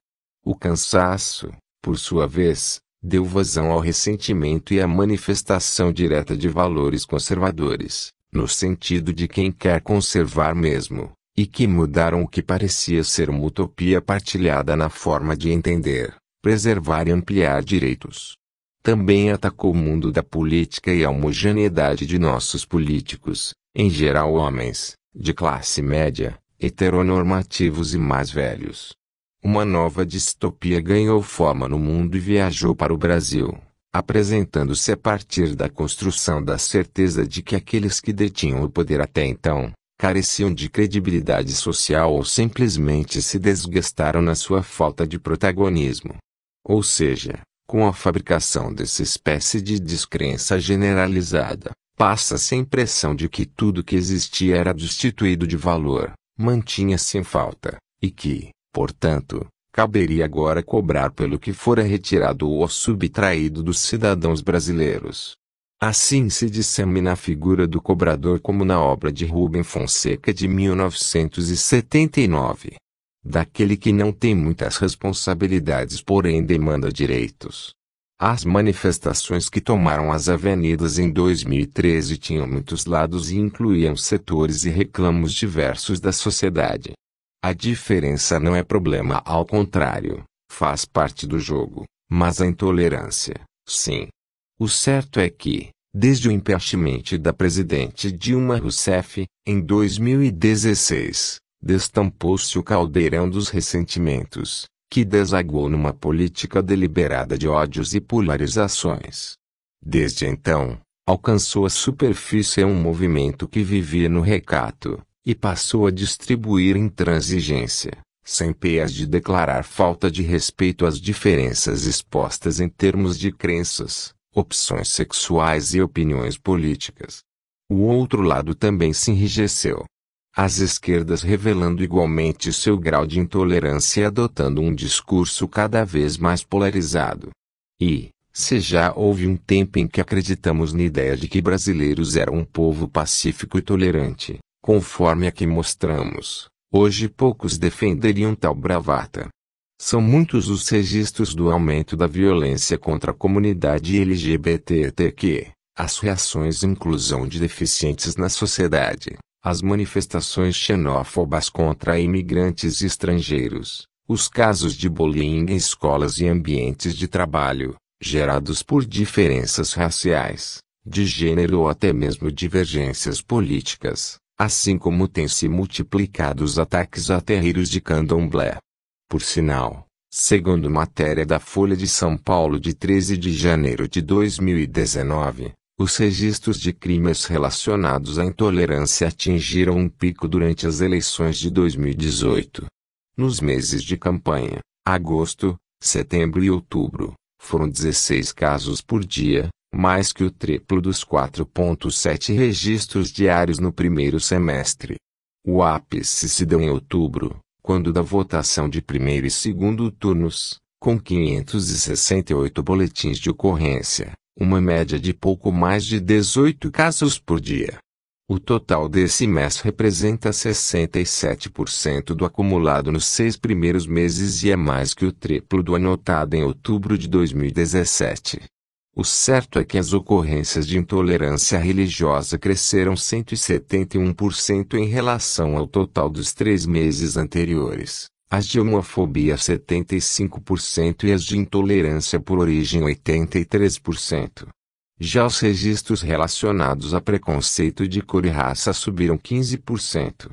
O cansaço, por sua vez, deu vazão ao ressentimento e à manifestação direta de valores conservadores, no sentido de quem quer conservar mesmo, e que mudaram o que parecia ser uma utopia partilhada na forma de entender, preservar e ampliar direitos. Também atacou o mundo da política e a homogeneidade de nossos políticos, em geral homens, de classe média, heteronormativos e mais velhos, uma nova distopia ganhou forma no mundo e viajou para o Brasil, apresentando-se a partir da construção da certeza de que aqueles que detinham o poder até então careciam de credibilidade social ou simplesmente se desgastaram na sua falta de protagonismo. Ou seja, com a fabricação dessa espécie de descrença generalizada, passa-se a impressão de que tudo que existia era destituído de valor, mantinha-se em falta, e que, Portanto, caberia agora cobrar pelo que fora retirado ou subtraído dos cidadãos brasileiros. Assim se dissemina a figura do cobrador como na obra de Rubem Fonseca de 1979. Daquele que não tem muitas responsabilidades, porém demanda direitos. As manifestações que tomaram as avenidas em 2013 tinham muitos lados e incluíam setores e reclamos diversos da sociedade. A diferença não é problema, ao contrário, faz parte do jogo, mas a intolerância, sim. O certo é que, desde o impeachment da presidente Dilma Rousseff, em 2016, destampou-se o caldeirão dos ressentimentos, que desaguou numa política deliberada de ódios e polarizações. Desde então, alcançou a superfície um movimento que vivia no recato, e passou a distribuir intransigência, sem pés de declarar falta de respeito às diferenças expostas em termos de crenças, opções sexuais e opiniões políticas. O outro lado também se enrijeceu. As esquerdas revelando igualmente seu grau de intolerância e adotando um discurso cada vez mais polarizado. E, se já houve um tempo em que acreditamos na ideia de que brasileiros eram um povo pacífico e tolerante, conforme a que mostramos, hoje poucos defenderiam tal bravata. São muitos os registros do aumento da violência contra a comunidade LGBTQ, as reações à inclusão de deficientes na sociedade, as manifestações xenófobas contra imigrantes e estrangeiros, os casos de bullying em escolas e ambientes de trabalho, gerados por diferenças raciais, de gênero ou até mesmo divergências políticas, Assim como têm se multiplicado os ataques a terreiros de candomblé. Por sinal, segundo matéria da Folha de São Paulo de 13 de janeiro de 2019, os registros de crimes relacionados à intolerância atingiram um pico durante as eleições de 2018. Nos meses de campanha, agosto, setembro e outubro, foram 16 casos por dia, mais que o triplo dos 4,7 registros diários no primeiro semestre. O ápice se deu em outubro, quando da votação de primeiro e segundo turnos, com 568 boletins de ocorrência, uma média de pouco mais de 18 casos por dia. O total desse mês representa 67% do acumulado nos seis primeiros meses e é mais que o triplo do anotado em outubro de 2017. O certo é que as ocorrências de intolerância religiosa cresceram 171% em relação ao total dos três meses anteriores, as de homofobia 75% e as de intolerância por origem 83%. Já os registros relacionados a preconceito de cor e raça subiram 15%.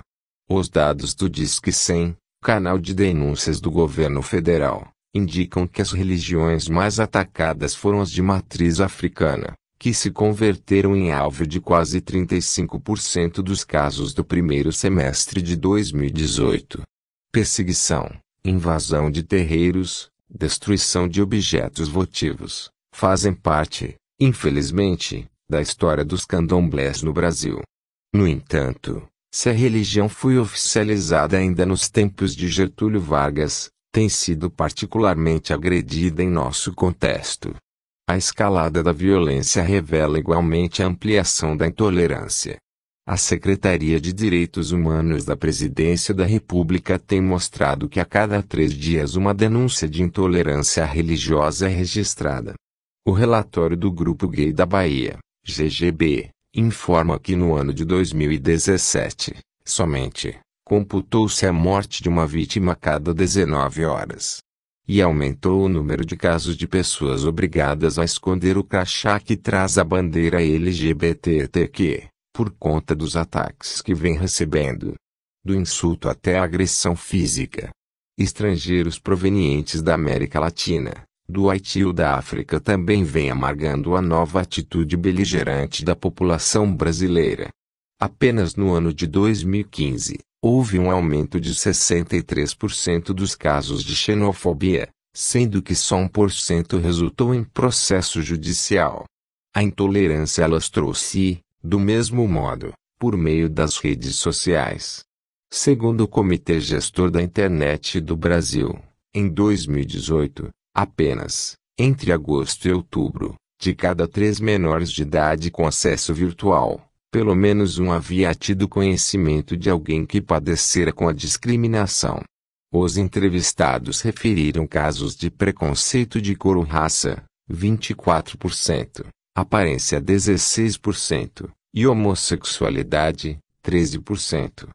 Os dados do Disque 100, canal de denúncias do governo federal, indicam que as religiões mais atacadas foram as de matriz africana, que se converteram em alvo de quase 35% dos casos do primeiro semestre de 2018. Perseguição, invasão de terreiros, destruição de objetos votivos, fazem parte, infelizmente, da história dos candomblés no Brasil. No entanto, se a religião foi oficializada ainda nos tempos de Getúlio Vargas, tem sido particularmente agredida em nosso contexto. A escalada da violência revela igualmente a ampliação da intolerância. A Secretaria de Direitos Humanos da Presidência da República tem mostrado que a cada três dias uma denúncia de intolerância religiosa é registrada. O relatório do Grupo Gay da Bahia, GGB, informa que no ano de 2017, somente computou-se a morte de uma vítima a cada 19 horas. E aumentou o número de casos de pessoas obrigadas a esconder o crachá que traz a bandeira LGBTQ, por conta dos ataques que vem recebendo. Do insulto até a agressão física. Estrangeiros provenientes da América Latina, do Haiti ou da África também vem amargando a nova atitude beligerante da população brasileira. Apenas no ano de 2015, houve um aumento de 63% dos casos de xenofobia, sendo que só 1% resultou em processo judicial. A intolerância elas trouxe, do mesmo modo, por meio das redes sociais. Segundo o Comitê Gestor da Internet do Brasil, em 2018, apenas, entre agosto e outubro, de cada três menores de idade com acesso virtual pelo menos um havia tido conhecimento de alguém que padecera com a discriminação. Os entrevistados referiram casos de preconceito de cor ou raça, 24%, aparência 16% e homossexualidade, 13%.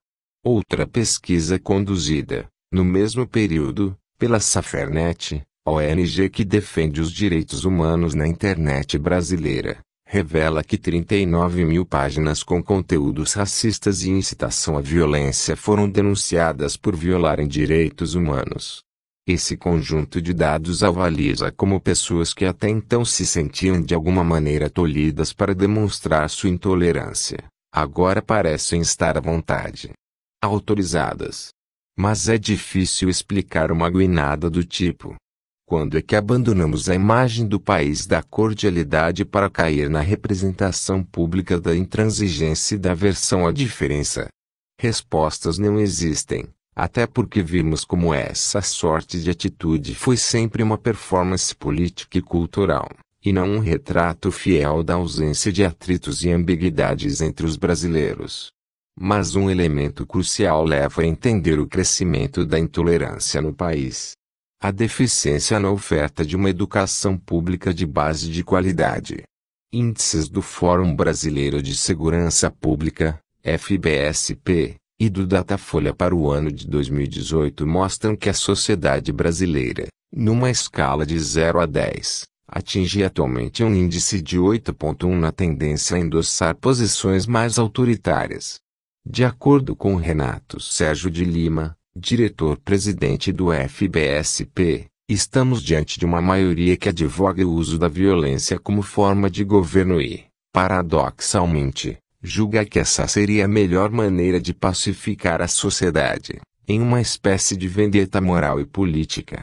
Outra pesquisa conduzida, no mesmo período, pela Safernet, ONG que defende os direitos humanos na internet brasileira, revela que 39 mil páginas com conteúdos racistas e incitação à violência foram denunciadas por violarem direitos humanos. Esse conjunto de dados avaliza como pessoas que até então se sentiam de alguma maneira tolhidas para demonstrar sua intolerância, agora parecem estar à vontade. Autorizadas. Mas é difícil explicar uma guinada do tipo. Quando é que abandonamos a imagem do país da cordialidade para cair na representação pública da intransigência e da aversão à diferença? Respostas não existem, até porque vimos como essa sorte de atitude foi sempre uma performance política e cultural, e não um retrato fiel da ausência de atritos e ambiguidades entre os brasileiros. Mas um elemento crucial leva a entender o crescimento da intolerância no país a deficiência na oferta de uma educação pública de base de qualidade. Índices do Fórum Brasileiro de Segurança Pública, FBSP, e do Datafolha para o ano de 2018 mostram que a sociedade brasileira, numa escala de 0 a 10, atinge atualmente um índice de 8.1 na tendência a endossar posições mais autoritárias. De acordo com Renato Sérgio de Lima, diretor-presidente do FBSP, estamos diante de uma maioria que advoga o uso da violência como forma de governo e, paradoxalmente, julga que essa seria a melhor maneira de pacificar a sociedade, em uma espécie de vendeta moral e política.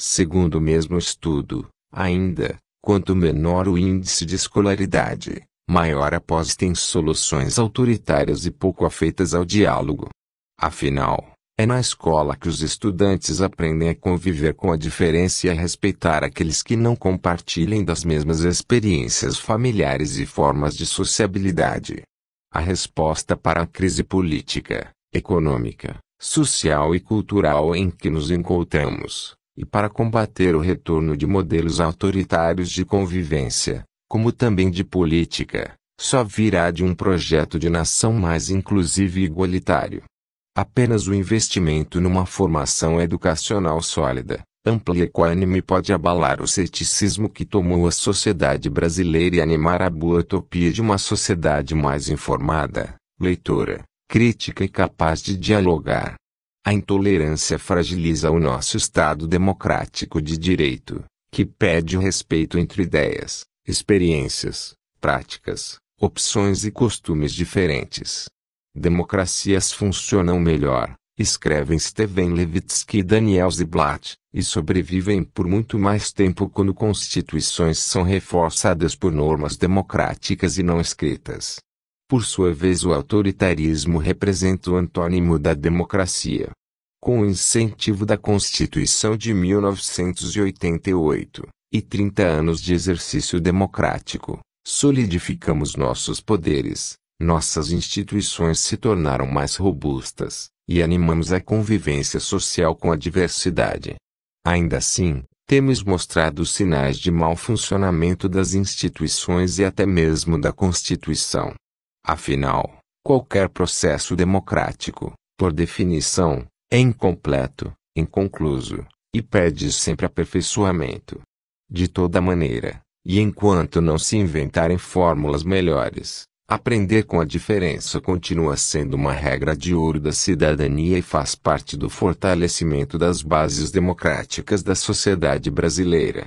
Segundo o mesmo estudo, ainda, quanto menor o índice de escolaridade, maior a pós tem soluções autoritárias e pouco afeitas ao diálogo. Afinal, é na escola que os estudantes aprendem a conviver com a diferença e a respeitar aqueles que não compartilhem das mesmas experiências familiares e formas de sociabilidade. A resposta para a crise política, econômica, social e cultural em que nos encontramos, e para combater o retorno de modelos autoritários de convivência, como também de política, só virá de um projeto de nação mais inclusivo e igualitário. Apenas o investimento numa formação educacional sólida, ampla e equânime pode abalar o ceticismo que tomou a sociedade brasileira e animar a boa utopia de uma sociedade mais informada, leitora, crítica e capaz de dialogar. A intolerância fragiliza o nosso Estado democrático de direito, que pede o respeito entre ideias, experiências, práticas, opções e costumes diferentes democracias funcionam melhor, escrevem Steven Levitsky e Daniel Ziblatt, e sobrevivem por muito mais tempo quando constituições são reforçadas por normas democráticas e não escritas. Por sua vez, o autoritarismo representa o antônimo da democracia. Com o incentivo da Constituição de 1988 e 30 anos de exercício democrático, solidificamos nossos poderes, nossas instituições se tornaram mais robustas, e animamos a convivência social com a diversidade. Ainda assim, temos mostrado sinais de mau funcionamento das instituições e até mesmo da Constituição. Afinal, qualquer processo democrático, por definição, é incompleto, inconcluso, e pede sempre aperfeiçoamento. De toda maneira, e enquanto não se inventarem fórmulas melhores, Aprender com a diferença continua sendo uma regra de ouro da cidadania e faz parte do fortalecimento das bases democráticas da sociedade brasileira.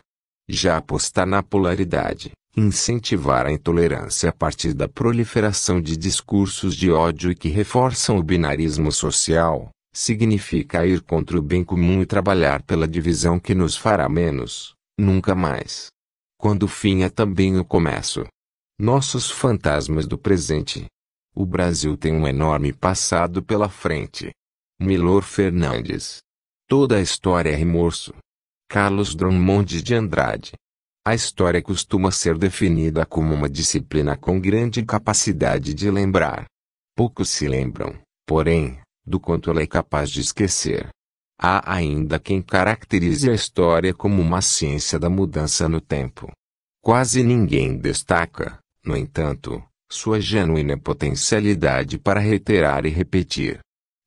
Já apostar na polaridade, incentivar a intolerância a partir da proliferação de discursos de ódio e que reforçam o binarismo social, significa ir contra o bem comum e trabalhar pela divisão que nos fará menos, nunca mais. Quando o fim é também o começo, nossos fantasmas do presente. O Brasil tem um enorme passado pela frente. Milor Fernandes. Toda a história é remorso. Carlos Drummond de Andrade. A história costuma ser definida como uma disciplina com grande capacidade de lembrar. Poucos se lembram, porém, do quanto ela é capaz de esquecer. Há ainda quem caracterize a história como uma ciência da mudança no tempo. Quase ninguém destaca, no entanto, sua genuína potencialidade para reiterar e repetir.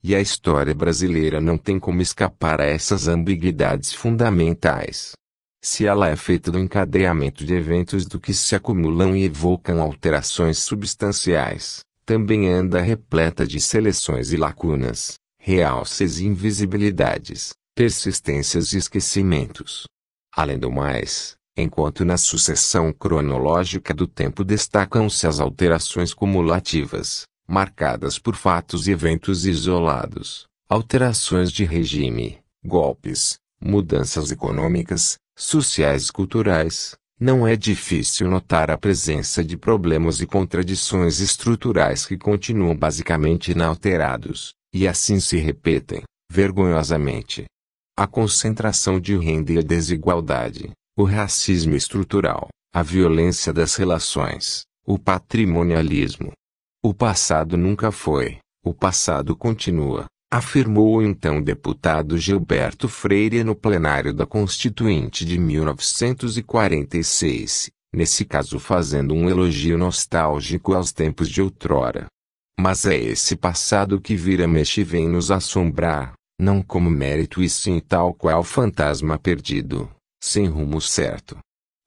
E a história brasileira não tem como escapar a essas ambiguidades fundamentais. Se ela é feita do encadeamento de eventos do que se acumulam e evocam alterações substanciais, também anda repleta de seleções e lacunas, realces e invisibilidades, persistências e esquecimentos. Além do mais, enquanto na sucessão cronológica do tempo destacam-se as alterações cumulativas, marcadas por fatos e eventos isolados, alterações de regime, golpes, mudanças econômicas, sociais e culturais, não é difícil notar a presença de problemas e contradições estruturais que continuam basicamente inalterados, e assim se repetem, vergonhosamente. A concentração de renda e a desigualdade, o racismo estrutural, a violência das relações, o patrimonialismo. O passado nunca foi, o passado continua, afirmou o então deputado Gilberto Freire no plenário da Constituinte de 1946, nesse caso fazendo um elogio nostálgico aos tempos de outrora. Mas é esse passado que vira mexe e vem nos assombrar, não como mérito e sim tal qual fantasma perdido, sem rumo certo.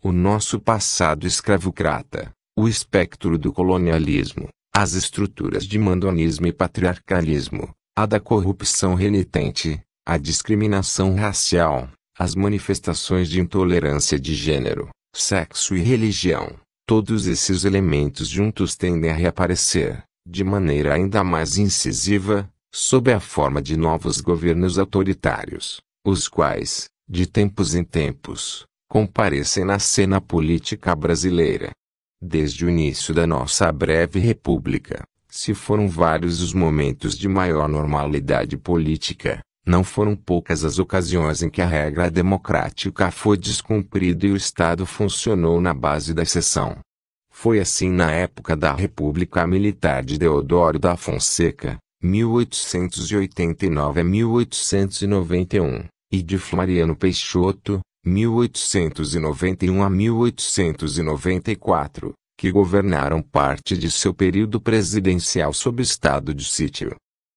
O nosso passado escravocrata, o espectro do colonialismo, as estruturas de mandonismo e patriarcalismo, a da corrupção renitente, a discriminação racial, as manifestações de intolerância de gênero, sexo e religião, todos esses elementos juntos tendem a reaparecer, de maneira ainda mais incisiva, sob a forma de novos governos autoritários, os quais, de tempos em tempos, comparecem na cena política brasileira. Desde o início da nossa breve república, se foram vários os momentos de maior normalidade política, não foram poucas as ocasiões em que a regra democrática foi descumprida e o Estado funcionou na base da exceção. Foi assim na época da República Militar de Deodoro da Fonseca, 1889 a 1891 e de Floriano Peixoto, 1891 a 1894, que governaram parte de seu período presidencial sob estado de sítio.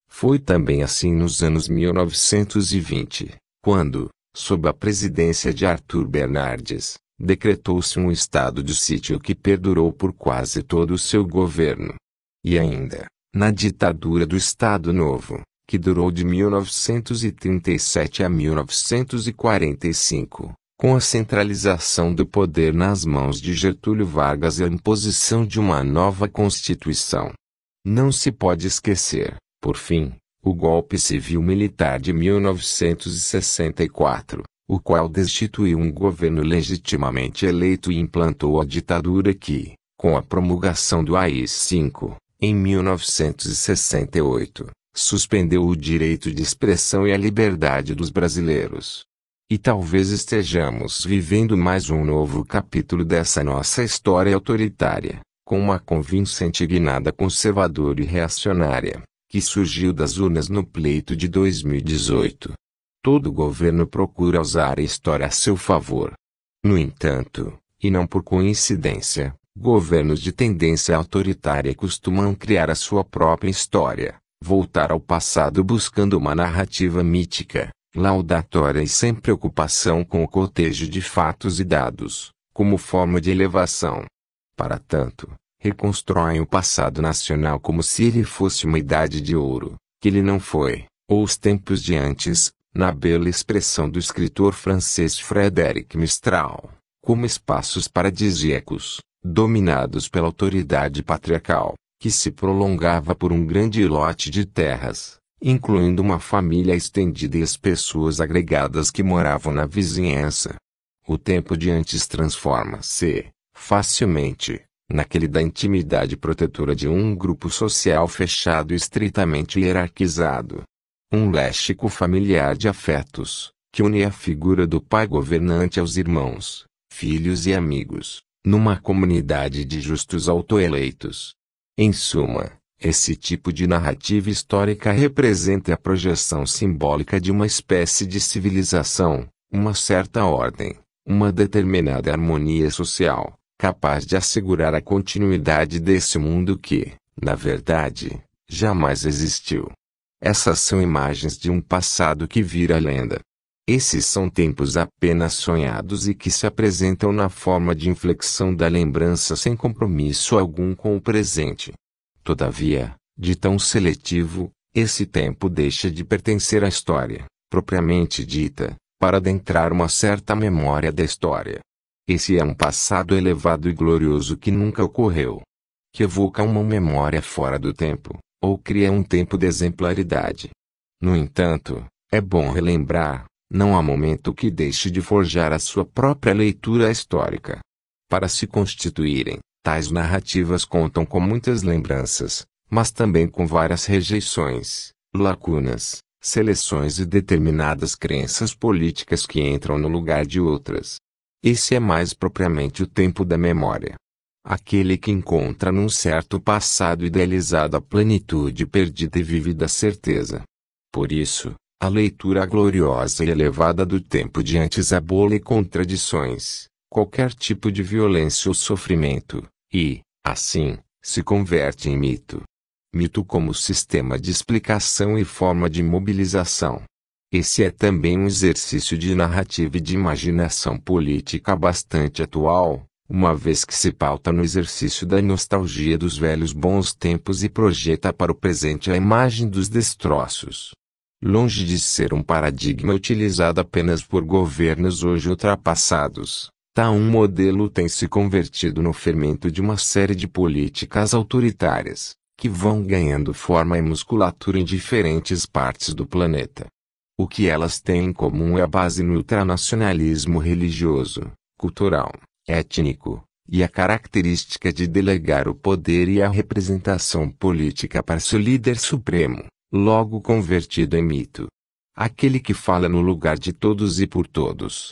Foi também assim nos anos 1920, quando, sob a presidência de Arthur Bernardes, decretou-se um estado de sítio que perdurou por quase todo o seu governo. E ainda, na ditadura do Estado Novo, que durou de 1937 a 1945, com a centralização do poder nas mãos de Getúlio Vargas e a imposição de uma nova Constituição. Não se pode esquecer, por fim, o golpe civil-militar de 1964, o qual destituiu um governo legitimamente eleito e implantou a ditadura que, com a promulgação do AI-5, em 1968, suspendeu o direito de expressão e a liberdade dos brasileiros. E talvez estejamos vivendo mais um novo capítulo dessa nossa história autoritária, com uma convincente guinada conservadora e reacionária, que surgiu das urnas no pleito de 2018. Todo governo procura usar a história a seu favor. No entanto, e não por coincidência, governos de tendência autoritária costumam criar a sua própria história, voltar ao passado buscando uma narrativa mítica, laudatória e sem preocupação com o cotejo de fatos e dados, como forma de elevação. Para tanto, reconstroem o passado nacional como se ele fosse uma idade de ouro, que ele não foi, ou os tempos de antes, na bela expressão do escritor francês Frédéric Mistral, como espaços paradisíacos, dominados pela autoridade patriarcal que se prolongava por um grande lote de terras, incluindo uma família estendida e as pessoas agregadas que moravam na vizinhança. O tempo de antes transforma-se, facilmente, naquele da intimidade protetora de um grupo social fechado e estritamente hierarquizado. Um léxico familiar de afetos, que une a figura do pai governante aos irmãos, filhos e amigos, numa comunidade de justos autoeleitos em suma, esse tipo de narrativa histórica representa a projeção simbólica de uma espécie de civilização, uma certa ordem, uma determinada harmonia social, capaz de assegurar a continuidade desse mundo que, na verdade, jamais existiu. Essas são imagens de um passado que vira lenda. Esses são tempos apenas sonhados e que se apresentam na forma de inflexão da lembrança sem compromisso algum com o presente. Todavia, de tão seletivo, esse tempo deixa de pertencer à história, propriamente dita, para adentrar uma certa memória da história. Esse é um passado elevado e glorioso que nunca ocorreu, que evoca uma memória fora do tempo, ou cria um tempo de exemplaridade. No entanto, é bom relembrar, não há momento que deixe de forjar a sua própria leitura histórica. Para se constituírem, tais narrativas contam com muitas lembranças, mas também com várias rejeições, lacunas, seleções e determinadas crenças políticas que entram no lugar de outras. Esse é mais propriamente o tempo da memória. Aquele que encontra num certo passado idealizado a plenitude perdida e da certeza. Por isso, a leitura gloriosa e elevada do tempo diante zabola é e contradições, qualquer tipo de violência ou sofrimento, e, assim, se converte em mito. Mito como sistema de explicação e forma de mobilização. Esse é também um exercício de narrativa e de imaginação política bastante atual, uma vez que se pauta no exercício da nostalgia dos velhos bons tempos e projeta para o presente a imagem dos destroços longe de ser um paradigma utilizado apenas por governos hoje ultrapassados, tal tá um modelo tem se convertido no fermento de uma série de políticas autoritárias, que vão ganhando forma e musculatura em diferentes partes do planeta. O que elas têm em comum é a base no ultranacionalismo religioso, cultural, étnico, e a característica de delegar o poder e a representação política para seu líder supremo logo convertido em mito. Aquele que fala no lugar de todos e por todos.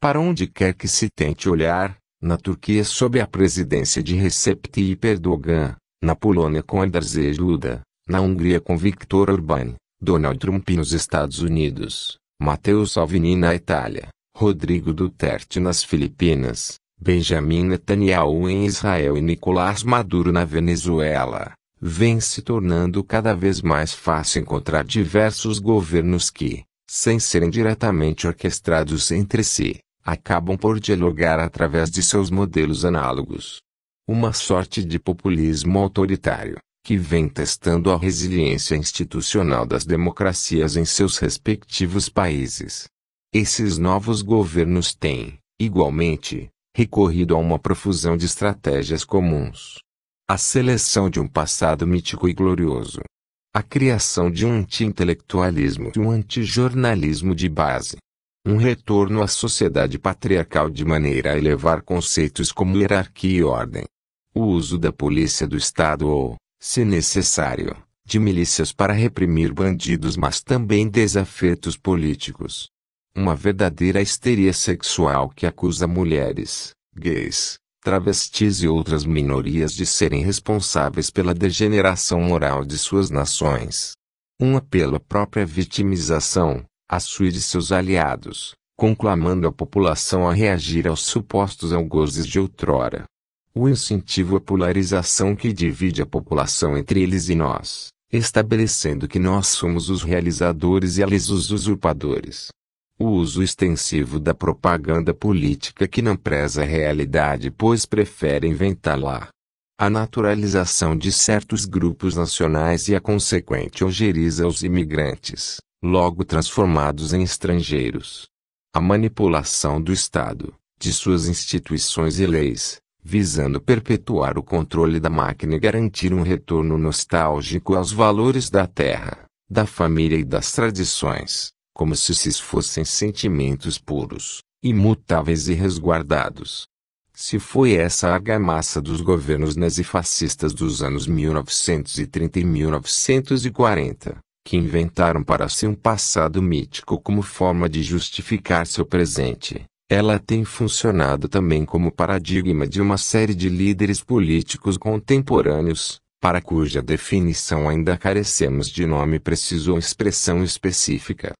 Para onde quer que se tente olhar, na Turquia sob a presidência de Recep Tayyip Erdogan, na Polônia com Andrzej Duda, na Hungria com Viktor Orbán, Donald Trump nos Estados Unidos, Matteo Salvini na Itália, Rodrigo Duterte nas Filipinas, Benjamin Netanyahu em Israel e Nicolás Maduro na Venezuela vem se tornando cada vez mais fácil encontrar diversos governos que, sem serem diretamente orquestrados entre si, acabam por dialogar através de seus modelos análogos. Uma sorte de populismo autoritário, que vem testando a resiliência institucional das democracias em seus respectivos países. Esses novos governos têm, igualmente, recorrido a uma profusão de estratégias comuns a seleção de um passado mítico e glorioso, a criação de um anti-intelectualismo e um anti-jornalismo de base, um retorno à sociedade patriarcal de maneira a elevar conceitos como hierarquia e ordem, o uso da polícia do Estado ou, se necessário, de milícias para reprimir bandidos, mas também desafetos políticos. Uma verdadeira histeria sexual que acusa mulheres, gays, travestis e outras minorias de serem responsáveis pela degeneração moral de suas nações. Um apelo à própria vitimização, a sua e de seus aliados, conclamando a população a reagir aos supostos algozes de outrora. O incentivo à polarização que divide a população entre eles e nós, estabelecendo que nós somos os realizadores e eles os usurpadores o uso extensivo da propaganda política que não preza a realidade pois prefere inventá-la. A naturalização de certos grupos nacionais e a consequente ojeriza aos imigrantes, logo transformados em estrangeiros. A manipulação do Estado, de suas instituições e leis, visando perpetuar o controle da máquina e garantir um retorno nostálgico aos valores da terra, da família e das tradições como se esses fossem sentimentos puros, imutáveis e resguardados. Se foi essa a argamassa dos governos nazifascistas dos anos 1930 e 1940, que inventaram para si um passado mítico como forma de justificar seu presente, ela tem funcionado também como paradigma de uma série de líderes políticos contemporâneos, para cuja definição ainda carecemos de nome preciso ou expressão específica.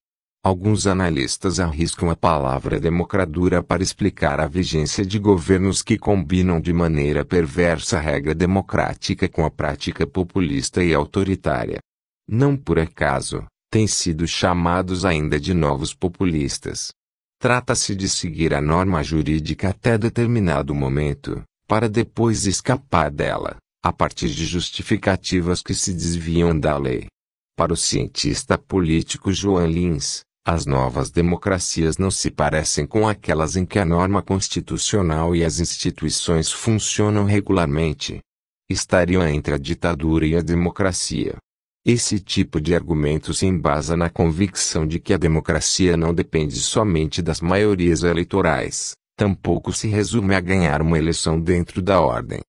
Alguns analistas arriscam a palavra democradura para explicar a vigência de governos que combinam de maneira perversa a regra democrática com a prática populista e autoritária. Não por acaso, têm sido chamados ainda de novos populistas. Trata-se de seguir a norma jurídica até determinado momento, para depois escapar dela, a partir de justificativas que se desviam da lei. Para o cientista político João Lins, as novas democracias não se parecem com aquelas em que a norma constitucional e as instituições funcionam regularmente. Estariam entre a ditadura e a democracia. Esse tipo de argumento se embasa na convicção de que a democracia não depende somente das maiorias eleitorais, tampouco se resume a ganhar uma eleição dentro da ordem.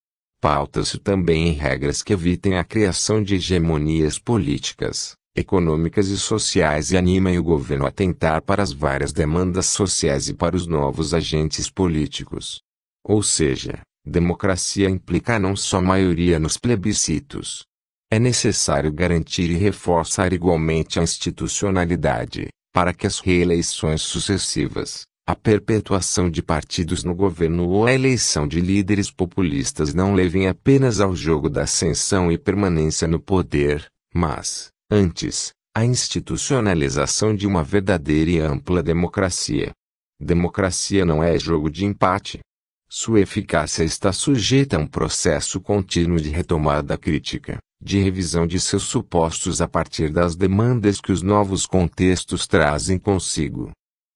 Pauta-se também em regras que evitem a criação de hegemonias políticas econômicas e sociais e animem o governo a tentar para as várias demandas sociais e para os novos agentes políticos. Ou seja, democracia implica não só maioria nos plebiscitos. É necessário garantir e reforçar igualmente a institucionalidade, para que as reeleições sucessivas, a perpetuação de partidos no governo ou a eleição de líderes populistas não levem apenas ao jogo da ascensão e permanência no poder, mas, Antes, a institucionalização de uma verdadeira e ampla democracia. Democracia não é jogo de empate. Sua eficácia está sujeita a um processo contínuo de retomada crítica, de revisão de seus supostos a partir das demandas que os novos contextos trazem consigo.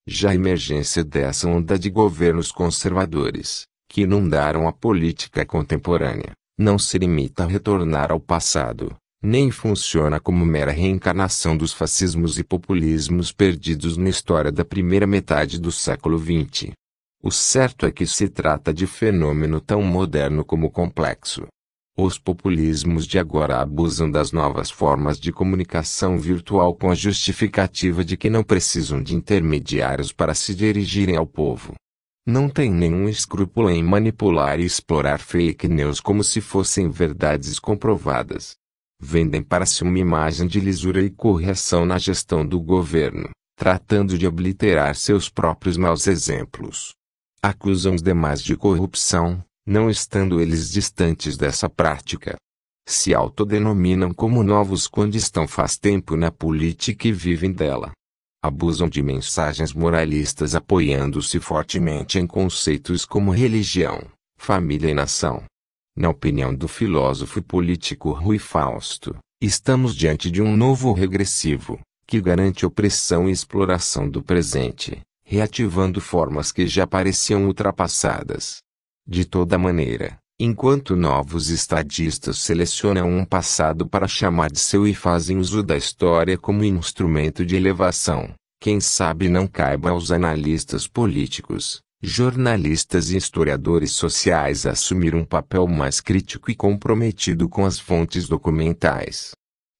Já a emergência dessa onda de governos conservadores, que inundaram a política contemporânea, não se limita a retornar ao passado, nem funciona como mera reencarnação dos fascismos e populismos perdidos na história da primeira metade do século XX. O certo é que se trata de fenômeno tão moderno como complexo. Os populismos de agora abusam das novas formas de comunicação virtual com a justificativa de que não precisam de intermediários para se dirigirem ao povo. Não tem nenhum escrúpulo em manipular e explorar fake news como se fossem verdades comprovadas vendem para si uma imagem de lisura e correção na gestão do governo, tratando de obliterar seus próprios maus exemplos. Acusam os demais de corrupção, não estando eles distantes dessa prática. Se autodenominam como novos quando estão faz tempo na política e vivem dela. Abusam de mensagens moralistas apoiando-se fortemente em conceitos como religião, família e nação na opinião do filósofo político Rui Fausto, estamos diante de um novo regressivo, que garante opressão e exploração do presente, reativando formas que já pareciam ultrapassadas. De toda maneira, enquanto novos estadistas selecionam um passado para chamar de seu e fazem uso da história como instrumento de elevação, quem sabe não caiba aos analistas políticos, jornalistas e historiadores sociais assumiram um papel mais crítico e comprometido com as fontes documentais.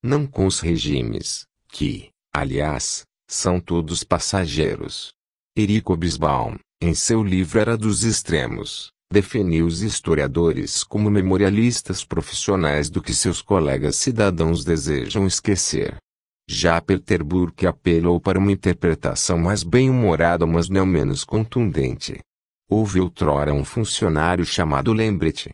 Não com os regimes, que, aliás, são todos passageiros. Erico Bisbaum, em seu livro Era dos Extremos, definiu os historiadores como memorialistas profissionais do que seus colegas cidadãos desejam esquecer. Já Peterburg apelou para uma interpretação mais bem-humorada mas não menos contundente. Houve outrora um funcionário chamado Lembrete.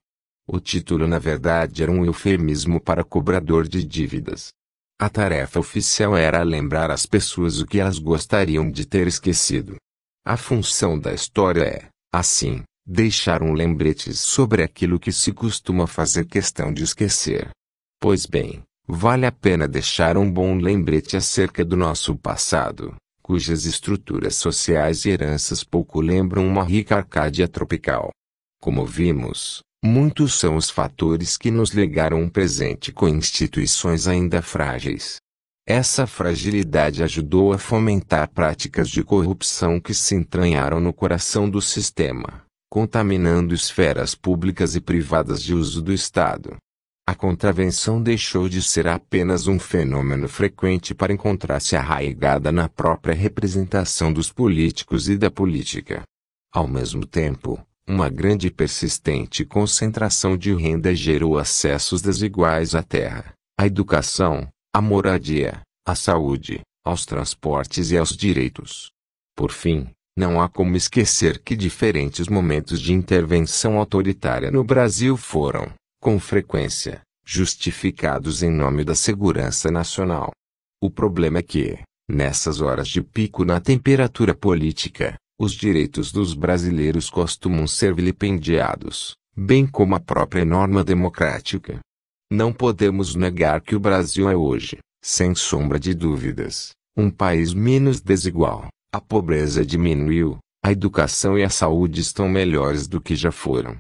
O título na verdade era um eufemismo para cobrador de dívidas. A tarefa oficial era lembrar às pessoas o que elas gostariam de ter esquecido. A função da história é, assim, deixar um lembrete sobre aquilo que se costuma fazer questão de esquecer. Pois bem, Vale a pena deixar um bom lembrete acerca do nosso passado, cujas estruturas sociais e heranças pouco lembram uma rica Arcádia tropical. Como vimos, muitos são os fatores que nos legaram um presente com instituições ainda frágeis. Essa fragilidade ajudou a fomentar práticas de corrupção que se entranharam no coração do sistema, contaminando esferas públicas e privadas de uso do Estado. A contravenção deixou de ser apenas um fenômeno frequente para encontrar-se arraigada na própria representação dos políticos e da política. Ao mesmo tempo, uma grande e persistente concentração de renda gerou acessos desiguais à terra, à educação, à moradia, à saúde, aos transportes e aos direitos. Por fim, não há como esquecer que diferentes momentos de intervenção autoritária no Brasil foram, com frequência, justificados em nome da segurança nacional. O problema é que, nessas horas de pico na temperatura política, os direitos dos brasileiros costumam ser vilipendiados, bem como a própria norma democrática. Não podemos negar que o Brasil é hoje, sem sombra de dúvidas, um país menos desigual. A pobreza diminuiu, a educação e a saúde estão melhores do que já foram,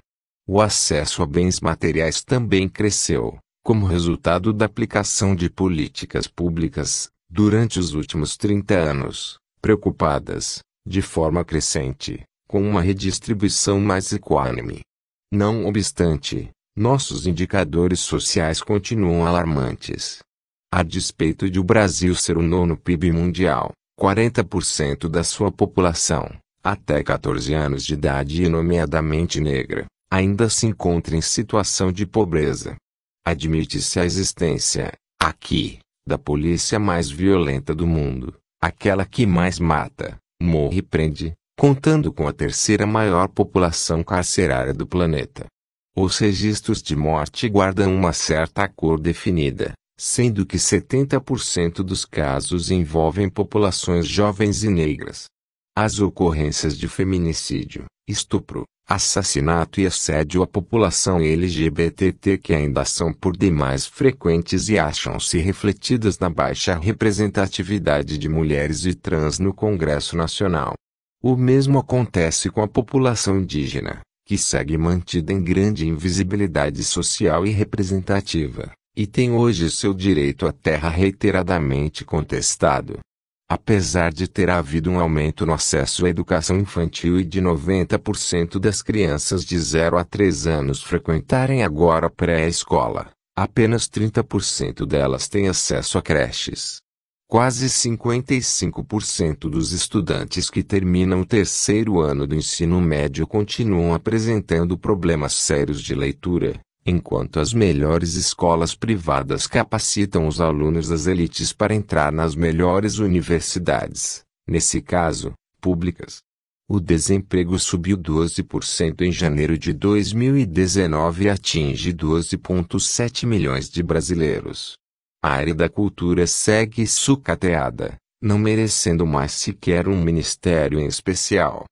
o acesso a bens materiais também cresceu, como resultado da aplicação de políticas públicas, durante os últimos 30 anos, preocupadas, de forma crescente, com uma redistribuição mais equânime. Não obstante, nossos indicadores sociais continuam alarmantes. A despeito de o Brasil ser o nono PIB mundial, 40% da sua população, até 14 anos de idade e nomeadamente negra, ainda se encontra em situação de pobreza. Admite-se a existência, aqui, da polícia mais violenta do mundo, aquela que mais mata, morre e prende, contando com a terceira maior população carcerária do planeta. Os registros de morte guardam uma certa cor definida, sendo que 70% dos casos envolvem populações jovens e negras. As ocorrências de feminicídio, estupro, assassinato e assédio à população LGBTT que ainda são por demais frequentes e acham-se refletidas na baixa representatividade de mulheres e trans no Congresso Nacional. O mesmo acontece com a população indígena, que segue mantida em grande invisibilidade social e representativa, e tem hoje seu direito à terra reiteradamente contestado. Apesar de ter havido um aumento no acesso à educação infantil e de 90% das crianças de 0 a 3 anos frequentarem agora a pré-escola, apenas 30% delas têm acesso a creches. Quase 55% dos estudantes que terminam o terceiro ano do ensino médio continuam apresentando problemas sérios de leitura, enquanto as melhores escolas privadas capacitam os alunos das elites para entrar nas melhores universidades, nesse caso, públicas. O desemprego subiu 12% em janeiro de 2019 e atinge 12,7 milhões de brasileiros. A área da cultura segue sucateada, não merecendo mais sequer um ministério em especial.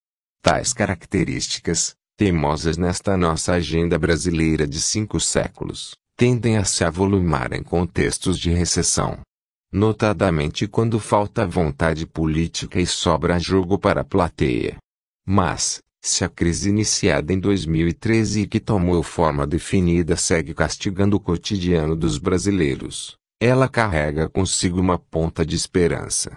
Tais características, teimosas nesta nossa agenda brasileira de cinco séculos, tendem a se avolumar em contextos de recessão. Notadamente quando falta vontade política e sobra jogo para a plateia. Mas, se a crise iniciada em 2013 e que tomou forma definida segue castigando o cotidiano dos brasileiros, ela carrega consigo uma ponta de esperança.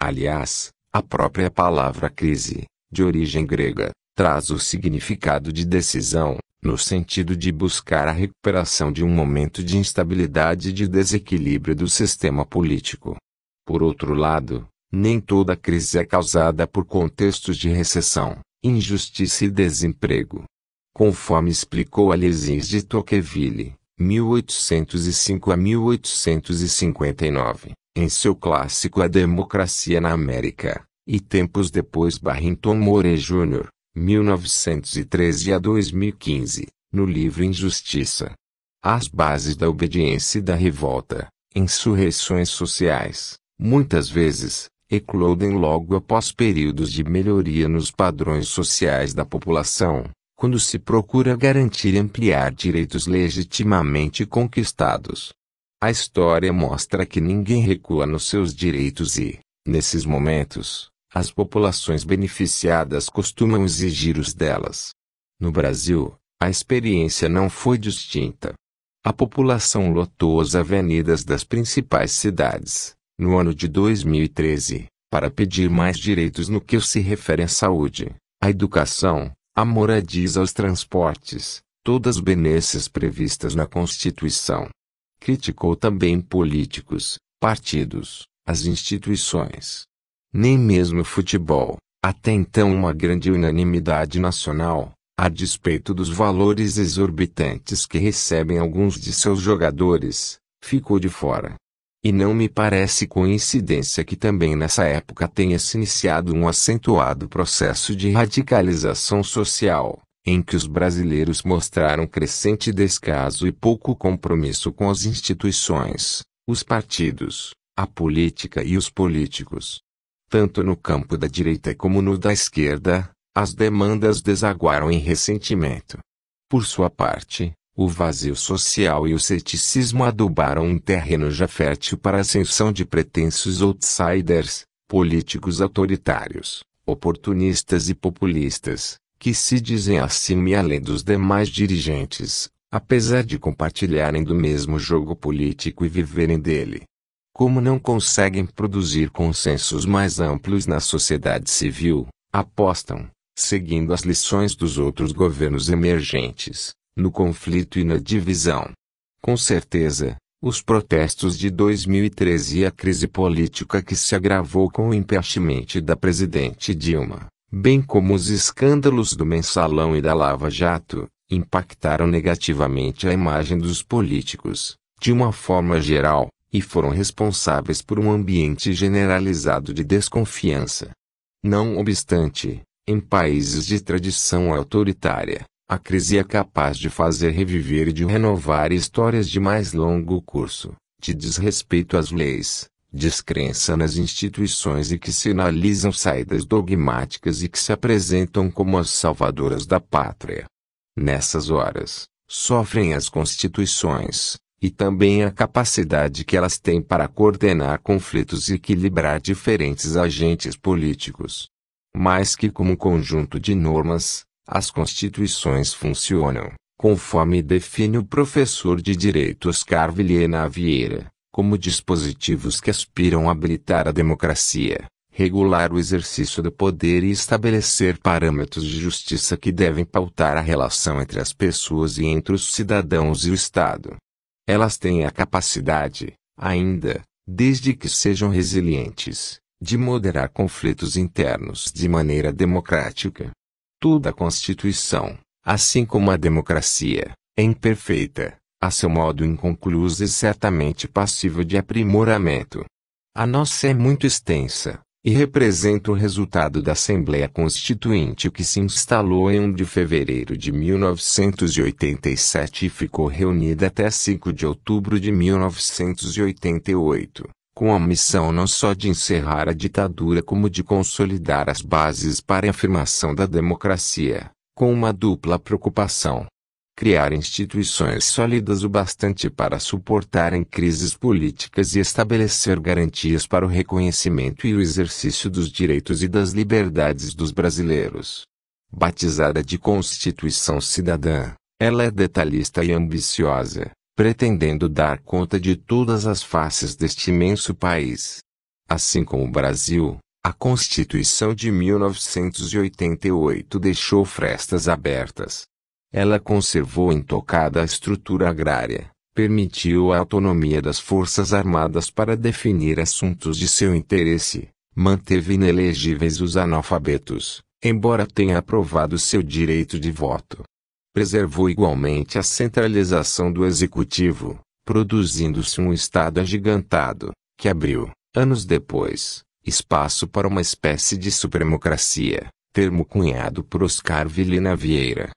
Aliás, a própria palavra crise, de origem grega, traz o significado de decisão, no sentido de buscar a recuperação de um momento de instabilidade e de desequilíbrio do sistema político. Por outro lado, nem toda crise é causada por contextos de recessão, injustiça e desemprego. Conforme explicou Alexis de Tocqueville, 1805 a 1859, em seu clássico A Democracia na América, e tempos depois Barrington Moore Jr., 1913 a 2015, no livro Injustiça. As bases da obediência e da revolta, insurreições sociais, muitas vezes, eclodem logo após períodos de melhoria nos padrões sociais da população, quando se procura garantir e ampliar direitos legitimamente conquistados. A história mostra que ninguém recua nos seus direitos e, nesses momentos, as populações beneficiadas costumam exigir os delas. No Brasil, a experiência não foi distinta. A população lotou as avenidas das principais cidades, no ano de 2013, para pedir mais direitos no que se refere à saúde, à educação, à moradia, aos transportes, todas benesses previstas na Constituição. Criticou também políticos, partidos, as instituições, nem mesmo o futebol, até então uma grande unanimidade nacional, a despeito dos valores exorbitantes que recebem alguns de seus jogadores, ficou de fora. E não me parece coincidência que também nessa época tenha se iniciado um acentuado processo de radicalização social, em que os brasileiros mostraram crescente descaso e pouco compromisso com as instituições, os partidos, a política e os políticos. Tanto no campo da direita como no da esquerda, as demandas desaguaram em ressentimento. Por sua parte, o vazio social e o ceticismo adubaram um terreno já fértil para a ascensão de pretensos outsiders, políticos autoritários, oportunistas e populistas, que se dizem acima e além dos demais dirigentes, apesar de compartilharem do mesmo jogo político e viverem dele como não conseguem produzir consensos mais amplos na sociedade civil, apostam, seguindo as lições dos outros governos emergentes, no conflito e na divisão. Com certeza, os protestos de 2013 e a crise política que se agravou com o impeachment da presidente Dilma, bem como os escândalos do mensalão e da Lava Jato, impactaram negativamente a imagem dos políticos, de uma forma geral, e foram responsáveis por um ambiente generalizado de desconfiança. Não obstante, em países de tradição autoritária, a crise é capaz de fazer reviver e de renovar histórias de mais longo curso, de desrespeito às leis, descrença nas instituições e que sinalizam saídas dogmáticas e que se apresentam como as salvadoras da pátria. Nessas horas, sofrem as constituições, e também a capacidade que elas têm para coordenar conflitos e equilibrar diferentes agentes políticos. Mais que como conjunto de normas, as constituições funcionam, conforme define o professor de direito Oscar Vilhena Vieira, como dispositivos que aspiram a habilitar a democracia, regular o exercício do poder e estabelecer parâmetros de justiça que devem pautar a relação entre as pessoas e entre os cidadãos e o Estado. Elas têm a capacidade, ainda, desde que sejam resilientes, de moderar conflitos internos de maneira democrática. Toda Constituição, assim como a democracia, é imperfeita, a seu modo inconclusa e certamente passível de aprimoramento. A nossa é muito extensa, e representa o resultado da Assembleia Constituinte que se instalou em 1 de fevereiro de 1987 e ficou reunida até 5 de outubro de 1988, com a missão não só de encerrar a ditadura como de consolidar as bases para a afirmação da democracia, com uma dupla preocupação criar instituições sólidas o bastante para suportarem crises políticas e estabelecer garantias para o reconhecimento e o exercício dos direitos e das liberdades dos brasileiros. Batizada de Constituição Cidadã, ela é detalhista e ambiciosa, pretendendo dar conta de todas as faces deste imenso país. Assim como o Brasil, a Constituição de 1988 deixou frestas abertas, ela conservou intocada a estrutura agrária, permitiu a autonomia das Forças Armadas para definir assuntos de seu interesse, manteve inelegíveis os analfabetos, embora tenha aprovado seu direito de voto. Preservou igualmente a centralização do executivo, produzindo-se um Estado agigantado, que abriu, anos depois, espaço para uma espécie de supremocracia, termo cunhado por Oscar Vilina Vieira,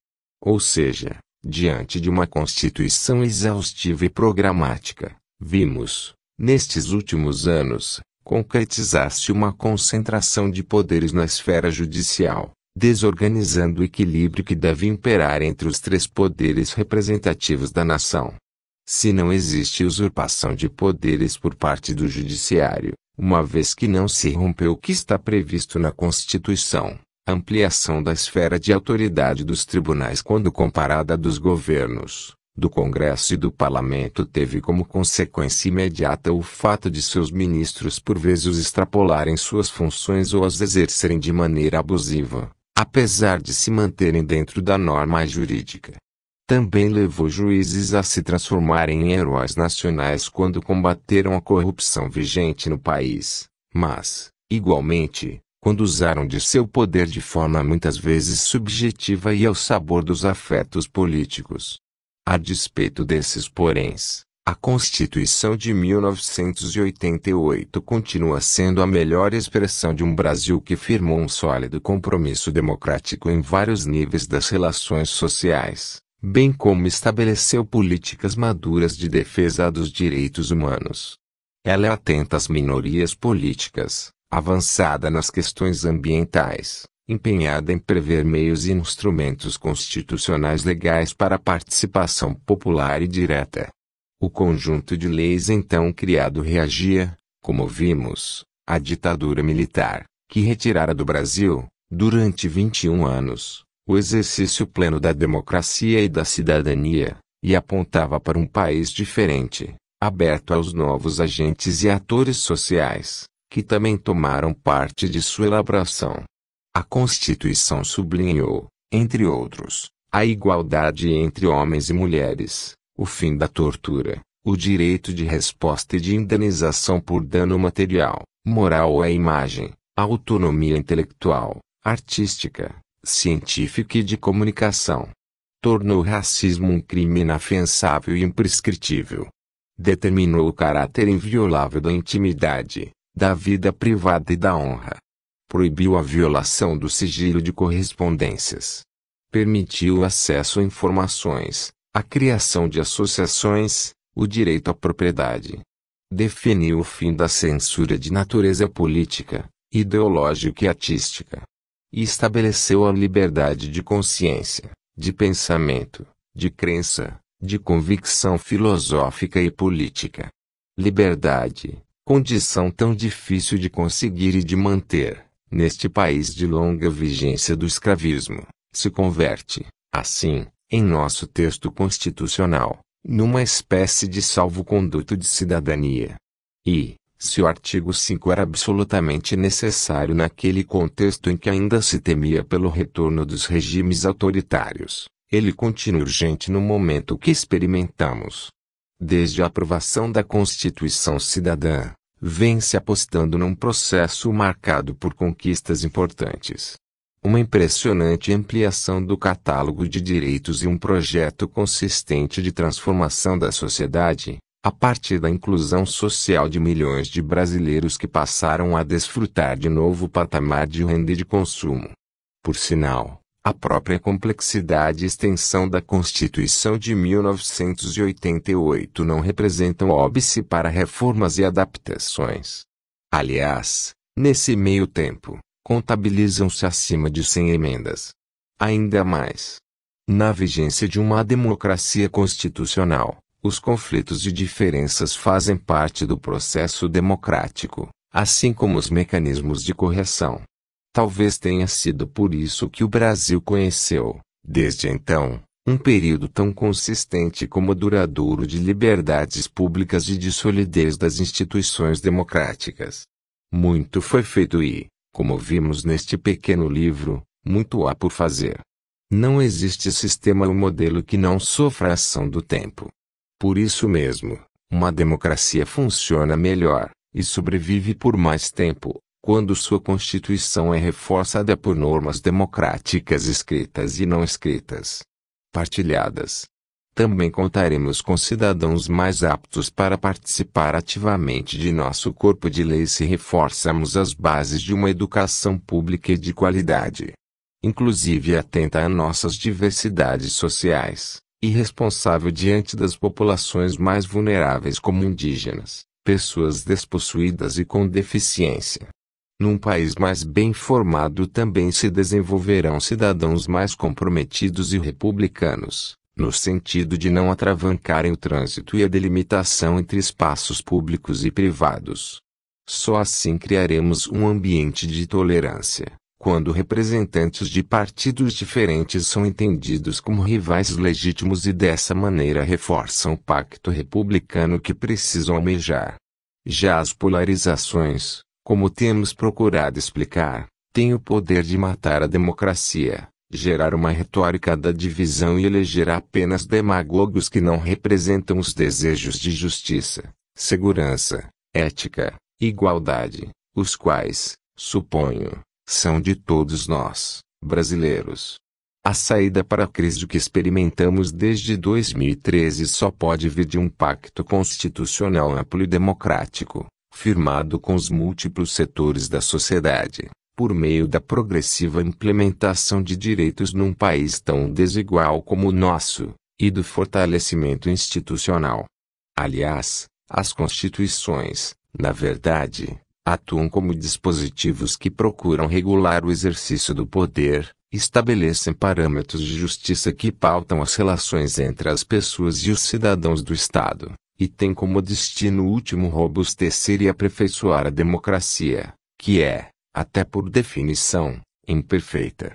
ou seja, diante de uma constituição exaustiva e programática, vimos, nestes últimos anos, concretizar-se uma concentração de poderes na esfera judicial, desorganizando o equilíbrio que deve imperar entre os três poderes representativos da nação. Se não existe usurpação de poderes por parte do judiciário, uma vez que não se rompeu o que está previsto na Constituição, ampliação da esfera de autoridade dos tribunais quando comparada dos governos, do Congresso e do Parlamento teve como consequência imediata o fato de seus ministros por vezes extrapolarem suas funções ou as exercerem de maneira abusiva, apesar de se manterem dentro da norma jurídica. Também levou juízes a se transformarem em heróis nacionais quando combateram a corrupção vigente no país, mas, igualmente, quando usaram de seu poder de forma muitas vezes subjetiva e ao sabor dos afetos políticos. A despeito desses poréns, a Constituição de 1988 continua sendo a melhor expressão de um Brasil que firmou um sólido compromisso democrático em vários níveis das relações sociais, bem como estabeleceu políticas maduras de defesa dos direitos humanos. Ela é atenta às minorias políticas, avançada nas questões ambientais, empenhada em prever meios e instrumentos constitucionais legais para a participação popular e direta. O conjunto de leis então criado reagia, como vimos, à ditadura militar, que retirara do Brasil, durante 21 anos, o exercício pleno da democracia e da cidadania, e apontava para um país diferente, aberto aos novos agentes e atores sociais, que também tomaram parte de sua elaboração. A Constituição sublinhou, entre outros, a igualdade entre homens e mulheres, o fim da tortura, o direito de resposta e de indenização por dano material, moral ou à imagem, a autonomia intelectual, artística, científica e de comunicação. Tornou o racismo um crime inafensável e imprescritível. Determinou o caráter inviolável da intimidade, da vida privada e da honra. Proibiu a violação do sigilo de correspondências. Permitiu o acesso a informações, a criação de associações, o direito à propriedade. Definiu o fim da censura de natureza política, ideológica e artística. E estabeleceu a liberdade de consciência, de pensamento, de crença, de convicção filosófica e política. Liberdade, condição tão difícil de conseguir e de manter, neste país de longa vigência do escravismo, se converte, assim, em nosso texto constitucional, numa espécie de salvo-conduto de cidadania. E, se o artigo 5 era absolutamente necessário naquele contexto em que ainda se temia pelo retorno dos regimes autoritários, ele continua urgente no momento que experimentamos. Desde a aprovação da Constituição Cidadã, vem-se apostando num processo marcado por conquistas importantes. Uma impressionante ampliação do catálogo de direitos e um projeto consistente de transformação da sociedade, a partir da inclusão social de milhões de brasileiros que passaram a desfrutar de novo patamar de renda e de consumo. Por sinal, a própria complexidade e extensão da Constituição de 1988 não representam óbice para reformas e adaptações. Aliás, nesse meio tempo, contabilizam-se acima de 100 emendas. Ainda mais. Na vigência de uma democracia constitucional, os conflitos e diferenças fazem parte do processo democrático, assim como os mecanismos de correção. Talvez tenha sido por isso que o Brasil conheceu, desde então, um período tão consistente como duradouro de liberdades públicas e de solidez das instituições democráticas. Muito foi feito e, como vimos neste pequeno livro, muito há por fazer. Não existe sistema ou modelo que não sofra a ação do tempo. Por isso mesmo, uma democracia funciona melhor e sobrevive por mais tempo quando sua Constituição é reforçada por normas democráticas escritas e não escritas, partilhadas. Também contaremos com cidadãos mais aptos para participar ativamente de nosso corpo de leis se reforçamos as bases de uma educação pública e de qualidade, inclusive atenta a nossas diversidades sociais, e responsável diante das populações mais vulneráveis como indígenas, pessoas despossuídas e com deficiência num país mais bem formado também se desenvolverão cidadãos mais comprometidos e republicanos, no sentido de não atravancarem o trânsito e a delimitação entre espaços públicos e privados. Só assim criaremos um ambiente de tolerância, quando representantes de partidos diferentes são entendidos como rivais legítimos e dessa maneira reforçam o pacto republicano que precisam almejar. Já as polarizações, como temos procurado explicar, tem o poder de matar a democracia, gerar uma retórica da divisão e eleger apenas demagogos que não representam os desejos de justiça, segurança, ética, igualdade, os quais, suponho, são de todos nós, brasileiros. A saída para a crise que experimentamos desde 2013 só pode vir de um pacto constitucional amplo e democrático, firmado com os múltiplos setores da sociedade, por meio da progressiva implementação de direitos num país tão desigual como o nosso, e do fortalecimento institucional. Aliás, as constituições, na verdade, atuam como dispositivos que procuram regular o exercício do poder, estabelecem parâmetros de justiça que pautam as relações entre as pessoas e os cidadãos do Estado, e tem como destino último robustecer e aperfeiçoar a democracia, que é, até por definição, imperfeita.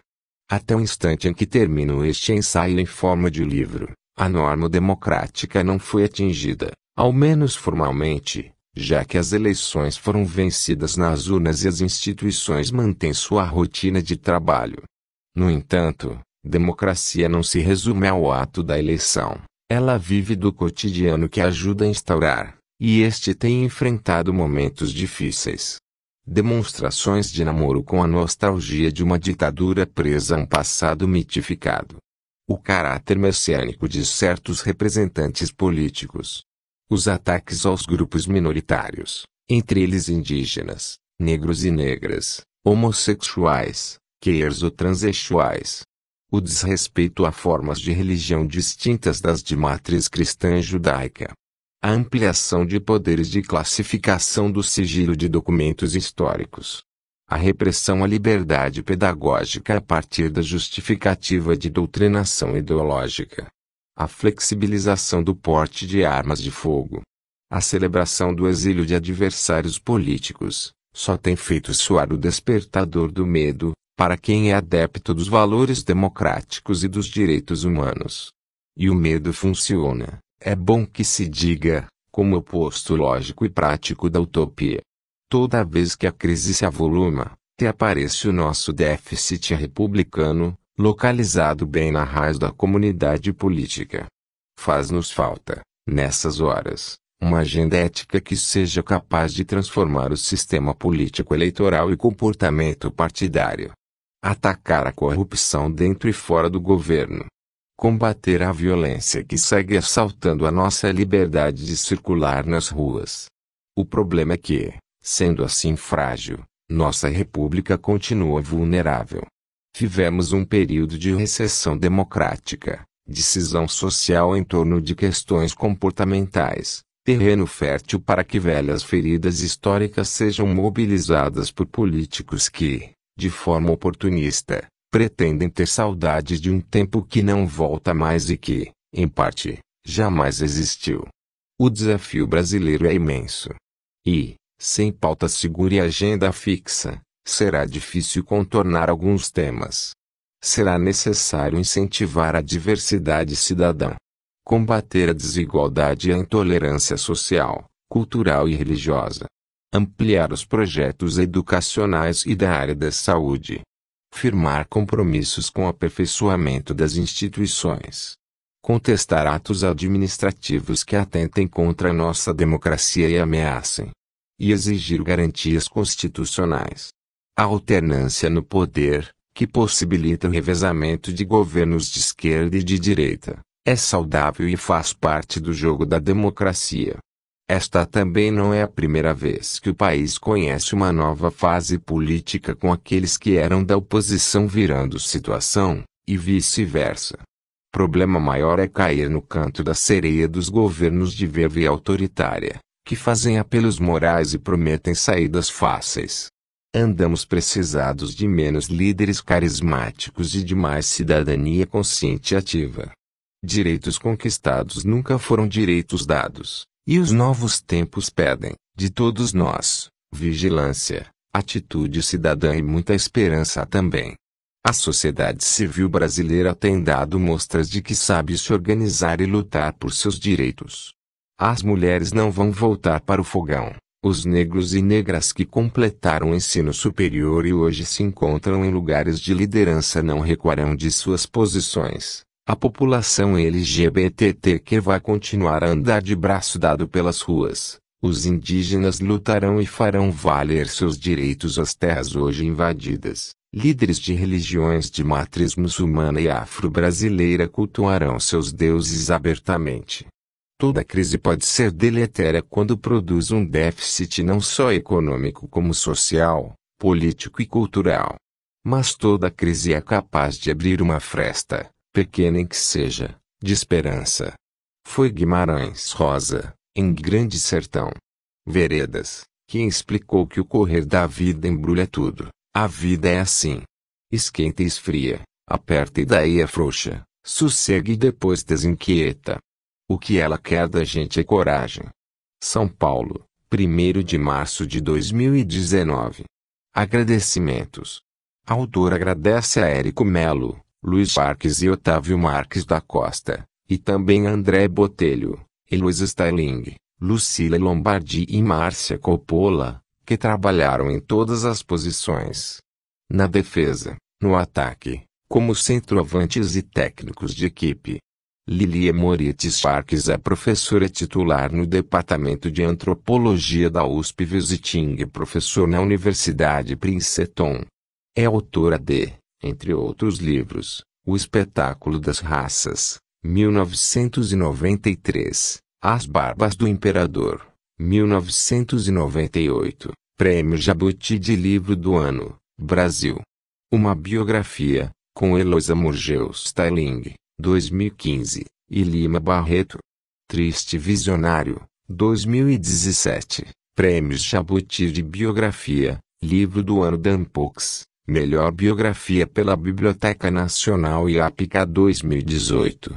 Até o instante em que termino este ensaio em forma de livro, a norma democrática não foi atingida, ao menos formalmente, já que as eleições foram vencidas nas urnas e as instituições mantêm sua rotina de trabalho. No entanto, democracia não se resume ao ato da eleição. Ela vive do cotidiano que ajuda a instaurar, e este tem enfrentado momentos difíceis. Demonstrações de namoro com a nostalgia de uma ditadura presa a um passado mitificado. O caráter messiânico de certos representantes políticos. Os ataques aos grupos minoritários, entre eles indígenas, negros e negras, homossexuais, queers ou transexuais, o desrespeito a formas de religião distintas das de matriz cristã e judaica. A ampliação de poderes de classificação do sigilo de documentos históricos. A repressão à liberdade pedagógica a partir da justificativa de doutrinação ideológica. A flexibilização do porte de armas de fogo. A celebração do exílio de adversários políticos só tem feito soar o despertador do medo, para quem é adepto dos valores democráticos e dos direitos humanos. E o medo funciona, é bom que se diga, como oposto lógico e prático da utopia. Toda vez que a crise se avoluma, te aparece o nosso déficit republicano, localizado bem na raiz da comunidade política. Faz-nos falta, nessas horas, uma agenda ética que seja capaz de transformar o sistema político eleitoral e comportamento partidário. Atacar a corrupção dentro e fora do governo. Combater a violência que segue assaltando a nossa liberdade de circular nas ruas. O problema é que, sendo assim frágil, nossa república continua vulnerável. Tivemos um período de recessão democrática, decisão social em torno de questões comportamentais, terreno fértil para que velhas feridas históricas sejam mobilizadas por políticos que, de forma oportunista, pretendem ter saudades de um tempo que não volta mais e que, em parte, jamais existiu. O desafio brasileiro é imenso. E, sem pauta segura e agenda fixa, será difícil contornar alguns temas. Será necessário incentivar a diversidade cidadã, combater a desigualdade e a intolerância social, cultural e religiosa, ampliar os projetos educacionais e da área da saúde, firmar compromissos com o aperfeiçoamento das instituições, contestar atos administrativos que atentem contra a nossa democracia e ameacem, e exigir garantias constitucionais. A alternância no poder, que possibilita o revezamento de governos de esquerda e de direita, é saudável e faz parte do jogo da democracia. Esta também não é a primeira vez que o país conhece uma nova fase política com aqueles que eram da oposição virando situação, e vice-versa. Problema maior é cair no canto da sereia dos governos de verve autoritária, que fazem apelos morais e prometem saídas fáceis. Andamos precisados de menos líderes carismáticos e de mais cidadania consciente e ativa. Direitos conquistados nunca foram direitos dados. E os novos tempos pedem, de todos nós, vigilância, atitude cidadã e muita esperança também. A sociedade civil brasileira tem dado mostras de que sabe se organizar e lutar por seus direitos. As mulheres não vão voltar para o fogão. Os negros e negras que completaram o ensino superior e hoje se encontram em lugares de liderança não recuarão de suas posições. A população LGBTQ vai continuar a andar de braço dado pelas ruas. Os indígenas lutarão e farão valer seus direitos às terras hoje invadidas. Líderes de religiões de matriz muçulmana e afro-brasileira cultuarão seus deuses abertamente. Toda crise pode ser deletéria quando produz um déficit não só econômico como social, político e cultural. Mas toda crise é capaz de abrir uma fresta pequena em que seja, de esperança. Foi Guimarães Rosa, em Grande Sertão. Veredas, que explicou que o correr da vida embrulha tudo. A vida é assim. Esquenta e esfria, aperta e daí afrouxa, é sossega e depois desinquieta. O que ela quer da gente é coragem. São Paulo, 1 de março de 2019. Agradecimentos. A autora agradece a Érico Melo, Luiz Marques e Otávio Marques da Costa, e também André Botelho, Eloise Sterling, Lucila Lombardi e Márcia Coppola, que trabalharam em todas as posições. Na defesa, no ataque, como centroavantes e técnicos de equipe. Lilia Moritz Parques é professora titular no Departamento de Antropologia da USP Visiting e professor na Universidade Princeton. É autora de entre outros livros, O Espetáculo das Raças, 1993, As Barbas do Imperador, 1998, Prêmio Jabuti de Livro do Ano, Brasil. Uma biografia, com Eloisa Morgeus Styling, 2015, e Lima Barreto. Triste Visionário, 2017, Prêmios Jabuti de Biografia, Livro do Ano Danpox. Melhor biografia pela Biblioteca Nacional e APK 2018.